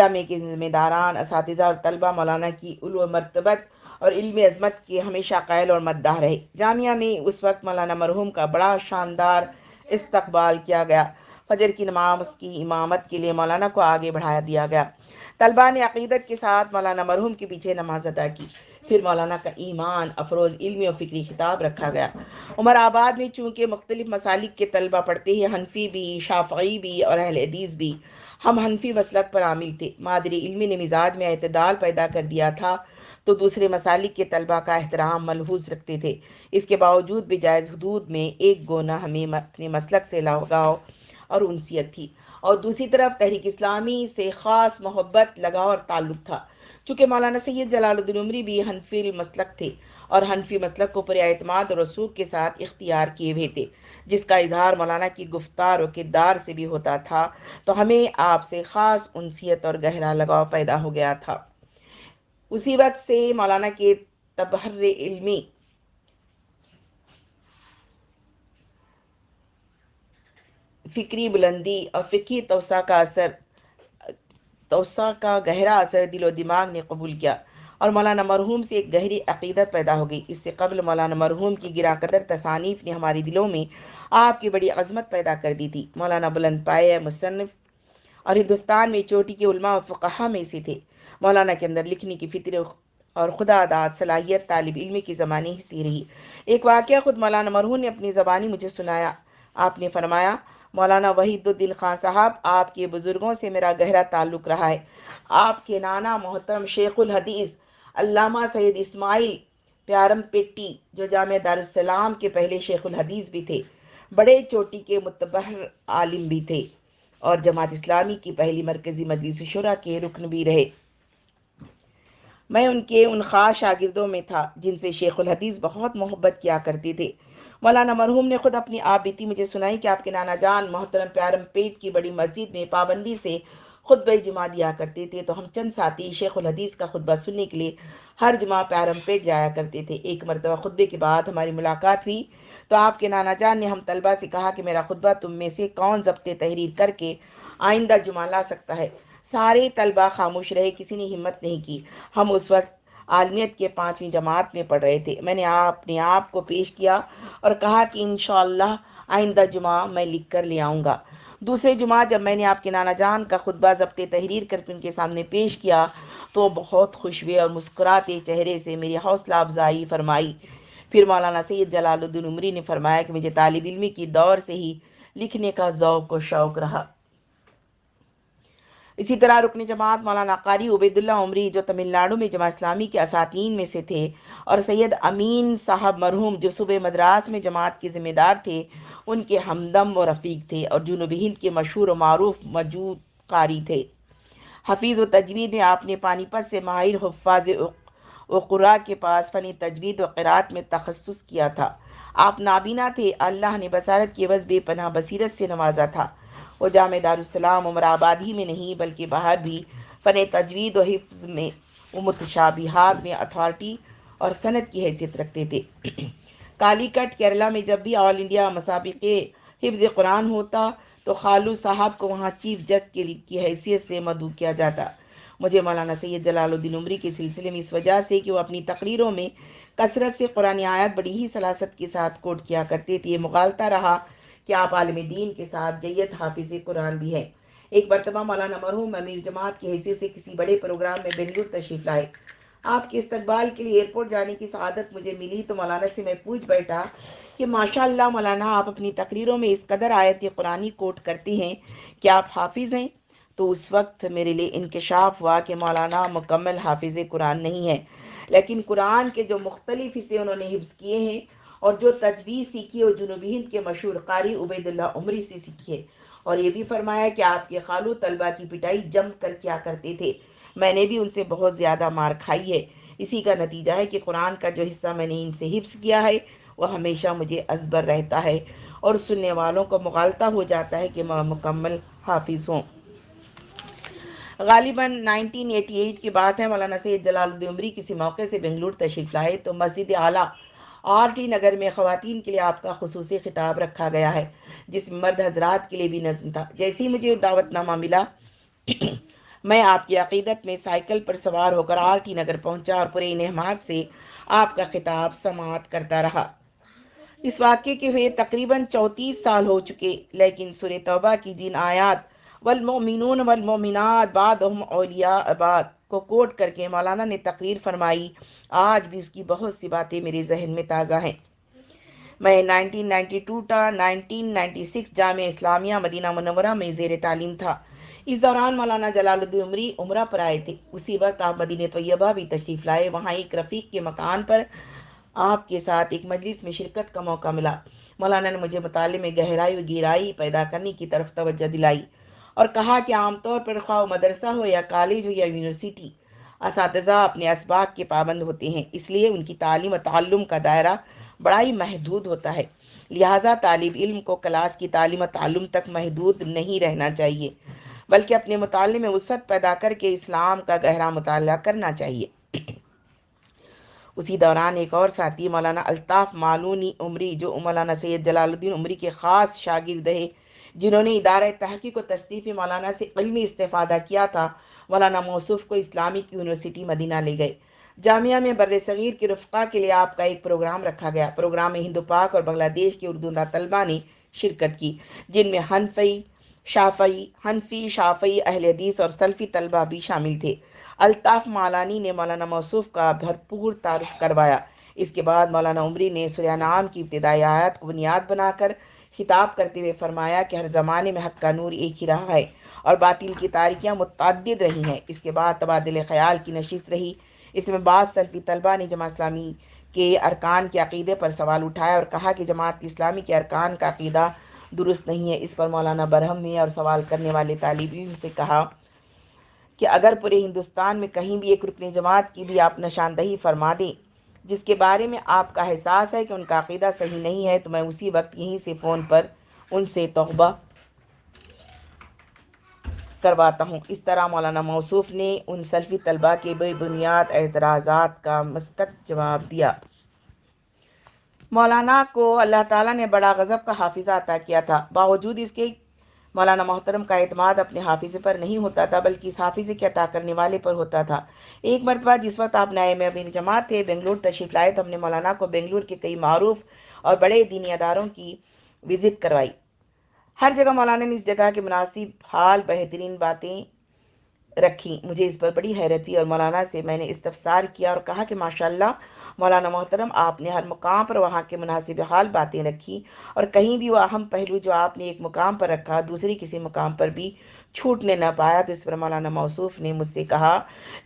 जामे के ज़िम्मेदारान इस और तलबा मौलाना की उलो मरतबत और इल्म अजमत के हमेशा कैल और मद्दा रहे जामिया में उस वक्त मौलाना मरहूम का बड़ा शानदार इस्तबाल किया गया फजर की नमाज की इमामत के लिए मौलाना को आगे बढ़ाया दिया गया तलबा ने अकीदत के साथ मौलाना मरहूम के पीछे नमाज अदा की फिर मौलाना का ईमान अफरोज़ इल्मी और फ़िक्री खिताब रखा गया उमर आबाद में चूँकि मुख्तलिफ मसालिक के तलबा पढ़ते ही हनफी भी शाफ़ी भी और अहल हदीस भी हम हनफी मसलक पर आमिल थे मादरी इल्मी ने मिजाज में अतदाल पैदा कर दिया था तो दूसरे मसालिक के तलबा का एहतराम मलहूज रखते थे इसके बावजूद भी जायज़ हदूद में एक गोना हमें अपने मसलक से लगाव और उनसीत थी और दूसरी तरफ तहरीक इस्लामी से ख़ास मोहब्बत लगाव और ताल्लुक़ था चूँकि मौलाना सैद जलालुद्दीन उमरी भी हनफी मसलक थे और हनफी मसलक को पुरमाद और रसूख के साथ इख्तियार किए हुए थे जिसका इजहार मौलाना की गुफ्तार और किरदार से भी होता था तो हमें आपसे ख़ास उनसीत और गहरा लगाव पैदा हो गया था उसी वक्त से मौलाना के तबहर इल्मी फ़िक्री बुलंदी और फ़िकी तोसा का असर तोसा का गहरा असर दिलो दिमाग ने कबूल किया और मौलाना मरहूम से एक गहरी अकीदत पैदा हो गई इससे कबल मौलाना मरहूम की गिरा कदर तसानीफ़ ने हमारे दिलों में आपकी बड़ी अजमत पैदा कर दी थी मौलाना बुलंद पाए मुसनफ़ और हिंदुस्तान में चोटी के उलमा और में से थे मौलाना के अंदर लिखने की फितर और दाद सलाहियत तालब इलमी की ज़बानी हिस्सी रही एक वाक़ ख़ुद मौलाना मरहू ने अपनी ज़बानी मुझे सुनाया आपने फरमाया मौलाना वहीदुद्दीन खान साहब आपके बुज़ुर्गों से मेरा गहरा ताल्लुक़ रहा है आपके नाना मोहतरम शेखुल हदीस अल्लामा सैद इस्माइल प्यारम पेट्टी जो जाम दारुसलाम के पहले शेखुल हदीस भी थे बड़े चोटी के मुतबर आलिम भी थे और जमात इस्लामी की पहली मरकज़ी मजलिस शुरा के रुकन भी रहे मैं उनके उन ख़ास शागिर्दों में था जिनसे शेख हदीस बहुत मोहब्बत किया करते थे मौलाना मरहूम ने खुद अपनी आप बीती मुझे सुनाई कि आपके नाना जान मोहतरम प्यारम पेट की बड़ी मस्जिद में पाबंदी से खुतब जमा दिया करते थे तो हम चंद साथी शेख हदीस का खुतबा सुनने के लिए हर जुमा प्यारम पेट जाया करते थे एक मरतबा खुतबे के बाद हमारी मुलाकात हुई तो आपके नाना जान ने हम तलबा से कहा कि मेरा खुतबा तुम में से कौन जब्त तहरीर करके आइंदा जुमा ला सकता है सारे तलबा खामोश रहे किसी ने हिम्मत नहीं की हम उस वक्त आलमियत के पाँचवीं जमात में पढ़ रहे थे मैंने अपने आप को पेश किया और कहा कि इन आइंदा जुमा मैं लिख कर ले आऊँगा दूसरे जुमा जब मैंने आपके नाना जान का खुतबा जब्त तहरीर कर उनके सामने पेश किया तो बहुत खुश हुए और मुस्कुराते चेहरे से मेरी हौसला अफजाई फरमाई फिर मौलाना सैद जलालुद्दीन उमरी ने फरमाया कि मुझे तालब इलमी की दौर से ही लिखने का ओक़ व शौक़ रहा इसी तरह रुकन जमात मौलाना कारी उबैदुल्ला उमरी जो तमिलनाडु में जमा इस्लामी के असातीन में से थे और सैयद अमीन साहब मरहूम जो सूबे मद्रास में जमात के ज़िम्मेदार थे उनके हमदम व रफ़ीक थे और जुनूबी हिंद के मशहूर मरूफ मौजूद कारी थे हफीज़ व तजवीद में आपने पानीपत से माहिर हफाज वक़ुरा के पास फ़न तजवीद व में तखसस किया था आप नाबीना थे अल्लाह ने बसारत के वज बेपना बसीरत से नवाजा था वो जाम दारुसलाम उमर आबादी में नहीं बल्कि बाहर भी फ़न तजवीद व हिफ्ज में मतशाबिहात में अथॉरिटी और सनत की हैसियत रखते थे कालीकट केरला में जब भी ऑल इंडिया मसाबिक हिफ्ज कुरान होता तो खालू साहब को वहाँ चीफ जज के की हैसियत से मदू किया जाता मुझे मौलाना सैयद जलालुद्दीन उमरी के सिलसिले में इस वजह से कि वो अपनी तकरीरों में कसरत से कुरान आयत बड़ी ही सलासत के साथ कोट किया करते थे ये मुगालता रहा कि आप आलम दीन के साथ जैत हाफिज कुरान भी हैं एक मरतबा मौलाना मरहूम अमीर जमात की हैसियत से किसी बड़े प्रोग्राम में बेंगलुर तशरीफ़ लाए आपके इस्तबाल के लिए एयरपोर्ट जाने की सआदत मुझे मिली तो मौलाना से मैं पूछ बैठा कि माशा मौलाना आप अपनी तकरीरों में इस कदर आयत कुरानी कोट करती हैं कि आप हाफिज़ हैं तो उस वक्त मेरे लिए इनकशाफ हुआ कि मौलाना मुकम्मल हाफिज़ कुरान नहीं है लेकिन कुरान के जो मुख्तलिफ़ हिस्से उन्होंने हिफ्स किए हैं और जो तजवीज़ सीखी वो जुनूब हिंद के मशहूर कारी उबैदुल्ला उमरी से सीखी है और ये भी फरमाया कि आपके खालू तलबा की पिटाई जम कर क्या करते थे मैंने भी उनसे बहुत ज़्यादा मार खाई है इसी का नतीजा है कि कुरान का जो हिस्सा मैंने इनसे हिफ्स किया है वह हमेशा मुझे अजबर रहता है और सुनने वालों को मुगालता हो जाता है कि मैं मुकम्मल हाफिज़ हों गालिबा 1988 की बात है मौलाना सैद जलालुद्दीन उमरी किसी मौके से बेंगलुरु तशरीफ लाए तो मस्जिद आला आर टी नगर में खुवान के लिए आपका खसूस खिताब रखा गया है जिस मर्द हजरात के लिए भी नज्म था जैसे ही मुझे दावतनामा मिला [CLEARS THROAT] मैं आपकी अकीदत में साइकिल पर सवार होकर आर टी नगर पहुंचा और पूरे इनहमाक से आपका खिताब समाप्त करता रहा इस वाक्य के हुए तकरीबन चौंतीस साल हो चुके लेकिन सुर तोबा की जिन आयात वलमोमिन वलमोमिनात बाद अबाद को कोट करके मौलाना ने तकरीर फरमाई आज भी उसकी बहुत सी बातें मेरे जहन में ताज़ा हैं मैं 1992 का 1996 जाम इस्लामिया मदीना मनवरा में जेर तालीम था इस दौरान मौलाना जलालुद्दीन उमरी उम्र पर आए थे उसी वक्त आप मदीन तैयबा भी तशरीफ़ लाए वहाँ एक रफ़ीक के मकान पर आपके साथ एक मजलिस में शिरकत का मौका मिला मौलाना ने मुझे मताले में गहराई व गिराई पैदा करने की तरफ तवज्जो दिलाई और कहा कि आमतौर पर ख्वा मदरसा हो या कॉलेज हो या यूनिवर्सिटी इस अपने इसबाक के पाबंद होते हैं इसलिए उनकी तालीम तल्लम का दायरा बड़ा ही महदूद होता है लिहाजा तालब इल्म को क्लास की तालीम तल्लम तक महदूद नहीं रहना चाहिए बल्कि अपने मुताले में वसत पैदा करके इस्लाम का गहरा मताल करना चाहिए उसी दौरान एक और साथी मौलाना अल्ताफ़ मालूनी उमरी जो मौलाना सैद जलालुद्दीन उमरी के ख़ास शागिर्द है जिन्होंने इदार तहकीक व तस्तीफ़ी मौलाना से इलमी इस्तादा किया था मौलाना मौसुफ़ को इस्लामिक यूनिवर्सिटी मदीना ले गए जामिया में बर सग़ीर की रफ़ा के लिए आपका एक प्रोग्राम रखा गया प्रोग्राम में हिंदू पाक और बांग्लादेश के उर्दू तलबा ने शिरकत की जिनमें हनफई शाफई हनफी शाफई अहल हदीस और सल्फ़ी तलबा भी शामिल थे अल्ताफ़ मालानी ने मौलाना मौसुफ़ का भरपूर तारफ़ करवाया इसके बाद मौलाना उमरी ने सुरान की इब्तदाई आयात को बुनियाद बनाकर खिताब करते हुए फरमाया कि हर ज़माने में हक का नूर एक ही रहा है और बातिल की तारीखियाँ मुतद रही हैं इसके बाद तबादल ख्याल की नशीस रही इसमें बाद सलफी तलबा ने जमा इस्लामी के अरकान के अकीदे पर सवाल उठाया और कहा कि जमात इस्लामी के अरकान का अकीदा दुरुस्त नहीं है इस पर मौलाना बरहम ने और सवाल करने वाले तालिबी से कहा कि अगर पूरे हिंदुस्तान में कहीं भी एक रुकन जमात की भी आप नशानदही फरमा दें जिसके बारे में आपका एहसास है कि उनका अकीदा सही नहीं है तो मैं उसी वक्त यहीं से फ़ोन पर उनसे तोहबा करवाता हूँ इस तरह मौलाना मौसूफ ने उन सल्फ़ी तलबा के बेबुनियाद एतराज़ा का मस्कत जवाब दिया मौलाना को अल्लाह ताला ने बड़ा गज़ब का हाफिज़ा अता किया था बावजूद इसके मौलाना मोहतरम का अतमाद अपने हाफिज़ पर नहीं होता था बल्कि इस हाफिज़ के अता करने वाले पर होता था एक मरतबा जिस वक्त आप नए में अबिन जमात थे बेंगलुरु तशरीफ़ लाए तो हमने मौलाना को बेंगलुरु के कई मरूफ और बड़े दीनी अदारों की विज़िट करवाई हर जगह मौलाना ने इस जगह के मुनासिब हाल बेहतरीन बातें रखी मुझे इस पर बड़ी हैरत हुई और मौलाना से मैंने इस्तफसार किया और कहा कि माशाल्लाह मौलाना मोहतरम आपने हर मुकाम पर वहाँ के मुनासिब हाल बातें रखी और कहीं भी वह अहम पहलू जो आपने एक मुकाम पर रखा दूसरे किसी मुकाम पर भी छूटने ना पाया तो इस पर मौलाना मौसूफ ने मुझसे कहा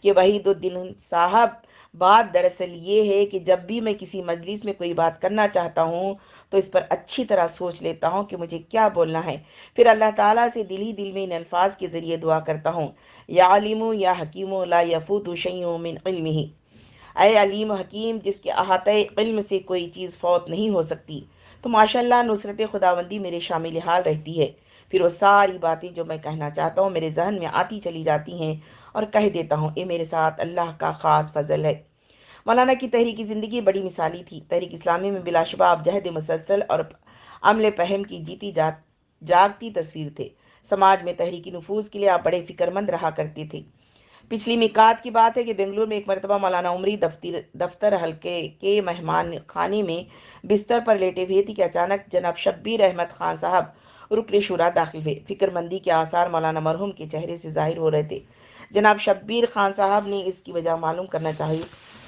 कि वहीदुद्दीन साहब बात दरअसल ये है कि जब भी मैं किसी मजलिस में कोई बात करना चाहता हूँ तो इस पर अच्छी तरह सोच लेता हूँ कि मुझे क्या बोलना है फिर अल्लाह ताला से दिली दिल में इन अल्फाज के ज़रिए दुआ करता हूँ या आलिमो या हकीमो ला यफूत शैयों मिन इल्मी अय अलीम हकीम जिसके अहात इल्म से कोई चीज़ फौत नहीं हो सकती तो माशाल्लाह नुसरत खुदावंदी मेरे शामिल हाल रहती है फिर वो सारी बातें जो मैं कहना चाहता हूँ मेरे जहन में आती चली जाती हैं और कह देता हूँ ये मेरे साथ अल्लाह का ख़ास फजल है मौलाना की तहरीकी ज़िंदगी बड़ी मिसाली थी तहरीक इस्लामी में बिलाशुबा आप जहद मुसलसल और अमले पहम की जीती जा जागती तस्वीर थे समाज में तहरीकी नफूज के लिए आप बड़े फ़िक्रमंद रहा करते थे पिछली मिकात की बात है कि बेंगलुरु में एक मरतबा मौलाना उमरी दफ्तर दफ्तर हल्के के मेहमान खाने में बिस्तर पर लेटे हुए थे कि अचानक जनाब शब्बीर अहमद खान साहब रुकन शुरा दाखिल हुए फिक्रमंदी के आसार मौलाना मरहूम के चेहरे से जाहिर हो रहे थे जनाब शब्बीर खान साहब ने इसकी वजह मालूम करना चाहिए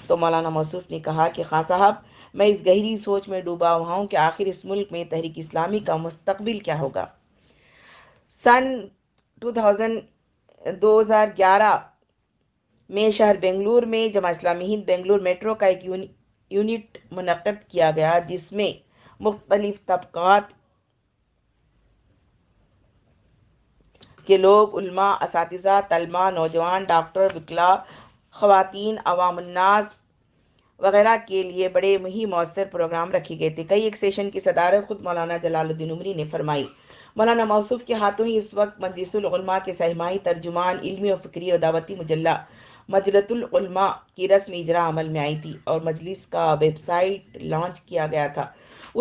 तो मौलाना मसूफ ने कहा कि खान साहब मैं इस गहरी सोच में डूबा हुआ हूँ कि आखिर इस मुल्क में तहरीक इस्लामी का मुस्तबिल क्या होगा सन 2000 2011 में शहर बेंगलुर में जमा इस्लामी हिंद बेंगलुर मेट्रो का एक यूनि, यूनिट मुनद किया गया जिसमें मुख्तलिफ तबक़ात के लोग इस तलमा नौजवान डॉक्टर विकला खुतिन अवामन्नास वगैरह के लिए बड़े ही मौसर प्रोग्राम रखे गए थे कई एक सेशन की सदारत खुद मौलाना जलालुद्दीन उमरी ने फरमाई मौलाना मौसु के हाथों ही इस वक्त मजलिसमा के सहमाही तर्जुमान इलमी और फिक्री और दावती मुजल्ला मजलतुलमा की रस्म इजरा अमल में आई थी और मजलिस का वेबसाइट लॉन्च किया गया था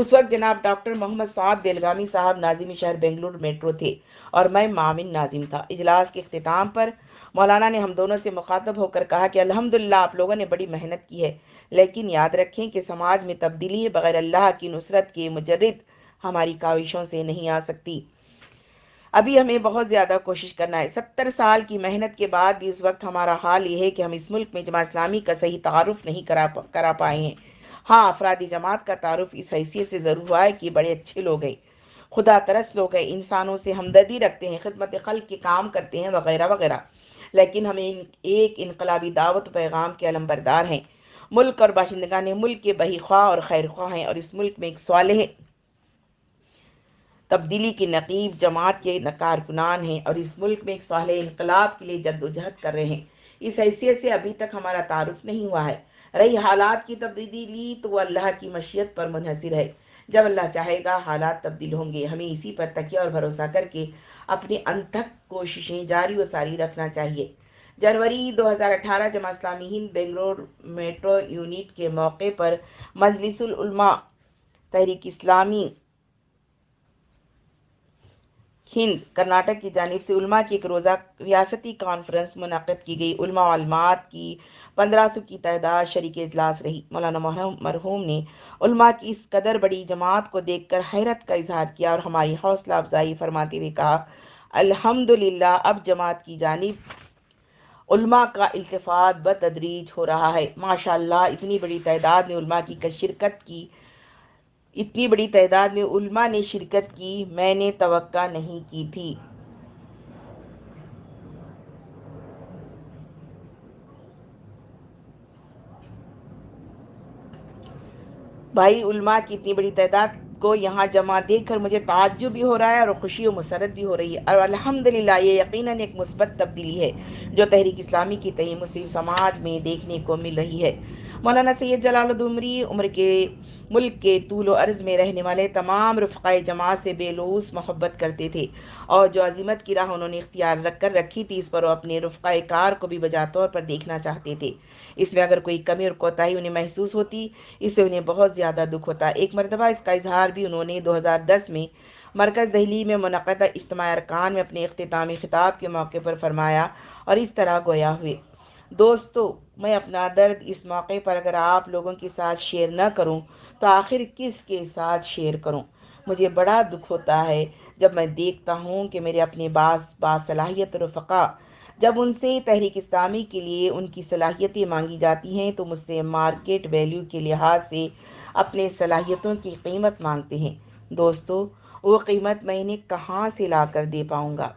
उस वक्त जनाब डॉक्टर मोहम्मद साद बेलगामी साहब नाजिम शहर बेंगलुरु मेट्रो थे और मैं मामिन नाजिम था इजलास के अख्ताम पर मौलाना ने हम दोनों से मुखातब होकर कहा कि अल्हम्दुलिल्लाह आप लोगों ने बड़ी मेहनत की है लेकिन याद रखें कि समाज में तब्दीली बगैर अल्लाह की नुसरत के मुजरद हमारी काविशों से नहीं आ सकती अभी हमें बहुत ज़्यादा कोशिश करना है सत्तर साल की मेहनत के बाद भी इस वक्त हमारा हाल ये है कि हम इस मुल्क में जमा इस्लामी का सही तारफ़ नहीं करा करा पाए हैं हाँ अफराधी जमात का तारफ़ इस हैसियत से ज़रूर हुआ है कि बड़े अच्छे लोग हैं खुदा तरस लोग हैं इंसानों से हमदर्दी रखते हैं खदमत खल के काम करते हैं वगैरह वगैरह लेकिन हम इन एक इनकलाबी दावत पैगाम के अलम्बरदार हैं मुल्क और बाशिंदगान मुल्क के बही ख्वा और खैर ख्वा हैं और इस मुल्क में एक सवाल है तब्दीली के नकीब जमात के कारकुनान हैं और इस मुल्क में एक सहल इनकलाब के लिए जद्दोजहद कर रहे हैं इस हैसियत से अभी तक हमारा तारुफ नहीं हुआ है रही हालात की तब्दीली तो वह अल्लाह की मशीयत पर मुनहसर है जब अल्लाह चाहेगा हालात तब्दील होंगे हमें इसी पर तकिया और भरोसा करके अपनी अनथक कोशिशें जारी व सारी रखना चाहिए जनवरी 2018 जमा इस्लामी हिंद बेंगलोर मेट्रो यूनिट के मौके पर मजलिसमा तहरीक इस्लामी हिंद कर्नाटक की जानब से उल्मा की एक रोज़ा रियासती कॉन्फ्रेंस मुनद की गई उल्मात की पंद्रह सौ की तादाद शरीक अजलास रही मौलाना मरहूम ने उल्मा की इस कदर बड़ी जमात को देख कर हैरत का इजहार किया और हमारी हौसला अफजाई फरमाते हुए कहा अलहमदिल्ला अब जमात की जानब उल्मा का अल्तफात बतदरीज हो रहा है माशा इतनी बड़ी तादाद में उल्मा की शिरकत की इतनी बड़ी तादाद में उल्मा ने शिरकत की मैंने तवक्का नहीं की थी भाई उल्मा की इतनी बड़ी तादाद को यहाँ जमा देखकर मुझे ताज्जुब भी हो रहा है और खुशी व मसरत भी हो रही है और ला ये यकीनन एक मुस्बत तब्दीली है जो तहरीक इस्लामी की तय मुस्लिम समाज में देखने को मिल रही है मौलाना सैद जलाल उम्र के मुल्क के तूल अर्ज़ में रहने वाले तमाम रफ़ाए जमात से बेलूस मोहब्बत करते थे और जो अजीमत की राह उन्होंने इख्तियार रख कर रखी थी इस पर वो अपने रफ़ाए कार को भी बजा तौर पर देखना चाहते थे इसमें अगर कोई कमी और कोताही उन्हें महसूस होती इससे उन्हें बहुत ज़्यादा दुख होता एक मरतबा इसका इजहार भी उन्होंने दो हज़ार दस में मरकज़ दहली में मनदा इज्तम अरकान में अपने अख्तामी ख़िताब के मौके पर फरमाया और इस तरह गोया हुए दोस्तों मैं अपना दर्द इस मौके पर अगर आप लोगों के साथ शेयर ना करूं तो आखिर किस के साथ शेयर करूं मुझे बड़ा दुख होता है जब मैं देखता हूं कि मेरे अपने बास बासलाहियत रफ़ा जब उनसे तहरीक इस्लामी के लिए उनकी सलाहियतें मांगी जाती हैं तो मुझसे मार्केट वैल्यू के लिहाज से अपने सलाहियतों की कीमत मांगते हैं दोस्तों वो कीमत मैंने कहाँ से ला कर दे पाऊँगा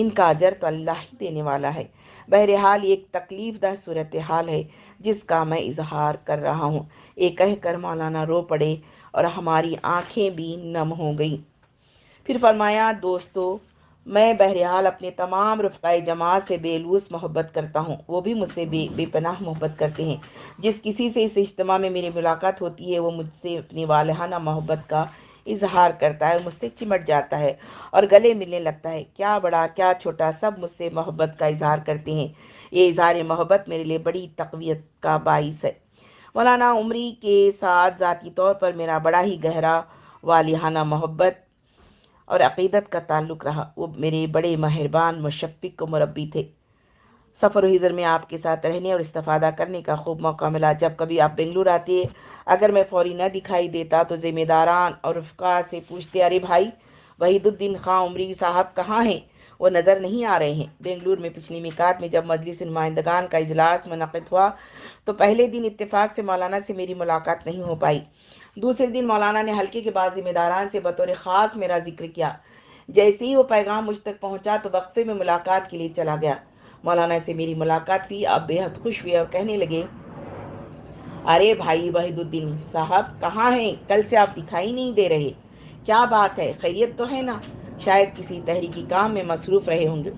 इनका अजर तो अल्लाह ही देने वाला है बहरहाल एक तकलीफ़ सूरत हाल है जिसका मैं इजहार कर रहा हूँ ये कहकर मौलाना रो पड़े और हमारी आँखें भी नम हो गई फिर फरमाया दोस्तों मैं बहरहाल अपने तमाम रफ़ाई जमात से बेलूस मोहब्बत करता हूँ वो भी मुझसे बे बेपनाह मोहब्बत करते हैं जिस किसी से इस इज्तम में मेरी मुलाकात होती है वो मुझसे अपनी वालहाना मोहब्बत का इजहार करता है मुझसे चिमट जाता है और गले मिलने लगता है क्या बड़ा क्या छोटा सब मुझसे मोहब्बत का इजहार करते हैं ये इजहार मोहब्बत मेरे लिए बड़ी तकवीत का बाइस है मौलाना उमरी के साथ ज़ाती तौर पर मेरा बड़ा ही गहरा वालिहाना मोहब्बत और अकीदत का ताल्लुक़ रहा वो मेरे बड़े मेहरबान को मुरबी थे सफ़र हिजर में आपके साथ रहने और इस्तफ़ादा करने का खूब मौका मिला जब कभी आप बेंगलुरु आते अगर मैं फौरी न दिखाई देता तो ज़िम्मेदारान और रफ़ा से पूछते अरे भाई वहीदुद्दीन खां उमरी साहब कहाँ हैं वो नज़र नहीं आ रहे हैं बेंगलुरु में पिछली मिकात में जब मजलिस नुमाइंदगान का इजलास मनद हुआ तो पहले दिन इतफाक़ से मौलाना से मेरी मुलाकात नहीं हो पाई दूसरे दिन मौलाना ने हल्के के बाद जिम्मेदारान से बतौर ख़ास मेरा जिक्र किया जैसे ही वो पैगाम मुझ तक पहुँचा तो वक्फे में मुलाकात के लिए चला गया मौलाना से मेरी मुलाकात हुई आप बेहद खुश हुए और कहने लगे अरे भाई वहीदुद्दीन साहब कहाँ हैं कल से आप दिखाई नहीं दे रहे क्या बात है खैरियत तो है ना शायद किसी तहरीकी काम में मसरूफ़ रहे होंगे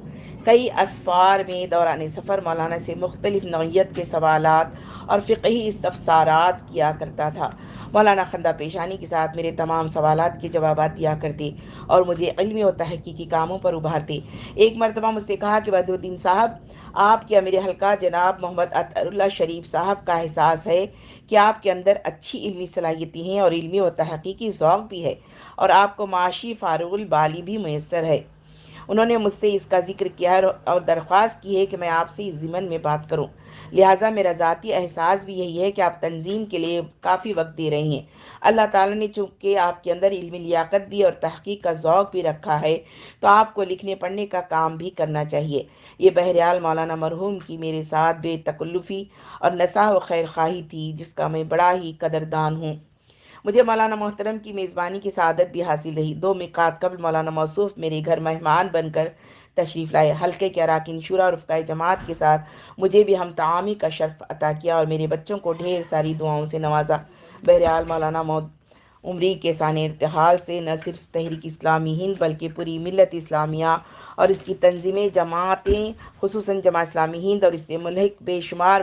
कई असफार में दौरान सफ़र मौलाना से मुख्तलिफ नौीयत के सवाल और फ़िकही इस्तफसारात किया करता था मौलाना खंदा पेशानी के साथ मेरे तमाम सवाल के जवाब दिया करते और मुझे इलमी और तहकीकी कामों पर उभारते एक मरतबा मुझसे कहा कि बहदुद्दीन साहब आपके अमीर हल्का जनाब मोहम्मद अतरुल्ला शरीफ साहब का एहसास है कि आपके अंदर अच्छी इल्मी सलाहियतें हैं और इल्मी व तहकीकी ओक़ भी है और आपको माशी फारूल बाली भी मैसर है उन्होंने मुझसे इसका जिक्र किया है और दरख्वास्त की है कि मैं आपसे इस ज़िमन में बात करूं। लिहाजा मेरा ज़ाती एहसास भी यही है कि आप तंजीम के लिए काफ़ी वक्त दे रही हैं अल्लाह ताला ने चूँकि आपके अंदर इल्मी लियाकत भी और तहकीक का ओक़ भी रखा है तो आपको लिखने पढ़ने का काम भी करना चाहिए ये बहरियाल मौलाना मरहूम की मेरे साथ बेतकल्लुफ़ी और नसा व खैर खाही थी जिसका मैं बड़ा ही कदरदान हूँ मुझे मौलाना मोहतरम की मेज़बानी की सदत भी हासिल रही दो मिकात कबल मौलाना मौसूफ मेरे घर मेहमान बनकर तशरीफ़ लाए हल्के के अरकिन शुरा और रफ़ाई जमात के साथ मुझे भी हम तमामी का शर्फ अता किया और मेरे बच्चों को ढेर सारी दुआओं से नवाजा बहरियाल मौलाना उमरी के सान इरतहाल से न सिर्फ तहरीक इस्लामी हिंद बल्कि पूरी मिलत इस्लामिया और इसकी तंजीमें जमातें खसूस जमा इस्लामी हिंद और इससे मुलहक बेशुमार